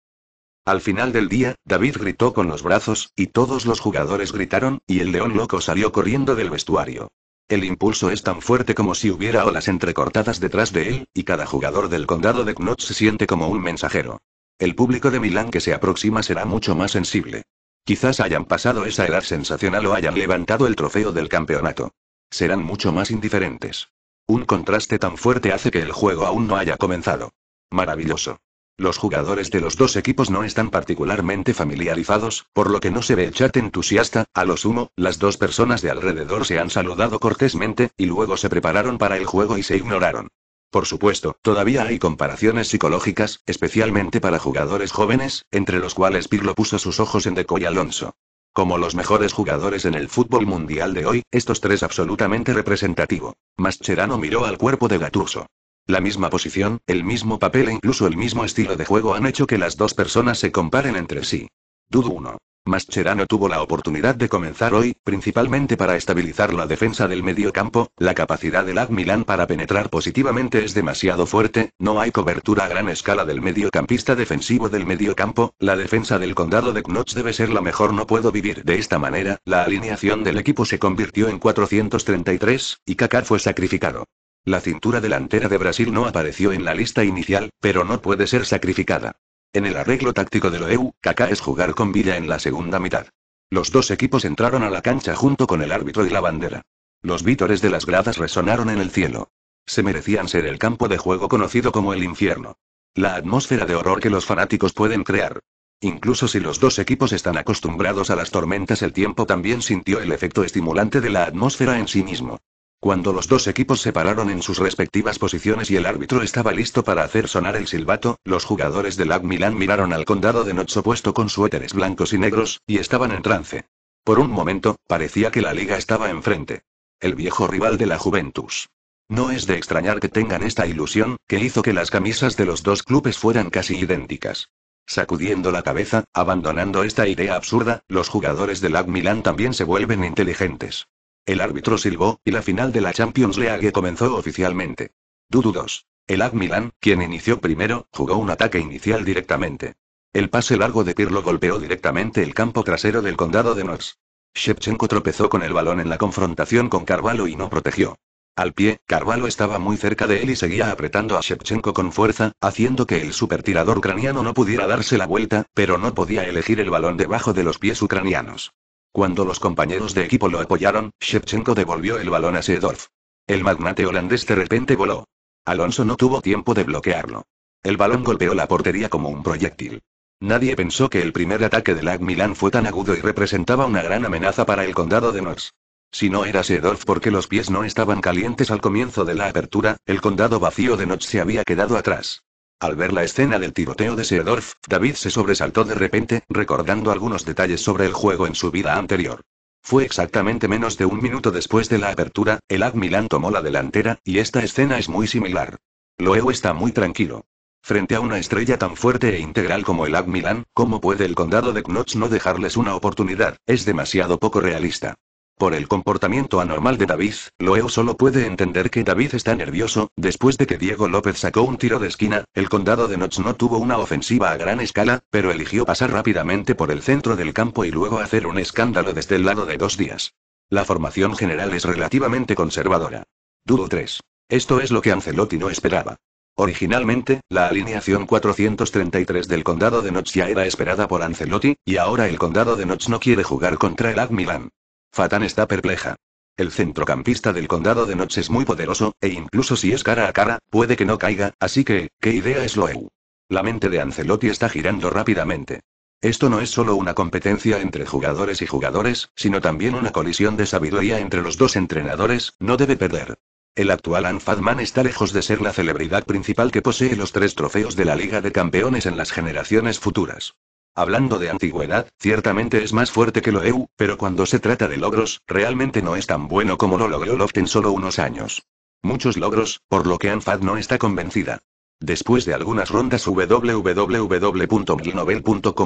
A: Al final del día, David gritó con los brazos, y todos los jugadores gritaron, y el león loco salió corriendo del vestuario. El impulso es tan fuerte como si hubiera olas entrecortadas detrás de él, y cada jugador del condado de Knott se siente como un mensajero. El público de Milán que se aproxima será mucho más sensible. Quizás hayan pasado esa edad sensacional o hayan levantado el trofeo del campeonato. Serán mucho más indiferentes. Un contraste tan fuerte hace que el juego aún no haya comenzado. Maravilloso. Los jugadores de los dos equipos no están particularmente familiarizados, por lo que no se ve chat entusiasta, a lo sumo, las dos personas de alrededor se han saludado cortésmente, y luego se prepararon para el juego y se ignoraron. Por supuesto, todavía hay comparaciones psicológicas, especialmente para jugadores jóvenes, entre los cuales Pirlo puso sus ojos en Deco y Alonso. Como los mejores jugadores en el fútbol mundial de hoy, estos tres absolutamente representativo. Mascherano miró al cuerpo de Gattuso. La misma posición, el mismo papel e incluso el mismo estilo de juego han hecho que las dos personas se comparen entre sí. Dudu uno. Mascherano tuvo la oportunidad de comenzar hoy, principalmente para estabilizar la defensa del mediocampo, la capacidad del AC Milan para penetrar positivamente es demasiado fuerte, no hay cobertura a gran escala del mediocampista defensivo del mediocampo, la defensa del condado de Knox debe ser la mejor no puedo vivir de esta manera, la alineación del equipo se convirtió en 433, y Kaká fue sacrificado. La cintura delantera de Brasil no apareció en la lista inicial, pero no puede ser sacrificada. En el arreglo táctico de EU, Kaká es jugar con Villa en la segunda mitad. Los dos equipos entraron a la cancha junto con el árbitro y la bandera. Los vítores de las gradas resonaron en el cielo. Se merecían ser el campo de juego conocido como el infierno. La atmósfera de horror que los fanáticos pueden crear. Incluso si los dos equipos están acostumbrados a las tormentas, el tiempo también sintió el efecto estimulante de la atmósfera en sí mismo. Cuando los dos equipos se pararon en sus respectivas posiciones y el árbitro estaba listo para hacer sonar el silbato, los jugadores del AC Milan miraron al condado de Noche opuesto con suéteres blancos y negros, y estaban en trance. Por un momento, parecía que la liga estaba enfrente. El viejo rival de la Juventus. No es de extrañar que tengan esta ilusión, que hizo que las camisas de los dos clubes fueran casi idénticas. Sacudiendo la cabeza, abandonando esta idea absurda, los jugadores del AC Milan también se vuelven inteligentes. El árbitro silbó, y la final de la Champions League comenzó oficialmente. Dudu 2. El AC Milan, quien inició primero, jugó un ataque inicial directamente. El pase largo de Pirlo golpeó directamente el campo trasero del condado de Nors. Shevchenko tropezó con el balón en la confrontación con Carvalho y no protegió. Al pie, Carvalho estaba muy cerca de él y seguía apretando a Shevchenko con fuerza, haciendo que el supertirador ucraniano no pudiera darse la vuelta, pero no podía elegir el balón debajo de los pies ucranianos. Cuando los compañeros de equipo lo apoyaron, Shevchenko devolvió el balón a Seedorf. El magnate holandés de repente voló. Alonso no tuvo tiempo de bloquearlo. El balón golpeó la portería como un proyectil. Nadie pensó que el primer ataque del AC Milan fue tan agudo y representaba una gran amenaza para el condado de noz Si no era Seedorf porque los pies no estaban calientes al comienzo de la apertura, el condado vacío de Notch se había quedado atrás. Al ver la escena del tiroteo de Seedorf, David se sobresaltó de repente, recordando algunos detalles sobre el juego en su vida anterior. Fue exactamente menos de un minuto después de la apertura, el AC tomó la delantera, y esta escena es muy similar. Loew está muy tranquilo. Frente a una estrella tan fuerte e integral como el AC Milan, ¿cómo puede el condado de Knots no dejarles una oportunidad? Es demasiado poco realista. Por el comportamiento anormal de David, Loeo solo puede entender que David está nervioso, después de que Diego López sacó un tiro de esquina, el condado de Notch no tuvo una ofensiva a gran escala, pero eligió pasar rápidamente por el centro del campo y luego hacer un escándalo desde el lado de dos días. La formación general es relativamente conservadora. Dudo 3. Esto es lo que Ancelotti no esperaba. Originalmente, la alineación 433 del condado de Notch ya era esperada por Ancelotti, y ahora el condado de Notch no quiere jugar contra el AC Milan. Fatán está perpleja. El centrocampista del condado de Noche es muy poderoso, e incluso si es cara a cara, puede que no caiga, así que, ¿qué idea es Loew? La mente de Ancelotti está girando rápidamente. Esto no es solo una competencia entre jugadores y jugadores, sino también una colisión de sabiduría entre los dos entrenadores, no debe perder. El actual Anfadman está lejos de ser la celebridad principal que posee los tres trofeos de la Liga de Campeones en las generaciones futuras. Hablando de antigüedad, ciertamente es más fuerte que lo EU, pero cuando se trata de logros, realmente no es tan bueno como lo logró Loft en solo unos años. Muchos logros, por lo que Anfad no está convencida. Después de algunas rondas www.milnovel.com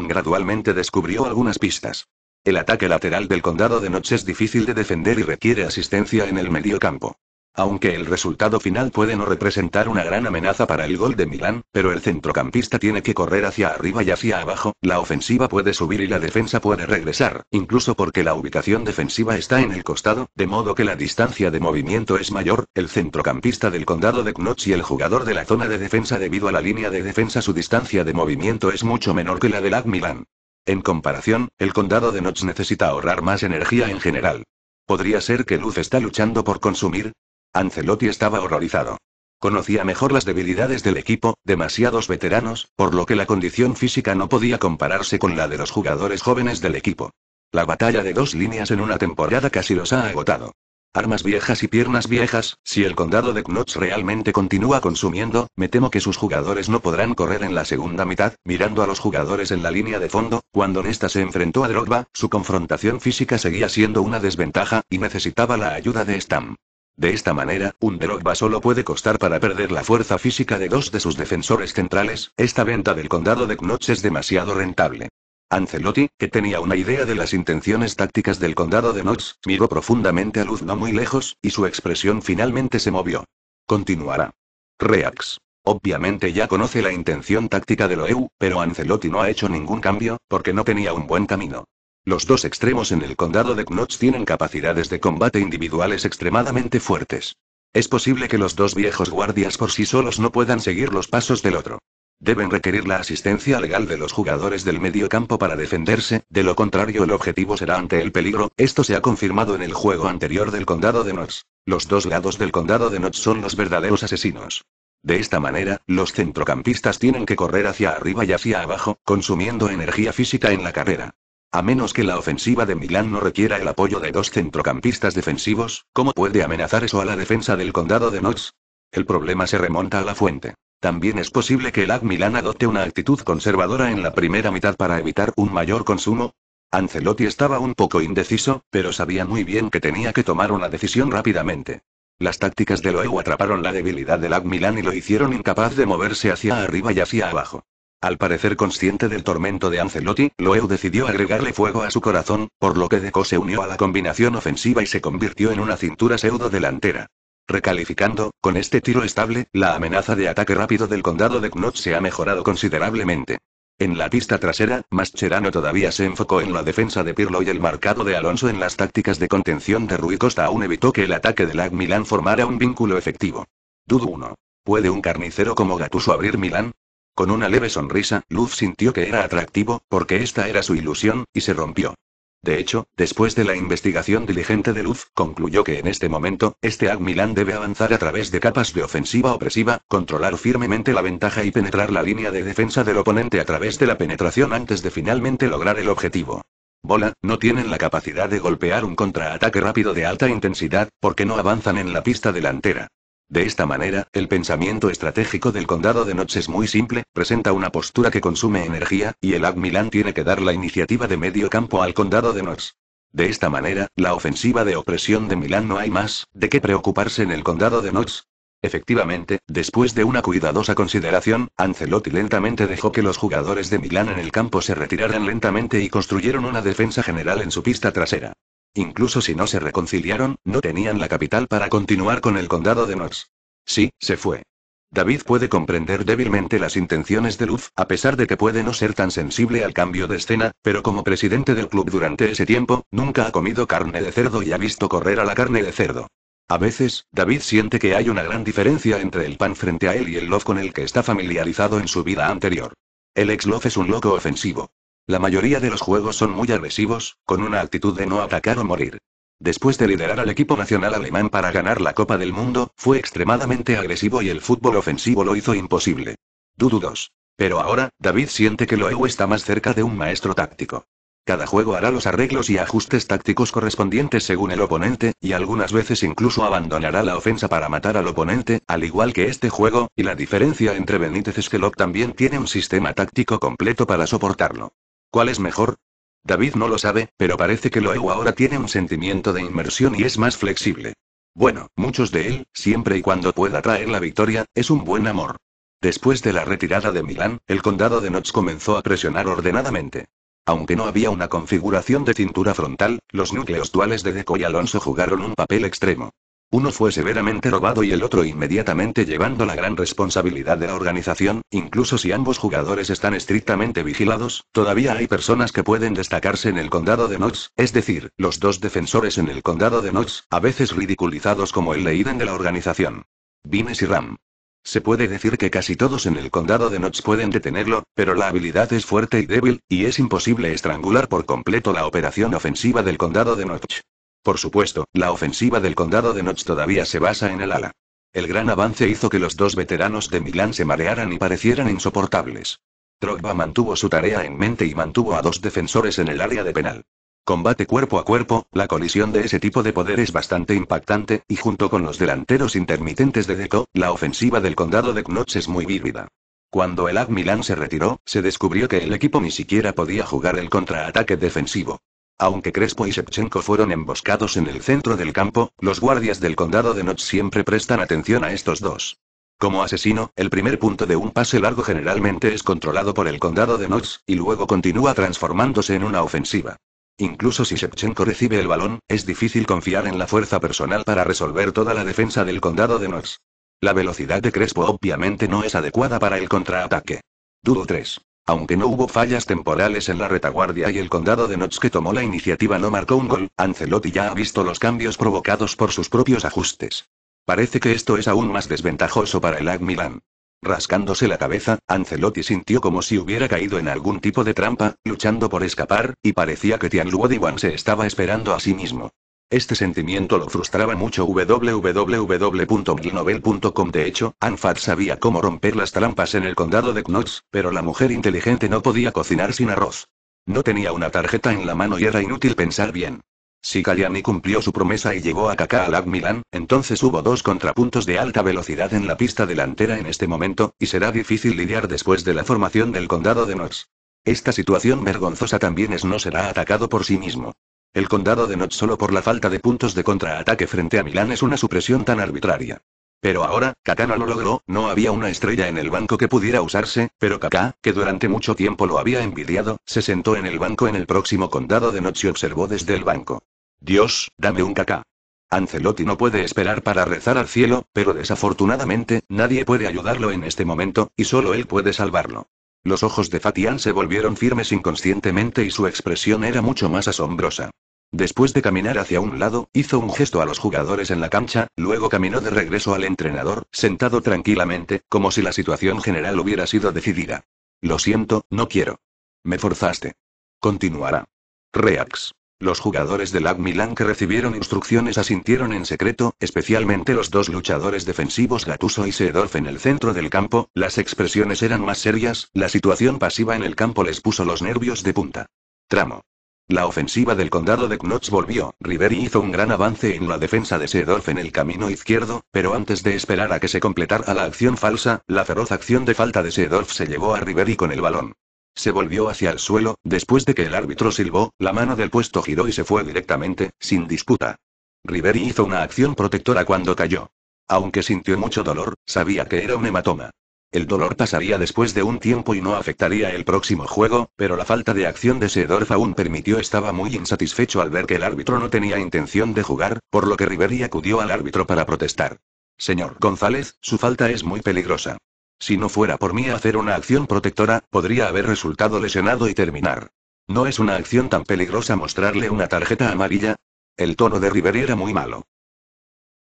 A: gradualmente descubrió algunas pistas. El ataque lateral del condado de Noche es difícil de defender y requiere asistencia en el medio campo. Aunque el resultado final puede no representar una gran amenaza para el gol de Milán, pero el centrocampista tiene que correr hacia arriba y hacia abajo, la ofensiva puede subir y la defensa puede regresar, incluso porque la ubicación defensiva está en el costado, de modo que la distancia de movimiento es mayor, el centrocampista del condado de Knox y el jugador de la zona de defensa debido a la línea de defensa su distancia de movimiento es mucho menor que la del AC Milán. En comparación, el condado de Knox necesita ahorrar más energía en general. Podría ser que Luz está luchando por consumir, Ancelotti estaba horrorizado. Conocía mejor las debilidades del equipo, demasiados veteranos, por lo que la condición física no podía compararse con la de los jugadores jóvenes del equipo. La batalla de dos líneas en una temporada casi los ha agotado. Armas viejas y piernas viejas, si el condado de Knots realmente continúa consumiendo, me temo que sus jugadores no podrán correr en la segunda mitad, mirando a los jugadores en la línea de fondo, cuando Nesta se enfrentó a Drogba, su confrontación física seguía siendo una desventaja, y necesitaba la ayuda de Stam. De esta manera, un Drogba solo puede costar para perder la fuerza física de dos de sus defensores centrales, esta venta del condado de Knox es demasiado rentable. Ancelotti, que tenía una idea de las intenciones tácticas del condado de Knox, miró profundamente a Luz no muy lejos, y su expresión finalmente se movió. Continuará. Reax. Obviamente ya conoce la intención táctica de EU, pero Ancelotti no ha hecho ningún cambio, porque no tenía un buen camino. Los dos extremos en el condado de Knots tienen capacidades de combate individuales extremadamente fuertes. Es posible que los dos viejos guardias por sí solos no puedan seguir los pasos del otro. Deben requerir la asistencia legal de los jugadores del medio campo para defenderse, de lo contrario el objetivo será ante el peligro, esto se ha confirmado en el juego anterior del condado de Knots. Los dos lados del condado de Knots son los verdaderos asesinos. De esta manera, los centrocampistas tienen que correr hacia arriba y hacia abajo, consumiendo energía física en la carrera. A menos que la ofensiva de Milán no requiera el apoyo de dos centrocampistas defensivos, ¿cómo puede amenazar eso a la defensa del condado de Notts? El problema se remonta a la fuente. También es posible que el AC Milán adopte una actitud conservadora en la primera mitad para evitar un mayor consumo. Ancelotti estaba un poco indeciso, pero sabía muy bien que tenía que tomar una decisión rápidamente. Las tácticas de Loewe atraparon la debilidad del AC Milán y lo hicieron incapaz de moverse hacia arriba y hacia abajo. Al parecer consciente del tormento de Ancelotti, Loeu decidió agregarle fuego a su corazón, por lo que Deco se unió a la combinación ofensiva y se convirtió en una cintura pseudo delantera. Recalificando, con este tiro estable, la amenaza de ataque rápido del condado de Knott se ha mejorado considerablemente. En la pista trasera, Mascherano todavía se enfocó en la defensa de Pirlo y el marcado de Alonso en las tácticas de contención de Rui Costa aún evitó que el ataque del AC Milán formara un vínculo efectivo. Dudo 1. ¿Puede un carnicero como Gatuso abrir Milán? Con una leve sonrisa, Luz sintió que era atractivo, porque esta era su ilusión, y se rompió. De hecho, después de la investigación diligente de Luz, concluyó que en este momento, este Milán debe avanzar a través de capas de ofensiva opresiva, controlar firmemente la ventaja y penetrar la línea de defensa del oponente a través de la penetración antes de finalmente lograr el objetivo. Bola, no tienen la capacidad de golpear un contraataque rápido de alta intensidad, porque no avanzan en la pista delantera. De esta manera, el pensamiento estratégico del condado de Notts es muy simple, presenta una postura que consume energía, y el AC Milan tiene que dar la iniciativa de medio campo al condado de Notts. De esta manera, la ofensiva de opresión de Milán no hay más, de qué preocuparse en el condado de Notch. Efectivamente, después de una cuidadosa consideración, Ancelotti lentamente dejó que los jugadores de Milán en el campo se retiraran lentamente y construyeron una defensa general en su pista trasera. Incluso si no se reconciliaron, no tenían la capital para continuar con el condado de North. Sí, se fue. David puede comprender débilmente las intenciones de Luz, a pesar de que puede no ser tan sensible al cambio de escena, pero como presidente del club durante ese tiempo, nunca ha comido carne de cerdo y ha visto correr a la carne de cerdo. A veces, David siente que hay una gran diferencia entre el pan frente a él y el Love con el que está familiarizado en su vida anterior. El ex Love es un loco ofensivo. La mayoría de los juegos son muy agresivos, con una actitud de no atacar o morir. Después de liderar al equipo nacional alemán para ganar la Copa del Mundo, fue extremadamente agresivo y el fútbol ofensivo lo hizo imposible. Dududos. Pero ahora, David siente que ego está más cerca de un maestro táctico. Cada juego hará los arreglos y ajustes tácticos correspondientes según el oponente, y algunas veces incluso abandonará la ofensa para matar al oponente, al igual que este juego, y la diferencia entre Benítez es que también tiene un sistema táctico completo para soportarlo. ¿Cuál es mejor? David no lo sabe, pero parece que Loew ahora tiene un sentimiento de inmersión y es más flexible. Bueno, muchos de él, siempre y cuando pueda traer la victoria, es un buen amor. Después de la retirada de Milán, el condado de Notts comenzó a presionar ordenadamente. Aunque no había una configuración de cintura frontal, los núcleos duales de Deco y Alonso jugaron un papel extremo. Uno fue severamente robado y el otro inmediatamente llevando la gran responsabilidad de la organización, incluso si ambos jugadores están estrictamente vigilados, todavía hay personas que pueden destacarse en el condado de Notch, es decir, los dos defensores en el condado de Notch, a veces ridiculizados como el Leiden de la organización. Vimes y Ram. Se puede decir que casi todos en el condado de Notch pueden detenerlo, pero la habilidad es fuerte y débil, y es imposible estrangular por completo la operación ofensiva del condado de Notch. Por supuesto, la ofensiva del condado de Knox todavía se basa en el ala. El gran avance hizo que los dos veteranos de Milán se marearan y parecieran insoportables. Drogba mantuvo su tarea en mente y mantuvo a dos defensores en el área de penal. Combate cuerpo a cuerpo, la colisión de ese tipo de poder es bastante impactante, y junto con los delanteros intermitentes de Deco, la ofensiva del condado de Knox es muy vívida. Cuando el AC Milan se retiró, se descubrió que el equipo ni siquiera podía jugar el contraataque defensivo. Aunque Crespo y Shevchenko fueron emboscados en el centro del campo, los guardias del condado de Notch siempre prestan atención a estos dos. Como asesino, el primer punto de un pase largo generalmente es controlado por el condado de Notch, y luego continúa transformándose en una ofensiva. Incluso si Shevchenko recibe el balón, es difícil confiar en la fuerza personal para resolver toda la defensa del condado de Notch. La velocidad de Crespo obviamente no es adecuada para el contraataque. Dudo 3. Aunque no hubo fallas temporales en la retaguardia y el condado de Notts que tomó la iniciativa no marcó un gol, Ancelotti ya ha visto los cambios provocados por sus propios ajustes. Parece que esto es aún más desventajoso para el AC Milan. Rascándose la cabeza, Ancelotti sintió como si hubiera caído en algún tipo de trampa, luchando por escapar, y parecía que Tianluo Diwan se estaba esperando a sí mismo. Este sentimiento lo frustraba mucho www.glinovel.com. De hecho, Anfat sabía cómo romper las trampas en el condado de Knox, pero la mujer inteligente no podía cocinar sin arroz. No tenía una tarjeta en la mano y era inútil pensar bien. Si Kalyani cumplió su promesa y llegó a Kaká Lab Milan, entonces hubo dos contrapuntos de alta velocidad en la pista delantera en este momento, y será difícil lidiar después de la formación del condado de Knox. Esta situación vergonzosa también es no será atacado por sí mismo. El condado de Not solo por la falta de puntos de contraataque frente a Milán es una supresión tan arbitraria. Pero ahora, no lo logró, no había una estrella en el banco que pudiera usarse, pero Kaká, que durante mucho tiempo lo había envidiado, se sentó en el banco en el próximo condado de Notch y observó desde el banco. Dios, dame un Kaká. Ancelotti no puede esperar para rezar al cielo, pero desafortunadamente, nadie puede ayudarlo en este momento, y solo él puede salvarlo. Los ojos de Fatian se volvieron firmes inconscientemente y su expresión era mucho más asombrosa. Después de caminar hacia un lado, hizo un gesto a los jugadores en la cancha, luego caminó de regreso al entrenador, sentado tranquilamente, como si la situación general hubiera sido decidida. Lo siento, no quiero. Me forzaste. Continuará. Reax. Los jugadores del AC Milan que recibieron instrucciones asintieron en secreto, especialmente los dos luchadores defensivos Gatuso y Seedorf en el centro del campo, las expresiones eran más serias, la situación pasiva en el campo les puso los nervios de punta. Tramo. La ofensiva del condado de Knotts volvió, Riveri hizo un gran avance en la defensa de Seedorf en el camino izquierdo, pero antes de esperar a que se completara la acción falsa, la feroz acción de falta de Seedorf se llevó a Riveri con el balón. Se volvió hacia el suelo, después de que el árbitro silbó, la mano del puesto giró y se fue directamente, sin disputa. Riveri hizo una acción protectora cuando cayó. Aunque sintió mucho dolor, sabía que era un hematoma. El dolor pasaría después de un tiempo y no afectaría el próximo juego, pero la falta de acción de Seedorf aún permitió estaba muy insatisfecho al ver que el árbitro no tenía intención de jugar, por lo que Riveri acudió al árbitro para protestar. Señor González, su falta es muy peligrosa. Si no fuera por mí hacer una acción protectora, podría haber resultado lesionado y terminar. ¿No es una acción tan peligrosa mostrarle una tarjeta amarilla? El tono de Riveri era muy malo.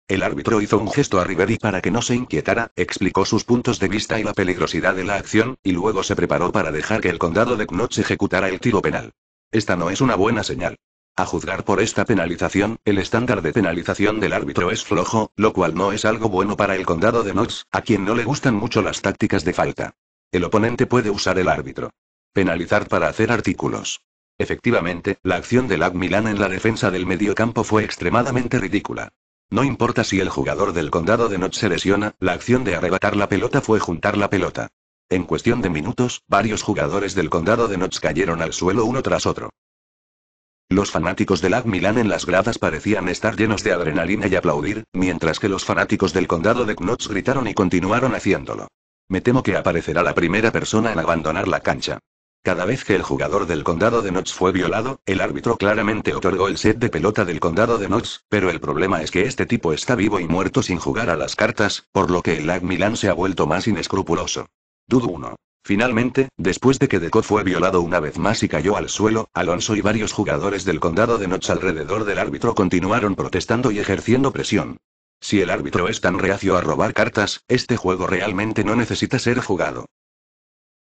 A: El árbitro hizo un gesto a Riveri para que no se inquietara, explicó sus puntos de vista y la peligrosidad de la acción, y luego se preparó para dejar que el condado de Knox ejecutara el tiro penal. Esta no es una buena señal. A juzgar por esta penalización, el estándar de penalización del árbitro es flojo, lo cual no es algo bueno para el condado de Knox, a quien no le gustan mucho las tácticas de falta. El oponente puede usar el árbitro. Penalizar para hacer artículos. Efectivamente, la acción de Lag Milan en la defensa del mediocampo fue extremadamente ridícula. No importa si el jugador del condado de Notch se lesiona, la acción de arrebatar la pelota fue juntar la pelota. En cuestión de minutos, varios jugadores del condado de Notch cayeron al suelo uno tras otro. Los fanáticos del AC Milan en las gradas parecían estar llenos de adrenalina y aplaudir, mientras que los fanáticos del condado de Knox gritaron y continuaron haciéndolo. Me temo que aparecerá la primera persona en abandonar la cancha. Cada vez que el jugador del condado de Knox fue violado, el árbitro claramente otorgó el set de pelota del condado de Knox, pero el problema es que este tipo está vivo y muerto sin jugar a las cartas, por lo que el AC Milan se ha vuelto más inescrupuloso. Dudo 1. Finalmente, después de que Deco fue violado una vez más y cayó al suelo, Alonso y varios jugadores del condado de Notts alrededor del árbitro continuaron protestando y ejerciendo presión. Si el árbitro es tan reacio a robar cartas, este juego realmente no necesita ser jugado.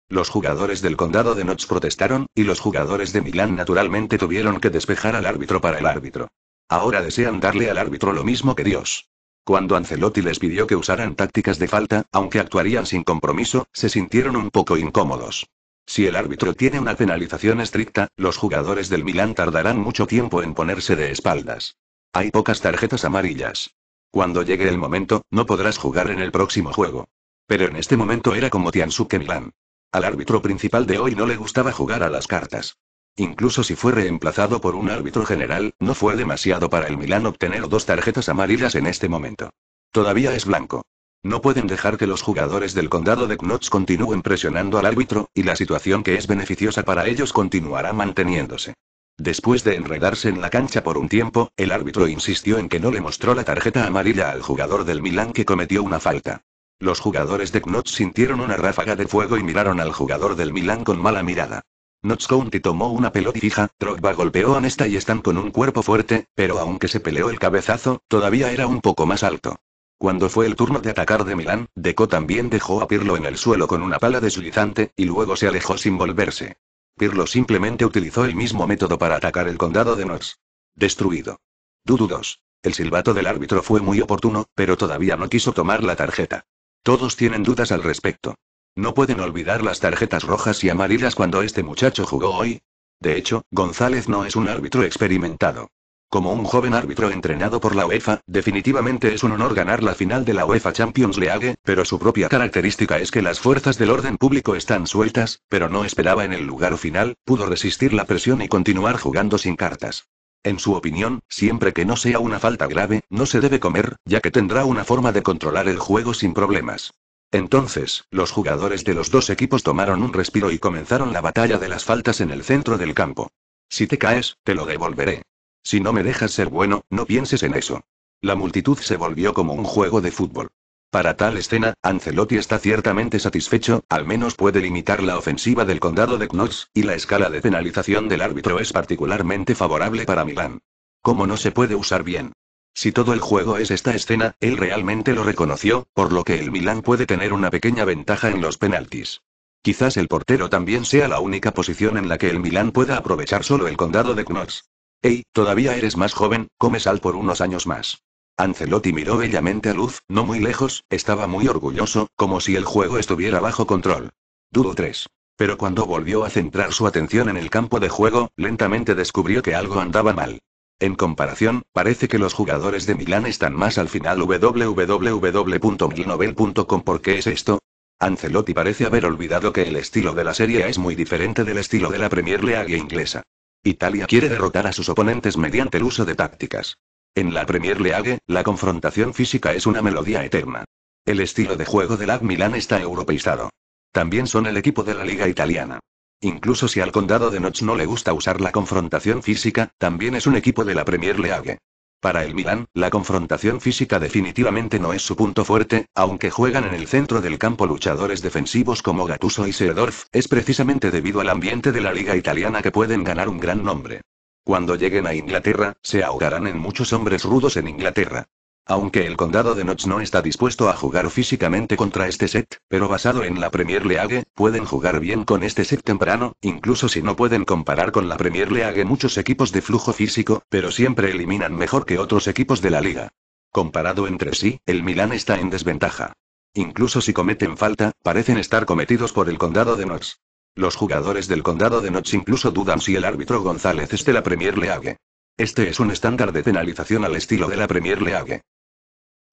A: Los jugadores del condado de Notch protestaron, y los jugadores de Milán naturalmente tuvieron que despejar al árbitro para el árbitro. Ahora desean darle al árbitro lo mismo que Dios. Cuando Ancelotti les pidió que usaran tácticas de falta, aunque actuarían sin compromiso, se sintieron un poco incómodos. Si el árbitro tiene una penalización estricta, los jugadores del Milan tardarán mucho tiempo en ponerse de espaldas. Hay pocas tarjetas amarillas. Cuando llegue el momento, no podrás jugar en el próximo juego. Pero en este momento era como Tiansuke Milán. Al árbitro principal de hoy no le gustaba jugar a las cartas. Incluso si fue reemplazado por un árbitro general, no fue demasiado para el Milan obtener dos tarjetas amarillas en este momento. Todavía es blanco. No pueden dejar que los jugadores del condado de Knots continúen presionando al árbitro, y la situación que es beneficiosa para ellos continuará manteniéndose. Después de enredarse en la cancha por un tiempo, el árbitro insistió en que no le mostró la tarjeta amarilla al jugador del Milan que cometió una falta. Los jugadores de Knots sintieron una ráfaga de fuego y miraron al jugador del Milan con mala mirada. Notts County tomó una pelota fija, Trogba golpeó a Nesta y Stan con un cuerpo fuerte, pero aunque se peleó el cabezazo, todavía era un poco más alto. Cuando fue el turno de atacar de Milán, Deco también dejó a Pirlo en el suelo con una pala deslizante, y luego se alejó sin volverse. Pirlo simplemente utilizó el mismo método para atacar el condado de Notts. Destruido. Dududos. El silbato del árbitro fue muy oportuno, pero todavía no quiso tomar la tarjeta. Todos tienen dudas al respecto. No pueden olvidar las tarjetas rojas y amarillas cuando este muchacho jugó hoy. De hecho, González no es un árbitro experimentado. Como un joven árbitro entrenado por la UEFA, definitivamente es un honor ganar la final de la UEFA Champions League, pero su propia característica es que las fuerzas del orden público están sueltas, pero no esperaba en el lugar final, pudo resistir la presión y continuar jugando sin cartas. En su opinión, siempre que no sea una falta grave, no se debe comer, ya que tendrá una forma de controlar el juego sin problemas. Entonces, los jugadores de los dos equipos tomaron un respiro y comenzaron la batalla de las faltas en el centro del campo. Si te caes, te lo devolveré. Si no me dejas ser bueno, no pienses en eso. La multitud se volvió como un juego de fútbol. Para tal escena, Ancelotti está ciertamente satisfecho, al menos puede limitar la ofensiva del condado de Knox, y la escala de penalización del árbitro es particularmente favorable para Milán. Como no se puede usar bien. Si todo el juego es esta escena, él realmente lo reconoció, por lo que el Milan puede tener una pequeña ventaja en los penaltis. Quizás el portero también sea la única posición en la que el Milan pueda aprovechar solo el condado de Knox. Ey, todavía eres más joven, come sal por unos años más. Ancelotti miró bellamente a Luz, no muy lejos, estaba muy orgulloso, como si el juego estuviera bajo control. Dudo 3. Pero cuando volvió a centrar su atención en el campo de juego, lentamente descubrió que algo andaba mal. En comparación, parece que los jugadores de Milán están más al final www.milnovel.com ¿Por qué es esto? Ancelotti parece haber olvidado que el estilo de la Serie es muy diferente del estilo de la Premier League inglesa. Italia quiere derrotar a sus oponentes mediante el uso de tácticas. En la Premier League, la confrontación física es una melodía eterna. El estilo de juego del AC Milán está europeizado. También son el equipo de la Liga Italiana. Incluso si al condado de Notch no le gusta usar la confrontación física, también es un equipo de la Premier League. Para el Milan, la confrontación física definitivamente no es su punto fuerte, aunque juegan en el centro del campo luchadores defensivos como Gattuso y Seedorf, es precisamente debido al ambiente de la liga italiana que pueden ganar un gran nombre. Cuando lleguen a Inglaterra, se ahogarán en muchos hombres rudos en Inglaterra. Aunque el condado de Notch no está dispuesto a jugar físicamente contra este set, pero basado en la Premier League, pueden jugar bien con este set temprano, incluso si no pueden comparar con la Premier League muchos equipos de flujo físico, pero siempre eliminan mejor que otros equipos de la liga. Comparado entre sí, el Milan está en desventaja. Incluso si cometen falta, parecen estar cometidos por el condado de Notch. Los jugadores del condado de Notch incluso dudan si el árbitro González es de la Premier League. Este es un estándar de penalización al estilo de la Premier League.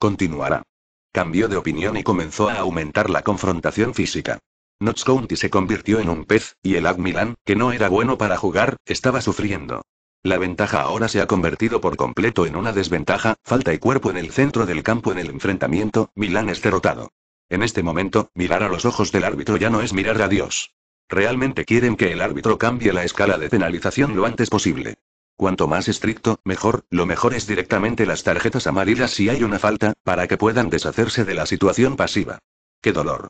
A: Continuará. Cambió de opinión y comenzó a aumentar la confrontación física. Notch County se convirtió en un pez, y el Milan, que no era bueno para jugar, estaba sufriendo. La ventaja ahora se ha convertido por completo en una desventaja, falta y cuerpo en el centro del campo en el enfrentamiento, Milan es derrotado. En este momento, mirar a los ojos del árbitro ya no es mirar a Dios. Realmente quieren que el árbitro cambie la escala de penalización lo antes posible. Cuanto más estricto, mejor, lo mejor es directamente las tarjetas amarillas si hay una falta, para que puedan deshacerse de la situación pasiva. ¡Qué dolor!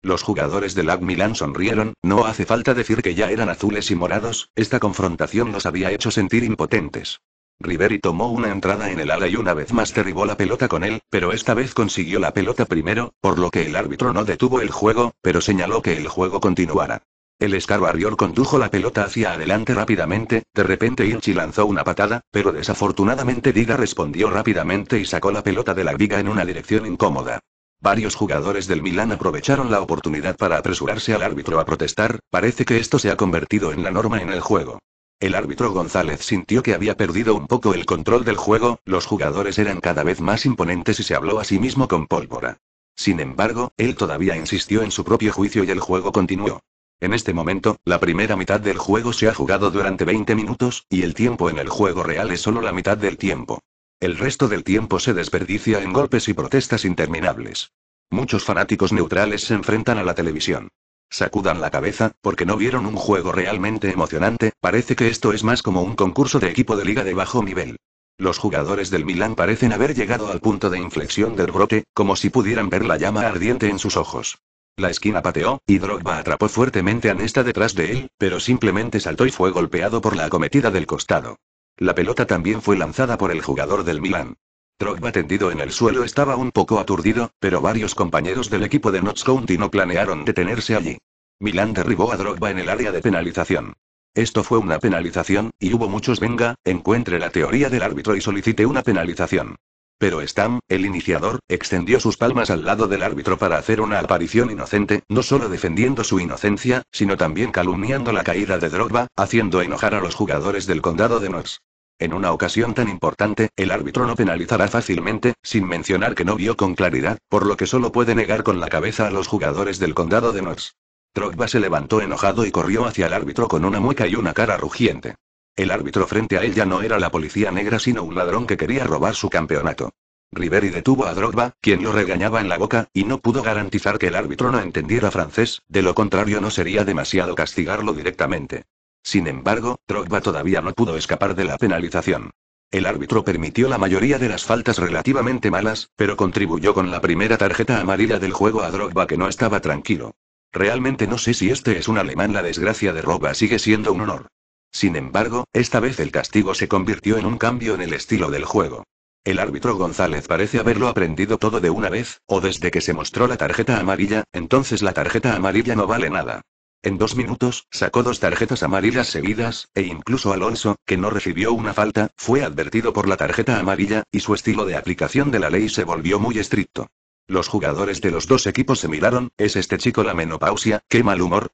A: Los jugadores del AC Milan sonrieron, no hace falta decir que ya eran azules y morados, esta confrontación los había hecho sentir impotentes. Riveri tomó una entrada en el ala y una vez más derribó la pelota con él, pero esta vez consiguió la pelota primero, por lo que el árbitro no detuvo el juego, pero señaló que el juego continuara. El Escarbarrior condujo la pelota hacia adelante rápidamente, de repente Inchi lanzó una patada, pero desafortunadamente Diga respondió rápidamente y sacó la pelota de la viga en una dirección incómoda. Varios jugadores del Milán aprovecharon la oportunidad para apresurarse al árbitro a protestar, parece que esto se ha convertido en la norma en el juego. El árbitro González sintió que había perdido un poco el control del juego, los jugadores eran cada vez más imponentes y se habló a sí mismo con pólvora. Sin embargo, él todavía insistió en su propio juicio y el juego continuó. En este momento, la primera mitad del juego se ha jugado durante 20 minutos, y el tiempo en el juego real es solo la mitad del tiempo. El resto del tiempo se desperdicia en golpes y protestas interminables. Muchos fanáticos neutrales se enfrentan a la televisión. Sacudan la cabeza, porque no vieron un juego realmente emocionante, parece que esto es más como un concurso de equipo de liga de bajo nivel. Los jugadores del Milan parecen haber llegado al punto de inflexión del brote, como si pudieran ver la llama ardiente en sus ojos. La esquina pateó, y Drogba atrapó fuertemente a Nesta detrás de él, pero simplemente saltó y fue golpeado por la acometida del costado. La pelota también fue lanzada por el jugador del Milan. Drogba tendido en el suelo estaba un poco aturdido, pero varios compañeros del equipo de Notts County no planearon detenerse allí. Milan derribó a Drogba en el área de penalización. Esto fue una penalización, y hubo muchos venga, encuentre la teoría del árbitro y solicite una penalización. Pero Stam, el iniciador, extendió sus palmas al lado del árbitro para hacer una aparición inocente, no solo defendiendo su inocencia, sino también calumniando la caída de Drogba, haciendo enojar a los jugadores del condado de Knox. En una ocasión tan importante, el árbitro no penalizará fácilmente, sin mencionar que no vio con claridad, por lo que solo puede negar con la cabeza a los jugadores del condado de Knox. Drogba se levantó enojado y corrió hacia el árbitro con una mueca y una cara rugiente. El árbitro frente a él ya no era la policía negra sino un ladrón que quería robar su campeonato. Riveri detuvo a Drogba, quien lo regañaba en la boca, y no pudo garantizar que el árbitro no entendiera francés, de lo contrario no sería demasiado castigarlo directamente. Sin embargo, Drogba todavía no pudo escapar de la penalización. El árbitro permitió la mayoría de las faltas relativamente malas, pero contribuyó con la primera tarjeta amarilla del juego a Drogba que no estaba tranquilo. Realmente no sé si este es un alemán, la desgracia de Roba sigue siendo un honor. Sin embargo, esta vez el castigo se convirtió en un cambio en el estilo del juego. El árbitro González parece haberlo aprendido todo de una vez, o desde que se mostró la tarjeta amarilla, entonces la tarjeta amarilla no vale nada. En dos minutos, sacó dos tarjetas amarillas seguidas, e incluso Alonso, que no recibió una falta, fue advertido por la tarjeta amarilla, y su estilo de aplicación de la ley se volvió muy estricto. Los jugadores de los dos equipos se miraron, ¿es este chico la menopausia? ¡Qué mal humor!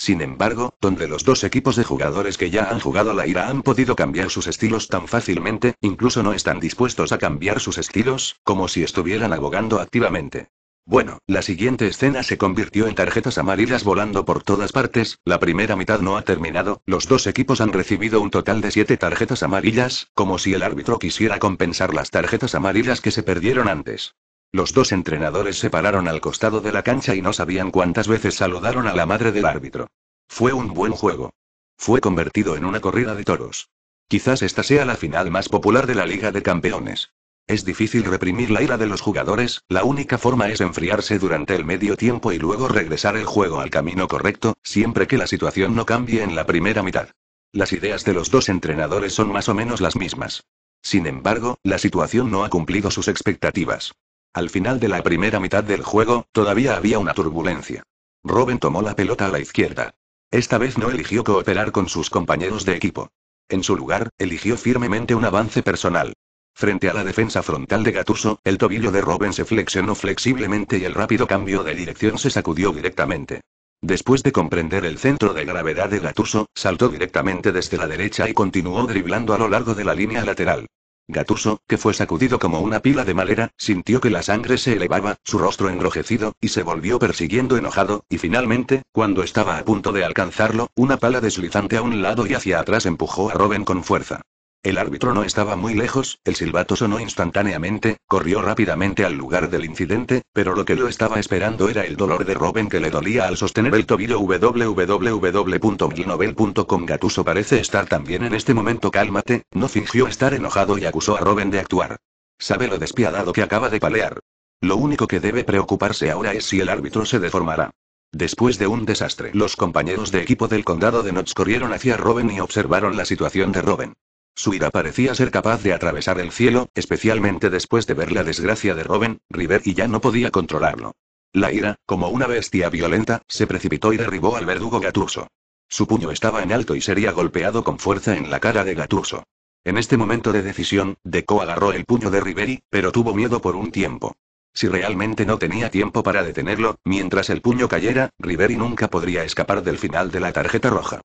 A: Sin embargo, donde los dos equipos de jugadores que ya han jugado la ira han podido cambiar sus estilos tan fácilmente, incluso no están dispuestos a cambiar sus estilos, como si estuvieran abogando activamente. Bueno, la siguiente escena se convirtió en tarjetas amarillas volando por todas partes, la primera mitad no ha terminado, los dos equipos han recibido un total de siete tarjetas amarillas, como si el árbitro quisiera compensar las tarjetas amarillas que se perdieron antes. Los dos entrenadores se pararon al costado de la cancha y no sabían cuántas veces saludaron a la madre del árbitro. Fue un buen juego. Fue convertido en una corrida de toros. Quizás esta sea la final más popular de la Liga de Campeones. Es difícil reprimir la ira de los jugadores, la única forma es enfriarse durante el medio tiempo y luego regresar el juego al camino correcto, siempre que la situación no cambie en la primera mitad. Las ideas de los dos entrenadores son más o menos las mismas. Sin embargo, la situación no ha cumplido sus expectativas. Al final de la primera mitad del juego, todavía había una turbulencia. Robin tomó la pelota a la izquierda. Esta vez no eligió cooperar con sus compañeros de equipo. En su lugar, eligió firmemente un avance personal. Frente a la defensa frontal de Gatuso, el tobillo de Robin se flexionó flexiblemente y el rápido cambio de dirección se sacudió directamente. Después de comprender el centro de gravedad de Gatuso, saltó directamente desde la derecha y continuó driblando a lo largo de la línea lateral. Gatuso, que fue sacudido como una pila de madera, sintió que la sangre se elevaba, su rostro enrojecido, y se volvió persiguiendo enojado, y finalmente, cuando estaba a punto de alcanzarlo, una pala deslizante a un lado y hacia atrás empujó a Robin con fuerza. El árbitro no estaba muy lejos, el silbato sonó instantáneamente, corrió rápidamente al lugar del incidente, pero lo que lo estaba esperando era el dolor de Robin que le dolía al sostener el tobillo www.glinovel.com Gatuso parece estar también en este momento cálmate, no fingió estar enojado y acusó a Robin de actuar. Sabe lo despiadado que acaba de palear. Lo único que debe preocuparse ahora es si el árbitro se deformará. Después de un desastre, los compañeros de equipo del condado de Notch corrieron hacia Robin y observaron la situación de Robin. Su ira parecía ser capaz de atravesar el cielo, especialmente después de ver la desgracia de Robin, River y ya no podía controlarlo. La ira, como una bestia violenta, se precipitó y derribó al verdugo Gatuso. Su puño estaba en alto y sería golpeado con fuerza en la cara de Gatuso. En este momento de decisión, Deco agarró el puño de Riveri, pero tuvo miedo por un tiempo. Si realmente no tenía tiempo para detenerlo, mientras el puño cayera, Riveri nunca podría escapar del final de la tarjeta roja.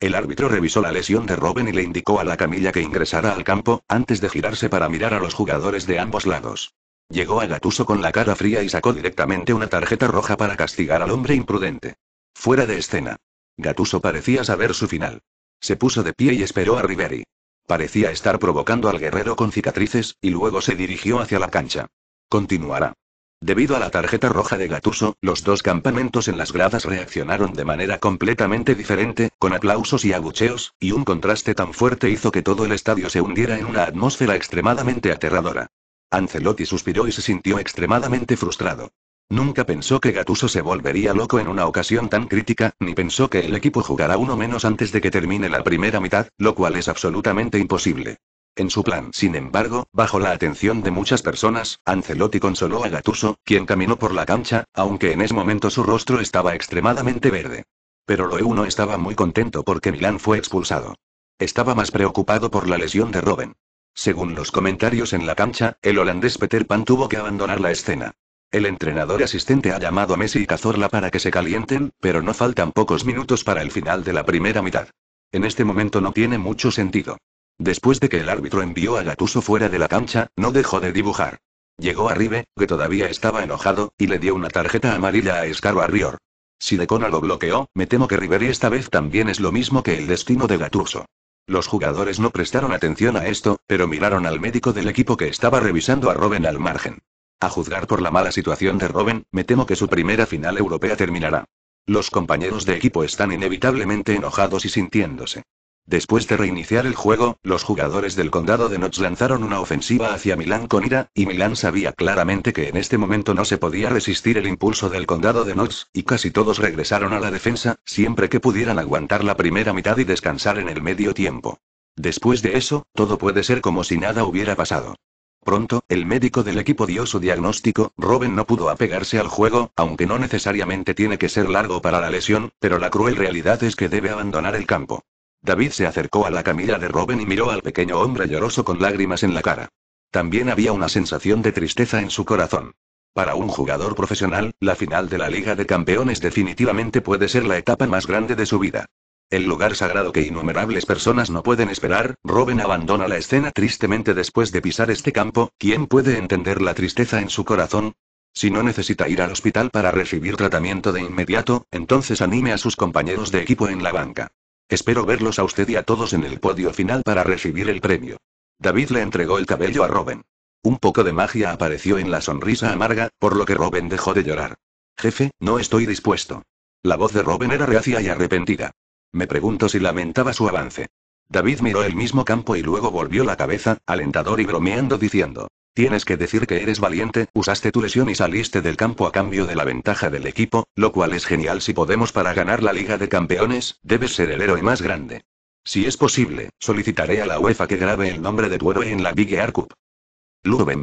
A: El árbitro revisó la lesión de Robben y le indicó a la camilla que ingresara al campo, antes de girarse para mirar a los jugadores de ambos lados. Llegó a Gatuso con la cara fría y sacó directamente una tarjeta roja para castigar al hombre imprudente. Fuera de escena. Gatuso parecía saber su final. Se puso de pie y esperó a Riveri. Parecía estar provocando al guerrero con cicatrices, y luego se dirigió hacia la cancha. Continuará. Debido a la tarjeta roja de Gatuso, los dos campamentos en las gradas reaccionaron de manera completamente diferente, con aplausos y abucheos, y un contraste tan fuerte hizo que todo el estadio se hundiera en una atmósfera extremadamente aterradora. Ancelotti suspiró y se sintió extremadamente frustrado. Nunca pensó que Gatuso se volvería loco en una ocasión tan crítica, ni pensó que el equipo jugará uno menos antes de que termine la primera mitad, lo cual es absolutamente imposible. En su plan, sin embargo, bajo la atención de muchas personas, Ancelotti consoló a Gatuso, quien caminó por la cancha, aunque en ese momento su rostro estaba extremadamente verde. Pero Loeu no estaba muy contento porque Milán fue expulsado. Estaba más preocupado por la lesión de Robben. Según los comentarios en la cancha, el holandés Peter Pan tuvo que abandonar la escena. El entrenador asistente ha llamado a Messi y Cazorla para que se calienten, pero no faltan pocos minutos para el final de la primera mitad. En este momento no tiene mucho sentido. Después de que el árbitro envió a Gatuso fuera de la cancha, no dejó de dibujar. Llegó a Ribe, que todavía estaba enojado, y le dio una tarjeta amarilla a Scarbarrior. Si Decona lo bloqueó, me temo que Riveri esta vez también es lo mismo que el destino de Gatuso. Los jugadores no prestaron atención a esto, pero miraron al médico del equipo que estaba revisando a Robin al margen. A juzgar por la mala situación de Robin, me temo que su primera final europea terminará. Los compañeros de equipo están inevitablemente enojados y sintiéndose Después de reiniciar el juego, los jugadores del condado de Notch lanzaron una ofensiva hacia Milán con ira, y Milán sabía claramente que en este momento no se podía resistir el impulso del condado de Notch, y casi todos regresaron a la defensa, siempre que pudieran aguantar la primera mitad y descansar en el medio tiempo. Después de eso, todo puede ser como si nada hubiera pasado. Pronto, el médico del equipo dio su diagnóstico, Robin no pudo apegarse al juego, aunque no necesariamente tiene que ser largo para la lesión, pero la cruel realidad es que debe abandonar el campo. David se acercó a la camilla de Robin y miró al pequeño hombre lloroso con lágrimas en la cara. También había una sensación de tristeza en su corazón. Para un jugador profesional, la final de la Liga de Campeones definitivamente puede ser la etapa más grande de su vida. El lugar sagrado que innumerables personas no pueden esperar, Robin abandona la escena tristemente después de pisar este campo, ¿quién puede entender la tristeza en su corazón? Si no necesita ir al hospital para recibir tratamiento de inmediato, entonces anime a sus compañeros de equipo en la banca. Espero verlos a usted y a todos en el podio final para recibir el premio. David le entregó el cabello a Robin. Un poco de magia apareció en la sonrisa amarga, por lo que Robin dejó de llorar. Jefe, no estoy dispuesto. La voz de Robin era reacia y arrepentida. Me pregunto si lamentaba su avance. David miró el mismo campo y luego volvió la cabeza, alentador y bromeando diciendo, Tienes que decir que eres valiente, usaste tu lesión y saliste del campo a cambio de la ventaja del equipo, lo cual es genial si podemos para ganar la Liga de Campeones, debes ser el héroe más grande. Si es posible, solicitaré a la UEFA que grabe el nombre de tu héroe en la Big Air Cup.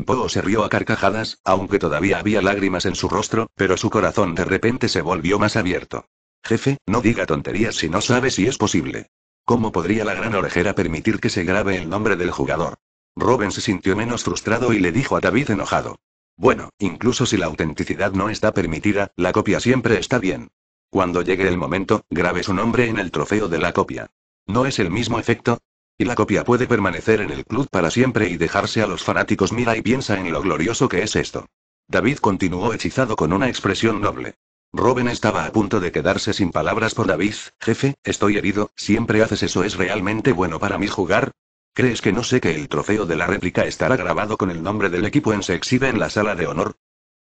A: Po se rió a carcajadas, aunque todavía había lágrimas en su rostro, pero su corazón de repente se volvió más abierto. Jefe, no diga tonterías si no sabe si es posible. ¿Cómo podría la gran orejera permitir que se grabe el nombre del jugador? Robin se sintió menos frustrado y le dijo a David enojado. Bueno, incluso si la autenticidad no está permitida, la copia siempre está bien. Cuando llegue el momento, grabe su nombre en el trofeo de la copia. ¿No es el mismo efecto? Y la copia puede permanecer en el club para siempre y dejarse a los fanáticos mira y piensa en lo glorioso que es esto. David continuó hechizado con una expresión noble. Robin estaba a punto de quedarse sin palabras por David, jefe, estoy herido, siempre haces eso es realmente bueno para mí jugar, ¿Crees que no sé que el trofeo de la réplica estará grabado con el nombre del equipo en se exhibe en la sala de honor?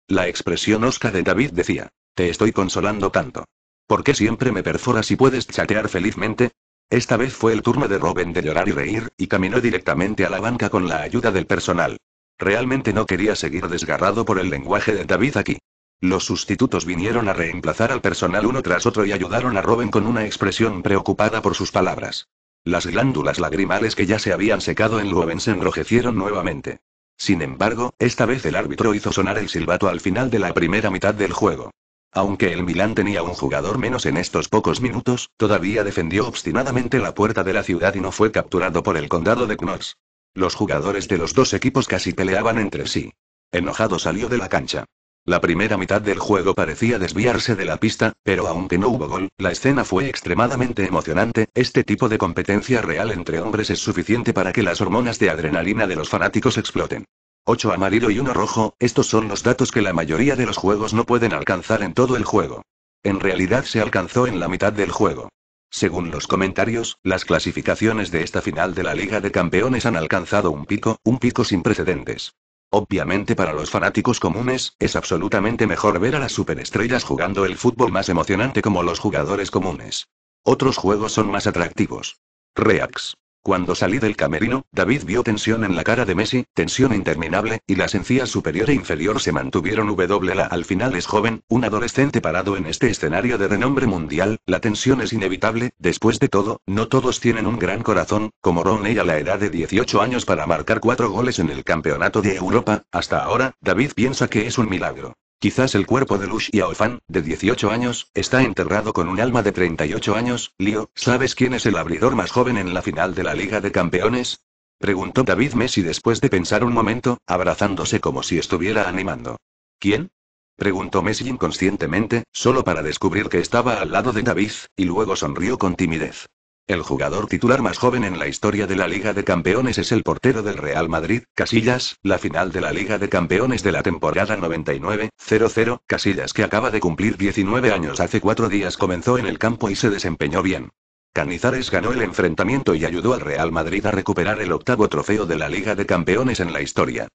A: La expresión osca de David decía, te estoy consolando tanto. ¿Por qué siempre me perforas y puedes chatear felizmente? Esta vez fue el turno de Robin de llorar y reír, y caminó directamente a la banca con la ayuda del personal. Realmente no quería seguir desgarrado por el lenguaje de David aquí. Los sustitutos vinieron a reemplazar al personal uno tras otro y ayudaron a Robin con una expresión preocupada por sus palabras. Las glándulas lagrimales que ya se habían secado en Luoven se enrojecieron nuevamente. Sin embargo, esta vez el árbitro hizo sonar el silbato al final de la primera mitad del juego. Aunque el Milan tenía un jugador menos en estos pocos minutos, todavía defendió obstinadamente la puerta de la ciudad y no fue capturado por el condado de Knox. Los jugadores de los dos equipos casi peleaban entre sí. Enojado salió de la cancha. La primera mitad del juego parecía desviarse de la pista, pero aunque no hubo gol, la escena fue extremadamente emocionante, este tipo de competencia real entre hombres es suficiente para que las hormonas de adrenalina de los fanáticos exploten. 8 amarillo y 1 rojo, estos son los datos que la mayoría de los juegos no pueden alcanzar en todo el juego. En realidad se alcanzó en la mitad del juego. Según los comentarios, las clasificaciones de esta final de la Liga de Campeones han alcanzado un pico, un pico sin precedentes. Obviamente para los fanáticos comunes, es absolutamente mejor ver a las superestrellas jugando el fútbol más emocionante como los jugadores comunes. Otros juegos son más atractivos. Reacts. Cuando salí del camerino, David vio tensión en la cara de Messi, tensión interminable, y las encías superior e inferior se mantuvieron WLA. Al final es joven, un adolescente parado en este escenario de renombre mundial, la tensión es inevitable, después de todo, no todos tienen un gran corazón, como Roney a la edad de 18 años para marcar cuatro goles en el Campeonato de Europa, hasta ahora, David piensa que es un milagro. Quizás el cuerpo de Lush Aofan, de 18 años, está enterrado con un alma de 38 años. Lio, ¿sabes quién es el abridor más joven en la final de la Liga de Campeones? Preguntó David Messi después de pensar un momento, abrazándose como si estuviera animando. ¿Quién? Preguntó Messi inconscientemente, solo para descubrir que estaba al lado de David, y luego sonrió con timidez. El jugador titular más joven en la historia de la Liga de Campeones es el portero del Real Madrid, Casillas, la final de la Liga de Campeones de la temporada 99-00, Casillas que acaba de cumplir 19 años hace cuatro días comenzó en el campo y se desempeñó bien. Canizares ganó el enfrentamiento y ayudó al Real Madrid a recuperar el octavo trofeo de la Liga de Campeones en la historia.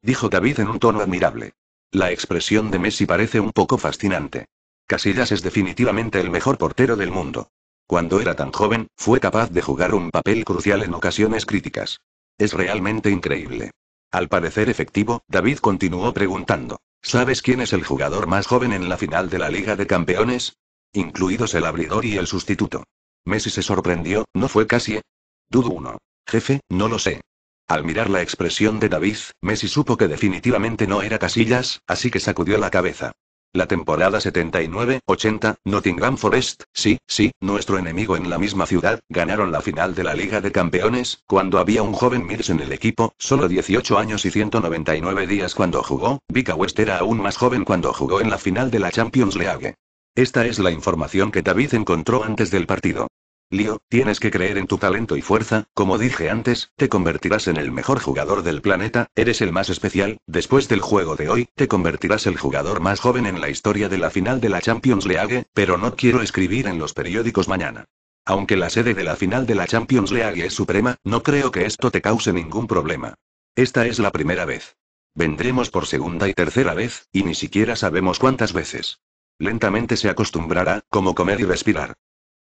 A: Dijo David en un tono admirable. La expresión de Messi parece un poco fascinante. Casillas es definitivamente el mejor portero del mundo. Cuando era tan joven, fue capaz de jugar un papel crucial en ocasiones críticas. Es realmente increíble. Al parecer efectivo, David continuó preguntando. ¿Sabes quién es el jugador más joven en la final de la Liga de Campeones? Incluidos el abridor y el sustituto. Messi se sorprendió, ¿no fue casi? Dudo uno. Jefe, no lo sé. Al mirar la expresión de David, Messi supo que definitivamente no era Casillas, así que sacudió la cabeza. La temporada 79-80, Nottingham Forest, sí, sí, nuestro enemigo en la misma ciudad, ganaron la final de la Liga de Campeones, cuando había un joven Mills en el equipo, solo 18 años y 199 días cuando jugó, Vika West era aún más joven cuando jugó en la final de la Champions League. Esta es la información que David encontró antes del partido. Lio, tienes que creer en tu talento y fuerza, como dije antes, te convertirás en el mejor jugador del planeta, eres el más especial, después del juego de hoy, te convertirás el jugador más joven en la historia de la final de la Champions League, pero no quiero escribir en los periódicos mañana. Aunque la sede de la final de la Champions League es suprema, no creo que esto te cause ningún problema. Esta es la primera vez. Vendremos por segunda y tercera vez, y ni siquiera sabemos cuántas veces. Lentamente se acostumbrará, como comer y respirar.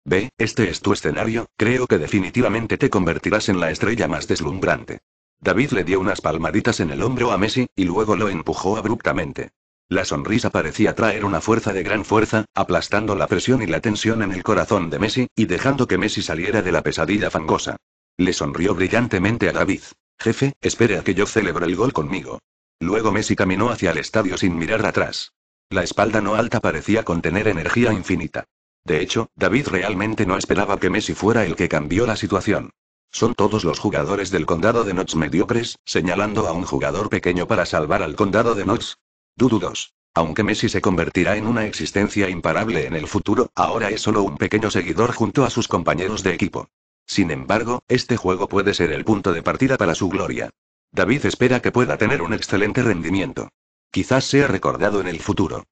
A: Ve, este es tu escenario, creo que definitivamente te convertirás en la estrella más deslumbrante. David le dio unas palmaditas en el hombro a Messi, y luego lo empujó abruptamente. La sonrisa parecía traer una fuerza de gran fuerza, aplastando la presión y la tensión en el corazón de Messi, y dejando que Messi saliera de la pesadilla fangosa. Le sonrió brillantemente a David. Jefe, espere a que yo celebre el gol conmigo. Luego Messi caminó hacia el estadio sin mirar atrás. La espalda no alta parecía contener energía infinita. De hecho, David realmente no esperaba que Messi fuera el que cambió la situación. Son todos los jugadores del condado de Notts mediocres, señalando a un jugador pequeño para salvar al condado de Notts. Dududos. Aunque Messi se convertirá en una existencia imparable en el futuro, ahora es solo un pequeño seguidor junto a sus compañeros de equipo. Sin embargo, este juego puede ser el punto de partida para su gloria. David espera que pueda tener un excelente rendimiento. Quizás sea recordado en el futuro.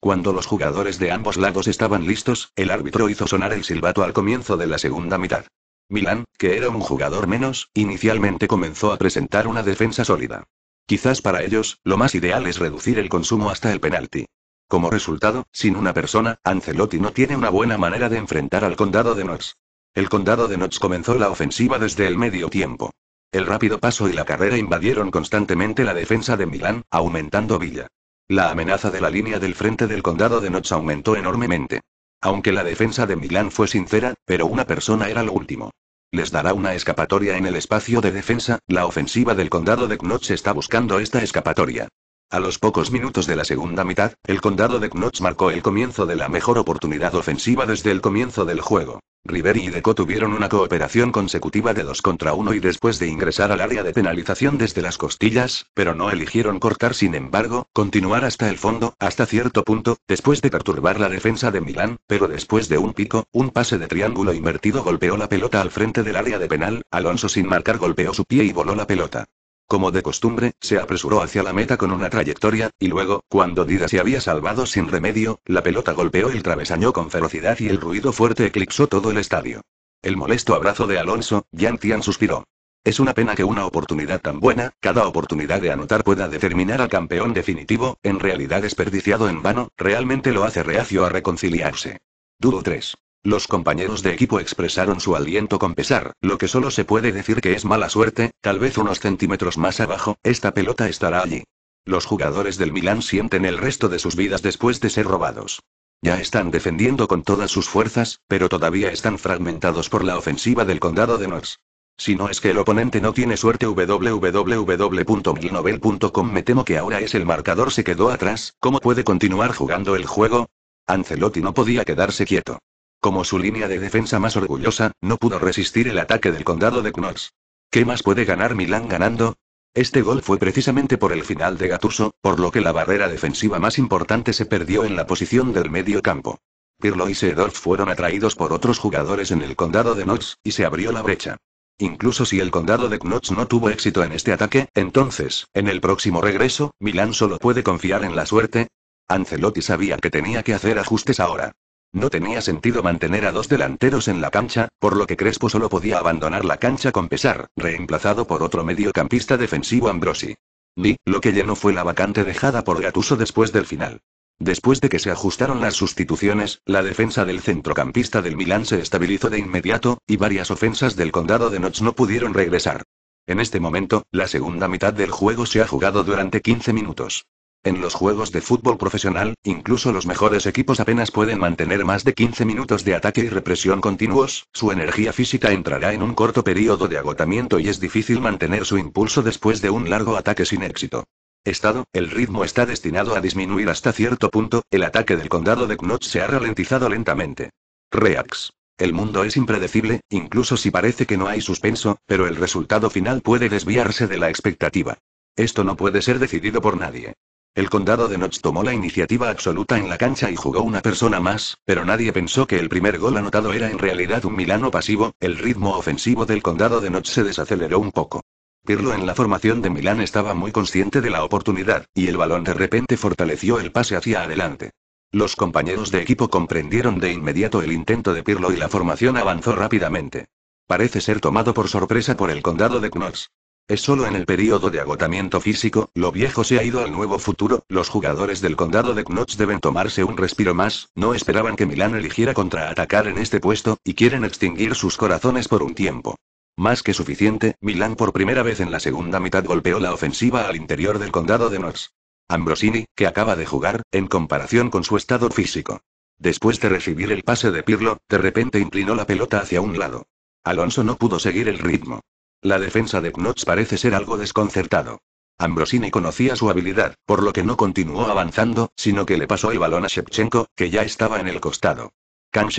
A: Cuando los jugadores de ambos lados estaban listos, el árbitro hizo sonar el silbato al comienzo de la segunda mitad. Milán, que era un jugador menos, inicialmente comenzó a presentar una defensa sólida. Quizás para ellos, lo más ideal es reducir el consumo hasta el penalti. Como resultado, sin una persona, Ancelotti no tiene una buena manera de enfrentar al condado de Notts. El condado de Notts comenzó la ofensiva desde el medio tiempo. El rápido paso y la carrera invadieron constantemente la defensa de Milán, aumentando Villa. La amenaza de la línea del frente del condado de Notts aumentó enormemente. Aunque la defensa de Milán fue sincera, pero una persona era lo último. Les dará una escapatoria en el espacio de defensa, la ofensiva del condado de Knox está buscando esta escapatoria. A los pocos minutos de la segunda mitad, el condado de Knots marcó el comienzo de la mejor oportunidad ofensiva desde el comienzo del juego. River y Deco tuvieron una cooperación consecutiva de 2 contra 1 y después de ingresar al área de penalización desde las costillas, pero no eligieron cortar sin embargo, continuar hasta el fondo, hasta cierto punto, después de perturbar la defensa de Milán, pero después de un pico, un pase de triángulo invertido golpeó la pelota al frente del área de penal, Alonso sin marcar golpeó su pie y voló la pelota. Como de costumbre, se apresuró hacia la meta con una trayectoria, y luego, cuando Dida se había salvado sin remedio, la pelota golpeó el travesaño con ferocidad y el ruido fuerte eclipsó todo el estadio. El molesto abrazo de Alonso, Yan suspiró. Es una pena que una oportunidad tan buena, cada oportunidad de anotar pueda determinar al campeón definitivo, en realidad desperdiciado en vano, realmente lo hace reacio a reconciliarse. Dudo 3. Los compañeros de equipo expresaron su aliento con pesar, lo que solo se puede decir que es mala suerte, tal vez unos centímetros más abajo, esta pelota estará allí. Los jugadores del Milan sienten el resto de sus vidas después de ser robados. Ya están defendiendo con todas sus fuerzas, pero todavía están fragmentados por la ofensiva del condado de Nox. Si no es que el oponente no tiene suerte www.milnovel.com me temo que ahora es el marcador se quedó atrás, ¿cómo puede continuar jugando el juego? Ancelotti no podía quedarse quieto. Como su línea de defensa más orgullosa, no pudo resistir el ataque del condado de Knox. ¿Qué más puede ganar Milán ganando? Este gol fue precisamente por el final de Gatuso, por lo que la barrera defensiva más importante se perdió en la posición del medio campo. Pirlo y Seedorf fueron atraídos por otros jugadores en el condado de Knox, y se abrió la brecha. Incluso si el condado de Knox no tuvo éxito en este ataque, entonces, en el próximo regreso, Milán solo puede confiar en la suerte. Ancelotti sabía que tenía que hacer ajustes ahora. No tenía sentido mantener a dos delanteros en la cancha, por lo que Crespo solo podía abandonar la cancha con pesar, reemplazado por otro mediocampista defensivo Ambrosi. Ni, lo que llenó fue la vacante dejada por Gatuso después del final. Después de que se ajustaron las sustituciones, la defensa del centrocampista del Milan se estabilizó de inmediato, y varias ofensas del condado de Notch no pudieron regresar. En este momento, la segunda mitad del juego se ha jugado durante 15 minutos. En los juegos de fútbol profesional, incluso los mejores equipos apenas pueden mantener más de 15 minutos de ataque y represión continuos, su energía física entrará en un corto periodo de agotamiento y es difícil mantener su impulso después de un largo ataque sin éxito. Estado, el ritmo está destinado a disminuir hasta cierto punto, el ataque del condado de Knott se ha ralentizado lentamente. Reax. El mundo es impredecible, incluso si parece que no hay suspenso, pero el resultado final puede desviarse de la expectativa. Esto no puede ser decidido por nadie. El condado de Notch tomó la iniciativa absoluta en la cancha y jugó una persona más, pero nadie pensó que el primer gol anotado era en realidad un Milano pasivo, el ritmo ofensivo del condado de Notch se desaceleró un poco. Pirlo en la formación de Milán estaba muy consciente de la oportunidad, y el balón de repente fortaleció el pase hacia adelante. Los compañeros de equipo comprendieron de inmediato el intento de Pirlo y la formación avanzó rápidamente. Parece ser tomado por sorpresa por el condado de Knox. Es solo en el periodo de agotamiento físico, lo viejo se ha ido al nuevo futuro, los jugadores del condado de Knox deben tomarse un respiro más, no esperaban que Milán eligiera contraatacar en este puesto, y quieren extinguir sus corazones por un tiempo. Más que suficiente, Milán por primera vez en la segunda mitad golpeó la ofensiva al interior del condado de Knox. Ambrosini, que acaba de jugar, en comparación con su estado físico. Después de recibir el pase de Pirlo, de repente inclinó la pelota hacia un lado. Alonso no pudo seguir el ritmo. La defensa de knots parece ser algo desconcertado. Ambrosini conocía su habilidad, por lo que no continuó avanzando, sino que le pasó el balón a Shevchenko, que ya estaba en el costado. Kang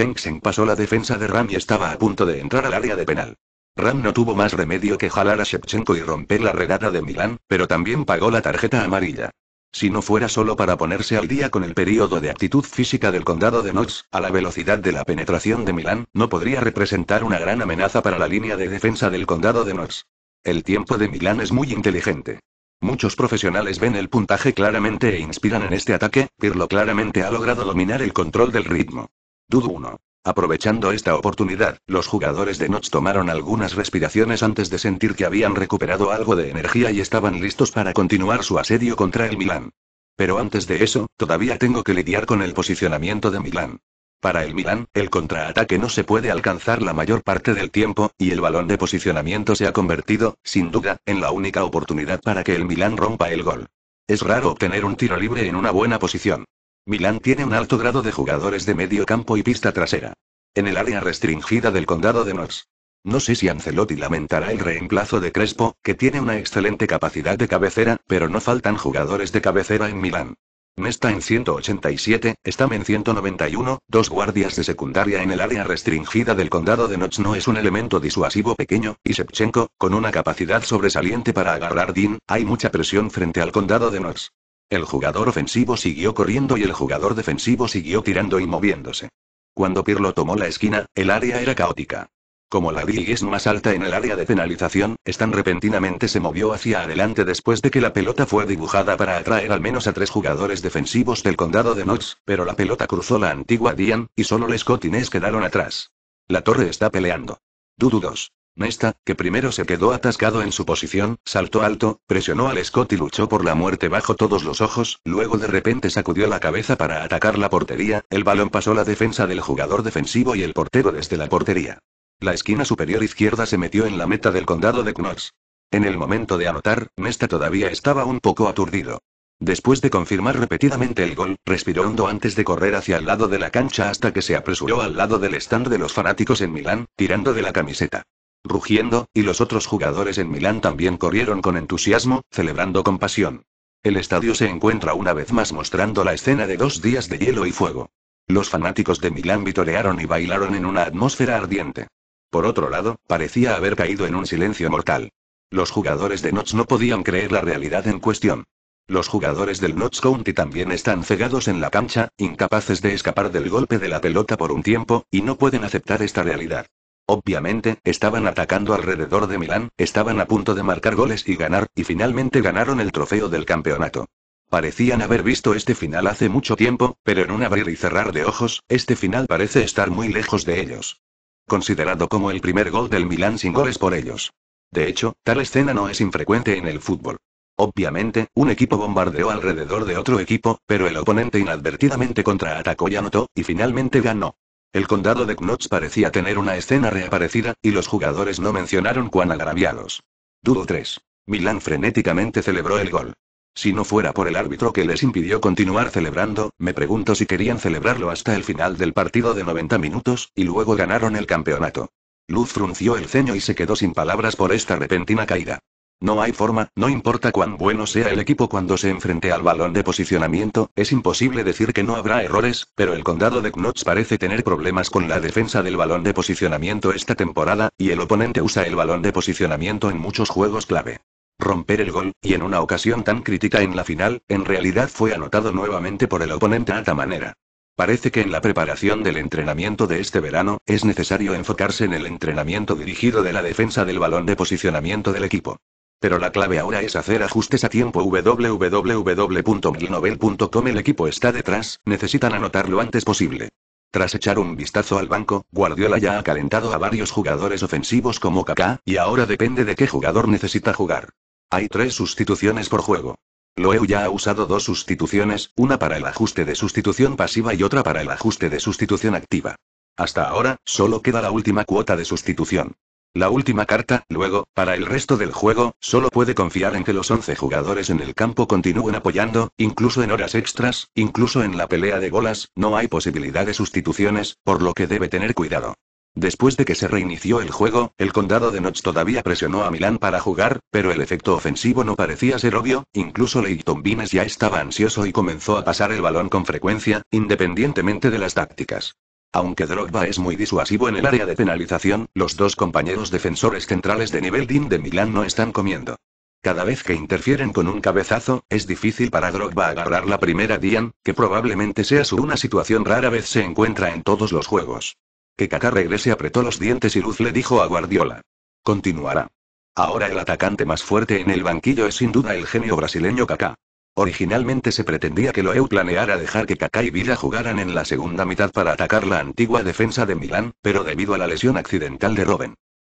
A: pasó la defensa de Ram y estaba a punto de entrar al área de penal. Ram no tuvo más remedio que jalar a Shevchenko y romper la redada de Milán, pero también pagó la tarjeta amarilla. Si no fuera solo para ponerse al día con el periodo de actitud física del condado de Notts, a la velocidad de la penetración de Milán, no podría representar una gran amenaza para la línea de defensa del condado de Notts. El tiempo de Milán es muy inteligente. Muchos profesionales ven el puntaje claramente e inspiran en este ataque, Pirlo claramente ha logrado dominar el control del ritmo. Dudo 1. Aprovechando esta oportunidad, los jugadores de Notch tomaron algunas respiraciones antes de sentir que habían recuperado algo de energía y estaban listos para continuar su asedio contra el Milan. Pero antes de eso, todavía tengo que lidiar con el posicionamiento de Milan. Para el Milan, el contraataque no se puede alcanzar la mayor parte del tiempo, y el balón de posicionamiento se ha convertido, sin duda, en la única oportunidad para que el Milan rompa el gol. Es raro obtener un tiro libre en una buena posición. Milán tiene un alto grado de jugadores de medio campo y pista trasera. En el área restringida del condado de Knox. No sé si Ancelotti lamentará el reemplazo de Crespo, que tiene una excelente capacidad de cabecera, pero no faltan jugadores de cabecera en Milán. Nesta en 187, Stam en 191, dos guardias de secundaria en el área restringida del condado de Knox no es un elemento disuasivo pequeño, y Shevchenko, con una capacidad sobresaliente para agarrar DIN, hay mucha presión frente al condado de Knox. El jugador ofensivo siguió corriendo y el jugador defensivo siguió tirando y moviéndose. Cuando Pirlo tomó la esquina, el área era caótica. Como la Big es más alta en el área de penalización, Stan repentinamente se movió hacia adelante después de que la pelota fue dibujada para atraer al menos a tres jugadores defensivos del condado de Knox, pero la pelota cruzó la antigua Dian, y solo los cotines quedaron atrás. La torre está peleando. Dududos. Nesta, que primero se quedó atascado en su posición, saltó alto, presionó al Scott y luchó por la muerte bajo todos los ojos, luego de repente sacudió la cabeza para atacar la portería, el balón pasó la defensa del jugador defensivo y el portero desde la portería. La esquina superior izquierda se metió en la meta del condado de Knox. En el momento de anotar, Nesta todavía estaba un poco aturdido. Después de confirmar repetidamente el gol, respiró hondo antes de correr hacia el lado de la cancha hasta que se apresuró al lado del stand de los fanáticos en Milán, tirando de la camiseta rugiendo, y los otros jugadores en Milán también corrieron con entusiasmo, celebrando con pasión. El estadio se encuentra una vez más mostrando la escena de dos días de hielo y fuego. Los fanáticos de Milán vitorearon y bailaron en una atmósfera ardiente. Por otro lado, parecía haber caído en un silencio mortal. Los jugadores de Notch no podían creer la realidad en cuestión. Los jugadores del Notch County también están cegados en la cancha, incapaces de escapar del golpe de la pelota por un tiempo, y no pueden aceptar esta realidad. Obviamente, estaban atacando alrededor de Milán, estaban a punto de marcar goles y ganar, y finalmente ganaron el trofeo del campeonato. Parecían haber visto este final hace mucho tiempo, pero en un abrir y cerrar de ojos, este final parece estar muy lejos de ellos. Considerado como el primer gol del Milán sin goles por ellos. De hecho, tal escena no es infrecuente en el fútbol. Obviamente, un equipo bombardeó alrededor de otro equipo, pero el oponente inadvertidamente contraatacó y anotó, y finalmente ganó. El condado de Knots parecía tener una escena reaparecida, y los jugadores no mencionaron cuán agraviados. Dudo 3. Milán frenéticamente celebró el gol. Si no fuera por el árbitro que les impidió continuar celebrando, me pregunto si querían celebrarlo hasta el final del partido de 90 minutos, y luego ganaron el campeonato. Luz frunció el ceño y se quedó sin palabras por esta repentina caída. No hay forma, no importa cuán bueno sea el equipo cuando se enfrente al balón de posicionamiento, es imposible decir que no habrá errores, pero el condado de Knots parece tener problemas con la defensa del balón de posicionamiento esta temporada, y el oponente usa el balón de posicionamiento en muchos juegos clave. Romper el gol, y en una ocasión tan crítica en la final, en realidad fue anotado nuevamente por el oponente a manera. Parece que en la preparación del entrenamiento de este verano, es necesario enfocarse en el entrenamiento dirigido de la defensa del balón de posicionamiento del equipo. Pero la clave ahora es hacer ajustes a tiempo. www.milnovel.com El equipo está detrás, necesitan anotar lo antes posible. Tras echar un vistazo al banco, Guardiola ya ha calentado a varios jugadores ofensivos como Kaká, y ahora depende de qué jugador necesita jugar. Hay tres sustituciones por juego. Loew ya ha usado dos sustituciones, una para el ajuste de sustitución pasiva y otra para el ajuste de sustitución activa. Hasta ahora, solo queda la última cuota de sustitución. La última carta, luego, para el resto del juego, solo puede confiar en que los 11 jugadores en el campo continúen apoyando, incluso en horas extras, incluso en la pelea de bolas, no hay posibilidad de sustituciones, por lo que debe tener cuidado. Después de que se reinició el juego, el condado de Notch todavía presionó a Milán para jugar, pero el efecto ofensivo no parecía ser obvio, incluso Leighton Vines ya estaba ansioso y comenzó a pasar el balón con frecuencia, independientemente de las tácticas. Aunque Drogba es muy disuasivo en el área de penalización, los dos compañeros defensores centrales de nivel DIN de Milán no están comiendo. Cada vez que interfieren con un cabezazo, es difícil para Drogba agarrar la primera Dian, que probablemente sea su una situación rara vez se encuentra en todos los juegos. Que Kaká regrese apretó los dientes y Luz le dijo a Guardiola. Continuará. Ahora el atacante más fuerte en el banquillo es sin duda el genio brasileño Kaká. Originalmente se pretendía que Loeu planeara dejar que Kaká y Villa jugaran en la segunda mitad para atacar la antigua defensa de Milán, pero debido a la lesión accidental de Robben.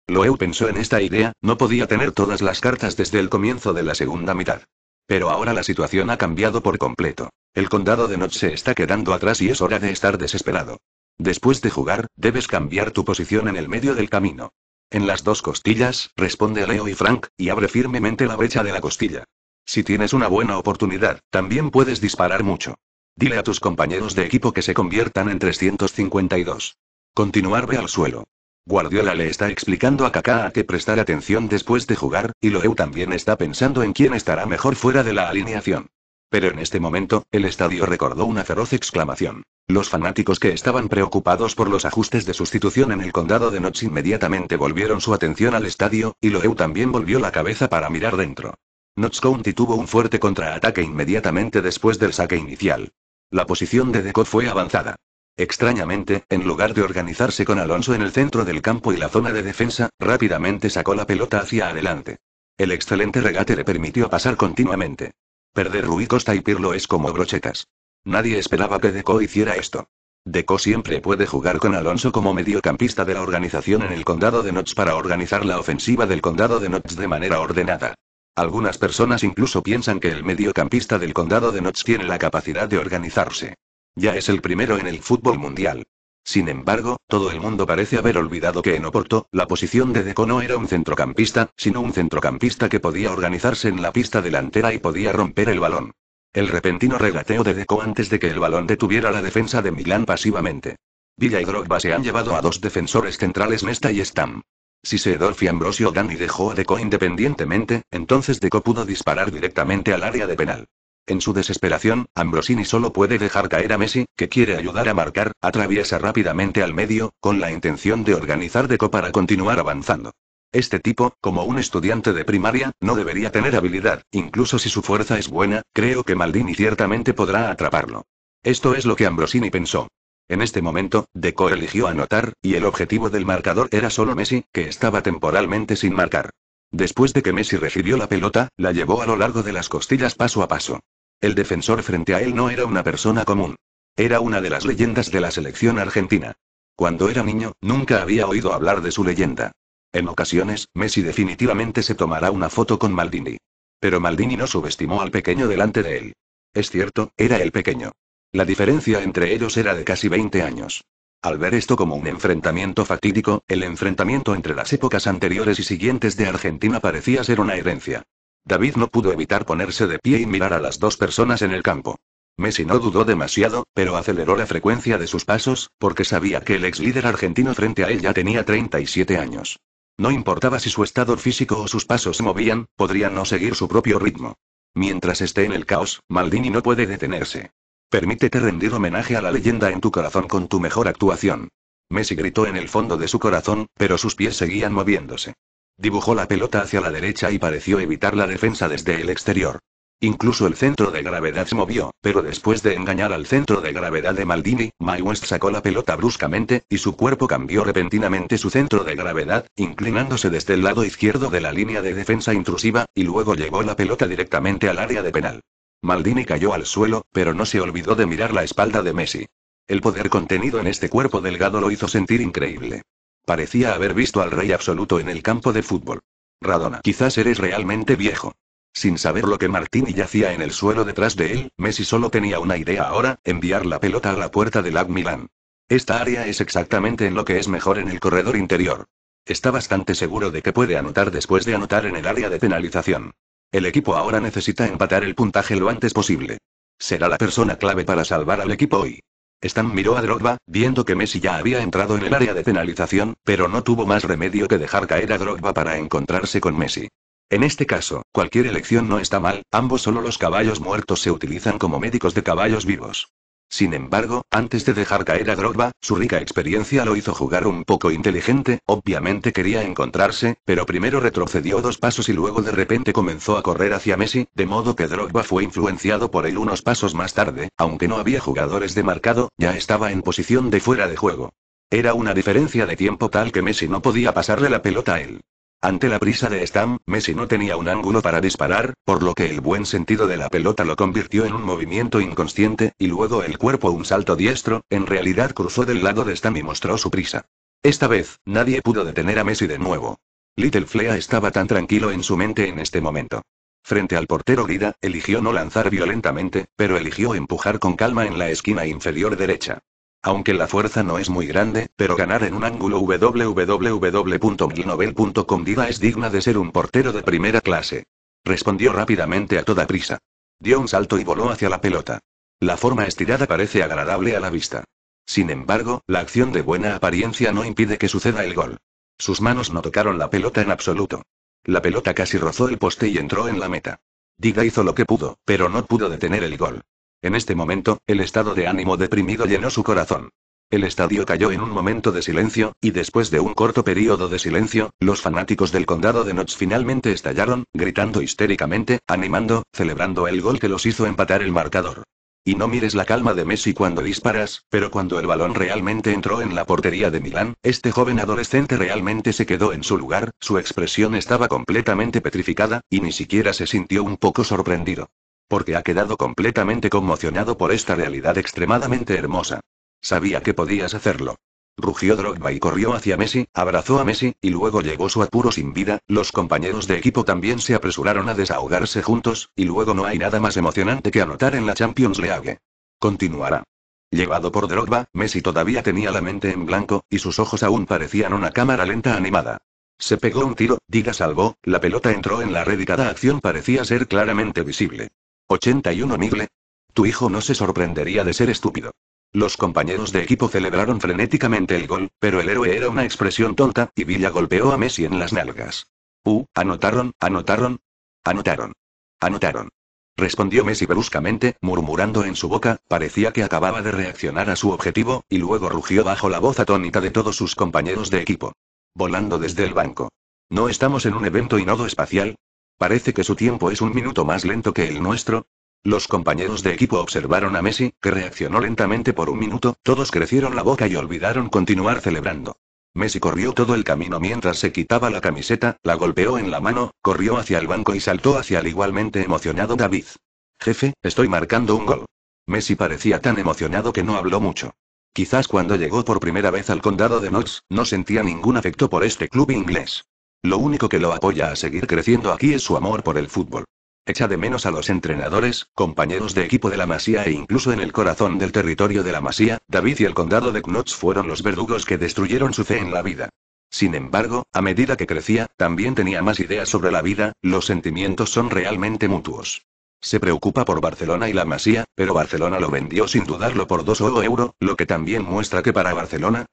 A: Loeu pensó en esta idea, no podía tener todas las cartas desde el comienzo de la segunda mitad. Pero ahora la situación ha cambiado por completo. El condado de Notch se está quedando atrás y es hora de estar desesperado. Después de jugar, debes cambiar tu posición en el medio del camino. En las dos costillas, responde Leo y Frank, y abre firmemente la brecha de la costilla. Si tienes una buena oportunidad, también puedes disparar mucho. Dile a tus compañeros de equipo que se conviertan en 352. Continuar ve al suelo. Guardiola le está explicando a Kaká que prestar atención después de jugar, y Loeu también está pensando en quién estará mejor fuera de la alineación. Pero en este momento, el estadio recordó una feroz exclamación. Los fanáticos que estaban preocupados por los ajustes de sustitución en el condado de Notts inmediatamente volvieron su atención al estadio, y Loeu también volvió la cabeza para mirar dentro. Notts County tuvo un fuerte contraataque inmediatamente después del saque inicial. La posición de Deco fue avanzada. Extrañamente, en lugar de organizarse con Alonso en el centro del campo y la zona de defensa, rápidamente sacó la pelota hacia adelante. El excelente regate le permitió pasar continuamente. Perder Rui Costa y Pirlo es como brochetas. Nadie esperaba que Deco hiciera esto. Deco siempre puede jugar con Alonso como mediocampista de la organización en el condado de Notts para organizar la ofensiva del condado de Notts de manera ordenada. Algunas personas incluso piensan que el mediocampista del condado de Notts tiene la capacidad de organizarse. Ya es el primero en el fútbol mundial. Sin embargo, todo el mundo parece haber olvidado que en Oporto, la posición de Deco no era un centrocampista, sino un centrocampista que podía organizarse en la pista delantera y podía romper el balón. El repentino regateo de Deco antes de que el balón detuviera la defensa de Milán pasivamente. Villa y Drogba se han llevado a dos defensores centrales Nesta y Stam. Si Seedorf y Ambrosio Dani dejó a Deco independientemente, entonces Deco pudo disparar directamente al área de penal. En su desesperación, Ambrosini solo puede dejar caer a Messi, que quiere ayudar a marcar, atraviesa rápidamente al medio, con la intención de organizar Deco para continuar avanzando. Este tipo, como un estudiante de primaria, no debería tener habilidad, incluso si su fuerza es buena, creo que Maldini ciertamente podrá atraparlo. Esto es lo que Ambrosini pensó. En este momento, Deco eligió anotar, y el objetivo del marcador era solo Messi, que estaba temporalmente sin marcar. Después de que Messi recibió la pelota, la llevó a lo largo de las costillas paso a paso. El defensor frente a él no era una persona común. Era una de las leyendas de la selección argentina. Cuando era niño, nunca había oído hablar de su leyenda. En ocasiones, Messi definitivamente se tomará una foto con Maldini. Pero Maldini no subestimó al pequeño delante de él. Es cierto, era el pequeño. La diferencia entre ellos era de casi 20 años. Al ver esto como un enfrentamiento fatídico, el enfrentamiento entre las épocas anteriores y siguientes de Argentina parecía ser una herencia. David no pudo evitar ponerse de pie y mirar a las dos personas en el campo. Messi no dudó demasiado, pero aceleró la frecuencia de sus pasos, porque sabía que el ex líder argentino frente a él ya tenía 37 años. No importaba si su estado físico o sus pasos se movían, podría no seguir su propio ritmo. Mientras esté en el caos, Maldini no puede detenerse. Permítete rendir homenaje a la leyenda en tu corazón con tu mejor actuación. Messi gritó en el fondo de su corazón, pero sus pies seguían moviéndose. Dibujó la pelota hacia la derecha y pareció evitar la defensa desde el exterior. Incluso el centro de gravedad se movió, pero después de engañar al centro de gravedad de Maldini, My West sacó la pelota bruscamente, y su cuerpo cambió repentinamente su centro de gravedad, inclinándose desde el lado izquierdo de la línea de defensa intrusiva, y luego llevó la pelota directamente al área de penal. Maldini cayó al suelo, pero no se olvidó de mirar la espalda de Messi. El poder contenido en este cuerpo delgado lo hizo sentir increíble. Parecía haber visto al rey absoluto en el campo de fútbol. Radona, quizás eres realmente viejo. Sin saber lo que Martini yacía en el suelo detrás de él, Messi solo tenía una idea ahora, enviar la pelota a la puerta del AC Milan. Esta área es exactamente en lo que es mejor en el corredor interior. Está bastante seguro de que puede anotar después de anotar en el área de penalización. El equipo ahora necesita empatar el puntaje lo antes posible. Será la persona clave para salvar al equipo hoy. Stan miró a Drogba, viendo que Messi ya había entrado en el área de penalización, pero no tuvo más remedio que dejar caer a Drogba para encontrarse con Messi. En este caso, cualquier elección no está mal, ambos solo los caballos muertos se utilizan como médicos de caballos vivos. Sin embargo, antes de dejar caer a Drogba, su rica experiencia lo hizo jugar un poco inteligente, obviamente quería encontrarse, pero primero retrocedió dos pasos y luego de repente comenzó a correr hacia Messi, de modo que Drogba fue influenciado por él unos pasos más tarde, aunque no había jugadores de marcado, ya estaba en posición de fuera de juego. Era una diferencia de tiempo tal que Messi no podía pasarle la pelota a él. Ante la prisa de Stam, Messi no tenía un ángulo para disparar, por lo que el buen sentido de la pelota lo convirtió en un movimiento inconsciente, y luego el cuerpo un salto diestro, en realidad cruzó del lado de Stam y mostró su prisa. Esta vez, nadie pudo detener a Messi de nuevo. Little Flea estaba tan tranquilo en su mente en este momento. Frente al portero Grida, eligió no lanzar violentamente, pero eligió empujar con calma en la esquina inferior derecha. Aunque la fuerza no es muy grande, pero ganar en un ángulo www.milnovel.com Diga es digna de ser un portero de primera clase. Respondió rápidamente a toda prisa. Dio un salto y voló hacia la pelota. La forma estirada parece agradable a la vista. Sin embargo, la acción de buena apariencia no impide que suceda el gol. Sus manos no tocaron la pelota en absoluto. La pelota casi rozó el poste y entró en la meta. Diga hizo lo que pudo, pero no pudo detener el gol. En este momento, el estado de ánimo deprimido llenó su corazón. El estadio cayó en un momento de silencio, y después de un corto periodo de silencio, los fanáticos del condado de Notts finalmente estallaron, gritando histéricamente, animando, celebrando el gol que los hizo empatar el marcador. Y no mires la calma de Messi cuando disparas, pero cuando el balón realmente entró en la portería de Milán, este joven adolescente realmente se quedó en su lugar, su expresión estaba completamente petrificada, y ni siquiera se sintió un poco sorprendido porque ha quedado completamente conmocionado por esta realidad extremadamente hermosa. Sabía que podías hacerlo. Rugió Drogba y corrió hacia Messi, abrazó a Messi, y luego llegó su apuro sin vida, los compañeros de equipo también se apresuraron a desahogarse juntos, y luego no hay nada más emocionante que anotar en la Champions League. Continuará. Llevado por Drogba, Messi todavía tenía la mente en blanco, y sus ojos aún parecían una cámara lenta animada. Se pegó un tiro, Diga salvó, la pelota entró en la red y cada acción parecía ser claramente visible. 81 Migle. Tu hijo no se sorprendería de ser estúpido. Los compañeros de equipo celebraron frenéticamente el gol, pero el héroe era una expresión tonta, y Villa golpeó a Messi en las nalgas. Uh, anotaron, anotaron. Anotaron. Anotaron. Respondió Messi bruscamente, murmurando en su boca, parecía que acababa de reaccionar a su objetivo, y luego rugió bajo la voz atónita de todos sus compañeros de equipo. Volando desde el banco. No estamos en un evento inodo espacial, Parece que su tiempo es un minuto más lento que el nuestro. Los compañeros de equipo observaron a Messi, que reaccionó lentamente por un minuto, todos crecieron la boca y olvidaron continuar celebrando. Messi corrió todo el camino mientras se quitaba la camiseta, la golpeó en la mano, corrió hacia el banco y saltó hacia el igualmente emocionado David. Jefe, estoy marcando un gol. Messi parecía tan emocionado que no habló mucho. Quizás cuando llegó por primera vez al condado de Knox, no sentía ningún afecto por este club inglés. Lo único que lo apoya a seguir creciendo aquí es su amor por el fútbol. Echa de menos a los entrenadores, compañeros de equipo de la Masía e incluso en el corazón del territorio de la Masía, David y el condado de Knotts fueron los verdugos que destruyeron su fe en la vida. Sin embargo, a medida que crecía, también tenía más ideas sobre la vida, los sentimientos son realmente mutuos. Se preocupa por Barcelona y la Masía, pero Barcelona lo vendió sin dudarlo por 2 euros, lo que también muestra que para Barcelona,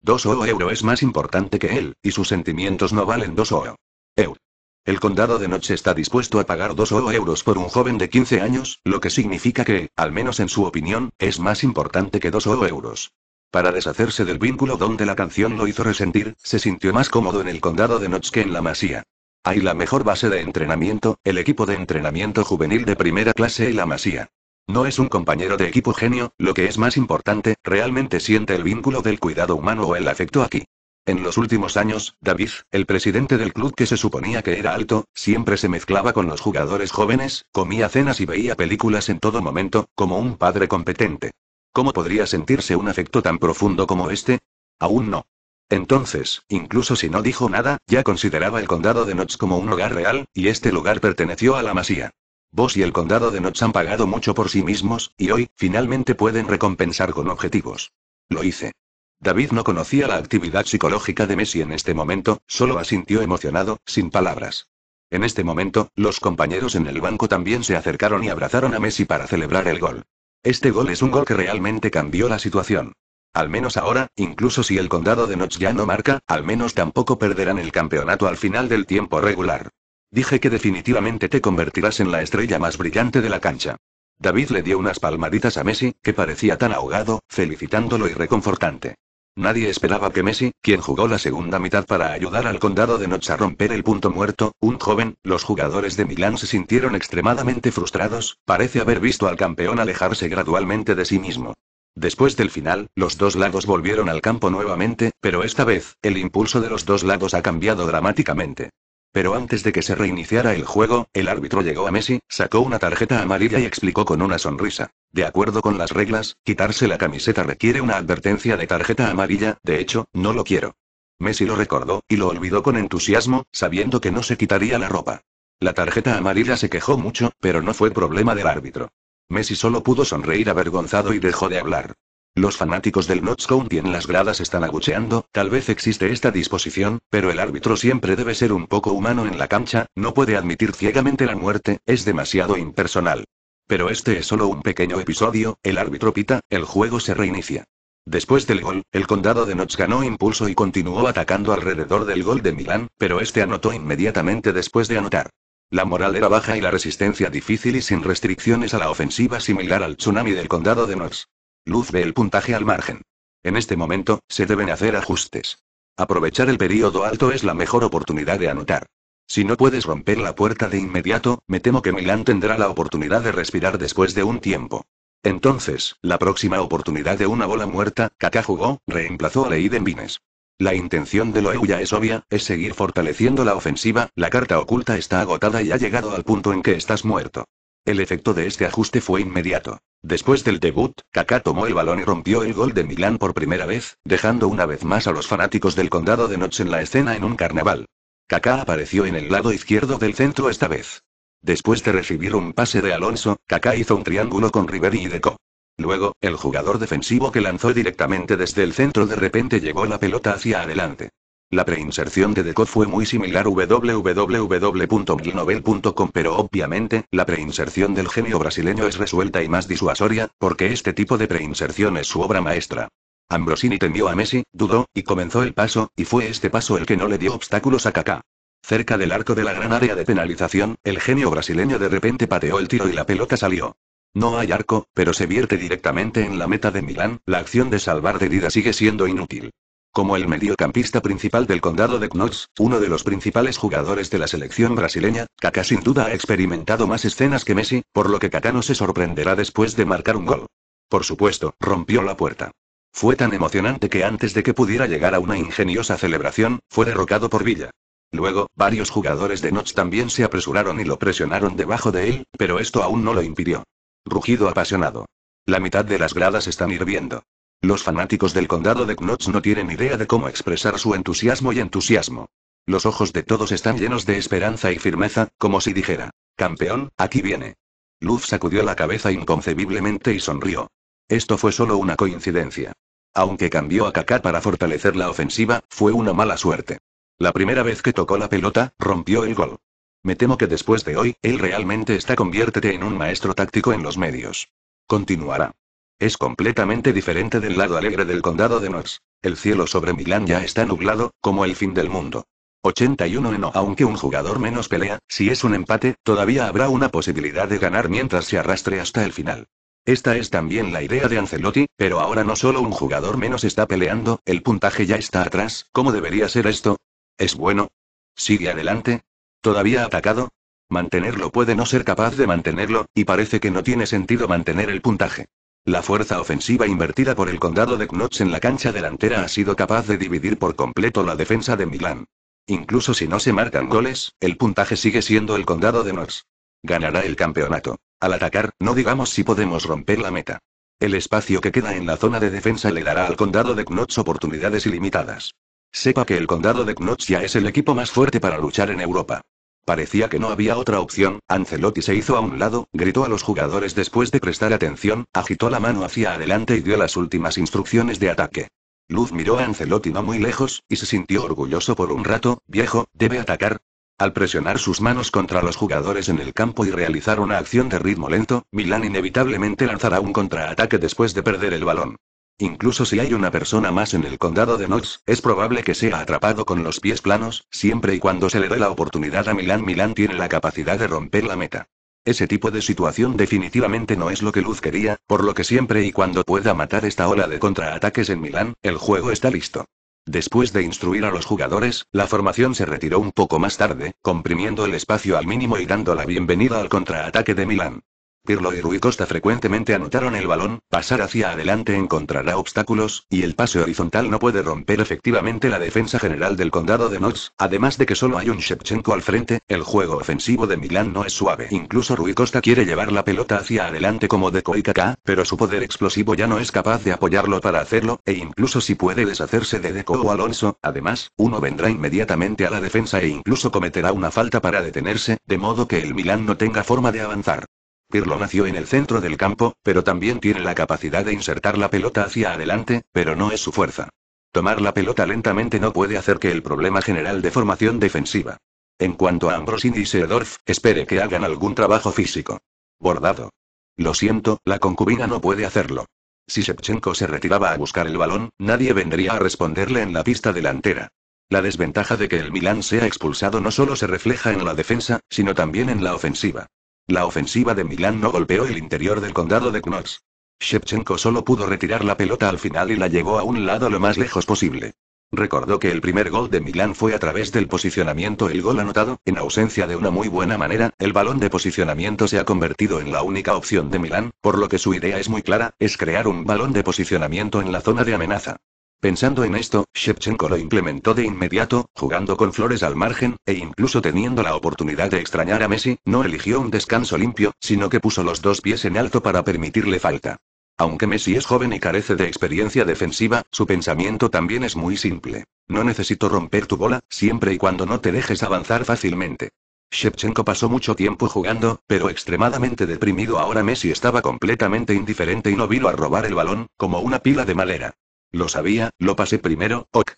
A: Dos o euro es más importante que él, y sus sentimientos no valen dos o euro. El condado de Noche está dispuesto a pagar dos o euros por un joven de 15 años, lo que significa que, al menos en su opinión, es más importante que dos o euros. Para deshacerse del vínculo donde la canción lo hizo resentir, se sintió más cómodo en el condado de Notch que en la Masía. Hay la mejor base de entrenamiento, el equipo de entrenamiento juvenil de primera clase y la Masía. No es un compañero de equipo genio, lo que es más importante, realmente siente el vínculo del cuidado humano o el afecto aquí. En los últimos años, David, el presidente del club que se suponía que era alto, siempre se mezclaba con los jugadores jóvenes, comía cenas y veía películas en todo momento, como un padre competente. ¿Cómo podría sentirse un afecto tan profundo como este? Aún no. Entonces, incluso si no dijo nada, ya consideraba el condado de Notts como un hogar real, y este lugar perteneció a la masía. Vos y el condado de Notch han pagado mucho por sí mismos, y hoy, finalmente pueden recompensar con objetivos. Lo hice. David no conocía la actividad psicológica de Messi en este momento, solo asintió emocionado, sin palabras. En este momento, los compañeros en el banco también se acercaron y abrazaron a Messi para celebrar el gol. Este gol es un gol que realmente cambió la situación. Al menos ahora, incluso si el condado de Notch ya no marca, al menos tampoco perderán el campeonato al final del tiempo regular. Dije que definitivamente te convertirás en la estrella más brillante de la cancha. David le dio unas palmaditas a Messi, que parecía tan ahogado, felicitándolo y reconfortante. Nadie esperaba que Messi, quien jugó la segunda mitad para ayudar al condado de noche a romper el punto muerto, un joven, los jugadores de Milán se sintieron extremadamente frustrados, parece haber visto al campeón alejarse gradualmente de sí mismo. Después del final, los dos lados volvieron al campo nuevamente, pero esta vez, el impulso de los dos lados ha cambiado dramáticamente. Pero antes de que se reiniciara el juego, el árbitro llegó a Messi, sacó una tarjeta amarilla y explicó con una sonrisa. De acuerdo con las reglas, quitarse la camiseta requiere una advertencia de tarjeta amarilla, de hecho, no lo quiero. Messi lo recordó, y lo olvidó con entusiasmo, sabiendo que no se quitaría la ropa. La tarjeta amarilla se quejó mucho, pero no fue problema del árbitro. Messi solo pudo sonreír avergonzado y dejó de hablar. Los fanáticos del Notch County en las gradas están agucheando, tal vez existe esta disposición, pero el árbitro siempre debe ser un poco humano en la cancha, no puede admitir ciegamente la muerte, es demasiado impersonal. Pero este es solo un pequeño episodio, el árbitro pita, el juego se reinicia. Después del gol, el condado de Notch ganó impulso y continuó atacando alrededor del gol de Milán, pero este anotó inmediatamente después de anotar. La moral era baja y la resistencia difícil y sin restricciones a la ofensiva similar al tsunami del condado de Notch. Luz ve el puntaje al margen. En este momento, se deben hacer ajustes. Aprovechar el periodo alto es la mejor oportunidad de anotar. Si no puedes romper la puerta de inmediato, me temo que Milan tendrá la oportunidad de respirar después de un tiempo. Entonces, la próxima oportunidad de una bola muerta, Kaká jugó, reemplazó a Leiden Vines. La intención de Loeuya es obvia, es seguir fortaleciendo la ofensiva, la carta oculta está agotada y ha llegado al punto en que estás muerto. El efecto de este ajuste fue inmediato. Después del debut, Kaká tomó el balón y rompió el gol de Milán por primera vez, dejando una vez más a los fanáticos del condado de noche en la escena en un carnaval. Kaká apareció en el lado izquierdo del centro esta vez. Después de recibir un pase de Alonso, Kaká hizo un triángulo con Riveri y Deco. Luego, el jugador defensivo que lanzó directamente desde el centro de repente llegó la pelota hacia adelante. La preinserción de Deco fue muy similar www.glinovel.com pero obviamente, la preinserción del genio brasileño es resuelta y más disuasoria, porque este tipo de preinserción es su obra maestra. Ambrosini temió a Messi, dudó, y comenzó el paso, y fue este paso el que no le dio obstáculos a Kaká. Cerca del arco de la gran área de penalización, el genio brasileño de repente pateó el tiro y la pelota salió. No hay arco, pero se vierte directamente en la meta de Milán, la acción de salvar de vida sigue siendo inútil. Como el mediocampista principal del condado de Knox, uno de los principales jugadores de la selección brasileña, Kaká sin duda ha experimentado más escenas que Messi, por lo que Kaká no se sorprenderá después de marcar un gol. Por supuesto, rompió la puerta. Fue tan emocionante que antes de que pudiera llegar a una ingeniosa celebración, fue derrocado por Villa. Luego, varios jugadores de Knots también se apresuraron y lo presionaron debajo de él, pero esto aún no lo impidió. Rugido apasionado. La mitad de las gradas están hirviendo. Los fanáticos del condado de Knots no tienen idea de cómo expresar su entusiasmo y entusiasmo. Los ojos de todos están llenos de esperanza y firmeza, como si dijera, campeón, aquí viene. Luz sacudió la cabeza inconcebiblemente y sonrió. Esto fue solo una coincidencia. Aunque cambió a Kaká para fortalecer la ofensiva, fue una mala suerte. La primera vez que tocó la pelota, rompió el gol. Me temo que después de hoy, él realmente está conviértete en un maestro táctico en los medios. Continuará. Es completamente diferente del lado alegre del condado de Knox. El cielo sobre Milán ya está nublado, como el fin del mundo. 81 en Aunque un jugador menos pelea, si es un empate, todavía habrá una posibilidad de ganar mientras se arrastre hasta el final. Esta es también la idea de Ancelotti, pero ahora no solo un jugador menos está peleando, el puntaje ya está atrás, ¿cómo debería ser esto? ¿Es bueno? ¿Sigue adelante? ¿Todavía atacado? Mantenerlo puede no ser capaz de mantenerlo, y parece que no tiene sentido mantener el puntaje. La fuerza ofensiva invertida por el condado de Knox en la cancha delantera ha sido capaz de dividir por completo la defensa de Milán. Incluso si no se marcan goles, el puntaje sigue siendo el condado de Knox. Ganará el campeonato. Al atacar, no digamos si podemos romper la meta. El espacio que queda en la zona de defensa le dará al condado de Knox oportunidades ilimitadas. Sepa que el condado de Knox ya es el equipo más fuerte para luchar en Europa. Parecía que no había otra opción, Ancelotti se hizo a un lado, gritó a los jugadores después de prestar atención, agitó la mano hacia adelante y dio las últimas instrucciones de ataque. Luz miró a Ancelotti no muy lejos, y se sintió orgulloso por un rato, viejo, debe atacar. Al presionar sus manos contra los jugadores en el campo y realizar una acción de ritmo lento, Milán inevitablemente lanzará un contraataque después de perder el balón. Incluso si hay una persona más en el condado de Knox, es probable que sea atrapado con los pies planos, siempre y cuando se le dé la oportunidad a Milán. Milán tiene la capacidad de romper la meta. Ese tipo de situación definitivamente no es lo que Luz quería, por lo que siempre y cuando pueda matar esta ola de contraataques en Milán, el juego está listo. Después de instruir a los jugadores, la formación se retiró un poco más tarde, comprimiendo el espacio al mínimo y dando la bienvenida al contraataque de Milán y Rui Costa frecuentemente anotaron el balón, pasar hacia adelante encontrará obstáculos, y el pase horizontal no puede romper efectivamente la defensa general del condado de Notts, además de que solo hay un Shevchenko al frente, el juego ofensivo de Milán no es suave. Incluso Rui Costa quiere llevar la pelota hacia adelante como de Kaká, pero su poder explosivo ya no es capaz de apoyarlo para hacerlo, e incluso si puede deshacerse de Deco o Alonso, además, uno vendrá inmediatamente a la defensa e incluso cometerá una falta para detenerse, de modo que el Milán no tenga forma de avanzar. Pirlo nació en el centro del campo, pero también tiene la capacidad de insertar la pelota hacia adelante, pero no es su fuerza. Tomar la pelota lentamente no puede hacer que el problema general de formación defensiva. En cuanto a Ambrosini y Seedorf, espere que hagan algún trabajo físico. Bordado. Lo siento, la concubina no puede hacerlo. Si Shevchenko se retiraba a buscar el balón, nadie vendría a responderle en la pista delantera. La desventaja de que el Milan sea expulsado no solo se refleja en la defensa, sino también en la ofensiva. La ofensiva de Milán no golpeó el interior del condado de Knox. Shevchenko solo pudo retirar la pelota al final y la llevó a un lado lo más lejos posible. Recordó que el primer gol de Milán fue a través del posicionamiento. El gol anotado, en ausencia de una muy buena manera, el balón de posicionamiento se ha convertido en la única opción de Milán, por lo que su idea es muy clara, es crear un balón de posicionamiento en la zona de amenaza. Pensando en esto, Shevchenko lo implementó de inmediato, jugando con flores al margen, e incluso teniendo la oportunidad de extrañar a Messi, no eligió un descanso limpio, sino que puso los dos pies en alto para permitirle falta. Aunque Messi es joven y carece de experiencia defensiva, su pensamiento también es muy simple. No necesito romper tu bola, siempre y cuando no te dejes avanzar fácilmente. Shevchenko pasó mucho tiempo jugando, pero extremadamente deprimido ahora Messi estaba completamente indiferente y no vino a robar el balón, como una pila de madera. Lo sabía, lo pasé primero, ok.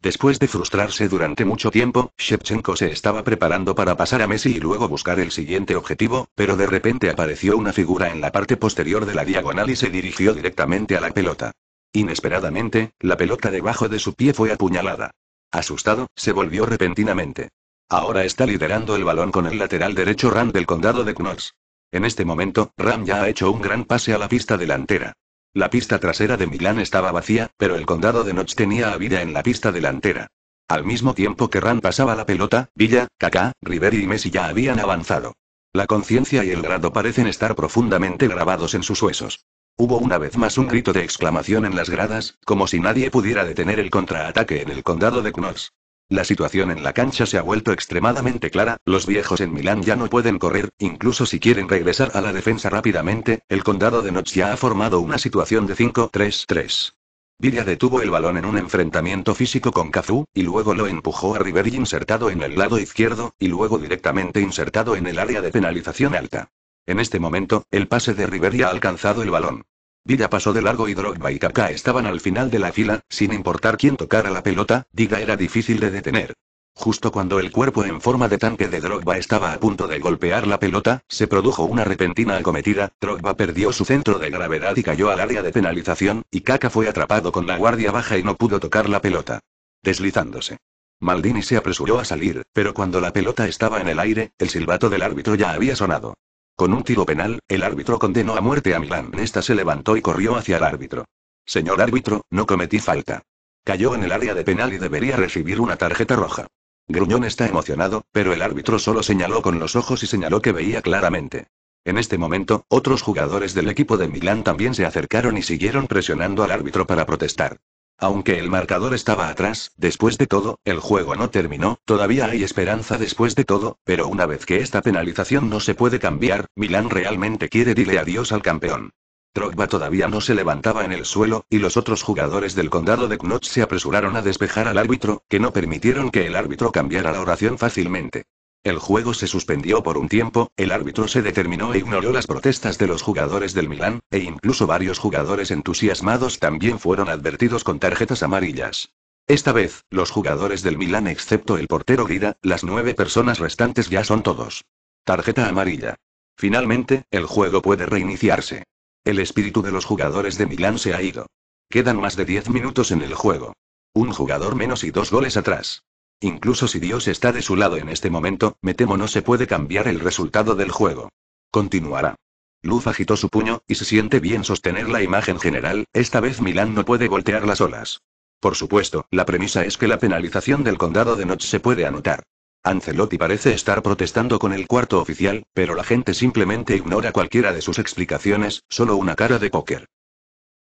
A: Después de frustrarse durante mucho tiempo, Shevchenko se estaba preparando para pasar a Messi y luego buscar el siguiente objetivo, pero de repente apareció una figura en la parte posterior de la diagonal y se dirigió directamente a la pelota. Inesperadamente, la pelota debajo de su pie fue apuñalada. Asustado, se volvió repentinamente. Ahora está liderando el balón con el lateral derecho Ram del condado de Knox. En este momento, Ram ya ha hecho un gran pase a la pista delantera. La pista trasera de Milán estaba vacía, pero el condado de knox tenía a vida en la pista delantera. Al mismo tiempo que Ran pasaba la pelota, Villa, Kaká, Riveri y Messi ya habían avanzado. La conciencia y el grado parecen estar profundamente grabados en sus huesos. Hubo una vez más un grito de exclamación en las gradas, como si nadie pudiera detener el contraataque en el condado de Knox. La situación en la cancha se ha vuelto extremadamente clara, los viejos en Milán ya no pueden correr, incluso si quieren regresar a la defensa rápidamente, el condado de Nochia ya ha formado una situación de 5-3-3. Villa detuvo el balón en un enfrentamiento físico con Kazú, y luego lo empujó a River insertado en el lado izquierdo, y luego directamente insertado en el área de penalización alta. En este momento, el pase de Riveria ha alcanzado el balón. Villa pasó de largo y Drogba y Kaká estaban al final de la fila, sin importar quién tocara la pelota, Diga era difícil de detener. Justo cuando el cuerpo en forma de tanque de Drogba estaba a punto de golpear la pelota, se produjo una repentina acometida, Drogba perdió su centro de gravedad y cayó al área de penalización, y Kaká fue atrapado con la guardia baja y no pudo tocar la pelota. Deslizándose. Maldini se apresuró a salir, pero cuando la pelota estaba en el aire, el silbato del árbitro ya había sonado. Con un tiro penal, el árbitro condenó a muerte a Milán. Esta se levantó y corrió hacia el árbitro. Señor árbitro, no cometí falta. Cayó en el área de penal y debería recibir una tarjeta roja. Gruñón está emocionado, pero el árbitro solo señaló con los ojos y señaló que veía claramente. En este momento, otros jugadores del equipo de Milán también se acercaron y siguieron presionando al árbitro para protestar. Aunque el marcador estaba atrás, después de todo, el juego no terminó, todavía hay esperanza después de todo, pero una vez que esta penalización no se puede cambiar, Milán realmente quiere dile adiós al campeón. Drogba todavía no se levantaba en el suelo, y los otros jugadores del condado de Knott se apresuraron a despejar al árbitro, que no permitieron que el árbitro cambiara la oración fácilmente. El juego se suspendió por un tiempo, el árbitro se determinó e ignoró las protestas de los jugadores del Milán, e incluso varios jugadores entusiasmados también fueron advertidos con tarjetas amarillas. Esta vez, los jugadores del Milán excepto el portero Guida, las nueve personas restantes ya son todos. Tarjeta amarilla. Finalmente, el juego puede reiniciarse. El espíritu de los jugadores de Milán se ha ido. Quedan más de 10 minutos en el juego. Un jugador menos y dos goles atrás. Incluso si Dios está de su lado en este momento, me temo no se puede cambiar el resultado del juego. Continuará. Luz agitó su puño, y se siente bien sostener la imagen general, esta vez Milán no puede voltear las olas. Por supuesto, la premisa es que la penalización del condado de Notch se puede anotar. Ancelotti parece estar protestando con el cuarto oficial, pero la gente simplemente ignora cualquiera de sus explicaciones, solo una cara de póker.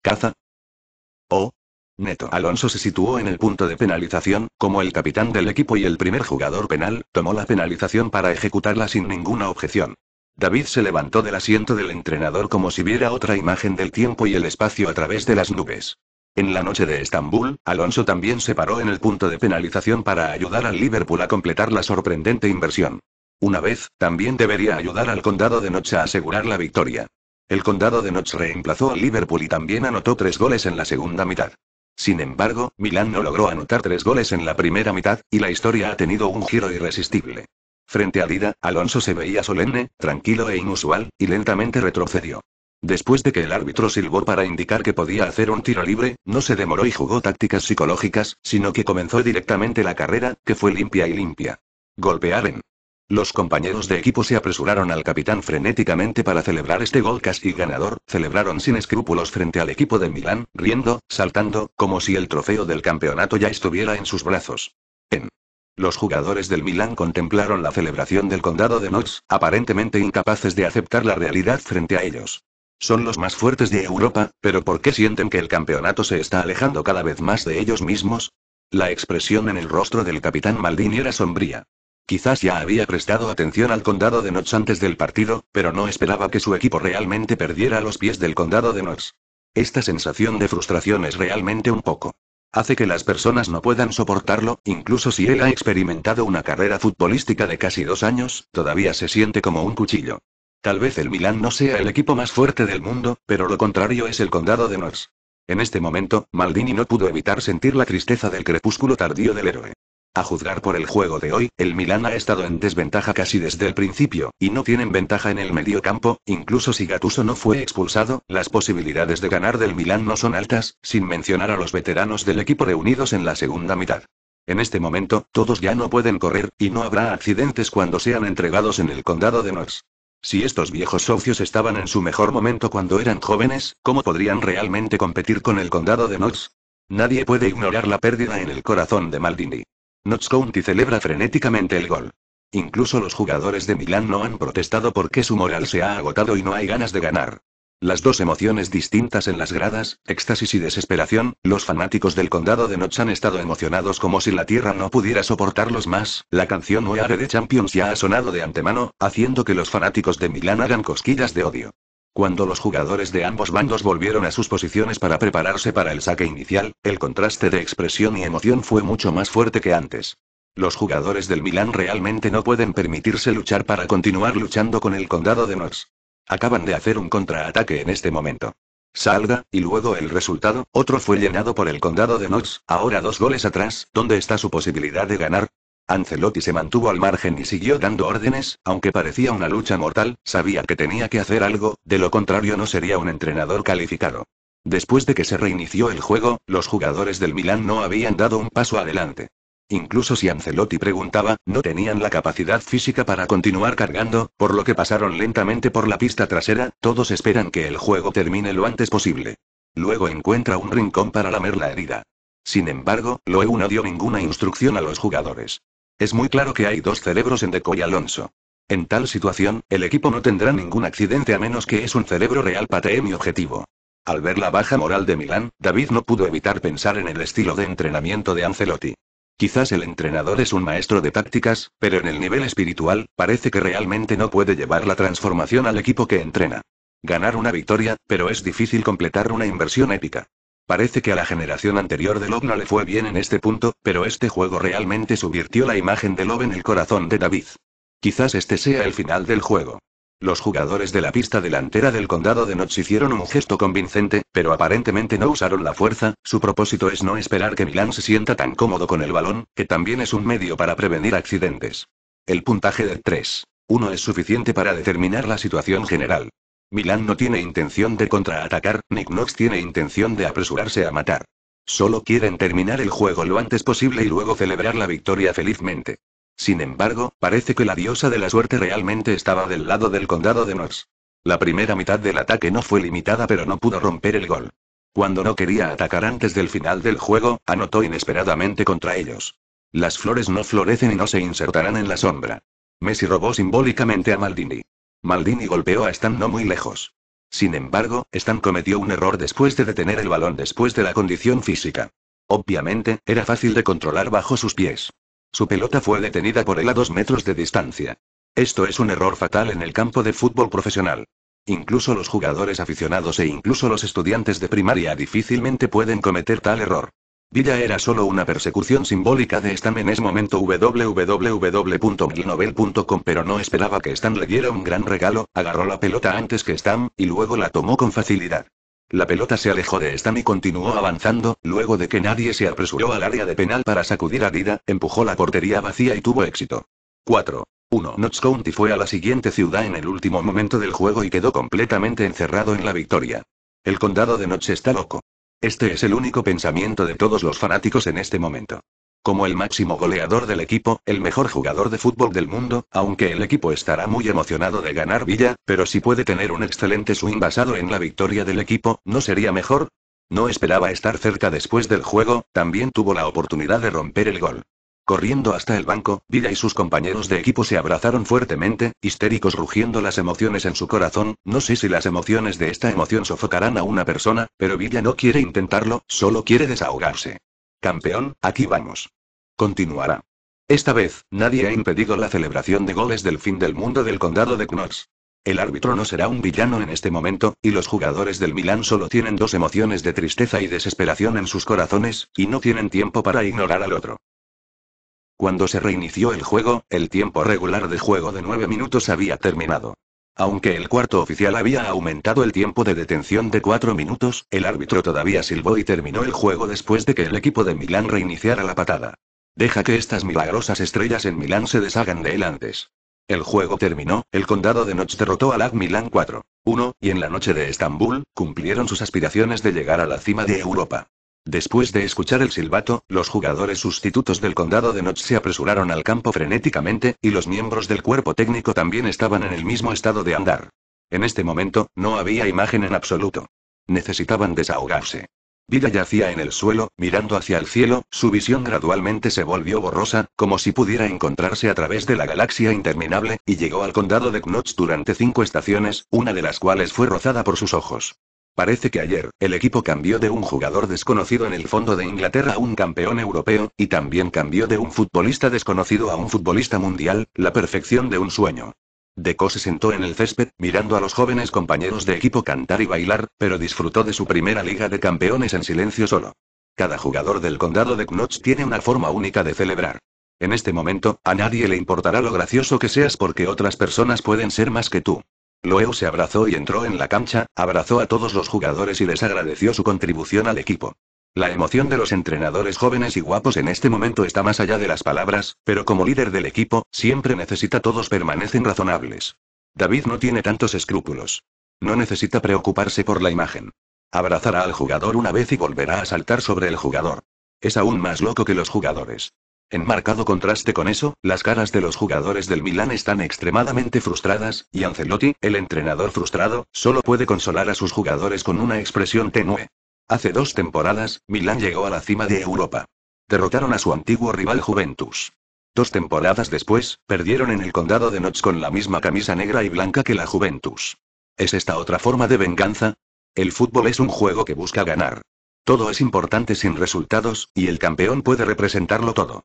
A: ¿Caza? Oh, Neto Alonso se situó en el punto de penalización, como el capitán del equipo y el primer jugador penal, tomó la penalización para ejecutarla sin ninguna objeción. David se levantó del asiento del entrenador como si viera otra imagen del tiempo y el espacio a través de las nubes. En la noche de Estambul, Alonso también se paró en el punto de penalización para ayudar al Liverpool a completar la sorprendente inversión. Una vez, también debería ayudar al condado de Noche a asegurar la victoria. El condado de noche reemplazó al Liverpool y también anotó tres goles en la segunda mitad. Sin embargo, Milán no logró anotar tres goles en la primera mitad, y la historia ha tenido un giro irresistible. Frente a Dida, Alonso se veía solemne, tranquilo e inusual, y lentamente retrocedió. Después de que el árbitro silbó para indicar que podía hacer un tiro libre, no se demoró y jugó tácticas psicológicas, sino que comenzó directamente la carrera, que fue limpia y limpia. Golpear en los compañeros de equipo se apresuraron al capitán frenéticamente para celebrar este gol casi ganador, celebraron sin escrúpulos frente al equipo de Milán, riendo, saltando, como si el trofeo del campeonato ya estuviera en sus brazos. En. Los jugadores del Milán contemplaron la celebración del condado de Nox, aparentemente incapaces de aceptar la realidad frente a ellos. Son los más fuertes de Europa, pero ¿por qué sienten que el campeonato se está alejando cada vez más de ellos mismos? La expresión en el rostro del capitán Maldini era sombría. Quizás ya había prestado atención al condado de Nox antes del partido, pero no esperaba que su equipo realmente perdiera los pies del condado de nox Esta sensación de frustración es realmente un poco. Hace que las personas no puedan soportarlo, incluso si él ha experimentado una carrera futbolística de casi dos años, todavía se siente como un cuchillo. Tal vez el Milán no sea el equipo más fuerte del mundo, pero lo contrario es el condado de Nox. En este momento, Maldini no pudo evitar sentir la tristeza del crepúsculo tardío del héroe. A juzgar por el juego de hoy, el Milan ha estado en desventaja casi desde el principio, y no tienen ventaja en el medio campo. incluso si Gattuso no fue expulsado, las posibilidades de ganar del Milan no son altas, sin mencionar a los veteranos del equipo reunidos en la segunda mitad. En este momento, todos ya no pueden correr, y no habrá accidentes cuando sean entregados en el condado de Nox. Si estos viejos socios estaban en su mejor momento cuando eran jóvenes, ¿cómo podrían realmente competir con el condado de Knox? Nadie puede ignorar la pérdida en el corazón de Maldini. Notts County celebra frenéticamente el gol. Incluso los jugadores de Milán no han protestado porque su moral se ha agotado y no hay ganas de ganar. Las dos emociones distintas en las gradas, éxtasis y desesperación, los fanáticos del condado de Notch han estado emocionados como si la tierra no pudiera soportarlos más, la canción We Are de Champions ya ha sonado de antemano, haciendo que los fanáticos de Milán hagan cosquillas de odio. Cuando los jugadores de ambos bandos volvieron a sus posiciones para prepararse para el saque inicial, el contraste de expresión y emoción fue mucho más fuerte que antes. Los jugadores del Milán realmente no pueden permitirse luchar para continuar luchando con el condado de Nors. Acaban de hacer un contraataque en este momento. Salga, y luego el resultado, otro fue llenado por el condado de Knox, ahora dos goles atrás, ¿dónde está su posibilidad de ganar? Ancelotti se mantuvo al margen y siguió dando órdenes, aunque parecía una lucha mortal, sabía que tenía que hacer algo, de lo contrario no sería un entrenador calificado. Después de que se reinició el juego, los jugadores del Milán no habían dado un paso adelante. Incluso si Ancelotti preguntaba, no tenían la capacidad física para continuar cargando, por lo que pasaron lentamente por la pista trasera, todos esperan que el juego termine lo antes posible. Luego encuentra un rincón para lamer la herida. Sin embargo, Loew no dio ninguna instrucción a los jugadores. Es muy claro que hay dos cerebros en Deco y Alonso. En tal situación, el equipo no tendrá ningún accidente a menos que es un cerebro real patee mi objetivo. Al ver la baja moral de Milán, David no pudo evitar pensar en el estilo de entrenamiento de Ancelotti. Quizás el entrenador es un maestro de tácticas, pero en el nivel espiritual, parece que realmente no puede llevar la transformación al equipo que entrena. Ganar una victoria, pero es difícil completar una inversión épica. Parece que a la generación anterior de Love no le fue bien en este punto, pero este juego realmente subvirtió la imagen de Love en el corazón de David. Quizás este sea el final del juego. Los jugadores de la pista delantera del condado de Notch hicieron un gesto convincente, pero aparentemente no usaron la fuerza, su propósito es no esperar que Milan se sienta tan cómodo con el balón, que también es un medio para prevenir accidentes. El puntaje de 3. 1 es suficiente para determinar la situación general. Milán no tiene intención de contraatacar, Nick Knox tiene intención de apresurarse a matar. Solo quieren terminar el juego lo antes posible y luego celebrar la victoria felizmente. Sin embargo, parece que la diosa de la suerte realmente estaba del lado del condado de Knox. La primera mitad del ataque no fue limitada pero no pudo romper el gol. Cuando no quería atacar antes del final del juego, anotó inesperadamente contra ellos. Las flores no florecen y no se insertarán en la sombra. Messi robó simbólicamente a Maldini. Maldini golpeó a Stan no muy lejos. Sin embargo, Stan cometió un error después de detener el balón después de la condición física. Obviamente, era fácil de controlar bajo sus pies. Su pelota fue detenida por él a dos metros de distancia. Esto es un error fatal en el campo de fútbol profesional. Incluso los jugadores aficionados e incluso los estudiantes de primaria difícilmente pueden cometer tal error. Villa era solo una persecución simbólica de Stan en ese momento www.glinovel.com pero no esperaba que Stan le diera un gran regalo, agarró la pelota antes que Stan, y luego la tomó con facilidad. La pelota se alejó de Stan y continuó avanzando, luego de que nadie se apresuró al área de penal para sacudir a vida, empujó la portería vacía y tuvo éxito. 4. 1. Notts County fue a la siguiente ciudad en el último momento del juego y quedó completamente encerrado en la victoria. El condado de Notts está loco. Este es el único pensamiento de todos los fanáticos en este momento. Como el máximo goleador del equipo, el mejor jugador de fútbol del mundo, aunque el equipo estará muy emocionado de ganar Villa, pero si puede tener un excelente swing basado en la victoria del equipo, ¿no sería mejor? No esperaba estar cerca después del juego, también tuvo la oportunidad de romper el gol. Corriendo hasta el banco, Villa y sus compañeros de equipo se abrazaron fuertemente, histéricos rugiendo las emociones en su corazón, no sé si las emociones de esta emoción sofocarán a una persona, pero Villa no quiere intentarlo, solo quiere desahogarse. Campeón, aquí vamos. Continuará. Esta vez, nadie ha impedido la celebración de goles del fin del mundo del condado de Knox. El árbitro no será un villano en este momento, y los jugadores del Milán solo tienen dos emociones de tristeza y desesperación en sus corazones, y no tienen tiempo para ignorar al otro. Cuando se reinició el juego, el tiempo regular de juego de 9 minutos había terminado. Aunque el cuarto oficial había aumentado el tiempo de detención de 4 minutos, el árbitro todavía silbó y terminó el juego después de que el equipo de Milán reiniciara la patada. Deja que estas milagrosas estrellas en Milán se deshagan de él antes. El juego terminó, el condado de Noche derrotó al AC Milán 4-1, y en la noche de Estambul, cumplieron sus aspiraciones de llegar a la cima de Europa. Después de escuchar el silbato, los jugadores sustitutos del condado de Notch se apresuraron al campo frenéticamente, y los miembros del cuerpo técnico también estaban en el mismo estado de andar. En este momento, no había imagen en absoluto. Necesitaban desahogarse. Vida yacía en el suelo, mirando hacia el cielo, su visión gradualmente se volvió borrosa, como si pudiera encontrarse a través de la galaxia interminable, y llegó al condado de Knox durante cinco estaciones, una de las cuales fue rozada por sus ojos. Parece que ayer, el equipo cambió de un jugador desconocido en el fondo de Inglaterra a un campeón europeo, y también cambió de un futbolista desconocido a un futbolista mundial, la perfección de un sueño. Deco se sentó en el césped, mirando a los jóvenes compañeros de equipo cantar y bailar, pero disfrutó de su primera Liga de Campeones en silencio solo. Cada jugador del condado de Knotts tiene una forma única de celebrar. En este momento, a nadie le importará lo gracioso que seas porque otras personas pueden ser más que tú. Loew se abrazó y entró en la cancha, abrazó a todos los jugadores y les agradeció su contribución al equipo. La emoción de los entrenadores jóvenes y guapos en este momento está más allá de las palabras, pero como líder del equipo, siempre necesita todos permanecen razonables. David no tiene tantos escrúpulos. No necesita preocuparse por la imagen. Abrazará al jugador una vez y volverá a saltar sobre el jugador. Es aún más loco que los jugadores. En marcado contraste con eso, las caras de los jugadores del Milán están extremadamente frustradas, y Ancelotti, el entrenador frustrado, solo puede consolar a sus jugadores con una expresión tenue. Hace dos temporadas, Milán llegó a la cima de Europa. Derrotaron a su antiguo rival Juventus. Dos temporadas después, perdieron en el condado de Notts con la misma camisa negra y blanca que la Juventus. ¿Es esta otra forma de venganza? El fútbol es un juego que busca ganar. Todo es importante sin resultados, y el campeón puede representarlo todo.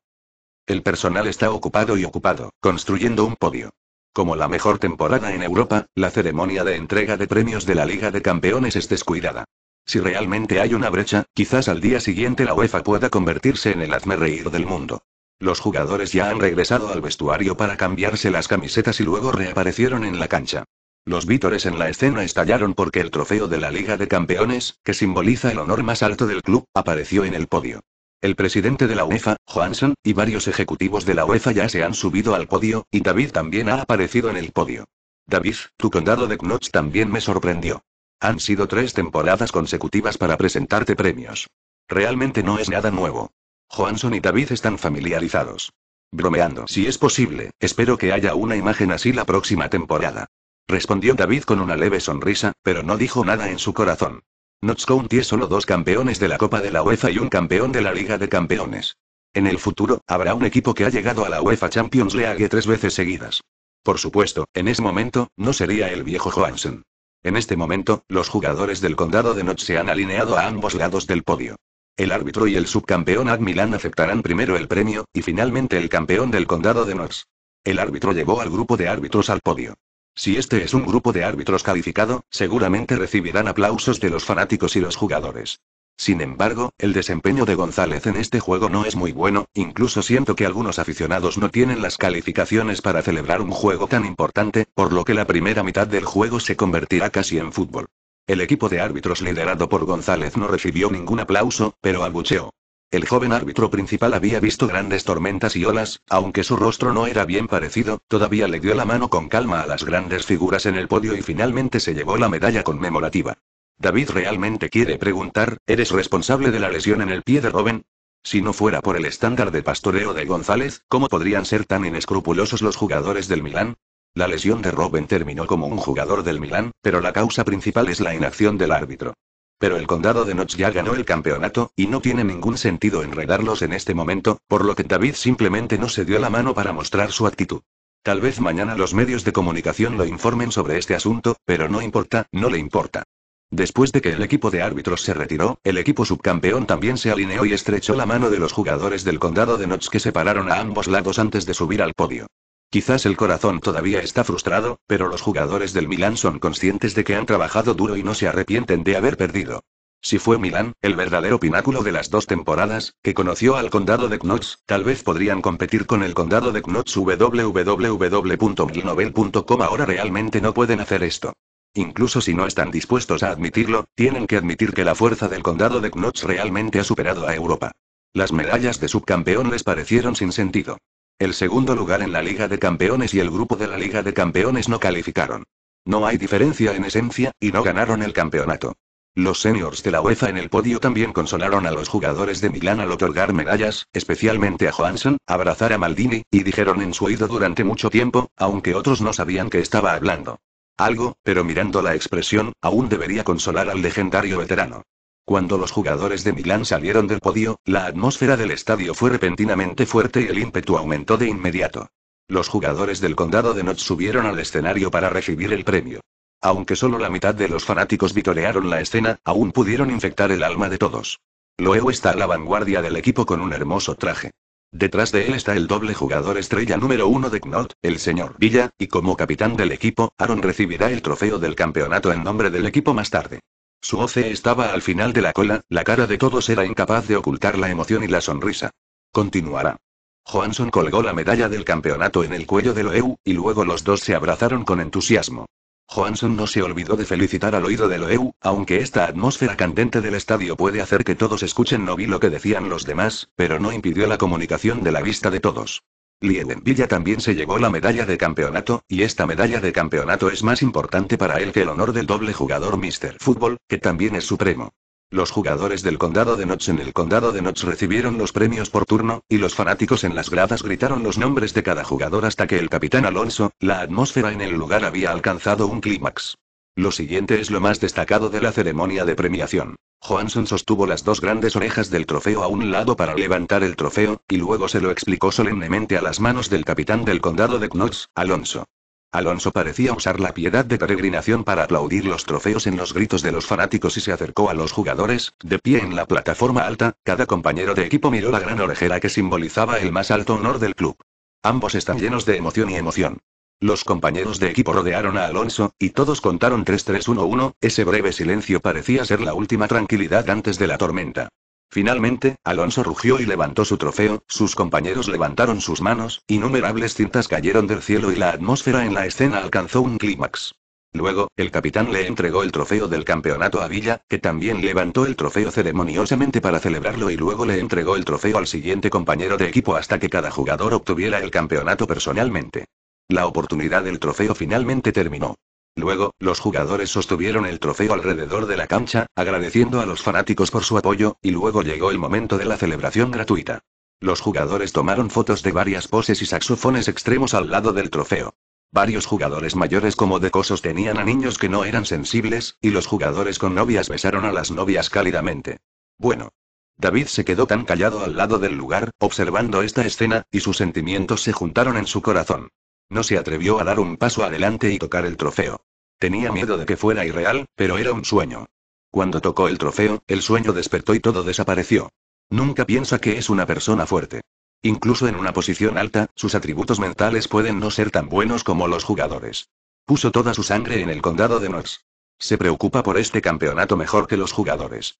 A: El personal está ocupado y ocupado, construyendo un podio. Como la mejor temporada en Europa, la ceremonia de entrega de premios de la Liga de Campeones es descuidada. Si realmente hay una brecha, quizás al día siguiente la UEFA pueda convertirse en el reír del mundo. Los jugadores ya han regresado al vestuario para cambiarse las camisetas y luego reaparecieron en la cancha. Los vítores en la escena estallaron porque el trofeo de la Liga de Campeones, que simboliza el honor más alto del club, apareció en el podio. El presidente de la UEFA, Johansson, y varios ejecutivos de la UEFA ya se han subido al podio, y David también ha aparecido en el podio. David, tu condado de Knox también me sorprendió. Han sido tres temporadas consecutivas para presentarte premios. Realmente no es nada nuevo. Johansson y David están familiarizados. Bromeando, si es posible, espero que haya una imagen así la próxima temporada. Respondió David con una leve sonrisa, pero no dijo nada en su corazón. Notts County es solo dos campeones de la Copa de la UEFA y un campeón de la Liga de Campeones. En el futuro, habrá un equipo que ha llegado a la UEFA Champions League tres veces seguidas. Por supuesto, en ese momento, no sería el viejo Johansen. En este momento, los jugadores del condado de Notch se han alineado a ambos lados del podio. El árbitro y el subcampeón Ad Milan aceptarán primero el premio, y finalmente el campeón del condado de Notch. El árbitro llevó al grupo de árbitros al podio. Si este es un grupo de árbitros calificado, seguramente recibirán aplausos de los fanáticos y los jugadores. Sin embargo, el desempeño de González en este juego no es muy bueno, incluso siento que algunos aficionados no tienen las calificaciones para celebrar un juego tan importante, por lo que la primera mitad del juego se convertirá casi en fútbol. El equipo de árbitros liderado por González no recibió ningún aplauso, pero abucheó. El joven árbitro principal había visto grandes tormentas y olas, aunque su rostro no era bien parecido, todavía le dio la mano con calma a las grandes figuras en el podio y finalmente se llevó la medalla conmemorativa. David realmente quiere preguntar, ¿eres responsable de la lesión en el pie de Robben? Si no fuera por el estándar de pastoreo de González, ¿cómo podrían ser tan inescrupulosos los jugadores del Milán? La lesión de Robben terminó como un jugador del Milán, pero la causa principal es la inacción del árbitro. Pero el condado de Notch ya ganó el campeonato, y no tiene ningún sentido enredarlos en este momento, por lo que David simplemente no se dio la mano para mostrar su actitud. Tal vez mañana los medios de comunicación lo informen sobre este asunto, pero no importa, no le importa. Después de que el equipo de árbitros se retiró, el equipo subcampeón también se alineó y estrechó la mano de los jugadores del condado de Notch que se pararon a ambos lados antes de subir al podio. Quizás el corazón todavía está frustrado, pero los jugadores del Milan son conscientes de que han trabajado duro y no se arrepienten de haber perdido. Si fue Milán, el verdadero pináculo de las dos temporadas, que conoció al condado de Knox, tal vez podrían competir con el condado de Knox www.milnovel.com ahora realmente no pueden hacer esto. Incluso si no están dispuestos a admitirlo, tienen que admitir que la fuerza del condado de Knox realmente ha superado a Europa. Las medallas de subcampeón les parecieron sin sentido. El segundo lugar en la Liga de Campeones y el grupo de la Liga de Campeones no calificaron. No hay diferencia en esencia, y no ganaron el campeonato. Los seniors de la UEFA en el podio también consolaron a los jugadores de Milán al otorgar medallas, especialmente a Johansson, abrazar a Maldini, y dijeron en su oído durante mucho tiempo, aunque otros no sabían que estaba hablando. Algo, pero mirando la expresión, aún debería consolar al legendario veterano. Cuando los jugadores de Milán salieron del podio, la atmósfera del estadio fue repentinamente fuerte y el ímpetu aumentó de inmediato. Los jugadores del condado de Knott subieron al escenario para recibir el premio. Aunque solo la mitad de los fanáticos vitorearon la escena, aún pudieron infectar el alma de todos. Luego está a la vanguardia del equipo con un hermoso traje. Detrás de él está el doble jugador estrella número uno de Knott, el señor Villa, y como capitán del equipo, Aaron recibirá el trofeo del campeonato en nombre del equipo más tarde. Su oce estaba al final de la cola, la cara de todos era incapaz de ocultar la emoción y la sonrisa. Continuará. Johansson colgó la medalla del campeonato en el cuello de Loeu, y luego los dos se abrazaron con entusiasmo. Johansson no se olvidó de felicitar al oído de Loeu, aunque esta atmósfera candente del estadio puede hacer que todos escuchen no vi lo que decían los demás, pero no impidió la comunicación de la vista de todos. Villa también se llevó la medalla de campeonato, y esta medalla de campeonato es más importante para él que el honor del doble jugador Mr. Fútbol, que también es supremo. Los jugadores del condado de Notch en el condado de Notch recibieron los premios por turno, y los fanáticos en las gradas gritaron los nombres de cada jugador hasta que el capitán Alonso, la atmósfera en el lugar había alcanzado un clímax. Lo siguiente es lo más destacado de la ceremonia de premiación. Johansson sostuvo las dos grandes orejas del trofeo a un lado para levantar el trofeo, y luego se lo explicó solemnemente a las manos del capitán del condado de Knox, Alonso. Alonso parecía usar la piedad de peregrinación para aplaudir los trofeos en los gritos de los fanáticos y se acercó a los jugadores, de pie en la plataforma alta, cada compañero de equipo miró la gran orejera que simbolizaba el más alto honor del club. Ambos están llenos de emoción y emoción. Los compañeros de equipo rodearon a Alonso, y todos contaron 3-3-1-1, ese breve silencio parecía ser la última tranquilidad antes de la tormenta. Finalmente, Alonso rugió y levantó su trofeo, sus compañeros levantaron sus manos, innumerables cintas cayeron del cielo y la atmósfera en la escena alcanzó un clímax. Luego, el capitán le entregó el trofeo del campeonato a Villa, que también levantó el trofeo ceremoniosamente para celebrarlo y luego le entregó el trofeo al siguiente compañero de equipo hasta que cada jugador obtuviera el campeonato personalmente. La oportunidad del trofeo finalmente terminó. Luego, los jugadores sostuvieron el trofeo alrededor de la cancha, agradeciendo a los fanáticos por su apoyo, y luego llegó el momento de la celebración gratuita. Los jugadores tomaron fotos de varias poses y saxofones extremos al lado del trofeo. Varios jugadores mayores como Cosos tenían a niños que no eran sensibles, y los jugadores con novias besaron a las novias cálidamente. Bueno. David se quedó tan callado al lado del lugar, observando esta escena, y sus sentimientos se juntaron en su corazón. No se atrevió a dar un paso adelante y tocar el trofeo. Tenía miedo de que fuera irreal, pero era un sueño. Cuando tocó el trofeo, el sueño despertó y todo desapareció. Nunca piensa que es una persona fuerte. Incluso en una posición alta, sus atributos mentales pueden no ser tan buenos como los jugadores. Puso toda su sangre en el condado de nox Se preocupa por este campeonato mejor que los jugadores.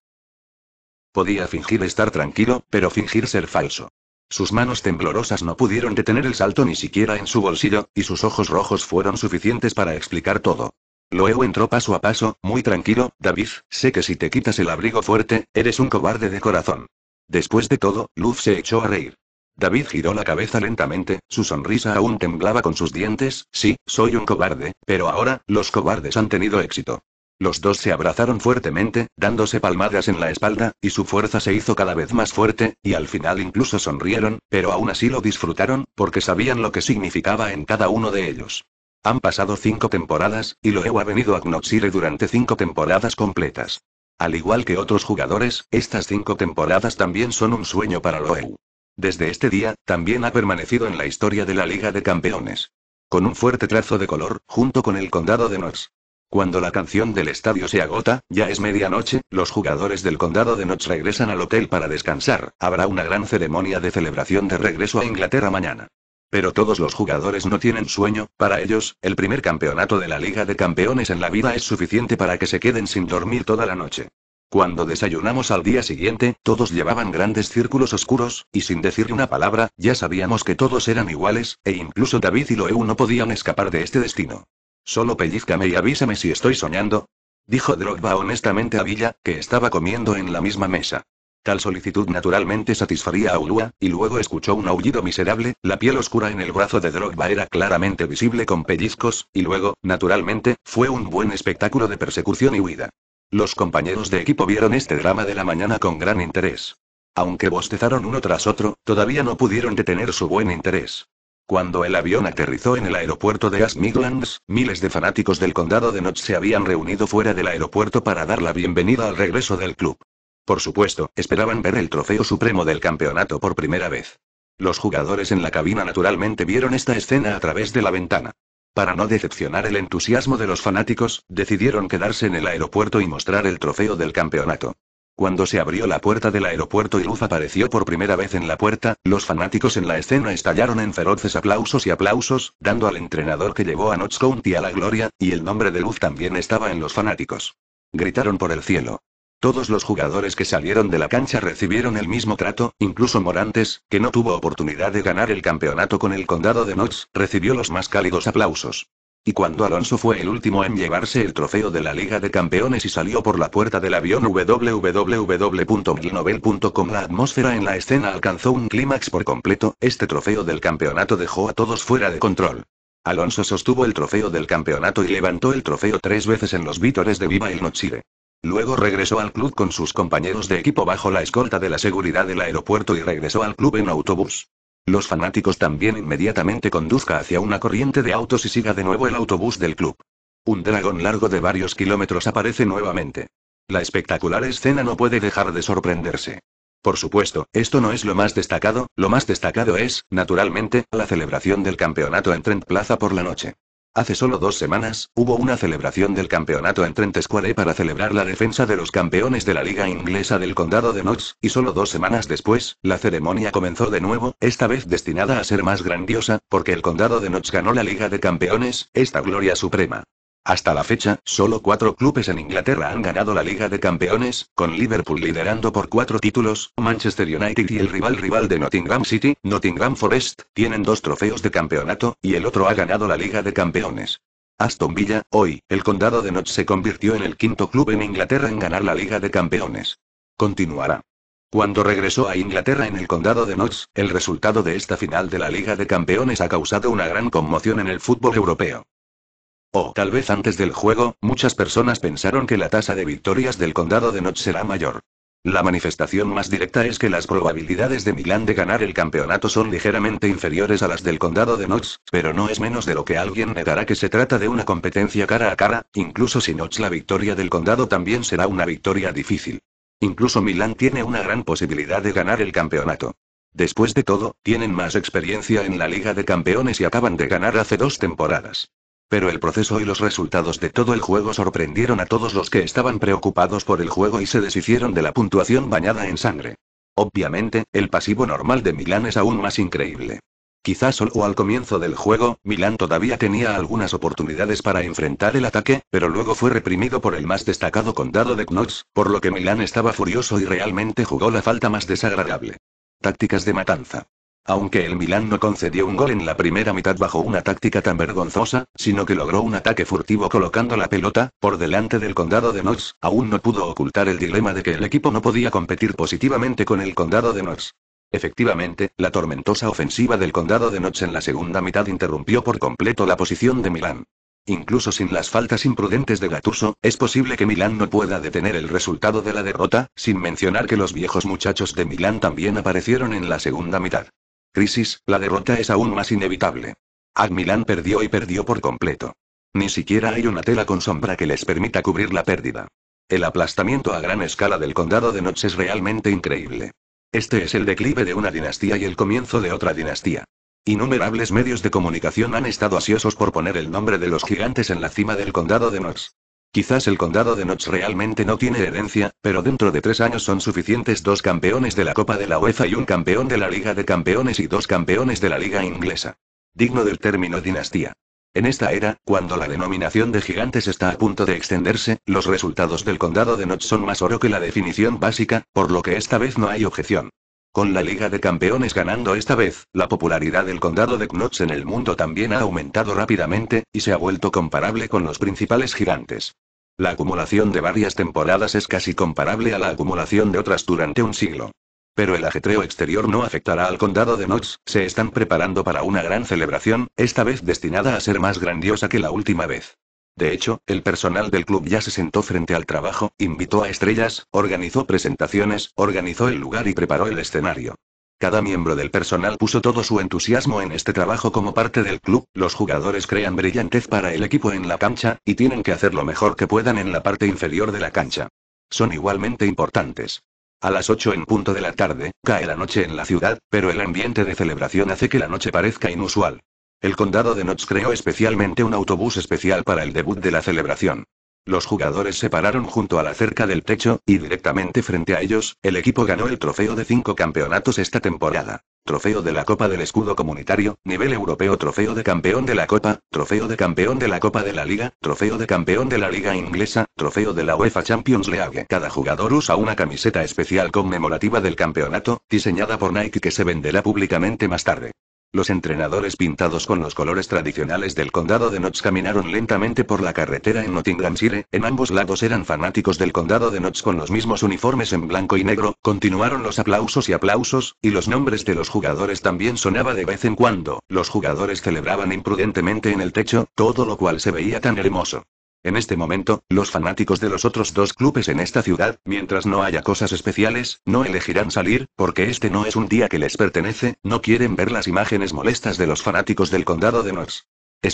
A: Podía fingir estar tranquilo, pero fingir ser falso. Sus manos temblorosas no pudieron detener el salto ni siquiera en su bolsillo, y sus ojos rojos fueron suficientes para explicar todo. Luego entró paso a paso, muy tranquilo, David, sé que si te quitas el abrigo fuerte, eres un cobarde de corazón. Después de todo, Luz se echó a reír. David giró la cabeza lentamente, su sonrisa aún temblaba con sus dientes, sí, soy un cobarde, pero ahora, los cobardes han tenido éxito. Los dos se abrazaron fuertemente, dándose palmadas en la espalda, y su fuerza se hizo cada vez más fuerte, y al final incluso sonrieron, pero aún así lo disfrutaron, porque sabían lo que significaba en cada uno de ellos. Han pasado cinco temporadas, y Loew ha venido a Knoxire durante cinco temporadas completas. Al igual que otros jugadores, estas cinco temporadas también son un sueño para Loew. Desde este día, también ha permanecido en la historia de la Liga de Campeones. Con un fuerte trazo de color, junto con el condado de Knox. Cuando la canción del estadio se agota, ya es medianoche, los jugadores del condado de Notch regresan al hotel para descansar. Habrá una gran ceremonia de celebración de regreso a Inglaterra mañana. Pero todos los jugadores no tienen sueño, para ellos, el primer campeonato de la Liga de Campeones en la vida es suficiente para que se queden sin dormir toda la noche. Cuando desayunamos al día siguiente, todos llevaban grandes círculos oscuros, y sin decir una palabra, ya sabíamos que todos eran iguales, e incluso David y Loew no podían escapar de este destino. Solo pellizcame y avísame si estoy soñando. Dijo Drogba honestamente a Villa, que estaba comiendo en la misma mesa. Tal solicitud naturalmente satisfaría a Ulua, y luego escuchó un aullido miserable, la piel oscura en el brazo de Drogba era claramente visible con pellizcos, y luego, naturalmente, fue un buen espectáculo de persecución y huida. Los compañeros de equipo vieron este drama de la mañana con gran interés. Aunque bostezaron uno tras otro, todavía no pudieron detener su buen interés. Cuando el avión aterrizó en el aeropuerto de Asmiglands, miles de fanáticos del condado de Notch se habían reunido fuera del aeropuerto para dar la bienvenida al regreso del club. Por supuesto, esperaban ver el trofeo supremo del campeonato por primera vez. Los jugadores en la cabina naturalmente vieron esta escena a través de la ventana. Para no decepcionar el entusiasmo de los fanáticos, decidieron quedarse en el aeropuerto y mostrar el trofeo del campeonato. Cuando se abrió la puerta del aeropuerto y Luz apareció por primera vez en la puerta, los fanáticos en la escena estallaron en feroces aplausos y aplausos, dando al entrenador que llevó a Notch County a la gloria, y el nombre de Luz también estaba en los fanáticos. Gritaron por el cielo. Todos los jugadores que salieron de la cancha recibieron el mismo trato, incluso Morantes, que no tuvo oportunidad de ganar el campeonato con el condado de Notch, recibió los más cálidos aplausos. Y cuando Alonso fue el último en llevarse el trofeo de la Liga de Campeones y salió por la puerta del avión www.milnovel.com, la atmósfera en la escena alcanzó un clímax por completo, este trofeo del campeonato dejó a todos fuera de control. Alonso sostuvo el trofeo del campeonato y levantó el trofeo tres veces en los vítores de Viva el Nochile. Luego regresó al club con sus compañeros de equipo bajo la escolta de la seguridad del aeropuerto y regresó al club en autobús los fanáticos también inmediatamente conduzca hacia una corriente de autos y siga de nuevo el autobús del club. Un dragón largo de varios kilómetros aparece nuevamente. La espectacular escena no puede dejar de sorprenderse. Por supuesto, esto no es lo más destacado, lo más destacado es, naturalmente, la celebración del campeonato en Trent Plaza por la noche. Hace solo dos semanas, hubo una celebración del campeonato en Trent Square para celebrar la defensa de los campeones de la Liga Inglesa del Condado de Notts, y solo dos semanas después, la ceremonia comenzó de nuevo, esta vez destinada a ser más grandiosa, porque el Condado de Notts ganó la Liga de Campeones, esta gloria suprema. Hasta la fecha, solo cuatro clubes en Inglaterra han ganado la Liga de Campeones, con Liverpool liderando por cuatro títulos, Manchester United y el rival rival de Nottingham City, Nottingham Forest, tienen dos trofeos de campeonato, y el otro ha ganado la Liga de Campeones. Aston Villa, hoy, el condado de Notts se convirtió en el quinto club en Inglaterra en ganar la Liga de Campeones. Continuará. Cuando regresó a Inglaterra en el condado de Notts, el resultado de esta final de la Liga de Campeones ha causado una gran conmoción en el fútbol europeo. O tal vez antes del juego, muchas personas pensaron que la tasa de victorias del condado de Notch será mayor. La manifestación más directa es que las probabilidades de Milán de ganar el campeonato son ligeramente inferiores a las del condado de Notch, pero no es menos de lo que alguien negará que se trata de una competencia cara a cara, incluso si Notch la victoria del condado también será una victoria difícil. Incluso Milán tiene una gran posibilidad de ganar el campeonato. Después de todo, tienen más experiencia en la Liga de Campeones y acaban de ganar hace dos temporadas. Pero el proceso y los resultados de todo el juego sorprendieron a todos los que estaban preocupados por el juego y se deshicieron de la puntuación bañada en sangre. Obviamente, el pasivo normal de Milán es aún más increíble. Quizás solo al comienzo del juego, Milán todavía tenía algunas oportunidades para enfrentar el ataque, pero luego fue reprimido por el más destacado condado de Knox, por lo que Milán estaba furioso y realmente jugó la falta más desagradable. Tácticas de matanza. Aunque el Milan no concedió un gol en la primera mitad bajo una táctica tan vergonzosa, sino que logró un ataque furtivo colocando la pelota, por delante del condado de Knox, aún no pudo ocultar el dilema de que el equipo no podía competir positivamente con el condado de Knox. Efectivamente, la tormentosa ofensiva del condado de Knox en la segunda mitad interrumpió por completo la posición de Milán. Incluso sin las faltas imprudentes de Gatuso, es posible que Milán no pueda detener el resultado de la derrota, sin mencionar que los viejos muchachos de Milán también aparecieron en la segunda mitad crisis, la derrota es aún más inevitable. Ad perdió y perdió por completo. Ni siquiera hay una tela con sombra que les permita cubrir la pérdida. El aplastamiento a gran escala del condado de Notch es realmente increíble. Este es el declive de una dinastía y el comienzo de otra dinastía. Innumerables medios de comunicación han estado ansiosos por poner el nombre de los gigantes en la cima del condado de Nox. Quizás el condado de Notch realmente no tiene herencia, pero dentro de tres años son suficientes dos campeones de la Copa de la UEFA y un campeón de la Liga de Campeones y dos campeones de la Liga Inglesa. Digno del término dinastía. En esta era, cuando la denominación de gigantes está a punto de extenderse, los resultados del condado de Notch son más oro que la definición básica, por lo que esta vez no hay objeción. Con la Liga de Campeones ganando esta vez, la popularidad del condado de Knox en el mundo también ha aumentado rápidamente, y se ha vuelto comparable con los principales gigantes. La acumulación de varias temporadas es casi comparable a la acumulación de otras durante un siglo. Pero el ajetreo exterior no afectará al condado de Knox, se están preparando para una gran celebración, esta vez destinada a ser más grandiosa que la última vez. De hecho, el personal del club ya se sentó frente al trabajo, invitó a estrellas, organizó presentaciones, organizó el lugar y preparó el escenario. Cada miembro del personal puso todo su entusiasmo en este trabajo como parte del club, los jugadores crean brillantez para el equipo en la cancha, y tienen que hacer lo mejor que puedan en la parte inferior de la cancha. Son igualmente importantes. A las 8 en punto de la tarde, cae la noche en la ciudad, pero el ambiente de celebración hace que la noche parezca inusual. El condado de Notts creó especialmente un autobús especial para el debut de la celebración. Los jugadores se pararon junto a la cerca del techo, y directamente frente a ellos, el equipo ganó el trofeo de cinco campeonatos esta temporada. Trofeo de la Copa del Escudo Comunitario, nivel europeo, trofeo de campeón de la Copa, trofeo de campeón de la Copa de la Liga, trofeo de campeón de la Liga Inglesa, trofeo de la UEFA Champions League. Cada jugador usa una camiseta especial conmemorativa del campeonato, diseñada por Nike que se venderá públicamente más tarde. Los entrenadores pintados con los colores tradicionales del condado de Notts caminaron lentamente por la carretera en Nottinghamshire, en ambos lados eran fanáticos del condado de Notts con los mismos uniformes en blanco y negro, continuaron los aplausos y aplausos, y los nombres de los jugadores también sonaba de vez en cuando, los jugadores celebraban imprudentemente en el techo, todo lo cual se veía tan hermoso. En este momento, los fanáticos de los otros dos clubes en esta ciudad, mientras no haya cosas especiales, no elegirán salir, porque este no es un día que les pertenece, no quieren ver las imágenes molestas de los fanáticos del condado de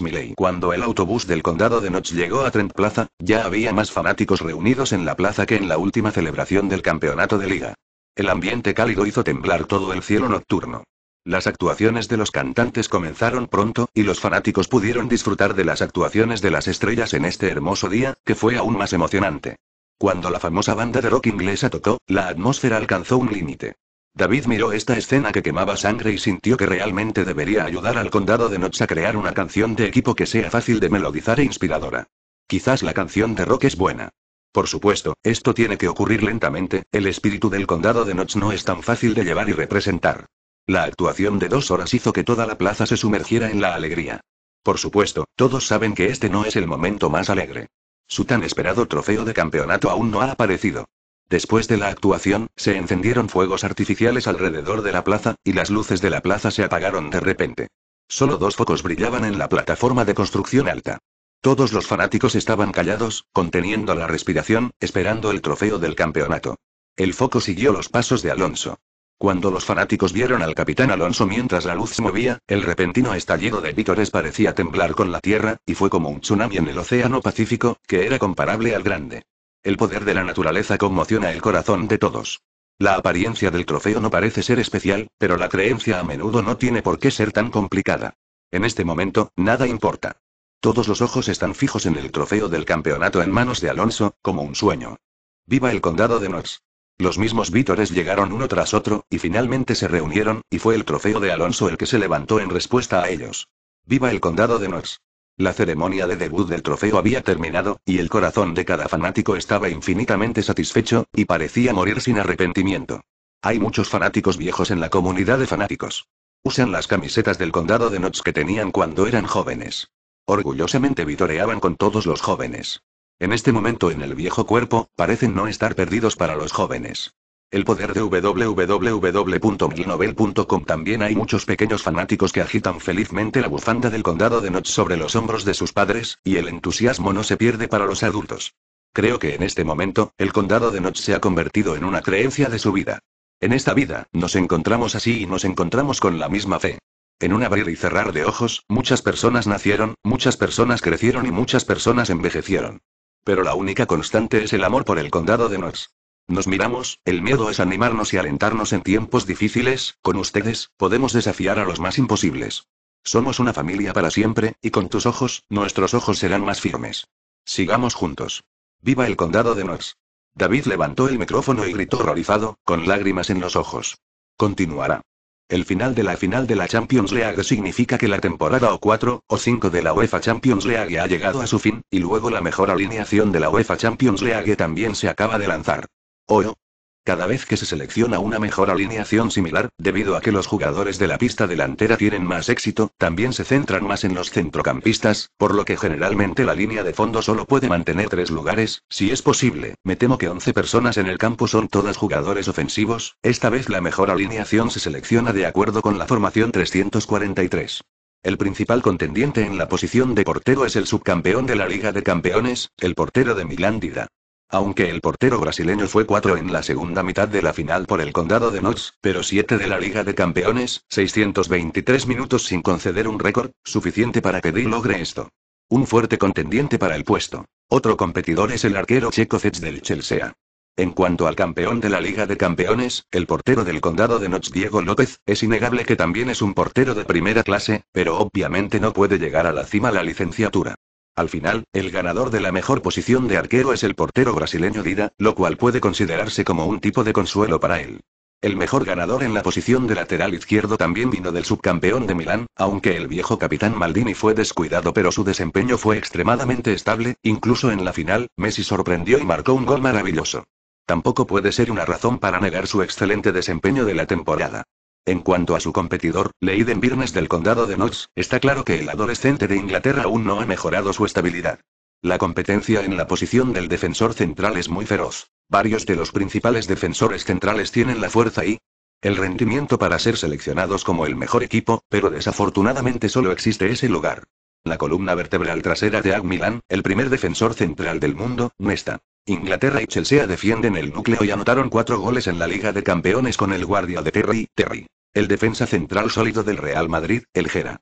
A: mi ley. Cuando el autobús del condado de Notch llegó a Trent Plaza, ya había más fanáticos reunidos en la plaza que en la última celebración del campeonato de liga. El ambiente cálido hizo temblar todo el cielo nocturno. Las actuaciones de los cantantes comenzaron pronto, y los fanáticos pudieron disfrutar de las actuaciones de las estrellas en este hermoso día, que fue aún más emocionante. Cuando la famosa banda de rock inglesa tocó, la atmósfera alcanzó un límite. David miró esta escena que quemaba sangre y sintió que realmente debería ayudar al condado de Notch a crear una canción de equipo que sea fácil de melodizar e inspiradora. Quizás la canción de rock es buena. Por supuesto, esto tiene que ocurrir lentamente, el espíritu del condado de Notch no es tan fácil de llevar y representar. La actuación de dos horas hizo que toda la plaza se sumergiera en la alegría. Por supuesto, todos saben que este no es el momento más alegre. Su tan esperado trofeo de campeonato aún no ha aparecido. Después de la actuación, se encendieron fuegos artificiales alrededor de la plaza, y las luces de la plaza se apagaron de repente. Solo dos focos brillaban en la plataforma de construcción alta. Todos los fanáticos estaban callados, conteniendo la respiración, esperando el trofeo del campeonato. El foco siguió los pasos de Alonso. Cuando los fanáticos vieron al capitán Alonso mientras la luz se movía, el repentino estallido de vítores parecía temblar con la tierra, y fue como un tsunami en el Océano Pacífico, que era comparable al grande. El poder de la naturaleza conmociona el corazón de todos. La apariencia del trofeo no parece ser especial, pero la creencia a menudo no tiene por qué ser tan complicada. En este momento, nada importa. Todos los ojos están fijos en el trofeo del campeonato en manos de Alonso, como un sueño. Viva el condado de Knox. Los mismos vítores llegaron uno tras otro, y finalmente se reunieron, y fue el trofeo de Alonso el que se levantó en respuesta a ellos. ¡Viva el condado de Nox! La ceremonia de debut del trofeo había terminado, y el corazón de cada fanático estaba infinitamente satisfecho, y parecía morir sin arrepentimiento. Hay muchos fanáticos viejos en la comunidad de fanáticos. Usan las camisetas del condado de Notts que tenían cuando eran jóvenes. Orgullosamente vitoreaban con todos los jóvenes. En este momento en el viejo cuerpo, parecen no estar perdidos para los jóvenes. El poder de www.milnovel.com También hay muchos pequeños fanáticos que agitan felizmente la bufanda del condado de Notch sobre los hombros de sus padres, y el entusiasmo no se pierde para los adultos. Creo que en este momento, el condado de Notch se ha convertido en una creencia de su vida. En esta vida, nos encontramos así y nos encontramos con la misma fe. En un abrir y cerrar de ojos, muchas personas nacieron, muchas personas crecieron y muchas personas envejecieron. Pero la única constante es el amor por el condado de Nox. Nos miramos, el miedo es animarnos y alentarnos en tiempos difíciles, con ustedes, podemos desafiar a los más imposibles. Somos una familia para siempre, y con tus ojos, nuestros ojos serán más firmes. Sigamos juntos. Viva el condado de Nox! David levantó el micrófono y gritó horrorizado, con lágrimas en los ojos. Continuará. El final de la final de la Champions League significa que la temporada o 4 o 5 de la UEFA Champions League ha llegado a su fin, y luego la mejor alineación de la UEFA Champions League también se acaba de lanzar. Oro, cada vez que se selecciona una mejor alineación similar, debido a que los jugadores de la pista delantera tienen más éxito, también se centran más en los centrocampistas, por lo que generalmente la línea de fondo solo puede mantener tres lugares, si es posible. Me temo que 11 personas en el campo son todas jugadores ofensivos, esta vez la mejor alineación se selecciona de acuerdo con la formación 343. El principal contendiente en la posición de portero es el subcampeón de la Liga de Campeones, el portero de Milán Dida. Aunque el portero brasileño fue 4 en la segunda mitad de la final por el condado de Notts, pero 7 de la Liga de Campeones, 623 minutos sin conceder un récord, suficiente para que Di logre esto. Un fuerte contendiente para el puesto. Otro competidor es el arquero checo Zets del Chelsea. En cuanto al campeón de la Liga de Campeones, el portero del condado de Notts Diego López, es innegable que también es un portero de primera clase, pero obviamente no puede llegar a la cima la licenciatura. Al final, el ganador de la mejor posición de arquero es el portero brasileño Dida, lo cual puede considerarse como un tipo de consuelo para él. El mejor ganador en la posición de lateral izquierdo también vino del subcampeón de Milán, aunque el viejo capitán Maldini fue descuidado pero su desempeño fue extremadamente estable, incluso en la final, Messi sorprendió y marcó un gol maravilloso. Tampoco puede ser una razón para negar su excelente desempeño de la temporada. En cuanto a su competidor, Leiden Birnes del condado de Notts, está claro que el adolescente de Inglaterra aún no ha mejorado su estabilidad. La competencia en la posición del defensor central es muy feroz. Varios de los principales defensores centrales tienen la fuerza y el rendimiento para ser seleccionados como el mejor equipo, pero desafortunadamente solo existe ese lugar. La columna vertebral trasera de Ag Milan, el primer defensor central del mundo, no está. Inglaterra y Chelsea defienden el núcleo y anotaron cuatro goles en la Liga de Campeones con el guardia de Terry, Terry. El defensa central sólido del Real Madrid, el Gera.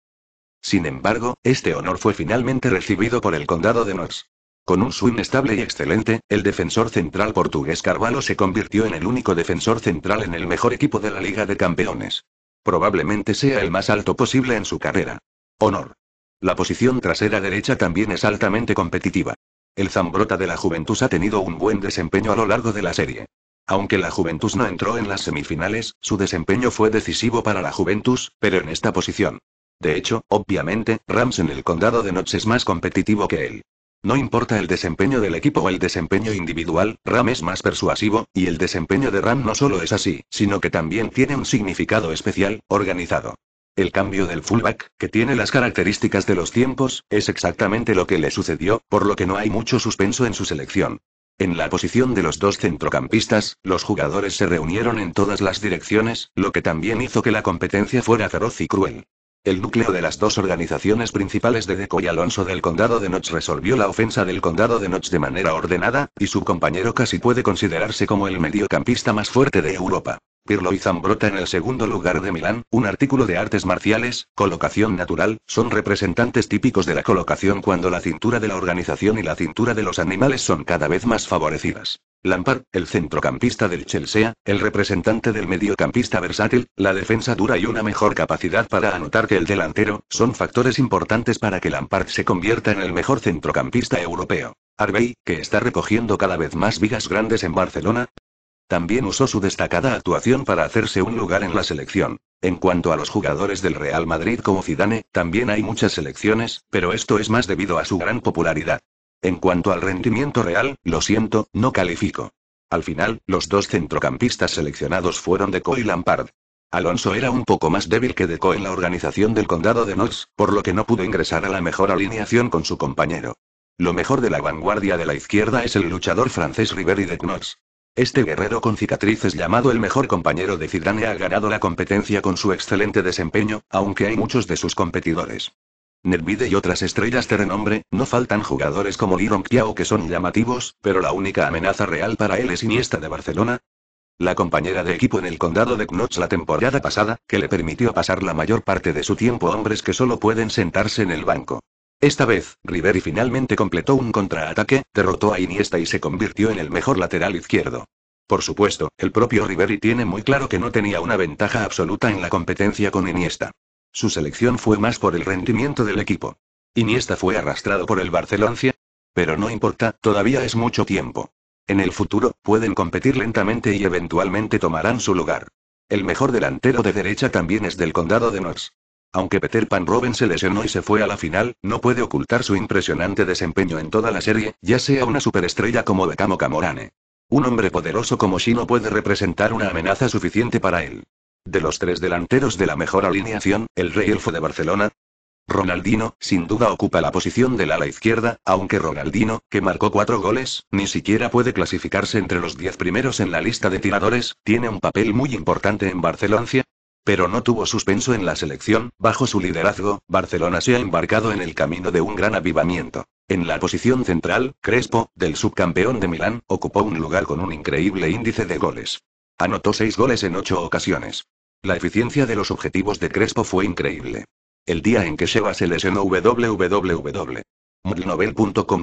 A: Sin embargo, este honor fue finalmente recibido por el condado de Nors. Con un swing estable y excelente, el defensor central portugués Carvalho se convirtió en el único defensor central en el mejor equipo de la Liga de Campeones. Probablemente sea el más alto posible en su carrera. Honor. La posición trasera derecha también es altamente competitiva. El Zambrota de la Juventus ha tenido un buen desempeño a lo largo de la serie. Aunque la Juventus no entró en las semifinales, su desempeño fue decisivo para la Juventus, pero en esta posición. De hecho, obviamente, Rams en el condado de Notts es más competitivo que él. No importa el desempeño del equipo o el desempeño individual, Ram es más persuasivo, y el desempeño de Ram no solo es así, sino que también tiene un significado especial, organizado. El cambio del fullback, que tiene las características de los tiempos, es exactamente lo que le sucedió, por lo que no hay mucho suspenso en su selección. En la posición de los dos centrocampistas, los jugadores se reunieron en todas las direcciones, lo que también hizo que la competencia fuera feroz y cruel. El núcleo de las dos organizaciones principales de Deco y Alonso del Condado de Notch resolvió la ofensa del Condado de Notch de manera ordenada, y su compañero casi puede considerarse como el mediocampista más fuerte de Europa. Pirlo y Zambrota en el segundo lugar de Milán, un artículo de artes marciales, colocación natural, son representantes típicos de la colocación cuando la cintura de la organización y la cintura de los animales son cada vez más favorecidas. Lampard, el centrocampista del Chelsea, el representante del mediocampista versátil, la defensa dura y una mejor capacidad para anotar que el delantero, son factores importantes para que Lampard se convierta en el mejor centrocampista europeo. Arbey, que está recogiendo cada vez más vigas grandes en Barcelona, también usó su destacada actuación para hacerse un lugar en la selección. En cuanto a los jugadores del Real Madrid como Zidane, también hay muchas selecciones, pero esto es más debido a su gran popularidad. En cuanto al rendimiento real, lo siento, no califico. Al final, los dos centrocampistas seleccionados fueron Deco y Lampard. Alonso era un poco más débil que Deco en la organización del condado de Knox, por lo que no pudo ingresar a la mejor alineación con su compañero. Lo mejor de la vanguardia de la izquierda es el luchador francés Riveri de Knox. Este guerrero con cicatrices llamado el mejor compañero de Zidane ha ganado la competencia con su excelente desempeño, aunque hay muchos de sus competidores. Nervide y otras estrellas de renombre, no faltan jugadores como Liron Kiao que son llamativos, pero la única amenaza real para él es Iniesta de Barcelona. La compañera de equipo en el condado de Knotts la temporada pasada, que le permitió pasar la mayor parte de su tiempo hombres que solo pueden sentarse en el banco. Esta vez, Riveri finalmente completó un contraataque, derrotó a Iniesta y se convirtió en el mejor lateral izquierdo. Por supuesto, el propio Riveri tiene muy claro que no tenía una ventaja absoluta en la competencia con Iniesta. Su selección fue más por el rendimiento del equipo. Iniesta fue arrastrado por el Barcelona, Pero no importa, todavía es mucho tiempo. En el futuro, pueden competir lentamente y eventualmente tomarán su lugar. El mejor delantero de derecha también es del condado de Nors. Aunque Peter Pan Robin se lesionó y se fue a la final, no puede ocultar su impresionante desempeño en toda la serie, ya sea una superestrella como Becamo Camorane. Un hombre poderoso como Shino puede representar una amenaza suficiente para él. De los tres delanteros de la mejor alineación, el Rey Elfo de Barcelona, Ronaldino, sin duda ocupa la posición del ala izquierda, aunque Ronaldino, que marcó cuatro goles, ni siquiera puede clasificarse entre los diez primeros en la lista de tiradores, tiene un papel muy importante en Barcelona, pero no tuvo suspenso en la selección, bajo su liderazgo, Barcelona se ha embarcado en el camino de un gran avivamiento. En la posición central, Crespo, del subcampeón de Milán, ocupó un lugar con un increíble índice de goles. Anotó seis goles en ocho ocasiones. La eficiencia de los objetivos de Crespo fue increíble. El día en que Sheva se lesionó www.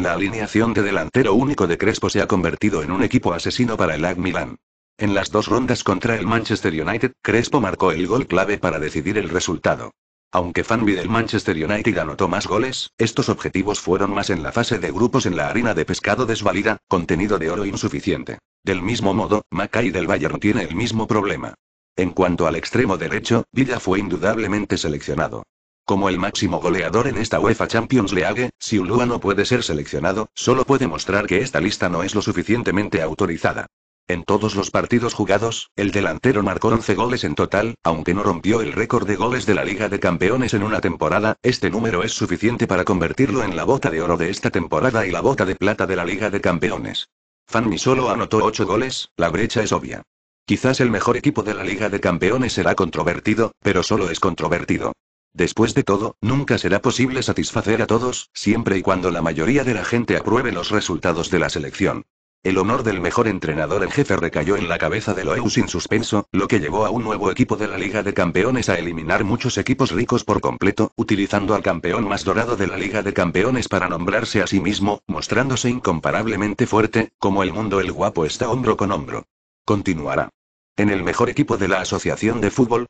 A: La alineación de delantero único de Crespo se ha convertido en un equipo asesino para el AC Milán. En las dos rondas contra el Manchester United, Crespo marcó el gol clave para decidir el resultado. Aunque Fanby del Manchester United anotó más goles, estos objetivos fueron más en la fase de grupos en la harina de pescado desvalida, contenido de oro insuficiente. Del mismo modo, Mackay del Bayern tiene el mismo problema. En cuanto al extremo derecho, Villa fue indudablemente seleccionado. Como el máximo goleador en esta UEFA Champions League, si Ulua no puede ser seleccionado, solo puede mostrar que esta lista no es lo suficientemente autorizada. En todos los partidos jugados, el delantero marcó 11 goles en total, aunque no rompió el récord de goles de la Liga de Campeones en una temporada, este número es suficiente para convertirlo en la bota de oro de esta temporada y la bota de plata de la Liga de Campeones. Fanny solo anotó 8 goles, la brecha es obvia. Quizás el mejor equipo de la Liga de Campeones será controvertido, pero solo es controvertido. Después de todo, nunca será posible satisfacer a todos, siempre y cuando la mayoría de la gente apruebe los resultados de la selección. El honor del mejor entrenador en jefe recayó en la cabeza de Loew sin suspenso, lo que llevó a un nuevo equipo de la Liga de Campeones a eliminar muchos equipos ricos por completo, utilizando al campeón más dorado de la Liga de Campeones para nombrarse a sí mismo, mostrándose incomparablemente fuerte, como el mundo el guapo está hombro con hombro. Continuará. En el mejor equipo de la Asociación de Fútbol,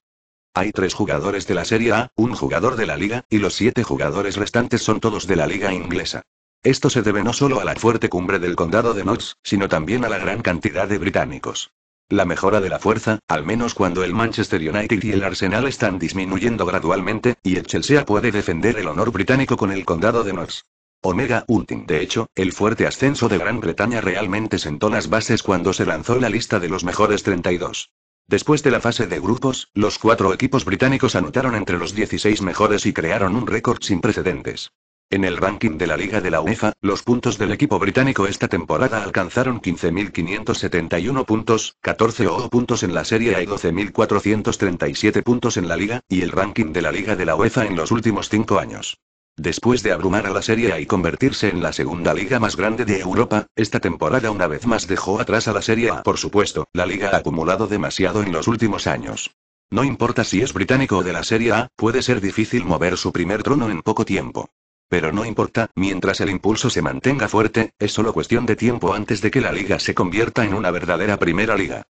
A: hay tres jugadores de la Serie A, un jugador de la Liga, y los siete jugadores restantes son todos de la Liga Inglesa. Esto se debe no solo a la fuerte cumbre del condado de Knox, sino también a la gran cantidad de británicos. La mejora de la fuerza, al menos cuando el Manchester United y el Arsenal están disminuyendo gradualmente, y el Chelsea puede defender el honor británico con el condado de Knox. Omega Ultim. De hecho, el fuerte ascenso de Gran Bretaña realmente sentó las bases cuando se lanzó la lista de los mejores 32. Después de la fase de grupos, los cuatro equipos británicos anotaron entre los 16 mejores y crearon un récord sin precedentes. En el ranking de la Liga de la UEFA, los puntos del equipo británico esta temporada alcanzaron 15.571 puntos, 14 o puntos en la Serie A y 12.437 puntos en la Liga, y el ranking de la Liga de la UEFA en los últimos cinco años. Después de abrumar a la Serie A y convertirse en la segunda liga más grande de Europa, esta temporada una vez más dejó atrás a la Serie A. Por supuesto, la liga ha acumulado demasiado en los últimos años. No importa si es británico o de la Serie A, puede ser difícil mover su primer trono en poco tiempo. Pero no importa, mientras el impulso se mantenga fuerte, es solo cuestión de tiempo antes de que la liga se convierta en una verdadera primera liga.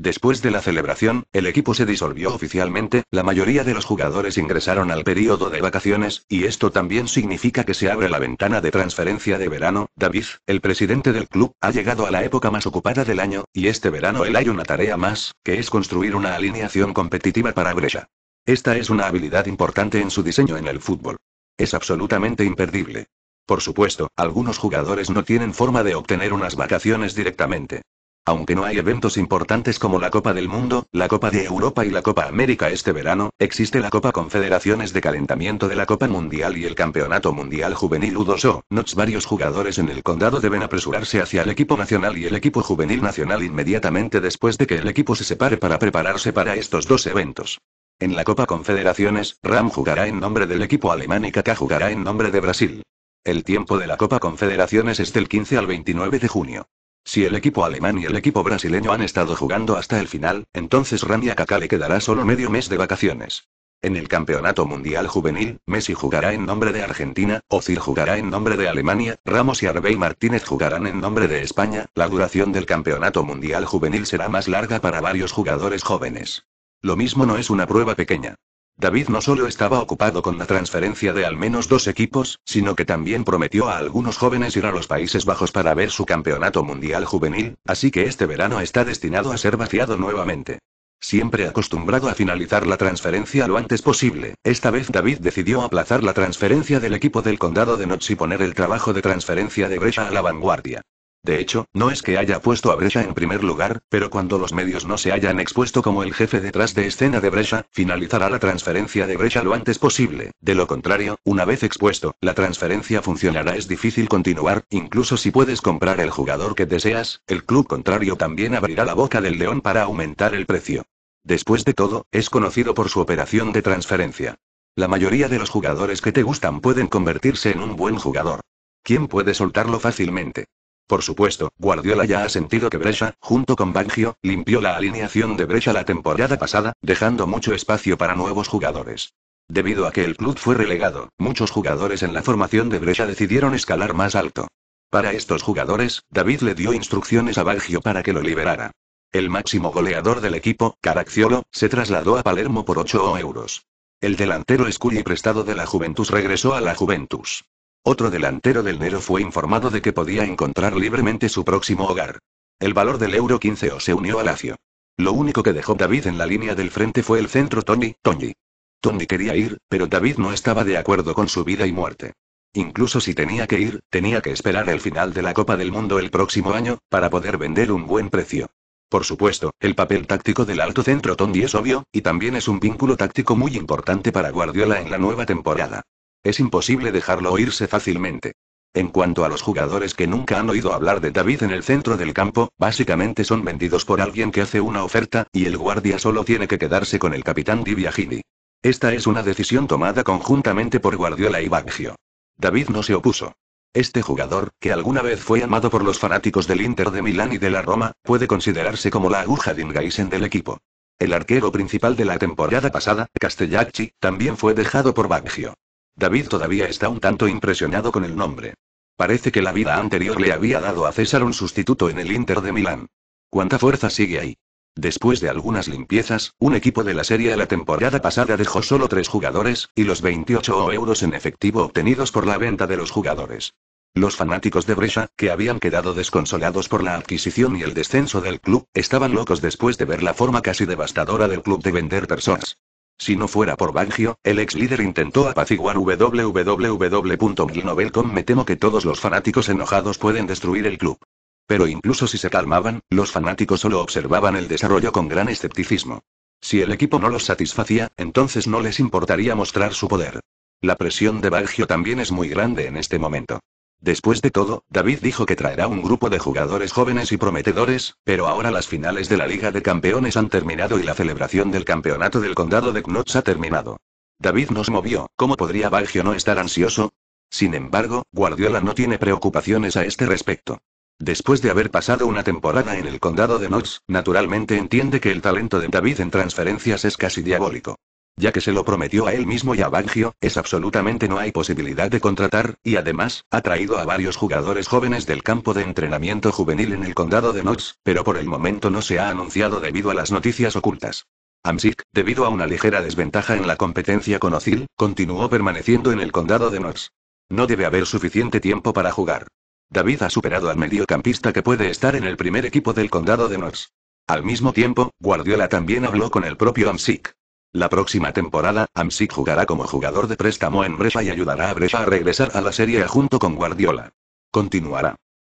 A: Después de la celebración, el equipo se disolvió oficialmente, la mayoría de los jugadores ingresaron al periodo de vacaciones, y esto también significa que se abre la ventana de transferencia de verano. David, el presidente del club, ha llegado a la época más ocupada del año, y este verano él hay una tarea más, que es construir una alineación competitiva para Brescia. Esta es una habilidad importante en su diseño en el fútbol. Es absolutamente imperdible. Por supuesto, algunos jugadores no tienen forma de obtener unas vacaciones directamente. Aunque no hay eventos importantes como la Copa del Mundo, la Copa de Europa y la Copa América este verano, existe la Copa Confederaciones de Calentamiento de la Copa Mundial y el Campeonato Mundial Juvenil U2O. varios jugadores en el condado deben apresurarse hacia el equipo nacional y el equipo juvenil nacional inmediatamente después de que el equipo se separe para prepararse para estos dos eventos. En la Copa Confederaciones, Ram jugará en nombre del equipo alemán y Kaká jugará en nombre de Brasil. El tiempo de la Copa Confederaciones es del 15 al 29 de junio. Si el equipo alemán y el equipo brasileño han estado jugando hasta el final, entonces Rami Kaká le quedará solo medio mes de vacaciones. En el Campeonato Mundial Juvenil, Messi jugará en nombre de Argentina, Ozil jugará en nombre de Alemania, Ramos y Arbey Martínez jugarán en nombre de España. La duración del Campeonato Mundial Juvenil será más larga para varios jugadores jóvenes. Lo mismo no es una prueba pequeña. David no solo estaba ocupado con la transferencia de al menos dos equipos, sino que también prometió a algunos jóvenes ir a los Países Bajos para ver su campeonato mundial juvenil, así que este verano está destinado a ser vaciado nuevamente. Siempre acostumbrado a finalizar la transferencia lo antes posible, esta vez David decidió aplazar la transferencia del equipo del condado de Notch y poner el trabajo de transferencia de Brecha a la vanguardia. De hecho, no es que haya puesto a Brescia en primer lugar, pero cuando los medios no se hayan expuesto como el jefe detrás de escena de Brescia, finalizará la transferencia de Brescia lo antes posible. De lo contrario, una vez expuesto, la transferencia funcionará. Es difícil continuar, incluso si puedes comprar el jugador que deseas, el club contrario también abrirá la boca del león para aumentar el precio. Después de todo, es conocido por su operación de transferencia. La mayoría de los jugadores que te gustan pueden convertirse en un buen jugador. ¿Quién puede soltarlo fácilmente? Por supuesto, Guardiola ya ha sentido que Brescia, junto con Baggio, limpió la alineación de Brescia la temporada pasada, dejando mucho espacio para nuevos jugadores. Debido a que el club fue relegado, muchos jugadores en la formación de Brescia decidieron escalar más alto. Para estos jugadores, David le dio instrucciones a Baggio para que lo liberara. El máximo goleador del equipo, Caracciolo, se trasladó a Palermo por 8 euros. El delantero Scully prestado de la Juventus regresó a la Juventus. Otro delantero del Nero fue informado de que podía encontrar libremente su próximo hogar. El valor del euro 15 o se unió a Lazio. Lo único que dejó David en la línea del frente fue el centro Tony, Tony. Tony quería ir, pero David no estaba de acuerdo con su vida y muerte. Incluso si tenía que ir, tenía que esperar el final de la Copa del Mundo el próximo año, para poder vender un buen precio. Por supuesto, el papel táctico del alto centro Tony es obvio, y también es un vínculo táctico muy importante para Guardiola en la nueva temporada. Es imposible dejarlo oírse fácilmente. En cuanto a los jugadores que nunca han oído hablar de David en el centro del campo, básicamente son vendidos por alguien que hace una oferta, y el guardia solo tiene que quedarse con el capitán Diviagini. Esta es una decisión tomada conjuntamente por Guardiola y Baggio. David no se opuso. Este jugador, que alguna vez fue amado por los fanáticos del Inter de Milán y de la Roma, puede considerarse como la aguja de Ingaisen del equipo. El arquero principal de la temporada pasada, Castellacci, también fue dejado por Baggio. David todavía está un tanto impresionado con el nombre. Parece que la vida anterior le había dado a César un sustituto en el Inter de Milán. ¿Cuánta fuerza sigue ahí? Después de algunas limpiezas, un equipo de la serie la temporada pasada dejó solo tres jugadores, y los 28 euros en efectivo obtenidos por la venta de los jugadores. Los fanáticos de Brescia, que habían quedado desconsolados por la adquisición y el descenso del club, estaban locos después de ver la forma casi devastadora del club de vender personas. Si no fuera por Baggio, el ex líder intentó apaciguar www.milnovel.com. Me temo que todos los fanáticos enojados pueden destruir el club. Pero incluso si se calmaban, los fanáticos solo observaban el desarrollo con gran escepticismo. Si el equipo no los satisfacía, entonces no les importaría mostrar su poder. La presión de Baggio también es muy grande en este momento. Después de todo, David dijo que traerá un grupo de jugadores jóvenes y prometedores, pero ahora las finales de la Liga de Campeones han terminado y la celebración del campeonato del condado de Knotts ha terminado. David nos movió, ¿cómo podría Baggio no estar ansioso? Sin embargo, Guardiola no tiene preocupaciones a este respecto. Después de haber pasado una temporada en el condado de Knotts, naturalmente entiende que el talento de David en transferencias es casi diabólico. Ya que se lo prometió a él mismo y a Bangio, es absolutamente no hay posibilidad de contratar, y además, ha traído a varios jugadores jóvenes del campo de entrenamiento juvenil en el condado de Knox, pero por el momento no se ha anunciado debido a las noticias ocultas. Amsic, debido a una ligera desventaja en la competencia con Ozil, continuó permaneciendo en el condado de Knox. No debe haber suficiente tiempo para jugar. David ha superado al mediocampista que puede estar en el primer equipo del condado de Knox. Al mismo tiempo, Guardiola también habló con el propio Amsic. La próxima temporada, Amsic jugará como jugador de préstamo en Brescia y ayudará a Brescia a regresar a la Serie A junto con Guardiola. Continuará.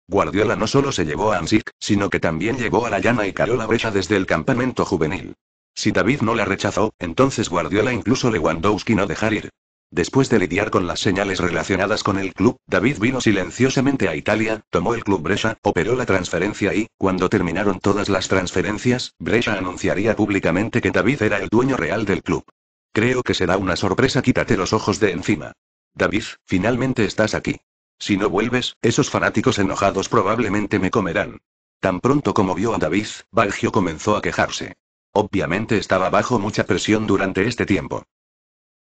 A: Guardiola no solo se llevó a Amsic, sino que también llevó a la llana y la Brecha desde el campamento juvenil. Si David no la rechazó, entonces Guardiola incluso le Lewandowski no dejar ir. Después de lidiar con las señales relacionadas con el club, David vino silenciosamente a Italia, tomó el club Brescia, operó la transferencia y, cuando terminaron todas las transferencias, Brescia anunciaría públicamente que David era el dueño real del club. Creo que será una sorpresa, quítate los ojos de encima. David, finalmente estás aquí. Si no vuelves, esos fanáticos enojados probablemente me comerán. Tan pronto como vio a David, Balgio comenzó a quejarse. Obviamente estaba bajo mucha presión durante este tiempo.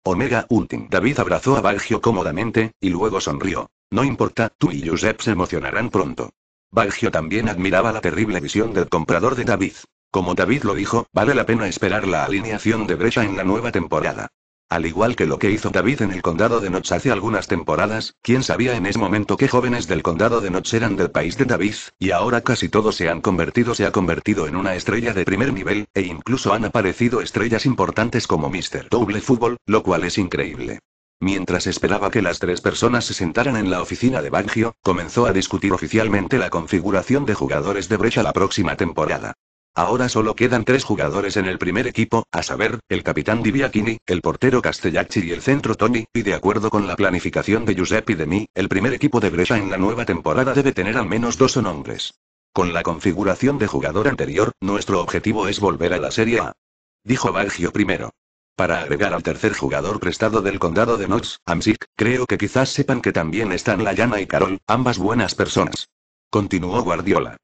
A: Omega Ultim. David abrazó a Baggio cómodamente, y luego sonrió. No importa, tú y Joseph se emocionarán pronto. Baggio también admiraba la terrible visión del comprador de David. Como David lo dijo, vale la pena esperar la alineación de Brecha en la nueva temporada. Al igual que lo que hizo David en el condado de Notch hace algunas temporadas, quién sabía en ese momento qué jóvenes del condado de Notch eran del país de David, y ahora casi todos se han convertido, se ha convertido en una estrella de primer nivel, e incluso han aparecido estrellas importantes como Mr. Double Fútbol, lo cual es increíble. Mientras esperaba que las tres personas se sentaran en la oficina de Bangio, comenzó a discutir oficialmente la configuración de jugadores de brecha la próxima temporada. Ahora solo quedan tres jugadores en el primer equipo, a saber, el capitán Dibiakini, el portero Castellacci y el centro Tony, y de acuerdo con la planificación de Giuseppe y de mí, el primer equipo de Brescia en la nueva temporada debe tener al menos dos nombres. Con la configuración de jugador anterior, nuestro objetivo es volver a la Serie A. Dijo Baggio primero. Para agregar al tercer jugador prestado del condado de Knox, Amsic, creo que quizás sepan que también están Layana y Carol, ambas buenas personas. Continuó Guardiola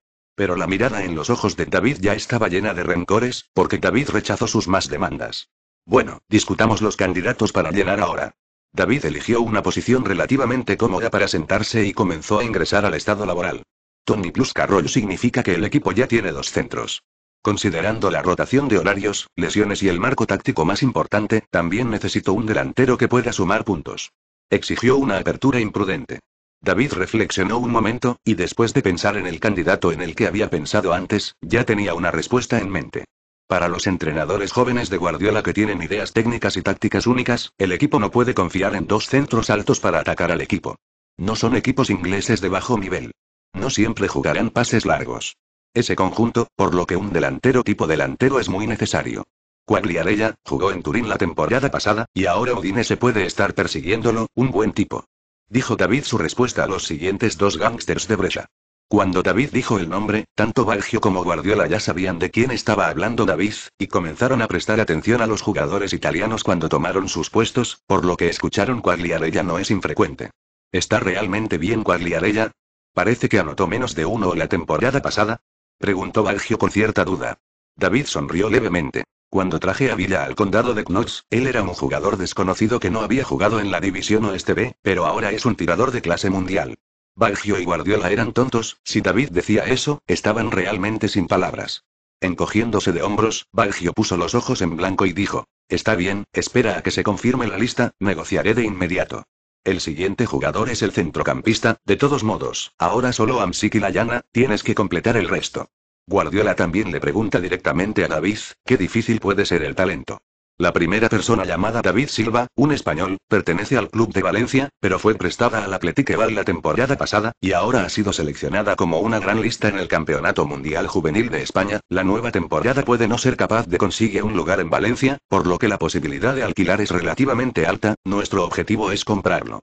A: pero la mirada en los ojos de David ya estaba llena de rencores, porque David rechazó sus más demandas. Bueno, discutamos los candidatos para llenar ahora. David eligió una posición relativamente cómoda para sentarse y comenzó a ingresar al estado laboral. Tony plus Carroll significa que el equipo ya tiene dos centros. Considerando la rotación de horarios, lesiones y el marco táctico más importante, también necesito un delantero que pueda sumar puntos. Exigió una apertura imprudente. David reflexionó un momento, y después de pensar en el candidato en el que había pensado antes, ya tenía una respuesta en mente. Para los entrenadores jóvenes de Guardiola que tienen ideas técnicas y tácticas únicas, el equipo no puede confiar en dos centros altos para atacar al equipo. No son equipos ingleses de bajo nivel. No siempre jugarán pases largos. Ese conjunto, por lo que un delantero tipo delantero es muy necesario. Quagliarella jugó en Turín la temporada pasada, y ahora Odine se puede estar persiguiéndolo, un buen tipo dijo David su respuesta a los siguientes dos gángsters de Brescia. Cuando David dijo el nombre, tanto Baggio como Guardiola ya sabían de quién estaba hablando David, y comenzaron a prestar atención a los jugadores italianos cuando tomaron sus puestos, por lo que escucharon Cuagliarella no es infrecuente. ¿Está realmente bien Cuagliarella? Parece que anotó menos de uno la temporada pasada. Preguntó Baggio con cierta duda. David sonrió levemente. Cuando traje a Villa al condado de Knox, él era un jugador desconocido que no había jugado en la División Oeste B, pero ahora es un tirador de clase mundial. Baggio y Guardiola eran tontos, si David decía eso, estaban realmente sin palabras. Encogiéndose de hombros, Baggio puso los ojos en blanco y dijo, Está bien, espera a que se confirme la lista, negociaré de inmediato. El siguiente jugador es el centrocampista, de todos modos, ahora solo Amsik y Layana, tienes que completar el resto. Guardiola también le pregunta directamente a David, qué difícil puede ser el talento. La primera persona llamada David Silva, un español, pertenece al club de Valencia, pero fue prestada al Athletic Val la temporada pasada, y ahora ha sido seleccionada como una gran lista en el Campeonato Mundial Juvenil de España. La nueva temporada puede no ser capaz de conseguir un lugar en Valencia, por lo que la posibilidad de alquilar es relativamente alta, nuestro objetivo es comprarlo.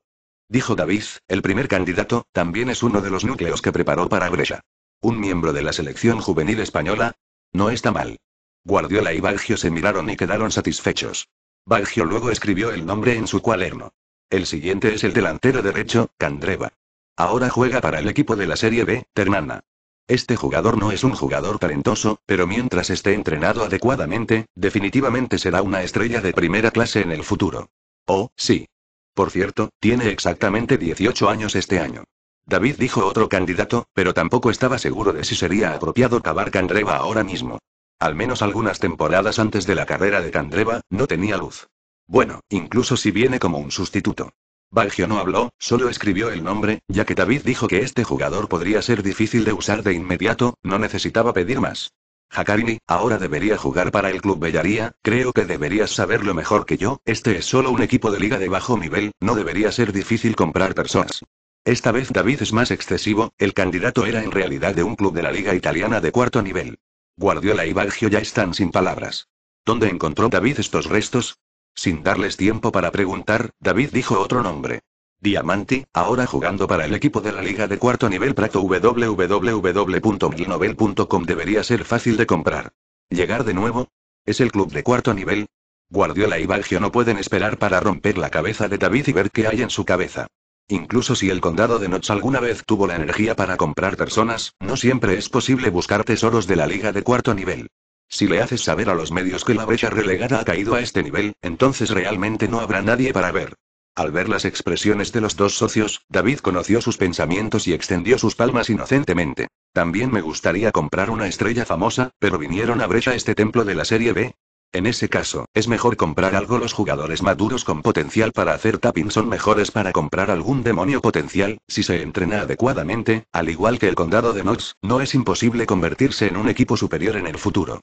A: Dijo David, el primer candidato, también es uno de los núcleos que preparó para Brescia. Un miembro de la selección juvenil española. No está mal. Guardiola y Baggio se miraron y quedaron satisfechos. Baggio luego escribió el nombre en su cuaderno. El siguiente es el delantero derecho, Candreva. Ahora juega para el equipo de la Serie B, Ternana. Este jugador no es un jugador talentoso, pero mientras esté entrenado adecuadamente, definitivamente será una estrella de primera clase en el futuro. Oh, sí. Por cierto, tiene exactamente 18 años este año. David dijo otro candidato, pero tampoco estaba seguro de si sería apropiado cavar Candreva ahora mismo. Al menos algunas temporadas antes de la carrera de Candreva, no tenía luz. Bueno, incluso si viene como un sustituto. Baggio no habló, solo escribió el nombre, ya que David dijo que este jugador podría ser difícil de usar de inmediato, no necesitaba pedir más. Jacarini, ahora debería jugar para el Club Bellaria, creo que deberías saberlo mejor que yo, este es solo un equipo de liga de bajo nivel, no debería ser difícil comprar personas. Esta vez David es más excesivo, el candidato era en realidad de un club de la liga italiana de cuarto nivel. Guardiola y Baggio ya están sin palabras. ¿Dónde encontró David estos restos? Sin darles tiempo para preguntar, David dijo otro nombre. Diamanti, ahora jugando para el equipo de la liga de cuarto nivel Prato www.glinovel.com debería ser fácil de comprar. ¿Llegar de nuevo? ¿Es el club de cuarto nivel? Guardiola y Baggio no pueden esperar para romper la cabeza de David y ver qué hay en su cabeza. Incluso si el condado de Notch alguna vez tuvo la energía para comprar personas, no siempre es posible buscar tesoros de la liga de cuarto nivel. Si le haces saber a los medios que la brecha relegada ha caído a este nivel, entonces realmente no habrá nadie para ver. Al ver las expresiones de los dos socios, David conoció sus pensamientos y extendió sus palmas inocentemente. También me gustaría comprar una estrella famosa, pero vinieron a brecha este templo de la serie B, en ese caso, es mejor comprar algo. Los jugadores maduros con potencial para hacer tapping son mejores para comprar algún demonio potencial, si se entrena adecuadamente, al igual que el condado de Knox, no es imposible convertirse en un equipo superior en el futuro.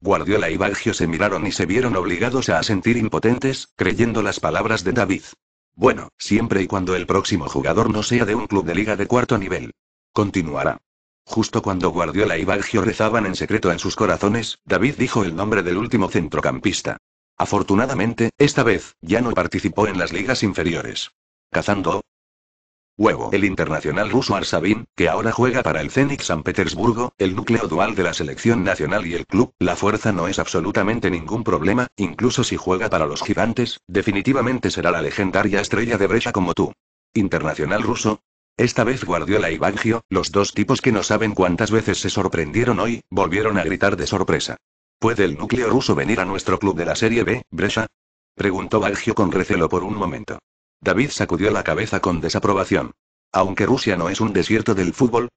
A: Guardiola y Baggio se miraron y se vieron obligados a sentir impotentes, creyendo las palabras de David. Bueno, siempre y cuando el próximo jugador no sea de un club de liga de cuarto nivel. Continuará. Justo cuando Guardiola y Baggio rezaban en secreto en sus corazones, David dijo el nombre del último centrocampista. Afortunadamente, esta vez, ya no participó en las ligas inferiores. Cazando. Huevo. El internacional ruso Arsabin, que ahora juega para el Zenit San Petersburgo, el núcleo dual de la selección nacional y el club, la fuerza no es absolutamente ningún problema, incluso si juega para los gigantes, definitivamente será la legendaria estrella de brecha como tú. Internacional ruso, esta vez Guardiola y Baggio, los dos tipos que no saben cuántas veces se sorprendieron hoy, volvieron a gritar de sorpresa. ¿Puede el núcleo ruso venir a nuestro club de la Serie B, Brescia? Preguntó Baggio con recelo por un momento. David sacudió la cabeza con desaprobación. Aunque Rusia no es un desierto del fútbol,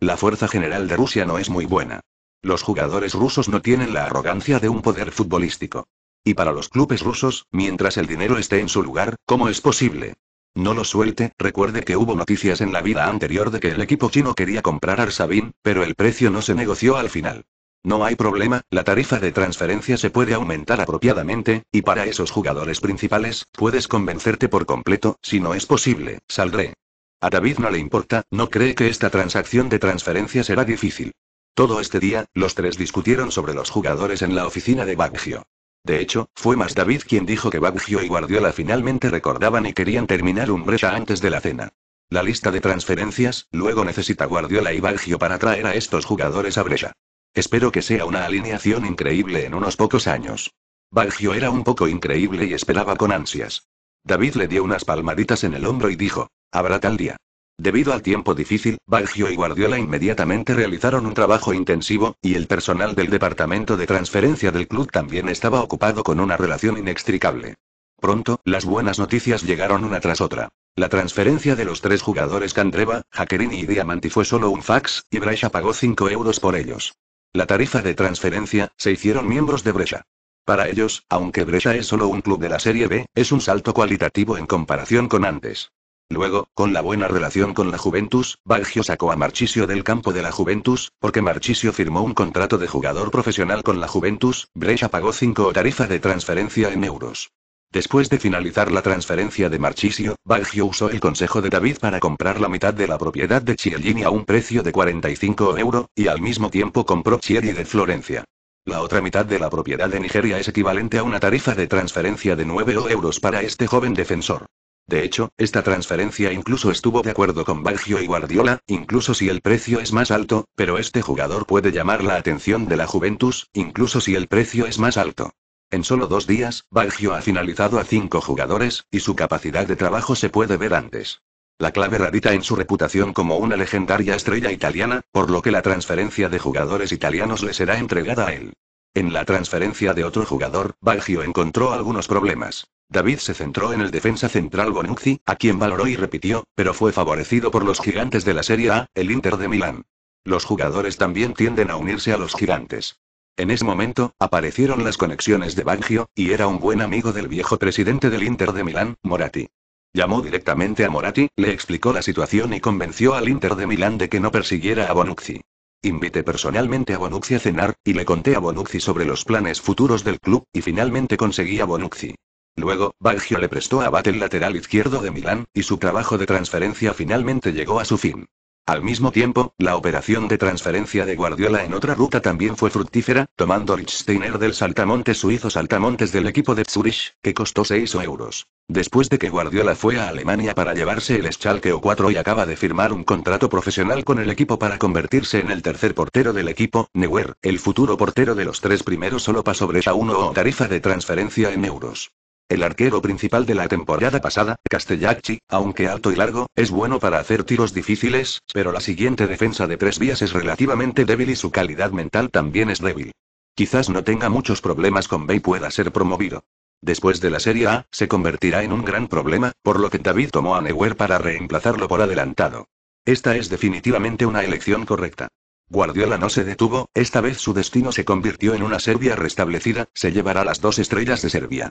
A: la fuerza general de Rusia no es muy buena. Los jugadores rusos no tienen la arrogancia de un poder futbolístico. Y para los clubes rusos, mientras el dinero esté en su lugar, ¿cómo es posible? No lo suelte, recuerde que hubo noticias en la vida anterior de que el equipo chino quería comprar a Arsabin, pero el precio no se negoció al final. No hay problema, la tarifa de transferencia se puede aumentar apropiadamente, y para esos jugadores principales, puedes convencerte por completo, si no es posible, saldré. A David no le importa, no cree que esta transacción de transferencia será difícil. Todo este día, los tres discutieron sobre los jugadores en la oficina de Baggio. De hecho, fue más David quien dijo que Baggio y Guardiola finalmente recordaban y querían terminar un brecha antes de la cena. La lista de transferencias, luego necesita Guardiola y Baggio para traer a estos jugadores a Brecha. Espero que sea una alineación increíble en unos pocos años. Baggio era un poco increíble y esperaba con ansias. David le dio unas palmaditas en el hombro y dijo, habrá tal día. Debido al tiempo difícil, Baggio y Guardiola inmediatamente realizaron un trabajo intensivo, y el personal del departamento de transferencia del club también estaba ocupado con una relación inextricable. Pronto, las buenas noticias llegaron una tras otra. La transferencia de los tres jugadores Candreva, Jaquerini y Diamanti fue solo un fax, y Brescia pagó 5 euros por ellos. La tarifa de transferencia, se hicieron miembros de Brescia. Para ellos, aunque Brescia es solo un club de la Serie B, es un salto cualitativo en comparación con antes. Luego, con la buena relación con la Juventus, Baggio sacó a Marchisio del campo de la Juventus, porque Marchisio firmó un contrato de jugador profesional con la Juventus, Brescia pagó 5 tarifa de transferencia en euros. Después de finalizar la transferencia de Marchisio, Baggio usó el consejo de David para comprar la mitad de la propiedad de Chiellini a un precio de 45 euros, y al mismo tiempo compró Chieri de Florencia. La otra mitad de la propiedad de Nigeria es equivalente a una tarifa de transferencia de 9 euros para este joven defensor. De hecho, esta transferencia incluso estuvo de acuerdo con Baggio y Guardiola, incluso si el precio es más alto, pero este jugador puede llamar la atención de la Juventus, incluso si el precio es más alto. En solo dos días, Baggio ha finalizado a cinco jugadores, y su capacidad de trabajo se puede ver antes. La clave radita en su reputación como una legendaria estrella italiana, por lo que la transferencia de jugadores italianos le será entregada a él. En la transferencia de otro jugador, Baggio encontró algunos problemas. David se centró en el defensa central Bonucci, a quien valoró y repitió, pero fue favorecido por los gigantes de la Serie A, el Inter de Milán. Los jugadores también tienden a unirse a los gigantes. En ese momento, aparecieron las conexiones de Bangio, y era un buen amigo del viejo presidente del Inter de Milán, Moratti. Llamó directamente a Moratti, le explicó la situación y convenció al Inter de Milán de que no persiguiera a Bonucci. Invité personalmente a Bonucci a cenar, y le conté a Bonucci sobre los planes futuros del club, y finalmente conseguí a Bonucci. Luego, Baggio le prestó a Abate el lateral izquierdo de Milán, y su trabajo de transferencia finalmente llegó a su fin. Al mismo tiempo, la operación de transferencia de Guardiola en otra ruta también fue fructífera, tomando Richsteiner del saltamontes suizo saltamontes del equipo de Zurich, que costó 6 euros. Después de que Guardiola fue a Alemania para llevarse el Schalke o 4 y acaba de firmar un contrato profesional con el equipo para convertirse en el tercer portero del equipo, Neuer, el futuro portero de los tres primeros solo pasó bresa 1 o tarifa de transferencia en euros. El arquero principal de la temporada pasada, Castellacci, aunque alto y largo, es bueno para hacer tiros difíciles, pero la siguiente defensa de tres vías es relativamente débil y su calidad mental también es débil. Quizás no tenga muchos problemas con Bay y pueda ser promovido. Después de la Serie A, se convertirá en un gran problema, por lo que David tomó a Neuer para reemplazarlo por adelantado. Esta es definitivamente una elección correcta. Guardiola no se detuvo, esta vez su destino se convirtió en una Serbia restablecida, se llevará las dos estrellas de Serbia.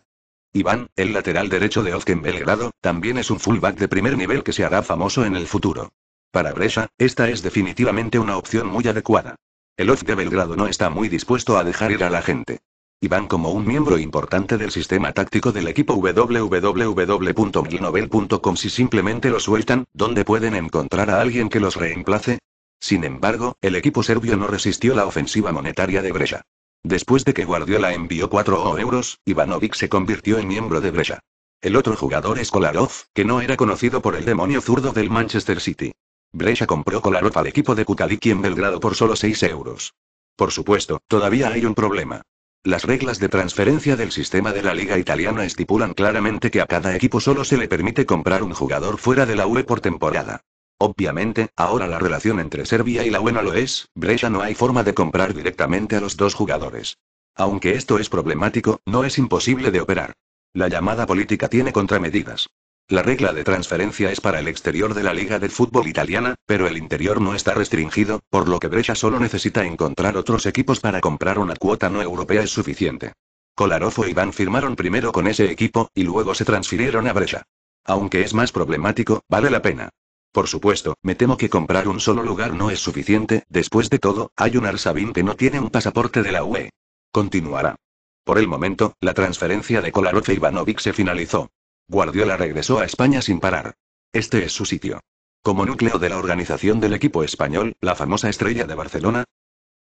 A: Iván, el lateral derecho de en Belgrado, también es un fullback de primer nivel que se hará famoso en el futuro. Para Brescia, esta es definitivamente una opción muy adecuada. El Oz de Belgrado no está muy dispuesto a dejar ir a la gente. Iván como un miembro importante del sistema táctico del equipo www.milnovel.com si simplemente lo sueltan, ¿dónde pueden encontrar a alguien que los reemplace? Sin embargo, el equipo serbio no resistió la ofensiva monetaria de Brescia. Después de que Guardiola envió 4 euros, Ivanovic se convirtió en miembro de Brescia. El otro jugador es Kolarov, que no era conocido por el demonio zurdo del Manchester City. Brescia compró Kolarov al equipo de Kukaliki en Belgrado por solo 6 euros. Por supuesto, todavía hay un problema. Las reglas de transferencia del sistema de la liga italiana estipulan claramente que a cada equipo solo se le permite comprar un jugador fuera de la UE por temporada. Obviamente, ahora la relación entre Serbia y la buena lo es, Brescia no hay forma de comprar directamente a los dos jugadores. Aunque esto es problemático, no es imposible de operar. La llamada política tiene contramedidas. La regla de transferencia es para el exterior de la Liga de Fútbol Italiana, pero el interior no está restringido, por lo que Brescia solo necesita encontrar otros equipos para comprar una cuota no europea es suficiente. Kolarov y Van firmaron primero con ese equipo, y luego se transfirieron a Brescia. Aunque es más problemático, vale la pena. Por supuesto, me temo que comprar un solo lugar no es suficiente, después de todo, hay un Arsabin que no tiene un pasaporte de la UE. Continuará. Por el momento, la transferencia de Kolarov e Ivanovic se finalizó. Guardiola regresó a España sin parar. Este es su sitio. Como núcleo de la organización del equipo español, la famosa estrella de Barcelona,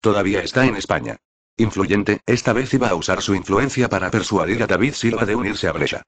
A: todavía está en España. Influyente, esta vez iba a usar su influencia para persuadir a David Silva de unirse a Brescia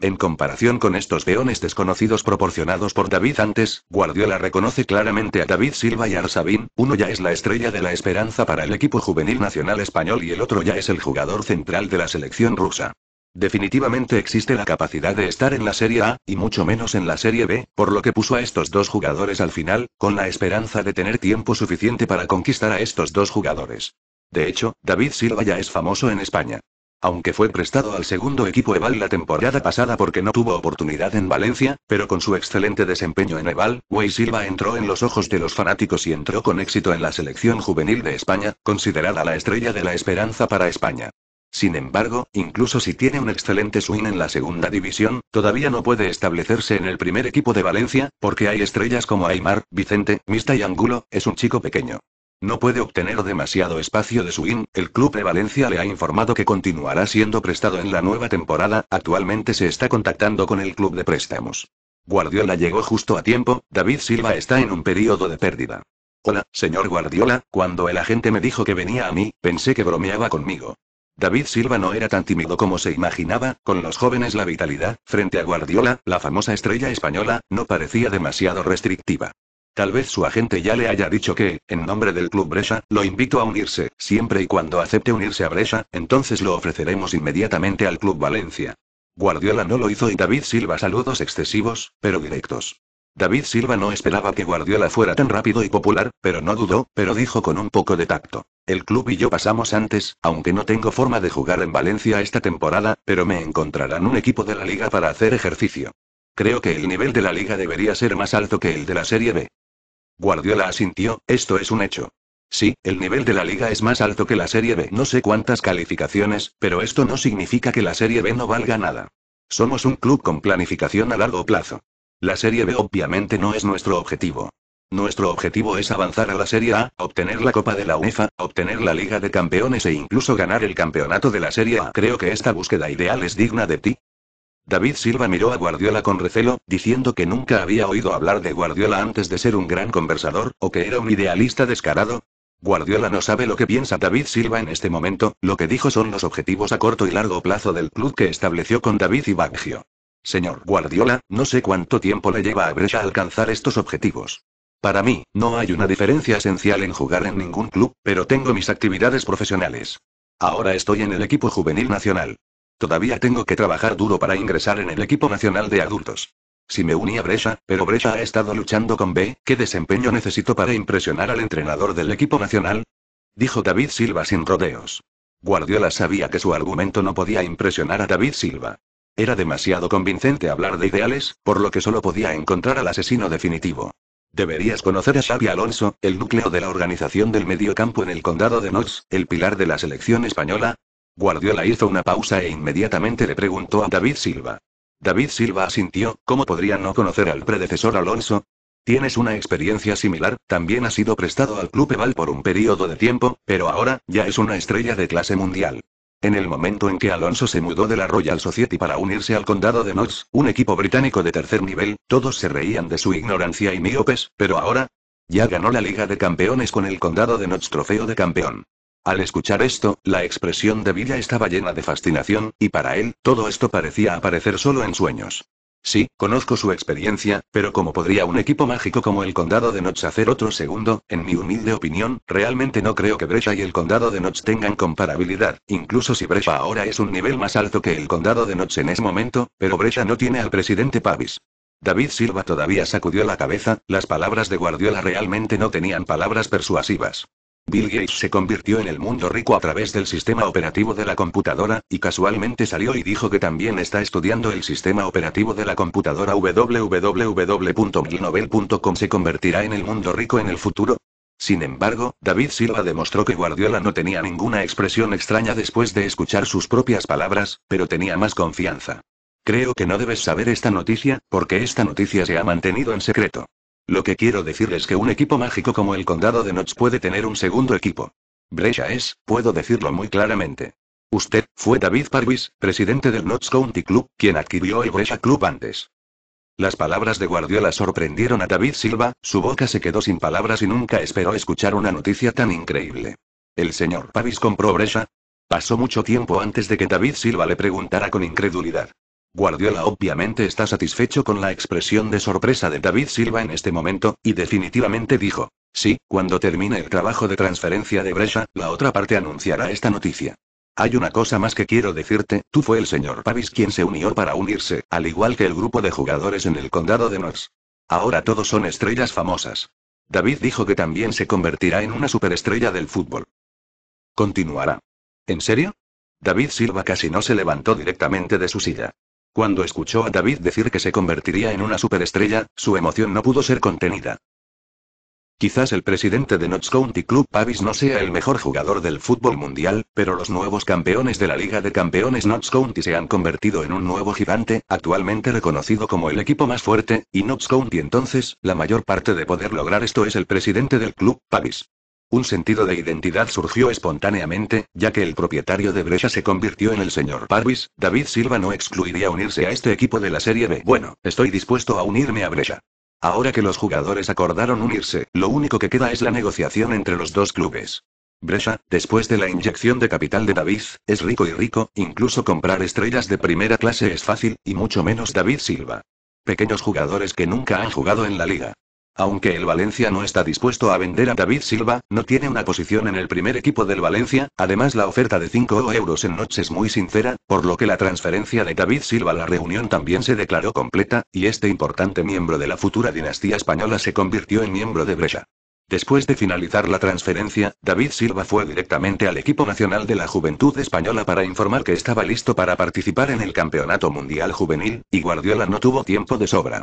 A: en comparación con estos peones desconocidos proporcionados por David antes, Guardiola reconoce claramente a David Silva y Arsabin, uno ya es la estrella de la esperanza para el equipo juvenil nacional español y el otro ya es el jugador central de la selección rusa. Definitivamente existe la capacidad de estar en la Serie A, y mucho menos en la Serie B, por lo que puso a estos dos jugadores al final, con la esperanza de tener tiempo suficiente para conquistar a estos dos jugadores. De hecho, David Silva ya es famoso en España aunque fue prestado al segundo equipo Eval la temporada pasada porque no tuvo oportunidad en Valencia, pero con su excelente desempeño en Eval, Wey Silva entró en los ojos de los fanáticos y entró con éxito en la selección juvenil de España, considerada la estrella de la esperanza para España. Sin embargo, incluso si tiene un excelente swing en la segunda división, todavía no puede establecerse en el primer equipo de Valencia, porque hay estrellas como Aymar, Vicente, Mista y Angulo, es un chico pequeño. No puede obtener demasiado espacio de su IN, el club de Valencia le ha informado que continuará siendo prestado en la nueva temporada, actualmente se está contactando con el club de préstamos. Guardiola llegó justo a tiempo, David Silva está en un periodo de pérdida. Hola, señor Guardiola, cuando el agente me dijo que venía a mí, pensé que bromeaba conmigo. David Silva no era tan tímido como se imaginaba, con los jóvenes la vitalidad, frente a Guardiola, la famosa estrella española, no parecía demasiado restrictiva. Tal vez su agente ya le haya dicho que, en nombre del Club Brescia, lo invito a unirse, siempre y cuando acepte unirse a Brescia, entonces lo ofreceremos inmediatamente al Club Valencia. Guardiola no lo hizo y David Silva saludos excesivos, pero directos. David Silva no esperaba que Guardiola fuera tan rápido y popular, pero no dudó, pero dijo con un poco de tacto. El club y yo pasamos antes, aunque no tengo forma de jugar en Valencia esta temporada, pero me encontrarán un equipo de la liga para hacer ejercicio. Creo que el nivel de la liga debería ser más alto que el de la Serie B. Guardiola asintió, esto es un hecho. Sí, el nivel de la liga es más alto que la Serie B, no sé cuántas calificaciones, pero esto no significa que la Serie B no valga nada. Somos un club con planificación a largo plazo. La Serie B obviamente no es nuestro objetivo. Nuestro objetivo es avanzar a la Serie A, obtener la Copa de la UEFA, obtener la Liga de Campeones e incluso ganar el campeonato de la Serie A. Creo que esta búsqueda ideal es digna de ti, David Silva miró a Guardiola con recelo, diciendo que nunca había oído hablar de Guardiola antes de ser un gran conversador, o que era un idealista descarado. Guardiola no sabe lo que piensa David Silva en este momento, lo que dijo son los objetivos a corto y largo plazo del club que estableció con David y Baggio. Señor Guardiola, no sé cuánto tiempo le lleva a Brescia alcanzar estos objetivos. Para mí, no hay una diferencia esencial en jugar en ningún club, pero tengo mis actividades profesionales. Ahora estoy en el equipo juvenil nacional. Todavía tengo que trabajar duro para ingresar en el equipo nacional de adultos. Si me uní a Brescia, pero Brescia ha estado luchando con B, ¿qué desempeño necesito para impresionar al entrenador del equipo nacional? Dijo David Silva sin rodeos. Guardiola sabía que su argumento no podía impresionar a David Silva. Era demasiado convincente hablar de ideales, por lo que solo podía encontrar al asesino definitivo. Deberías conocer a Xavi Alonso, el núcleo de la organización del mediocampo en el condado de Knox, el pilar de la selección española, Guardiola hizo una pausa e inmediatamente le preguntó a David Silva. David Silva asintió, ¿cómo podría no conocer al predecesor Alonso? Tienes una experiencia similar, también ha sido prestado al Club Eval por un periodo de tiempo, pero ahora, ya es una estrella de clase mundial. En el momento en que Alonso se mudó de la Royal Society para unirse al condado de Knox, un equipo británico de tercer nivel, todos se reían de su ignorancia y miopes, pero ahora, ya ganó la Liga de Campeones con el condado de Notts Trofeo de Campeón. Al escuchar esto, la expresión de Villa estaba llena de fascinación, y para él, todo esto parecía aparecer solo en sueños. Sí, conozco su experiencia, pero ¿cómo podría un equipo mágico como el Condado de Notch hacer otro segundo? En mi humilde opinión, realmente no creo que Brecha y el Condado de Notch tengan comparabilidad, incluso si Brecha ahora es un nivel más alto que el Condado de Notch en ese momento, pero Brecha no tiene al presidente Pavis. David Silva todavía sacudió la cabeza, las palabras de Guardiola realmente no tenían palabras persuasivas. Bill Gates se convirtió en el mundo rico a través del sistema operativo de la computadora, y casualmente salió y dijo que también está estudiando el sistema operativo de la computadora www.milnovel.com. se convertirá en el mundo rico en el futuro. Sin embargo, David Silva demostró que Guardiola no tenía ninguna expresión extraña después de escuchar sus propias palabras, pero tenía más confianza. Creo que no debes saber esta noticia, porque esta noticia se ha mantenido en secreto. Lo que quiero decir es que un equipo mágico como el Condado de Notch puede tener un segundo equipo. Brescia es, puedo decirlo muy claramente. Usted fue David Parvis, presidente del Notch County Club, quien adquirió el Brescia Club antes. Las palabras de Guardiola sorprendieron a David Silva, su boca se quedó sin palabras y nunca esperó escuchar una noticia tan increíble. ¿El señor Parvis compró Brescia? Pasó mucho tiempo antes de que David Silva le preguntara con incredulidad. Guardiola obviamente está satisfecho con la expresión de sorpresa de David Silva en este momento, y definitivamente dijo, sí, cuando termine el trabajo de transferencia de Brescia, la otra parte anunciará esta noticia. Hay una cosa más que quiero decirte, tú fue el señor Pavis quien se unió para unirse, al igual que el grupo de jugadores en el condado de Nors. Ahora todos son estrellas famosas. David dijo que también se convertirá en una superestrella del fútbol. Continuará. ¿En serio? David Silva casi no se levantó directamente de su silla. Cuando escuchó a David decir que se convertiría en una superestrella, su emoción no pudo ser contenida. Quizás el presidente de Notts County Club Pavis no sea el mejor jugador del fútbol mundial, pero los nuevos campeones de la Liga de Campeones Notts County se han convertido en un nuevo gigante, actualmente reconocido como el equipo más fuerte, y Notts County entonces, la mayor parte de poder lograr esto es el presidente del club, Pavis. Un sentido de identidad surgió espontáneamente, ya que el propietario de Brescia se convirtió en el señor Parvis, David Silva no excluiría unirse a este equipo de la Serie B. Bueno, estoy dispuesto a unirme a Brescia. Ahora que los jugadores acordaron unirse, lo único que queda es la negociación entre los dos clubes. Brescia, después de la inyección de capital de David, es rico y rico, incluso comprar estrellas de primera clase es fácil, y mucho menos David Silva. Pequeños jugadores que nunca han jugado en la liga. Aunque el Valencia no está dispuesto a vender a David Silva, no tiene una posición en el primer equipo del Valencia, además la oferta de 5 euros en noche es muy sincera, por lo que la transferencia de David Silva a la reunión también se declaró completa, y este importante miembro de la futura dinastía española se convirtió en miembro de Brescia. Después de finalizar la transferencia, David Silva fue directamente al equipo nacional de la Juventud Española para informar que estaba listo para participar en el Campeonato Mundial Juvenil, y Guardiola no tuvo tiempo de sobra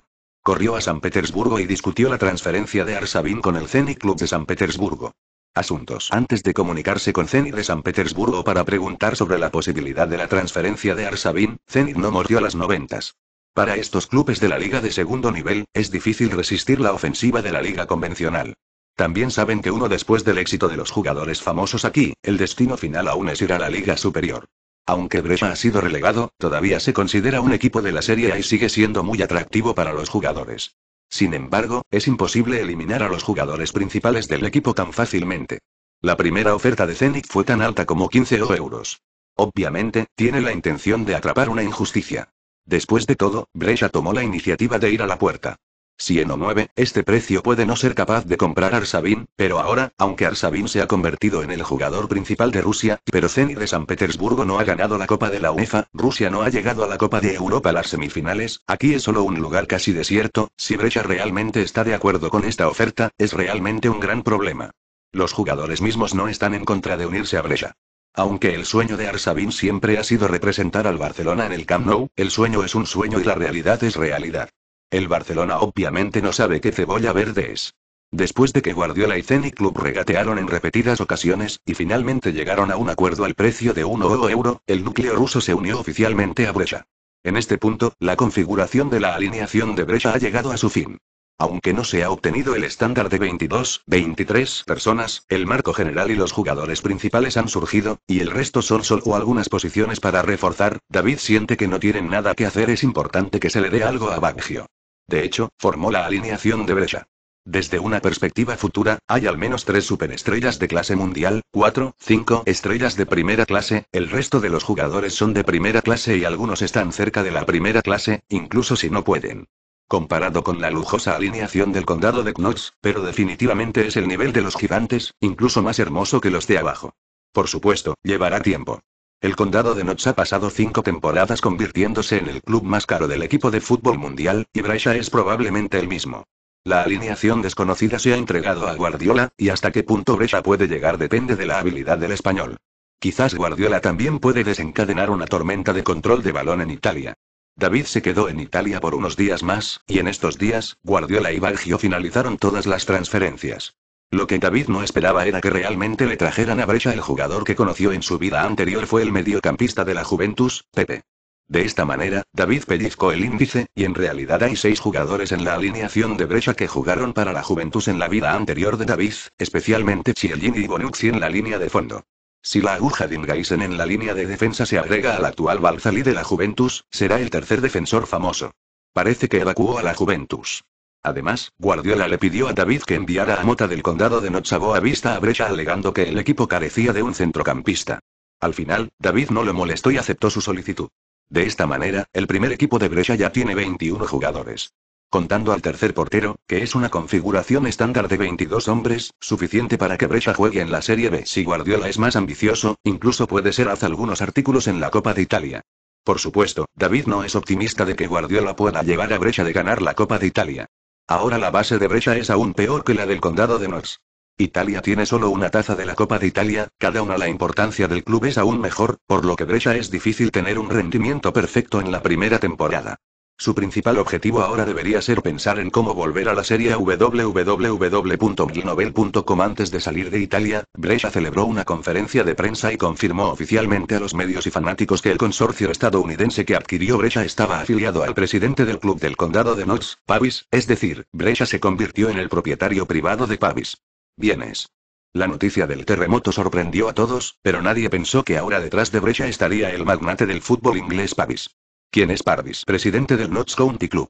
A: corrió a San Petersburgo y discutió la transferencia de Arsabin con el Zenit Club de San Petersburgo. Asuntos. Antes de comunicarse con Zenit de San Petersburgo para preguntar sobre la posibilidad de la transferencia de Arsabin, Zenit no mordió las noventas. Para estos clubes de la liga de segundo nivel, es difícil resistir la ofensiva de la liga convencional. También saben que uno después del éxito de los jugadores famosos aquí, el destino final aún es ir a la liga superior. Aunque Brescia ha sido relegado, todavía se considera un equipo de la Serie A y sigue siendo muy atractivo para los jugadores. Sin embargo, es imposible eliminar a los jugadores principales del equipo tan fácilmente. La primera oferta de Zenith fue tan alta como 15 euros. Obviamente, tiene la intención de atrapar una injusticia. Después de todo, Brescia tomó la iniciativa de ir a la puerta. Si o este precio puede no ser capaz de comprar Arsabin, pero ahora, aunque Arsabin se ha convertido en el jugador principal de Rusia, pero Zenit de San Petersburgo no ha ganado la Copa de la UEFA, Rusia no ha llegado a la Copa de Europa a las semifinales, aquí es solo un lugar casi desierto, si Brecha realmente está de acuerdo con esta oferta, es realmente un gran problema. Los jugadores mismos no están en contra de unirse a Brecha. Aunque el sueño de Arsabin siempre ha sido representar al Barcelona en el Camp Nou, el sueño es un sueño y la realidad es realidad. El Barcelona obviamente no sabe qué cebolla verde es. Después de que Guardiola y Zenit Club regatearon en repetidas ocasiones, y finalmente llegaron a un acuerdo al precio de 1 euro, el núcleo ruso se unió oficialmente a Brescia. En este punto, la configuración de la alineación de Brescia ha llegado a su fin. Aunque no se ha obtenido el estándar de 22, 23 personas, el marco general y los jugadores principales han surgido, y el resto son solo algunas posiciones para reforzar, David siente que no tienen nada que hacer, es importante que se le dé algo a Baggio. De hecho, formó la alineación de Brescia. Desde una perspectiva futura, hay al menos tres superestrellas de clase mundial, cuatro, cinco estrellas de primera clase, el resto de los jugadores son de primera clase y algunos están cerca de la primera clase, incluso si no pueden. Comparado con la lujosa alineación del condado de Knox, pero definitivamente es el nivel de los gigantes, incluso más hermoso que los de abajo. Por supuesto, llevará tiempo. El condado de Notts ha pasado cinco temporadas convirtiéndose en el club más caro del equipo de fútbol mundial, y Brescia es probablemente el mismo. La alineación desconocida se ha entregado a Guardiola, y hasta qué punto Brescia puede llegar depende de la habilidad del español. Quizás Guardiola también puede desencadenar una tormenta de control de balón en Italia. David se quedó en Italia por unos días más, y en estos días, Guardiola y Baggio finalizaron todas las transferencias. Lo que David no esperaba era que realmente le trajeran a Brecha el jugador que conoció en su vida anterior fue el mediocampista de la Juventus, Pepe. De esta manera, David pellizcó el índice, y en realidad hay seis jugadores en la alineación de Brecha que jugaron para la Juventus en la vida anterior de David, especialmente Chiellini y Bonucci en la línea de fondo. Si la aguja de Ingaisen en la línea de defensa se agrega al actual Balzali de la Juventus, será el tercer defensor famoso. Parece que evacuó a la Juventus. Además, Guardiola le pidió a David que enviara a Mota del condado de a Vista a Brecha alegando que el equipo carecía de un centrocampista. Al final, David no lo molestó y aceptó su solicitud. De esta manera, el primer equipo de brecha ya tiene 21 jugadores. Contando al tercer portero, que es una configuración estándar de 22 hombres, suficiente para que brecha juegue en la Serie B. Si Guardiola es más ambicioso, incluso puede ser haz algunos artículos en la Copa de Italia. Por supuesto, David no es optimista de que Guardiola pueda llevar a brecha de ganar la Copa de Italia. Ahora la base de Brecha es aún peor que la del condado de Nox. Italia tiene solo una taza de la Copa de Italia, cada una la importancia del club es aún mejor, por lo que Brecha es difícil tener un rendimiento perfecto en la primera temporada. Su principal objetivo ahora debería ser pensar en cómo volver a la serie www.milnovel.com Antes de salir de Italia, Brescia celebró una conferencia de prensa y confirmó oficialmente a los medios y fanáticos que el consorcio estadounidense que adquirió Brescia estaba afiliado al presidente del club del condado de Knox, Pavis, es decir, Brescia se convirtió en el propietario privado de Pavis. Bienes. La noticia del terremoto sorprendió a todos, pero nadie pensó que ahora detrás de Brescia estaría el magnate del fútbol inglés Pavis. ¿Quién es Parvis, presidente del Notts County Club?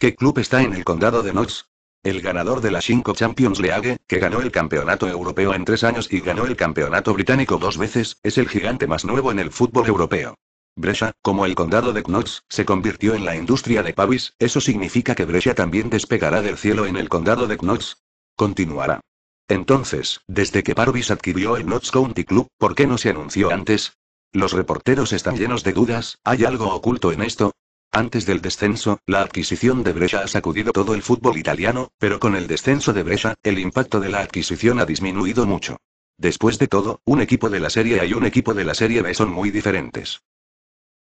A: ¿Qué club está en el condado de Notts? El ganador de la 5 Champions League, que ganó el campeonato europeo en tres años y ganó el campeonato británico dos veces, es el gigante más nuevo en el fútbol europeo. Brescia, como el condado de Knox, se convirtió en la industria de Pavis, eso significa que Brescia también despegará del cielo en el condado de Knox. Continuará. Entonces, desde que Parvis adquirió el Knox County Club, ¿por qué no se anunció antes? Los reporteros están llenos de dudas, ¿hay algo oculto en esto? Antes del descenso, la adquisición de Brescia ha sacudido todo el fútbol italiano, pero con el descenso de Brescia, el impacto de la adquisición ha disminuido mucho. Después de todo, un equipo de la Serie A y un equipo de la Serie B son muy diferentes.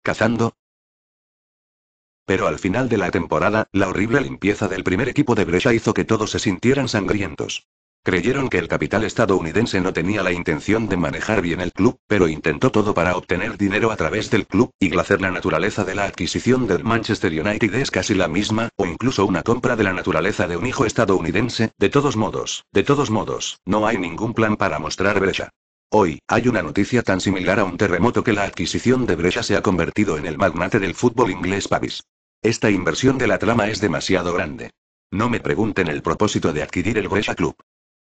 A: Cazando. Pero al final de la temporada, la horrible limpieza del primer equipo de Brescia hizo que todos se sintieran sangrientos. Creyeron que el capital estadounidense no tenía la intención de manejar bien el club, pero intentó todo para obtener dinero a través del club, y glacer la naturaleza de la adquisición del Manchester United es casi la misma, o incluso una compra de la naturaleza de un hijo estadounidense, de todos modos, de todos modos, no hay ningún plan para mostrar brecha. Hoy, hay una noticia tan similar a un terremoto que la adquisición de Brescia se ha convertido en el magnate del fútbol inglés Pavis. Esta inversión de la trama es demasiado grande. No me pregunten el propósito de adquirir el Brescia Club.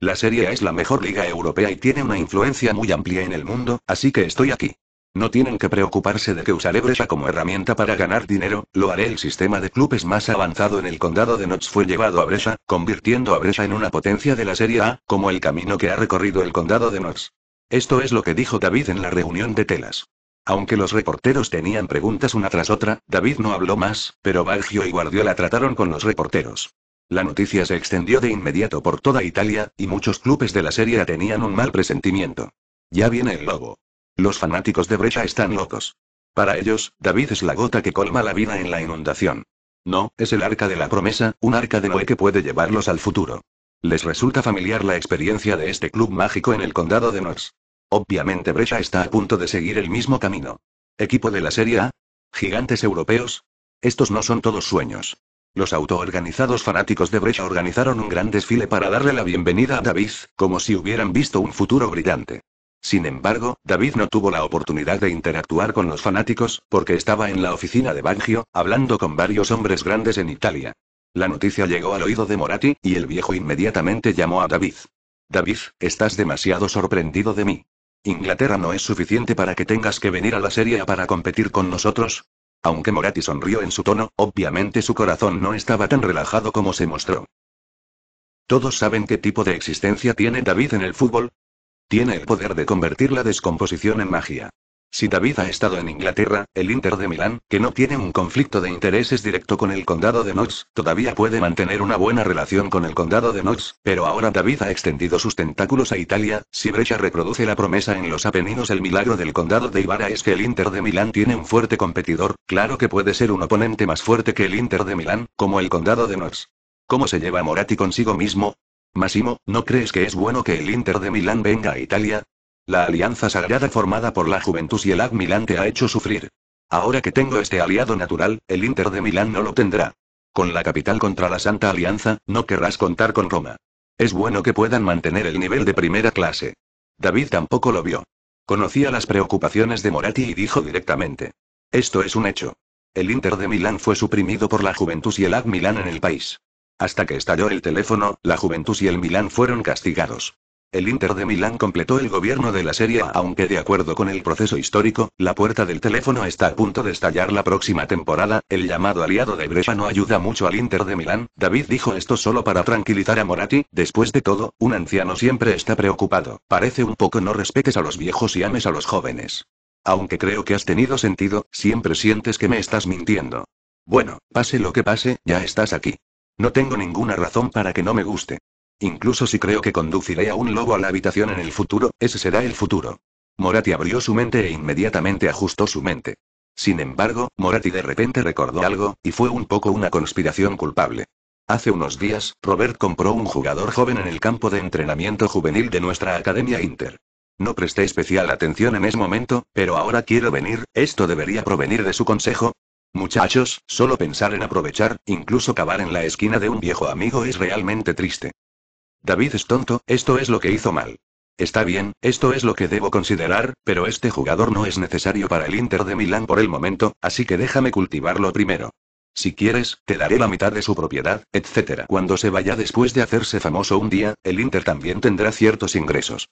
A: La Serie A es la mejor liga europea y tiene una influencia muy amplia en el mundo, así que estoy aquí. No tienen que preocuparse de que usaré Brescia como herramienta para ganar dinero, lo haré el sistema de clubes más avanzado en el condado de Notts fue llevado a Brescia, convirtiendo a Brescia en una potencia de la Serie A, como el camino que ha recorrido el condado de Notts. Esto es lo que dijo David en la reunión de telas. Aunque los reporteros tenían preguntas una tras otra, David no habló más, pero Baggio y Guardiola trataron con los reporteros. La noticia se extendió de inmediato por toda Italia, y muchos clubes de la Serie A tenían un mal presentimiento. Ya viene el lobo. Los fanáticos de Brecha están locos. Para ellos, David es la gota que colma la vida en la inundación. No, es el arca de la promesa, un arca de Noé que puede llevarlos al futuro. Les resulta familiar la experiencia de este club mágico en el condado de nox Obviamente Brecha está a punto de seguir el mismo camino. ¿Equipo de la Serie A? ¿Gigantes europeos? Estos no son todos sueños. Los autoorganizados fanáticos de Brecha organizaron un gran desfile para darle la bienvenida a David, como si hubieran visto un futuro brillante. Sin embargo, David no tuvo la oportunidad de interactuar con los fanáticos, porque estaba en la oficina de Bangio, hablando con varios hombres grandes en Italia. La noticia llegó al oído de Moratti, y el viejo inmediatamente llamó a David. David, estás demasiado sorprendido de mí. Inglaterra no es suficiente para que tengas que venir a la Serie A para competir con nosotros. Aunque Moratti sonrió en su tono, obviamente su corazón no estaba tan relajado como se mostró. ¿Todos saben qué tipo de existencia tiene David en el fútbol? Tiene el poder de convertir la descomposición en magia. Si David ha estado en Inglaterra, el Inter de Milán, que no tiene un conflicto de intereses directo con el condado de Knox, todavía puede mantener una buena relación con el condado de Knox, pero ahora David ha extendido sus tentáculos a Italia, si Brecha reproduce la promesa en los Apeninos el milagro del condado de Ivara es que el Inter de Milán tiene un fuerte competidor, claro que puede ser un oponente más fuerte que el Inter de Milán, como el condado de Knox. ¿Cómo se lleva Moratti consigo mismo? Massimo, ¿no crees que es bueno que el Inter de Milán venga a Italia? La alianza sagrada formada por la Juventus y el AC Milán te ha hecho sufrir. Ahora que tengo este aliado natural, el Inter de Milán no lo tendrá. Con la capital contra la Santa Alianza, no querrás contar con Roma. Es bueno que puedan mantener el nivel de primera clase. David tampoco lo vio. Conocía las preocupaciones de Moratti y dijo directamente. Esto es un hecho. El Inter de Milán fue suprimido por la Juventus y el AC Milán en el país. Hasta que estalló el teléfono, la Juventus y el Milán fueron castigados. El Inter de Milán completó el gobierno de la Serie A aunque de acuerdo con el proceso histórico, la puerta del teléfono está a punto de estallar la próxima temporada, el llamado aliado de Brescia no ayuda mucho al Inter de Milán, David dijo esto solo para tranquilizar a Moratti, después de todo, un anciano siempre está preocupado, parece un poco no respetes a los viejos y ames a los jóvenes. Aunque creo que has tenido sentido, siempre sientes que me estás mintiendo. Bueno, pase lo que pase, ya estás aquí. No tengo ninguna razón para que no me guste. Incluso si creo que conduciré a un lobo a la habitación en el futuro, ese será el futuro. Morati abrió su mente e inmediatamente ajustó su mente. Sin embargo, Morati de repente recordó algo, y fue un poco una conspiración culpable. Hace unos días, Robert compró un jugador joven en el campo de entrenamiento juvenil de nuestra Academia Inter. No presté especial atención en ese momento, pero ahora quiero venir, esto debería provenir de su consejo, Muchachos, solo pensar en aprovechar, incluso cavar en la esquina de un viejo amigo es realmente triste. David es tonto, esto es lo que hizo mal. Está bien, esto es lo que debo considerar, pero este jugador no es necesario para el Inter de Milán por el momento, así que déjame cultivarlo primero. Si quieres, te daré la mitad de su propiedad, etc. Cuando se vaya después de hacerse famoso un día, el Inter también tendrá ciertos ingresos.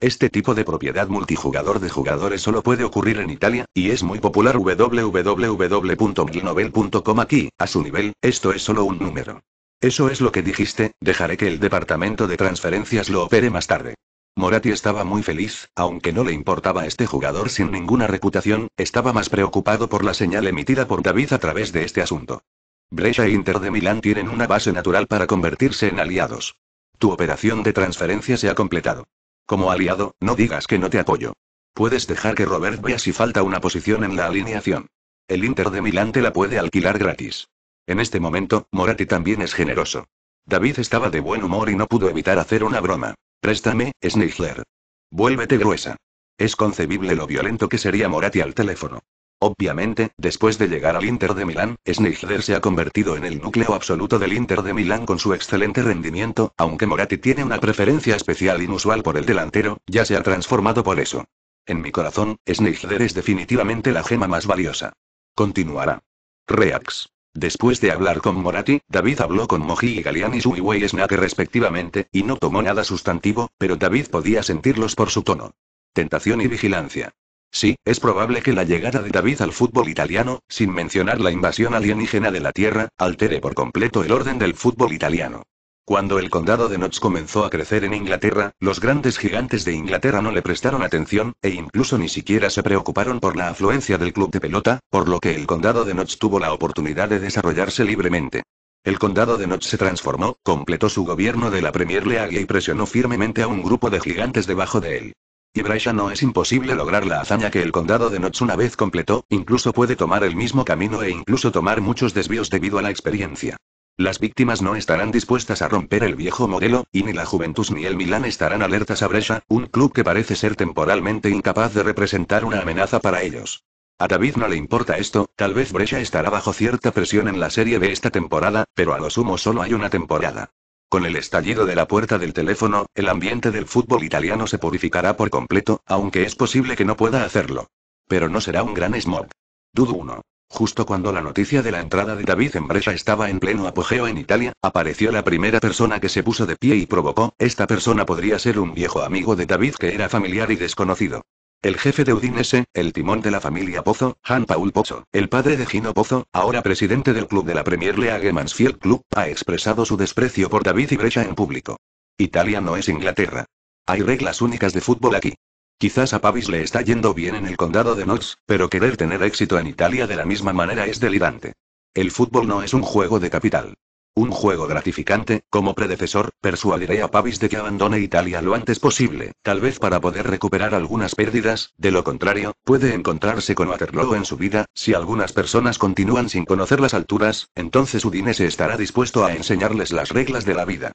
A: Este tipo de propiedad multijugador de jugadores solo puede ocurrir en Italia, y es muy popular www.glinovel.com aquí, a su nivel, esto es solo un número. Eso es lo que dijiste, dejaré que el departamento de transferencias lo opere más tarde. Moratti estaba muy feliz, aunque no le importaba a este jugador sin ninguna reputación, estaba más preocupado por la señal emitida por David a través de este asunto. Brescia e Inter de Milán tienen una base natural para convertirse en aliados. Tu operación de transferencia se ha completado. Como aliado, no digas que no te apoyo. Puedes dejar que Robert vea si falta una posición en la alineación. El Inter de Milán te la puede alquilar gratis. En este momento, Moratti también es generoso. David estaba de buen humor y no pudo evitar hacer una broma. Préstame, Snigler. Vuélvete gruesa. Es concebible lo violento que sería Moratti al teléfono. Obviamente, después de llegar al Inter de Milán, Snigler se ha convertido en el núcleo absoluto del Inter de Milán con su excelente rendimiento, aunque Moratti tiene una preferencia especial inusual por el delantero, ya se ha transformado por eso. En mi corazón, Snigler es definitivamente la gema más valiosa. Continuará. Reax. Después de hablar con Moratti, David habló con Moji y Galeani su y Snake respectivamente, y no tomó nada sustantivo, pero David podía sentirlos por su tono. Tentación y vigilancia. Sí, es probable que la llegada de David al fútbol italiano, sin mencionar la invasión alienígena de la Tierra, altere por completo el orden del fútbol italiano. Cuando el condado de Notts comenzó a crecer en Inglaterra, los grandes gigantes de Inglaterra no le prestaron atención, e incluso ni siquiera se preocuparon por la afluencia del club de pelota, por lo que el condado de Notch tuvo la oportunidad de desarrollarse libremente. El condado de Notch se transformó, completó su gobierno de la Premier League y presionó firmemente a un grupo de gigantes debajo de él. Y Brescia no es imposible lograr la hazaña que el condado de Notch una vez completó, incluso puede tomar el mismo camino e incluso tomar muchos desvíos debido a la experiencia. Las víctimas no estarán dispuestas a romper el viejo modelo, y ni la Juventus ni el Milán estarán alertas a Brescia, un club que parece ser temporalmente incapaz de representar una amenaza para ellos. A David no le importa esto, tal vez Brescia estará bajo cierta presión en la Serie de esta temporada, pero a lo sumo solo hay una temporada. Con el estallido de la puerta del teléfono, el ambiente del fútbol italiano se purificará por completo, aunque es posible que no pueda hacerlo. Pero no será un gran smog. Dudo 1. Justo cuando la noticia de la entrada de David en Brescia estaba en pleno apogeo en Italia, apareció la primera persona que se puso de pie y provocó, esta persona podría ser un viejo amigo de David que era familiar y desconocido. El jefe de Udinese, el timón de la familia Pozo, Han Paul Pozo, el padre de Gino Pozo, ahora presidente del club de la Premier League Mansfield Club, ha expresado su desprecio por David y Brescia en público. Italia no es Inglaterra. Hay reglas únicas de fútbol aquí. Quizás a Pavis le está yendo bien en el condado de Knox, pero querer tener éxito en Italia de la misma manera es delirante. El fútbol no es un juego de capital. Un juego gratificante, como predecesor, persuadiré a Pavis de que abandone Italia lo antes posible, tal vez para poder recuperar algunas pérdidas, de lo contrario, puede encontrarse con Waterloo en su vida, si algunas personas continúan sin conocer las alturas, entonces Udine se estará dispuesto a enseñarles las reglas de la vida.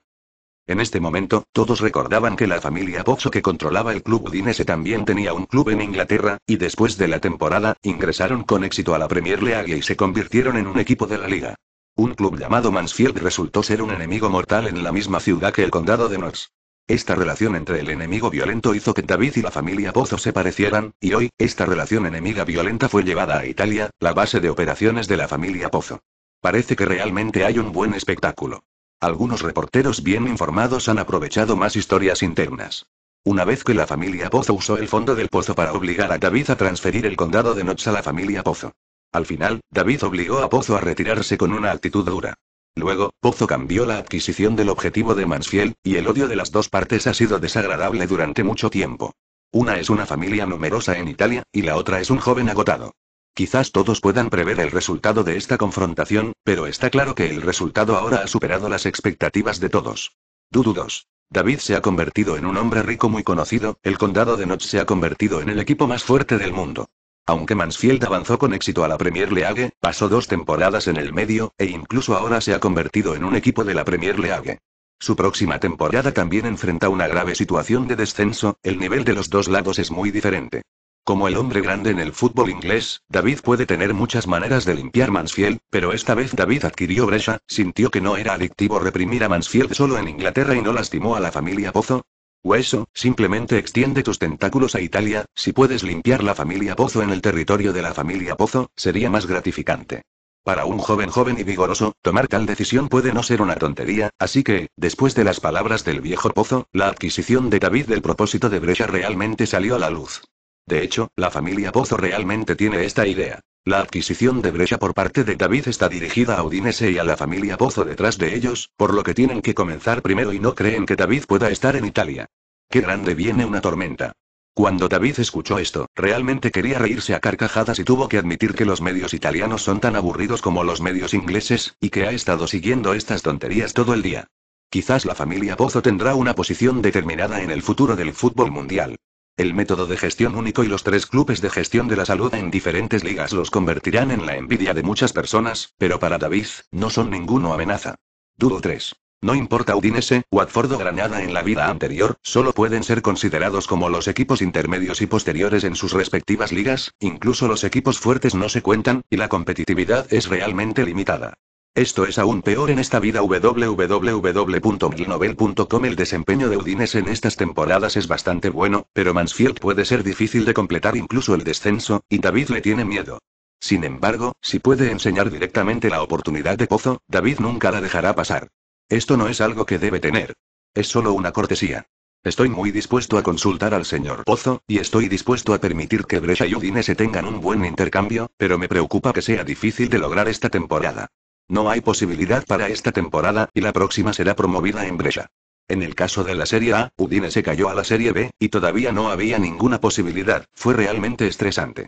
A: En este momento, todos recordaban que la familia Pozo que controlaba el club Udinese también tenía un club en Inglaterra, y después de la temporada, ingresaron con éxito a la Premier League y se convirtieron en un equipo de la liga. Un club llamado Mansfield resultó ser un enemigo mortal en la misma ciudad que el condado de Knox. Esta relación entre el enemigo violento hizo que David y la familia Pozo se parecieran, y hoy, esta relación enemiga violenta fue llevada a Italia, la base de operaciones de la familia Pozo. Parece que realmente hay un buen espectáculo. Algunos reporteros bien informados han aprovechado más historias internas. Una vez que la familia Pozo usó el fondo del pozo para obligar a David a transferir el condado de Notch a la familia Pozo. Al final, David obligó a Pozo a retirarse con una actitud dura. Luego, Pozo cambió la adquisición del objetivo de Mansfield, y el odio de las dos partes ha sido desagradable durante mucho tiempo. Una es una familia numerosa en Italia, y la otra es un joven agotado. Quizás todos puedan prever el resultado de esta confrontación, pero está claro que el resultado ahora ha superado las expectativas de todos. Dududos. David se ha convertido en un hombre rico muy conocido, el condado de Notch se ha convertido en el equipo más fuerte del mundo. Aunque Mansfield avanzó con éxito a la Premier League, pasó dos temporadas en el medio, e incluso ahora se ha convertido en un equipo de la Premier League. Su próxima temporada también enfrenta una grave situación de descenso, el nivel de los dos lados es muy diferente. Como el hombre grande en el fútbol inglés, David puede tener muchas maneras de limpiar Mansfield, pero esta vez David adquirió brecha, sintió que no era adictivo reprimir a Mansfield solo en Inglaterra y no lastimó a la familia Pozo. Hueso, simplemente extiende tus tentáculos a Italia, si puedes limpiar la familia Pozo en el territorio de la familia Pozo, sería más gratificante. Para un joven joven y vigoroso, tomar tal decisión puede no ser una tontería, así que, después de las palabras del viejo Pozo, la adquisición de David del propósito de Brecha realmente salió a la luz. De hecho, la familia Pozo realmente tiene esta idea. La adquisición de Brescia por parte de David está dirigida a Udinese y a la familia Pozo detrás de ellos, por lo que tienen que comenzar primero y no creen que David pueda estar en Italia. ¡Qué grande viene una tormenta! Cuando David escuchó esto, realmente quería reírse a carcajadas y tuvo que admitir que los medios italianos son tan aburridos como los medios ingleses, y que ha estado siguiendo estas tonterías todo el día. Quizás la familia Pozo tendrá una posición determinada en el futuro del fútbol mundial. El método de gestión único y los tres clubes de gestión de la salud en diferentes ligas los convertirán en la envidia de muchas personas, pero para David, no son ninguno amenaza. Dudo 3. No importa Udinese, Watford o Granada en la vida anterior, solo pueden ser considerados como los equipos intermedios y posteriores en sus respectivas ligas, incluso los equipos fuertes no se cuentan, y la competitividad es realmente limitada. Esto es aún peor en esta vida www.milnovel.com. El desempeño de Udines en estas temporadas es bastante bueno, pero Mansfield puede ser difícil de completar incluso el descenso, y David le tiene miedo. Sin embargo, si puede enseñar directamente la oportunidad de Pozo, David nunca la dejará pasar. Esto no es algo que debe tener. Es solo una cortesía. Estoy muy dispuesto a consultar al señor Pozo, y estoy dispuesto a permitir que Brescia y se tengan un buen intercambio, pero me preocupa que sea difícil de lograr esta temporada. No hay posibilidad para esta temporada, y la próxima será promovida en Brescia. En el caso de la Serie A, Udinese cayó a la Serie B, y todavía no había ninguna posibilidad, fue realmente estresante.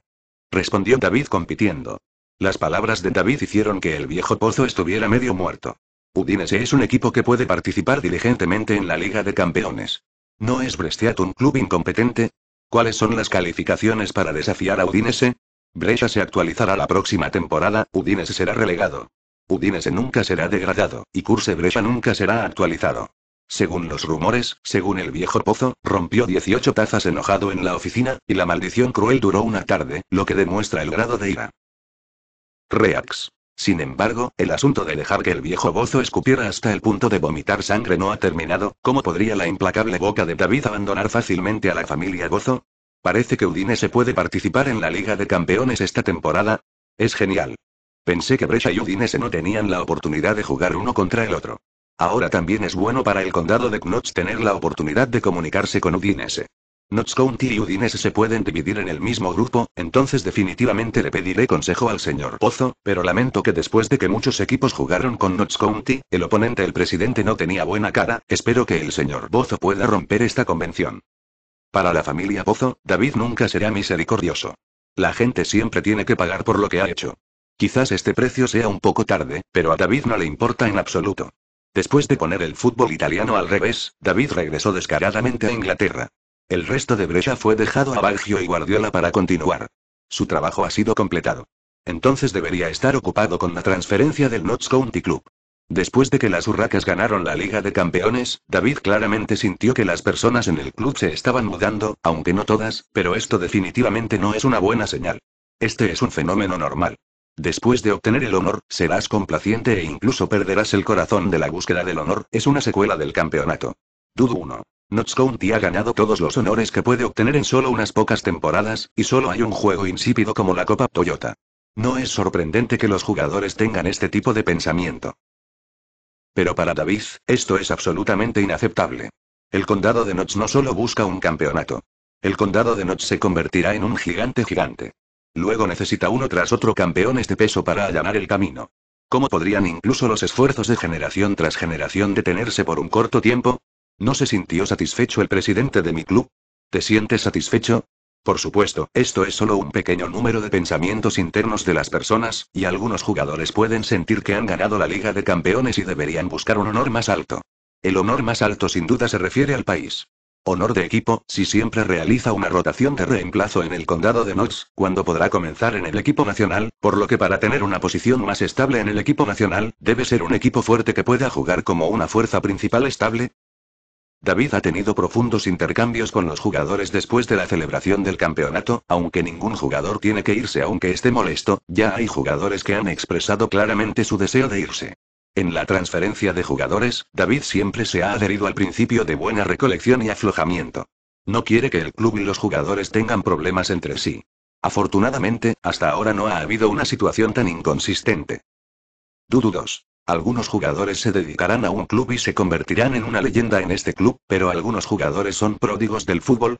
A: Respondió David compitiendo. Las palabras de David hicieron que el viejo pozo estuviera medio muerto. Udinese es un equipo que puede participar diligentemente en la Liga de Campeones. ¿No es Brescia un club incompetente? ¿Cuáles son las calificaciones para desafiar a Udinese? Brescia se actualizará la próxima temporada, Udinese será relegado. Udinese nunca será degradado, y Curse Brescia nunca será actualizado. Según los rumores, según el viejo pozo, rompió 18 tazas enojado en la oficina, y la maldición cruel duró una tarde, lo que demuestra el grado de ira. Reax. Sin embargo, el asunto de dejar que el viejo bozo escupiera hasta el punto de vomitar sangre no ha terminado, ¿cómo podría la implacable boca de David abandonar fácilmente a la familia bozo? Parece que Udine se puede participar en la Liga de Campeones esta temporada. Es genial. Pensé que Brescia y Udinese no tenían la oportunidad de jugar uno contra el otro. Ahora también es bueno para el condado de Knotts tener la oportunidad de comunicarse con Udinese. Knotts County y Udinese se pueden dividir en el mismo grupo, entonces definitivamente le pediré consejo al señor Pozo, pero lamento que después de que muchos equipos jugaron con Knotts County, el oponente el presidente no tenía buena cara, espero que el señor Pozo pueda romper esta convención. Para la familia Pozo, David nunca será misericordioso. La gente siempre tiene que pagar por lo que ha hecho. Quizás este precio sea un poco tarde, pero a David no le importa en absoluto. Después de poner el fútbol italiano al revés, David regresó descaradamente a Inglaterra. El resto de Brescia fue dejado a Baggio y Guardiola para continuar. Su trabajo ha sido completado. Entonces debería estar ocupado con la transferencia del Notts County Club. Después de que las Urracas ganaron la Liga de Campeones, David claramente sintió que las personas en el club se estaban mudando, aunque no todas, pero esto definitivamente no es una buena señal. Este es un fenómeno normal. Después de obtener el honor, serás complaciente e incluso perderás el corazón de la búsqueda del honor, es una secuela del campeonato. Dudo 1. Notch County ha ganado todos los honores que puede obtener en solo unas pocas temporadas, y solo hay un juego insípido como la Copa Toyota. No es sorprendente que los jugadores tengan este tipo de pensamiento. Pero para David, esto es absolutamente inaceptable. El condado de Notch no solo busca un campeonato. El condado de Notch se convertirá en un gigante gigante. Luego necesita uno tras otro campeones de peso para allanar el camino. ¿Cómo podrían incluso los esfuerzos de generación tras generación detenerse por un corto tiempo? ¿No se sintió satisfecho el presidente de mi club? ¿Te sientes satisfecho? Por supuesto, esto es solo un pequeño número de pensamientos internos de las personas, y algunos jugadores pueden sentir que han ganado la Liga de Campeones y deberían buscar un honor más alto. El honor más alto sin duda se refiere al país. Honor de equipo, si siempre realiza una rotación de reemplazo en el condado de Knox, cuando podrá comenzar en el equipo nacional, por lo que para tener una posición más estable en el equipo nacional, debe ser un equipo fuerte que pueda jugar como una fuerza principal estable. David ha tenido profundos intercambios con los jugadores después de la celebración del campeonato, aunque ningún jugador tiene que irse aunque esté molesto, ya hay jugadores que han expresado claramente su deseo de irse. En la transferencia de jugadores, David siempre se ha adherido al principio de buena recolección y aflojamiento. No quiere que el club y los jugadores tengan problemas entre sí. Afortunadamente, hasta ahora no ha habido una situación tan inconsistente. Dududos. Algunos jugadores se dedicarán a un club y se convertirán en una leyenda en este club, pero algunos jugadores son pródigos del fútbol.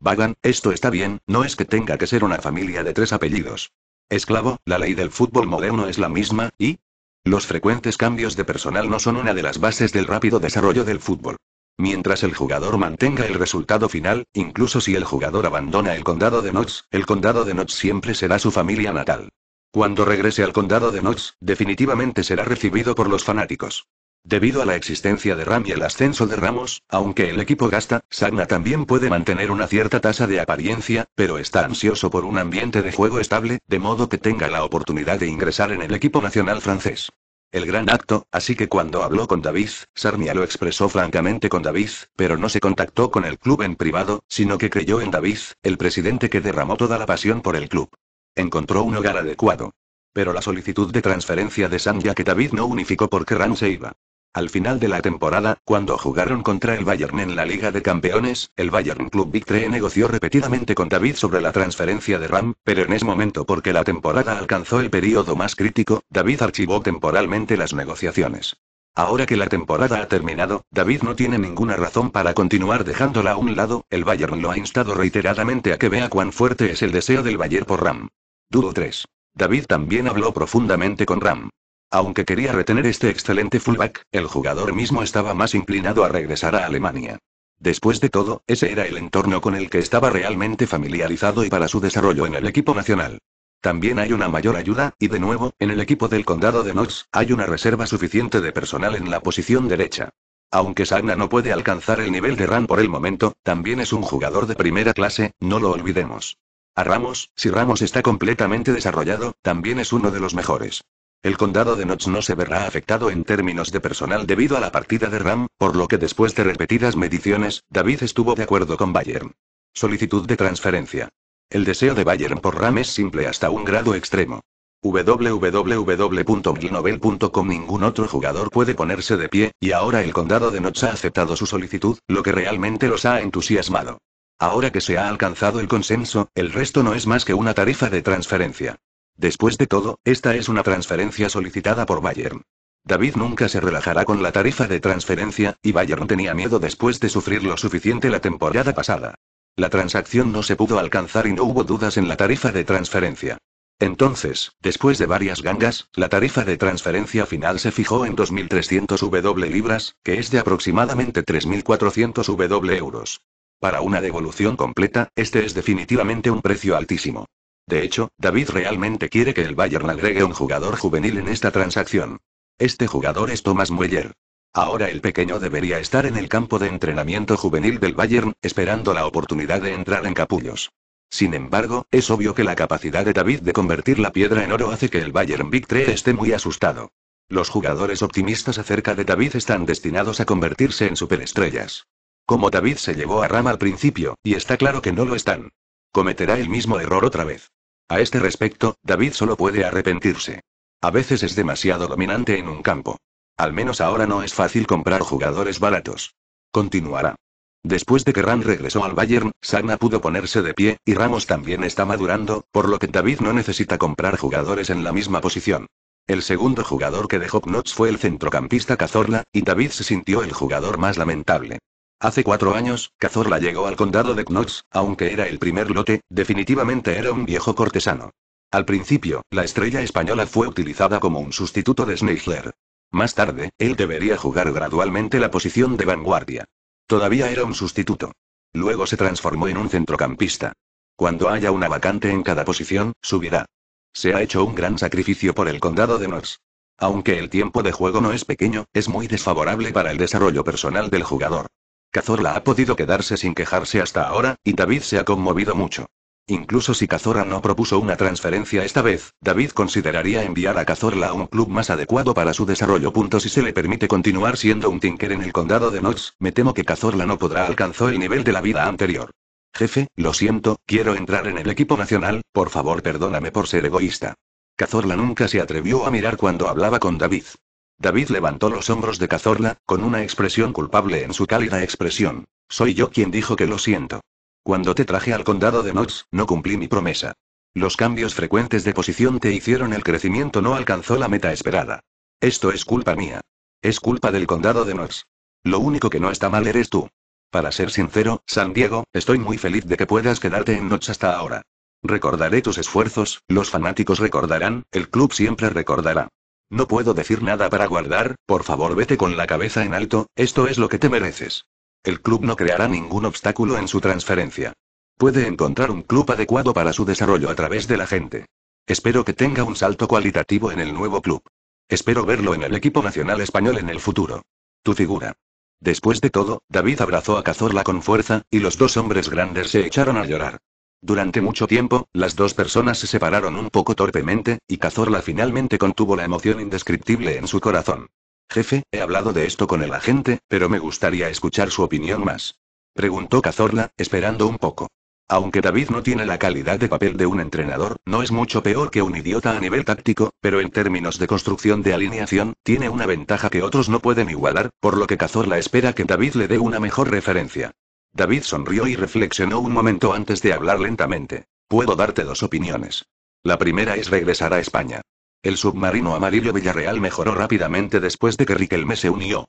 A: Vagan, esto está bien, no es que tenga que ser una familia de tres apellidos. Esclavo, la ley del fútbol moderno es la misma, y, los frecuentes cambios de personal no son una de las bases del rápido desarrollo del fútbol. Mientras el jugador mantenga el resultado final, incluso si el jugador abandona el condado de Notts, el condado de Notts siempre será su familia natal. Cuando regrese al condado de Notts, definitivamente será recibido por los fanáticos. Debido a la existencia de Ram y el ascenso de Ramos, aunque el equipo gasta, Sagna también puede mantener una cierta tasa de apariencia, pero está ansioso por un ambiente de juego estable, de modo que tenga la oportunidad de ingresar en el equipo nacional francés. El gran acto, así que cuando habló con David, Sarnia lo expresó francamente con David, pero no se contactó con el club en privado, sino que creyó en David, el presidente que derramó toda la pasión por el club. Encontró un hogar adecuado. Pero la solicitud de transferencia de Sagna que David no unificó porque Ram se iba. Al final de la temporada, cuando jugaron contra el Bayern en la Liga de Campeones, el Bayern Club Vic3 negoció repetidamente con David sobre la transferencia de Ram, pero en ese momento porque la temporada alcanzó el periodo más crítico, David archivó temporalmente las negociaciones. Ahora que la temporada ha terminado, David no tiene ninguna razón para continuar dejándola a un lado, el Bayern lo ha instado reiteradamente a que vea cuán fuerte es el deseo del Bayern por Ram. Dudo 3. David también habló profundamente con Ram. Aunque quería retener este excelente fullback, el jugador mismo estaba más inclinado a regresar a Alemania. Después de todo, ese era el entorno con el que estaba realmente familiarizado y para su desarrollo en el equipo nacional. También hay una mayor ayuda, y de nuevo, en el equipo del condado de Knox, hay una reserva suficiente de personal en la posición derecha. Aunque Sagna no puede alcanzar el nivel de Ram por el momento, también es un jugador de primera clase, no lo olvidemos. A Ramos, si Ramos está completamente desarrollado, también es uno de los mejores. El condado de Notch no se verá afectado en términos de personal debido a la partida de Ram, por lo que después de repetidas mediciones, David estuvo de acuerdo con Bayern. Solicitud de transferencia. El deseo de Bayern por Ram es simple hasta un grado extremo www.glinovel.com Ningún otro jugador puede ponerse de pie, y ahora el condado de Notch ha aceptado su solicitud, lo que realmente los ha entusiasmado. Ahora que se ha alcanzado el consenso, el resto no es más que una tarifa de transferencia. Después de todo, esta es una transferencia solicitada por Bayern. David nunca se relajará con la tarifa de transferencia, y Bayern tenía miedo después de sufrir lo suficiente la temporada pasada. La transacción no se pudo alcanzar y no hubo dudas en la tarifa de transferencia. Entonces, después de varias gangas, la tarifa de transferencia final se fijó en 2.300 W libras, que es de aproximadamente 3.400 W euros. Para una devolución completa, este es definitivamente un precio altísimo. De hecho, David realmente quiere que el Bayern agregue un jugador juvenil en esta transacción. Este jugador es Thomas Mueller. Ahora el pequeño debería estar en el campo de entrenamiento juvenil del Bayern, esperando la oportunidad de entrar en capullos. Sin embargo, es obvio que la capacidad de David de convertir la piedra en oro hace que el Bayern Big 3 esté muy asustado. Los jugadores optimistas acerca de David están destinados a convertirse en superestrellas. Como David se llevó a Rama al principio, y está claro que no lo están. Cometerá el mismo error otra vez. A este respecto, David solo puede arrepentirse. A veces es demasiado dominante en un campo. Al menos ahora no es fácil comprar jugadores baratos. Continuará. Después de que Rand regresó al Bayern, Sagna pudo ponerse de pie, y Ramos también está madurando, por lo que David no necesita comprar jugadores en la misma posición. El segundo jugador que dejó Knox fue el centrocampista Cazorla, y David se sintió el jugador más lamentable. Hace cuatro años, Cazorla llegó al condado de Knox, aunque era el primer lote, definitivamente era un viejo cortesano. Al principio, la estrella española fue utilizada como un sustituto de Schneidler. Más tarde, él debería jugar gradualmente la posición de vanguardia. Todavía era un sustituto. Luego se transformó en un centrocampista. Cuando haya una vacante en cada posición, subirá. Se ha hecho un gran sacrificio por el condado de Knox. Aunque el tiempo de juego no es pequeño, es muy desfavorable para el desarrollo personal del jugador. Cazorla ha podido quedarse sin quejarse hasta ahora, y David se ha conmovido mucho. Incluso si Cazorla no propuso una transferencia esta vez, David consideraría enviar a Cazorla a un club más adecuado para su desarrollo. si se le permite continuar siendo un tinker en el condado de Knox, me temo que Cazorla no podrá alcanzar el nivel de la vida anterior. Jefe, lo siento, quiero entrar en el equipo nacional, por favor perdóname por ser egoísta. Cazorla nunca se atrevió a mirar cuando hablaba con David. David levantó los hombros de Cazorla, con una expresión culpable en su cálida expresión. Soy yo quien dijo que lo siento. Cuando te traje al condado de Notch, no cumplí mi promesa. Los cambios frecuentes de posición te hicieron el crecimiento no alcanzó la meta esperada. Esto es culpa mía. Es culpa del condado de Notch. Lo único que no está mal eres tú. Para ser sincero, San Diego, estoy muy feliz de que puedas quedarte en Notch hasta ahora. Recordaré tus esfuerzos, los fanáticos recordarán, el club siempre recordará. No puedo decir nada para guardar, por favor vete con la cabeza en alto, esto es lo que te mereces. El club no creará ningún obstáculo en su transferencia. Puede encontrar un club adecuado para su desarrollo a través de la gente. Espero que tenga un salto cualitativo en el nuevo club. Espero verlo en el equipo nacional español en el futuro. Tu figura. Después de todo, David abrazó a Cazorla con fuerza, y los dos hombres grandes se echaron a llorar. Durante mucho tiempo, las dos personas se separaron un poco torpemente, y Cazorla finalmente contuvo la emoción indescriptible en su corazón. Jefe, he hablado de esto con el agente, pero me gustaría escuchar su opinión más. Preguntó Cazorla, esperando un poco. Aunque David no tiene la calidad de papel de un entrenador, no es mucho peor que un idiota a nivel táctico, pero en términos de construcción de alineación, tiene una ventaja que otros no pueden igualar, por lo que Cazorla espera que David le dé una mejor referencia. David sonrió y reflexionó un momento antes de hablar lentamente. Puedo darte dos opiniones. La primera es regresar a España. El submarino amarillo Villarreal mejoró rápidamente después de que Riquelme se unió.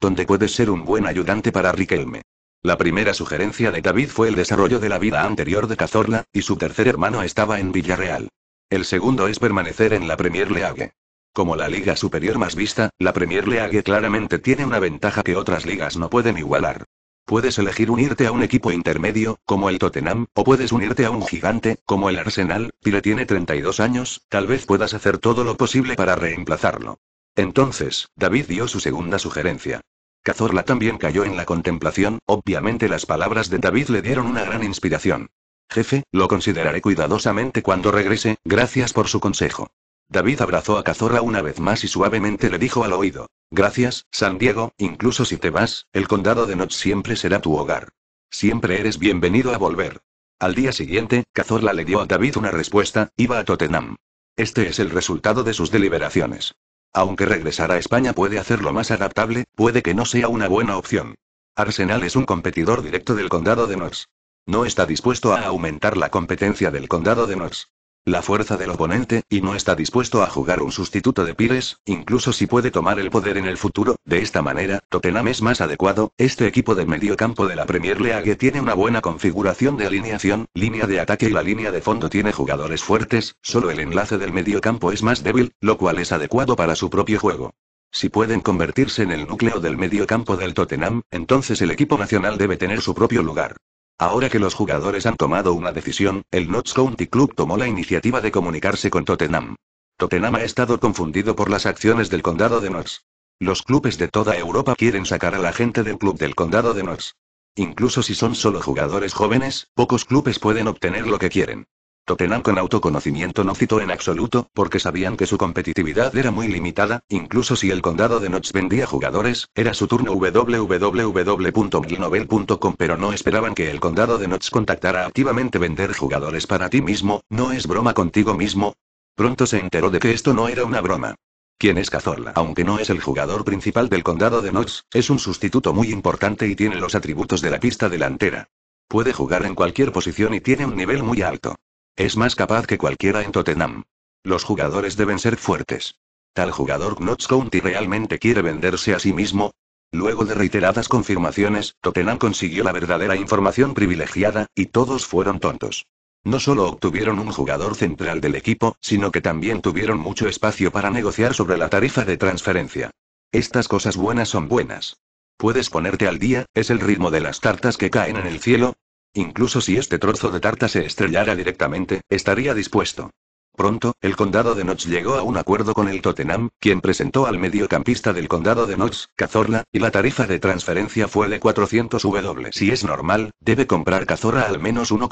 A: Donde puedes ser un buen ayudante para Riquelme. La primera sugerencia de David fue el desarrollo de la vida anterior de Cazorla, y su tercer hermano estaba en Villarreal. El segundo es permanecer en la Premier League. Como la liga superior más vista, la Premier League claramente tiene una ventaja que otras ligas no pueden igualar. Puedes elegir unirte a un equipo intermedio, como el Tottenham, o puedes unirte a un gigante, como el Arsenal, Pire tiene 32 años, tal vez puedas hacer todo lo posible para reemplazarlo. Entonces, David dio su segunda sugerencia. Cazorla también cayó en la contemplación, obviamente las palabras de David le dieron una gran inspiración. Jefe, lo consideraré cuidadosamente cuando regrese, gracias por su consejo. David abrazó a Cazorla una vez más y suavemente le dijo al oído. Gracias, San Diego, incluso si te vas, el condado de Nox siempre será tu hogar. Siempre eres bienvenido a volver. Al día siguiente, Cazorla le dio a David una respuesta, iba a Tottenham. Este es el resultado de sus deliberaciones. Aunque regresar a España puede hacerlo más adaptable, puede que no sea una buena opción. Arsenal es un competidor directo del condado de Notts. No está dispuesto a aumentar la competencia del condado de Notts la fuerza del oponente, y no está dispuesto a jugar un sustituto de Pires, incluso si puede tomar el poder en el futuro. De esta manera, Tottenham es más adecuado. Este equipo del mediocampo de la Premier League tiene una buena configuración de alineación, línea de ataque y la línea de fondo tiene jugadores fuertes, solo el enlace del mediocampo es más débil, lo cual es adecuado para su propio juego. Si pueden convertirse en el núcleo del mediocampo del Tottenham, entonces el equipo nacional debe tener su propio lugar. Ahora que los jugadores han tomado una decisión, el Notts County Club tomó la iniciativa de comunicarse con Tottenham. Tottenham ha estado confundido por las acciones del condado de Notts. Los clubes de toda Europa quieren sacar a la gente del club del condado de Notts. Incluso si son solo jugadores jóvenes, pocos clubes pueden obtener lo que quieren. Tottenham con autoconocimiento no citó en absoluto, porque sabían que su competitividad era muy limitada, incluso si el condado de Notch vendía jugadores, era su turno www.milnovel.com pero no esperaban que el condado de Notch contactara activamente vender jugadores para ti mismo, no es broma contigo mismo. Pronto se enteró de que esto no era una broma. Quien es Cazorla? Aunque no es el jugador principal del condado de Notch, es un sustituto muy importante y tiene los atributos de la pista delantera. Puede jugar en cualquier posición y tiene un nivel muy alto. Es más capaz que cualquiera en Tottenham. Los jugadores deben ser fuertes. ¿Tal jugador Knott's County realmente quiere venderse a sí mismo? Luego de reiteradas confirmaciones, Tottenham consiguió la verdadera información privilegiada, y todos fueron tontos. No solo obtuvieron un jugador central del equipo, sino que también tuvieron mucho espacio para negociar sobre la tarifa de transferencia. Estas cosas buenas son buenas. Puedes ponerte al día, es el ritmo de las tartas que caen en el cielo, Incluso si este trozo de tarta se estrellara directamente, estaría dispuesto. Pronto, el condado de Notts llegó a un acuerdo con el Tottenham, quien presentó al mediocampista del condado de Notts, Cazorla, y la tarifa de transferencia fue de 400 W. Si es normal, debe comprar Cazorla al menos 1,000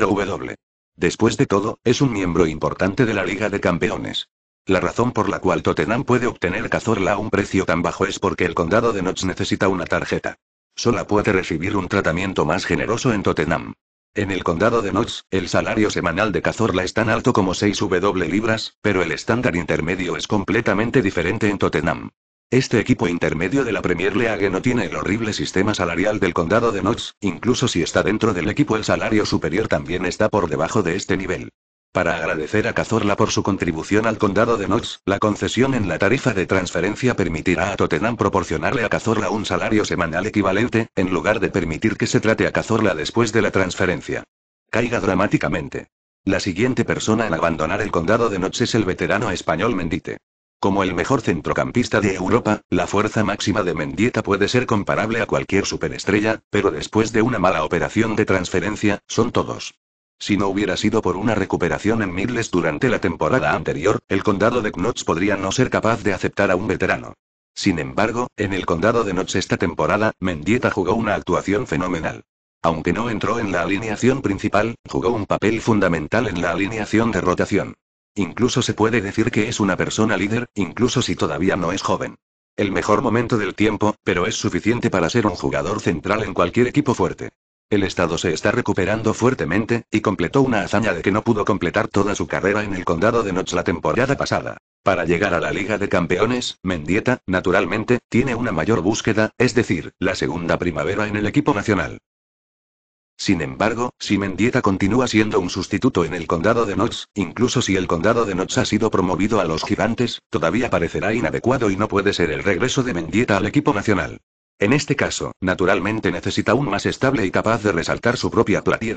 A: W. Después de todo, es un miembro importante de la Liga de Campeones. La razón por la cual Tottenham puede obtener Cazorla a un precio tan bajo es porque el condado de Notts necesita una tarjeta. Sola puede recibir un tratamiento más generoso en Tottenham. En el condado de Notts, el salario semanal de Cazorla es tan alto como 6W libras, pero el estándar intermedio es completamente diferente en Tottenham. Este equipo intermedio de la Premier League no tiene el horrible sistema salarial del condado de Notts, incluso si está dentro del equipo el salario superior también está por debajo de este nivel para agradecer a Cazorla por su contribución al condado de Knox, la concesión en la tarifa de transferencia permitirá a Tottenham proporcionarle a Cazorla un salario semanal equivalente, en lugar de permitir que se trate a Cazorla después de la transferencia. Caiga dramáticamente. La siguiente persona en abandonar el condado de Knox es el veterano español Mendite. Como el mejor centrocampista de Europa, la fuerza máxima de Mendieta puede ser comparable a cualquier superestrella, pero después de una mala operación de transferencia, son todos. Si no hubiera sido por una recuperación en Midles durante la temporada anterior, el condado de Knox podría no ser capaz de aceptar a un veterano. Sin embargo, en el condado de Knox esta temporada, Mendieta jugó una actuación fenomenal. Aunque no entró en la alineación principal, jugó un papel fundamental en la alineación de rotación. Incluso se puede decir que es una persona líder, incluso si todavía no es joven. El mejor momento del tiempo, pero es suficiente para ser un jugador central en cualquier equipo fuerte. El estado se está recuperando fuertemente, y completó una hazaña de que no pudo completar toda su carrera en el condado de Notch la temporada pasada. Para llegar a la Liga de Campeones, Mendieta, naturalmente, tiene una mayor búsqueda, es decir, la segunda primavera en el equipo nacional. Sin embargo, si Mendieta continúa siendo un sustituto en el condado de Notch, incluso si el condado de Notch ha sido promovido a los gigantes, todavía parecerá inadecuado y no puede ser el regreso de Mendieta al equipo nacional. En este caso, naturalmente necesita un más estable y capaz de resaltar su propia platir.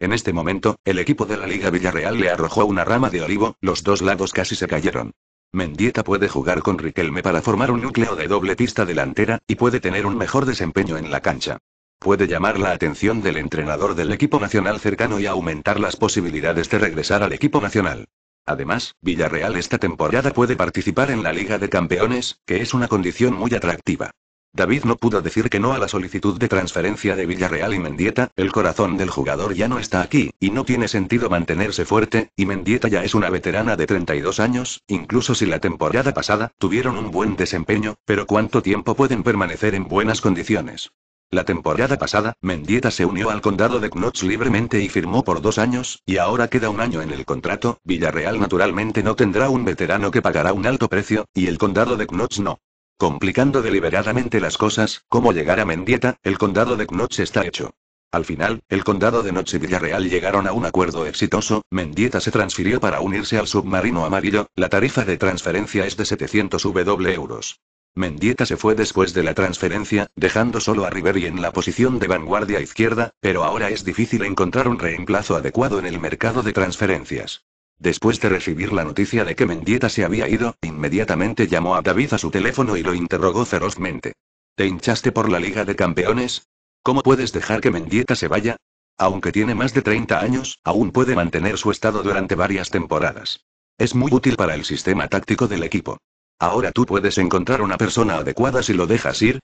A: En este momento, el equipo de la Liga Villarreal le arrojó una rama de olivo, los dos lados casi se cayeron. Mendieta puede jugar con Riquelme para formar un núcleo de doble pista delantera, y puede tener un mejor desempeño en la cancha. Puede llamar la atención del entrenador del equipo nacional cercano y aumentar las posibilidades de regresar al equipo nacional. Además, Villarreal esta temporada puede participar en la Liga de Campeones, que es una condición muy atractiva. David no pudo decir que no a la solicitud de transferencia de Villarreal y Mendieta, el corazón del jugador ya no está aquí, y no tiene sentido mantenerse fuerte, y Mendieta ya es una veterana de 32 años, incluso si la temporada pasada tuvieron un buen desempeño, pero ¿cuánto tiempo pueden permanecer en buenas condiciones? La temporada pasada, Mendieta se unió al condado de Knox libremente y firmó por dos años, y ahora queda un año en el contrato, Villarreal naturalmente no tendrá un veterano que pagará un alto precio, y el condado de Knox no. Complicando deliberadamente las cosas, cómo llegar a Mendieta, el condado de Knox está hecho. Al final, el condado de Noche y Villarreal llegaron a un acuerdo exitoso, Mendieta se transfirió para unirse al submarino amarillo, la tarifa de transferencia es de 700 W euros. Mendieta se fue después de la transferencia, dejando solo a Riveri en la posición de vanguardia izquierda, pero ahora es difícil encontrar un reemplazo adecuado en el mercado de transferencias. Después de recibir la noticia de que Mendieta se había ido, inmediatamente llamó a David a su teléfono y lo interrogó ferozmente. ¿Te hinchaste por la Liga de Campeones? ¿Cómo puedes dejar que Mendieta se vaya? Aunque tiene más de 30 años, aún puede mantener su estado durante varias temporadas. Es muy útil para el sistema táctico del equipo. Ahora tú puedes encontrar una persona adecuada si lo dejas ir,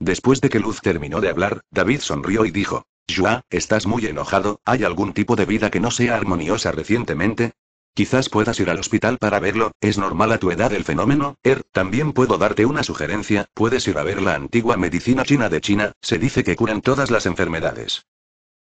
A: Después de que Luz terminó de hablar, David sonrió y dijo, Joa, estás muy enojado, ¿hay algún tipo de vida que no sea armoniosa recientemente? Quizás puedas ir al hospital para verlo, es normal a tu edad el fenómeno, Er, también puedo darte una sugerencia, puedes ir a ver la antigua medicina china de China, se dice que curan todas las enfermedades.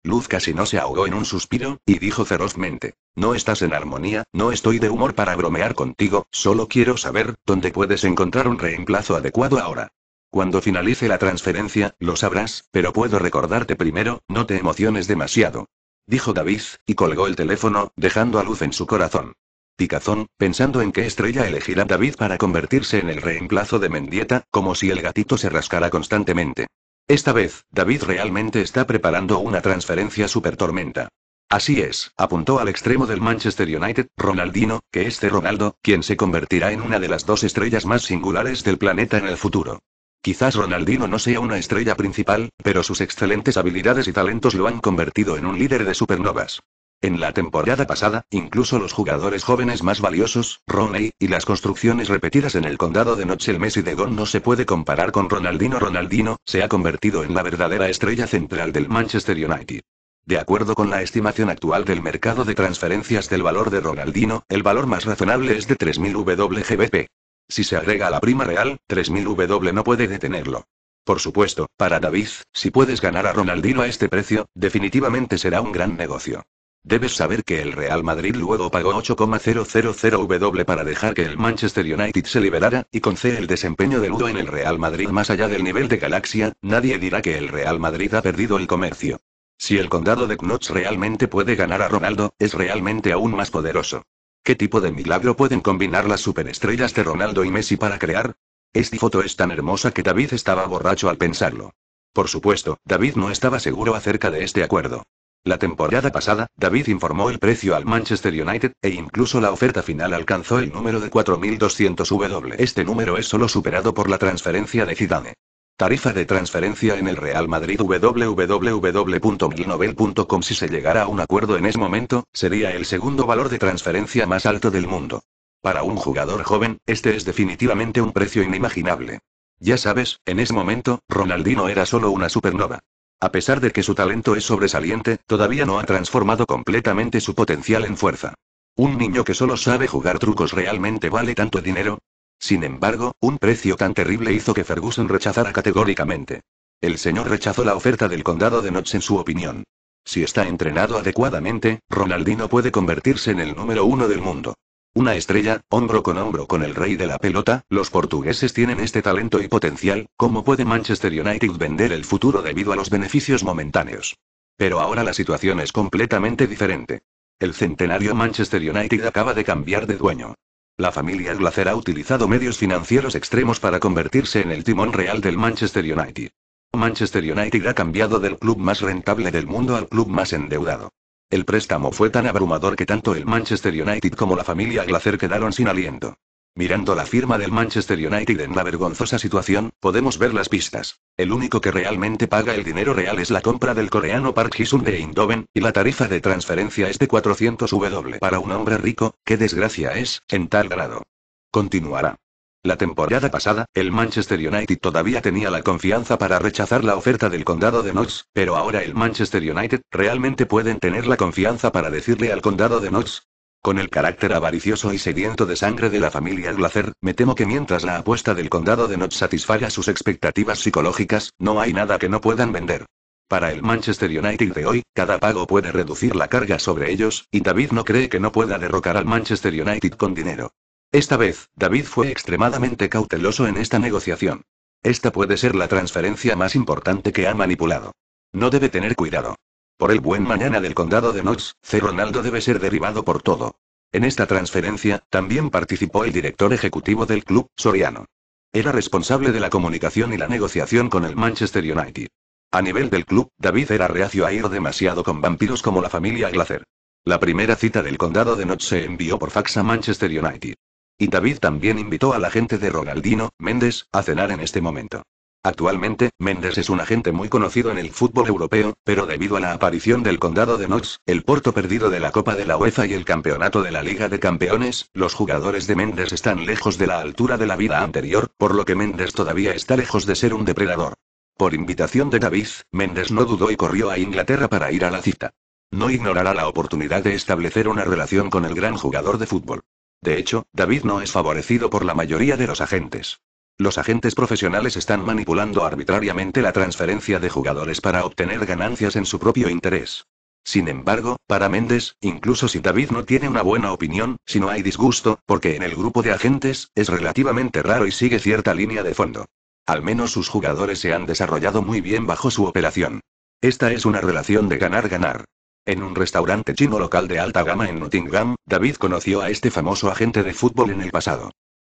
A: Luz casi no se ahogó en un suspiro, y dijo ferozmente, no estás en armonía, no estoy de humor para bromear contigo, solo quiero saber, ¿dónde puedes encontrar un reemplazo adecuado ahora? Cuando finalice la transferencia, lo sabrás, pero puedo recordarte primero, no te emociones demasiado. Dijo David, y colgó el teléfono, dejando a luz en su corazón. Picazón, pensando en qué estrella elegirá David para convertirse en el reemplazo de Mendieta, como si el gatito se rascara constantemente. Esta vez, David realmente está preparando una transferencia super tormenta. Así es, apuntó al extremo del Manchester United, Ronaldino, que este Ronaldo, quien se convertirá en una de las dos estrellas más singulares del planeta en el futuro. Quizás Ronaldinho no sea una estrella principal, pero sus excelentes habilidades y talentos lo han convertido en un líder de supernovas. En la temporada pasada, incluso los jugadores jóvenes más valiosos, Roney, y las construcciones repetidas en el condado de Noche el Messi de Gon no se puede comparar con Ronaldinho Ronaldinho, se ha convertido en la verdadera estrella central del Manchester United. De acuerdo con la estimación actual del mercado de transferencias del valor de Ronaldinho, el valor más razonable es de 3.000 WGBP. Si se agrega la prima real, 3000 W no puede detenerlo. Por supuesto, para David, si puedes ganar a Ronaldinho a este precio, definitivamente será un gran negocio. Debes saber que el Real Madrid luego pagó 8,000 W para dejar que el Manchester United se liberara, y con el desempeño de Ludo en el Real Madrid más allá del nivel de galaxia, nadie dirá que el Real Madrid ha perdido el comercio. Si el condado de Knox realmente puede ganar a Ronaldo, es realmente aún más poderoso. ¿Qué tipo de milagro pueden combinar las superestrellas de Ronaldo y Messi para crear? Esta foto es tan hermosa que David estaba borracho al pensarlo. Por supuesto, David no estaba seguro acerca de este acuerdo. La temporada pasada, David informó el precio al Manchester United, e incluso la oferta final alcanzó el número de 4.200 W. Este número es solo superado por la transferencia de Zidane. Tarifa de transferencia en el Real Madrid www.milnovel.com Si se llegara a un acuerdo en ese momento, sería el segundo valor de transferencia más alto del mundo. Para un jugador joven, este es definitivamente un precio inimaginable. Ya sabes, en ese momento, Ronaldinho era solo una supernova. A pesar de que su talento es sobresaliente, todavía no ha transformado completamente su potencial en fuerza. Un niño que solo sabe jugar trucos realmente vale tanto dinero, sin embargo, un precio tan terrible hizo que Ferguson rechazara categóricamente. El señor rechazó la oferta del condado de Notts en su opinión. Si está entrenado adecuadamente, Ronaldinho puede convertirse en el número uno del mundo. Una estrella, hombro con hombro con el rey de la pelota, los portugueses tienen este talento y potencial, ¿cómo puede Manchester United vender el futuro debido a los beneficios momentáneos? Pero ahora la situación es completamente diferente. El centenario Manchester United acaba de cambiar de dueño. La familia Glazer ha utilizado medios financieros extremos para convertirse en el timón real del Manchester United. Manchester United ha cambiado del club más rentable del mundo al club más endeudado. El préstamo fue tan abrumador que tanto el Manchester United como la familia Glazer quedaron sin aliento. Mirando la firma del Manchester United en la vergonzosa situación, podemos ver las pistas. El único que realmente paga el dinero real es la compra del coreano Park Ji-sung de Eindhoven, y la tarifa de transferencia es de 400 W para un hombre rico, qué desgracia es, en tal grado. Continuará. La temporada pasada, el Manchester United todavía tenía la confianza para rechazar la oferta del condado de Knox, pero ahora el Manchester United realmente pueden tener la confianza para decirle al condado de Knox, con el carácter avaricioso y sediento de sangre de la familia Glazer, me temo que mientras la apuesta del condado de Notch satisfaga sus expectativas psicológicas, no hay nada que no puedan vender. Para el Manchester United de hoy, cada pago puede reducir la carga sobre ellos, y David no cree que no pueda derrocar al Manchester United con dinero. Esta vez, David fue extremadamente cauteloso en esta negociación. Esta puede ser la transferencia más importante que ha manipulado. No debe tener cuidado. Por el buen mañana del condado de Knox, C. Ronaldo debe ser derivado por todo. En esta transferencia, también participó el director ejecutivo del club, Soriano. Era responsable de la comunicación y la negociación con el Manchester United. A nivel del club, David era reacio a ir demasiado con vampiros como la familia Glazer. La primera cita del condado de Notch se envió por fax a Manchester United. Y David también invitó a la gente de Ronaldino, Méndez, a cenar en este momento. Actualmente, Méndez es un agente muy conocido en el fútbol europeo, pero debido a la aparición del condado de Knox, el puerto perdido de la Copa de la UEFA y el campeonato de la Liga de Campeones, los jugadores de Méndez están lejos de la altura de la vida anterior, por lo que Méndez todavía está lejos de ser un depredador. Por invitación de David, Méndez no dudó y corrió a Inglaterra para ir a la cita. No ignorará la oportunidad de establecer una relación con el gran jugador de fútbol. De hecho, David no es favorecido por la mayoría de los agentes. Los agentes profesionales están manipulando arbitrariamente la transferencia de jugadores para obtener ganancias en su propio interés. Sin embargo, para Méndez, incluso si David no tiene una buena opinión, si no hay disgusto, porque en el grupo de agentes, es relativamente raro y sigue cierta línea de fondo. Al menos sus jugadores se han desarrollado muy bien bajo su operación. Esta es una relación de ganar-ganar. En un restaurante chino local de alta gama en Nottingham, David conoció a este famoso agente de fútbol en el pasado.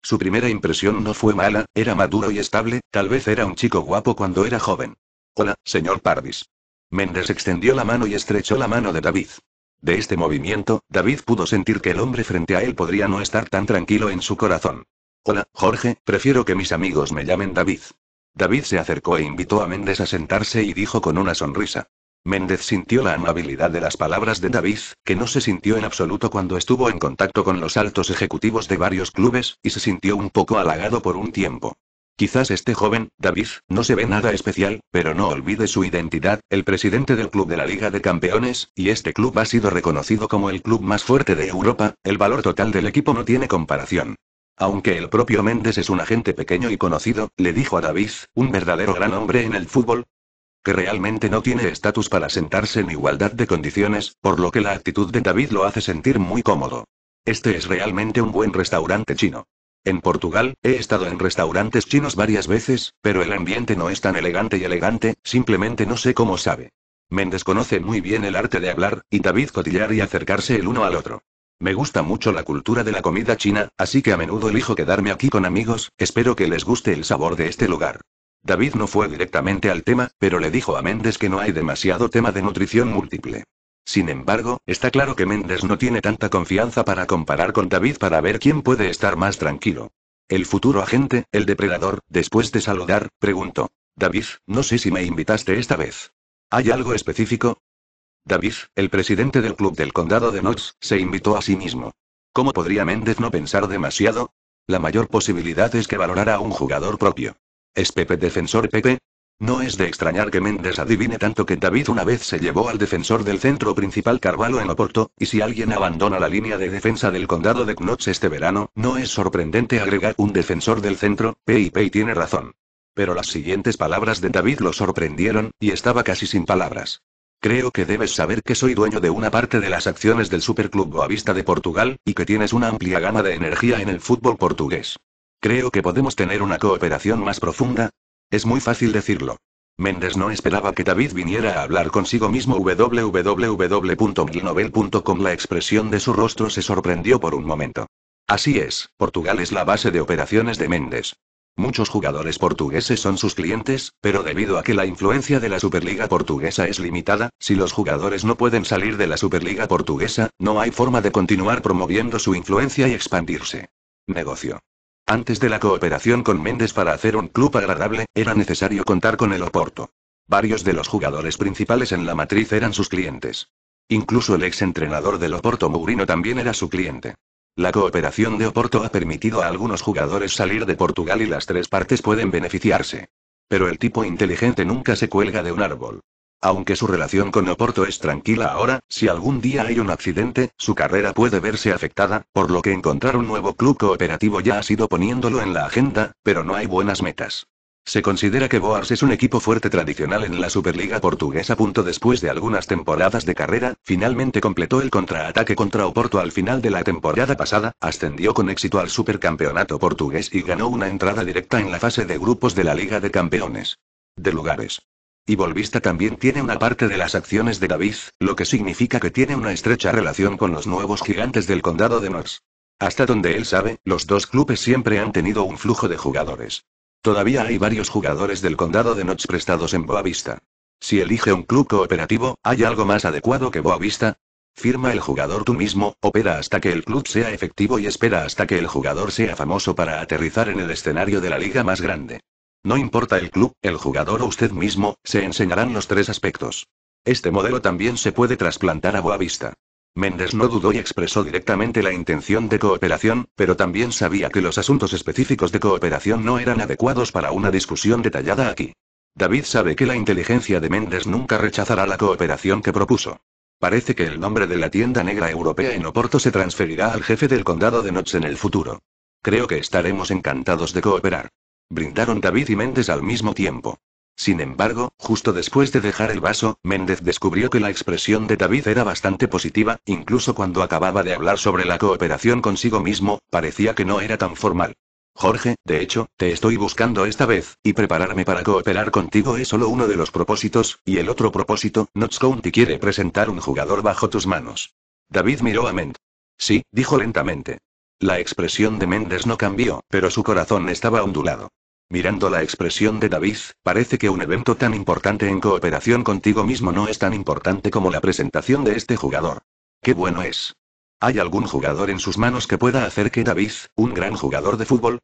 A: Su primera impresión no fue mala, era maduro y estable, tal vez era un chico guapo cuando era joven. Hola, señor Parvis. Méndez extendió la mano y estrechó la mano de David. De este movimiento, David pudo sentir que el hombre frente a él podría no estar tan tranquilo en su corazón. Hola, Jorge, prefiero que mis amigos me llamen David. David se acercó e invitó a Méndez a sentarse y dijo con una sonrisa. Méndez sintió la amabilidad de las palabras de David, que no se sintió en absoluto cuando estuvo en contacto con los altos ejecutivos de varios clubes, y se sintió un poco halagado por un tiempo. Quizás este joven, David, no se ve nada especial, pero no olvide su identidad, el presidente del club de la Liga de Campeones, y este club ha sido reconocido como el club más fuerte de Europa, el valor total del equipo no tiene comparación. Aunque el propio Méndez es un agente pequeño y conocido, le dijo a David, un verdadero gran hombre en el fútbol, que realmente no tiene estatus para sentarse en igualdad de condiciones, por lo que la actitud de David lo hace sentir muy cómodo. Este es realmente un buen restaurante chino. En Portugal, he estado en restaurantes chinos varias veces, pero el ambiente no es tan elegante y elegante, simplemente no sé cómo sabe. Mendes conoce muy bien el arte de hablar, y David cotillar y acercarse el uno al otro. Me gusta mucho la cultura de la comida china, así que a menudo elijo quedarme aquí con amigos, espero que les guste el sabor de este lugar. David no fue directamente al tema, pero le dijo a Méndez que no hay demasiado tema de nutrición múltiple. Sin embargo, está claro que Méndez no tiene tanta confianza para comparar con David para ver quién puede estar más tranquilo. El futuro agente, el depredador, después de saludar, preguntó. David, no sé si me invitaste esta vez. ¿Hay algo específico? David, el presidente del club del condado de Knox, se invitó a sí mismo. ¿Cómo podría Méndez no pensar demasiado? La mayor posibilidad es que valorara a un jugador propio. ¿Es Pepe defensor Pepe? No es de extrañar que Méndez adivine tanto que David una vez se llevó al defensor del centro principal Carvalho en Oporto, y si alguien abandona la línea de defensa del condado de Knox este verano, no es sorprendente agregar un defensor del centro, y tiene razón. Pero las siguientes palabras de David lo sorprendieron, y estaba casi sin palabras. Creo que debes saber que soy dueño de una parte de las acciones del Superclub Boavista de Portugal, y que tienes una amplia gama de energía en el fútbol portugués. Creo que podemos tener una cooperación más profunda. Es muy fácil decirlo. Méndez no esperaba que David viniera a hablar consigo mismo www.glinovel.com La expresión de su rostro se sorprendió por un momento. Así es, Portugal es la base de operaciones de Méndez. Muchos jugadores portugueses son sus clientes, pero debido a que la influencia de la Superliga portuguesa es limitada, si los jugadores no pueden salir de la Superliga portuguesa, no hay forma de continuar promoviendo su influencia y expandirse. Negocio. Antes de la cooperación con Méndez para hacer un club agradable, era necesario contar con el Oporto. Varios de los jugadores principales en la matriz eran sus clientes. Incluso el ex entrenador del Oporto Mourinho también era su cliente. La cooperación de Oporto ha permitido a algunos jugadores salir de Portugal y las tres partes pueden beneficiarse. Pero el tipo inteligente nunca se cuelga de un árbol. Aunque su relación con Oporto es tranquila ahora, si algún día hay un accidente, su carrera puede verse afectada, por lo que encontrar un nuevo club cooperativo ya ha sido poniéndolo en la agenda, pero no hay buenas metas. Se considera que Boars es un equipo fuerte tradicional en la Superliga portuguesa. Después de algunas temporadas de carrera, finalmente completó el contraataque contra Oporto al final de la temporada pasada, ascendió con éxito al Supercampeonato portugués y ganó una entrada directa en la fase de grupos de la Liga de Campeones. De lugares. Y Volvista también tiene una parte de las acciones de David, lo que significa que tiene una estrecha relación con los nuevos gigantes del condado de Knox. Hasta donde él sabe, los dos clubes siempre han tenido un flujo de jugadores. Todavía hay varios jugadores del condado de Knox prestados en Boavista. Si elige un club cooperativo, ¿hay algo más adecuado que Boavista? Firma el jugador tú mismo, opera hasta que el club sea efectivo y espera hasta que el jugador sea famoso para aterrizar en el escenario de la liga más grande. No importa el club, el jugador o usted mismo, se enseñarán los tres aspectos. Este modelo también se puede trasplantar a Boavista. Méndez no dudó y expresó directamente la intención de cooperación, pero también sabía que los asuntos específicos de cooperación no eran adecuados para una discusión detallada aquí. David sabe que la inteligencia de Méndez nunca rechazará la cooperación que propuso. Parece que el nombre de la tienda negra europea en Oporto se transferirá al jefe del condado de Notts en el futuro. Creo que estaremos encantados de cooperar. Brindaron David y Méndez al mismo tiempo. Sin embargo, justo después de dejar el vaso, Méndez descubrió que la expresión de David era bastante positiva, incluso cuando acababa de hablar sobre la cooperación consigo mismo, parecía que no era tan formal. Jorge, de hecho, te estoy buscando esta vez, y prepararme para cooperar contigo es solo uno de los propósitos, y el otro propósito, Notts County quiere presentar un jugador bajo tus manos. David miró a Méndez. Sí, dijo lentamente. La expresión de Méndez no cambió, pero su corazón estaba ondulado. Mirando la expresión de David, parece que un evento tan importante en cooperación contigo mismo no es tan importante como la presentación de este jugador. Qué bueno es. ¿Hay algún jugador en sus manos que pueda hacer que David, un gran jugador de fútbol,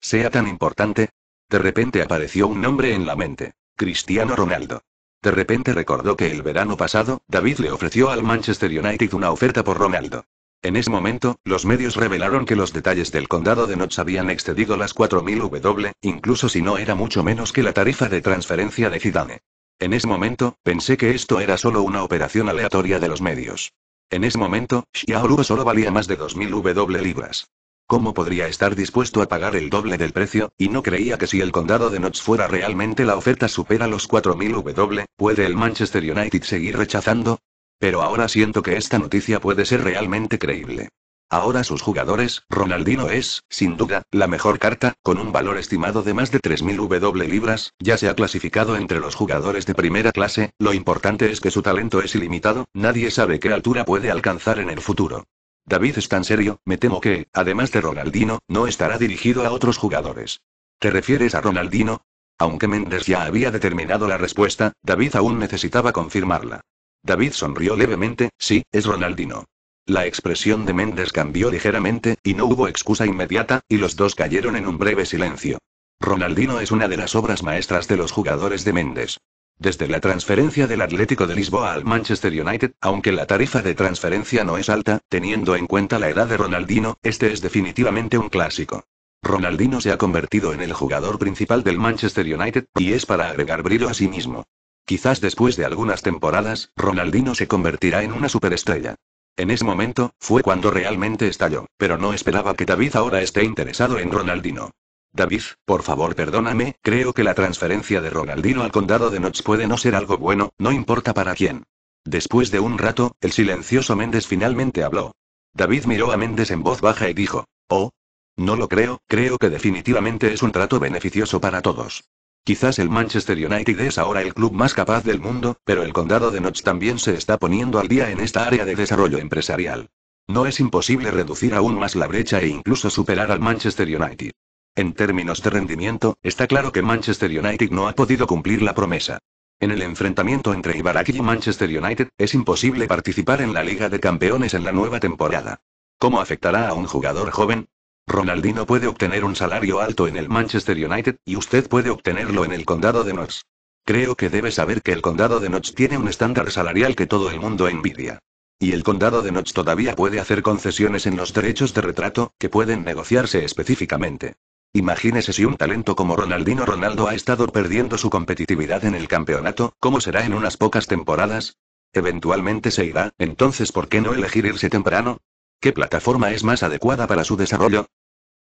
A: sea tan importante? De repente apareció un nombre en la mente. Cristiano Ronaldo. De repente recordó que el verano pasado, David le ofreció al Manchester United una oferta por Ronaldo. En ese momento, los medios revelaron que los detalles del condado de Notch habían excedido las 4.000 W, incluso si no era mucho menos que la tarifa de transferencia de Zidane. En ese momento, pensé que esto era solo una operación aleatoria de los medios. En ese momento, Xiaolu solo valía más de 2.000 W libras. ¿Cómo podría estar dispuesto a pagar el doble del precio? Y no creía que si el condado de Notts fuera realmente la oferta supera los 4.000 W, ¿puede el Manchester United seguir rechazando? Pero ahora siento que esta noticia puede ser realmente creíble. Ahora sus jugadores, Ronaldinho es, sin duda, la mejor carta, con un valor estimado de más de 3.000 W libras, ya se ha clasificado entre los jugadores de primera clase, lo importante es que su talento es ilimitado, nadie sabe qué altura puede alcanzar en el futuro. David es tan serio, me temo que, además de Ronaldinho, no estará dirigido a otros jugadores. ¿Te refieres a Ronaldinho? Aunque Méndez ya había determinado la respuesta, David aún necesitaba confirmarla. David sonrió levemente, sí, es Ronaldino. La expresión de Méndez cambió ligeramente, y no hubo excusa inmediata, y los dos cayeron en un breve silencio. Ronaldino es una de las obras maestras de los jugadores de Méndez. Desde la transferencia del Atlético de Lisboa al Manchester United, aunque la tarifa de transferencia no es alta, teniendo en cuenta la edad de Ronaldino, este es definitivamente un clásico. Ronaldino se ha convertido en el jugador principal del Manchester United, y es para agregar brillo a sí mismo. Quizás después de algunas temporadas, Ronaldino se convertirá en una superestrella. En ese momento, fue cuando realmente estalló, pero no esperaba que David ahora esté interesado en Ronaldino. David, por favor perdóname, creo que la transferencia de Ronaldino al condado de Notch puede no ser algo bueno, no importa para quién. Después de un rato, el silencioso Méndez finalmente habló. David miró a Méndez en voz baja y dijo, Oh. No lo creo, creo que definitivamente es un trato beneficioso para todos. Quizás el Manchester United es ahora el club más capaz del mundo, pero el condado de Notts también se está poniendo al día en esta área de desarrollo empresarial. No es imposible reducir aún más la brecha e incluso superar al Manchester United. En términos de rendimiento, está claro que Manchester United no ha podido cumplir la promesa. En el enfrentamiento entre Ibaraki y Manchester United, es imposible participar en la Liga de Campeones en la nueva temporada. ¿Cómo afectará a un jugador joven? Ronaldino puede obtener un salario alto en el Manchester United, y usted puede obtenerlo en el condado de Notts. Creo que debe saber que el condado de Notts tiene un estándar salarial que todo el mundo envidia. Y el condado de Notts todavía puede hacer concesiones en los derechos de retrato, que pueden negociarse específicamente. Imagínese si un talento como Ronaldino Ronaldo ha estado perdiendo su competitividad en el campeonato, ¿cómo será en unas pocas temporadas? Eventualmente se irá, entonces ¿por qué no elegir irse temprano? ¿Qué plataforma es más adecuada para su desarrollo?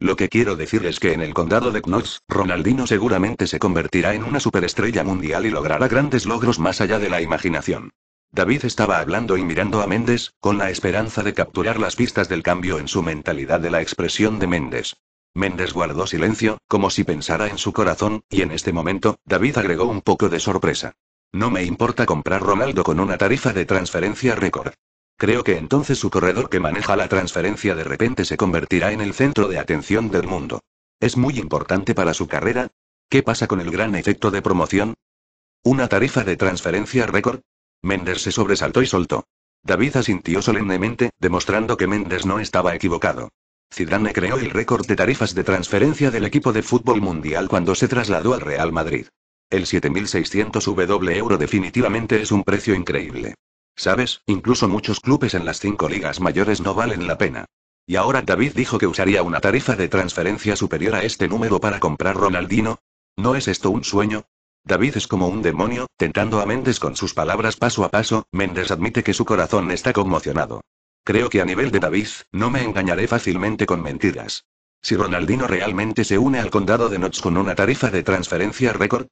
A: Lo que quiero decir es que en el condado de Knox, Ronaldino seguramente se convertirá en una superestrella mundial y logrará grandes logros más allá de la imaginación. David estaba hablando y mirando a Méndez, con la esperanza de capturar las pistas del cambio en su mentalidad de la expresión de Méndez. Méndez guardó silencio, como si pensara en su corazón, y en este momento, David agregó un poco de sorpresa. No me importa comprar Ronaldo con una tarifa de transferencia récord. Creo que entonces su corredor que maneja la transferencia de repente se convertirá en el centro de atención del mundo. Es muy importante para su carrera. ¿Qué pasa con el gran efecto de promoción? ¿Una tarifa de transferencia récord? Méndez se sobresaltó y soltó. David asintió solemnemente, demostrando que Méndez no estaba equivocado. Zidane creó el récord de tarifas de transferencia del equipo de fútbol mundial cuando se trasladó al Real Madrid. El 7600 W euro definitivamente es un precio increíble. Sabes, incluso muchos clubes en las cinco ligas mayores no valen la pena. Y ahora David dijo que usaría una tarifa de transferencia superior a este número para comprar Ronaldino. ¿No es esto un sueño? David es como un demonio, tentando a Mendes con sus palabras paso a paso, Méndez admite que su corazón está conmocionado. Creo que a nivel de David, no me engañaré fácilmente con mentiras. Si Ronaldino realmente se une al condado de Notts con una tarifa de transferencia récord,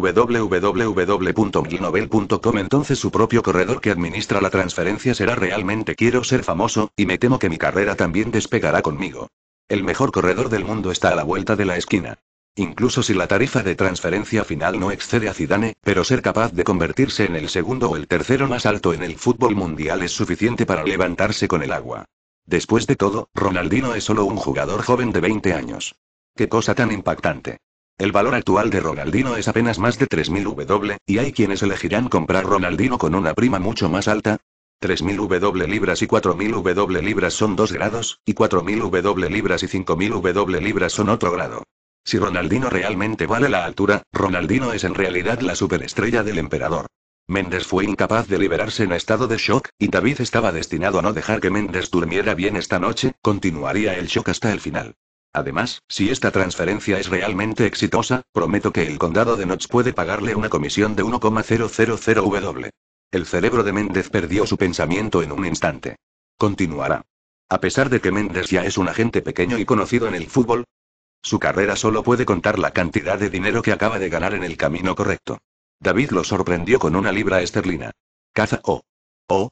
A: www.milnovel.com Entonces su propio corredor que administra la transferencia será realmente quiero ser famoso, y me temo que mi carrera también despegará conmigo. El mejor corredor del mundo está a la vuelta de la esquina. Incluso si la tarifa de transferencia final no excede a Zidane, pero ser capaz de convertirse en el segundo o el tercero más alto en el fútbol mundial es suficiente para levantarse con el agua. Después de todo, Ronaldinho es solo un jugador joven de 20 años. Qué cosa tan impactante. El valor actual de Ronaldino es apenas más de 3.000 W, y hay quienes elegirán comprar Ronaldino con una prima mucho más alta. 3.000 W libras y 4.000 W libras son 2 grados, y 4.000 W libras y 5.000 W libras son otro grado. Si Ronaldino realmente vale la altura, Ronaldino es en realidad la superestrella del emperador. Méndez fue incapaz de liberarse en estado de shock, y David estaba destinado a no dejar que Méndez durmiera bien esta noche, continuaría el shock hasta el final. Además, si esta transferencia es realmente exitosa, prometo que el condado de Notch puede pagarle una comisión de 1,000W. El cerebro de Méndez perdió su pensamiento en un instante. Continuará. A pesar de que Méndez ya es un agente pequeño y conocido en el fútbol, su carrera solo puede contar la cantidad de dinero que acaba de ganar en el camino correcto. David lo sorprendió con una libra esterlina. Caza o. Oh. O, oh.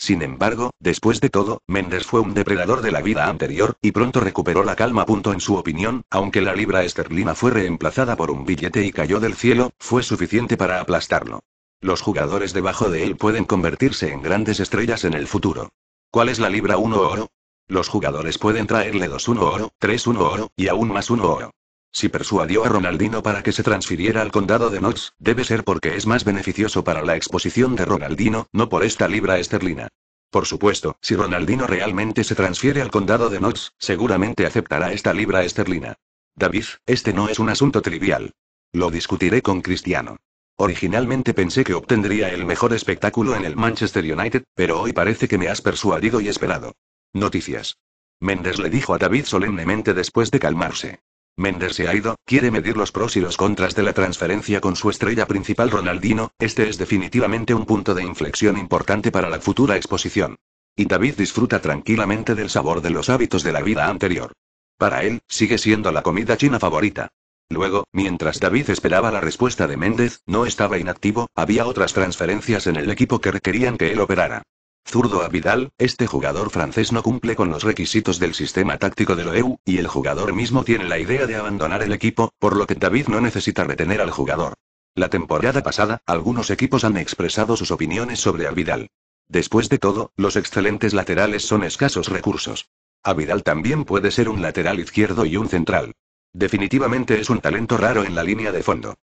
A: Sin embargo, después de todo, Méndez fue un depredador de la vida anterior, y pronto recuperó la calma. En su opinión, aunque la libra esterlina fue reemplazada por un billete y cayó del cielo, fue suficiente para aplastarlo. Los jugadores debajo de él pueden convertirse en grandes estrellas en el futuro. ¿Cuál es la libra 1 oro? Los jugadores pueden traerle 2-1 oro, 3-1 oro, y aún más 1 oro. Si persuadió a Ronaldino para que se transfiriera al condado de Knox, debe ser porque es más beneficioso para la exposición de Ronaldino, no por esta libra esterlina. Por supuesto, si Ronaldino realmente se transfiere al condado de Knox, seguramente aceptará esta libra esterlina. David, este no es un asunto trivial. Lo discutiré con Cristiano. Originalmente pensé que obtendría el mejor espectáculo en el Manchester United, pero hoy parece que me has persuadido y esperado. Noticias. Méndez le dijo a David solemnemente después de calmarse. Mendes se ha ido, quiere medir los pros y los contras de la transferencia con su estrella principal Ronaldino, este es definitivamente un punto de inflexión importante para la futura exposición. Y David disfruta tranquilamente del sabor de los hábitos de la vida anterior. Para él, sigue siendo la comida china favorita. Luego, mientras David esperaba la respuesta de Méndez, no estaba inactivo, había otras transferencias en el equipo que requerían que él operara. Zurdo a este jugador francés no cumple con los requisitos del sistema táctico de EU, y el jugador mismo tiene la idea de abandonar el equipo, por lo que David no necesita retener al jugador. La temporada pasada, algunos equipos han expresado sus opiniones sobre Avidal. Después de todo, los excelentes laterales son escasos recursos. Avidal también puede ser un lateral izquierdo y un central. Definitivamente es un talento raro en la línea de fondo.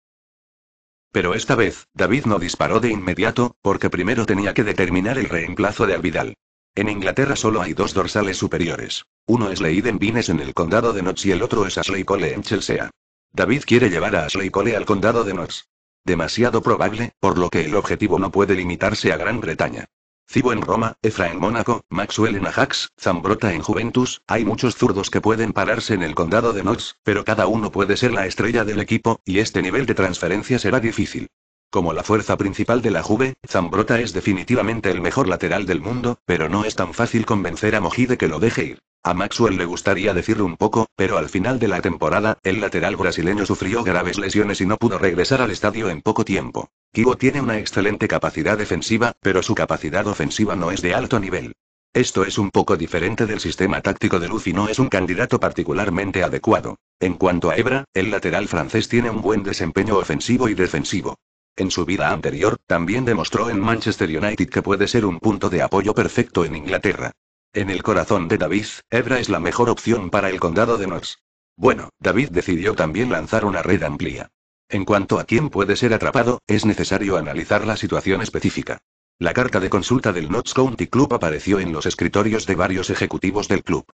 A: Pero esta vez, David no disparó de inmediato, porque primero tenía que determinar el reemplazo de Alvidal. En Inglaterra solo hay dos dorsales superiores. Uno es Leiden Vines en el condado de Notts y el otro es Ashley Cole en Chelsea. David quiere llevar a Ashley Cole al condado de Notts. Demasiado probable, por lo que el objetivo no puede limitarse a Gran Bretaña. Cibo en Roma, Efra en Mónaco, Maxwell en Ajax, Zambrota en Juventus, hay muchos zurdos que pueden pararse en el condado de Knox, pero cada uno puede ser la estrella del equipo, y este nivel de transferencia será difícil. Como la fuerza principal de la Juve, Zambrota es definitivamente el mejor lateral del mundo, pero no es tan fácil convencer a Mojide de que lo deje ir. A Maxwell le gustaría decirle un poco, pero al final de la temporada, el lateral brasileño sufrió graves lesiones y no pudo regresar al estadio en poco tiempo. Kibo tiene una excelente capacidad defensiva, pero su capacidad ofensiva no es de alto nivel. Esto es un poco diferente del sistema táctico de Luz y no es un candidato particularmente adecuado. En cuanto a Ebra, el lateral francés tiene un buen desempeño ofensivo y defensivo. En su vida anterior, también demostró en Manchester United que puede ser un punto de apoyo perfecto en Inglaterra. En el corazón de David, Ebra es la mejor opción para el condado de Notts. Bueno, David decidió también lanzar una red amplia. En cuanto a quién puede ser atrapado, es necesario analizar la situación específica. La carta de consulta del Notts County Club apareció en los escritorios de varios ejecutivos del club.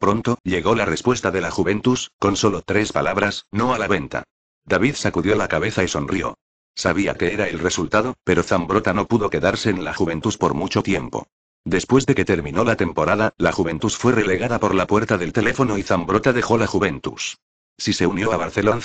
A: Pronto, llegó la respuesta de la Juventus, con solo tres palabras, no a la venta. David sacudió la cabeza y sonrió. Sabía que era el resultado, pero Zambrota no pudo quedarse en la Juventus por mucho tiempo. Después de que terminó la temporada, la Juventus fue relegada por la puerta del teléfono y Zambrota dejó la Juventus. Si se unió a Barcelona,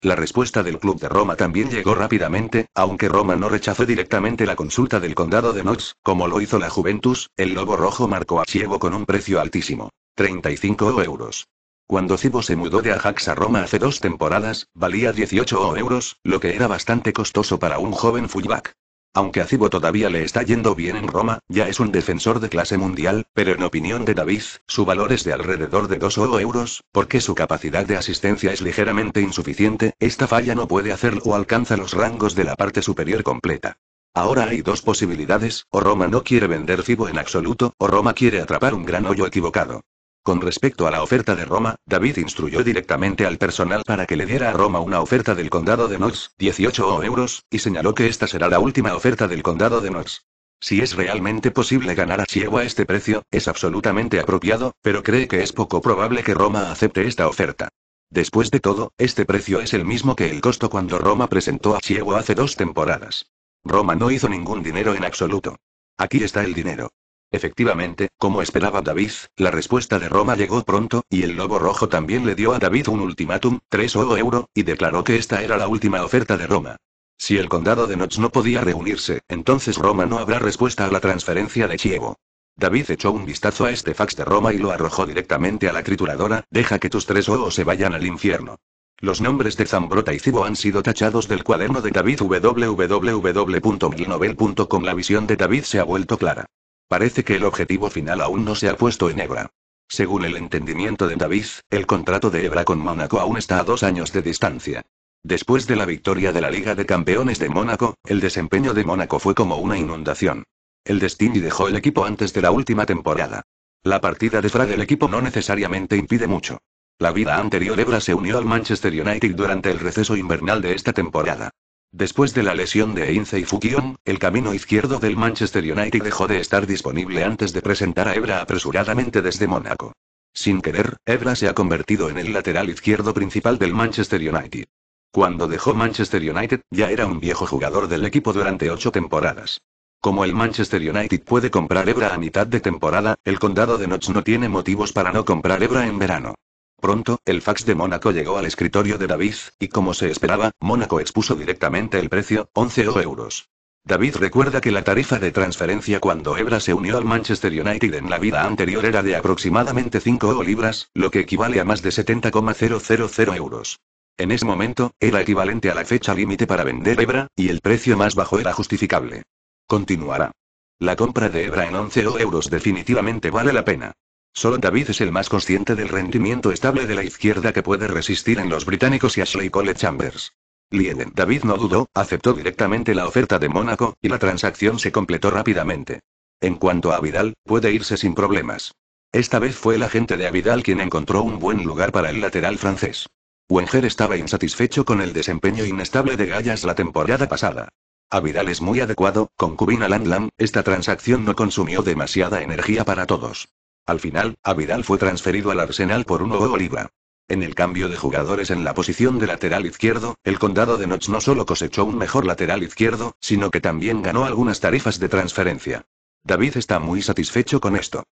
A: la respuesta del club de Roma también llegó rápidamente, aunque Roma no rechazó directamente la consulta del condado de knox como lo hizo la Juventus, el Lobo Rojo marcó a Chievo con un precio altísimo. 35 euros. Cuando Cibo se mudó de Ajax a Roma hace dos temporadas, valía 18 euros, lo que era bastante costoso para un joven fullback. Aunque a Cibo todavía le está yendo bien en Roma, ya es un defensor de clase mundial, pero en opinión de David, su valor es de alrededor de 2 euros, porque su capacidad de asistencia es ligeramente insuficiente, esta falla no puede hacerlo o alcanza los rangos de la parte superior completa. Ahora hay dos posibilidades, o Roma no quiere vender Cibo en absoluto, o Roma quiere atrapar un gran hoyo equivocado. Con respecto a la oferta de Roma, David instruyó directamente al personal para que le diera a Roma una oferta del condado de Knox, 18 euros, y señaló que esta será la última oferta del condado de Knox. Si es realmente posible ganar a ciego a este precio, es absolutamente apropiado, pero cree que es poco probable que Roma acepte esta oferta. Después de todo, este precio es el mismo que el costo cuando Roma presentó a ciego hace dos temporadas. Roma no hizo ningún dinero en absoluto. Aquí está el dinero. Efectivamente, como esperaba David, la respuesta de Roma llegó pronto, y el Lobo Rojo también le dio a David un ultimátum, 3 o euro, y declaró que esta era la última oferta de Roma. Si el condado de Notch no podía reunirse, entonces Roma no habrá respuesta a la transferencia de Chievo. David echó un vistazo a este fax de Roma y lo arrojó directamente a la trituradora, deja que tus tres o se vayan al infierno. Los nombres de Zambrota y Cibo han sido tachados del cuaderno de David www.milnovel.com La visión de David se ha vuelto clara. Parece que el objetivo final aún no se ha puesto en Ebra. Según el entendimiento de Davis, el contrato de Ebra con Mónaco aún está a dos años de distancia. Después de la victoria de la Liga de Campeones de Mónaco, el desempeño de Mónaco fue como una inundación. El Destiny dejó el equipo antes de la última temporada. La partida de Fra del equipo no necesariamente impide mucho. La vida anterior Ebra se unió al Manchester United durante el receso invernal de esta temporada. Después de la lesión de Ince y Fukion, el camino izquierdo del Manchester United dejó de estar disponible antes de presentar a Ebra apresuradamente desde Mónaco. Sin querer, Ebra se ha convertido en el lateral izquierdo principal del Manchester United. Cuando dejó Manchester United, ya era un viejo jugador del equipo durante ocho temporadas. Como el Manchester United puede comprar Ebra a mitad de temporada, el condado de Notts no tiene motivos para no comprar Ebra en verano. Pronto, el fax de Mónaco llegó al escritorio de David, y como se esperaba, Mónaco expuso directamente el precio, 11 euros. David recuerda que la tarifa de transferencia cuando Ebra se unió al Manchester United en la vida anterior era de aproximadamente 5 libras, lo que equivale a más de 70,000 euros. En ese momento, era equivalente a la fecha límite para vender Ebra, y el precio más bajo era justificable. Continuará. La compra de Ebra en 11 euros definitivamente vale la pena. Solo David es el más consciente del rendimiento estable de la izquierda que puede resistir en los británicos y Ashley Cole Chambers. Lien David no dudó, aceptó directamente la oferta de Mónaco, y la transacción se completó rápidamente. En cuanto a Vidal, puede irse sin problemas. Esta vez fue el agente de Vidal quien encontró un buen lugar para el lateral francés. Wenger estaba insatisfecho con el desempeño inestable de Gallas la temporada pasada. Vidal es muy adecuado, concubina Landlam, esta transacción no consumió demasiada energía para todos. Al final, Avidal fue transferido al Arsenal por uno Oliva. En el cambio de jugadores en la posición de lateral izquierdo, el condado de Notch no solo cosechó un mejor lateral izquierdo, sino que también ganó algunas tarifas de transferencia. David está muy satisfecho con esto.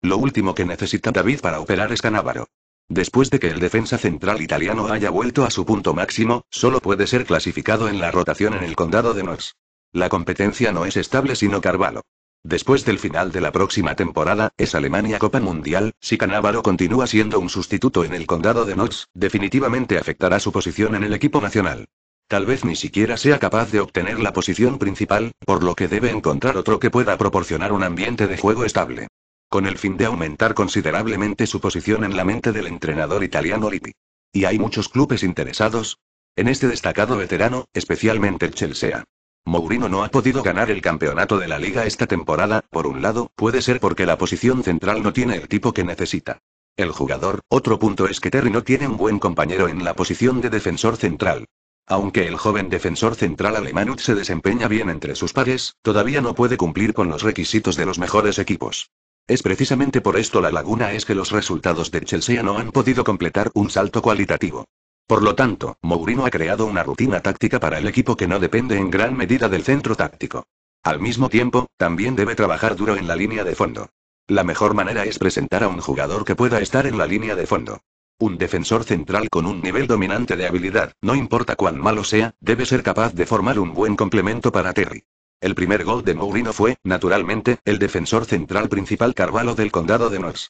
A: Lo último que necesita David para operar es Canábaro. Después de que el defensa central italiano haya vuelto a su punto máximo, solo puede ser clasificado en la rotación en el condado de Notch. La competencia no es estable sino Carvalho. Después del final de la próxima temporada, es Alemania Copa Mundial, si Canávaro continúa siendo un sustituto en el condado de Notts, definitivamente afectará su posición en el equipo nacional. Tal vez ni siquiera sea capaz de obtener la posición principal, por lo que debe encontrar otro que pueda proporcionar un ambiente de juego estable. Con el fin de aumentar considerablemente su posición en la mente del entrenador italiano Lippi. Y hay muchos clubes interesados en este destacado veterano, especialmente el Chelsea. Mourinho no ha podido ganar el campeonato de la liga esta temporada, por un lado, puede ser porque la posición central no tiene el tipo que necesita. El jugador, otro punto es que Terry no tiene un buen compañero en la posición de defensor central. Aunque el joven defensor central alemán se desempeña bien entre sus pares, todavía no puede cumplir con los requisitos de los mejores equipos. Es precisamente por esto la laguna es que los resultados de Chelsea no han podido completar un salto cualitativo. Por lo tanto, Mourinho ha creado una rutina táctica para el equipo que no depende en gran medida del centro táctico. Al mismo tiempo, también debe trabajar duro en la línea de fondo. La mejor manera es presentar a un jugador que pueda estar en la línea de fondo. Un defensor central con un nivel dominante de habilidad, no importa cuán malo sea, debe ser capaz de formar un buen complemento para Terry. El primer gol de Mourinho fue, naturalmente, el defensor central principal Carvalho del condado de North.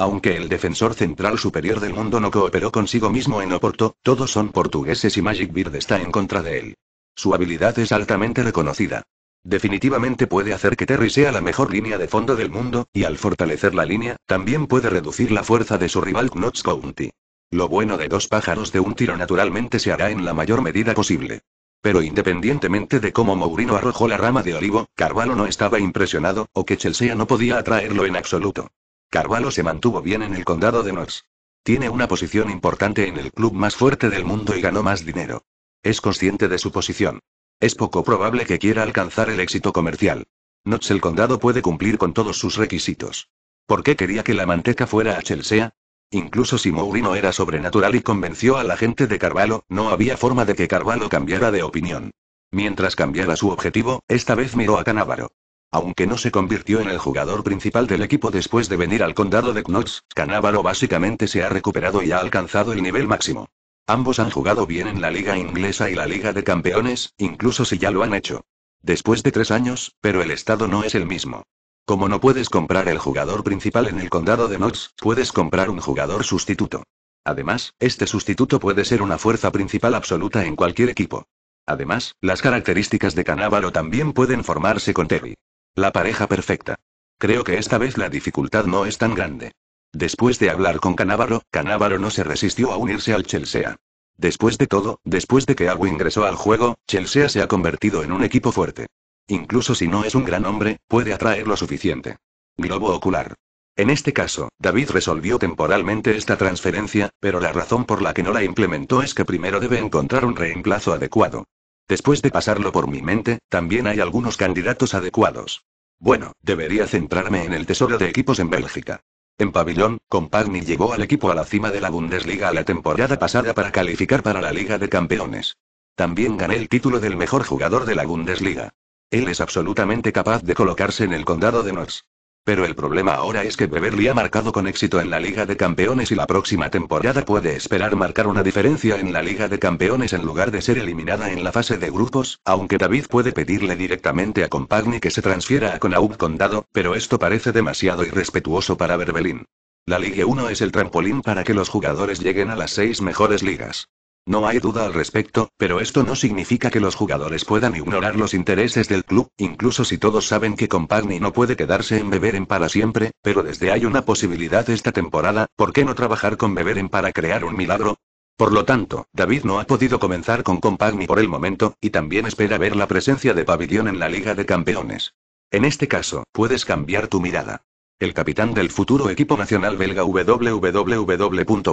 A: Aunque el defensor central superior del mundo no cooperó consigo mismo en Oporto, todos son portugueses y Magic Bird está en contra de él. Su habilidad es altamente reconocida. Definitivamente puede hacer que Terry sea la mejor línea de fondo del mundo, y al fortalecer la línea, también puede reducir la fuerza de su rival Knotts County. Lo bueno de dos pájaros de un tiro naturalmente se hará en la mayor medida posible. Pero independientemente de cómo Mourinho arrojó la rama de olivo, Carvalho no estaba impresionado, o que Chelsea no podía atraerlo en absoluto. Carvalho se mantuvo bien en el condado de Knox. Tiene una posición importante en el club más fuerte del mundo y ganó más dinero. Es consciente de su posición. Es poco probable que quiera alcanzar el éxito comercial. Knox, el condado puede cumplir con todos sus requisitos. ¿Por qué quería que la manteca fuera a Chelsea? Incluso si Mourinho era sobrenatural y convenció a la gente de Carvalho, no había forma de que Carvalho cambiara de opinión. Mientras cambiara su objetivo, esta vez miró a Canávaro. Aunque no se convirtió en el jugador principal del equipo después de venir al condado de Knox, Canávalo básicamente se ha recuperado y ha alcanzado el nivel máximo. Ambos han jugado bien en la Liga Inglesa y la Liga de Campeones, incluso si ya lo han hecho. Después de tres años, pero el estado no es el mismo. Como no puedes comprar el jugador principal en el condado de Knox, puedes comprar un jugador sustituto. Además, este sustituto puede ser una fuerza principal absoluta en cualquier equipo. Además, las características de Canávaro también pueden formarse con Terry. La pareja perfecta. Creo que esta vez la dificultad no es tan grande. Después de hablar con Canávaro, Canávaro no se resistió a unirse al Chelsea. Después de todo, después de que Agu ingresó al juego, Chelsea se ha convertido en un equipo fuerte. Incluso si no es un gran hombre, puede atraer lo suficiente. Globo ocular. En este caso, David resolvió temporalmente esta transferencia, pero la razón por la que no la implementó es que primero debe encontrar un reemplazo adecuado. Después de pasarlo por mi mente, también hay algunos candidatos adecuados. Bueno, debería centrarme en el tesoro de equipos en Bélgica. En pabellón, Compagni llevó al equipo a la cima de la Bundesliga la temporada pasada para calificar para la Liga de Campeones. También gané el título del mejor jugador de la Bundesliga. Él es absolutamente capaz de colocarse en el condado de Nox. Pero el problema ahora es que Beverly ha marcado con éxito en la Liga de Campeones y la próxima temporada puede esperar marcar una diferencia en la Liga de Campeones en lugar de ser eliminada en la fase de grupos, aunque David puede pedirle directamente a Compagni que se transfiera a Conaub Condado, pero esto parece demasiado irrespetuoso para Berbelín. La Liga 1 es el trampolín para que los jugadores lleguen a las seis mejores ligas. No hay duda al respecto, pero esto no significa que los jugadores puedan ignorar los intereses del club, incluso si todos saben que Compagni no puede quedarse en Beberen para siempre, pero desde hay una posibilidad esta temporada, ¿por qué no trabajar con Beberen para crear un milagro? Por lo tanto, David no ha podido comenzar con Compagni por el momento, y también espera ver la presencia de Pabellón en la Liga de Campeones. En este caso, puedes cambiar tu mirada. El capitán del futuro equipo nacional belga www.milnovel.com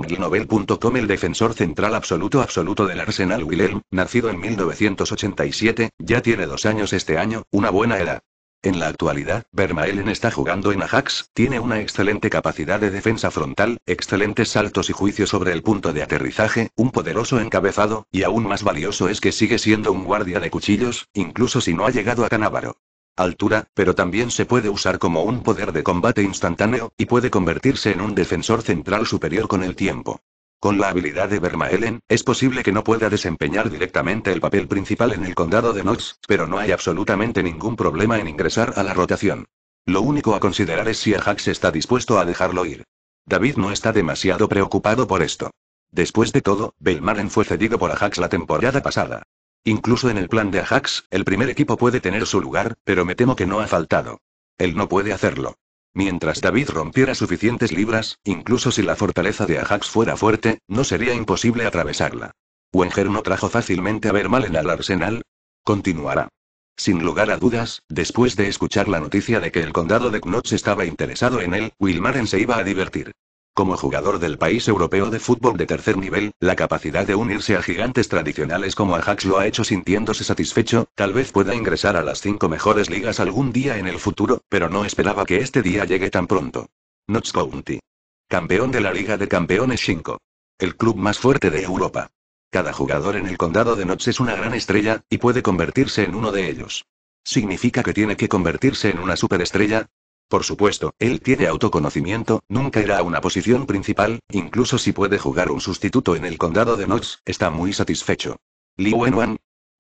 A: El defensor central absoluto absoluto del Arsenal Wilhelm, nacido en 1987, ya tiene dos años este año, una buena edad. En la actualidad, Vermaelen está jugando en Ajax, tiene una excelente capacidad de defensa frontal, excelentes saltos y juicios sobre el punto de aterrizaje, un poderoso encabezado, y aún más valioso es que sigue siendo un guardia de cuchillos, incluso si no ha llegado a Canávaro altura, pero también se puede usar como un poder de combate instantáneo, y puede convertirse en un defensor central superior con el tiempo. Con la habilidad de Vermaelen, es posible que no pueda desempeñar directamente el papel principal en el condado de Nox, pero no hay absolutamente ningún problema en ingresar a la rotación. Lo único a considerar es si Ajax está dispuesto a dejarlo ir. David no está demasiado preocupado por esto. Después de todo, Belmaren fue cedido por Ajax la temporada pasada. Incluso en el plan de Ajax, el primer equipo puede tener su lugar, pero me temo que no ha faltado. Él no puede hacerlo. Mientras David rompiera suficientes libras, incluso si la fortaleza de Ajax fuera fuerte, no sería imposible atravesarla. Wenger no trajo fácilmente a en al Arsenal. Continuará. Sin lugar a dudas, después de escuchar la noticia de que el condado de Knox estaba interesado en él, Wilmaren se iba a divertir. Como jugador del país europeo de fútbol de tercer nivel, la capacidad de unirse a gigantes tradicionales como Ajax lo ha hecho sintiéndose satisfecho, tal vez pueda ingresar a las cinco mejores ligas algún día en el futuro, pero no esperaba que este día llegue tan pronto. Notts County. Campeón de la Liga de Campeones 5. El club más fuerte de Europa. Cada jugador en el condado de Notts es una gran estrella, y puede convertirse en uno de ellos. ¿Significa que tiene que convertirse en una superestrella? Por supuesto, él tiene autoconocimiento, nunca irá a una posición principal, incluso si puede jugar un sustituto en el condado de Knox, está muy satisfecho. Wen Wenwan.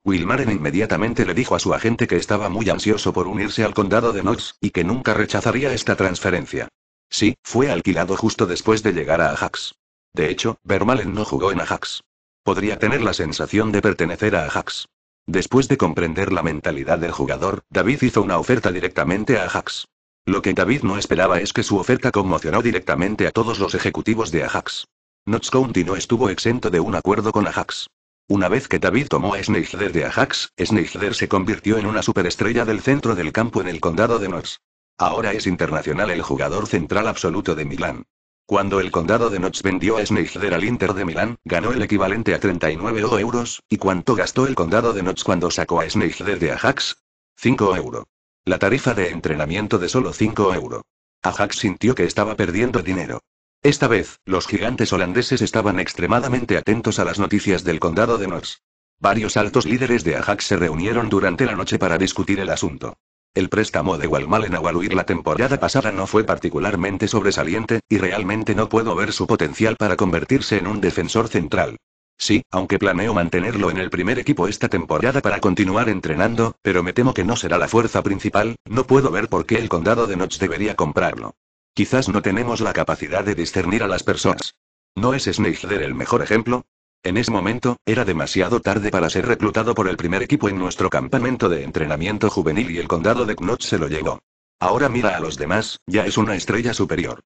A: Wilmaren inmediatamente le dijo a su agente que estaba muy ansioso por unirse al condado de Knox, y que nunca rechazaría esta transferencia. Sí, fue alquilado justo después de llegar a Ajax. De hecho, Vermalen no jugó en Ajax. Podría tener la sensación de pertenecer a Ajax. Después de comprender la mentalidad del jugador, David hizo una oferta directamente a Ajax. Lo que David no esperaba es que su oferta conmocionó directamente a todos los ejecutivos de Ajax. Notts County no estuvo exento de un acuerdo con Ajax. Una vez que David tomó a Sneijder de Ajax, Sneijder se convirtió en una superestrella del centro del campo en el condado de Notts. Ahora es internacional el jugador central absoluto de Milán. Cuando el condado de Notts vendió a Sneijder al Inter de Milán, ganó el equivalente a 39 euros, y cuánto gastó el condado de Notts cuando sacó a Sneijder de Ajax? 5 euros. La tarifa de entrenamiento de solo 5 euros. Ajax sintió que estaba perdiendo dinero. Esta vez, los gigantes holandeses estaban extremadamente atentos a las noticias del condado de Nox. Varios altos líderes de Ajax se reunieron durante la noche para discutir el asunto. El préstamo de en en Awaluir la temporada pasada no fue particularmente sobresaliente, y realmente no puedo ver su potencial para convertirse en un defensor central. Sí, aunque planeo mantenerlo en el primer equipo esta temporada para continuar entrenando, pero me temo que no será la fuerza principal, no puedo ver por qué el condado de Notch debería comprarlo. Quizás no tenemos la capacidad de discernir a las personas. ¿No es Snyder el mejor ejemplo? En ese momento, era demasiado tarde para ser reclutado por el primer equipo en nuestro campamento de entrenamiento juvenil y el condado de Knott se lo llevó. Ahora mira a los demás, ya es una estrella superior.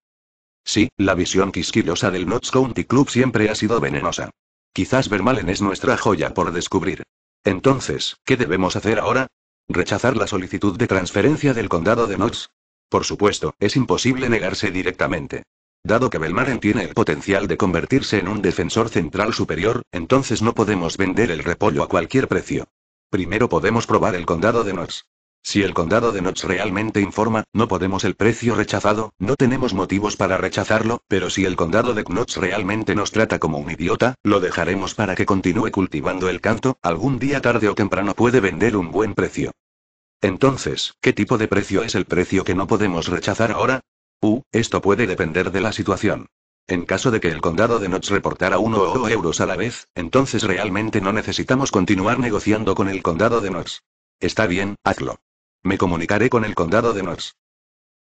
A: Sí, la visión quisquillosa del Notch County Club siempre ha sido venenosa. Quizás Vermalen es nuestra joya por descubrir. Entonces, ¿qué debemos hacer ahora? ¿Rechazar la solicitud de transferencia del condado de Knox? Por supuesto, es imposible negarse directamente. Dado que Belmaren tiene el potencial de convertirse en un defensor central superior, entonces no podemos vender el repollo a cualquier precio. Primero podemos probar el condado de Knox. Si el condado de Knott's realmente informa, no podemos el precio rechazado, no tenemos motivos para rechazarlo, pero si el condado de Knott's realmente nos trata como un idiota, lo dejaremos para que continúe cultivando el canto, algún día tarde o temprano puede vender un buen precio. Entonces, ¿qué tipo de precio es el precio que no podemos rechazar ahora? U, uh, esto puede depender de la situación. En caso de que el condado de Knott's reportara 1 o 2 euros a la vez, entonces realmente no necesitamos continuar negociando con el condado de Knott's. Está bien, hazlo. Me comunicaré con el condado de nox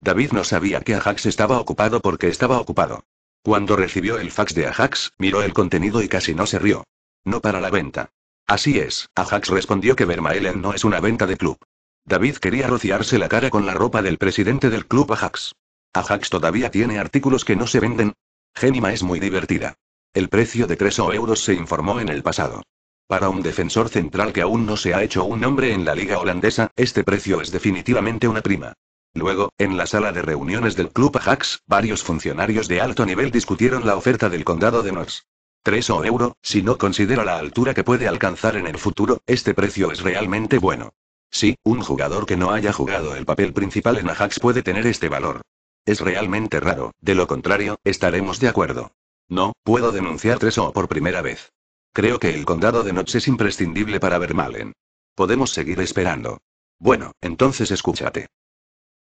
A: David no sabía que Ajax estaba ocupado porque estaba ocupado. Cuando recibió el fax de Ajax, miró el contenido y casi no se rió. No para la venta. Así es, Ajax respondió que Vermaelen no es una venta de club. David quería rociarse la cara con la ropa del presidente del club Ajax. Ajax todavía tiene artículos que no se venden. Génima es muy divertida. El precio de 3 euros se informó en el pasado. Para un defensor central que aún no se ha hecho un nombre en la liga holandesa, este precio es definitivamente una prima. Luego, en la sala de reuniones del club Ajax, varios funcionarios de alto nivel discutieron la oferta del condado de Nors. 3 o euro, si no considera la altura que puede alcanzar en el futuro, este precio es realmente bueno. Sí, un jugador que no haya jugado el papel principal en Ajax puede tener este valor. Es realmente raro, de lo contrario, estaremos de acuerdo. No, puedo denunciar o por primera vez. Creo que el condado de noche es imprescindible para Vermalen. Podemos seguir esperando. Bueno, entonces escúchate.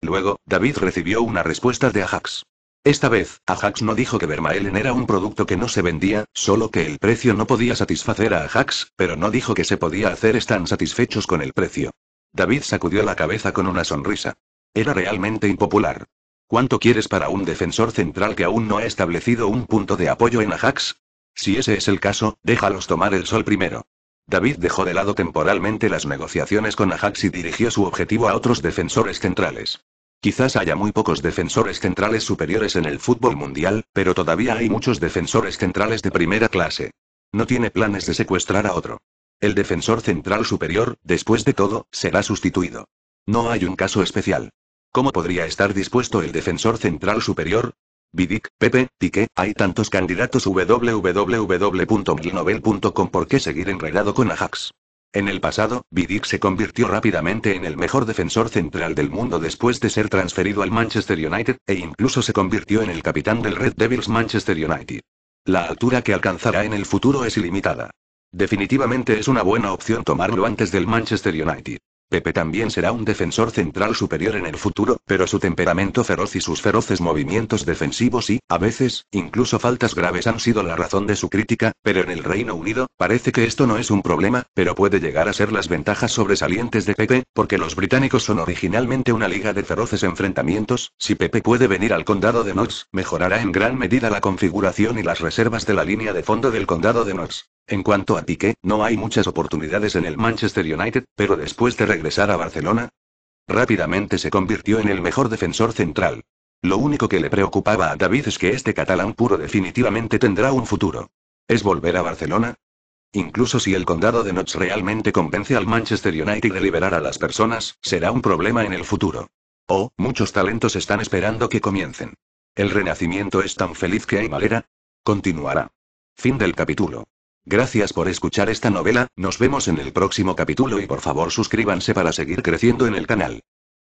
A: Luego, David recibió una respuesta de Ajax. Esta vez, Ajax no dijo que Vermaelen era un producto que no se vendía, solo que el precio no podía satisfacer a Ajax, pero no dijo que se podía hacer están satisfechos con el precio. David sacudió la cabeza con una sonrisa. Era realmente impopular. ¿Cuánto quieres para un defensor central que aún no ha establecido un punto de apoyo en Ajax? Si ese es el caso, déjalos tomar el sol primero. David dejó de lado temporalmente las negociaciones con Ajax y dirigió su objetivo a otros defensores centrales. Quizás haya muy pocos defensores centrales superiores en el fútbol mundial, pero todavía hay muchos defensores centrales de primera clase. No tiene planes de secuestrar a otro. El defensor central superior, después de todo, será sustituido. No hay un caso especial. ¿Cómo podría estar dispuesto el defensor central superior? Vidic, Pepe, Tike, hay tantos candidatos www.milnovel.com por qué seguir enredado con Ajax. En el pasado, Vidic se convirtió rápidamente en el mejor defensor central del mundo después de ser transferido al Manchester United, e incluso se convirtió en el capitán del Red Devils Manchester United. La altura que alcanzará en el futuro es ilimitada. Definitivamente es una buena opción tomarlo antes del Manchester United. Pepe también será un defensor central superior en el futuro, pero su temperamento feroz y sus feroces movimientos defensivos y, a veces, incluso faltas graves han sido la razón de su crítica, pero en el Reino Unido, parece que esto no es un problema, pero puede llegar a ser las ventajas sobresalientes de Pepe, porque los británicos son originalmente una liga de feroces enfrentamientos, si Pepe puede venir al condado de Knox, mejorará en gran medida la configuración y las reservas de la línea de fondo del condado de Knox. En cuanto a Piqué, no hay muchas oportunidades en el Manchester United, pero después de regresar a Barcelona, rápidamente se convirtió en el mejor defensor central. Lo único que le preocupaba a David es que este catalán puro definitivamente tendrá un futuro. ¿Es volver a Barcelona? Incluso si el condado de Notts realmente convence al Manchester United de liberar a las personas, será un problema en el futuro. Oh, muchos talentos están esperando que comiencen. El renacimiento es tan feliz que hay malera. Continuará. Fin del capítulo. Gracias por escuchar esta novela, nos vemos en el próximo capítulo y por favor suscríbanse para seguir creciendo en el canal.